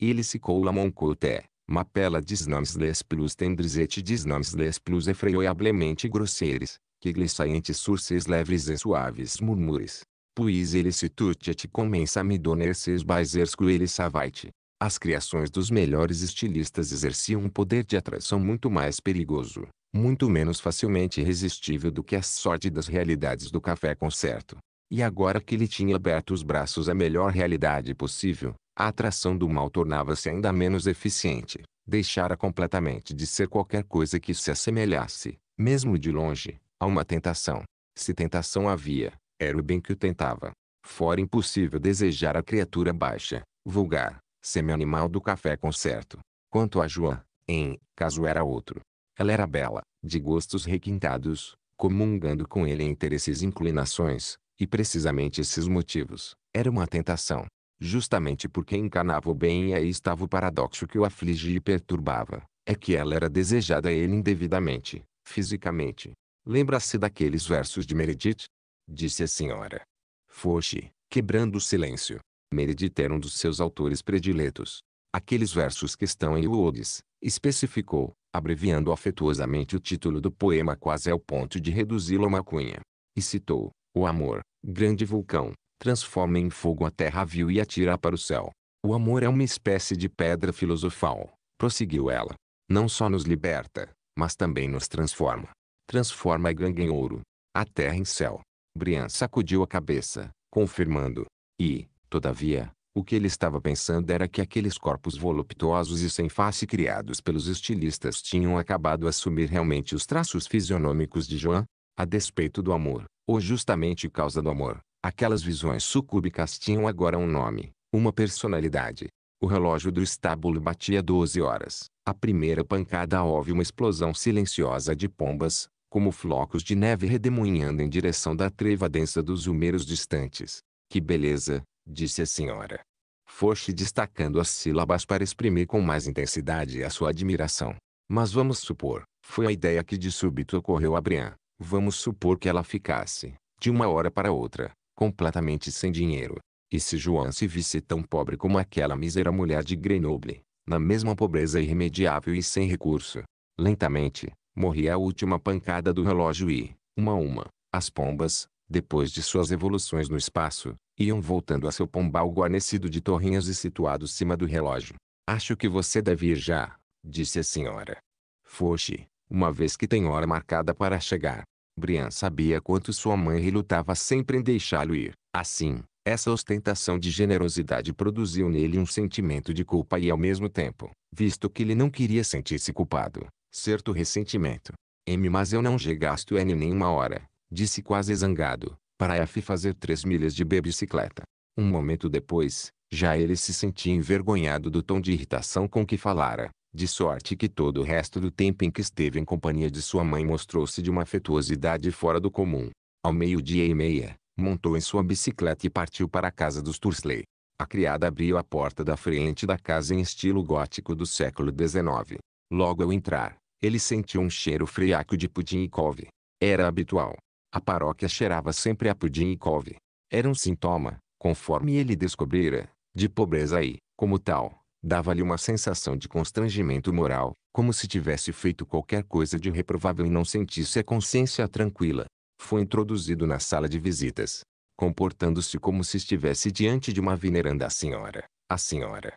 Ele se coula mon côté, ma pela des noms les plus tendres et des noms les plus effroyablemente grosseres, que glissaentes sur ses lèvres et suaves murmures. Puis ele se tout et commence à me donner ses baisers que ele savait as criações dos melhores estilistas exerciam um poder de atração muito mais perigoso, muito menos facilmente irresistível do que a sorte das realidades do café concerto. E agora que ele tinha aberto os braços à melhor realidade possível, a atração do mal tornava-se ainda menos eficiente, deixara completamente de ser qualquer coisa que se assemelhasse, mesmo de longe, a uma tentação. Se tentação havia, era o bem que o tentava. Fora impossível desejar a criatura baixa, vulgar, semi-animal do café concerto. Quanto a Joan, em caso era outro. Ela era bela, de gostos requintados, comungando com ele interesses e inclinações, e precisamente esses motivos, era uma tentação. Justamente porque encanava o bem e aí estava o paradoxo que o afligia e perturbava, é que ela era desejada a ele indevidamente, fisicamente. Lembra-se daqueles versos de Meredith? Disse a senhora. Foche, quebrando o silêncio. Meredith era um dos seus autores prediletos. Aqueles versos que estão em Euodes, especificou, abreviando afetuosamente o título do poema quase ao ponto de reduzi-lo a uma cunha. E citou, o amor, grande vulcão, transforma em fogo a terra vil e atira para o céu. O amor é uma espécie de pedra filosofal, prosseguiu ela. Não só nos liberta, mas também nos transforma. Transforma a gangue em ouro, a terra em céu. Brian sacudiu a cabeça, confirmando. E, Todavia, o que ele estava pensando era que aqueles corpos voluptuosos e sem face criados pelos estilistas tinham acabado a assumir realmente os traços fisionômicos de Joan, a despeito do amor, ou justamente causa do amor. Aquelas visões sucúbicas tinham agora um nome, uma personalidade. O relógio do estábulo batia 12 horas. A primeira pancada houve uma explosão silenciosa de pombas, como flocos de neve redemoinhando em direção da treva densa dos humeiros distantes. Que beleza! disse a senhora. Foch destacando as sílabas para exprimir com mais intensidade a sua admiração. Mas vamos supor, foi a ideia que de súbito ocorreu a Brian. Vamos supor que ela ficasse, de uma hora para outra, completamente sem dinheiro. E se João se visse tão pobre como aquela mísera mulher de Grenoble, na mesma pobreza irremediável e sem recurso. Lentamente, morria a última pancada do relógio e, uma a uma, as pombas, depois de suas evoluções no espaço, iam voltando a seu pombal guarnecido de torrinhas e situado cima do relógio. Acho que você deve ir já, disse a senhora. Foxe, uma vez que tem hora marcada para chegar. Brian sabia quanto sua mãe relutava sempre em deixá-lo ir. Assim, essa ostentação de generosidade produziu nele um sentimento de culpa e ao mesmo tempo, visto que ele não queria sentir-se culpado, certo ressentimento. M mas eu não chegaste N nenhuma hora, disse quase zangado, para F fazer três milhas de bicicleta. Um momento depois, já ele se sentia envergonhado do tom de irritação com que falara, de sorte que todo o resto do tempo em que esteve em companhia de sua mãe mostrou-se de uma afetuosidade fora do comum. Ao meio-dia e meia, montou em sua bicicleta e partiu para a casa dos Tursley. A criada abriu a porta da frente da casa em estilo gótico do século XIX. Logo ao entrar, ele sentiu um cheiro friaco de pudim e couve. Era habitual. A paróquia cheirava sempre a pudim e couve. Era um sintoma, conforme ele descobrira, de pobreza e, como tal, dava-lhe uma sensação de constrangimento moral, como se tivesse feito qualquer coisa de reprovável e não sentisse a consciência tranquila. Foi introduzido na sala de visitas, comportando-se como se estivesse diante de uma veneranda senhora. A senhora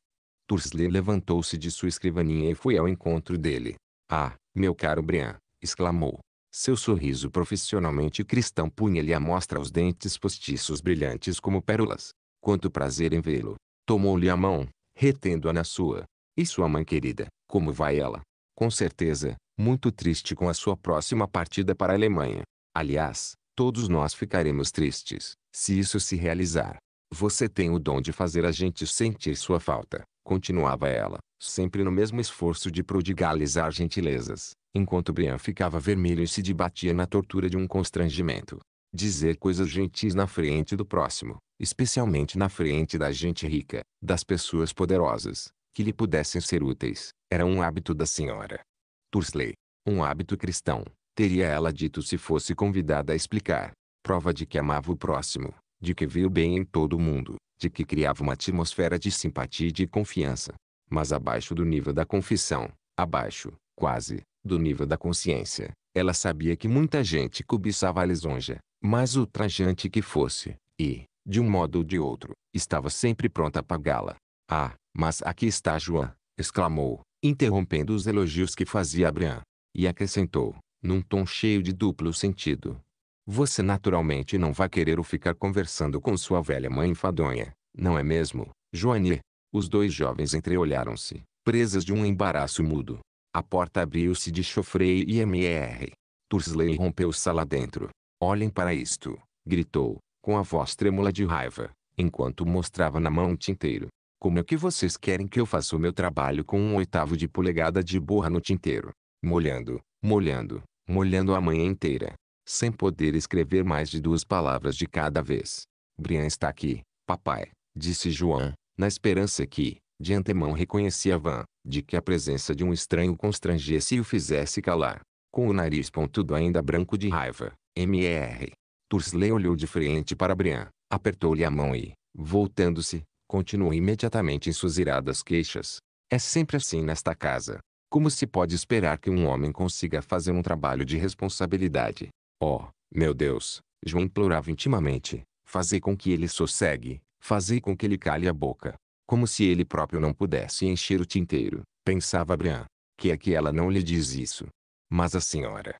Tursley levantou-se de sua escrivaninha e foi ao encontro dele. Ah, meu caro Brian! exclamou. Seu sorriso profissionalmente cristão punha-lhe à mostra os dentes postiços brilhantes como pérolas. Quanto prazer em vê-lo! Tomou-lhe a mão, retendo-a na sua. E sua mãe querida, como vai ela? Com certeza, muito triste com a sua próxima partida para a Alemanha. Aliás, todos nós ficaremos tristes, se isso se realizar. Você tem o dom de fazer a gente sentir sua falta, continuava ela, sempre no mesmo esforço de prodigalizar gentilezas enquanto Brian ficava vermelho e se debatia na tortura de um constrangimento. Dizer coisas gentis na frente do próximo, especialmente na frente da gente rica, das pessoas poderosas, que lhe pudessem ser úteis, era um hábito da senhora. Tursley. Um hábito cristão, teria ela dito se fosse convidada a explicar. Prova de que amava o próximo, de que viu bem em todo o mundo, de que criava uma atmosfera de simpatia e de confiança. Mas abaixo do nível da confissão, abaixo, quase, do nível da consciência. Ela sabia que muita gente cobiçava a lisonja, mais ultrajante que fosse, e, de um modo ou de outro, estava sempre pronta a pagá-la. Ah, mas aqui está João, exclamou, interrompendo os elogios que fazia Brian, E acrescentou, num tom cheio de duplo sentido. Você naturalmente não vai querer o ficar conversando com sua velha mãe enfadonha, não é mesmo, Joanie? Os dois jovens entreolharam-se, presas de um embaraço mudo. A porta abriu-se de chofre e MR. Tursley rompeu-se lá dentro. Olhem para isto, gritou, com a voz trêmula de raiva, enquanto mostrava na mão um tinteiro. Como é que vocês querem que eu faça o meu trabalho com um oitavo de polegada de borra no tinteiro? Molhando, molhando, molhando a manhã inteira. Sem poder escrever mais de duas palavras de cada vez. Brian está aqui, papai, disse João, na esperança que, de antemão reconhecia Van, de que a presença de um estranho constrangesse e o fizesse calar. Com o nariz pontudo ainda branco de raiva, M.R. Tursley olhou de frente para Brian, apertou-lhe a mão e, voltando-se, continuou imediatamente em suas iradas queixas. É sempre assim nesta casa. Como se pode esperar que um homem consiga fazer um trabalho de responsabilidade? Oh, meu Deus! João implorava intimamente. Fazei com que ele sossegue. Fazei com que ele cale a boca como se ele próprio não pudesse encher o tinteiro, pensava Brian. Que é que ela não lhe diz isso? Mas a senhora.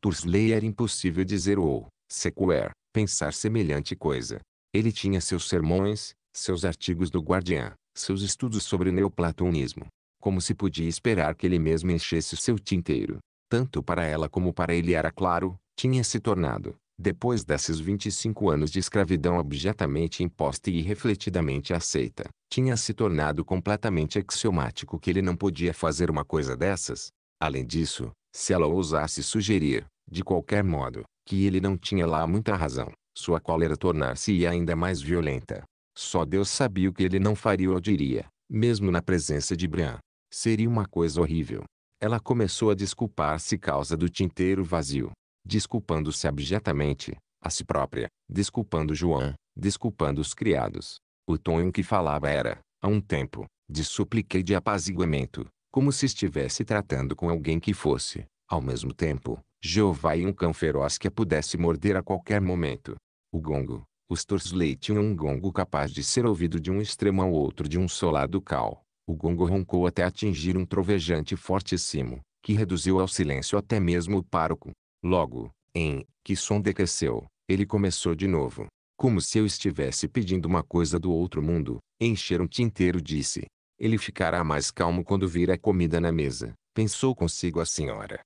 Tursley era impossível dizer ou, sequer, pensar semelhante coisa. Ele tinha seus sermões, seus artigos do Guardiã, seus estudos sobre o neoplatonismo. Como se podia esperar que ele mesmo enchesse o seu tinteiro? Tanto para ela como para ele era claro, tinha se tornado, depois desses 25 anos de escravidão abjetamente imposta e refletidamente aceita, tinha se tornado completamente axiomático que ele não podia fazer uma coisa dessas. Além disso, se ela ousasse sugerir, de qualquer modo, que ele não tinha lá muita razão, sua cólera tornar-se ainda mais violenta. Só Deus sabia o que ele não faria ou diria, mesmo na presença de Brian. Seria uma coisa horrível. Ela começou a desculpar-se causa do tinteiro vazio, desculpando-se abjetamente, a si própria, desculpando João, ah. desculpando os criados. O tom em que falava era, a um tempo, de súplica e de apaziguamento, como se estivesse tratando com alguém que fosse, ao mesmo tempo, Jeová e um cão feroz que a pudesse morder a qualquer momento. O gongo, os Torsley tinham um gongo capaz de ser ouvido de um extremo ao outro de um solado cal. O gongo roncou até atingir um trovejante fortíssimo, que reduziu ao silêncio até mesmo o pároco. Logo, em que som decresceu, ele começou de novo. Como se eu estivesse pedindo uma coisa do outro mundo, encher um tinteiro disse. Ele ficará mais calmo quando vir a comida na mesa, pensou consigo a senhora.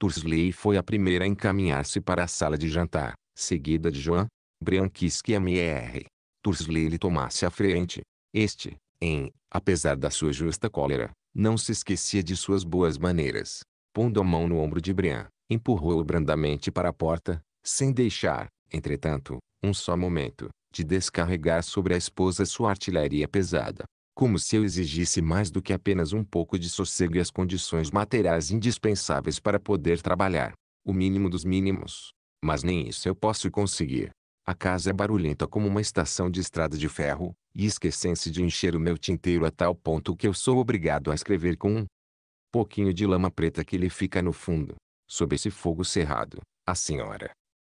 Tursley foi a primeira a encaminhar-se para a sala de jantar, seguida de Joan, Brian quis que M.R. Tursley lhe tomasse a frente. Este, em, apesar da sua justa cólera, não se esquecia de suas boas maneiras. Pondo a mão no ombro de Brian, empurrou-o brandamente para a porta, sem deixar, entretanto, um só momento, de descarregar sobre a esposa sua artilharia pesada. Como se eu exigisse mais do que apenas um pouco de sossego e as condições materiais indispensáveis para poder trabalhar. O mínimo dos mínimos. Mas nem isso eu posso conseguir. A casa é barulhenta como uma estação de estrada de ferro, e esquecem-se de encher o meu tinteiro a tal ponto que eu sou obrigado a escrever com um pouquinho de lama preta que lhe fica no fundo sob esse fogo cerrado, a senhora.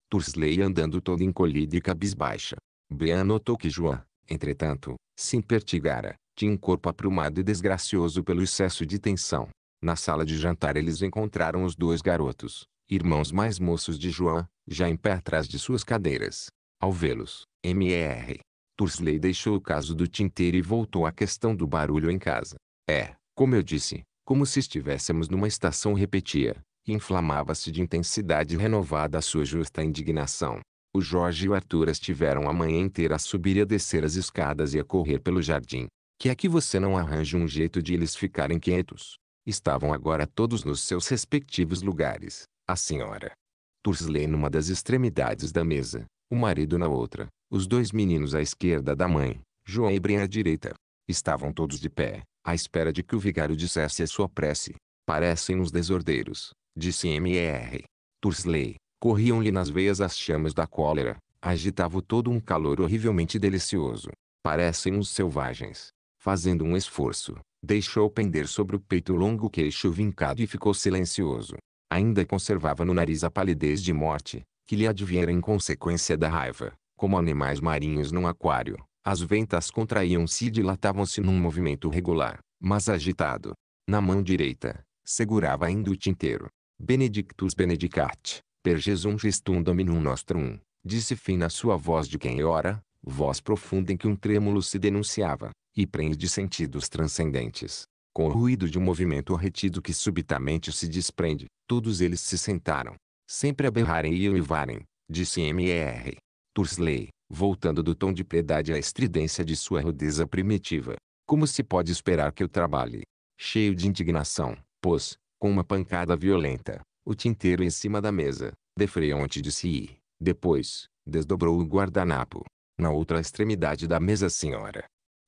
Tursley andando toda encolhida e cabisbaixa. Brian notou que Joan, entretanto, se impertigara, tinha um corpo aprumado e desgracioso pelo excesso de tensão. Na sala de jantar eles encontraram os dois garotos, irmãos mais moços de Joan, já em pé atrás de suas cadeiras. Ao vê-los, M.E.R. Tursley deixou o caso do tinteiro e voltou à questão do barulho em casa. É, como eu disse, como se estivéssemos numa estação repetia inflamava-se de intensidade renovada a sua justa indignação. O Jorge e o Arthur estiveram a manhã inteira a subir e a descer as escadas e a correr pelo jardim. Que é que você não arranja um jeito de eles ficarem quietos? Estavam agora todos nos seus respectivos lugares. A senhora Tursley numa das extremidades da mesa, o marido na outra, os dois meninos à esquerda da mãe, João e Brian à direita. Estavam todos de pé, à espera de que o vigário dissesse a sua prece. Parecem uns desordeiros, disse M.R. Tursley. Corriam-lhe nas veias as chamas da cólera, agitava todo um calor horrivelmente delicioso. Parecem uns selvagens. Fazendo um esforço, deixou pender sobre o peito o longo queixo vincado e ficou silencioso. Ainda conservava no nariz a palidez de morte, que lhe adviera em consequência da raiva. Como animais marinhos num aquário, as ventas contraíam-se e dilatavam-se num movimento regular, mas agitado. Na mão direita, segurava ainda o tinteiro. Benedictus benedicat, per Jesum Christum Dominum Nostrum, disse fina sua voz de quem ora, voz profunda em que um trêmulo se denunciava, e preenche de sentidos transcendentes. Com o ruído de um movimento retido que subitamente se desprende, todos eles se sentaram. Sempre aberrarem e uivarem, disse M.E.R. Tursley, voltando do tom de piedade à estridência de sua rudeza primitiva. Como se pode esperar que eu trabalhe? Cheio de indignação, pois, com uma pancada violenta, o tinteiro em cima da mesa, de frente de si e, depois, desdobrou o guardanapo. Na outra extremidade da mesa senhora.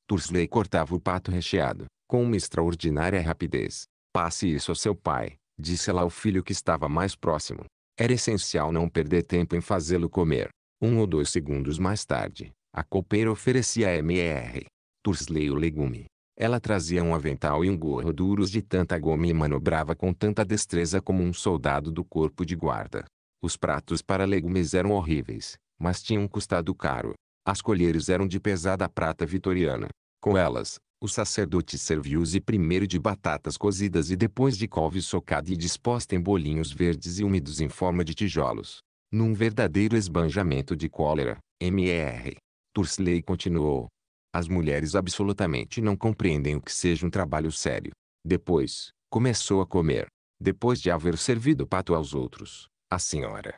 Tursley cortava o pato recheado, com uma extraordinária rapidez. Passe isso a seu pai, disse ela ao filho que estava mais próximo. Era essencial não perder tempo em fazê-lo comer. Um ou dois segundos mais tarde, a copeira oferecia a MR. Tursley o legume, ela trazia um avental e um gorro duros de tanta goma e manobrava com tanta destreza como um soldado do corpo de guarda. Os pratos para legumes eram horríveis, mas tinham custado caro. As colheres eram de pesada prata vitoriana. Com elas, o sacerdote serviu-se primeiro de batatas cozidas e depois de couve socada e disposta em bolinhos verdes e úmidos em forma de tijolos. Num verdadeiro esbanjamento de cólera, Mr. Tursley continuou, as mulheres absolutamente não compreendem o que seja um trabalho sério. Depois, começou a comer. Depois de haver servido pato aos outros, a senhora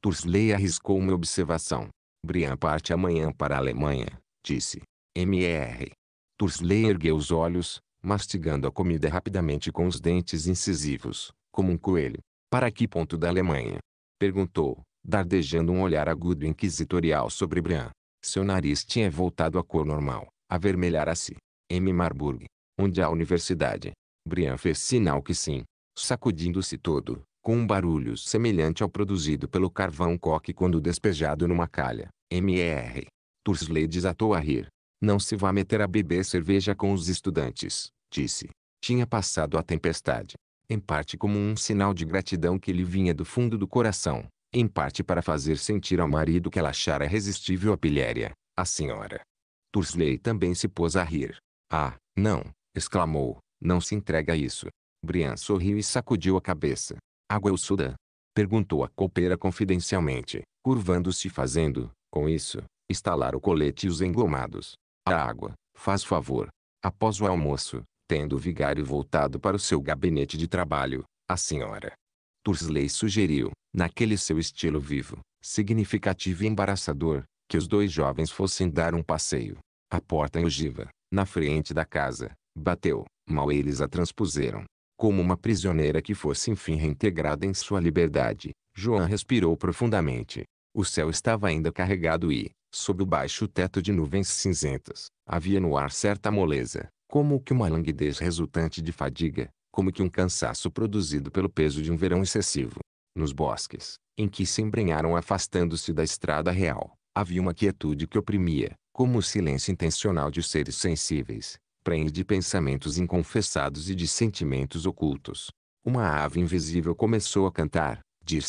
Tursley arriscou uma observação. Brian parte amanhã para a Alemanha, disse. Mr. Tursley ergueu os olhos, mastigando a comida rapidamente com os dentes incisivos, como um coelho. Para que ponto da Alemanha? Perguntou, dardejando um olhar agudo e inquisitorial sobre Brian. Seu nariz tinha voltado à cor normal, avermelhara-se. M. Marburg, onde há universidade. Brian fez sinal que sim, sacudindo-se todo, com um barulho semelhante ao produzido pelo carvão coque quando despejado numa calha. M.E.R. Tursley desatou a rir. Não se vá meter a beber cerveja com os estudantes, disse. Tinha passado a tempestade. Em parte como um sinal de gratidão que lhe vinha do fundo do coração em parte para fazer sentir ao marido que ela achara irresistível a pilhéria. A senhora Tursley também se pôs a rir. Ah, não, exclamou, não se entrega a isso. Brian sorriu e sacudiu a cabeça. Água suda? Perguntou a copeira confidencialmente, curvando-se e fazendo, com isso, estalar o colete e os engomados. A água, faz favor. Após o almoço, tendo o vigário voltado para o seu gabinete de trabalho, a senhora Tursley sugeriu, naquele seu estilo vivo, significativo e embaraçador, que os dois jovens fossem dar um passeio. A porta em ogiva, na frente da casa, bateu, mal eles a transpuseram. Como uma prisioneira que fosse enfim reintegrada em sua liberdade, João respirou profundamente. O céu estava ainda carregado e, sob o baixo teto de nuvens cinzentas, havia no ar certa moleza, como que uma languidez resultante de fadiga, como que um cansaço produzido pelo peso de um verão excessivo. Nos bosques, em que se embrenharam afastando-se da estrada real, havia uma quietude que oprimia, como o silêncio intencional de seres sensíveis, prende de pensamentos inconfessados e de sentimentos ocultos. Uma ave invisível começou a cantar, dir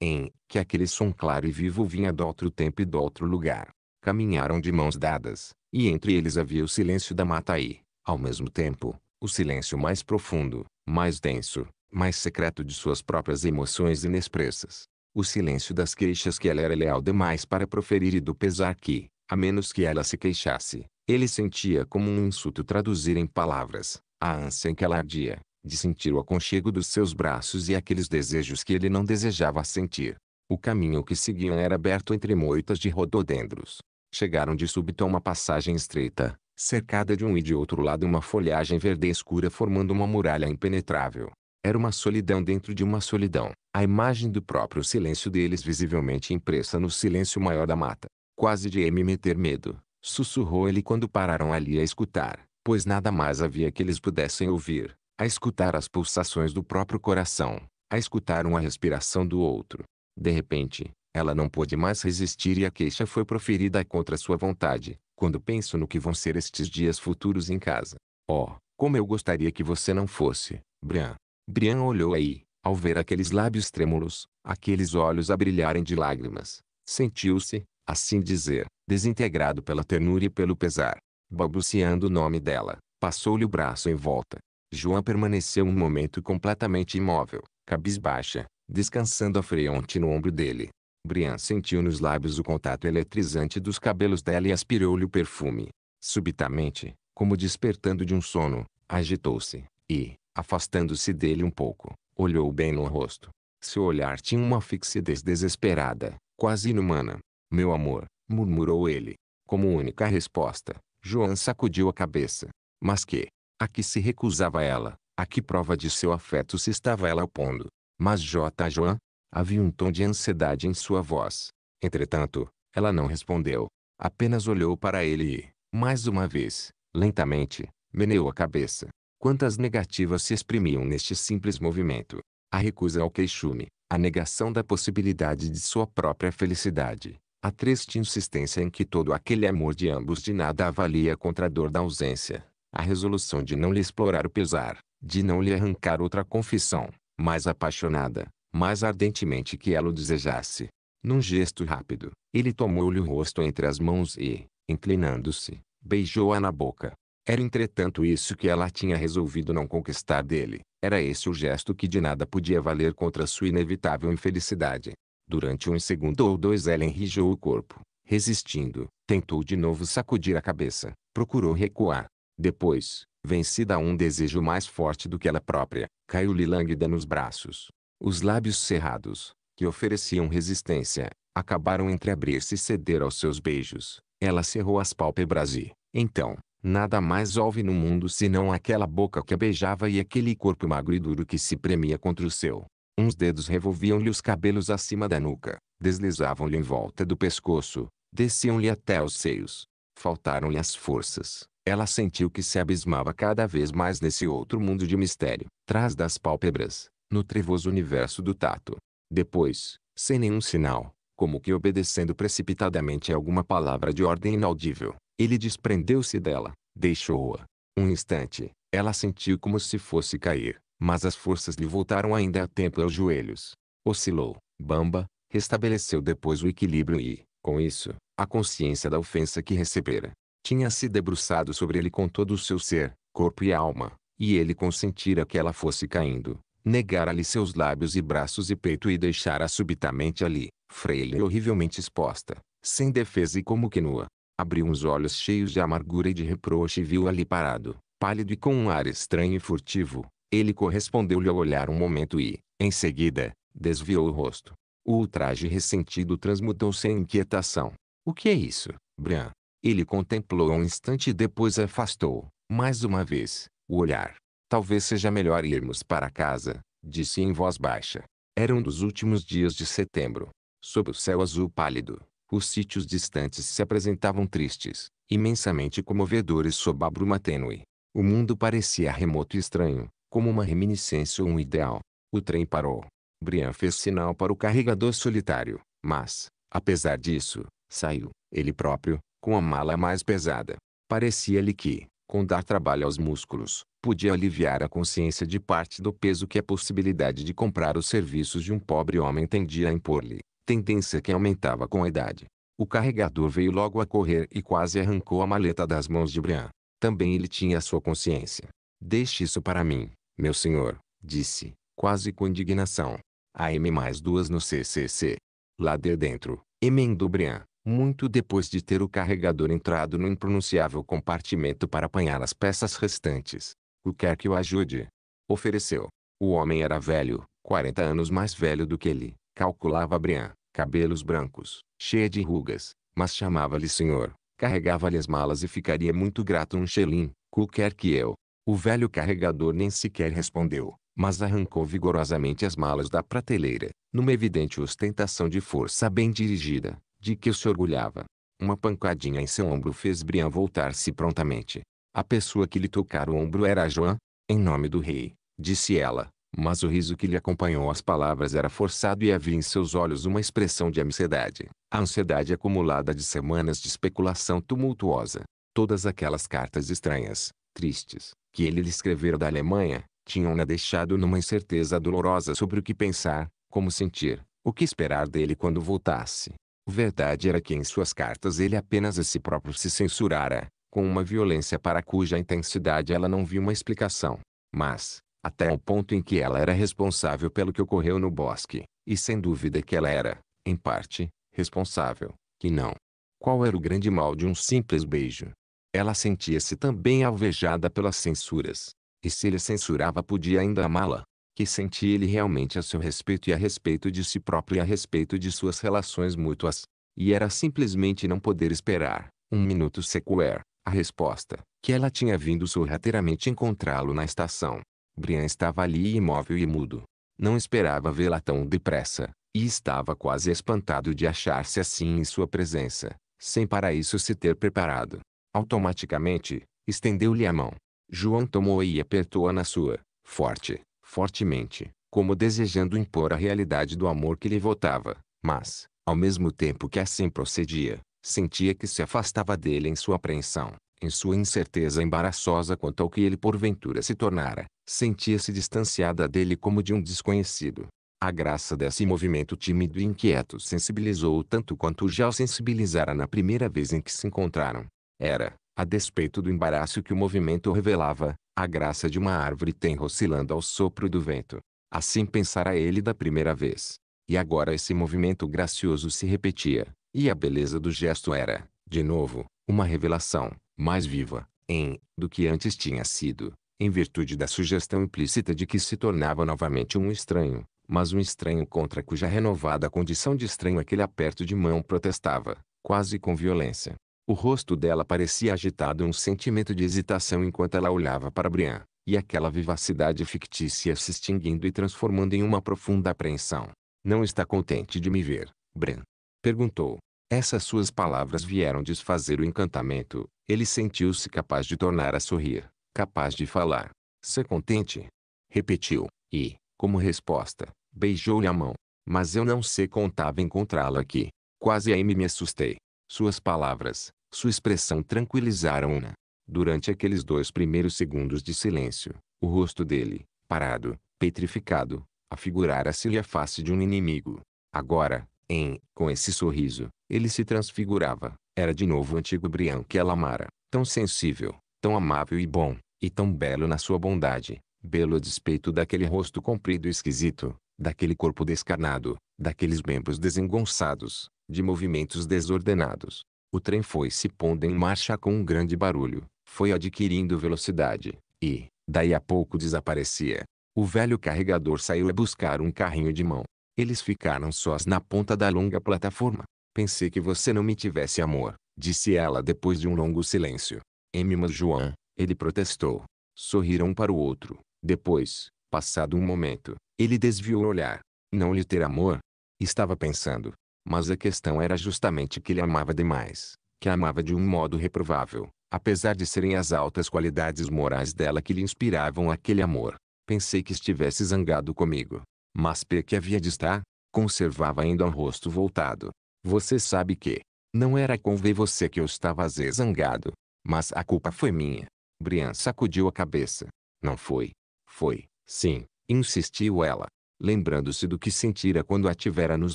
em que aquele som claro e vivo vinha de outro tempo e de outro lugar. Caminharam de mãos dadas, e entre eles havia o silêncio da mata e, ao mesmo tempo, o silêncio mais profundo, mais denso, mais secreto de suas próprias emoções inexpressas. O silêncio das queixas que ela era leal demais para proferir e do pesar que, a menos que ela se queixasse, ele sentia como um insulto traduzir em palavras, a ânsia em que ela ardia, de sentir o aconchego dos seus braços e aqueles desejos que ele não desejava sentir. O caminho que seguiam era aberto entre moitas de rododendros. Chegaram de súbito a uma passagem estreita, cercada de um e de outro lado uma folhagem verde escura formando uma muralha impenetrável. Era uma solidão dentro de uma solidão, a imagem do próprio silêncio deles visivelmente impressa no silêncio maior da mata. Quase de me meter medo, sussurrou ele quando pararam ali a escutar, pois nada mais havia que eles pudessem ouvir, a escutar as pulsações do próprio coração, a escutar uma respiração do outro. De repente, ela não pôde mais resistir e a queixa foi proferida contra sua vontade, quando penso no que vão ser estes dias futuros em casa. Oh, como eu gostaria que você não fosse, Brian. Brian olhou aí, ao ver aqueles lábios trêmulos, aqueles olhos a brilharem de lágrimas. Sentiu-se, assim dizer, desintegrado pela ternura e pelo pesar. Balbuciando o nome dela, passou-lhe o braço em volta. João permaneceu um momento completamente imóvel, cabisbaixa, descansando a fronte no ombro dele. Brian sentiu nos lábios o contato eletrizante dos cabelos dela e aspirou-lhe o perfume. Subitamente, como despertando de um sono, agitou-se, e, afastando-se dele um pouco, olhou bem no rosto. Seu olhar tinha uma fixidez desesperada, quase inumana. Meu amor, murmurou ele. Como única resposta, Joan sacudiu a cabeça. Mas que? A que se recusava ela? A que prova de seu afeto se estava ela opondo? Mas J. Joan? Havia um tom de ansiedade em sua voz. Entretanto, ela não respondeu. Apenas olhou para ele e, mais uma vez, lentamente, meneou a cabeça. Quantas negativas se exprimiam neste simples movimento? A recusa ao queixume, a negação da possibilidade de sua própria felicidade, a triste insistência em que todo aquele amor de ambos de nada avalia contra a dor da ausência, a resolução de não lhe explorar o pesar, de não lhe arrancar outra confissão, mais apaixonada, mais ardentemente que ela o desejasse. Num gesto rápido, ele tomou-lhe o rosto entre as mãos e, inclinando-se, beijou-a na boca. Era entretanto isso que ela tinha resolvido não conquistar dele. Era esse o gesto que de nada podia valer contra sua inevitável infelicidade. Durante um segundo ou dois ela enrijou o corpo. Resistindo, tentou de novo sacudir a cabeça. Procurou recuar. Depois, vencida a um desejo mais forte do que ela própria, caiu-lhe lânguida nos braços. Os lábios cerrados, que ofereciam resistência, acabaram entreabrir-se e ceder aos seus beijos. Ela cerrou as pálpebras e, então, Nada mais houve no mundo senão aquela boca que a beijava e aquele corpo magro e duro que se premia contra o seu. Uns dedos revolviam-lhe os cabelos acima da nuca, deslizavam-lhe em volta do pescoço, desciam-lhe até os seios. Faltaram-lhe as forças. Ela sentiu que se abismava cada vez mais nesse outro mundo de mistério, trás das pálpebras, no trevoso universo do tato. Depois, sem nenhum sinal, como que obedecendo precipitadamente a alguma palavra de ordem inaudível, ele desprendeu-se dela, deixou-a. Um instante, ela sentiu como se fosse cair, mas as forças lhe voltaram ainda a tempo aos joelhos. Oscilou, bamba, restabeleceu depois o equilíbrio e, com isso, a consciência da ofensa que recebera. Tinha se debruçado sobre ele com todo o seu ser, corpo e alma, e ele consentira que ela fosse caindo, negara-lhe seus lábios e braços e peito e deixara subitamente ali, freia e horrivelmente exposta, sem defesa e como que nua abriu uns olhos cheios de amargura e de reproche e viu ali parado, pálido e com um ar estranho e furtivo. Ele correspondeu-lhe ao olhar um momento e, em seguida, desviou o rosto. O ultraje ressentido transmutou-se em inquietação. O que é isso, Brian? Ele contemplou um instante e depois afastou, mais uma vez, o olhar. Talvez seja melhor irmos para casa, disse em voz baixa. Era um dos últimos dias de setembro. Sob o céu azul pálido, os sítios distantes se apresentavam tristes, imensamente comovedores sob a bruma tênue. O mundo parecia remoto e estranho, como uma reminiscência ou um ideal. O trem parou. Brian fez sinal para o carregador solitário, mas, apesar disso, saiu, ele próprio, com a mala mais pesada. Parecia-lhe que, com dar trabalho aos músculos, podia aliviar a consciência de parte do peso que a possibilidade de comprar os serviços de um pobre homem tendia a impor-lhe tendência que aumentava com a idade. O carregador veio logo a correr e quase arrancou a maleta das mãos de Brian. Também ele tinha sua consciência. Deixe isso para mim, meu senhor, disse, quase com indignação. A M mais duas no CCC. Lá de dentro, emendou Brian, muito depois de ter o carregador entrado no impronunciável compartimento para apanhar as peças restantes. O quer que o ajude? Ofereceu. O homem era velho, 40 anos mais velho do que ele, calculava Brian cabelos brancos, cheia de rugas, mas chamava-lhe senhor, carregava-lhe as malas e ficaria muito grato um xelim, qualquer que eu. O velho carregador nem sequer respondeu, mas arrancou vigorosamente as malas da prateleira, numa evidente ostentação de força bem dirigida, de que se orgulhava. Uma pancadinha em seu ombro fez Brian voltar-se prontamente. A pessoa que lhe tocara o ombro era Joan. Em nome do rei, disse ela, mas o riso que lhe acompanhou as palavras era forçado e havia em seus olhos uma expressão de ansiedade. A ansiedade acumulada de semanas de especulação tumultuosa. Todas aquelas cartas estranhas, tristes, que ele lhe escrevera da Alemanha, tinham-na deixado numa incerteza dolorosa sobre o que pensar, como sentir, o que esperar dele quando voltasse. Verdade era que em suas cartas ele apenas a si próprio se censurara, com uma violência para cuja intensidade ela não viu uma explicação. Mas, até o ponto em que ela era responsável pelo que ocorreu no bosque, e sem dúvida que ela era, em parte, responsável, que não. Qual era o grande mal de um simples beijo? Ela sentia-se também alvejada pelas censuras, e se ele censurava podia ainda amá-la. Que sentia ele realmente a seu respeito e a respeito de si próprio e a respeito de suas relações mútuas, e era simplesmente não poder esperar, um minuto sequer, a resposta, que ela tinha vindo sorrateiramente encontrá-lo na estação. Brian estava ali imóvel e mudo. Não esperava vê-la tão depressa, e estava quase espantado de achar-se assim em sua presença, sem para isso se ter preparado. Automaticamente, estendeu-lhe a mão. João tomou-a e apertou-a na sua, forte, fortemente, como desejando impor a realidade do amor que lhe votava, mas, ao mesmo tempo que assim procedia, sentia que se afastava dele em sua apreensão em sua incerteza embaraçosa quanto ao que ele porventura se tornara, sentia-se distanciada dele como de um desconhecido. A graça desse movimento tímido e inquieto sensibilizou-o tanto quanto já o sensibilizara na primeira vez em que se encontraram. Era, a despeito do embaraço que o movimento revelava, a graça de uma árvore tenra oscilando ao sopro do vento. Assim pensara ele da primeira vez. E agora esse movimento gracioso se repetia, e a beleza do gesto era, de novo, uma revelação mais viva, em, do que antes tinha sido, em virtude da sugestão implícita de que se tornava novamente um estranho, mas um estranho contra cuja renovada condição de estranho aquele aperto de mão protestava, quase com violência. O rosto dela parecia agitado um sentimento de hesitação enquanto ela olhava para Brian, e aquela vivacidade fictícia se extinguindo e transformando em uma profunda apreensão. Não está contente de me ver, Brian? Perguntou, essas suas palavras vieram desfazer o encantamento. Ele sentiu-se capaz de tornar a sorrir, capaz de falar. Se contente. Repetiu, e, como resposta, beijou-lhe a mão. Mas eu não se contava encontrá-la aqui. Quase aí me assustei. Suas palavras, sua expressão tranquilizaram-na. Durante aqueles dois primeiros segundos de silêncio, o rosto dele, parado, petrificado, afigurara-se-lhe a face de um inimigo. Agora, em, com esse sorriso, ele se transfigurava. Era de novo o antigo Brian que ela amara. Tão sensível, tão amável e bom, e tão belo na sua bondade. Belo a despeito daquele rosto comprido e esquisito, daquele corpo descarnado, daqueles membros desengonçados, de movimentos desordenados. O trem foi se pondo em marcha com um grande barulho, foi adquirindo velocidade, e, daí a pouco desaparecia. O velho carregador saiu a buscar um carrinho de mão. Eles ficaram sós na ponta da longa plataforma. Pensei que você não me tivesse amor, disse ela depois de um longo silêncio. M. Mas João, ele protestou. Sorriram um para o outro. Depois, passado um momento, ele desviou o olhar. Não lhe ter amor? Estava pensando. Mas a questão era justamente que ele amava demais. Que amava de um modo reprovável, apesar de serem as altas qualidades morais dela que lhe inspiravam aquele amor. Pensei que estivesse zangado comigo, mas P que havia de estar, conservava ainda um rosto voltado. Você sabe que, não era com ver você que eu estava zangado. Mas a culpa foi minha. Brian sacudiu a cabeça. Não foi. Foi, sim, insistiu ela, lembrando-se do que sentira quando a tivera nos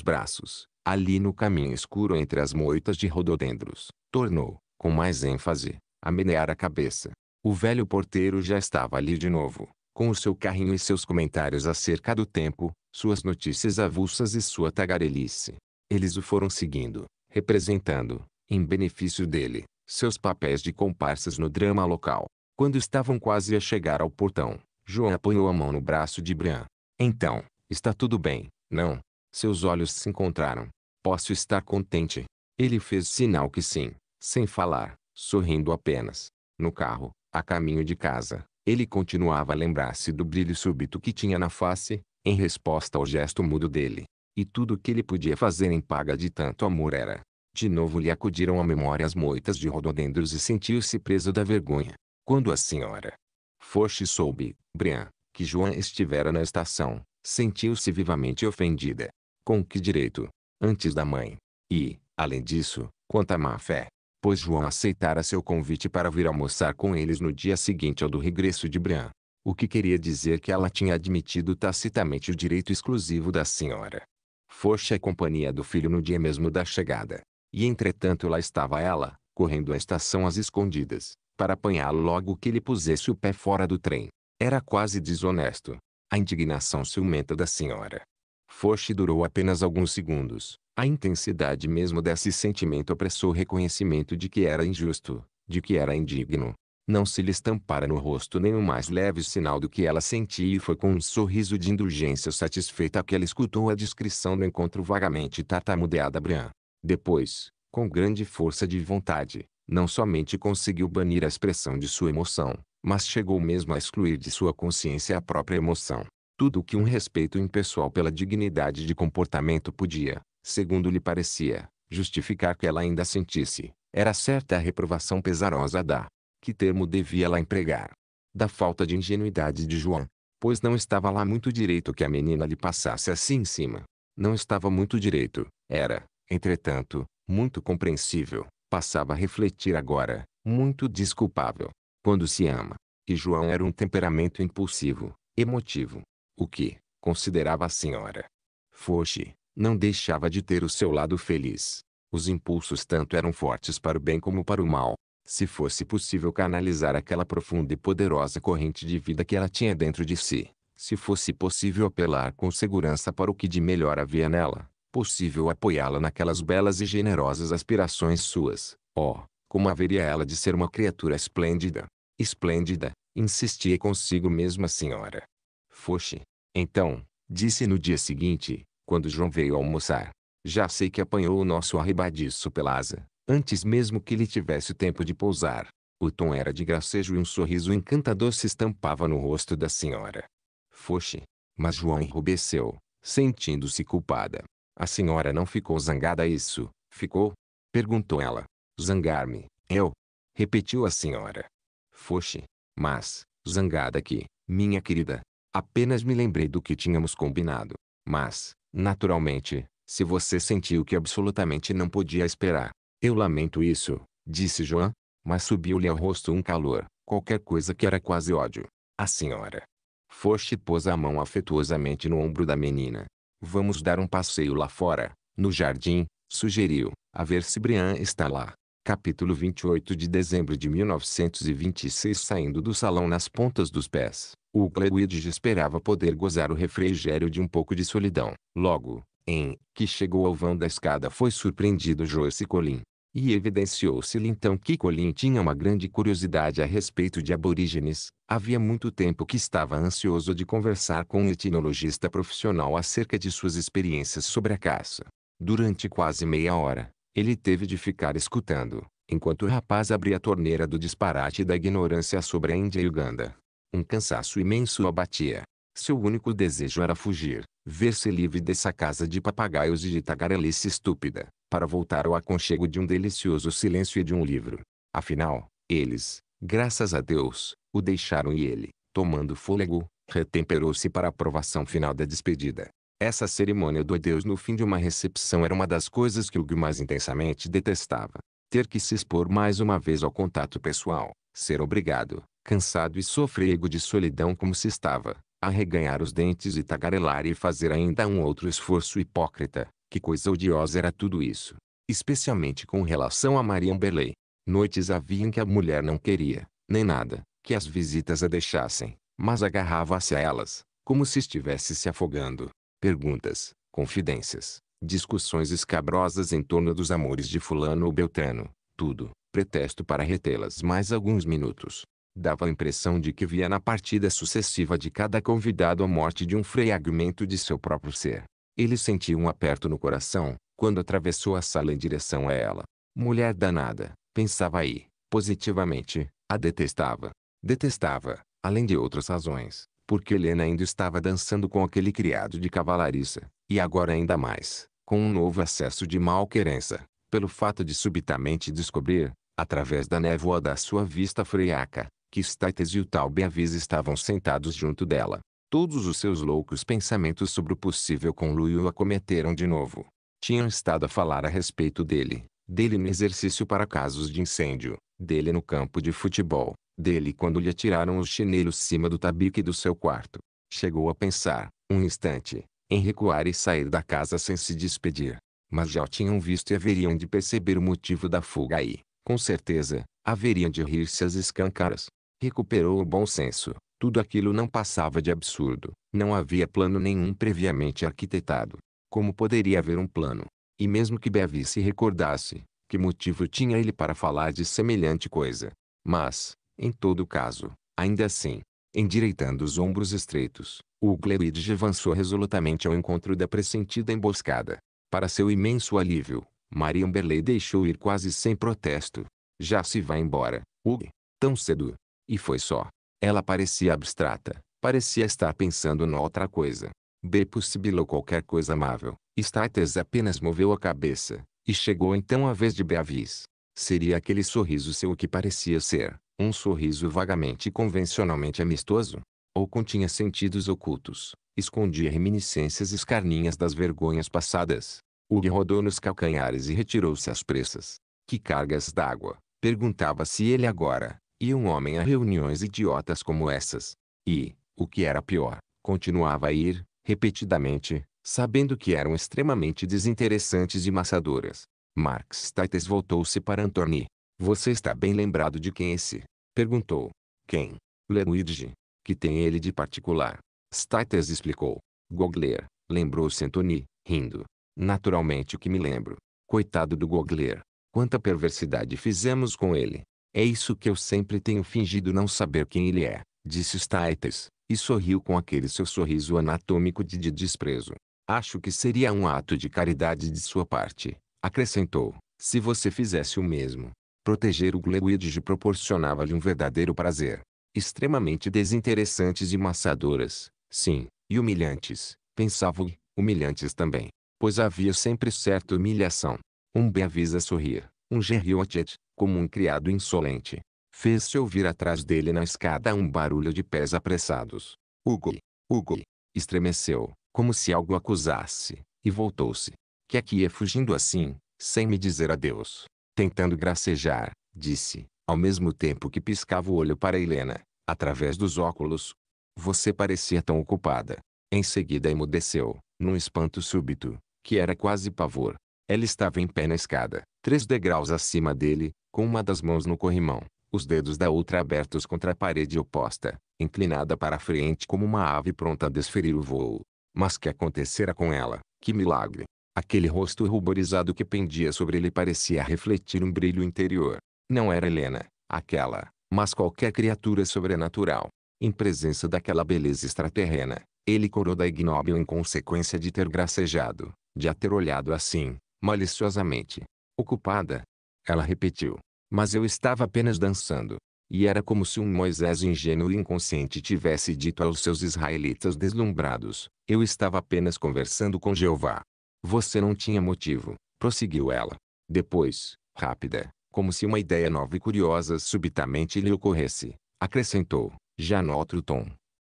braços, ali no caminho escuro entre as moitas de rododendros. Tornou, com mais ênfase, a menear a cabeça. O velho porteiro já estava ali de novo com o seu carrinho e seus comentários acerca do tempo, suas notícias avulsas e sua tagarelice. Eles o foram seguindo, representando, em benefício dele, seus papéis de comparsas no drama local. Quando estavam quase a chegar ao portão, João apanhou a mão no braço de Brian. Então, está tudo bem, não? Seus olhos se encontraram. Posso estar contente? Ele fez sinal que sim, sem falar, sorrindo apenas. No carro, a caminho de casa, ele continuava a lembrar-se do brilho súbito que tinha na face, em resposta ao gesto mudo dele. E tudo o que ele podia fazer em paga de tanto amor era. De novo lhe acudiram à memória as moitas de rododendros e sentiu-se preso da vergonha. Quando a senhora Forche soube, Brian, que Joan estivera na estação, sentiu-se vivamente ofendida. Com que direito? Antes da mãe. E, além disso, quanta má fé pois João aceitara seu convite para vir almoçar com eles no dia seguinte ao do regresso de Brian. O que queria dizer que ela tinha admitido tacitamente o direito exclusivo da senhora. Fosse a companhia do filho no dia mesmo da chegada. E entretanto lá estava ela, correndo à estação às escondidas, para apanhá-lo logo que ele pusesse o pé fora do trem. Era quase desonesto. A indignação ciumenta da senhora. Fosse durou apenas alguns segundos, a intensidade mesmo desse sentimento apressou o reconhecimento de que era injusto, de que era indigno. Não se lhe estampara no rosto nenhum mais leve sinal do que ela sentia e foi com um sorriso de indulgência satisfeita que ela escutou a descrição do encontro vagamente tartamudeada Brian. Depois, com grande força de vontade, não somente conseguiu banir a expressão de sua emoção, mas chegou mesmo a excluir de sua consciência a própria emoção. Tudo o que um respeito impessoal pela dignidade de comportamento podia, segundo lhe parecia, justificar que ela ainda sentisse, era certa a reprovação pesarosa da que termo devia lá empregar da falta de ingenuidade de João, pois não estava lá muito direito que a menina lhe passasse assim em cima. Não estava muito direito, era, entretanto, muito compreensível, passava a refletir agora, muito desculpável. Quando se ama, que João era um temperamento impulsivo, emotivo, o que, considerava a senhora, fosse, não deixava de ter o seu lado feliz. Os impulsos tanto eram fortes para o bem como para o mal. Se fosse possível canalizar aquela profunda e poderosa corrente de vida que ela tinha dentro de si, se fosse possível apelar com segurança para o que de melhor havia nela, possível apoiá-la naquelas belas e generosas aspirações suas, oh, como haveria ela de ser uma criatura esplêndida! Esplêndida, insistia consigo mesma a senhora. Foche. Então, disse no dia seguinte, quando João veio almoçar. Já sei que apanhou o nosso arrebadiço pela asa, antes mesmo que ele tivesse tempo de pousar. O tom era de gracejo e um sorriso encantador se estampava no rosto da senhora. Foxe. Mas João enrubesceu, sentindo-se culpada. A senhora não ficou zangada a isso, ficou? Perguntou ela. Zangar-me, eu? Repetiu a senhora. Foxe. Mas, zangada aqui, minha querida. Apenas me lembrei do que tínhamos combinado. Mas, Naturalmente, se você sentiu que absolutamente não podia esperar. Eu lamento isso, disse Joan, mas subiu-lhe ao rosto um calor, qualquer coisa que era quase ódio. A senhora. Foste pôs a mão afetuosamente no ombro da menina. Vamos dar um passeio lá fora, no jardim, sugeriu, a ver se Brian está lá. Capítulo 28 de dezembro de 1926 Saindo do salão nas pontas dos pés, o Clewides esperava poder gozar o refrigério de um pouco de solidão. Logo, em que chegou ao vão da escada foi surpreendido Joyce Colin. E evidenciou-se-lhe então que Colin tinha uma grande curiosidade a respeito de aborígenes. Havia muito tempo que estava ansioso de conversar com um etnologista profissional acerca de suas experiências sobre a caça. Durante quase meia hora, ele teve de ficar escutando, enquanto o rapaz abria a torneira do disparate da ignorância sobre a Índia e Uganda. Um cansaço imenso o abatia. Seu único desejo era fugir, ver-se livre dessa casa de papagaios e de tagarelice estúpida, para voltar ao aconchego de um delicioso silêncio e de um livro. Afinal, eles, graças a Deus, o deixaram e ele, tomando fôlego, retemperou-se para a aprovação final da despedida. Essa cerimônia do adeus no fim de uma recepção era uma das coisas que o mais intensamente detestava. Ter que se expor mais uma vez ao contato pessoal, ser obrigado, cansado e sofrego de solidão como se estava, arreganhar os dentes e tagarelar e fazer ainda um outro esforço hipócrita, que coisa odiosa era tudo isso. Especialmente com relação a Maria Berley. Noites havia em que a mulher não queria, nem nada, que as visitas a deixassem, mas agarrava-se a elas, como se estivesse se afogando. Perguntas, confidências, discussões escabrosas em torno dos amores de fulano ou beltrano, tudo, pretexto para retê-las mais alguns minutos dava a impressão de que via na partida sucessiva de cada convidado a morte de um fragmento de seu próprio ser. Ele sentiu um aperto no coração, quando atravessou a sala em direção a ela. Mulher danada, pensava aí, positivamente, a detestava. Detestava, além de outras razões, porque Helena ainda estava dançando com aquele criado de cavalariça, e agora ainda mais, com um novo acesso de malquerença, pelo fato de subitamente descobrir, através da névoa da sua vista freaca, que Staites e o tal Beavis estavam sentados junto dela. Todos os seus loucos pensamentos sobre o possível conluio o acometeram de novo. Tinham estado a falar a respeito dele, dele no exercício para casos de incêndio, dele no campo de futebol, dele quando lhe atiraram os chinelos cima do tabique do seu quarto. Chegou a pensar, um instante, em recuar e sair da casa sem se despedir. Mas já o tinham visto e haveriam de perceber o motivo da fuga aí, com certeza, haveriam de rir-se as escancaras. Recuperou o bom senso. Tudo aquilo não passava de absurdo. Não havia plano nenhum previamente arquitetado. Como poderia haver um plano? E mesmo que Beavis se recordasse, que motivo tinha ele para falar de semelhante coisa? Mas, em todo caso, ainda assim, endireitando os ombros estreitos, o Gleuidge avançou resolutamente ao encontro da pressentida emboscada. Para seu imenso alívio, Maria Amberley deixou ir quase sem protesto. Já se vai embora, Hugh, tão cedo. E foi só. Ela parecia abstrata. Parecia estar pensando em outra coisa. Beppo sibilou qualquer coisa amável. Status apenas moveu a cabeça. E chegou então a vez de Beavis. Seria aquele sorriso seu que parecia ser. Um sorriso vagamente e convencionalmente amistoso. Ou continha sentidos ocultos. Escondia reminiscências escarninhas das vergonhas passadas. Hugh rodou nos calcanhares e retirou-se às pressas. Que cargas d'água? Perguntava-se ele agora. Iam um homem a reuniões idiotas como essas. E, o que era pior, continuava a ir, repetidamente, sabendo que eram extremamente desinteressantes e maçadoras. Marx Titus voltou-se para Antony. Você está bem lembrado de quem é esse? Perguntou. Quem? Lemuirge. Que tem ele de particular? Stites explicou. Gogler. Lembrou-se Antony, rindo. Naturalmente que me lembro. Coitado do Gogler. Quanta perversidade fizemos com ele. É isso que eu sempre tenho fingido não saber quem ele é, disse Staites, e sorriu com aquele seu sorriso anatômico de, de desprezo. Acho que seria um ato de caridade de sua parte, acrescentou, se você fizesse o mesmo. Proteger o Glewidge proporcionava-lhe um verdadeiro prazer. Extremamente desinteressantes e maçadoras, sim, e humilhantes, pensava humilhantes também, pois havia sempre certa humilhação. Um bem avisa sorrir, um gerriotet, como um criado insolente. Fez-se ouvir atrás dele na escada um barulho de pés apressados. Hugo! Hugo! Estremeceu, como se algo acusasse, e voltou-se. Que aqui ia é fugindo assim, sem me dizer adeus. Tentando gracejar, disse, ao mesmo tempo que piscava o olho para Helena, através dos óculos. Você parecia tão ocupada. Em seguida emudeceu, num espanto súbito, que era quase pavor. Ela estava em pé na escada, três degraus acima dele, com uma das mãos no corrimão, os dedos da outra abertos contra a parede oposta, inclinada para a frente como uma ave pronta a desferir o voo. Mas que acontecera com ela? Que milagre! Aquele rosto ruborizado que pendia sobre ele parecia refletir um brilho interior. Não era Helena, aquela, mas qualquer criatura sobrenatural. Em presença daquela beleza extraterrena, ele corou da ignóbil em consequência de ter gracejado, de a ter olhado assim, maliciosamente, Ocupada. Ela repetiu. Mas eu estava apenas dançando. E era como se um Moisés ingênuo e inconsciente tivesse dito aos seus israelitas deslumbrados: Eu estava apenas conversando com Jeová. Você não tinha motivo, prosseguiu ela. Depois, rápida, como se uma ideia nova e curiosa subitamente lhe ocorresse, acrescentou, já no outro tom.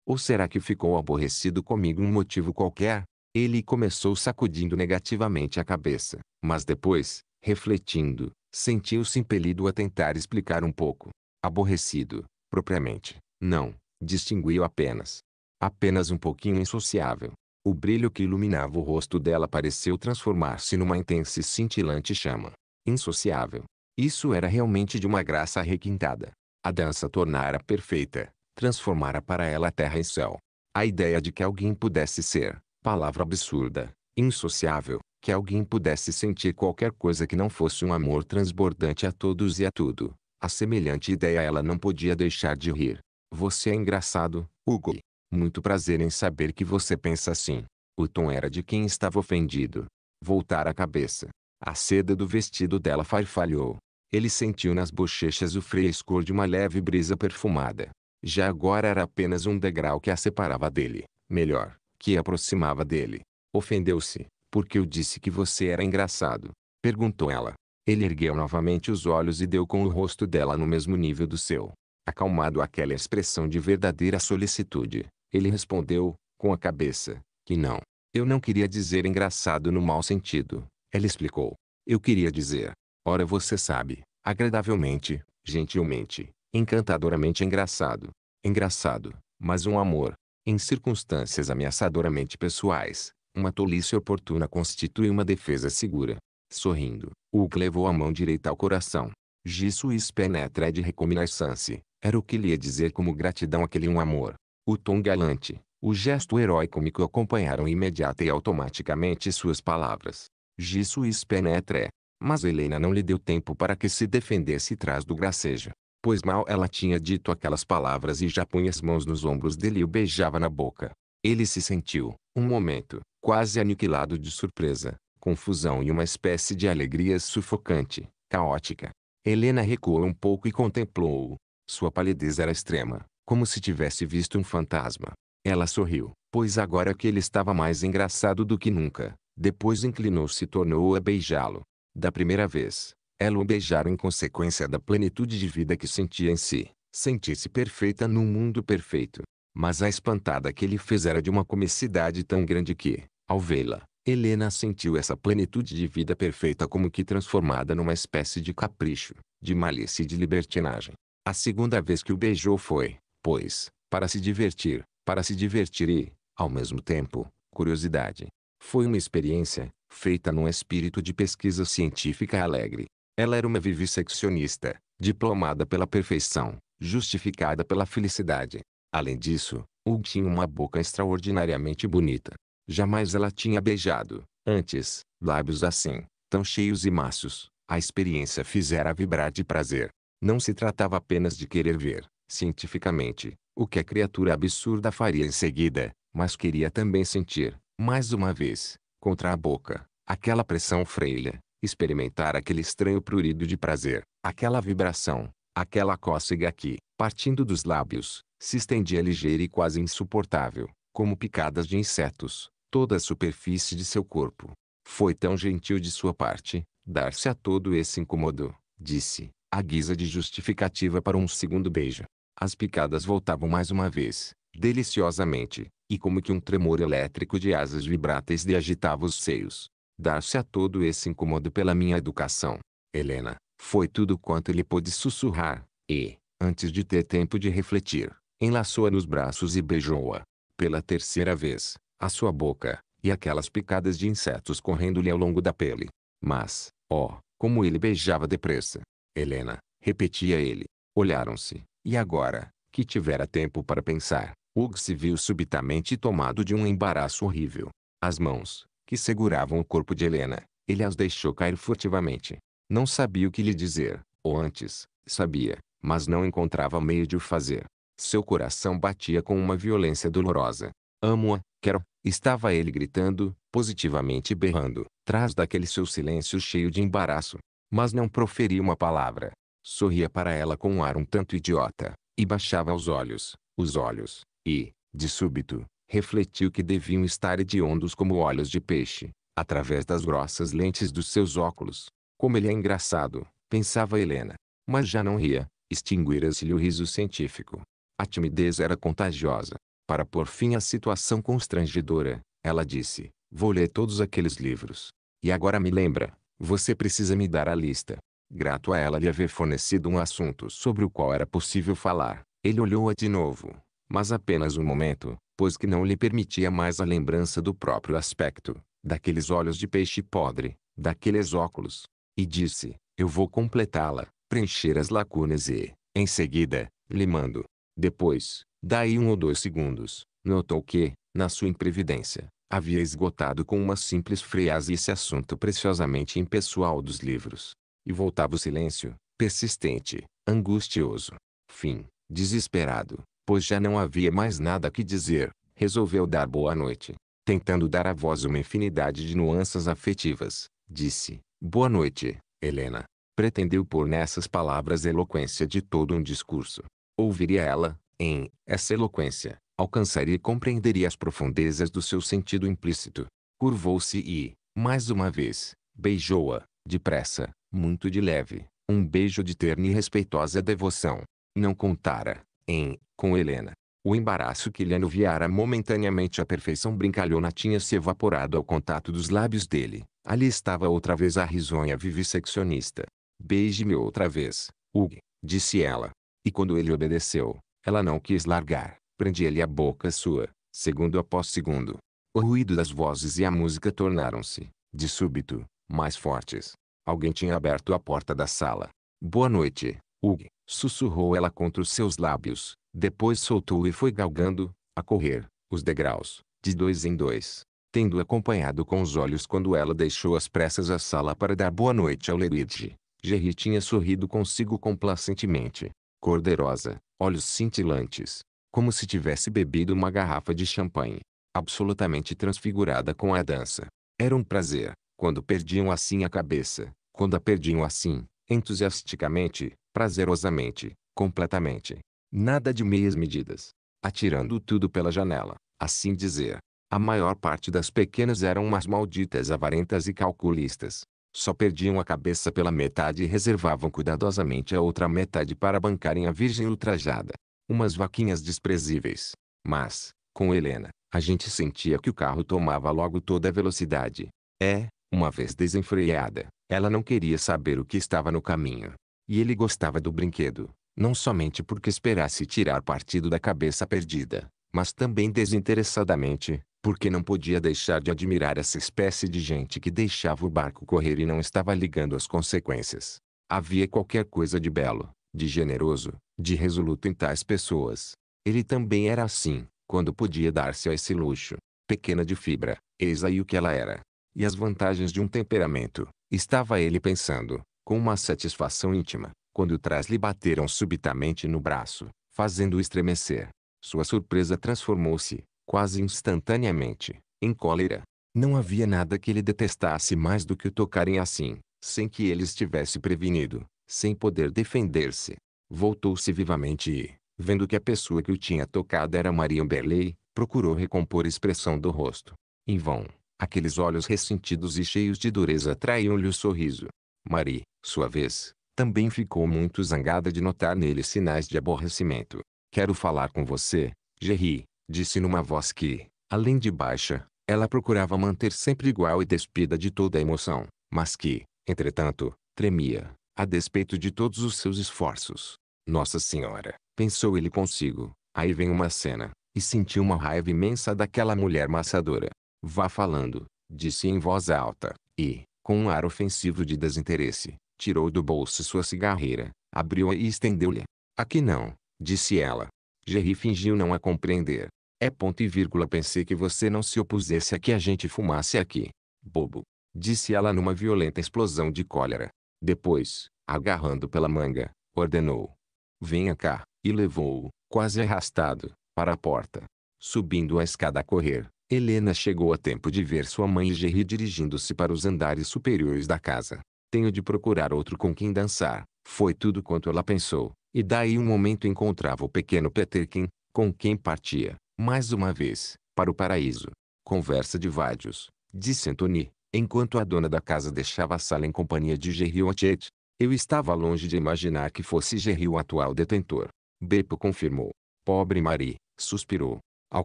Ou será que ficou aborrecido comigo um motivo qualquer? Ele começou sacudindo negativamente a cabeça, mas depois, refletindo, sentiu-se impelido a tentar explicar um pouco. Aborrecido, propriamente, não, distinguiu apenas. Apenas um pouquinho insociável. O brilho que iluminava o rosto dela pareceu transformar-se numa intensa e cintilante chama. Insociável. Isso era realmente de uma graça requintada. A dança tornara perfeita, transformara para ela terra e céu. A ideia de que alguém pudesse ser, palavra absurda, insociável, que alguém pudesse sentir qualquer coisa que não fosse um amor transbordante a todos e a tudo. A semelhante ideia ela não podia deixar de rir. Você é engraçado, Hugo. Muito prazer em saber que você pensa assim. O tom era de quem estava ofendido. Voltar a cabeça. A seda do vestido dela farfalhou. Ele sentiu nas bochechas o frescor de uma leve brisa perfumada. Já agora era apenas um degrau que a separava dele. Melhor, que a aproximava dele. Ofendeu-se, porque eu disse que você era engraçado. Perguntou ela. Ele ergueu novamente os olhos e deu com o rosto dela no mesmo nível do seu. Acalmado aquela expressão de verdadeira solicitude, ele respondeu, com a cabeça, que não. Eu não queria dizer engraçado no mau sentido. Ela explicou. Eu queria dizer. Ora você sabe, agradavelmente, gentilmente, encantadoramente engraçado. Engraçado, mas um amor. Em circunstâncias ameaçadoramente pessoais, uma tolice oportuna constitui uma defesa segura. Sorrindo, Hulk levou a mão direita ao coração. Gissuis penetra de recominescence, era o que lhe ia dizer como gratidão aquele um amor. O tom galante, o gesto heróico cômico acompanharam imediata e automaticamente suas palavras. Gissuis penetre. Mas Helena não lhe deu tempo para que se defendesse trás do gracejo. Pois mal ela tinha dito aquelas palavras e já punha as mãos nos ombros dele e o beijava na boca. Ele se sentiu, um momento, quase aniquilado de surpresa, confusão e uma espécie de alegria sufocante, caótica. Helena recuou um pouco e contemplou-o. Sua palidez era extrema, como se tivesse visto um fantasma. Ela sorriu, pois agora que ele estava mais engraçado do que nunca. Depois inclinou-se e tornou a beijá-lo. Da primeira vez, ela o beijara em consequência da plenitude de vida que sentia em si. Sentir-se perfeita num mundo perfeito. Mas a espantada que ele fez era de uma comicidade tão grande que, ao vê-la, Helena sentiu essa plenitude de vida perfeita como que transformada numa espécie de capricho, de malícia e de libertinagem. A segunda vez que o beijou foi, pois, para se divertir, para se divertir e, ao mesmo tempo, curiosidade. Foi uma experiência, feita num espírito de pesquisa científica alegre. Ela era uma vivisseccionista, diplomada pela perfeição, justificada pela felicidade. Além disso, Hugh tinha uma boca extraordinariamente bonita. Jamais ela tinha beijado, antes, lábios assim, tão cheios e macios. A experiência fizera vibrar de prazer. Não se tratava apenas de querer ver, cientificamente, o que a criatura absurda faria em seguida, mas queria também sentir, mais uma vez, contra a boca, aquela pressão freira, experimentar aquele estranho prurido de prazer, aquela vibração, aquela cócega que, partindo dos lábios, se estendia é ligeira e quase insuportável, como picadas de insetos, toda a superfície de seu corpo. Foi tão gentil de sua parte, dar-se a todo esse incomodo, disse, à guisa de justificativa para um segundo beijo. As picadas voltavam mais uma vez, deliciosamente, e como que um tremor elétrico de asas vibráteis lhe agitava os seios. Dar-se a todo esse incomodo pela minha educação. Helena, foi tudo quanto ele pôde sussurrar, e, antes de ter tempo de refletir, enlaçou-a nos braços e beijou-a. Pela terceira vez, a sua boca, e aquelas picadas de insetos correndo-lhe ao longo da pele. Mas, oh, como ele beijava depressa! Helena, repetia ele. Olharam-se, e agora, que tivera tempo para pensar, Hugh se viu subitamente tomado de um embaraço horrível. As mãos, que seguravam o corpo de Helena, ele as deixou cair furtivamente. Não sabia o que lhe dizer, ou antes, sabia, mas não encontrava meio de o fazer. Seu coração batia com uma violência dolorosa. Amo-a, quero, estava ele gritando, positivamente berrando, tras daquele seu silêncio cheio de embaraço. Mas não proferia uma palavra. Sorria para ela com um ar um tanto idiota, e baixava os olhos, os olhos, e, de súbito, refletiu que deviam estar hediondos como olhos de peixe, através das grossas lentes dos seus óculos. Como ele é engraçado, pensava Helena. Mas já não ria, extinguira-se-lhe o riso científico. A timidez era contagiosa. Para pôr fim à situação constrangedora, ela disse: Vou ler todos aqueles livros. E agora me lembra, você precisa me dar a lista. Grato a ela lhe haver fornecido um assunto sobre o qual era possível falar, ele olhou-a de novo, mas apenas um momento, pois que não lhe permitia mais a lembrança do próprio aspecto, daqueles olhos de peixe podre, daqueles óculos. E disse: Eu vou completá-la, preencher as lacunas e, em seguida, lhe mando, depois, daí um ou dois segundos, notou que, na sua imprevidência, havia esgotado com uma simples frase esse assunto preciosamente impessoal dos livros. E voltava o silêncio, persistente, angustioso. Fim, desesperado, pois já não havia mais nada que dizer, resolveu dar boa noite. Tentando dar à voz uma infinidade de nuances afetivas, disse, boa noite, Helena. Pretendeu pôr nessas palavras eloquência de todo um discurso. Ouviria ela, em essa eloquência, alcançaria e compreenderia as profundezas do seu sentido implícito. Curvou-se e, mais uma vez, beijou-a, depressa, muito de leve, um beijo de terna e respeitosa devoção. Não contara, em, com Helena. O embaraço que lhe anuviara momentaneamente a perfeição brincalhona tinha-se evaporado ao contato dos lábios dele. Ali estava outra vez a risonha vivisseccionista. Beije-me outra vez, Hugh, disse ela, e quando ele obedeceu, ela não quis largar, prendia lhe a boca sua, segundo após segundo. O ruído das vozes e a música tornaram-se, de súbito, mais fortes. Alguém tinha aberto a porta da sala. Boa noite, Hugh, sussurrou ela contra os seus lábios, depois soltou e foi galgando, a correr, os degraus, de dois em dois, tendo acompanhado com os olhos quando ela deixou às pressas a sala para dar boa noite ao Leridge. Jerry tinha sorrido consigo complacentemente, Corderosa, olhos cintilantes, como se tivesse bebido uma garrafa de champanhe, absolutamente transfigurada com a dança. Era um prazer, quando perdiam assim a cabeça, quando a perdiam assim, entusiasticamente, prazerosamente, completamente. Nada de meias medidas. Atirando tudo pela janela, assim dizer. A maior parte das pequenas eram umas malditas avarentas e calculistas. Só perdiam a cabeça pela metade e reservavam cuidadosamente a outra metade para bancarem a virgem ultrajada. Umas vaquinhas desprezíveis. Mas, com Helena, a gente sentia que o carro tomava logo toda a velocidade. É, uma vez desenfreada, ela não queria saber o que estava no caminho. E ele gostava do brinquedo, não somente porque esperasse tirar partido da cabeça perdida, mas também desinteressadamente, porque não podia deixar de admirar essa espécie de gente que deixava o barco correr e não estava ligando as consequências. Havia qualquer coisa de belo, de generoso, de resoluto em tais pessoas. Ele também era assim, quando podia dar-se a esse luxo. Pequena de fibra, eis aí o que ela era. E as vantagens de um temperamento, estava ele pensando, com uma satisfação íntima, quando trás lhe bateram subitamente no braço, fazendo-o estremecer. Sua surpresa transformou-se, quase instantaneamente, em cólera. Não havia nada que ele detestasse mais do que o tocarem assim, sem que ele estivesse prevenido, sem poder defender-se. Voltou-se vivamente e, vendo que a pessoa que o tinha tocado era Maria Berley, procurou recompor a expressão do rosto. Em vão, aqueles olhos ressentidos e cheios de dureza traíam-lhe o sorriso. Marie, sua vez, também ficou muito zangada de notar nele sinais de aborrecimento. Quero falar com você, Jerry, disse numa voz que, além de baixa, ela procurava manter sempre igual e despida de toda emoção, mas que, entretanto, tremia, a despeito de todos os seus esforços. Nossa Senhora, pensou ele consigo, aí vem uma cena, e sentiu uma raiva imensa daquela mulher maçadora. Vá falando, disse em voz alta, e, com um ar ofensivo de desinteresse, tirou do bolso sua cigarreira, abriu-a e estendeu-lhe. Aqui não, disse ela. Jerry fingiu não a compreender, é ponto e vírgula. Pensei que você não se opusesse a que a gente fumasse aqui. Bobo. Disse ela numa violenta explosão de cólera. Depois, agarrando pela manga, ordenou. Venha cá. E levou-o, quase arrastado, para a porta. Subindo a escada a correr, Helena chegou a tempo de ver sua mãe e Jerry dirigindo-se para os andares superiores da casa. Tenho de procurar outro com quem dançar. Foi tudo quanto ela pensou, e daí um momento encontrava o pequeno Peterkin, com quem partia mais uma vez, para o paraíso. Conversa de vádios, disse Antony, enquanto a dona da casa deixava a sala em companhia de Gerrion Tet. Eu estava longe de imaginar que fosse Gerry o atual detentor. Beppo confirmou. Pobre Marie, suspirou. Ao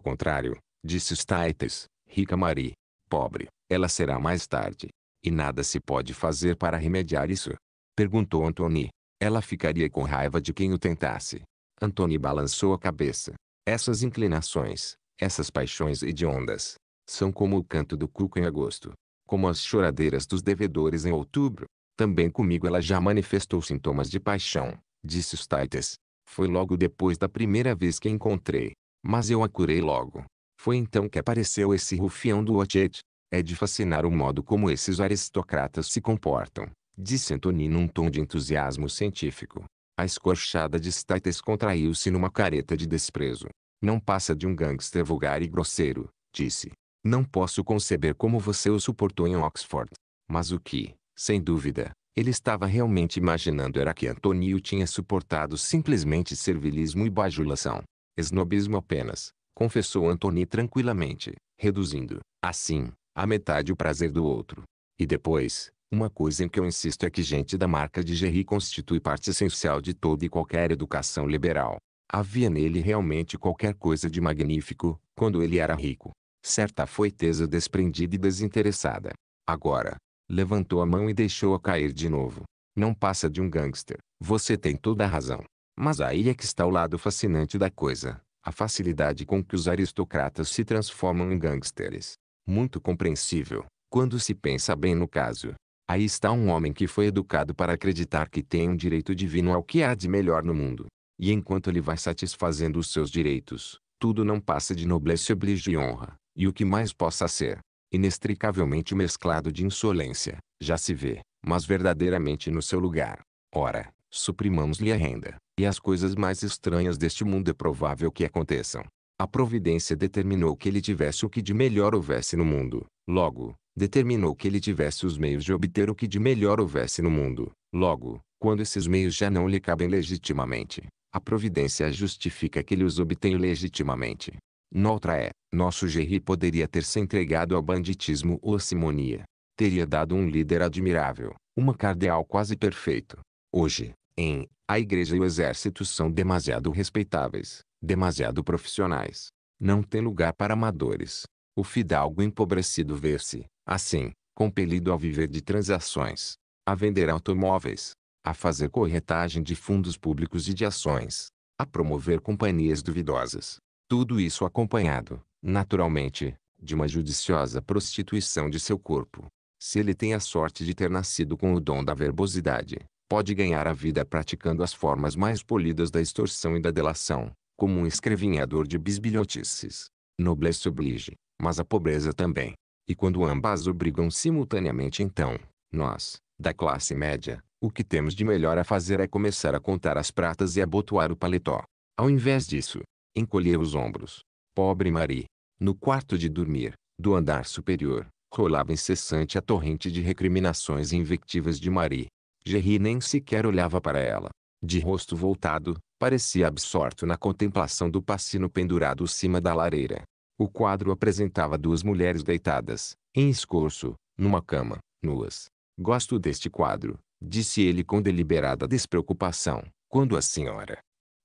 contrário, disse Staites, rica Marie. Pobre, ela será mais tarde. E nada se pode fazer para remediar isso? Perguntou Antony. Ela ficaria com raiva de quem o tentasse. Antony balançou a cabeça. Essas inclinações, essas paixões hediondas, são como o canto do cuco em agosto, como as choradeiras dos devedores em outubro. Também comigo ela já manifestou sintomas de paixão, disse Staites. Foi logo depois da primeira vez que a encontrei, mas eu a curei logo. Foi então que apareceu esse rufião do Ochet. É de fascinar o modo como esses aristocratas se comportam, disse Antony num tom de entusiasmo científico. A escorchada de Staites contraiu-se numa careta de desprezo. Não passa de um gangster vulgar e grosseiro, disse. Não posso conceber como você o suportou em Oxford. Mas o que, sem dúvida, ele estava realmente imaginando era que Antonio tinha suportado simplesmente servilismo e bajulação. Esnobismo apenas, confessou Antony tranquilamente, reduzindo, assim, a metade o prazer do outro. E depois, uma coisa em que eu insisto é que gente da marca de Gerry constitui parte essencial de toda e qualquer educação liberal. Havia nele realmente qualquer coisa de magnífico, quando ele era rico. Certa foiteza desprendida e desinteressada. Agora, levantou a mão e deixou-a cair de novo. Não passa de um gangster. Você tem toda a razão. Mas aí é que está o lado fascinante da coisa. A facilidade com que os aristocratas se transformam em gangsters. Muito compreensível, quando se pensa bem no caso. Aí está um homem que foi educado para acreditar que tem um direito divino ao que há de melhor no mundo. E enquanto ele vai satisfazendo os seus direitos, tudo não passa de noblesse oblige e honra, e o que mais possa ser, inextricavelmente mesclado de insolência, já se vê, mas verdadeiramente no seu lugar. Ora, suprimamos-lhe a renda, e as coisas mais estranhas deste mundo é provável que aconteçam. A providência determinou que ele tivesse o que de melhor houvesse no mundo. Logo, determinou que ele tivesse os meios de obter o que de melhor houvesse no mundo. Logo, quando esses meios já não lhe cabem legitimamente, a providência justifica que ele os obtenha legitimamente. Noutra é, nosso Gerry poderia ter se entregado ao banditismo ou à simonia. Teria dado um líder admirável, uma cardeal quase perfeito. Hoje, em, a igreja e o exército são demasiado respeitáveis, demasiado profissionais. Não tem lugar para amadores. O fidalgo empobrecido vê-se, assim, compelido a viver de transações, a vender automóveis, a fazer corretagem de fundos públicos e de ações, a promover companhias duvidosas. Tudo isso acompanhado, naturalmente, de uma judiciosa prostituição de seu corpo. Se ele tem a sorte de ter nascido com o dom da verbosidade, pode ganhar a vida praticando as formas mais polidas da extorsão e da delação, como um escrevinhador de bisbilhotices. Noblesse oblige, mas a pobreza também, e quando ambas obrigam simultaneamente então, nós, da classe média, o que temos de melhor a fazer é começar a contar as pratas e abotoar o paletó. Ao invés disso, encolher os ombros. Pobre Marie. No quarto de dormir, do andar superior, rolava incessante a torrente de recriminações invectivas de Marie. Gerry nem sequer olhava para ela. De rosto voltado, parecia absorto na contemplação do passino pendurado cima da lareira. O quadro apresentava duas mulheres deitadas, em escorço, numa cama, nuas. Gosto deste quadro, disse ele com deliberada despreocupação, quando a senhora.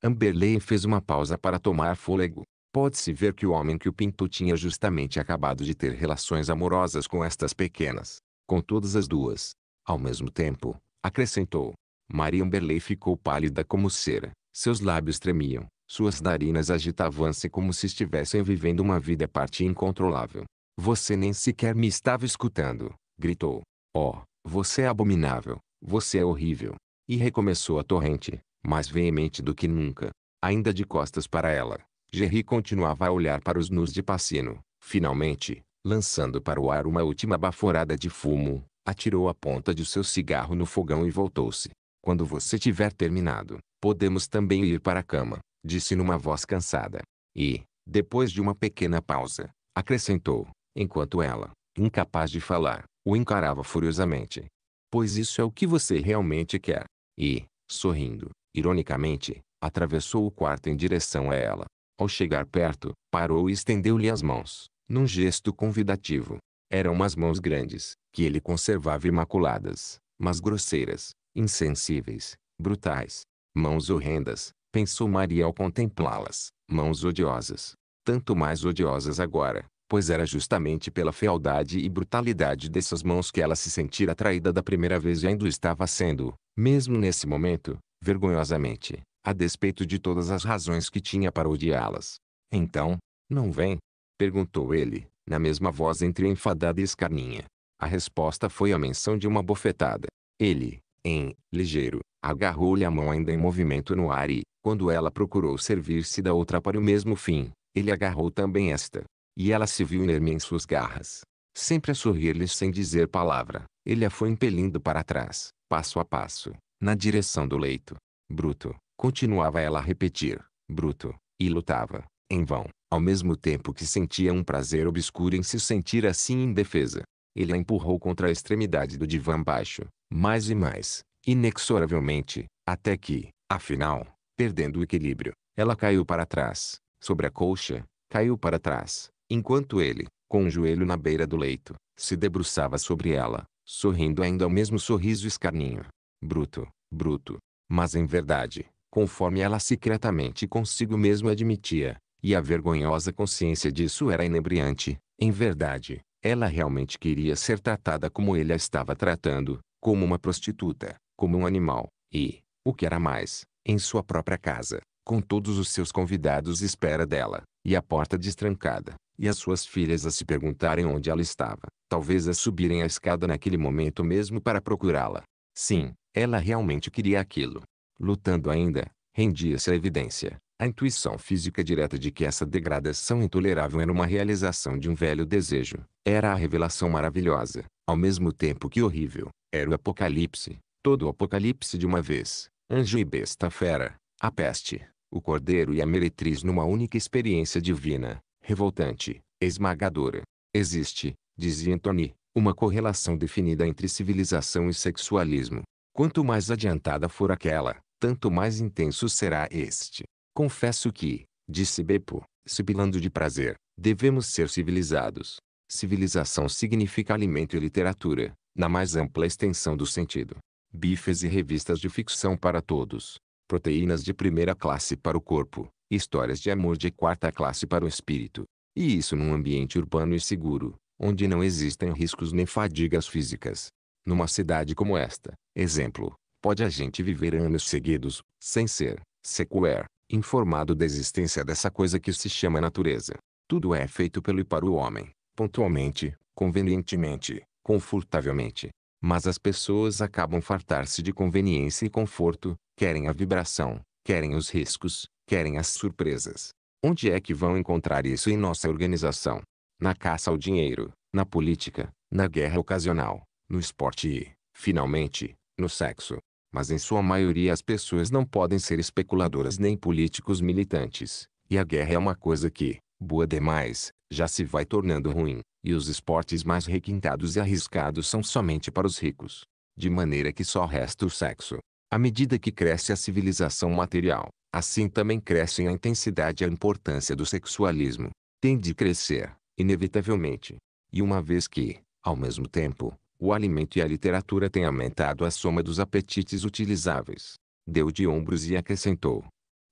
Amberley fez uma pausa para tomar fôlego. Pode-se ver que o homem que o pintou tinha justamente acabado de ter relações amorosas com estas pequenas, com todas as duas. Ao mesmo tempo, acrescentou. Maria Amberley ficou pálida como cera, seus lábios tremiam, suas narinas agitavam-se como se estivessem vivendo uma vida à parte incontrolável. Você nem sequer me estava escutando, gritou. Oh, você é abominável, você é horrível. E recomeçou a torrente, mais veemente do que nunca. Ainda de costas para ela, Jerry continuava a olhar para os nus de passino. Finalmente, lançando para o ar uma última baforada de fumo, atirou a ponta de seu cigarro no fogão e voltou-se. Quando você tiver terminado, podemos também ir para a cama disse numa voz cansada. E, depois de uma pequena pausa, acrescentou, enquanto ela, incapaz de falar, o encarava furiosamente. Pois isso é o que você realmente quer. E, sorrindo, ironicamente, atravessou o quarto em direção a ela. Ao chegar perto, parou e estendeu-lhe as mãos, num gesto convidativo. Eram umas mãos grandes, que ele conservava imaculadas, mas grosseiras, insensíveis, brutais. Mãos horrendas, pensou Maria ao contemplá-las, mãos odiosas. Tanto mais odiosas agora, pois era justamente pela fealdade e brutalidade dessas mãos que ela se sentira atraída da primeira vez e ainda estava sendo, mesmo nesse momento, vergonhosamente, a despeito de todas as razões que tinha para odiá-las. Então, não vem? perguntou ele, na mesma voz entre enfadada e escarninha. A resposta foi a menção de uma bofetada. Ele, em, ligeiro, agarrou-lhe a mão ainda em movimento no ar e, quando ela procurou servir-se da outra para o mesmo fim, ele agarrou também esta. E ela se viu inerme em suas garras. Sempre a sorrir-lhe sem dizer palavra, ele a foi impelindo para trás, passo a passo, na direção do leito. Bruto, continuava ela a repetir, bruto, e lutava, em vão, ao mesmo tempo que sentia um prazer obscuro em se sentir assim indefesa. Ele a empurrou contra a extremidade do divã baixo, mais e mais, inexoravelmente, até que, afinal, perdendo o equilíbrio, ela caiu para trás, sobre a colcha, caiu para trás, enquanto ele, com o um joelho na beira do leito, se debruçava sobre ela, sorrindo ainda o mesmo sorriso escarninho. Bruto, bruto. Mas em verdade, conforme ela secretamente consigo mesmo admitia, e a vergonhosa consciência disso era inebriante, em verdade, ela realmente queria ser tratada como ele a estava tratando, como uma prostituta, como um animal, e, o que era mais, em sua própria casa, com todos os seus convidados à espera dela, e a porta destrancada, e as suas filhas a se perguntarem onde ela estava, talvez a subirem a escada naquele momento mesmo para procurá-la. Sim, ela realmente queria aquilo. Lutando ainda, rendia-se à evidência, a intuição física direta de que essa degradação intolerável era uma realização de um velho desejo, era a revelação maravilhosa, ao mesmo tempo que horrível, era o apocalipse, todo o apocalipse de uma vez, anjo e besta fera, a peste, o cordeiro e a meretriz numa única experiência divina, revoltante, esmagadora. Existe, dizia Antony, uma correlação definida entre civilização e sexualismo. Quanto mais adiantada for aquela, tanto mais intenso será este. Confesso que, disse Beppo, sibilando de prazer, devemos ser civilizados. Civilização significa alimento e literatura, na mais ampla extensão do sentido. Bifes e revistas de ficção para todos. Proteínas de primeira classe para o corpo, histórias de amor de quarta classe para o espírito. E isso num ambiente urbano e seguro, onde não existem riscos nem fadigas físicas. Numa cidade como esta, exemplo, pode a gente viver anos seguidos, sem ser, sequer, informado da existência dessa coisa que se chama natureza. Tudo é feito pelo e para o homem, pontualmente, convenientemente, confortavelmente. Mas as pessoas acabam fartar-se de conveniência e conforto, querem a vibração, querem os riscos, querem as surpresas. Onde é que vão encontrar isso em nossa organização? Na caça ao dinheiro, na política, na guerra ocasional, no esporte e, finalmente, no sexo mas em sua maioria as pessoas não podem ser especuladoras nem políticos militantes. E a guerra é uma coisa que, boa demais, já se vai tornando ruim, e os esportes mais requintados e arriscados são somente para os ricos. De maneira que só resta o sexo. À medida que cresce a civilização material, assim também crescem a intensidade e a importância do sexualismo. Tem de crescer, inevitavelmente. E uma vez que, ao mesmo tempo, o alimento e a literatura têm aumentado a soma dos apetites utilizáveis. Deu de ombros e acrescentou.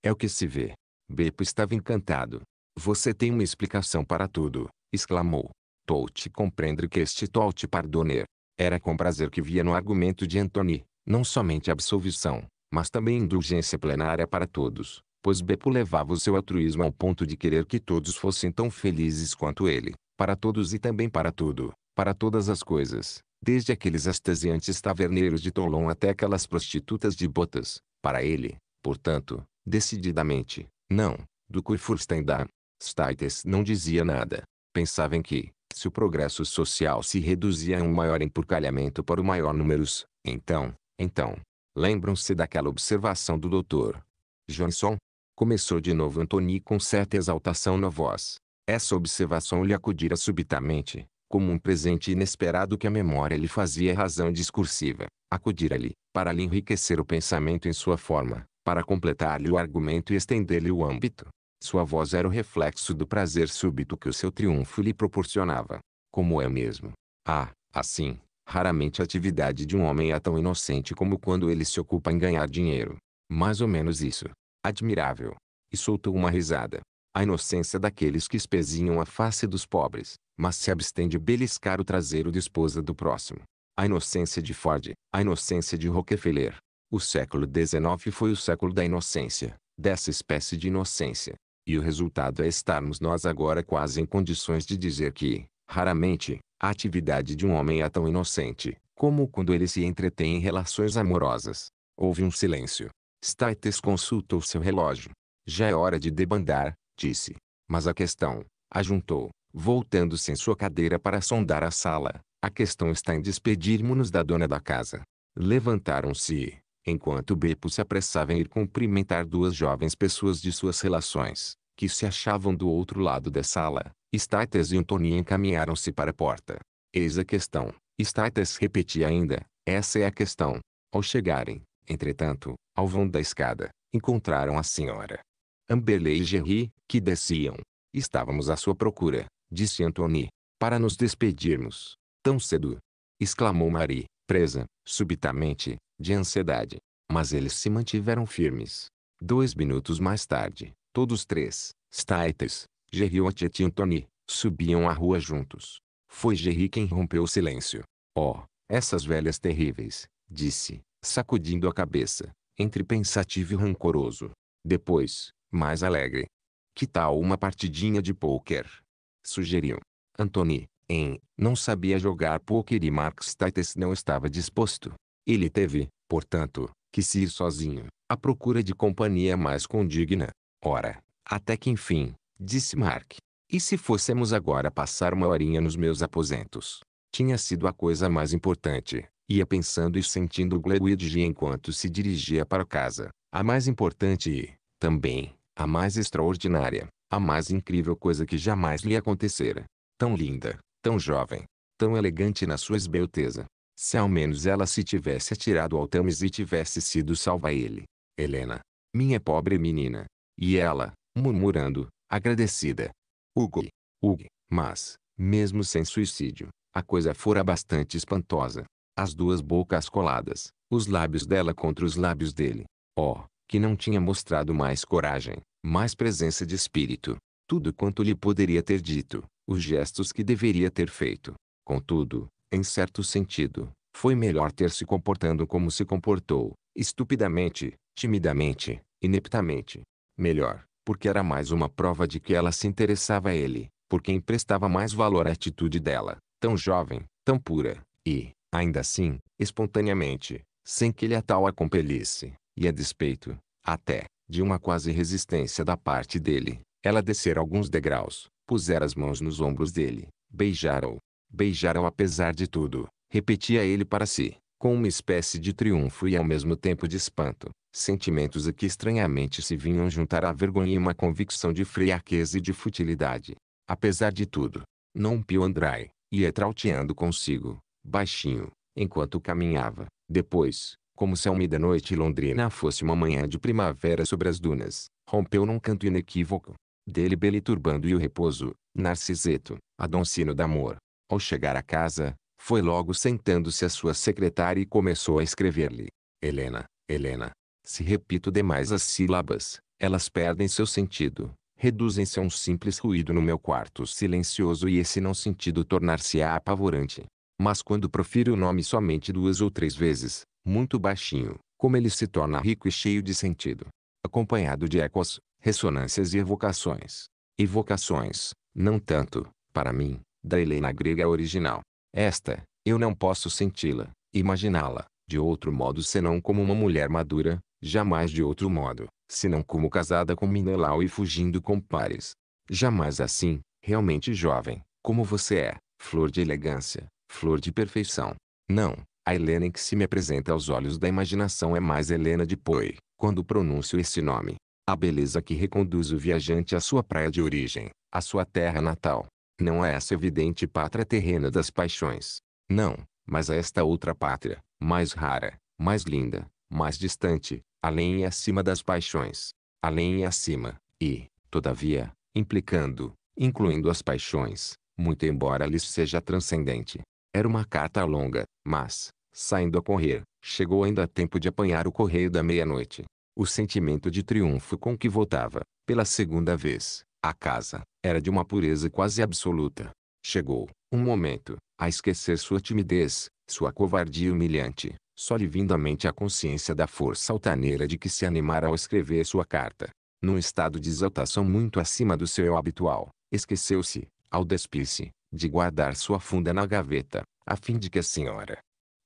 É o que se vê. Beppo estava encantado. Você tem uma explicação para tudo, exclamou. Tou compreende que este tol pardoner. Era com prazer que via no argumento de Antony, não somente absolvição, mas também indulgência plenária para todos, pois Beppo levava o seu altruísmo ao ponto de querer que todos fossem tão felizes quanto ele, para todos e também para tudo, para todas as coisas desde aqueles astesiantes taverneiros de Tolon até aquelas prostitutas de botas, para ele, portanto, decididamente, não, do Kurfürstendamm. Staites não dizia nada. Pensava em que, se o progresso social se reduzia a um maior empurcalhamento para o maior números, então, então, lembram-se daquela observação do doutor Johnson? Começou de novo Antony com certa exaltação na voz. Essa observação lhe acudira subitamente, como um presente inesperado que a memória lhe fazia razão discursiva, acudir-lhe, para lhe enriquecer o pensamento em sua forma, para completar-lhe o argumento e estender-lhe o âmbito. Sua voz era o reflexo do prazer súbito que o seu triunfo lhe proporcionava. Como é mesmo. Ah, assim, raramente a atividade de um homem é tão inocente como quando ele se ocupa em ganhar dinheiro. Mais ou menos isso. Admirável. E soltou uma risada a inocência daqueles que espezinham a face dos pobres, mas se abstém de beliscar o traseiro de esposa do próximo. A inocência de Ford, a inocência de Rockefeller. O século XIX foi o século da inocência, dessa espécie de inocência. E o resultado é estarmos nós agora quase em condições de dizer que, raramente, a atividade de um homem é tão inocente, como quando ele se entretém em relações amorosas. Houve um silêncio. Staites consultou seu relógio. Já é hora de debandar, disse. Mas a questão, ajuntou, voltando-se em sua cadeira para sondar a sala, a questão está em despedirmo nos da dona da casa. Levantaram-se, enquanto Beppo se apressava em ir cumprimentar duas jovens pessoas de suas relações, que se achavam do outro lado da sala. Staites e Antonia encaminharam-se para a porta. Eis a questão. Staites repetia ainda, essa é a questão. Ao chegarem, entretanto, ao vão da escada, encontraram a senhora, Amberley e Jerry, que desciam. Estávamos à sua procura, disse Anthony. Para nos despedirmos. Tão cedo. Exclamou Marie, presa, subitamente, de ansiedade. Mas eles se mantiveram firmes. Dois minutos mais tarde, todos três, Staites, Gerriot e Anthony, subiam a rua juntos. Foi Gerry quem rompeu o silêncio. Oh, essas velhas terríveis, disse, sacudindo a cabeça, entre pensativo e rancoroso. Depois, mais alegre. Que tal uma partidinha de pôquer? Sugeriu. Anthony, em, não sabia jogar pôquer e Mark Titus não estava disposto. Ele teve, portanto, que se ir sozinho, à procura de companhia mais condigna. Ora, até que enfim, disse Mark. E se fôssemos agora passar uma horinha nos meus aposentos? Tinha sido a coisa mais importante. Ia pensando e sentindo o Glewidig enquanto se dirigia para casa. A mais importante e, também, a mais extraordinária, a mais incrível coisa que jamais lhe acontecera. Tão linda, tão jovem, tão elegante na sua esbelteza. Se ao menos ela se tivesse atirado ao Thames e tivesse sido salva ele. Helena, minha pobre menina. E ela, murmurando, agradecida. Hugo, Hugo, mas, mesmo sem suicídio, a coisa fora bastante espantosa. As duas bocas coladas, os lábios dela contra os lábios dele. Oh, que não tinha mostrado mais coragem, mais presença de espírito. Tudo quanto lhe poderia ter dito, os gestos que deveria ter feito. Contudo, em certo sentido, foi melhor ter se comportando como se comportou, estupidamente, timidamente, ineptamente. Melhor, porque era mais uma prova de que ela se interessava a ele, porque emprestava mais valor à atitude dela, tão jovem, tão pura, e, ainda assim, espontaneamente, sem que ele a tal a compelisse. E a despeito, até, de uma quase resistência da parte dele, ela descer alguns degraus, pusera as mãos nos ombros dele, beijara-o. Beijara-o apesar de tudo, repetia ele para si, com uma espécie de triunfo e ao mesmo tempo de espanto, sentimentos a que estranhamente se vinham juntar a vergonha e uma convicção de friaqueza e de futilidade. Apesar de tudo, não Pio Andrai, ia é trauteando consigo, baixinho, enquanto caminhava. Depois, como se a úmida noite londrina fosse uma manhã de primavera sobre as dunas, rompeu num canto inequívoco. Dele beliturbando e o repouso, Narciseto, adoncino da amor. Ao chegar a casa, foi logo sentando-se à sua secretária e começou a escrever-lhe. Helena, Helena. Se repito demais as sílabas, elas perdem seu sentido, reduzem-se a um simples ruído no meu quarto silencioso e esse não sentido tornar-se-á apavorante. Mas quando profiro o nome somente duas ou três vezes, muito baixinho, como ele se torna rico e cheio de sentido. Acompanhado de ecos, ressonâncias e evocações. Evocações, não tanto, para mim, da Helena grega original. Esta, eu não posso senti-la, imaginá-la, de outro modo senão como uma mulher madura, jamais de outro modo, senão como casada com Minelau e fugindo com Pares. Jamais assim, realmente jovem, como você é, flor de elegância, flor de perfeição. Não, a Helena em que se me apresenta aos olhos da imaginação é mais Helena de Poi, quando pronuncio esse nome. A beleza que reconduz o viajante à sua praia de origem, à sua terra natal. Não é essa evidente pátria terrena das paixões. Não, mas a é esta outra pátria, mais rara, mais linda, mais distante, além e acima das paixões. Além e acima, e, todavia, implicando, incluindo as paixões, muito embora lhes seja transcendente. Era uma carta longa, mas, saindo a correr, chegou ainda a tempo de apanhar o correio da meia-noite. O sentimento de triunfo com que voltava, pela segunda vez, à casa, era de uma pureza quase absoluta. Chegou, um momento, a esquecer sua timidez, sua covardia humilhante, só lhe vindo à mente a consciência da força altaneira de que se animara ao escrever sua carta. Num estado de exaltação muito acima do seu habitual, esqueceu-se, ao despir-se, de guardar sua funda na gaveta, a fim de que a senhora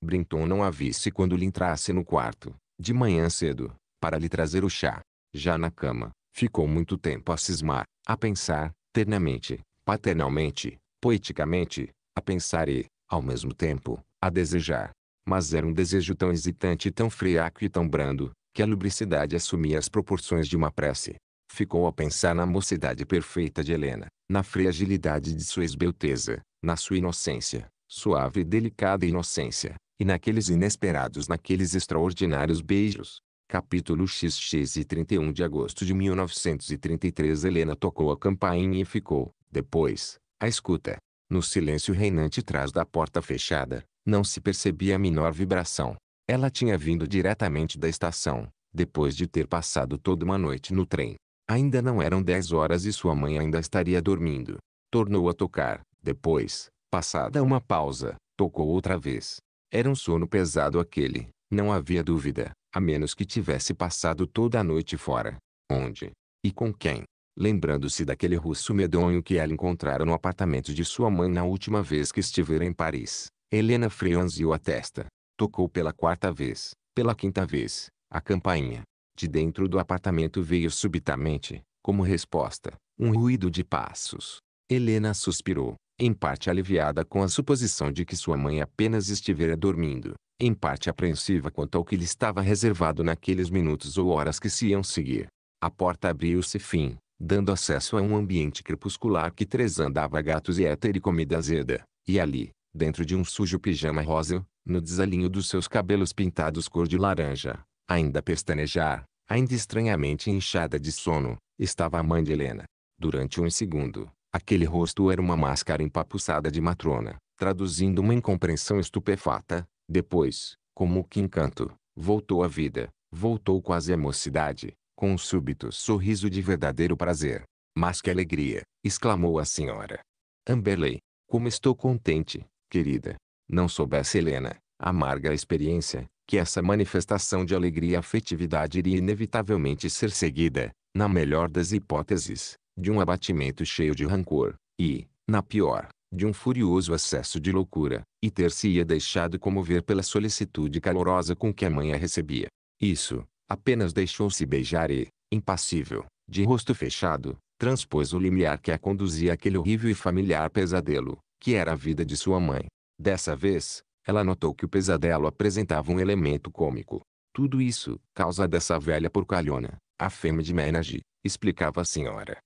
Brinton não a visse quando lhe entrasse no quarto, de manhã cedo, para lhe trazer o chá. Já na cama, ficou muito tempo a cismar, a pensar, ternamente, paternalmente, poeticamente, a pensar e, ao mesmo tempo, a desejar. Mas era um desejo tão hesitante, tão friaco e tão brando, que a lubricidade assumia as proporções de uma prece. Ficou a pensar na mocidade perfeita de Helena, na fragilidade de sua esbelteza, na sua inocência, suave e delicada inocência, e naqueles inesperados, naqueles extraordinários beijos. Capítulo XX e 31 de agosto de 1933 Helena tocou a campainha e ficou, depois, à escuta. No silêncio reinante atrás da porta fechada, não se percebia a menor vibração. Ela tinha vindo diretamente da estação, depois de ter passado toda uma noite no trem. Ainda não eram dez horas e sua mãe ainda estaria dormindo. Tornou a tocar. Depois, passada uma pausa, tocou outra vez. Era um sono pesado aquele, não havia dúvida, a menos que tivesse passado toda a noite fora. Onde? E com quem? Lembrando-se daquele russo medonho que ela encontrara no apartamento de sua mãe na última vez que estivera em Paris, Helena franziu a testa. Tocou pela quarta vez, pela quinta vez, a campainha. De dentro do apartamento veio subitamente, como resposta, um ruído de passos. Helena suspirou, em parte aliviada com a suposição de que sua mãe apenas estivera dormindo, em parte apreensiva quanto ao que lhe estava reservado naqueles minutos ou horas que se iam seguir. A porta abriu-se fim, dando acesso a um ambiente crepuscular que transandava gatos e éter e comida azeda, e ali, dentro de um sujo pijama rosa, no desalinho dos seus cabelos pintados cor de laranja, ainda pestanejar, ainda estranhamente inchada de sono, estava a mãe de Helena. Durante um segundo, aquele rosto era uma máscara empapuçada de matrona, traduzindo uma incompreensão estupefata. Depois, como que encanto, voltou à vida, voltou quase à mocidade, com um súbito sorriso de verdadeiro prazer. Mas que alegria! exclamou a senhora. Amberley, como estou contente, querida. Não soubesse Helena, amarga experiência, que essa manifestação de alegria e afetividade iria inevitavelmente ser seguida, na melhor das hipóteses, de um abatimento cheio de rancor, e, na pior, de um furioso acesso de loucura, e ter-se-ia deixado comover pela solicitude calorosa com que a mãe a recebia. Isso, apenas deixou-se beijar e, impassível, de rosto fechado, transpôs o limiar que a conduzia àquele horrível e familiar pesadelo, que era a vida de sua mãe. Dessa vez, ela notou que o pesadelo apresentava um elemento cômico. Tudo isso, causa dessa velha porcalhona, a fêmea de Menage, explicava a senhora.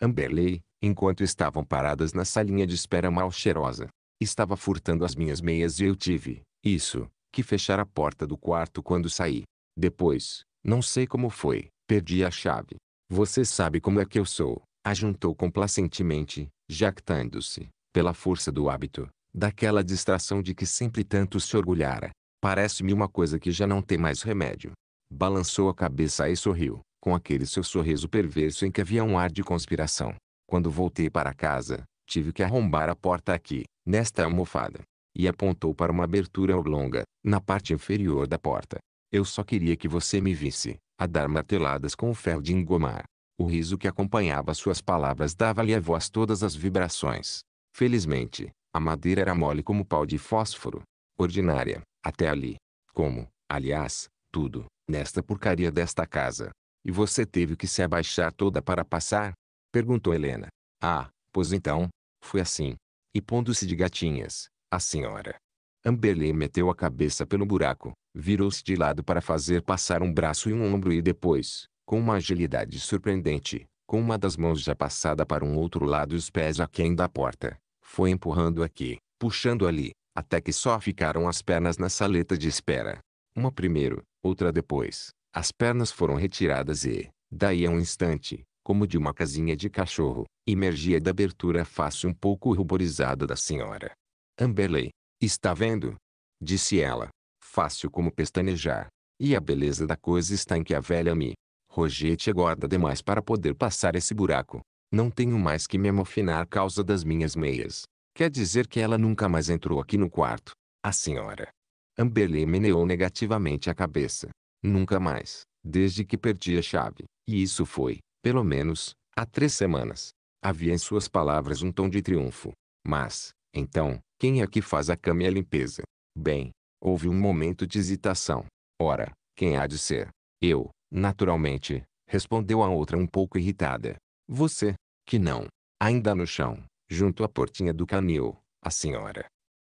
Amberley, enquanto estavam paradas na salinha de espera mal cheirosa, estava furtando as minhas meias e eu tive, isso, que fechar a porta do quarto quando saí. Depois, não sei como foi, perdi a chave. Você sabe como é que eu sou, ajuntou complacentemente, jactando-se, pela força do hábito, daquela distração de que sempre tanto se orgulhara. Parece-me uma coisa que já não tem mais remédio. Balançou a cabeça e sorriu, com aquele seu sorriso perverso em que havia um ar de conspiração. Quando voltei para casa, tive que arrombar a porta aqui, nesta almofada. E apontou para uma abertura oblonga, na parte inferior da porta. Eu só queria que você me visse, a dar marteladas com o ferro de engomar. O riso que acompanhava suas palavras dava-lhe a voz todas as vibrações. Felizmente, a madeira era mole como pau de fósforo. Ordinária, até ali. Como, aliás, tudo, nesta porcaria desta casa. E você teve que se abaixar toda para passar? Perguntou Helena. Ah, pois então, foi assim. E pondo-se de gatinhas, a senhora. Amberley meteu a cabeça pelo buraco, virou-se de lado para fazer passar um braço e um ombro e depois, com uma agilidade surpreendente, com uma das mãos já passada para um outro lado e os pés aquém da porta, foi empurrando aqui, puxando ali, até que só ficaram as pernas na saleta de espera. Uma primeiro, outra depois. As pernas foram retiradas e, daí a um instante, como de uma casinha de cachorro, emergia da abertura a face um pouco ruborizada da senhora. Amberley, está vendo? Disse ela, fácil como pestanejar. E a beleza da coisa está em que a velha me. Rojete é gorda demais para poder passar esse buraco. Não tenho mais que me amofinar causa das minhas meias. Quer dizer que ela nunca mais entrou aqui no quarto. A senhora. Amberley meneou negativamente a cabeça. Nunca mais, desde que perdi a chave. E isso foi, pelo menos, há três semanas. Havia em suas palavras um tom de triunfo. Mas, então, quem é que faz a cama e a limpeza? Bem, houve um momento de hesitação. Ora, quem há de ser? Eu, naturalmente, respondeu a outra um pouco irritada. Você, que não, ainda no chão, junto à portinha do canil, a senhora.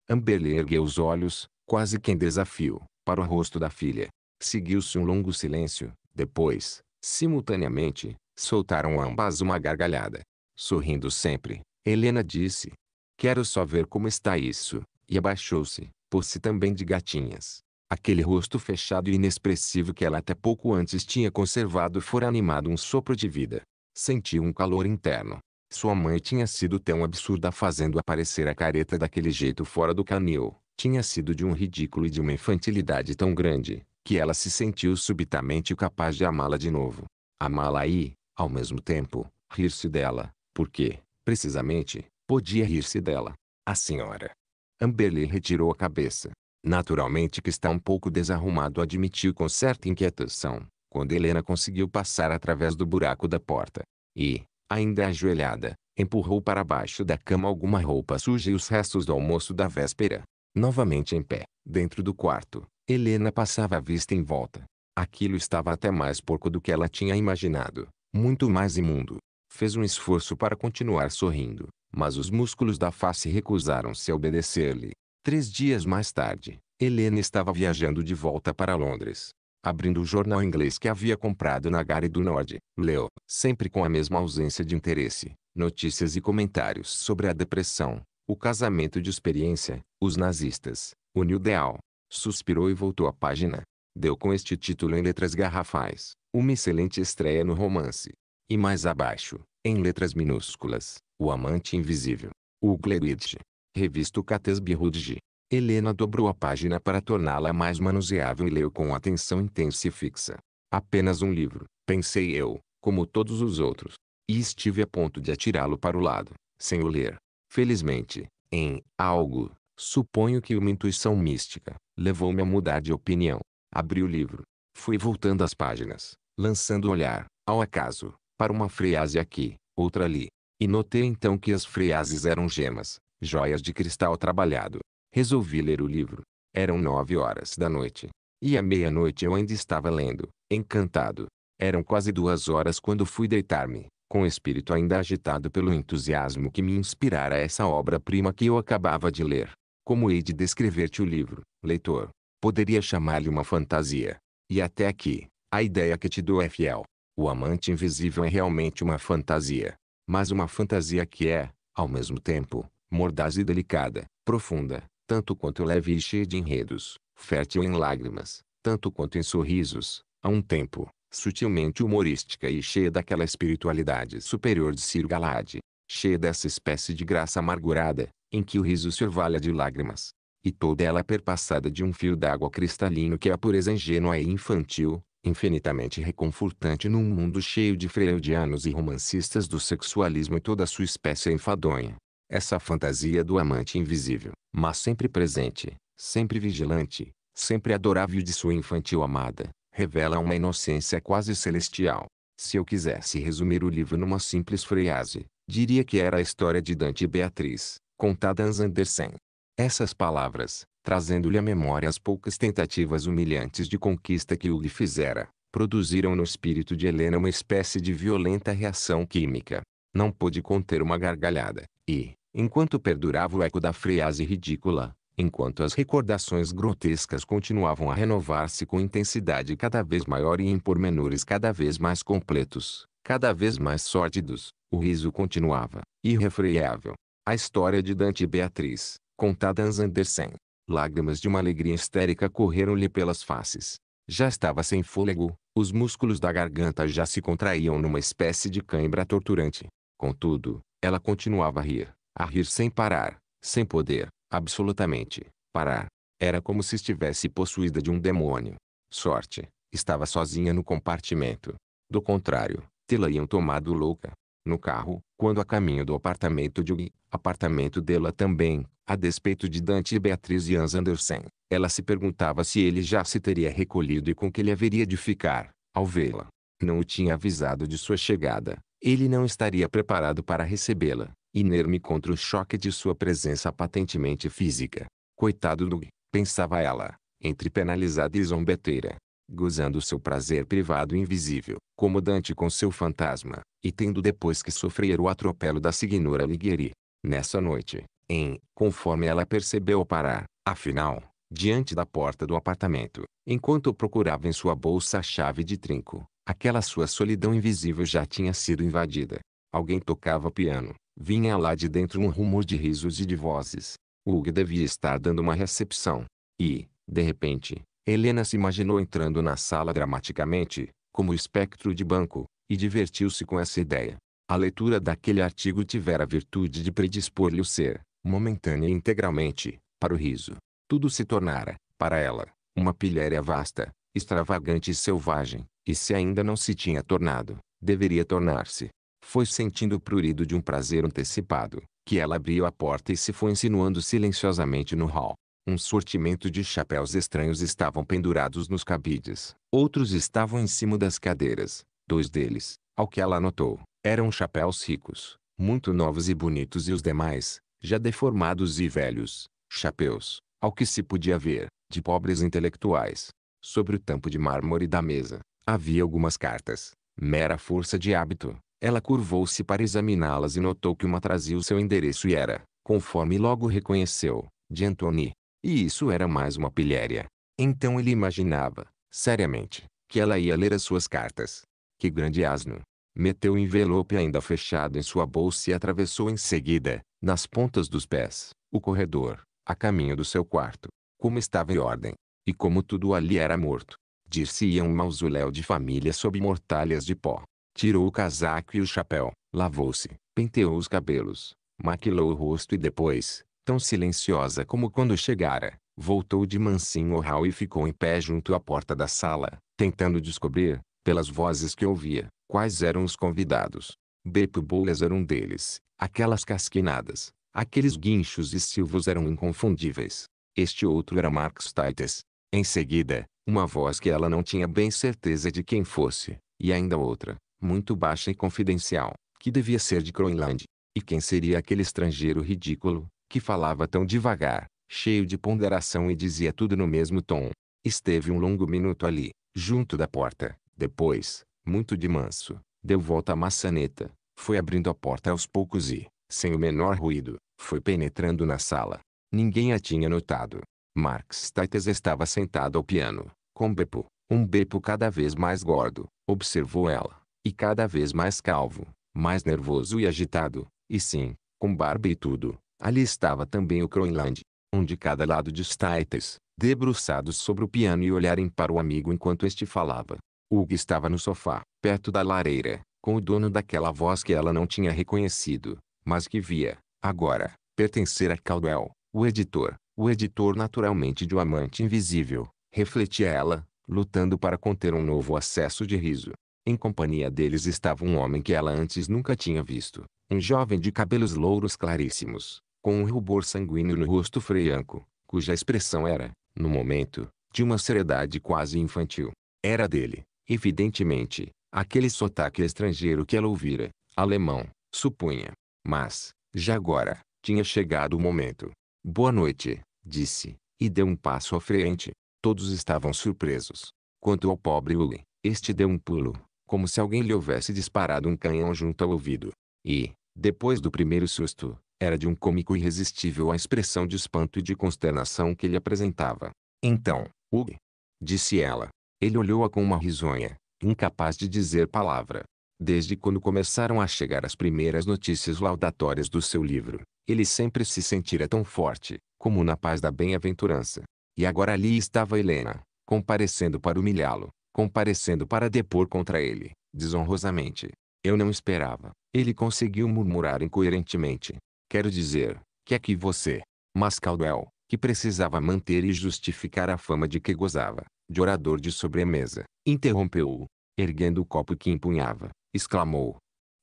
Amberley ergueu os olhos, quase que em desafio, para o rosto da filha. Seguiu-se um longo silêncio, depois, simultaneamente, soltaram ambas uma gargalhada. Sorrindo sempre, Helena disse: Quero só ver como está isso, e abaixou-se, pôs-se também de gatinhas. Aquele rosto fechado e inexpressivo que ela até pouco antes tinha conservado fora animado um sopro de vida. Sentiu um calor interno. Sua mãe tinha sido tão absurda fazendo aparecer a careta daquele jeito fora do canil. Tinha sido de um ridículo e de uma infantilidade tão grande, que ela se sentiu subitamente capaz de amá-la de novo. Amá-la e, ao mesmo tempo, rir-se dela, porque, precisamente, podia rir-se dela. A senhora. Amberly retirou a cabeça. Naturalmente que está um pouco desarrumado admitiu com certa inquietação quando Helena conseguiu passar através do buraco da porta. E, ainda ajoelhada, empurrou para baixo da cama alguma roupa suja e os restos do almoço da véspera. Novamente em pé, dentro do quarto, Helena passava a vista em volta. Aquilo estava até mais porco do que ela tinha imaginado, muito mais imundo. Fez um esforço para continuar sorrindo, mas os músculos da face recusaram-se a obedecer-lhe. Três dias mais tarde, Helena estava viajando de volta para Londres abrindo o jornal inglês que havia comprado na Gare do Nord, leu, sempre com a mesma ausência de interesse, notícias e comentários sobre a depressão, o casamento de experiência, os nazistas, o New Deal. Suspirou e voltou à página. Deu com este título em letras garrafais, uma excelente estreia no romance. E mais abaixo, em letras minúsculas, O Amante Invisível. Uglerich. Revista Catesby Rudge. Helena dobrou a página para torná-la mais manuseável e leu com atenção intensa e fixa. Apenas um livro, pensei eu, como todos os outros. E estive a ponto de atirá-lo para o lado, sem o ler. Felizmente, em algo, suponho que uma intuição mística, levou-me a mudar de opinião. Abri o livro. Fui voltando as páginas, lançando o olhar, ao acaso, para uma frase aqui, outra ali. E notei então que as frases eram gemas, joias de cristal trabalhado, Resolvi ler o livro. Eram nove horas da noite. E à meia-noite eu ainda estava lendo, encantado. Eram quase duas horas quando fui deitar-me, com o espírito ainda agitado pelo entusiasmo que me inspirara essa obra-prima que eu acabava de ler. Como hei de descrever-te o livro, leitor? Poderia chamar-lhe uma fantasia. E até aqui, a ideia que te dou é fiel. O amante invisível é realmente uma fantasia. Mas uma fantasia que é, ao mesmo tempo, mordaz e delicada, profunda, tanto quanto leve e cheia de enredos, fértil em lágrimas, tanto quanto em sorrisos, a um tempo, sutilmente humorística e cheia daquela espiritualidade superior de Ciro Galade, cheia dessa espécie de graça amargurada, em que o riso se orvalha de lágrimas. E toda ela perpassada de um fio d'água cristalino que é a pureza ingênua e infantil, infinitamente reconfortante num mundo cheio de freudianos e romancistas do sexualismo e toda a sua espécie enfadonha. Essa fantasia do amante invisível, mas sempre presente, sempre vigilante, sempre adorável de sua infantil amada, revela uma inocência quase celestial. Se eu quisesse resumir o livro numa simples frase, diria que era a história de Dante e Beatriz, contada a Andersen. Essas palavras, trazendo-lhe à memória as poucas tentativas humilhantes de conquista que o lhe fizera, produziram no espírito de Helena uma espécie de violenta reação química. Não pôde conter uma gargalhada, e, enquanto perdurava o eco da frase ridícula, enquanto as recordações grotescas continuavam a renovar-se com intensidade cada vez maior e em pormenores cada vez mais completos, cada vez mais sórdidos, o riso continuava, irrefreável. A história de Dante e Beatriz, contada a Andersen. Lágrimas de uma alegria histérica correram-lhe pelas faces. Já estava sem fôlego, os músculos da garganta já se contraíam numa espécie de cãibra torturante. Contudo, ela continuava a rir, a rir sem parar, sem poder, absolutamente, parar. Era como se estivesse possuída de um demônio. Sorte, estava sozinha no compartimento. Do contrário, tê-la iam tomado louca. No carro, quando a caminho do apartamento de Gui, apartamento dela também, a despeito de Dante e Beatriz e Hans Andersen, ela se perguntava se ele já se teria recolhido e com que ele haveria de ficar, ao vê-la. Não o tinha avisado de sua chegada, ele não estaria preparado para recebê-la inerme contra o choque de sua presença patentemente física. Coitado do G, pensava ela, entre penalizada e zombeteira, gozando seu prazer privado invisível, como Dante com seu fantasma, e tendo depois que sofrer o atropelo da signora Ligueri. Nessa noite, em, conforme ela percebeu parar, afinal, diante da porta do apartamento, enquanto procurava em sua bolsa a chave de trinco, aquela sua solidão invisível já tinha sido invadida. Alguém tocava piano, Vinha lá de dentro um rumor de risos e de vozes. Hugh devia estar dando uma recepção. E, de repente, Helena se imaginou entrando na sala dramaticamente, como espectro de banco, e divertiu-se com essa ideia. A leitura daquele artigo tivera a virtude de predispor-lhe o ser, momentânea e integralmente, para o riso. Tudo se tornara, para ela, uma pilhéria vasta, extravagante e selvagem, e se ainda não se tinha tornado, deveria tornar-se foi sentindo o prurido de um prazer antecipado, que ela abriu a porta e se foi insinuando silenciosamente no hall. Um sortimento de chapéus estranhos estavam pendurados nos cabides. Outros estavam em cima das cadeiras. Dois deles, ao que ela notou, eram chapéus ricos, muito novos e bonitos e os demais, já deformados e velhos, chapéus, ao que se podia ver, de pobres intelectuais. Sobre o tampo de mármore da mesa, havia algumas cartas, mera força de hábito, ela curvou-se para examiná-las e notou que uma trazia o seu endereço e era, conforme logo reconheceu, de Antony. E isso era mais uma pilhéria. Então ele imaginava, seriamente, que ela ia ler as suas cartas. Que grande asno! Meteu o envelope ainda fechado em sua bolsa e atravessou em seguida, nas pontas dos pés, o corredor, a caminho do seu quarto. Como estava em ordem. E como tudo ali era morto. Dir-se-ia um mausoléu de família sob mortalhas de pó. Tirou o casaco e o chapéu, lavou-se, penteou os cabelos, maquilou o rosto e depois, tão silenciosa como quando chegara, voltou de mansinho ao hall e ficou em pé junto à porta da sala, tentando descobrir, pelas vozes que ouvia, quais eram os convidados. Bepo Boulas era um deles. Aquelas casquinadas, aqueles guinchos e silvos eram inconfundíveis. Este outro era Marx Taites. Em seguida, uma voz que ela não tinha bem certeza de quem fosse, e ainda outra, muito baixa e confidencial, que devia ser de Groenlândia. E quem seria aquele estrangeiro ridículo, que falava tão devagar, cheio de ponderação e dizia tudo no mesmo tom? Esteve um longo minuto ali, junto da porta. Depois, muito de manso, deu volta à maçaneta, foi abrindo a porta aos poucos e, sem o menor ruído, foi penetrando na sala. Ninguém a tinha notado. Marx Taites estava sentado ao piano, com Beppo, um Beppo cada vez mais gordo, observou ela. E cada vez mais calvo, mais nervoso e agitado, e sim, com barba e tudo, ali estava também o Groenland, um de cada lado de Staites, debruçados sobre o piano e olharem para o amigo enquanto este falava. Hugh estava no sofá, perto da lareira, com o dono daquela voz que ela não tinha reconhecido, mas que via, agora, pertencer a Caldwell, o editor, o editor naturalmente de um amante invisível, refletia ela, lutando para conter um novo acesso de riso. Em companhia deles estava um homem que ela antes nunca tinha visto. Um jovem de cabelos louros claríssimos, com um rubor sanguíneo no rosto freianco, cuja expressão era, no momento, de uma seriedade quase infantil. Era dele, evidentemente, aquele sotaque estrangeiro que ela ouvira, alemão, supunha. Mas, já agora, tinha chegado o momento. Boa noite, disse, e deu um passo à frente. Todos estavam surpresos. Quanto ao pobre Uli, este deu um pulo, como se alguém lhe houvesse disparado um canhão junto ao ouvido. E, depois do primeiro susto, era de um cômico irresistível a expressão de espanto e de consternação que ele apresentava. Então, Hugh, disse ela. Ele olhou-a com uma risonha, incapaz de dizer palavra. Desde quando começaram a chegar as primeiras notícias laudatórias do seu livro, ele sempre se sentira tão forte, como na paz da bem-aventurança. E agora ali estava Helena, comparecendo para humilhá-lo, comparecendo para depor contra ele, desonrosamente. Eu não esperava. Ele conseguiu murmurar incoerentemente. Quero dizer, que aqui você, mas Caldwell, que precisava manter e justificar a fama de que gozava, de orador de sobremesa, interrompeu-o, erguendo o copo que empunhava, exclamou.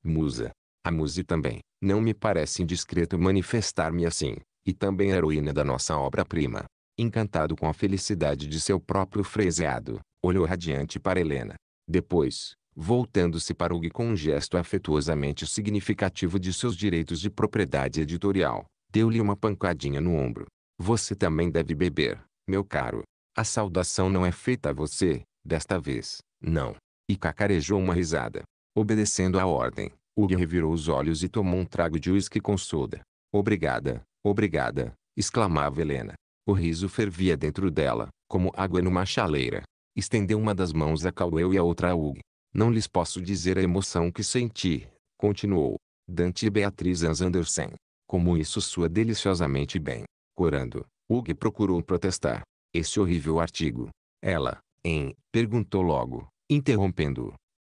Musa. A musa também, não me parece indiscreto manifestar-me assim, e também heroína da nossa obra-prima. Encantado com a felicidade de seu próprio freseado, Olhou radiante para Helena. Depois, voltando-se para Hugh com um gesto afetuosamente significativo de seus direitos de propriedade editorial, deu-lhe uma pancadinha no ombro. Você também deve beber, meu caro. A saudação não é feita a você, desta vez, não. E cacarejou uma risada. Obedecendo à ordem, Hugh revirou os olhos e tomou um trago de uísque com soda. Obrigada, obrigada, exclamava Helena. O riso fervia dentro dela, como água numa chaleira. Estendeu uma das mãos a Cauê e a outra a Hugh. Não lhes posso dizer a emoção que senti, continuou. Dante e Beatriz Hans Andersen. Como isso sua deliciosamente bem. Corando, Hugh procurou protestar. Esse horrível artigo. Ela, em, perguntou logo, interrompendo-o.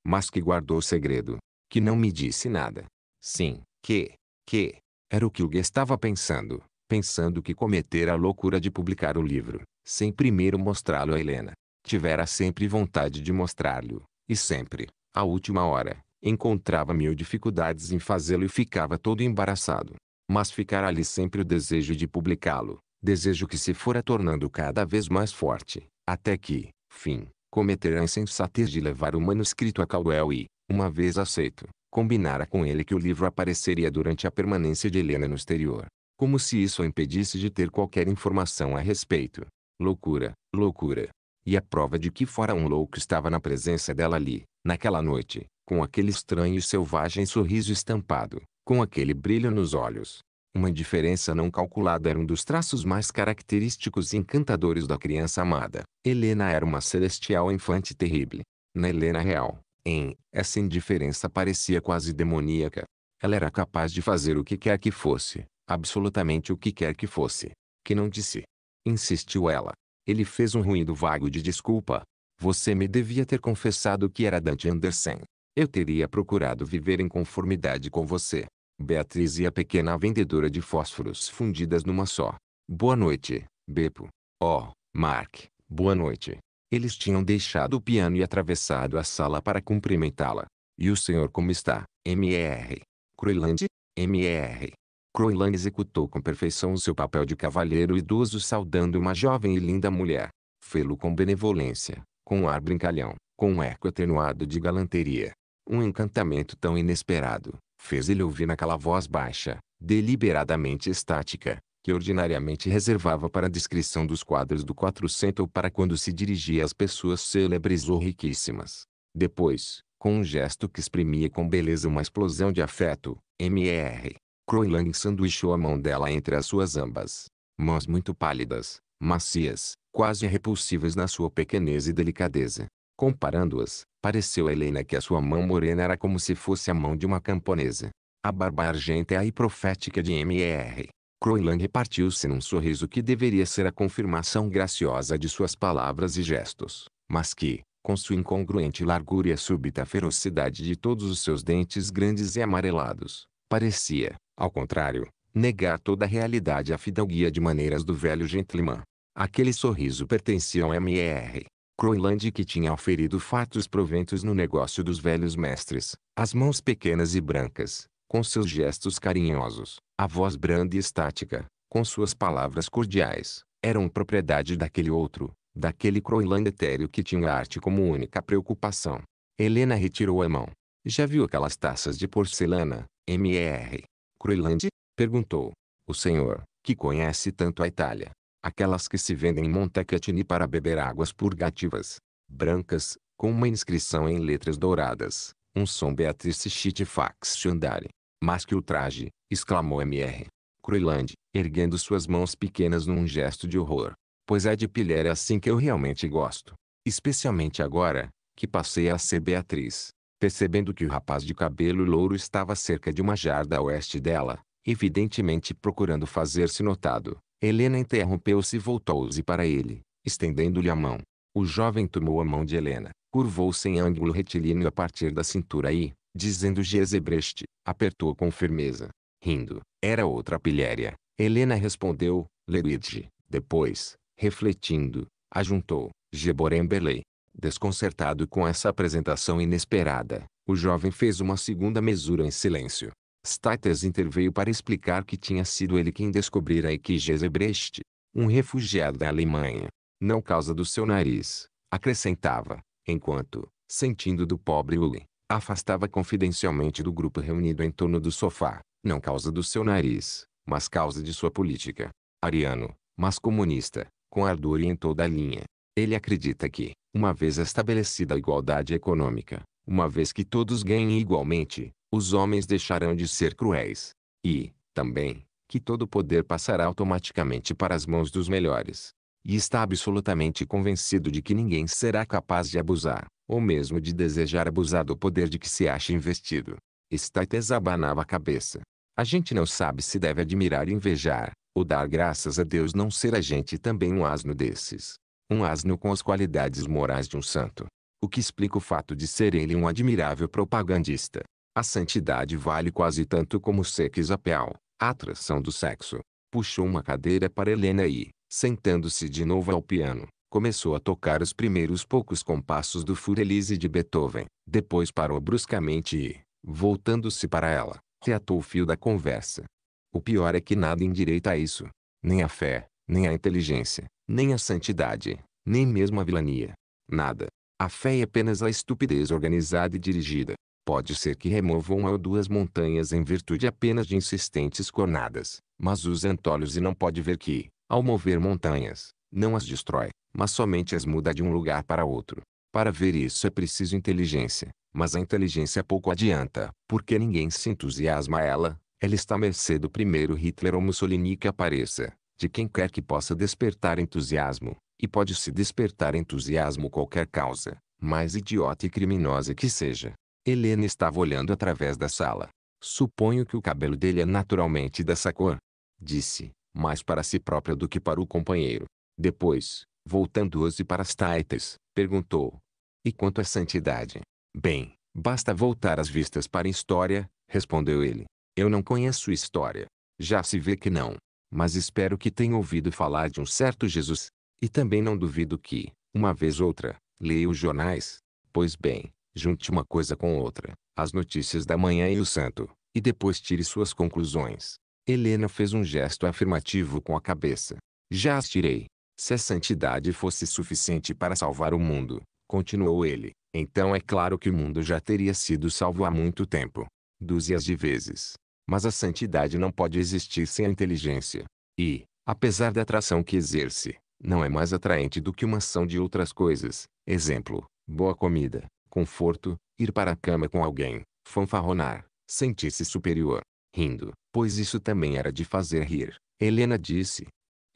Mas que guardou segredo. Que não me disse nada. Sim, que, que, era o que Hugh estava pensando, pensando que cometer a loucura de publicar o livro, sem primeiro mostrá-lo a Helena. Tivera sempre vontade de mostrar-lhe, e sempre, à última hora, encontrava mil dificuldades em fazê-lo e ficava todo embaraçado. Mas ficara ali sempre o desejo de publicá-lo, desejo que se fora tornando cada vez mais forte, até que, fim, cometera a insensatez de levar o manuscrito a Caldwell e, uma vez aceito, combinara com ele que o livro apareceria durante a permanência de Helena no exterior. Como se isso o impedisse de ter qualquer informação a respeito. Loucura, loucura. E a prova de que fora um louco estava na presença dela ali, naquela noite, com aquele estranho e selvagem sorriso estampado, com aquele brilho nos olhos. Uma indiferença não calculada era um dos traços mais característicos e encantadores da criança amada. Helena era uma celestial infante terrível. Na Helena real, em, essa indiferença parecia quase demoníaca. Ela era capaz de fazer o que quer que fosse, absolutamente o que quer que fosse. Que não disse. Insistiu ela. Ele fez um ruído vago de desculpa. Você me devia ter confessado que era Dante Anderson. Eu teria procurado viver em conformidade com você. Beatriz e a pequena vendedora de fósforos fundidas numa só. Boa noite, Beppo. Oh, Mark, boa noite. Eles tinham deixado o piano e atravessado a sala para cumprimentá-la. E o senhor como está, M.R.? Cruelante, M.R. Croylan executou com perfeição o seu papel de cavalheiro idoso saudando uma jovem e linda mulher. Fê-lo com benevolência, com um ar brincalhão, com um eco atenuado de galanteria. Um encantamento tão inesperado, fez ele ouvir naquela voz baixa, deliberadamente estática, que ordinariamente reservava para a descrição dos quadros do quatrocento ou para quando se dirigia às pessoas célebres ou riquíssimas. Depois, com um gesto que exprimia com beleza uma explosão de afeto, M.R. Croylan sanduichou a mão dela entre as suas ambas. Mãos muito pálidas, macias, quase repulsivas na sua pequenez e delicadeza. Comparando-as, pareceu a Helena que a sua mão morena era como se fosse a mão de uma camponesa. A barba argenta e profética de M.R. Croylan repartiu-se num sorriso que deveria ser a confirmação graciosa de suas palavras e gestos, mas que, com sua incongruente largura e a súbita ferocidade de todos os seus dentes grandes e amarelados, parecia, ao contrário, negar toda a realidade à fidalguia de maneiras do velho gentleman. Aquele sorriso pertencia ao M.R. Croyland que tinha oferido fatos proventos no negócio dos velhos mestres. As mãos pequenas e brancas, com seus gestos carinhosos, a voz branda e estática, com suas palavras cordiais, eram propriedade daquele outro, daquele Croyland etéreo que tinha a arte como única preocupação. Helena retirou a mão. Já viu aquelas taças de porcelana, M.R. Croilândia? Perguntou. O senhor, que conhece tanto a Itália. Aquelas que se vendem em Montecatini para beber águas purgativas. Brancas, com uma inscrição em letras douradas. Um som Beatrice Chitifax chandare? Mas que traje, exclamou M.R. Croiland, erguendo suas mãos pequenas num gesto de horror. Pois é de pilher é assim que eu realmente gosto. Especialmente agora, que passei a ser Beatriz percebendo que o rapaz de cabelo louro estava cerca de uma jarda a oeste dela, evidentemente procurando fazer-se notado. Helena interrompeu-se e voltou-se para ele, estendendo-lhe a mão. O jovem tomou a mão de Helena, curvou-se em ângulo retilíneo a partir da cintura e, dizendo Gezebreste, apertou com firmeza. Rindo, era outra pilhéria. Helena respondeu, Leiride. Depois, refletindo, ajuntou, Geboremberley. Desconcertado com essa apresentação inesperada, o jovem fez uma segunda mesura em silêncio. States interveio para explicar que tinha sido ele quem descobrira Equigezebrecht, um refugiado da Alemanha, não causa do seu nariz, acrescentava, enquanto, sentindo do pobre Uli, afastava confidencialmente do grupo reunido em torno do sofá, não causa do seu nariz, mas causa de sua política. Ariano, mas comunista, com ardor e em toda a linha. Ele acredita que, uma vez estabelecida a igualdade econômica, uma vez que todos ganhem igualmente, os homens deixarão de ser cruéis. E, também, que todo poder passará automaticamente para as mãos dos melhores. E está absolutamente convencido de que ninguém será capaz de abusar, ou mesmo de desejar abusar do poder de que se acha investido. States abanava a cabeça. A gente não sabe se deve admirar e invejar, ou dar graças a Deus não ser a gente também um asno desses um asno com as qualidades morais de um santo. O que explica o fato de ser ele um admirável propagandista. A santidade vale quase tanto como o appeal, a atração do sexo. Puxou uma cadeira para Helena e, sentando-se de novo ao piano, começou a tocar os primeiros poucos compassos do Furelise de Beethoven. Depois parou bruscamente e, voltando-se para ela, reatou o fio da conversa. O pior é que nada endireita isso. Nem a fé, nem a inteligência, nem a santidade, nem mesmo a vilania. Nada. A fé é apenas a estupidez organizada e dirigida. Pode ser que removam uma ou duas montanhas em virtude apenas de insistentes cornadas, mas os antolhos e não pode ver que, ao mover montanhas, não as destrói, mas somente as muda de um lugar para outro. Para ver isso é preciso inteligência, mas a inteligência pouco adianta, porque ninguém se entusiasma a ela, ela está mercê do primeiro Hitler ou Mussolini que apareça, de quem quer que possa despertar entusiasmo, e pode-se despertar entusiasmo qualquer causa, mais idiota e criminosa que seja. Helena estava olhando através da sala. Suponho que o cabelo dele é naturalmente dessa cor. Disse, mais para si própria do que para o companheiro. Depois, voltando-se para as taitas, perguntou. E quanto à santidade? Bem, basta voltar as vistas para a história, respondeu ele. Eu não conheço história. Já se vê que não mas espero que tenha ouvido falar de um certo Jesus, e também não duvido que, uma vez outra, leia os jornais. Pois bem, junte uma coisa com outra, as notícias da manhã e o santo, e depois tire suas conclusões. Helena fez um gesto afirmativo com a cabeça. Já as tirei. Se a santidade fosse suficiente para salvar o mundo, continuou ele, então é claro que o mundo já teria sido salvo há muito tempo. Dúzias de vezes. Mas a santidade não pode existir sem a inteligência. E, apesar da atração que exerce, não é mais atraente do que uma ação de outras coisas. Exemplo, boa comida, conforto, ir para a cama com alguém, fanfarronar, sentir-se superior, rindo, pois isso também era de fazer rir. Helena disse.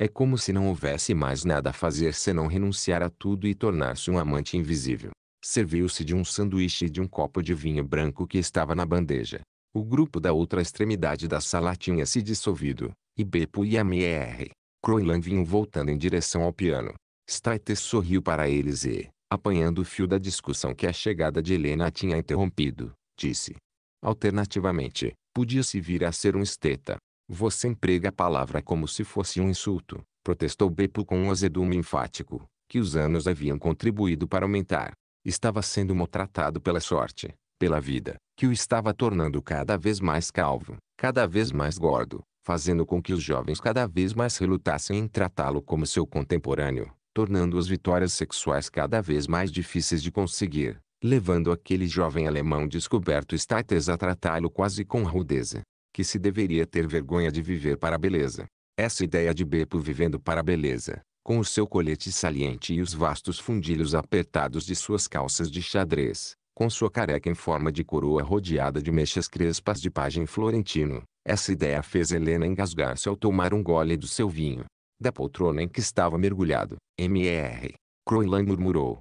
É como se não houvesse mais nada a fazer senão renunciar a tudo e tornar-se um amante invisível. Serviu-se de um sanduíche e de um copo de vinho branco que estava na bandeja. O grupo da outra extremidade da sala tinha se dissolvido, e Beppo e M.E.R. Croyland vinham voltando em direção ao piano. Staites sorriu para eles e, apanhando o fio da discussão que a chegada de Helena tinha interrompido, disse. Alternativamente, podia-se vir a ser um esteta. Você emprega a palavra como se fosse um insulto, protestou Beppo com um azedume enfático, que os anos haviam contribuído para aumentar. Estava sendo maltratado pela sorte, pela vida, que o estava tornando cada vez mais calvo, cada vez mais gordo, fazendo com que os jovens cada vez mais relutassem em tratá-lo como seu contemporâneo, tornando as vitórias sexuais cada vez mais difíceis de conseguir, levando aquele jovem alemão descoberto States a tratá-lo quase com rudeza, que se deveria ter vergonha de viver para a beleza. Essa ideia de Beppo vivendo para a beleza, com o seu colete saliente e os vastos fundilhos apertados de suas calças de xadrez, com sua careca em forma de coroa rodeada de mechas crespas de pajem florentino. Essa ideia fez Helena engasgar-se ao tomar um gole do seu vinho. Da poltrona em que estava mergulhado, M.R. Croyland murmurou.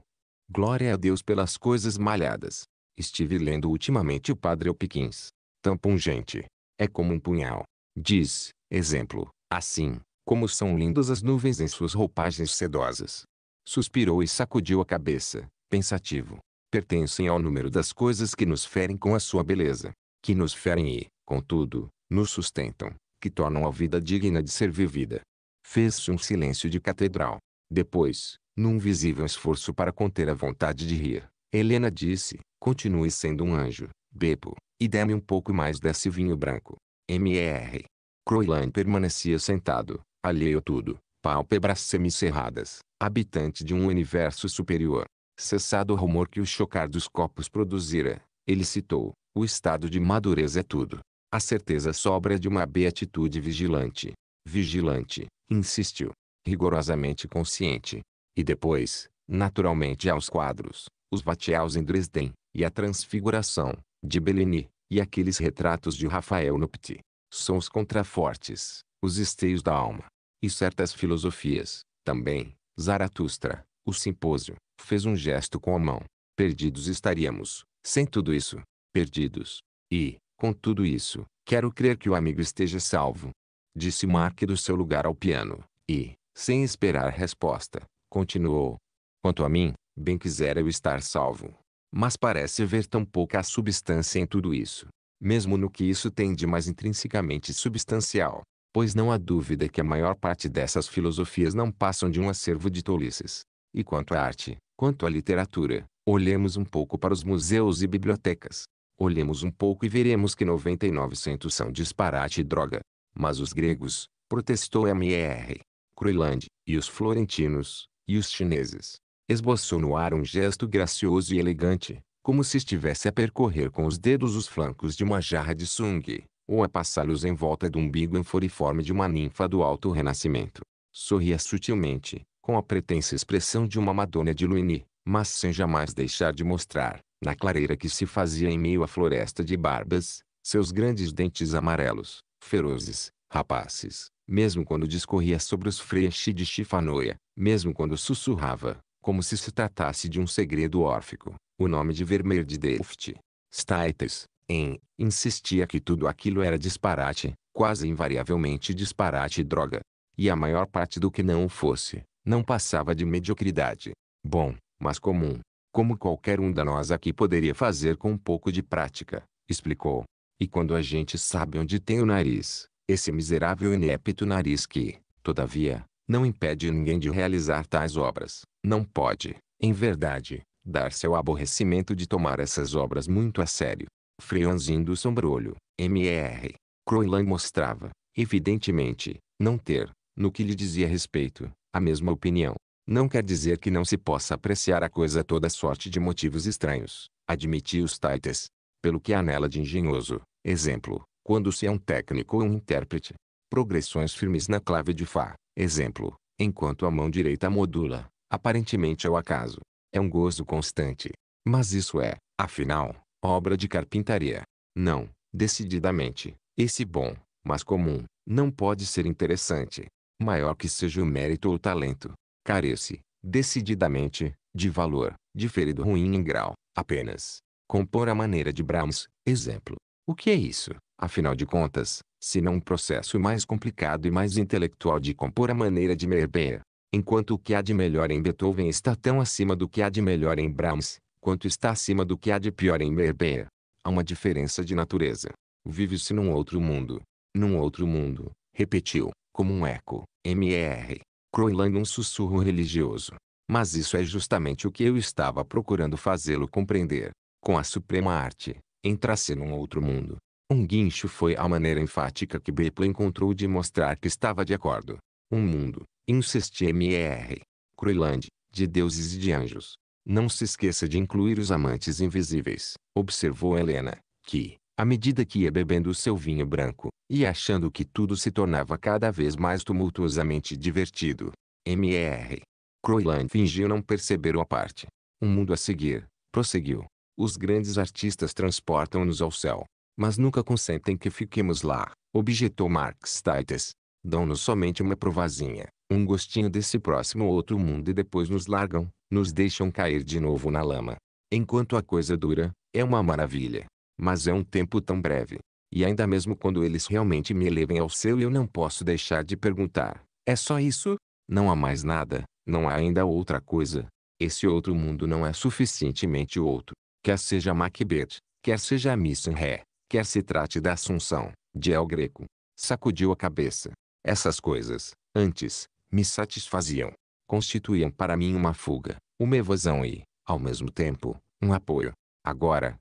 Glória a Deus pelas coisas malhadas. Estive lendo ultimamente o Padre Alpiquins. Tão pungente. É como um punhal. Diz, exemplo, assim, como são lindas as nuvens em suas roupagens sedosas. Suspirou e sacudiu a cabeça, pensativo pertencem ao número das coisas que nos ferem com a sua beleza, que nos ferem e, contudo, nos sustentam, que tornam a vida digna de ser vivida. Fez-se um silêncio de catedral. Depois, num visível esforço para conter a vontade de rir, Helena disse, continue sendo um anjo, Bebo, e dê-me um pouco mais desse vinho branco. M.R. Croilan permanecia sentado, alheio a tudo, pálpebras semicerradas, habitante de um universo superior. Cessado o rumor que o chocar dos copos produzira, ele citou: O estado de madureza é tudo. A certeza sobra de uma beatitude vigilante. Vigilante, insistiu, rigorosamente consciente. E depois, naturalmente aos quadros, os Vatiaus em Dresden, e a Transfiguração, de Bellini, e aqueles retratos de Rafael Nupti. São os contrafortes, os esteios da alma. E certas filosofias, também, Zaratustra, o simpósio, fez um gesto com a mão. Perdidos estaríamos, sem tudo isso, perdidos. E, com tudo isso, quero crer que o amigo esteja salvo. Disse Mark do seu lugar ao piano, e, sem esperar resposta, continuou. Quanto a mim, bem quisera eu estar salvo. Mas parece haver tão pouca substância em tudo isso, mesmo no que isso tem de mais intrinsecamente substancial, pois não há dúvida que a maior parte dessas filosofias não passam de um acervo de tolices, e quanto à arte, quanto à literatura, olhemos um pouco para os museus e bibliotecas. Olhemos um pouco e veremos que 99% são disparate e droga. Mas os gregos, protestou M.R. Cruiland, e os florentinos, e os chineses. Esboçou no ar um gesto gracioso e elegante, como se estivesse a percorrer com os dedos os flancos de uma jarra de sung, ou a passá-los em volta do umbigo inforiforme de uma ninfa do alto renascimento. Sorria sutilmente, com a pretensa expressão de uma Madonna de Luini, mas sem jamais deixar de mostrar, na clareira que se fazia em meio à floresta de barbas, seus grandes dentes amarelos, ferozes, rapaces, mesmo quando discorria sobre os freixi de chifanoia, mesmo quando sussurrava, como se se tratasse de um segredo órfico, o nome de vermelho de Delft. Staites, em, insistia que tudo aquilo era disparate, quase invariavelmente disparate e droga. E a maior parte do que não fosse, não passava de mediocridade. Bom, mas comum. Como qualquer um da nós aqui poderia fazer com um pouco de prática, explicou. E quando a gente sabe onde tem o nariz, esse miserável e inepto nariz que, todavia, não impede ninguém de realizar tais obras, não pode, em verdade, dar se ao aborrecimento de tomar essas obras muito a sério. Freonzinho do Sombrolho, M.R. Croiland mostrava, evidentemente, não ter, no que lhe dizia respeito, a mesma opinião não quer dizer que não se possa apreciar a coisa toda sorte de motivos estranhos, admitiu Staites. Pelo que há nela de engenhoso, exemplo, quando se é um técnico ou um intérprete. Progressões firmes na clave de Fá, exemplo, enquanto a mão direita modula, aparentemente ao acaso. É um gozo constante. Mas isso é, afinal, obra de carpintaria. Não, decididamente, esse bom, mas comum, não pode ser interessante maior que seja o mérito ou talento, carece, decididamente, de valor, diferido ruim em grau, apenas. Compor a maneira de Brahms, exemplo. O que é isso, afinal de contas, se não um processo mais complicado e mais intelectual de compor a maneira de Meyerbeer? Enquanto o que há de melhor em Beethoven está tão acima do que há de melhor em Brahms, quanto está acima do que há de pior em Meyerbeer. Há uma diferença de natureza. Vive-se num outro mundo. Num outro mundo, repetiu, como um eco, mr. Croyland um sussurro religioso. Mas isso é justamente o que eu estava procurando fazê-lo compreender. Com a suprema arte, entrar-se num outro mundo. Um guincho foi a maneira enfática que Bepla encontrou de mostrar que estava de acordo. Um mundo, insiste Mr. Croyland, de deuses e de anjos. Não se esqueça de incluir os amantes invisíveis, observou Helena, que, à medida que ia bebendo o seu vinho branco, e achando que tudo se tornava cada vez mais tumultuosamente divertido. M.R. Croyland fingiu não perceber a parte. Um mundo a seguir, prosseguiu. Os grandes artistas transportam-nos ao céu, mas nunca consentem que fiquemos lá, objetou Marx Titus. Dão-nos somente uma provazinha, um gostinho desse próximo outro mundo e depois nos largam, nos deixam cair de novo na lama. Enquanto a coisa dura, é uma maravilha. Mas é um tempo tão breve. E ainda mesmo quando eles realmente me elevem ao céu eu não posso deixar de perguntar. É só isso? Não há mais nada, não há ainda outra coisa. Esse outro mundo não é suficientemente outro. Quer seja Macbeth, quer seja Missinré, missa em ré, quer se trate da Assunção, de El Greco. Sacudiu a cabeça. Essas coisas, antes, me satisfaziam. Constituíam para mim uma fuga, uma evasão e, ao mesmo tempo, um apoio. Agora,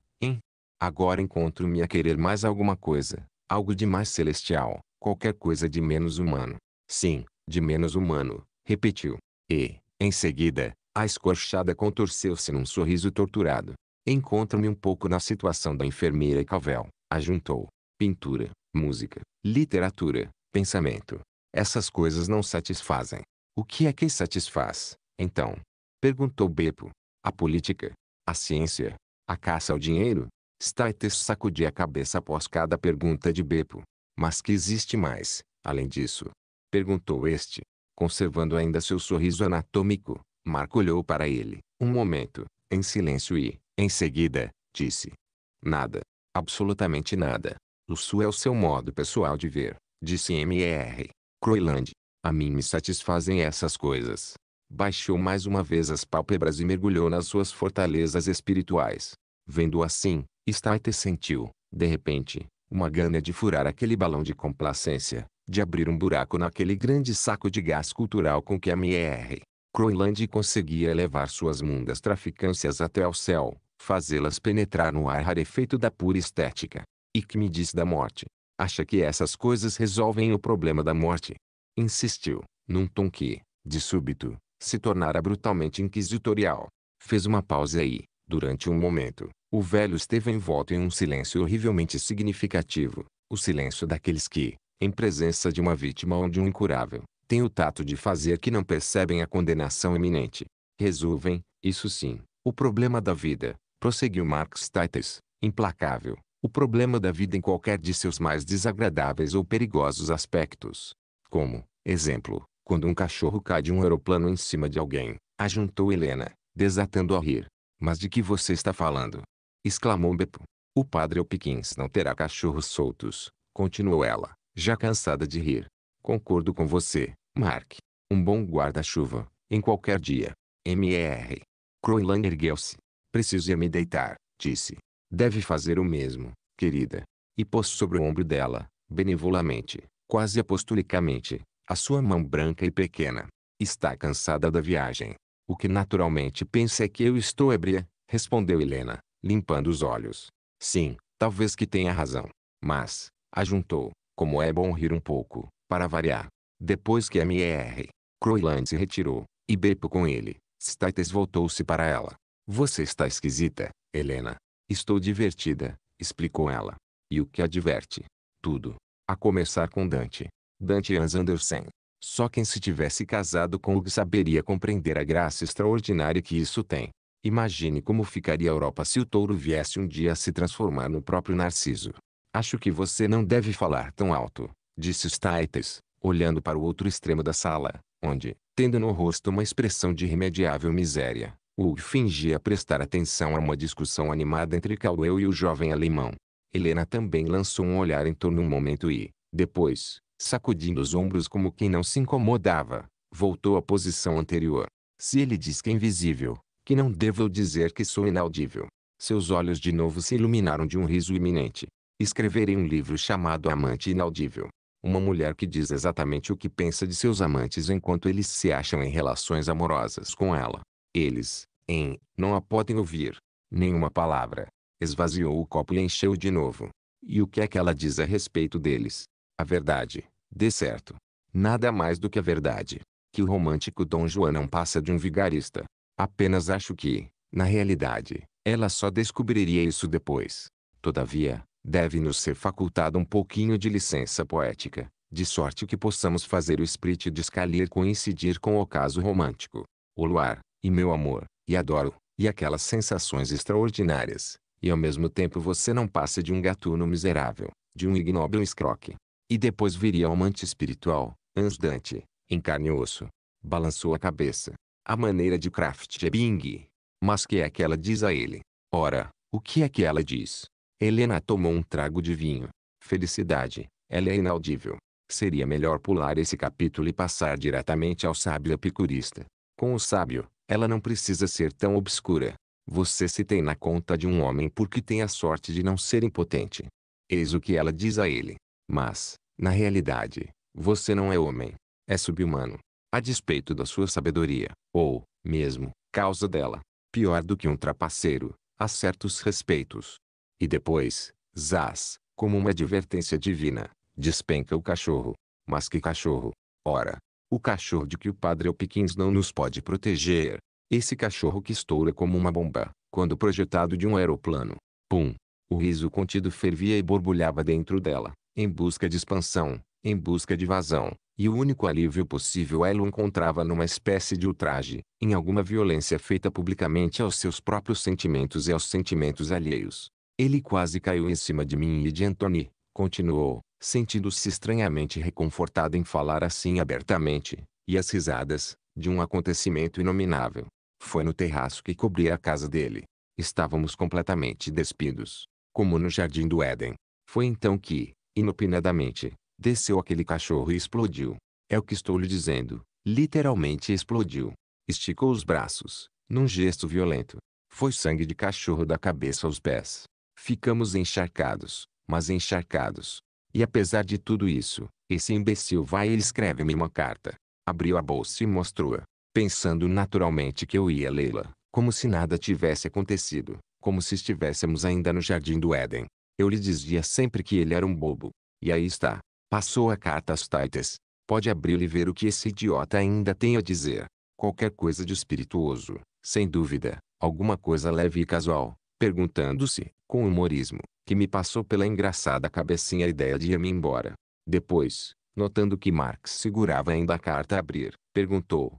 Agora encontro-me a querer mais alguma coisa, algo de mais celestial, qualquer coisa de menos humano. Sim, de menos humano, repetiu. E, em seguida, a escorchada contorceu-se num sorriso torturado. Encontro-me um pouco na situação da enfermeira Calvel, ajuntou. Pintura, música, literatura, pensamento. Essas coisas não satisfazem. O que é que satisfaz, então? Perguntou Beppo. A política, a ciência, a caça ao dinheiro, Staites sacudia a cabeça após cada pergunta de Beppo. Mas que existe mais, além disso? Perguntou este, conservando ainda seu sorriso anatômico. Marco olhou para ele, um momento, em silêncio e, em seguida, disse. Nada. Absolutamente nada. O Sul é o seu modo pessoal de ver, disse M.E.R. Croiland. A mim me satisfazem essas coisas. Baixou mais uma vez as pálpebras e mergulhou nas suas fortalezas espirituais. Vendo assim, Staite sentiu, de repente, uma gana de furar aquele balão de complacência, de abrir um buraco naquele grande saco de gás cultural com que a M.R. Groenland conseguia elevar suas mundas traficâncias até ao céu, fazê-las penetrar no ar rarefeito da pura estética. E que me diz da morte? Acha que essas coisas resolvem o problema da morte? Insistiu, num tom que, de súbito, se tornara brutalmente inquisitorial. Fez uma pausa e, Durante um momento, o velho esteve envolto em um silêncio horrivelmente significativo, o silêncio daqueles que, em presença de uma vítima ou de um incurável, têm o tato de fazer que não percebem a condenação iminente. Resolvem, isso sim, o problema da vida, prosseguiu Marx Titus, implacável, o problema da vida em qualquer de seus mais desagradáveis ou perigosos aspectos. Como, exemplo, quando um cachorro cai de um aeroplano em cima de alguém, ajuntou Helena, desatando a rir. Mas de que você está falando? exclamou Beppo. O padre Elpiquins não terá cachorros soltos, continuou ela, já cansada de rir. Concordo com você, Mark. Um bom guarda-chuva, em qualquer dia. M.E.R. Croylan ergueu-se. Preciso ir me deitar, disse. Deve fazer o mesmo, querida. E pôs sobre o ombro dela, benevolamente, quase apostolicamente, a sua mão branca e pequena. Está cansada da viagem, o que naturalmente pensa é que eu estou ébria, respondeu Helena, limpando os olhos. Sim, talvez que tenha razão. Mas, ajuntou, como é bom rir um pouco, para variar. Depois que M.R. Croyland se retirou, e Beppo com ele, Stites voltou-se para ela. Você está esquisita, Helena. Estou divertida, explicou ela. E o que a diverte? Tudo. A começar com Dante. Dante Hans Andersen. Só quem se tivesse casado com Hugo saberia compreender a graça extraordinária que isso tem. Imagine como ficaria a Europa se o touro viesse um dia a se transformar no próprio Narciso. Acho que você não deve falar tão alto, disse Staites, olhando para o outro extremo da sala, onde, tendo no rosto uma expressão de irremediável miséria, Hugo fingia prestar atenção a uma discussão animada entre Cauel e o jovem alemão. Helena também lançou um olhar em torno um momento e, depois, sacudindo os ombros como quem não se incomodava, voltou à posição anterior. Se ele diz que é invisível, que não devo dizer que sou inaudível. Seus olhos de novo se iluminaram de um riso iminente. Escreverei um livro chamado Amante Inaudível. Uma mulher que diz exatamente o que pensa de seus amantes enquanto eles se acham em relações amorosas com ela. Eles, em, não a podem ouvir. Nenhuma palavra. Esvaziou o copo e encheu de novo. E o que é que ela diz a respeito deles? A verdade, de certo, nada mais do que a verdade, que o romântico Dom João não passa de um vigarista. Apenas acho que, na realidade, ela só descobriria isso depois. Todavia, deve-nos ser facultado um pouquinho de licença poética, de sorte que possamos fazer o sprit de Scalia coincidir com o caso romântico. O luar, e meu amor, e adoro, e aquelas sensações extraordinárias, e ao mesmo tempo você não passa de um gatuno miserável, de um ignóbil escroque, e depois viria o amante espiritual, Ansdante, em carne e osso. Balançou a cabeça. A maneira de Kraft é Bing. Mas que é que ela diz a ele? Ora, o que é que ela diz? Helena tomou um trago de vinho. Felicidade, ela é inaudível. Seria melhor pular esse capítulo e passar diretamente ao sábio epicurista. Com o sábio, ela não precisa ser tão obscura. Você se tem na conta de um homem porque tem a sorte de não ser impotente. Eis o que ela diz a ele. Mas, na realidade, você não é homem. É subhumano. A despeito da sua sabedoria, ou, mesmo, causa dela, pior do que um trapaceiro, a certos respeitos. E depois, zás, como uma advertência divina, despenca o cachorro. Mas que cachorro? Ora, o cachorro de que o padre Alpiquins não nos pode proteger. Esse cachorro que estoura como uma bomba, quando projetado de um aeroplano. Pum! O riso contido fervia e borbulhava dentro dela, em busca de expansão, em busca de vazão, e o único alívio possível ela é o encontrava numa espécie de ultraje, em alguma violência feita publicamente aos seus próprios sentimentos e aos sentimentos alheios. Ele quase caiu em cima de mim e de Anthony, continuou, sentindo-se estranhamente reconfortado em falar assim abertamente, e as risadas, de um acontecimento inominável. Foi no terraço que cobria a casa dele. Estávamos completamente despidos, como no jardim do Éden. Foi então que, inopinadamente, desceu aquele cachorro e explodiu. É o que estou lhe dizendo. Literalmente explodiu. Esticou os braços, num gesto violento. Foi sangue de cachorro da cabeça aos pés. Ficamos encharcados, mas encharcados. E apesar de tudo isso, esse imbecil vai e escreve-me uma carta. Abriu a bolsa e mostrou-a, pensando naturalmente que eu ia lê-la, como se nada tivesse acontecido, como se estivéssemos ainda no jardim do Éden. Eu lhe dizia sempre que ele era um bobo. E aí está. Passou a carta às taitas. Pode abri lhe e ver o que esse idiota ainda tem a dizer. Qualquer coisa de espirituoso, sem dúvida. Alguma coisa leve e casual. Perguntando-se, com humorismo, que me passou pela engraçada cabecinha a ideia de ir-me embora. Depois, notando que Marx segurava ainda a carta a abrir, perguntou.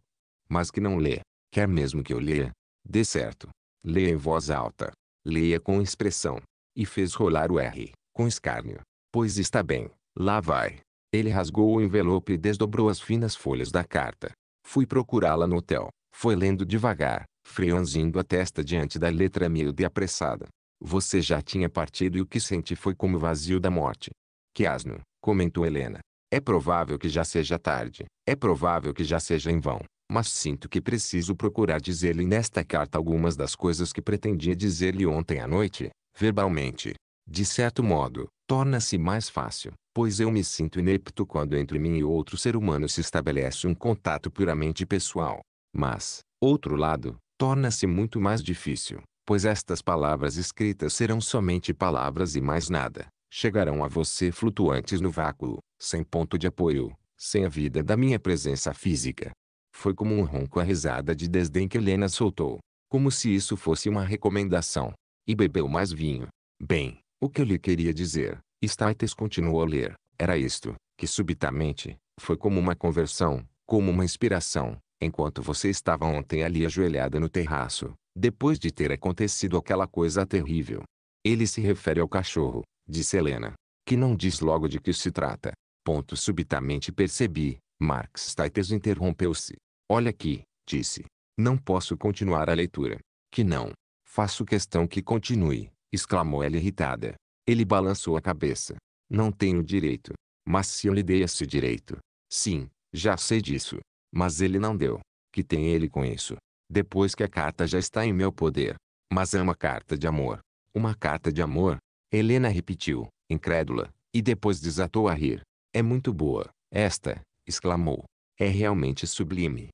Mas que não lê. Quer mesmo que eu leia? Dê certo. Leia em voz alta. Leia com expressão e fez rolar o R, com escárnio. Pois está bem, lá vai. Ele rasgou o envelope e desdobrou as finas folhas da carta. Fui procurá-la no hotel. Foi lendo devagar, franzindo a testa diante da letra miúda e apressada. Você já tinha partido e o que senti foi como o vazio da morte. Que asno, comentou Helena. É provável que já seja tarde. É provável que já seja em vão. Mas sinto que preciso procurar dizer-lhe nesta carta algumas das coisas que pretendia dizer-lhe ontem à noite, verbalmente. De certo modo, torna-se mais fácil, pois eu me sinto inepto quando entre mim e outro ser humano se estabelece um contato puramente pessoal. Mas, outro lado, torna-se muito mais difícil, pois estas palavras escritas serão somente palavras e mais nada. Chegarão a você flutuantes no vácuo, sem ponto de apoio, sem a vida da minha presença física. Foi como um ronco a risada de desdém que Helena soltou, como se isso fosse uma recomendação e bebeu mais vinho. Bem, o que eu lhe queria dizer, Staites continuou a ler, era isto, que subitamente, foi como uma conversão, como uma inspiração, enquanto você estava ontem ali ajoelhada no terraço, depois de ter acontecido aquela coisa terrível. Ele se refere ao cachorro, disse Helena, que não diz logo de que se trata. Ponto subitamente percebi, Marx Staites interrompeu-se. Olha aqui, disse. Não posso continuar a leitura. Que não, Faço questão que continue, exclamou ela irritada. Ele balançou a cabeça. Não tenho direito. Mas se eu lhe dei esse direito. Sim, já sei disso. Mas ele não deu. Que tem ele com isso? Depois que a carta já está em meu poder. Mas é uma carta de amor. Uma carta de amor? Helena repetiu, incrédula, e depois desatou a rir. É muito boa, esta, exclamou. É realmente sublime.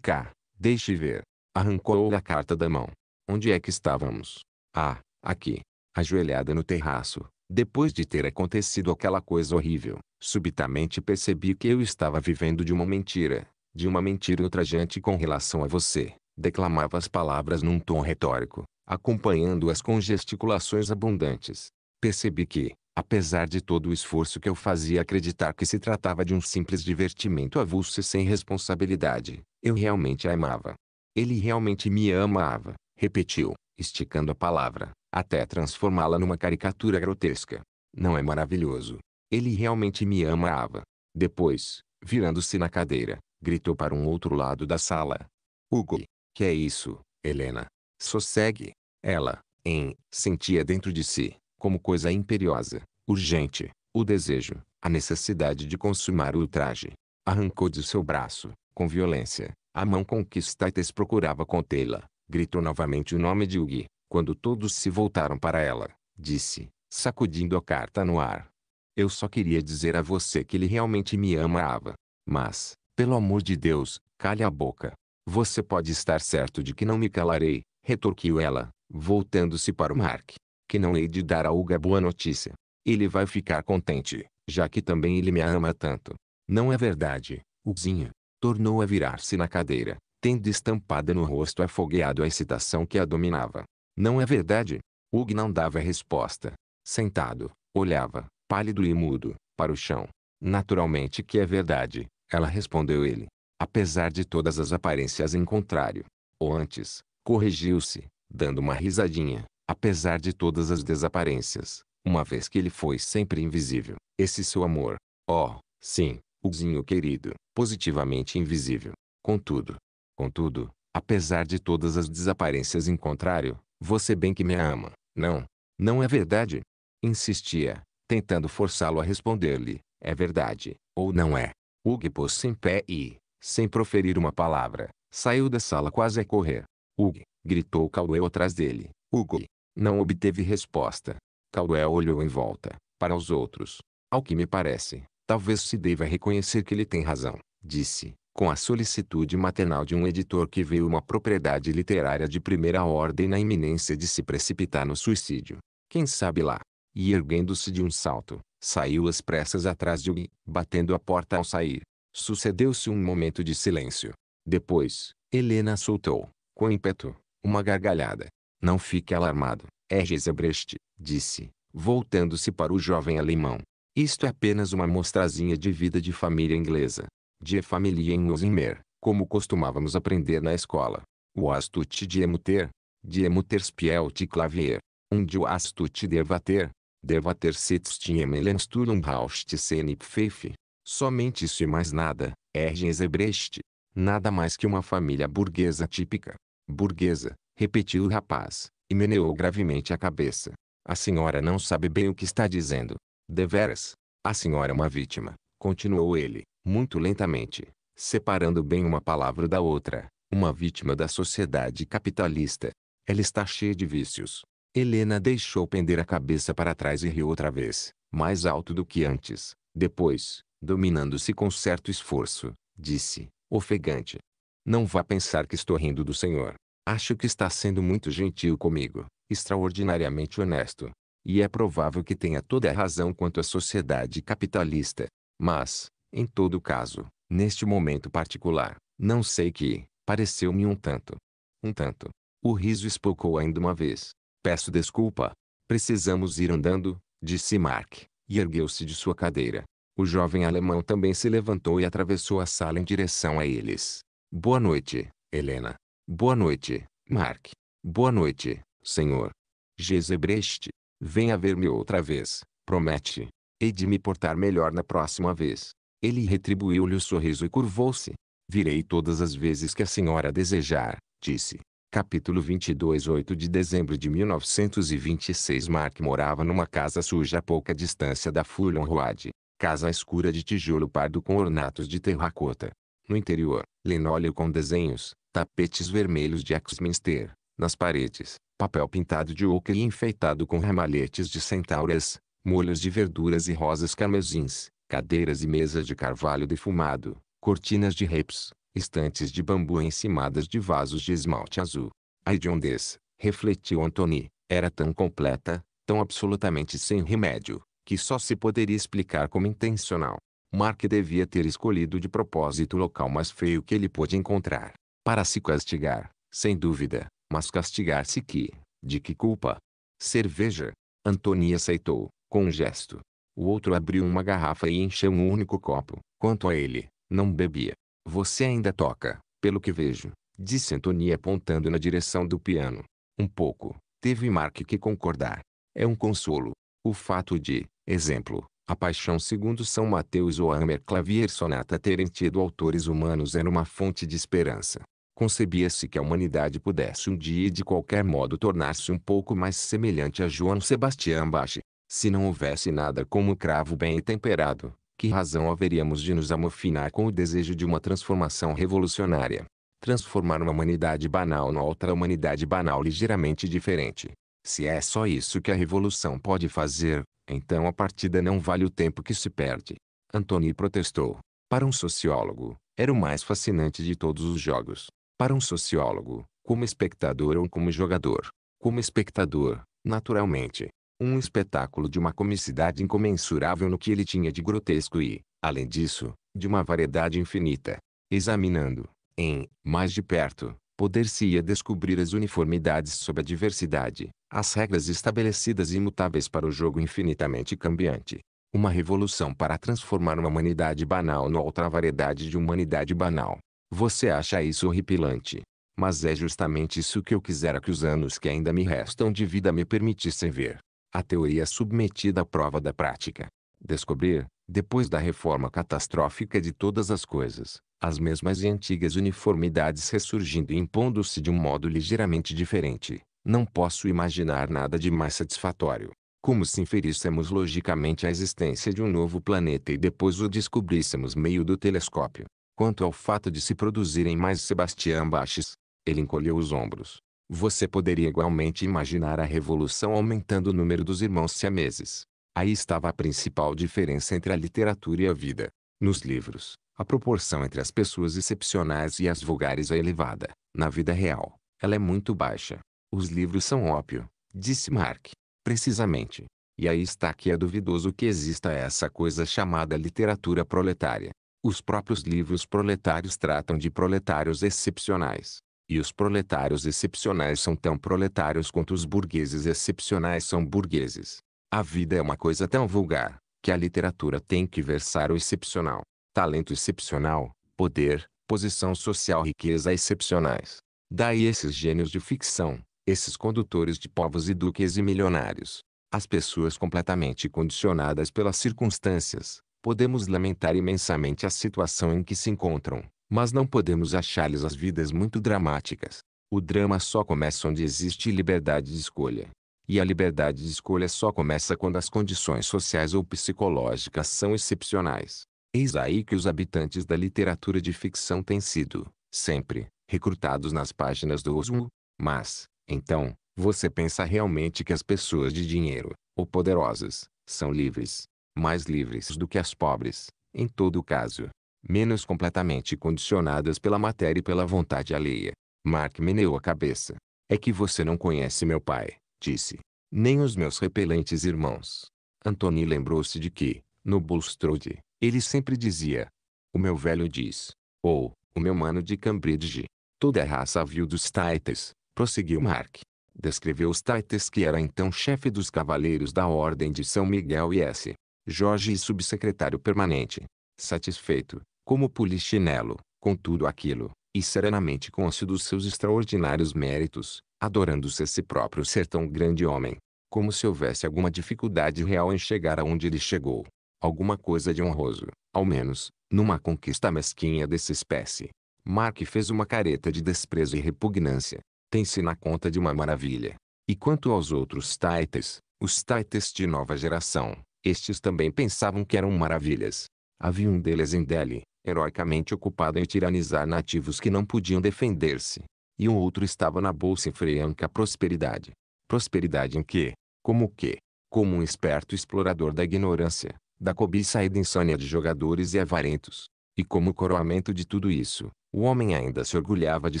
cá, deixe ver. Arrancou a carta da mão. Onde é que estávamos? Ah, aqui. Ajoelhada no terraço, depois de ter acontecido aquela coisa horrível, subitamente percebi que eu estava vivendo de uma mentira, de uma mentira ultrajante com relação a você. Declamava as palavras num tom retórico, acompanhando-as com gesticulações abundantes. Percebi que, apesar de todo o esforço que eu fazia acreditar que se tratava de um simples divertimento avulso e sem responsabilidade, eu realmente a amava. Ele realmente me amava, repetiu, esticando a palavra, até transformá-la numa caricatura grotesca. Não é maravilhoso? Ele realmente me amava. Depois, virando-se na cadeira, gritou para um outro lado da sala. Hugo, que é isso, Helena? Sossegue. Ela, em, sentia dentro de si, como coisa imperiosa, urgente, o desejo, a necessidade de consumar o ultraje. Arrancou de seu braço, com violência, a mão com que Stites procurava contê-la, gritou novamente o nome de Yugi. Quando todos se voltaram para ela, disse, sacudindo a carta no ar. Eu só queria dizer a você que ele realmente me amava. Mas, pelo amor de Deus, calhe a boca. Você pode estar certo de que não me calarei, retorquiu ela, voltando-se para o Mark. Que não hei de dar a a boa notícia. Ele vai ficar contente, já que também ele me ama tanto. Não é verdade, Uzinha?" Tornou a virar-se na cadeira, tendo estampada no rosto afogueado a excitação que a dominava. Não é verdade? Hug não dava resposta. Sentado, olhava, pálido e mudo, para o chão. Naturalmente que é verdade, ela respondeu ele. Apesar de todas as aparências em contrário. Ou antes, corrigiu-se, dando uma risadinha. Apesar de todas as desaparências, uma vez que ele foi sempre invisível, esse seu amor. Oh, sim, Huguinho querido, positivamente invisível. Contudo, Contudo, apesar de todas as desaparências em contrário, você bem que me ama, não? Não é verdade? Insistia, tentando forçá-lo a responder-lhe, é verdade, ou não é. Hugh pôs-se em pé e, sem proferir uma palavra, saiu da sala quase a correr. Hugh, gritou Caldwell atrás dele. Hugh, não obteve resposta. Caldwell olhou em volta, para os outros. Ao que me parece, talvez se deva reconhecer que ele tem razão, disse com a solicitude maternal de um editor que viu uma propriedade literária de primeira ordem na iminência de se precipitar no suicídio. Quem sabe lá? E erguendo-se de um salto, saiu às pressas atrás de Gui, batendo a porta ao sair. Sucedeu-se um momento de silêncio. Depois, Helena soltou, com ímpeto, uma gargalhada. Não fique alarmado, é Brecht, disse, voltando-se para o jovem alemão. Isto é apenas uma mostrazinha de vida de família inglesa de família em Osimer, como costumávamos aprender na escola. O astute de emuter, de emuter spiel de clavier, onde o astute deva ter, deva ter sitztiemelensturung haustsenipfefe. Somente isso e mais nada, Ergensebrecht. Nada mais que uma família burguesa típica. Burguesa, repetiu o rapaz, e meneou gravemente a cabeça. A senhora não sabe bem o que está dizendo. Deveras. A senhora é uma vítima, continuou ele, muito lentamente, separando bem uma palavra da outra, uma vítima da sociedade capitalista. Ela está cheia de vícios. Helena deixou pender a cabeça para trás e riu outra vez, mais alto do que antes. Depois, dominando-se com certo esforço, disse, ofegante. Não vá pensar que estou rindo do senhor. Acho que está sendo muito gentil comigo, extraordinariamente honesto. E é provável que tenha toda a razão quanto à sociedade capitalista. Mas, em todo caso, neste momento particular, não sei que, pareceu-me um tanto. Um tanto. O riso espocou ainda uma vez. Peço desculpa. Precisamos ir andando, disse Mark, e ergueu-se de sua cadeira. O jovem alemão também se levantou e atravessou a sala em direção a eles. Boa noite, Helena. Boa noite, Mark. Boa noite, senhor. Gesebrecht, venha ver-me outra vez, promete. Hei de me portar melhor na próxima vez. Ele retribuiu-lhe o sorriso e curvou-se. Virei todas as vezes que a senhora desejar, disse. Capítulo 22 8 de dezembro de 1926 Mark morava numa casa suja a pouca distância da Fulham Road. Casa escura de tijolo pardo com ornatos de terracota. No interior, linóleo com desenhos, tapetes vermelhos de Axminster. Nas paredes, papel pintado de ocre e enfeitado com ramalhetes de centauras, molhos de verduras e rosas carmesins, cadeiras e mesas de carvalho defumado, cortinas de reps, estantes de bambu encimadas de vasos de esmalte azul. A hediondez, refletiu Antony, era tão completa, tão absolutamente sem remédio, que só se poderia explicar como intencional. Mark devia ter escolhido de propósito o local mais feio que ele pôde encontrar, para se castigar, sem dúvida, mas castigar-se que, de que culpa? Cerveja. Antony aceitou, com um gesto, o outro abriu uma garrafa e encheu um único copo. Quanto a ele, não bebia. Você ainda toca, pelo que vejo, disse Antonia, apontando na direção do piano. Um pouco, teve Mark que concordar. É um consolo. O fato de, exemplo, a Paixão segundo São Mateus ou a Hammer Clavier Sonata terem tido autores humanos era uma fonte de esperança. Concebia-se que a humanidade pudesse um dia e de qualquer modo tornar-se um pouco mais semelhante a João Sebastião Bach. Se não houvesse nada como cravo bem temperado, que razão haveríamos de nos amofinar com o desejo de uma transformação revolucionária? Transformar uma humanidade banal na outra humanidade banal ligeiramente diferente. Se é só isso que a revolução pode fazer, então a partida não vale o tempo que se perde. Antony protestou. Para um sociólogo, era o mais fascinante de todos os jogos. Para um sociólogo, como espectador ou como jogador. Como espectador, naturalmente, um espetáculo de uma comicidade incomensurável no que ele tinha de grotesco e, além disso, de uma variedade infinita. Examinando, em, mais de perto, poder-se-ia descobrir as uniformidades sob a diversidade, as regras estabelecidas e imutáveis para o jogo infinitamente cambiante. Uma revolução para transformar uma humanidade banal na outra variedade de humanidade banal. Você acha isso horripilante. Mas é justamente isso que eu quisera que os anos que ainda me restam de vida me permitissem ver a teoria submetida à prova da prática. Descobrir, depois da reforma catastrófica de todas as coisas, as mesmas e antigas uniformidades ressurgindo e impondo-se de um modo ligeiramente diferente, não posso imaginar nada de mais satisfatório. Como se inferíssemos logicamente a existência de um novo planeta e depois o descobríssemos meio do telescópio. Quanto ao fato de se produzirem mais Sebastião Baches, ele encolheu os ombros. Você poderia igualmente imaginar a revolução aumentando o número dos irmãos siameses. Aí estava a principal diferença entre a literatura e a vida. Nos livros, a proporção entre as pessoas excepcionais e as vulgares é elevada. Na vida real, ela é muito baixa. Os livros são ópio, disse Mark. Precisamente. E aí está que é duvidoso que exista essa coisa chamada literatura proletária. Os próprios livros proletários tratam de proletários excepcionais. E os proletários excepcionais são tão proletários quanto os burgueses excepcionais são burgueses. A vida é uma coisa tão vulgar, que a literatura tem que versar o excepcional. Talento excepcional, poder, posição social riqueza excepcionais. Daí esses gênios de ficção, esses condutores de povos e duques e milionários. As pessoas completamente condicionadas pelas circunstâncias, podemos lamentar imensamente a situação em que se encontram, mas não podemos achar-lhes as vidas muito dramáticas. O drama só começa onde existe liberdade de escolha. E a liberdade de escolha só começa quando as condições sociais ou psicológicas são excepcionais. Eis aí que os habitantes da literatura de ficção têm sido, sempre, recrutados nas páginas do Osmo. Mas, então, você pensa realmente que as pessoas de dinheiro, ou poderosas, são livres, mais livres do que as pobres, em todo caso, menos completamente condicionadas pela matéria e pela vontade alheia. Mark meneou a cabeça. É que você não conhece meu pai, disse. Nem os meus repelentes irmãos. Anthony lembrou-se de que, no Bulstrode, ele sempre dizia: O meu velho diz. Ou, o meu mano de Cambridge. Toda a é raça viu dos Taites. prosseguiu Mark. Descreveu os Taites que era então chefe dos Cavaleiros da Ordem de São Miguel e S. Jorge e subsecretário permanente. Satisfeito, como polichinelo, com tudo aquilo, e serenamente cônscio dos seus extraordinários méritos, adorando-se a si próprio ser tão grande homem, como se houvesse alguma dificuldade real em chegar aonde ele chegou. Alguma coisa de honroso, ao menos, numa conquista mesquinha dessa espécie. Mark fez uma careta de desprezo e repugnância. Tem-se na conta de uma maravilha. E quanto aos outros taites, os taites de nova geração, estes também pensavam que eram maravilhas. Havia um deles em Delhi, heroicamente ocupado em tiranizar nativos que não podiam defender-se. E um outro estava na bolsa freanca prosperidade. Prosperidade em que, como que, como um esperto explorador da ignorância, da cobiça e da insônia de jogadores e avarentos. E como coroamento de tudo isso, o homem ainda se orgulhava de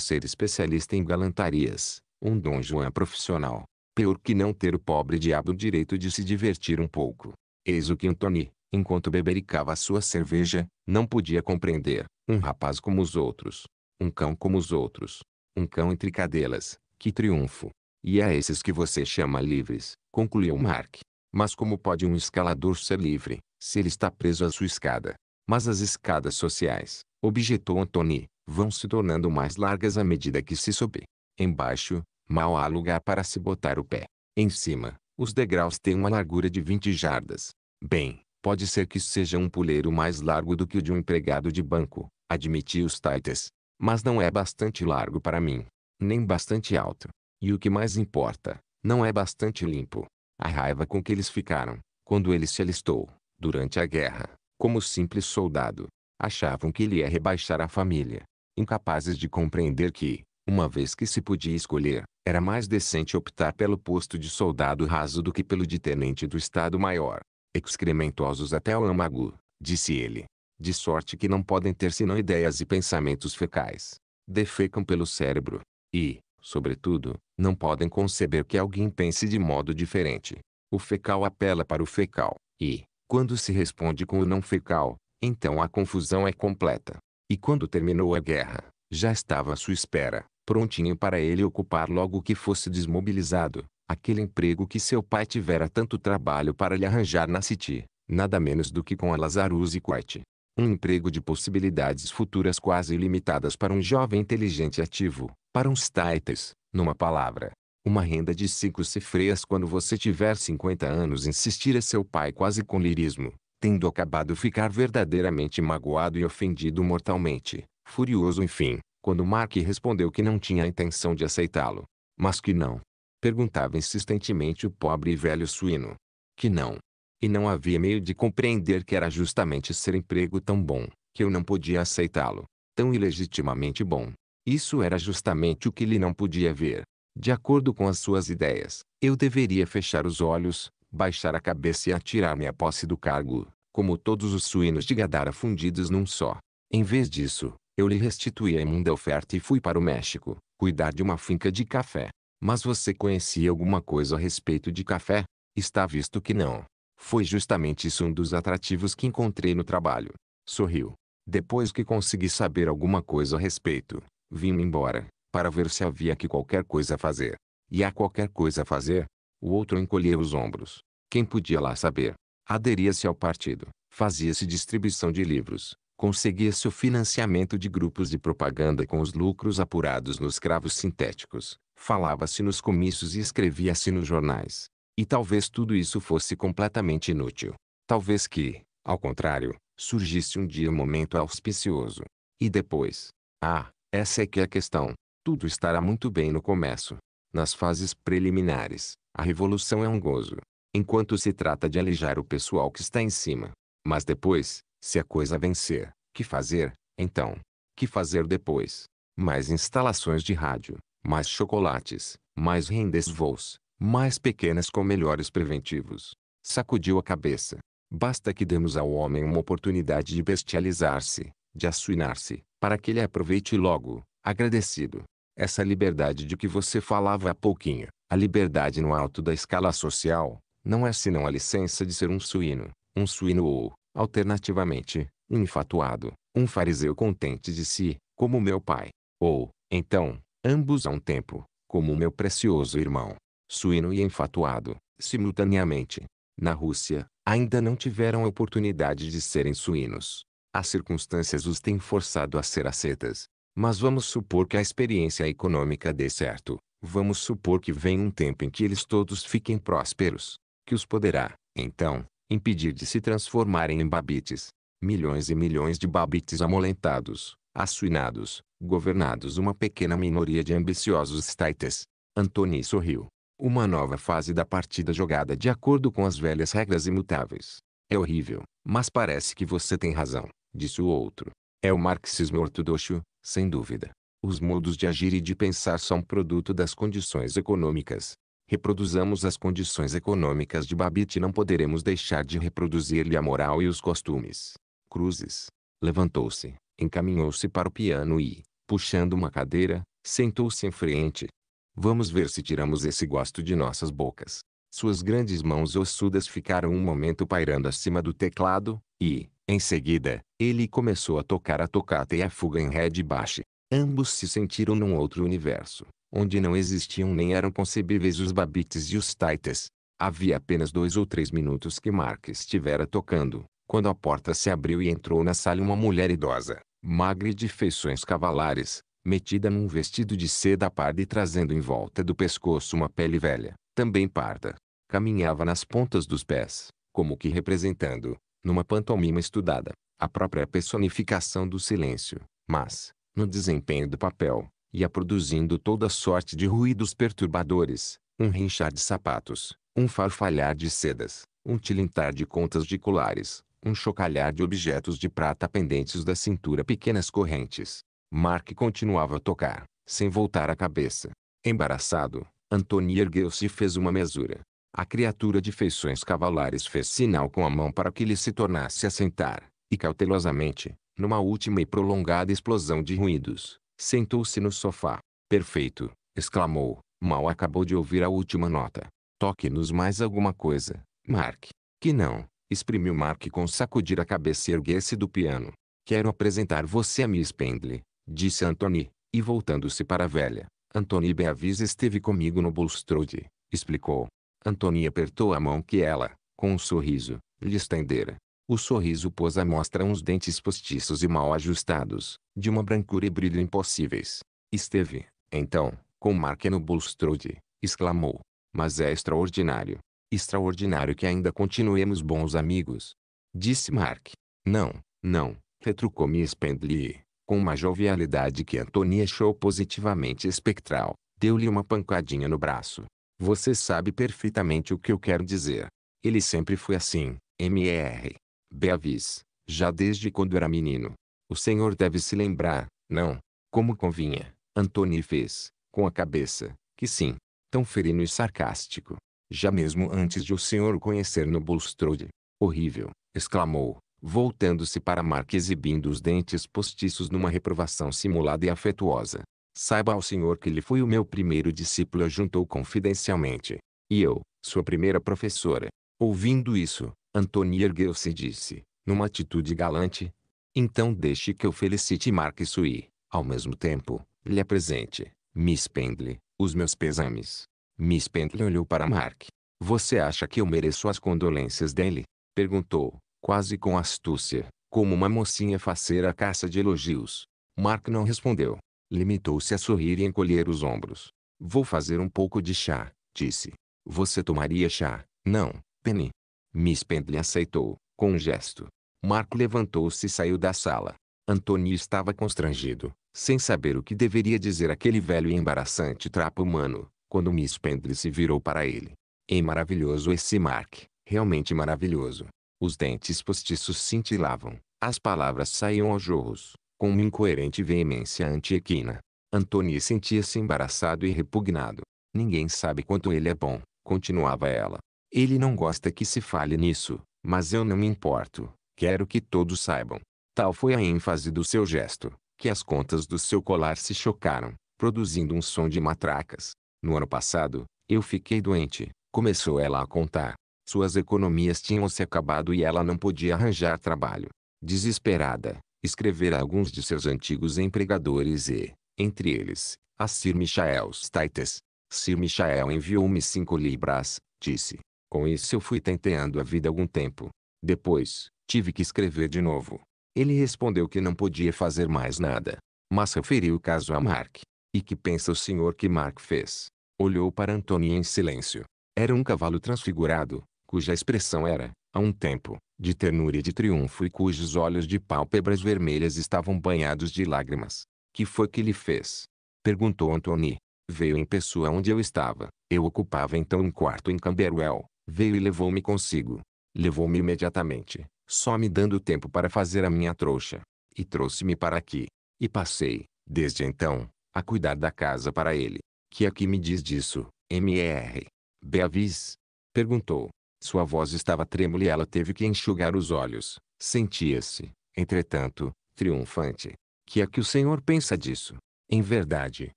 ser especialista em galantarias, um Dom Juan profissional. Pior que não ter o pobre diabo direito de se divertir um pouco. Eis o que Antony, enquanto bebericava sua cerveja, não podia compreender. Um rapaz como os outros. Um cão como os outros. Um cão entre cadelas. Que triunfo! E é esses que você chama livres, concluiu Mark. Mas como pode um escalador ser livre, se ele está preso à sua escada? Mas as escadas sociais, objetou Anthony, vão se tornando mais largas à medida que se sobe. Embaixo, mal há lugar para se botar o pé. Em cima, os degraus têm uma largura de 20 jardas. Bem, Pode ser que seja um puleiro mais largo do que o de um empregado de banco, admitiu Staites. Mas não é bastante largo para mim, nem bastante alto. E o que mais importa, não é bastante limpo. A raiva com que eles ficaram, quando ele se alistou, durante a guerra, como simples soldado, achavam que ele ia rebaixar a família, incapazes de compreender que, uma vez que se podia escolher, era mais decente optar pelo posto de soldado raso do que pelo de tenente do Estado-Maior excrementosos até o âmago, disse ele. De sorte que não podem ter senão ideias e pensamentos fecais. Defecam pelo cérebro. E, sobretudo, não podem conceber que alguém pense de modo diferente. O fecal apela para o fecal, e, quando se responde com o não fecal, então a confusão é completa. E quando terminou a guerra, já estava à sua espera, prontinho para ele ocupar logo que fosse desmobilizado, aquele emprego que seu pai tivera tanto trabalho para lhe arranjar na City, nada menos do que com a lazarus e Court. Um emprego de possibilidades futuras quase ilimitadas para um jovem inteligente ativo, para uns taitas, numa palavra. Uma renda de cinco cifreias quando você tiver 50 anos insistira é seu pai quase com lirismo, tendo acabado ficar verdadeiramente magoado e ofendido mortalmente, furioso enfim, quando Mark respondeu que não tinha intenção de aceitá-lo, mas que não, Perguntava insistentemente o pobre e velho suíno. Que não. E não havia meio de compreender que era justamente ser emprego tão bom, que eu não podia aceitá-lo. Tão ilegitimamente bom. Isso era justamente o que ele não podia ver. De acordo com as suas ideias, eu deveria fechar os olhos, baixar a cabeça e atirar-me à posse do cargo, como todos os suínos de Gadara fundidos num só. Em vez disso, eu lhe restituí a imunda oferta e fui para o México, cuidar de uma finca de café. Mas você conhecia alguma coisa a respeito de café? Está visto que não. Foi justamente isso um dos atrativos que encontrei no trabalho. Sorriu. Depois que consegui saber alguma coisa a respeito, vim-me embora, para ver se havia aqui qualquer coisa a fazer. E há qualquer coisa a fazer? O outro encolheu os ombros. Quem podia lá saber? Aderia-se ao partido, fazia-se distribuição de livros, conseguia-se o financiamento de grupos de propaganda com os lucros apurados nos cravos sintéticos, falava-se nos comícios e escrevia-se nos jornais. E talvez tudo isso fosse completamente inútil. Talvez que, ao contrário, surgisse um dia um momento auspicioso. E depois? Ah, essa é que é a questão. Tudo estará muito bem no começo. Nas fases preliminares, a revolução é um gozo. Enquanto se trata de alijar o pessoal que está em cima. Mas depois, se a coisa vencer, que fazer, então? Que fazer depois? Mais instalações de rádio, mais chocolates, mais rendes voos, mais pequenas com melhores preventivos. Sacudiu a cabeça. Basta que demos ao homem uma oportunidade de bestializar-se, de assuinar-se, para que ele aproveite logo, agradecido. Essa liberdade de que você falava há pouquinho, a liberdade no alto da escala social, não é senão a licença de ser um suíno, um suíno ou, alternativamente, um infatuado, um fariseu contente de si, como meu pai. Ou, então, ambos a um tempo, como meu precioso irmão, suíno e enfatuado, simultaneamente. Na Rússia, ainda não tiveram a oportunidade de serem suínos. As circunstâncias os têm forçado a ser acetas. Mas vamos supor que a experiência econômica dê certo. Vamos supor que venha um tempo em que eles todos fiquem prósperos. Que os poderá, então, impedir de se transformarem em babites. Milhões e milhões de babites amolentados, assuinados, governados uma pequena minoria de ambiciosos staites. Antony sorriu. Uma nova fase da partida jogada de acordo com as velhas regras imutáveis. É horrível, mas parece que você tem razão, disse o outro. É o marxismo ortodoxo, sem dúvida. Os modos de agir e de pensar são produto das condições econômicas. Reproduzamos as condições econômicas de Babit e não poderemos deixar de reproduzir-lhe a moral e os costumes. Cruzes. Levantou-se, encaminhou-se para o piano e, Puxando uma cadeira, sentou-se em frente. Vamos ver se tiramos esse gosto de nossas bocas. Suas grandes mãos ossudas ficaram um momento pairando acima do teclado, e, em seguida, ele começou a tocar a tocata e a fuga em ré de baixo. Ambos se sentiram num outro universo, onde não existiam nem eram concebíveis os babites e os taitas. Havia apenas dois ou três minutos que Mark estivera tocando, quando a porta se abriu e entrou na sala uma mulher idosa magra e de feições cavalares, metida num vestido de seda parda e trazendo em volta do pescoço uma pele velha, também parda. Caminhava nas pontas dos pés, como que representando, numa pantomima estudada, a própria personificação do silêncio, mas, no desempenho do papel, ia produzindo toda sorte de ruídos perturbadores, um rinchar de sapatos, um farfalhar de sedas, um tilintar de contas de colares, um chocalhar de objetos de prata pendentes da cintura pequenas correntes. Mark continuava a tocar, sem voltar a cabeça. Embaraçado, Antony ergueu-se e fez uma mesura. A criatura de feições cavalares fez sinal com a mão para que ele se tornasse a sentar, e cautelosamente, numa última e prolongada explosão de ruídos, sentou-se no sofá. Perfeito, exclamou, mal acabou de ouvir a última nota. Toque-nos mais alguma coisa, Mark. Que não, exprimiu Mark com sacudir a cabeça e erguer-se do piano. Quero apresentar você a Miss Pendley, disse Anthony, e voltando-se para a velha. Anthony Beavis esteve comigo no Bulstrode, explicou. Anthony apertou a mão que ela, com um sorriso, lhe estendera. O sorriso pôs à mostra uns dentes postiços e mal ajustados, de uma brancura e brilho impossíveis. Esteve, então, com Mark no Bulstrode, exclamou. Mas é extraordinário. Extraordinário que ainda continuemos bons amigos. Disse Mark. Não, não, retrucou Miss Pendley, com uma jovialidade que Antony achou positivamente espectral. Deu-lhe uma pancadinha no braço. Você sabe perfeitamente o que eu quero dizer. Ele sempre foi assim, M.E.R. Beavis, já desde quando era menino. O senhor deve se lembrar, não? Como convinha, Antony fez, com a cabeça, que sim, tão ferino e sarcástico já mesmo antes de o senhor conhecer no Bulstrode. Horrível! exclamou, voltando-se para Mark exibindo os dentes postiços numa reprovação simulada e afetuosa. Saiba ao senhor que ele foi o meu primeiro discípulo juntou confidencialmente. E eu, sua primeira professora. Ouvindo isso, Antônio ergueu-se e disse, numa atitude galante, Então deixe que eu felicite Mark Sui, ao mesmo tempo, lhe apresente, Miss Pendle os meus pesames. Miss Pentley olhou para Mark. Você acha que eu mereço as condolências dele? Perguntou, quase com astúcia, como uma mocinha faceira à caça de elogios. Mark não respondeu. Limitou-se a sorrir e encolher os ombros. Vou fazer um pouco de chá, disse. Você tomaria chá, não, Penny? Miss Pentley aceitou, com um gesto. Mark levantou-se e saiu da sala. Antônio estava constrangido, sem saber o que deveria dizer aquele velho e embaraçante trapo humano, quando Miss Pendle se virou para ele. Em maravilhoso esse Mark, realmente maravilhoso. Os dentes postiços cintilavam, as palavras saíam aos jorros, com uma incoerente veemência antiequina. Antônio sentia-se embaraçado e repugnado. Ninguém sabe quanto ele é bom, continuava ela. Ele não gosta que se fale nisso, mas eu não me importo, quero que todos saibam. Tal foi a ênfase do seu gesto, que as contas do seu colar se chocaram, produzindo um som de matracas. No ano passado, eu fiquei doente, começou ela a contar. Suas economias tinham se acabado e ela não podia arranjar trabalho. Desesperada, escrevera a alguns de seus antigos empregadores e, entre eles, a Sir Michael Staites. Sir Michael enviou-me cinco libras, disse. Com isso eu fui tenteando a vida algum tempo. Depois, tive que escrever de novo. Ele respondeu que não podia fazer mais nada. Mas referiu o caso a Mark. E que pensa o senhor que Mark fez? Olhou para Antônia em silêncio. Era um cavalo transfigurado, cuja expressão era, a um tempo, de ternura e de triunfo e cujos olhos de pálpebras vermelhas estavam banhados de lágrimas. Que foi que lhe fez? Perguntou Antônia. Veio em pessoa onde eu estava. Eu ocupava então um quarto em Camberwell. Veio e levou-me consigo. Levou-me imediatamente, só me dando tempo para fazer a minha trouxa. E trouxe-me para aqui. E passei, desde então, a cuidar da casa para ele. Que é que me diz disso, M.R.? Beavis? Perguntou. Sua voz estava trêmula e ela teve que enxugar os olhos. Sentia-se, entretanto, triunfante. Que é que o senhor pensa disso? Em verdade,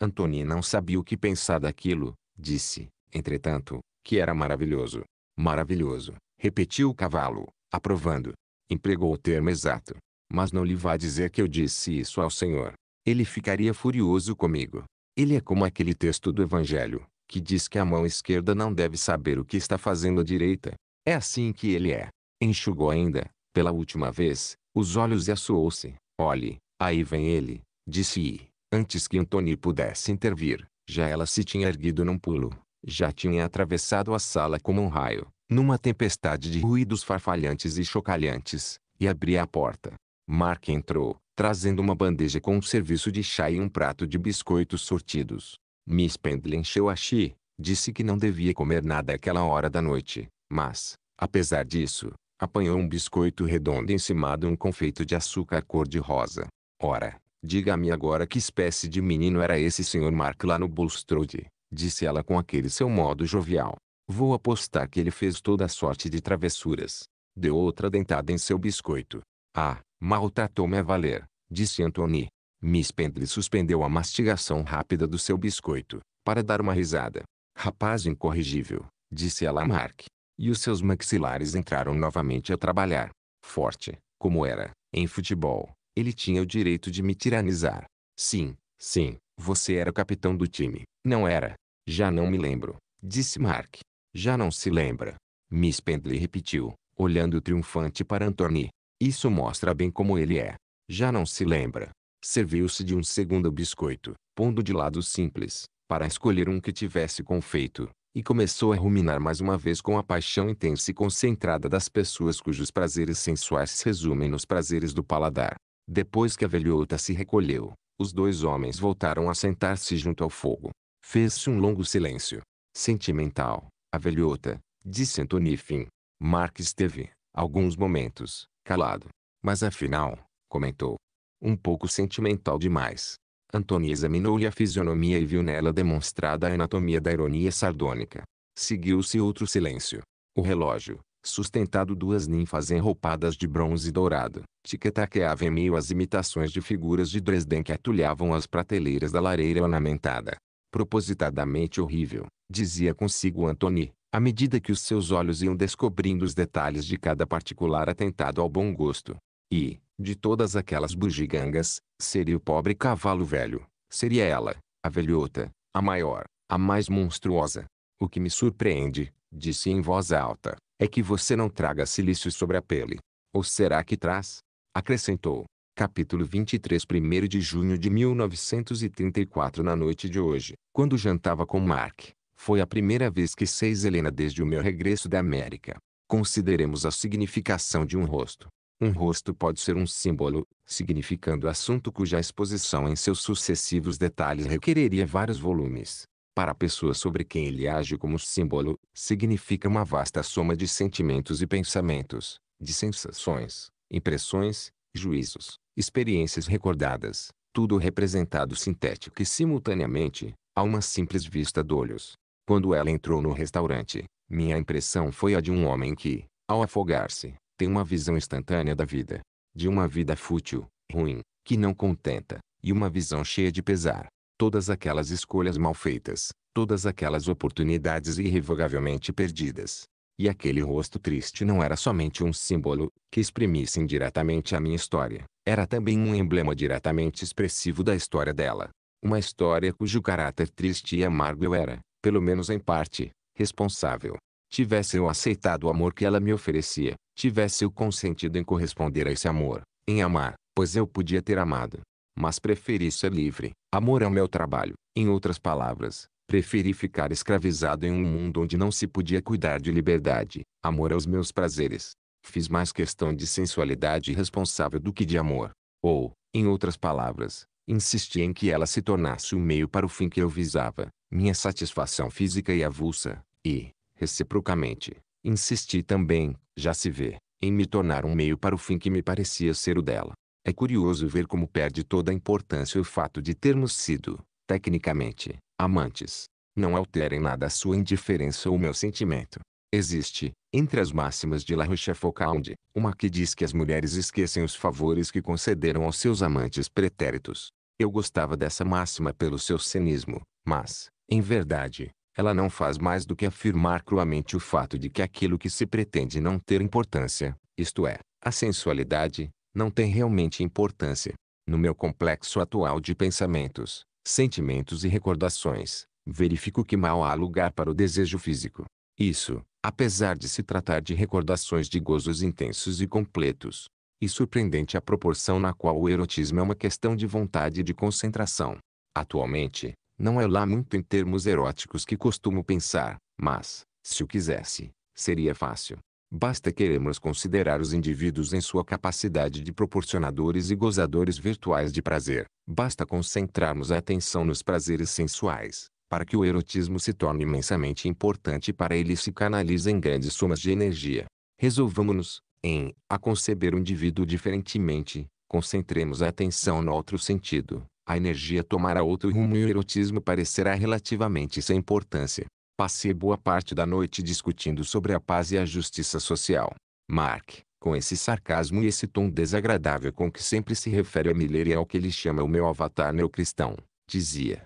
Antony não sabia o que pensar daquilo, disse, entretanto, que era maravilhoso. Maravilhoso, repetiu o cavalo, aprovando. Empregou o termo exato. Mas não lhe vá dizer que eu disse isso ao senhor ele ficaria furioso comigo. Ele é como aquele texto do Evangelho, que diz que a mão esquerda não deve saber o que está fazendo a direita. É assim que ele é. Enxugou ainda, pela última vez, os olhos e assoou-se. Olhe, aí vem ele, disse e, antes que Antônio pudesse intervir, já ela se tinha erguido num pulo, já tinha atravessado a sala como um raio, numa tempestade de ruídos farfalhantes e chocalhantes, e abria a porta. Mark entrou, trazendo uma bandeja com um serviço de chá e um prato de biscoitos sortidos. Miss Pendle encheu a chi, disse que não devia comer nada àquela hora da noite, mas, apesar disso, apanhou um biscoito redondo encimado um confeito de açúcar cor-de-rosa. Ora, diga-me agora que espécie de menino era esse senhor Mark lá no Bulstrode, disse ela com aquele seu modo jovial. Vou apostar que ele fez toda a sorte de travessuras. Deu outra dentada em seu biscoito. Ah, Maltratou-me a valer, disse Antoni. Miss Pendle suspendeu a mastigação rápida do seu biscoito, para dar uma risada. Rapaz incorrigível, disse ela a Mark. E os seus maxilares entraram novamente a trabalhar. Forte, como era, em futebol, ele tinha o direito de me tiranizar. Sim, sim, você era o capitão do time, não era? Já não me lembro, disse Mark. Já não se lembra. Miss Pendley repetiu, olhando triunfante para Antony. Isso mostra bem como ele é. Já não se lembra. Serviu-se de um segundo biscoito, pondo de lado simples, para escolher um que tivesse confeito, e começou a ruminar mais uma vez com a paixão intensa e concentrada das pessoas cujos prazeres sensuais se resumem nos prazeres do paladar. Depois que a velhota se recolheu, os dois homens voltaram a sentar-se junto ao fogo. Fez-se um longo silêncio. Sentimental, a velhota, disse Antony Fim. Mark teve, alguns momentos, calado. Mas afinal, comentou. Um pouco sentimental demais. Antônia examinou-lhe a fisionomia e viu nela demonstrada a anatomia da ironia sardônica. Seguiu-se outro silêncio. O relógio, sustentado duas ninfas enroupadas de bronze dourado, tic-taqueava em meio às imitações de figuras de Dresden que atulhavam as prateleiras da lareira ornamentada. Propositadamente horrível, dizia consigo Antony, à medida que os seus olhos iam descobrindo os detalhes de cada particular atentado ao bom gosto. E, de todas aquelas bugigangas, seria o pobre cavalo velho, seria ela, a velhota, a maior, a mais monstruosa. O que me surpreende, disse em voz alta, é que você não traga silício sobre a pele. Ou será que traz? Acrescentou. Capítulo 23 1 de junho de 1934 Na noite de hoje, quando jantava com Mark, foi a primeira vez que seis Helena desde o meu regresso da América. Consideremos a significação de um rosto. Um rosto pode ser um símbolo, significando assunto cuja exposição em seus sucessivos detalhes requereria vários volumes. Para a pessoa sobre quem ele age como símbolo, significa uma vasta soma de sentimentos e pensamentos, de sensações, impressões, juízos, experiências recordadas, tudo representado sintético e simultaneamente, a uma simples vista de olhos. Quando ela entrou no restaurante, minha impressão foi a de um homem que, ao afogar-se, tem uma visão instantânea da vida. De uma vida fútil, ruim, que não contenta, e uma visão cheia de pesar. Todas aquelas escolhas mal feitas, todas aquelas oportunidades irrevogavelmente perdidas. E aquele rosto triste não era somente um símbolo, que exprimisse indiretamente a minha história, era também um emblema diretamente expressivo da história dela. Uma história cujo caráter triste e amargo eu era, pelo menos em parte, responsável. Tivesse eu aceitado o amor que ela me oferecia, tivesse eu consentido em corresponder a esse amor, em amar, pois eu podia ter amado. Mas preferi ser livre. Amor é o meu trabalho. Em outras palavras, preferi ficar escravizado em um mundo onde não se podia cuidar de liberdade. Amor aos é meus prazeres. Fiz mais questão de sensualidade responsável do que de amor. Ou, em outras palavras, Insisti em que ela se tornasse o meio para o fim que eu visava, minha satisfação física e avulsa, e, reciprocamente, insisti também, já se vê, em me tornar um meio para o fim que me parecia ser o dela. É curioso ver como perde toda a importância o fato de termos sido, tecnicamente, amantes. Não alterem nada a sua indiferença ou meu sentimento. Existe, entre as máximas de La Rochefoucauld, uma que diz que as mulheres esquecem os favores que concederam aos seus amantes pretéritos. Eu gostava dessa máxima pelo seu cinismo, mas, em verdade, ela não faz mais do que afirmar cruamente o fato de que aquilo que se pretende não ter importância, isto é, a sensualidade, não tem realmente importância. No meu complexo atual de pensamentos, sentimentos e recordações, verifico que mal há lugar para o desejo físico. Isso, apesar de se tratar de recordações de gozos intensos e completos. E surpreendente a proporção na qual o erotismo é uma questão de vontade e de concentração. Atualmente, não é lá muito em termos eróticos que costumo pensar, mas, se o quisesse, seria fácil. Basta queremos considerar os indivíduos em sua capacidade de proporcionadores e gozadores virtuais de prazer. Basta concentrarmos a atenção nos prazeres sensuais, para que o erotismo se torne imensamente importante para ele se canaliza em grandes somas de energia. Resolvamos-nos, em, a conceber o indivíduo diferentemente, concentremos a atenção no outro sentido, a energia tomará outro rumo e o erotismo parecerá relativamente sem importância. Passei boa parte da noite discutindo sobre a paz e a justiça social. Mark, com esse sarcasmo e esse tom desagradável com que sempre se refere a Miller e é ao que ele chama o meu avatar neocristão, dizia,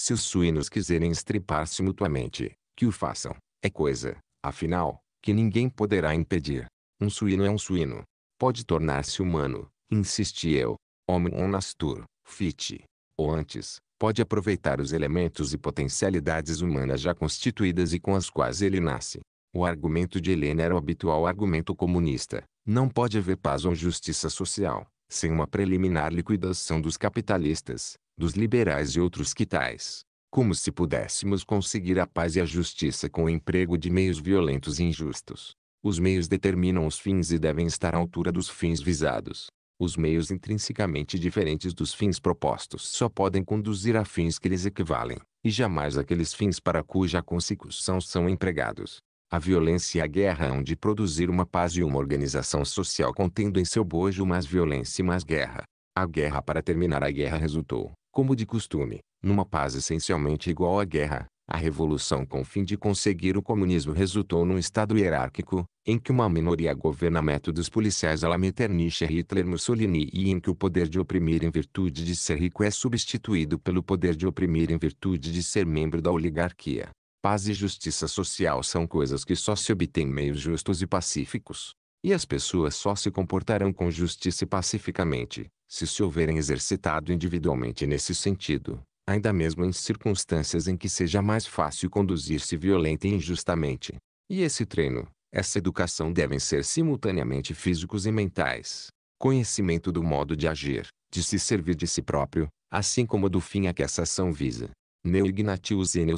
se os suínos quiserem estripar-se mutuamente, que o façam. É coisa, afinal, que ninguém poderá impedir. Um suíno é um suíno. Pode tornar-se humano, insisti eu. Homem ou nastur, fit. Ou antes, pode aproveitar os elementos e potencialidades humanas já constituídas e com as quais ele nasce. O argumento de Helena era o habitual argumento comunista. Não pode haver paz ou justiça social, sem uma preliminar liquidação dos capitalistas, dos liberais e outros que tais. Como se pudéssemos conseguir a paz e a justiça com o emprego de meios violentos e injustos. Os meios determinam os fins e devem estar à altura dos fins visados. Os meios intrinsecamente diferentes dos fins propostos só podem conduzir a fins que lhes equivalem, e jamais aqueles fins para cuja consecução são empregados. A violência e a guerra hão de produzir uma paz e uma organização social contendo em seu bojo mais violência e mais guerra. A guerra para terminar a guerra resultou, como de costume, numa paz essencialmente igual à guerra, a revolução com o fim de conseguir o comunismo resultou num estado hierárquico, em que uma minoria governa métodos policiais à la Metternich Hitler Mussolini e em que o poder de oprimir em virtude de ser rico é substituído pelo poder de oprimir em virtude de ser membro da oligarquia. Paz e justiça social são coisas que só se obtêm meios justos e pacíficos. E as pessoas só se comportarão com justiça e pacificamente, se se houverem exercitado individualmente nesse sentido, ainda mesmo em circunstâncias em que seja mais fácil conduzir-se violenta e injustamente. E esse treino, essa educação devem ser simultaneamente físicos e mentais. Conhecimento do modo de agir, de se servir de si próprio, assim como do fim a que essa ação visa. Neu Ignatius e Neu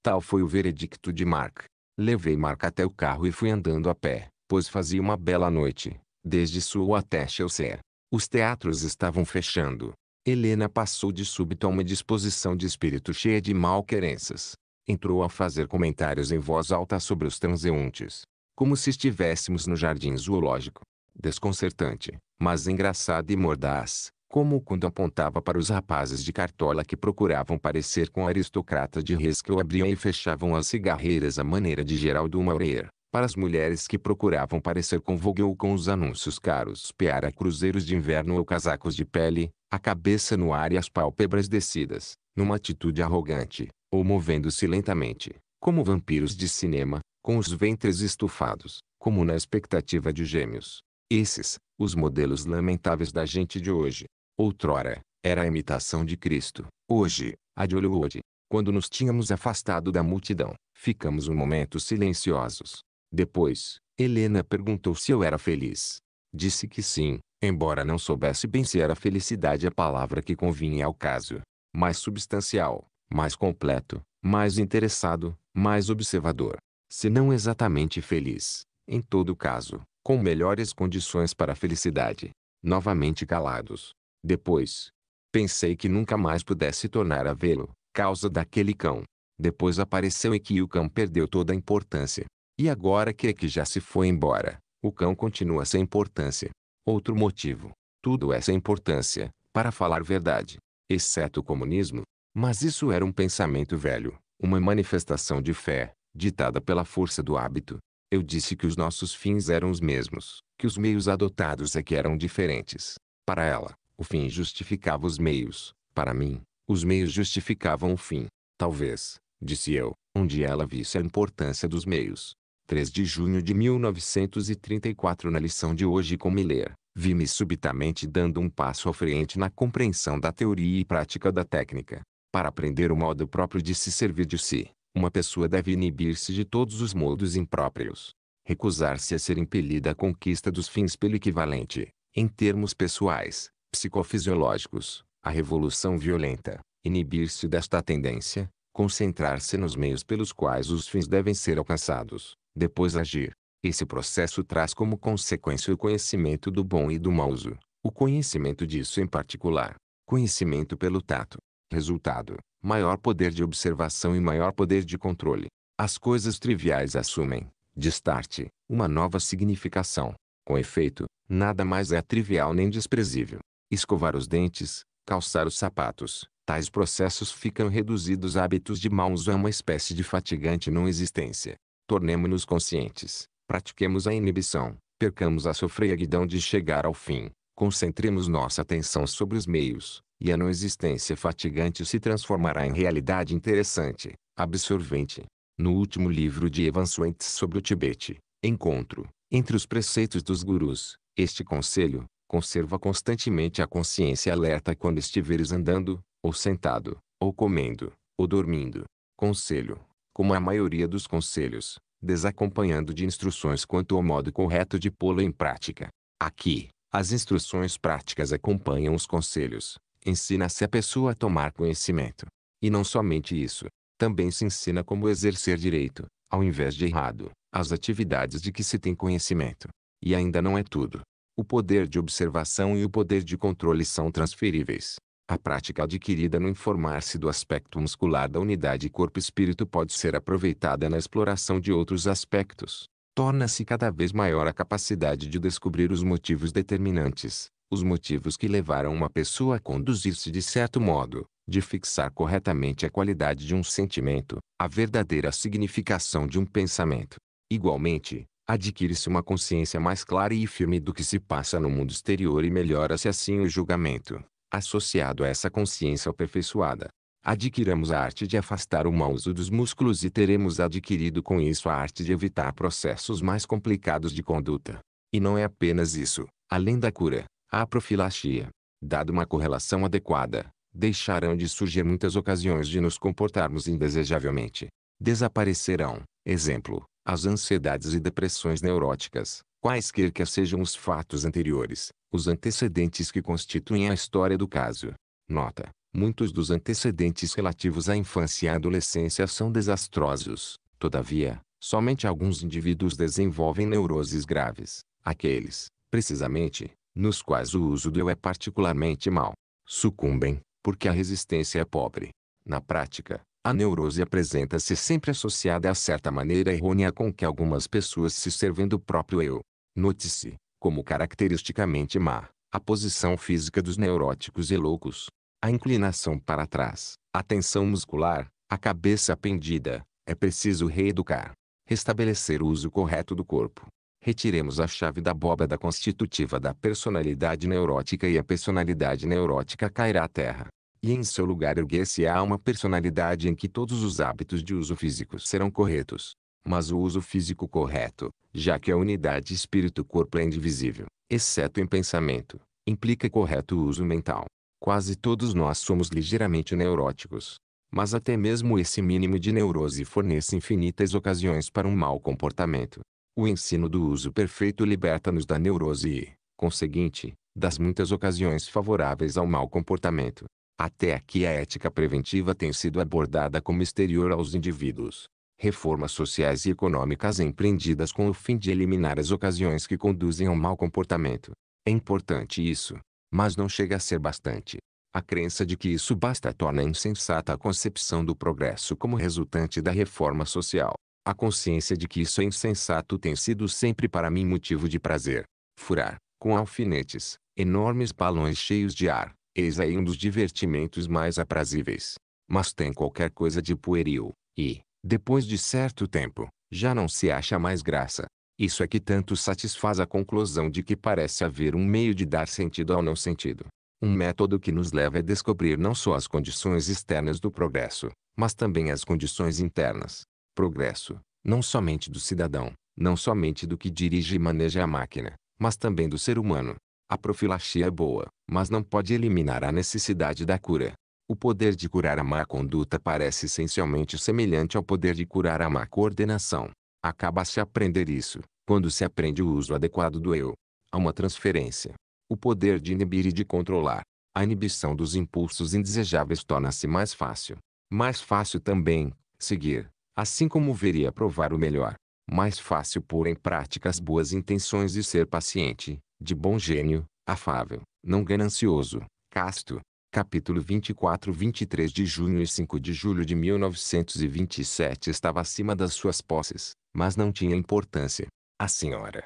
tal foi o veredicto de Mark. Levei Mark até o carro e fui andando a pé pois fazia uma bela noite, desde sul até Chelsea. Os teatros estavam fechando. Helena passou de súbito a uma disposição de espírito cheia de malquerenças. Entrou a fazer comentários em voz alta sobre os transeuntes, como se estivéssemos no jardim zoológico. Desconcertante, mas engraçado e mordaz, como quando apontava para os rapazes de cartola que procuravam parecer com aristocrata de res que o abriam e fechavam as cigarreiras à maneira de Geraldo Maurer. Para as mulheres que procuravam parecer com Vogue ou com os anúncios caros peara cruzeiros de inverno ou casacos de pele, a cabeça no ar e as pálpebras descidas, numa atitude arrogante, ou movendo-se lentamente, como vampiros de cinema, com os ventres estufados, como na expectativa de gêmeos. Esses, os modelos lamentáveis da gente de hoje. Outrora, era a imitação de Cristo. Hoje, a de Hollywood. Quando nos tínhamos afastado da multidão, ficamos um momento silenciosos, depois, Helena perguntou se eu era feliz. Disse que sim, embora não soubesse bem se era felicidade a palavra que convinha ao caso. Mais substancial, mais completo, mais interessado, mais observador. Se não exatamente feliz, em todo caso, com melhores condições para a felicidade. Novamente calados. Depois, pensei que nunca mais pudesse tornar a vê-lo, causa daquele cão. Depois apareceu e que o cão perdeu toda a importância. E agora que é que já se foi embora, o cão continua sem importância. Outro motivo. Tudo é sem importância, para falar verdade. Exceto o comunismo. Mas isso era um pensamento velho, uma manifestação de fé, ditada pela força do hábito. Eu disse que os nossos fins eram os mesmos, que os meios adotados é que eram diferentes. Para ela, o fim justificava os meios. Para mim, os meios justificavam o fim. Talvez, disse eu, um dia ela visse a importância dos meios, 3 de junho de 1934 na lição de hoje com Miller, vi-me subitamente dando um passo à frente na compreensão da teoria e prática da técnica. Para aprender o modo próprio de se servir de si, uma pessoa deve inibir-se de todos os modos impróprios. Recusar-se a ser impelida à conquista dos fins pelo equivalente, em termos pessoais, psicofisiológicos, à revolução violenta. Inibir-se desta tendência, concentrar-se nos meios pelos quais os fins devem ser alcançados, depois agir. Esse processo traz como consequência o conhecimento do bom e do mau uso, o conhecimento disso em particular, conhecimento pelo tato. Resultado: maior poder de observação e maior poder de controle. As coisas triviais assumem, de start, uma nova significação. Com efeito, nada mais é trivial nem desprezível. Escovar os dentes, calçar os sapatos, tais processos ficam reduzidos a hábitos de mau uso a é uma espécie de fatigante não existência. Tornemo-nos conscientes, pratiquemos a inibição, percamos a sofreguidão de chegar ao fim, concentremos nossa atenção sobre os meios, e a não existência fatigante se transformará em realidade interessante, absorvente. No último livro de Evan Swentes sobre o Tibete, encontro, entre os preceitos dos gurus, este conselho, conserva constantemente a consciência alerta quando estiveres andando, ou sentado, ou comendo, ou dormindo. Conselho, como a maioria dos conselhos, desacompanhando de instruções quanto ao modo correto de pô-lo em prática. Aqui, as instruções práticas acompanham os conselhos, ensina-se a pessoa a tomar conhecimento. E não somente isso, também se ensina como exercer direito, ao invés de errado, as atividades de que se tem conhecimento. E ainda não é tudo. O poder de observação e o poder de controle são transferíveis. A prática adquirida no informar-se do aspecto muscular da unidade corpo-espírito pode ser aproveitada na exploração de outros aspectos. Torna-se cada vez maior a capacidade de descobrir os motivos determinantes, os motivos que levaram uma pessoa a conduzir-se de certo modo, de fixar corretamente a qualidade de um sentimento, a verdadeira significação de um pensamento. Igualmente, adquire-se uma consciência mais clara e firme do que se passa no mundo exterior e melhora-se assim o julgamento. Associado a essa consciência aperfeiçoada, adquiramos a arte de afastar o mau uso dos músculos e teremos adquirido com isso a arte de evitar processos mais complicados de conduta. E não é apenas isso, além da cura, a profilaxia, dada uma correlação adequada, deixarão de surgir muitas ocasiões de nos comportarmos indesejavelmente. Desaparecerão, exemplo, as ansiedades e depressões neuróticas, quaisquer que sejam os fatos anteriores, os antecedentes que constituem a história do caso. Nota: muitos dos antecedentes relativos à infância e à adolescência são desastrosos. Todavia, somente alguns indivíduos desenvolvem neuroses graves, aqueles, precisamente, nos quais o uso do eu é particularmente mal. Sucumbem, porque a resistência é pobre. Na prática, a neurose apresenta-se sempre associada a certa maneira errônea com que algumas pessoas se servem do próprio eu, Note-se, como caracteristicamente má, a posição física dos neuróticos e loucos. A inclinação para trás, a tensão muscular, a cabeça pendida, é preciso reeducar. Restabelecer o uso correto do corpo. Retiremos a chave da abóbada constitutiva da personalidade neurótica e a personalidade neurótica cairá à terra. E em seu lugar erguer-se-á uma personalidade em que todos os hábitos de uso físico serão corretos mas o uso físico correto, já que a unidade espírito-corpo é indivisível, exceto em pensamento, implica correto uso mental. Quase todos nós somos ligeiramente neuróticos. Mas até mesmo esse mínimo de neurose fornece infinitas ocasiões para um mau comportamento. O ensino do uso perfeito liberta-nos da neurose e, conseguinte, das muitas ocasiões favoráveis ao mau comportamento. Até aqui a ética preventiva tem sido abordada como exterior aos indivíduos, reformas sociais e econômicas empreendidas com o fim de eliminar as ocasiões que conduzem ao mau comportamento. É importante isso, mas não chega a ser bastante. A crença de que isso basta torna insensata a concepção do progresso como resultante da reforma social. A consciência de que isso é insensato tem sido sempre para mim motivo de prazer. Furar, com alfinetes, enormes balões cheios de ar, eis aí um dos divertimentos mais aprazíveis. Mas tem qualquer coisa de pueril, e, depois de certo tempo, já não se acha mais graça. Isso é que tanto satisfaz a conclusão de que parece haver um meio de dar sentido ao não sentido. Um método que nos leva a descobrir não só as condições externas do progresso, mas também as condições internas. Progresso, não somente do cidadão, não somente do que dirige e maneja a máquina, mas também do ser humano. A profilaxia é boa, mas não pode eliminar a necessidade da cura. O poder de curar a má conduta parece essencialmente semelhante ao poder de curar a má coordenação. Acaba-se aprender isso, quando se aprende o uso adequado do eu. Há uma transferência. O poder de inibir e de controlar. A inibição dos impulsos indesejáveis torna-se mais fácil. Mais fácil também, seguir, assim como veria provar o melhor. Mais fácil pôr em prática as boas intenções e ser paciente, de bom gênio, afável, não ganancioso, casto, capítulo 24, 23 de junho e 5 de julho de 1927 estava acima das suas posses, mas não tinha importância. A senhora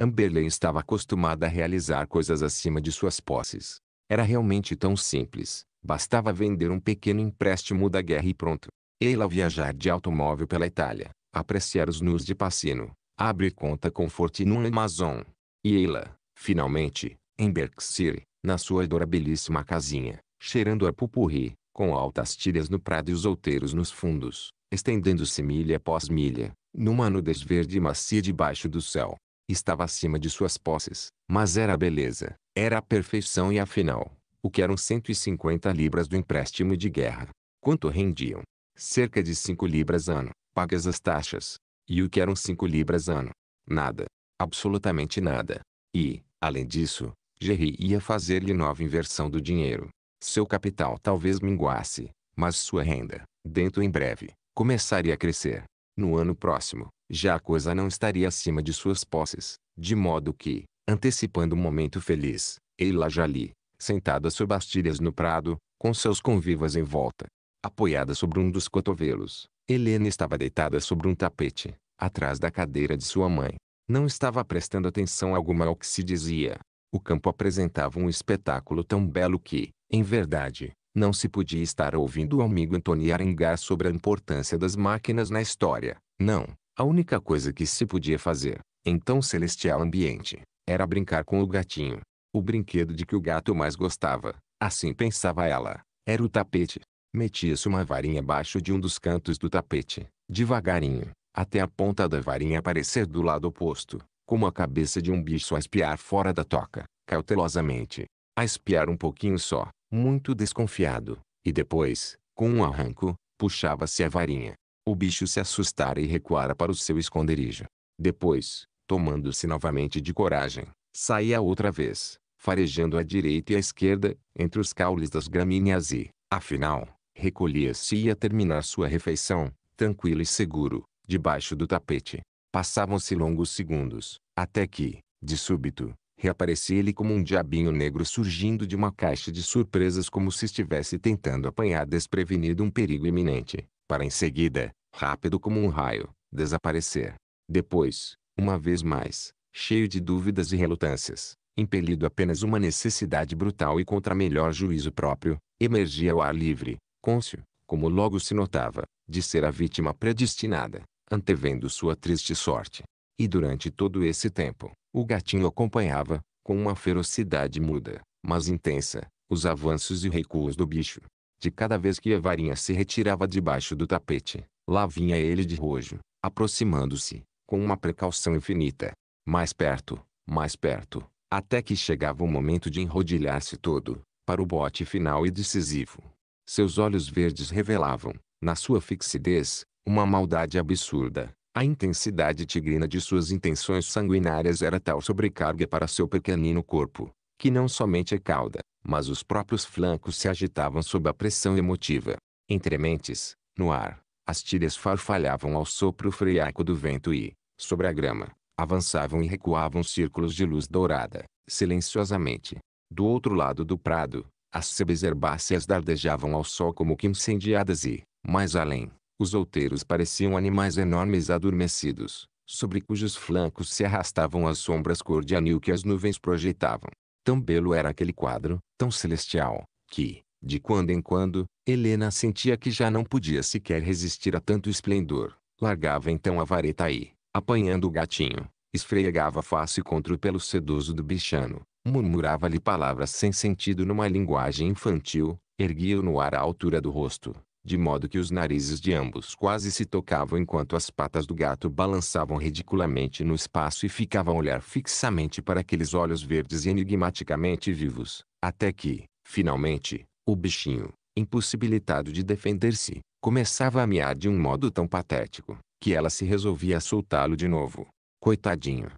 Amberley estava acostumada a realizar coisas acima de suas posses. Era realmente tão simples, bastava vender um pequeno empréstimo da guerra e pronto. Ela viajar de automóvel pela Itália, apreciar os nus de Passino, abrir conta com no Amazon. E ela, finalmente, em Berkshire, na sua adorabilíssima casinha, cheirando a pupurri, com altas tiras no prado e os outeiros nos fundos, estendendo-se milha após milha, numa nudez verde e macia debaixo do céu. Estava acima de suas posses, mas era a beleza, era a perfeição e afinal, o que eram 150 libras do empréstimo de guerra. Quanto rendiam? Cerca de 5 libras ano, pagas as taxas. E o que eram 5 libras ano? Nada. Absolutamente nada. E, além disso, Jerry ia fazer-lhe nova inversão do dinheiro, seu capital talvez minguasse, mas sua renda, dentro em breve, começaria a crescer. No ano próximo, já a coisa não estaria acima de suas posses, de modo que, antecipando o um momento feliz, Eila já ali, sentada sob as no prado, com seus convivas em volta, apoiada sobre um dos cotovelos, Helena estava deitada sobre um tapete, atrás da cadeira de sua mãe. Não estava prestando atenção alguma ao que se dizia. O campo apresentava um espetáculo tão belo que, em verdade, não se podia estar ouvindo o amigo Antony Arengar sobre a importância das máquinas na história. Não, a única coisa que se podia fazer, em tão celestial ambiente, era brincar com o gatinho. O brinquedo de que o gato mais gostava, assim pensava ela, era o tapete. Metia-se uma varinha abaixo de um dos cantos do tapete, devagarinho, até a ponta da varinha aparecer do lado oposto, como a cabeça de um bicho a espiar fora da toca, cautelosamente, a espiar um pouquinho só, muito desconfiado, e depois, com um arranco, puxava-se a varinha. O bicho se assustara e recuara para o seu esconderijo. Depois, tomando-se novamente de coragem, saía outra vez, farejando à direita e à esquerda, entre os caules das gramíneas e, afinal, recolhia-se e ia terminar sua refeição, tranquilo e seguro, debaixo do tapete. Passavam-se longos segundos, até que, de súbito, reaparecia ele como um diabinho negro surgindo de uma caixa de surpresas como se estivesse tentando apanhar desprevenido um perigo iminente, para em seguida, rápido como um raio, desaparecer. Depois, uma vez mais, cheio de dúvidas e relutâncias, impelido apenas uma necessidade brutal e contra melhor juízo próprio, emergia ao ar livre, côncio, como logo se notava, de ser a vítima predestinada, antevendo sua triste sorte. E durante todo esse tempo, o gatinho acompanhava, com uma ferocidade muda, mas intensa, os avanços e recuos do bicho. De cada vez que a varinha se retirava debaixo do tapete, lá vinha ele de rojo, aproximando-se, com uma precaução infinita. Mais perto, mais perto, até que chegava o momento de enrodilhar-se todo, para o bote final e decisivo. Seus olhos verdes revelavam, na sua fixidez, uma maldade absurda, a intensidade tigrina de suas intenções sanguinárias era tal sobrecarga para seu pequenino corpo, que não somente a é cauda, mas os próprios flancos se agitavam sob a pressão emotiva. Entre mentes, no ar, as tiras farfalhavam ao sopro friaco do vento e, sobre a grama, avançavam e recuavam círculos de luz dourada, silenciosamente. Do outro lado do prado, as sebes herbáceas dardejavam ao sol como que incendiadas e, mais além, os outeiros pareciam animais enormes adormecidos, sobre cujos flancos se arrastavam as sombras cor de anil que as nuvens projetavam. Tão belo era aquele quadro, tão celestial, que, de quando em quando, Helena sentia que já não podia sequer resistir a tanto esplendor. Largava então a vareta e, apanhando o gatinho, esfregava a face contra o pelo sedoso do bichano, murmurava-lhe palavras sem sentido numa linguagem infantil, erguia-o no ar à altura do rosto, de modo que os narizes de ambos quase se tocavam enquanto as patas do gato balançavam ridiculamente no espaço e ficavam a olhar fixamente para aqueles olhos verdes e enigmaticamente vivos, até que, finalmente, o bichinho, impossibilitado de defender-se, começava a miar de um modo tão patético, que ela se resolvia a soltá-lo de novo. Coitadinho!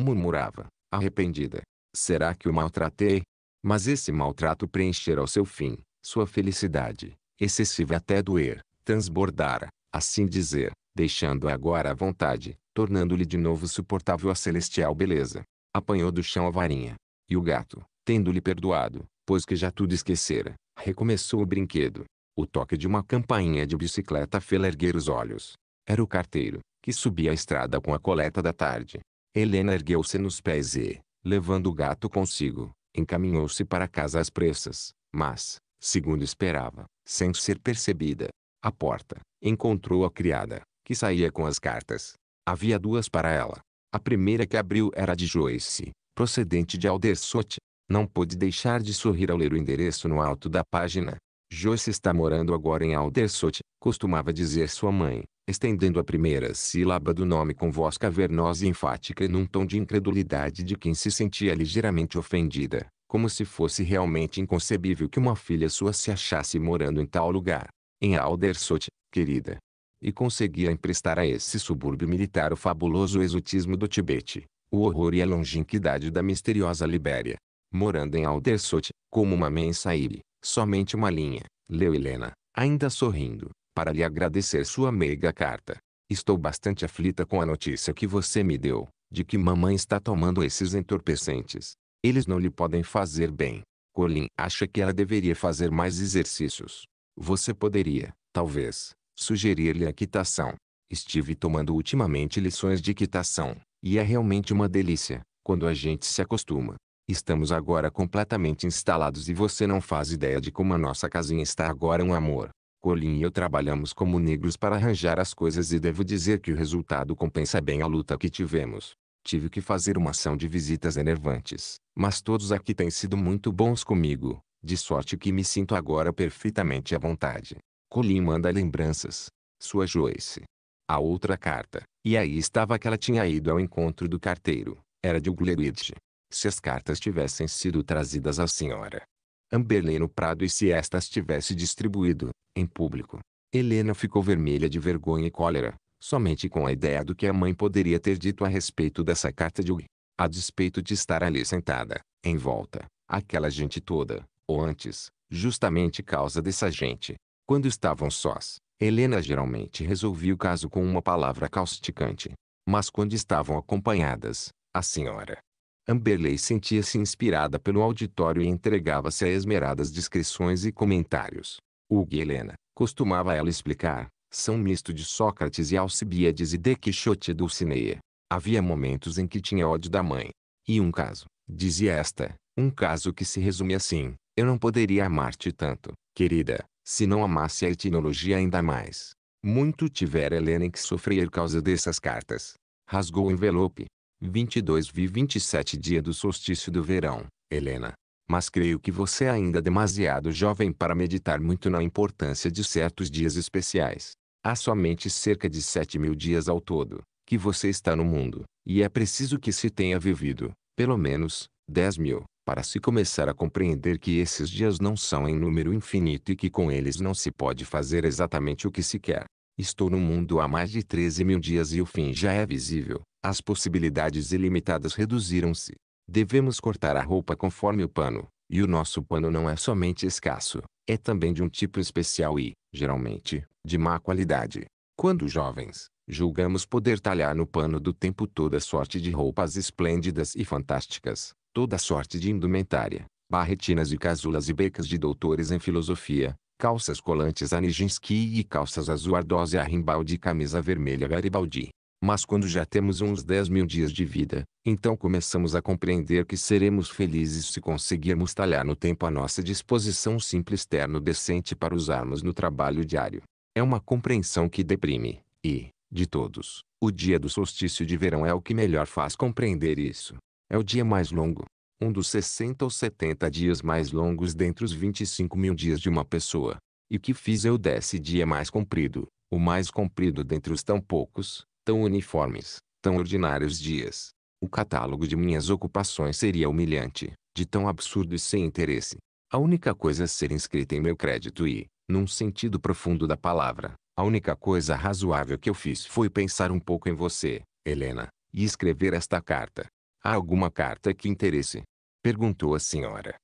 murmurava, arrependida. Será que o maltratei? Mas esse maltrato preencherá o seu fim, sua felicidade, excessiva até doer, transbordara, assim dizer, deixando-a agora à vontade, tornando-lhe de novo suportável a celestial beleza. Apanhou do chão a varinha. E o gato, tendo-lhe perdoado, pois que já tudo esquecera, recomeçou o brinquedo. O toque de uma campainha de bicicleta fê erguer os olhos. Era o carteiro, que subia a estrada com a coleta da tarde. Helena ergueu-se nos pés e, levando o gato consigo, encaminhou-se para casa às pressas, mas, segundo esperava, sem ser percebida. À porta, encontrou a criada, que saía com as cartas. Havia duas para ela. A primeira que abriu era de Joyce, procedente de Aldersote. Não pôde deixar de sorrir ao ler o endereço no alto da página. Joyce está morando agora em Aldersote, costumava dizer sua mãe, estendendo a primeira sílaba do nome com voz cavernosa e enfática num tom de incredulidade de quem se sentia ligeiramente ofendida como se fosse realmente inconcebível que uma filha sua se achasse morando em tal lugar, em Aldershot, querida. E conseguia emprestar a esse subúrbio militar o fabuloso exotismo do Tibete, o horror e a longinquidade da misteriosa Libéria. Morando em Aldershot, como uma mensaíbe, somente uma linha, leu Helena, ainda sorrindo, para lhe agradecer sua meiga carta. Estou bastante aflita com a notícia que você me deu, de que mamãe está tomando esses entorpecentes. Eles não lhe podem fazer bem. Colin acha que ela deveria fazer mais exercícios. Você poderia, talvez, sugerir-lhe a quitação. Estive tomando ultimamente lições de quitação, e é realmente uma delícia, quando a gente se acostuma. Estamos agora completamente instalados e você não faz ideia de como a nossa casinha está agora um amor. Colin e eu trabalhamos como negros para arranjar as coisas e devo dizer que o resultado compensa bem a luta que tivemos. Tive que fazer uma ação de visitas enervantes, mas todos aqui têm sido muito bons comigo, de sorte que me sinto agora perfeitamente à vontade. Colin manda lembranças. Sua Joyce. A outra carta, e aí estava que ela tinha ido ao encontro do carteiro, era de Ugleridge. Se as cartas tivessem sido trazidas à senhora Amberley no Prado e se estas tivesse distribuído, em público. Helena ficou vermelha de vergonha e cólera, somente com a ideia do que a mãe poderia ter dito a respeito dessa carta de Hugh, A despeito de estar ali sentada, em volta, aquela gente toda, ou antes, justamente causa dessa gente. Quando estavam sós, Helena geralmente resolvia o caso com uma palavra causticante. Mas quando estavam acompanhadas, a senhora Amberley sentia-se inspirada pelo auditório e entregava-se a esmeradas descrições e comentários. Hugh e Helena, costumava ela explicar, são misto de Sócrates e Alcibiades e de Quixote e Dulcinea. Havia momentos em que tinha ódio da mãe. E um caso, dizia esta, um caso que se resume assim, eu não poderia amar-te tanto, querida, se não amasse a etnologia ainda mais. Muito tivera Helena que sofrer causa dessas cartas. Rasgou o envelope. 22 vi 27 dia do solstício do verão, Helena. Mas creio que você é ainda demasiado jovem para meditar muito na importância de certos dias especiais. Há somente cerca de sete mil dias ao todo, que você está no mundo, e é preciso que se tenha vivido, pelo menos, dez mil, para se começar a compreender que esses dias não são em número infinito e que com eles não se pode fazer exatamente o que se quer. Estou no mundo há mais de 13 mil dias e o fim já é visível. As possibilidades ilimitadas reduziram-se. Devemos cortar a roupa conforme o pano, e o nosso pano não é somente escasso, é também de um tipo especial e, geralmente, de má qualidade. Quando jovens, julgamos poder talhar no pano do tempo toda sorte de roupas esplêndidas e fantásticas, toda sorte de indumentária, barretinas e casulas e becas de doutores em filosofia, calças colantes a Nijinsky e calças azul ardósia rimbaldi e camisa vermelha Garibaldi. Mas quando já temos uns 10 mil dias de vida, então começamos a compreender que seremos felizes se conseguirmos talhar no tempo à nossa disposição um simples terno decente para usarmos no trabalho diário. É uma compreensão que deprime, e, de todos, o dia do solstício de verão é o que melhor faz compreender isso. É o dia mais longo, um dos 60 ou 70 dias mais longos dentre os 25 mil dias de uma pessoa. E o que fiz eu desse dia mais comprido, o mais comprido dentre os tão poucos, tão uniformes, tão ordinários dias. O catálogo de minhas ocupações seria humilhante, de tão absurdo e sem interesse. A única coisa a ser inscrita em meu crédito e, num sentido profundo da palavra, a única coisa razoável que eu fiz foi pensar um pouco em você, Helena, e escrever esta carta. Há alguma carta que interesse? Perguntou a senhora.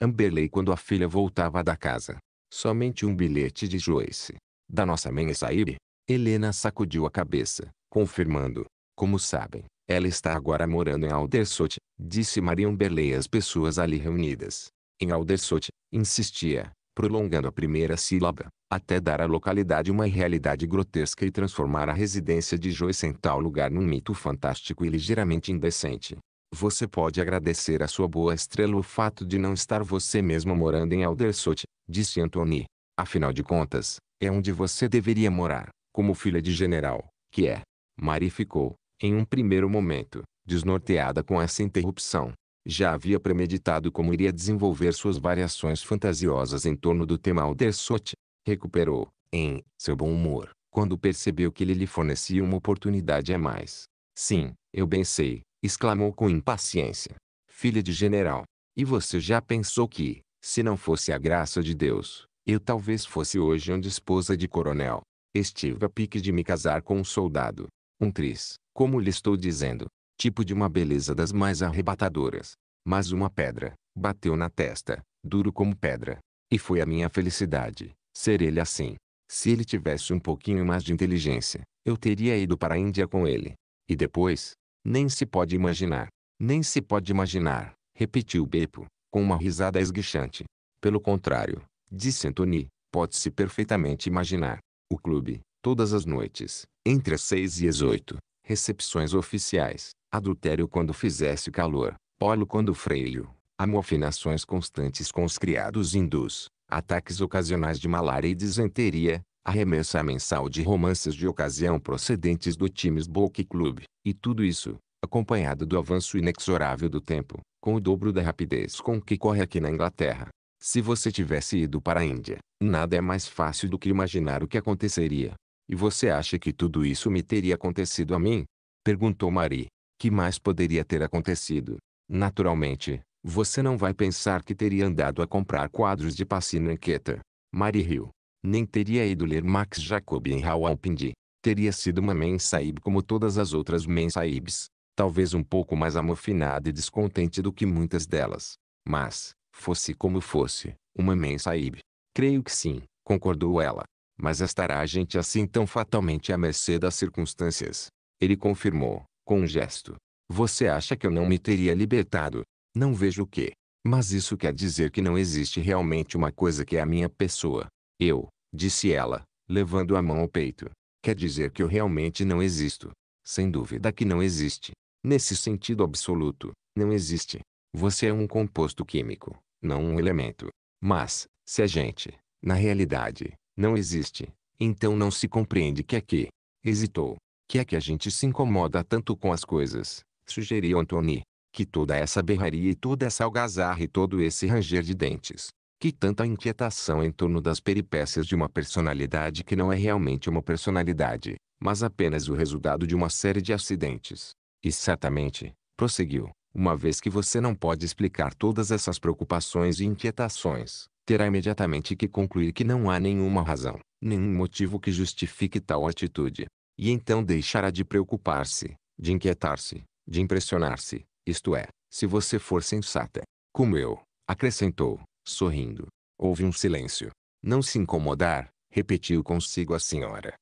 Amberley quando a filha voltava da casa. Somente um bilhete de Joyce. Da nossa mãe Saib? Helena sacudiu a cabeça confirmando. Como sabem, ela está agora morando em Aldershot", disse Marion Berlei às pessoas ali reunidas. Em Aldershot", insistia, prolongando a primeira sílaba, até dar à localidade uma realidade grotesca e transformar a residência de Joyce em tal lugar num mito fantástico e ligeiramente indecente. Você pode agradecer a sua boa estrela o fato de não estar você mesmo morando em Aldershot", disse Anthony. Afinal de contas, é onde você deveria morar, como filha de general, que é, Mari ficou, em um primeiro momento, desnorteada com essa interrupção. Já havia premeditado como iria desenvolver suas variações fantasiosas em torno do tema Aldersote. Recuperou, em, seu bom humor, quando percebeu que ele lhe fornecia uma oportunidade a mais. Sim, eu bem sei, exclamou com impaciência. Filha de general. E você já pensou que, se não fosse a graça de Deus, eu talvez fosse hoje onde esposa de coronel. Estive a pique de me casar com um soldado, um tris, como lhe estou dizendo, tipo de uma beleza das mais arrebatadoras. Mas uma pedra, bateu na testa, duro como pedra. E foi a minha felicidade, ser ele assim. Se ele tivesse um pouquinho mais de inteligência, eu teria ido para a Índia com ele. E depois, nem se pode imaginar, nem se pode imaginar, repetiu Beppo, com uma risada esguichante. Pelo contrário, disse Antony, pode-se perfeitamente imaginar. O clube, todas as noites, entre as seis e as oito, recepções oficiais, adultério quando fizesse calor, polo quando freio, amofinações constantes com os criados hindus, ataques ocasionais de malária e disenteria, a remessa mensal de romances de ocasião procedentes do Times Book Club, e tudo isso, acompanhado do avanço inexorável do tempo, com o dobro da rapidez com que corre aqui na Inglaterra. Se você tivesse ido para a Índia, nada é mais fácil do que imaginar o que aconteceria. E você acha que tudo isso me teria acontecido a mim? Perguntou Marie. Que mais poderia ter acontecido? Naturalmente, você não vai pensar que teria andado a comprar quadros de Passinanqueta. Marie riu. Nem teria ido ler Max Jacob em Rawalpindi. Teria sido uma mensaib como todas as outras mensaíbes. Talvez um pouco mais amofinada e descontente do que muitas delas. Mas, fosse como fosse, uma mensaib. Creio que sim, concordou ela mas estará a gente assim tão fatalmente à mercê das circunstâncias. Ele confirmou, com um gesto. Você acha que eu não me teria libertado? Não vejo o quê. Mas isso quer dizer que não existe realmente uma coisa que é a minha pessoa. Eu, disse ela, levando a mão ao peito. Quer dizer que eu realmente não existo. Sem dúvida que não existe. Nesse sentido absoluto, não existe. Você é um composto químico, não um elemento. Mas, se a gente, na realidade, não existe, então não se compreende que é que hesitou, que é que a gente se incomoda tanto com as coisas, sugeriu Anthony, que toda essa berraria e toda essa algazarra e todo esse ranger de dentes, que tanta inquietação em torno das peripécias de uma personalidade que não é realmente uma personalidade, mas apenas o resultado de uma série de acidentes. E certamente, prosseguiu, uma vez que você não pode explicar todas essas preocupações e inquietações, terá imediatamente que concluir que não há nenhuma razão, nenhum motivo que justifique tal atitude. E então deixará de preocupar-se, de inquietar-se, de impressionar-se, isto é, se você for sensata. Como eu, acrescentou, sorrindo. Houve um silêncio. Não se incomodar, repetiu consigo a senhora.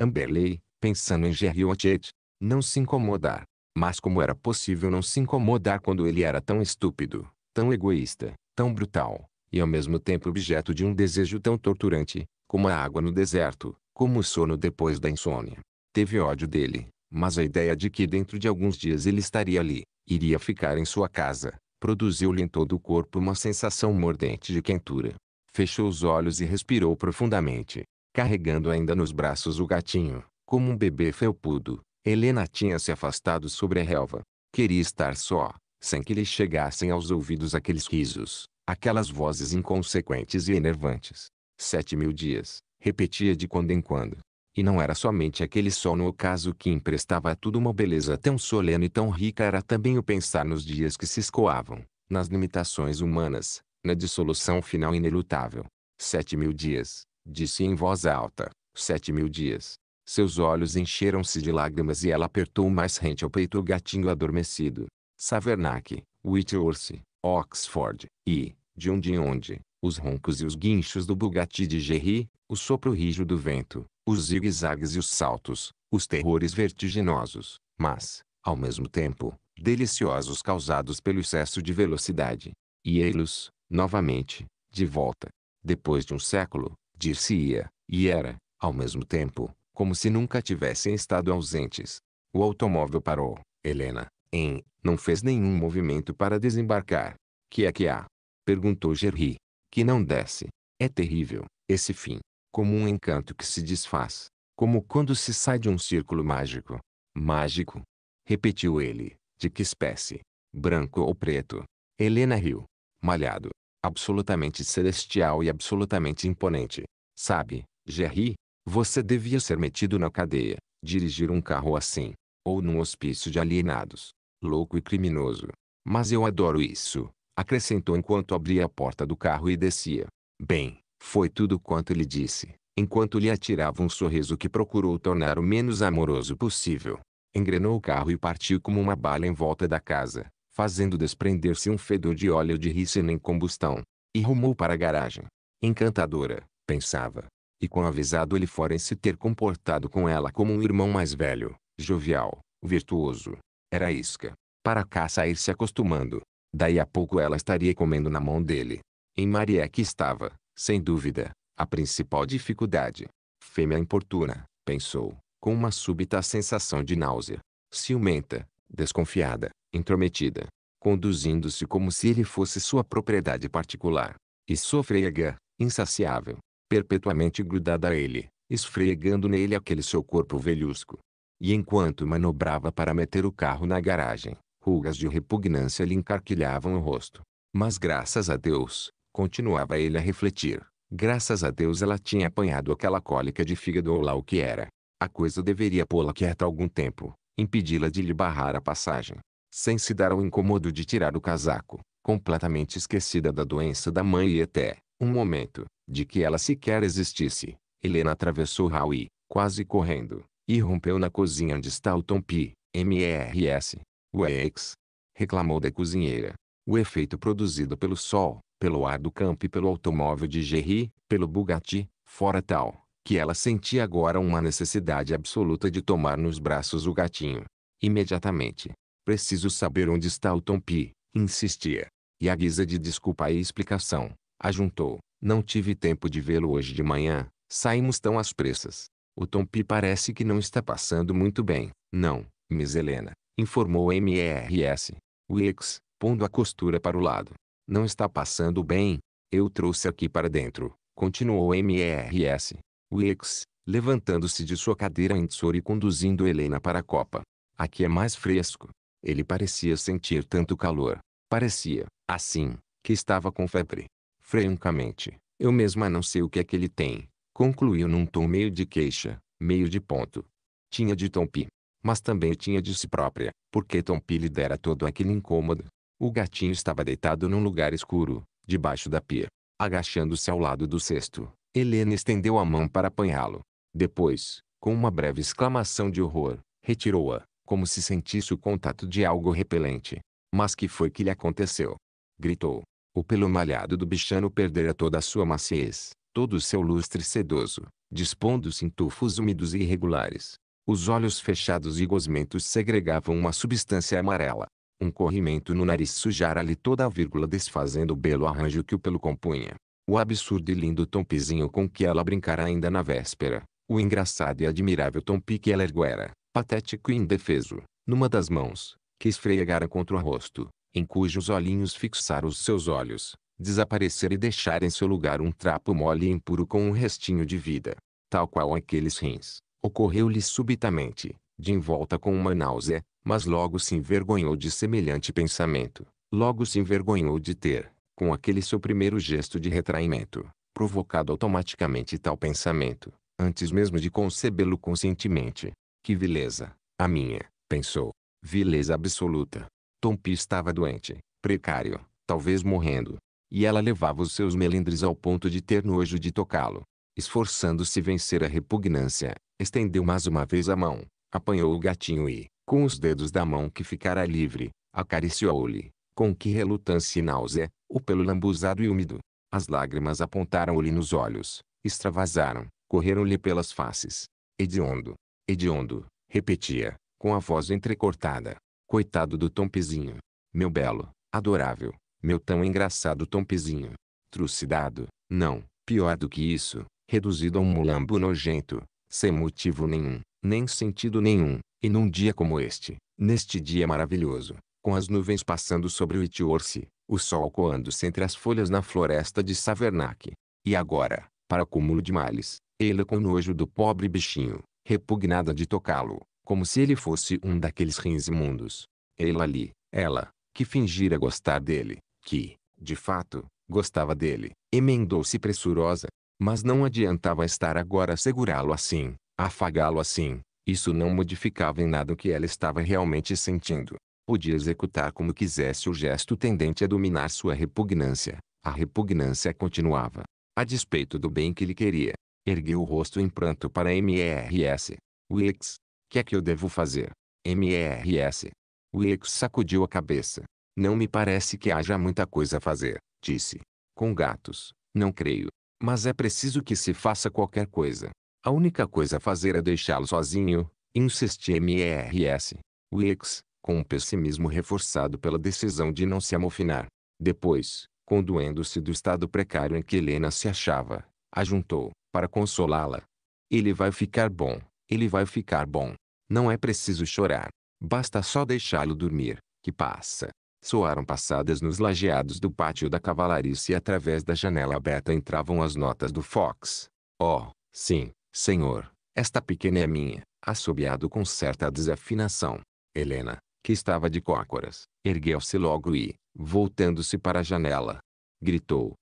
Amberley, pensando em Watchett, não se incomodar. Mas como era possível não se incomodar quando ele era tão estúpido, tão egoísta, tão brutal, e ao mesmo tempo objeto de um desejo tão torturante, como a água no deserto, como o sono depois da insônia. Teve ódio dele, mas a ideia de que dentro de alguns dias ele estaria ali, iria ficar em sua casa, produziu-lhe em todo o corpo uma sensação mordente de quentura. Fechou os olhos e respirou profundamente, carregando ainda nos braços o gatinho, como um bebê felpudo. Helena tinha se afastado sobre a relva. Queria estar só, sem que lhe chegassem aos ouvidos aqueles risos, Aquelas vozes inconsequentes e enervantes. Sete mil dias, repetia de quando em quando. E não era somente aquele sol no ocaso que emprestava a tudo uma beleza tão solene e tão rica era também o pensar nos dias que se escoavam, nas limitações humanas, na dissolução final inelutável. Sete mil dias, disse em voz alta, sete mil dias. Seus olhos encheram-se de lágrimas e ela apertou mais rente ao peito o gatinho adormecido. Savernac, Whitworth, Oxford, e, de onde em onde, os roncos e os guinchos do Bugatti de Gerry, o sopro rijo do vento, os zigue-zagues e os saltos, os terrores vertiginosos, mas, ao mesmo tempo, deliciosos causados pelo excesso de velocidade. E ei-los, novamente, de volta. Depois de um século, dir ia e era, ao mesmo tempo, como se nunca tivessem estado ausentes. O automóvel parou. Helena, em, não fez nenhum movimento para desembarcar. Que é que há? Perguntou Jerry, Que não desce. É terrível, esse fim. Como um encanto que se desfaz. Como quando se sai de um círculo mágico. Mágico? Repetiu ele. De que espécie? Branco ou preto? Helena riu. Malhado. Absolutamente celestial e absolutamente imponente. Sabe, Jerry, você devia ser metido na cadeia. Dirigir um carro assim ou num hospício de alienados, louco e criminoso. Mas eu adoro isso, acrescentou enquanto abria a porta do carro e descia. Bem, foi tudo quanto ele disse, enquanto lhe atirava um sorriso que procurou tornar o menos amoroso possível. Engrenou o carro e partiu como uma bala em volta da casa, fazendo desprender-se um fedor de óleo de rícino em combustão. E rumou para a garagem. Encantadora, pensava. E quão avisado ele fora em se ter comportado com ela como um irmão mais velho jovial, virtuoso. Era isca. Para cá sair se acostumando. Daí a pouco ela estaria comendo na mão dele. Em Maria que estava, sem dúvida, a principal dificuldade. Fêmea importuna, pensou, com uma súbita sensação de náusea. Ciumenta, desconfiada, intrometida. Conduzindo-se como se ele fosse sua propriedade particular. E sofrega, insaciável, perpetuamente grudada a ele, esfregando nele aquele seu corpo velhusco. E enquanto manobrava para meter o carro na garagem, rugas de repugnância lhe encarquilhavam o rosto. Mas graças a Deus, continuava ele a refletir, graças a Deus ela tinha apanhado aquela cólica de fígado ou lá o que era. A coisa deveria pô-la quieta algum tempo, impedi-la de lhe barrar a passagem. Sem se dar ao incomodo de tirar o casaco, completamente esquecida da doença da mãe e até, um momento, de que ela sequer existisse, Helena atravessou Raul, quase correndo, irrompeu na cozinha onde está o Tom P. S, U X, Reclamou da cozinheira. O efeito produzido pelo sol, pelo ar do campo e pelo automóvel de Gerry, pelo Bugatti, fora tal, que ela sentia agora uma necessidade absoluta de tomar nos braços o gatinho. Imediatamente. Preciso saber onde está o Tom P. Insistia. E a guisa de desculpa e explicação, ajuntou. Não tive tempo de vê-lo hoje de manhã, saímos tão às pressas. O Tom P parece que não está passando muito bem, não, Miss Helena, informou MRS. Wicks, pondo a costura para o lado. Não está passando bem, eu trouxe aqui para dentro, continuou MRS. Wicks, levantando-se de sua cadeira em e conduzindo Helena para a copa. Aqui é mais fresco. Ele parecia sentir tanto calor. Parecia, assim, que estava com febre. Francamente, eu mesma não sei o que é que ele tem, Concluiu num tom meio de queixa, meio de ponto. Tinha de Tompi. Mas também tinha de si própria, porque Tompi lhe dera todo aquele incômodo. O gatinho estava deitado num lugar escuro, debaixo da pia. Agachando-se ao lado do cesto, Helena estendeu a mão para apanhá-lo. Depois, com uma breve exclamação de horror, retirou-a, como se sentisse o contato de algo repelente. Mas que foi que lhe aconteceu? Gritou. O pelo malhado do bichano perdera toda a sua maciez, todo o seu lustre sedoso, dispondo-se em tufos úmidos e irregulares. Os olhos fechados e gosmentos segregavam uma substância amarela. Um corrimento no nariz sujara-lhe toda a vírgula desfazendo o belo arranjo que o pelo compunha. O absurdo e lindo tompizinho com que ela brincara ainda na véspera. O engraçado e admirável tompi que ela erguera, patético e indefeso, numa das mãos, que esfregara contra o rosto, em cujos olhinhos fixaram os seus olhos, desaparecer e deixar em seu lugar um trapo mole e impuro com um restinho de vida, tal qual aqueles rins. Ocorreu-lhe subitamente, de envolta com uma náusea, mas logo se envergonhou de semelhante pensamento. Logo se envergonhou de ter, com aquele seu primeiro gesto de retraimento, provocado automaticamente tal pensamento, antes mesmo de concebê-lo conscientemente. Que vileza, a minha, pensou. Vileza absoluta. Tompi estava doente, precário, talvez morrendo. E ela levava os seus melindres ao ponto de ter nojo de tocá-lo. Esforçando-se vencer a repugnância, estendeu mais uma vez a mão, apanhou o gatinho e, com os dedos da mão que ficara livre, acariciou-lhe, com que relutância e náusea, o pelo lambuzado e úmido. As lágrimas apontaram-lhe nos olhos, extravasaram, correram-lhe pelas faces. Hediondo, hediondo, repetia, com a voz entrecortada. Coitado do Tompezinho. Meu belo, adorável, meu tão engraçado tompezinho. Trucidado, não, pior do que isso, reduzido a um mulambo nojento, sem motivo nenhum, nem sentido nenhum, e num dia como este, neste dia maravilhoso, com as nuvens passando sobre o Itiorce, o sol coando-se entre as folhas na floresta de Savernac. E agora, para acúmulo de males, ele com nojo do pobre bichinho, repugnada de tocá-lo, como se ele fosse um daqueles rins imundos. ela ali, ela, que fingira gostar dele, que, de fato, gostava dele, emendou-se pressurosa. Mas não adiantava estar agora a segurá-lo assim, afagá-lo assim. Isso não modificava em nada o que ela estava realmente sentindo. Podia executar como quisesse o gesto tendente a dominar sua repugnância. A repugnância continuava. A despeito do bem que lhe queria, ergueu o rosto em pranto para M.E.R.S. Wilkes, que é que eu devo fazer? M.E.R.S. Wilkes sacudiu a cabeça. Não me parece que haja muita coisa a fazer, disse. Com gatos, não creio. Mas é preciso que se faça qualquer coisa. A única coisa a fazer é deixá-lo sozinho, insiste MRS. Wicks, com um pessimismo reforçado pela decisão de não se amofinar. Depois, condoendo-se do estado precário em que Helena se achava, ajuntou, para consolá-la. Ele vai ficar bom, ele vai ficar bom. Não é preciso chorar. Basta só deixá-lo dormir, que passa. Soaram passadas nos lajeados do pátio da cavalarice e através da janela aberta entravam as notas do Fox. Oh, sim, senhor, esta pequena é minha, assobiado com certa desafinação. Helena, que estava de cócoras, ergueu-se logo e, voltando-se para a janela, gritou.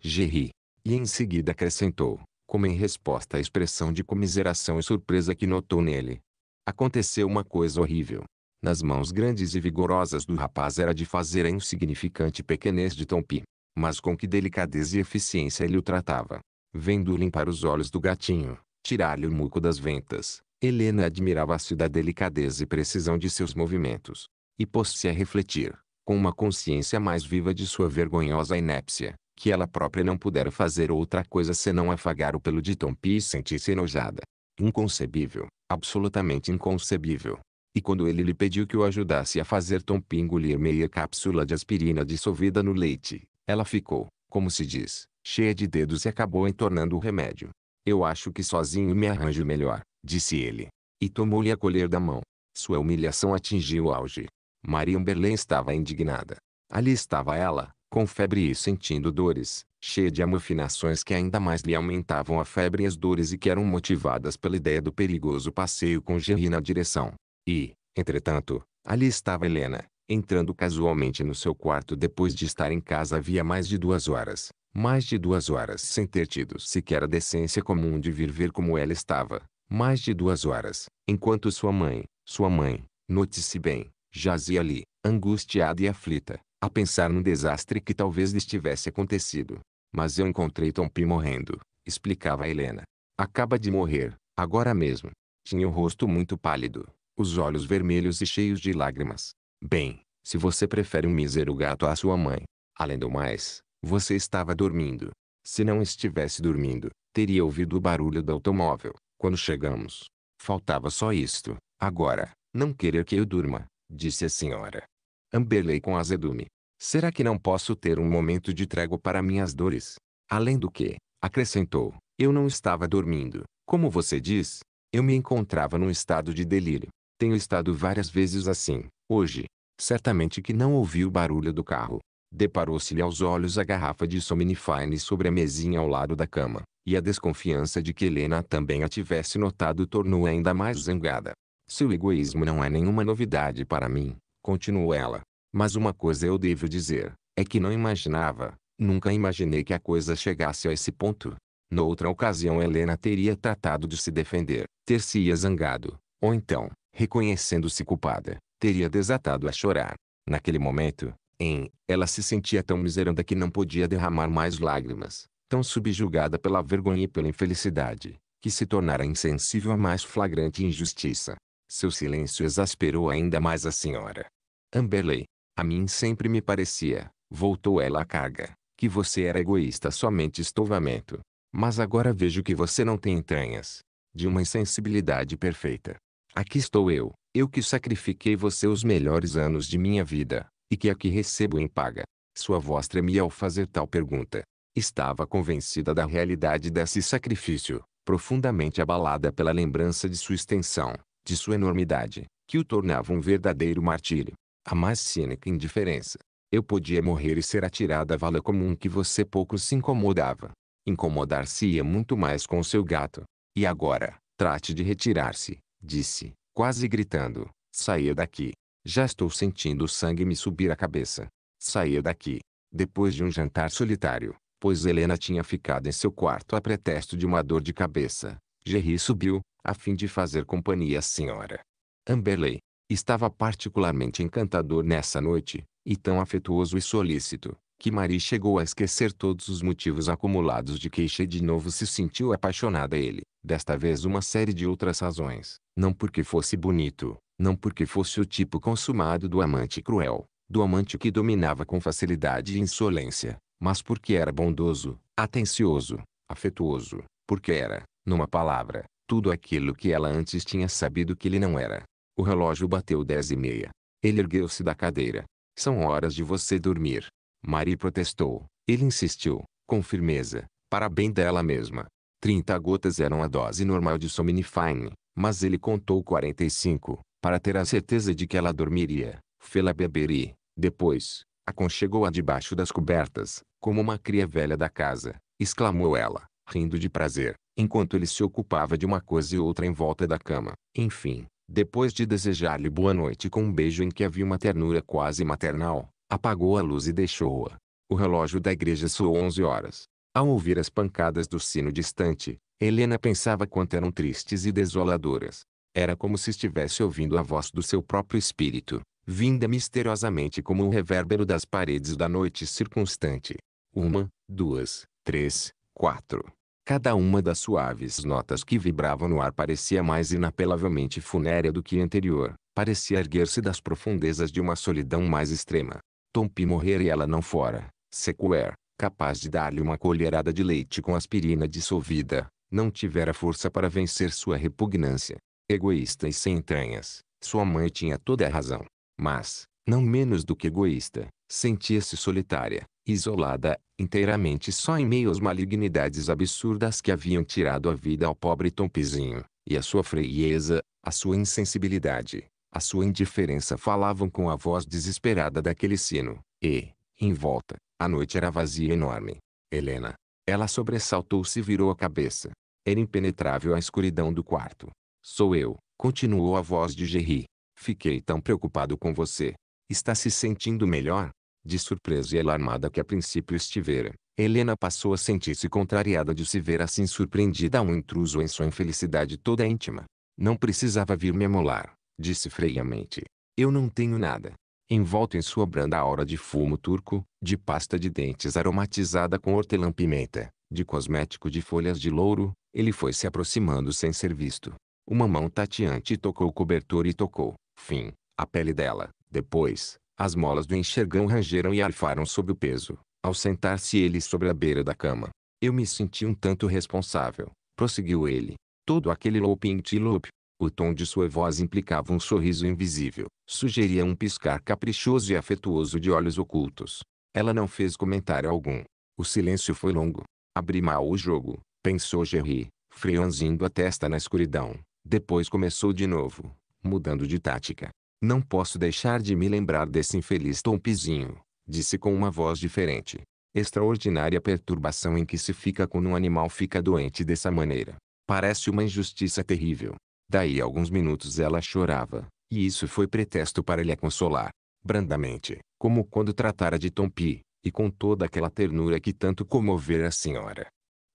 Gerri. E em seguida acrescentou, como em resposta à expressão de comiseração e surpresa que notou nele. Aconteceu uma coisa horrível nas mãos grandes e vigorosas do rapaz era de fazer a insignificante pequenez de Tompi. Mas com que delicadeza e eficiência ele o tratava. Vendo limpar os olhos do gatinho, tirar-lhe o muco das ventas, Helena admirava-se da delicadeza e precisão de seus movimentos. E pôs-se a refletir, com uma consciência mais viva de sua vergonhosa inépcia, que ela própria não pudera fazer outra coisa senão afagar o pelo de Tompi e sentir-se enojada. Inconcebível, absolutamente inconcebível, e quando ele lhe pediu que o ajudasse a fazer Tom engolir meia cápsula de aspirina dissolvida no leite, ela ficou, como se diz, cheia de dedos e acabou entornando o remédio. Eu acho que sozinho me arranjo melhor, disse ele. E tomou-lhe a colher da mão. Sua humilhação atingiu o auge. Maria Amberlain estava indignada. Ali estava ela, com febre e sentindo dores, cheia de amofinações que ainda mais lhe aumentavam a febre e as dores e que eram motivadas pela ideia do perigoso passeio com Gerry na direção e, entretanto, ali estava Helena, entrando casualmente no seu quarto depois de estar em casa havia mais de duas horas. Mais de duas horas sem ter tido sequer a decência comum de vir ver como ela estava. Mais de duas horas, enquanto sua mãe, sua mãe, note-se bem, jazia ali, angustiada e aflita, a pensar no desastre que talvez lhe estivesse acontecido. Mas eu encontrei Tom Pi morrendo, explicava Helena. Acaba de morrer, agora mesmo. Tinha o rosto muito pálido, os olhos vermelhos e cheios de lágrimas. Bem, se você prefere um mísero gato à sua mãe. Além do mais, você estava dormindo. Se não estivesse dormindo, teria ouvido o barulho do automóvel, quando chegamos. Faltava só isto. Agora, não querer que eu durma, disse a senhora. Amberley com azedume. Será que não posso ter um momento de trégua para minhas dores? Além do que, acrescentou, eu não estava dormindo. Como você diz, eu me encontrava num estado de delírio. Tenho estado várias vezes assim, hoje. Certamente que não ouvi o barulho do carro. Deparou-se-lhe aos olhos a garrafa de Somnifine sobre a mesinha ao lado da cama, e a desconfiança de que Helena também a tivesse notado tornou-a ainda mais zangada. Seu egoísmo não é nenhuma novidade para mim, continuou ela. Mas uma coisa eu devo dizer, é que não imaginava, nunca imaginei que a coisa chegasse a esse ponto. Noutra ocasião Helena teria tratado de se defender, ter-se-ia zangado, ou então, reconhecendo-se culpada, teria desatado a chorar. Naquele momento, em ela se sentia tão miseranda que não podia derramar mais lágrimas, tão subjugada pela vergonha e pela infelicidade, que se tornara insensível à mais flagrante injustiça. Seu silêncio exasperou ainda mais a senhora. Amberley, a mim sempre me parecia, voltou ela a carga, que você era egoísta somente estovamento. Mas agora vejo que você não tem entranhas. De uma insensibilidade perfeita. Aqui estou eu, eu que sacrifiquei você os melhores anos de minha vida, e que aqui recebo em paga. Sua voz tremia ao fazer tal pergunta. Estava convencida da realidade desse sacrifício, profundamente abalada pela lembrança de sua extensão, de sua enormidade, que o tornava um verdadeiro martírio. A mais cínica indiferença. Eu podia morrer e ser atirada à vala comum que você pouco se incomodava. Incomodar-se-ia muito mais com seu gato. E agora, trate de retirar-se, disse, quase gritando. Saia daqui. Já estou sentindo o sangue me subir a cabeça. Saia daqui. Depois de um jantar solitário, pois Helena tinha ficado em seu quarto a pretexto de uma dor de cabeça, Jerry subiu, a fim de fazer companhia à senhora. Amberley estava particularmente encantador nessa noite, e tão afetuoso e solícito, que Marie chegou a esquecer todos os motivos acumulados de queixa e de novo se sentiu apaixonada a ele, desta vez uma série de outras razões, não porque fosse bonito, não porque fosse o tipo consumado do amante cruel, do amante que dominava com facilidade e insolência, mas porque era bondoso, atencioso, afetuoso, porque era, numa palavra, tudo aquilo que ela antes tinha sabido que ele não era. O relógio bateu dez e meia. Ele ergueu-se da cadeira. São horas de você dormir. Marie protestou. Ele insistiu, com firmeza, para bem dela mesma. Trinta gotas eram a dose normal de Somnifine. Mas ele contou quarenta e cinco, para ter a certeza de que ela dormiria. Fê-la beber e, depois, aconchegou-a debaixo das cobertas, como uma cria velha da casa, exclamou ela, rindo de prazer, enquanto ele se ocupava de uma coisa e outra em volta da cama. Enfim, depois de desejar-lhe boa noite com um beijo em que havia uma ternura quase maternal, apagou a luz e deixou-a. O relógio da igreja soou onze horas. Ao ouvir as pancadas do sino distante, Helena pensava quanto eram tristes e desoladoras. Era como se estivesse ouvindo a voz do seu próprio espírito, vinda misteriosamente como um revérbero das paredes da noite circunstante. Uma, duas, três, quatro. Cada uma das suaves notas que vibravam no ar parecia mais inapelavelmente funérea do que a anterior, parecia erguer-se das profundezas de uma solidão mais extrema. Tompi morrer e ela não fora, sequer, capaz de dar-lhe uma colherada de leite com aspirina dissolvida, não tivera força para vencer sua repugnância. Egoísta e sem entranhas, sua mãe tinha toda a razão. Mas, não menos do que egoísta, sentia-se solitária, isolada, inteiramente só em meio às malignidades absurdas que haviam tirado a vida ao pobre Tom Pizinho, e a sua frieza, a sua insensibilidade, a sua indiferença falavam com a voz desesperada daquele sino, e, em volta, a noite era vazia e enorme. Helena. Ela sobressaltou-se e virou a cabeça. Era impenetrável a escuridão do quarto. Sou eu, continuou a voz de Jerry. Fiquei tão preocupado com você. Está se sentindo melhor? De surpresa e alarmada que a princípio estivera, Helena passou a sentir-se contrariada de se ver assim surpreendida a um intruso em sua infelicidade toda íntima. Não precisava vir me amolar, disse freiamente. Eu não tenho nada. Envolto em sua branda aura de fumo turco, de pasta de dentes aromatizada com hortelã-pimenta, de cosmético de folhas de louro, ele foi se aproximando sem ser visto. Uma mão tateante tocou o cobertor e tocou, fim, a pele dela. Depois, as molas do enxergão rangeram e arfaram sob o peso, ao sentar-se ele sobre a beira da cama. Eu me senti um tanto responsável, prosseguiu ele. Todo aquele looping em loop. O tom de sua voz implicava um sorriso invisível, sugeria um piscar caprichoso e afetuoso de olhos ocultos. Ela não fez comentário algum. O silêncio foi longo. Abri mal o jogo, pensou Jerry, franzindo a testa na escuridão. Depois começou de novo, mudando de tática. Não posso deixar de me lembrar desse infeliz Tompizinho, disse com uma voz diferente. Extraordinária perturbação em que se fica quando um animal fica doente dessa maneira. Parece uma injustiça terrível. Daí alguns minutos ela chorava, e isso foi pretexto para lhe consolar. Brandamente, como quando tratara de Tompi, e com toda aquela ternura que tanto comovera a senhora.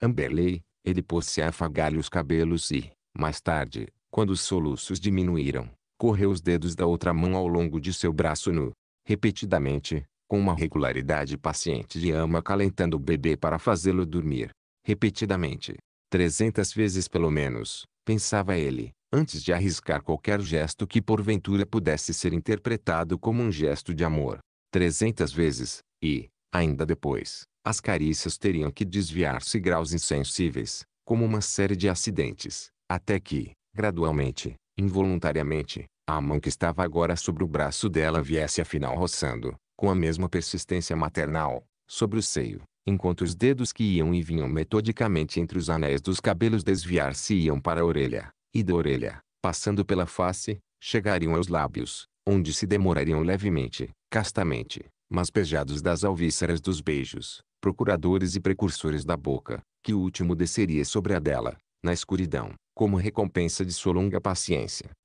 Amberley, ele pôs-se a afagar-lhe os cabelos e, mais tarde, quando os soluços diminuíram, correu os dedos da outra mão ao longo de seu braço nu. Repetidamente, com uma regularidade paciente de ama acalentando o bebê para fazê-lo dormir. Repetidamente, trezentas vezes pelo menos, pensava ele, antes de arriscar qualquer gesto que porventura pudesse ser interpretado como um gesto de amor. Trezentas vezes, e, Ainda depois, as carícias teriam que desviar-se graus insensíveis, como uma série de acidentes, até que, gradualmente, involuntariamente, a mão que estava agora sobre o braço dela viesse afinal roçando, com a mesma persistência maternal, sobre o seio, enquanto os dedos que iam e vinham metodicamente entre os anéis dos cabelos desviar-se-iam para a orelha, e da orelha, passando pela face, chegariam aos lábios, onde se demorariam levemente, castamente, mas pejados das alvíceras dos beijos, procuradores e precursores da boca, que o último desceria sobre a dela, na escuridão, como recompensa de sua longa paciência.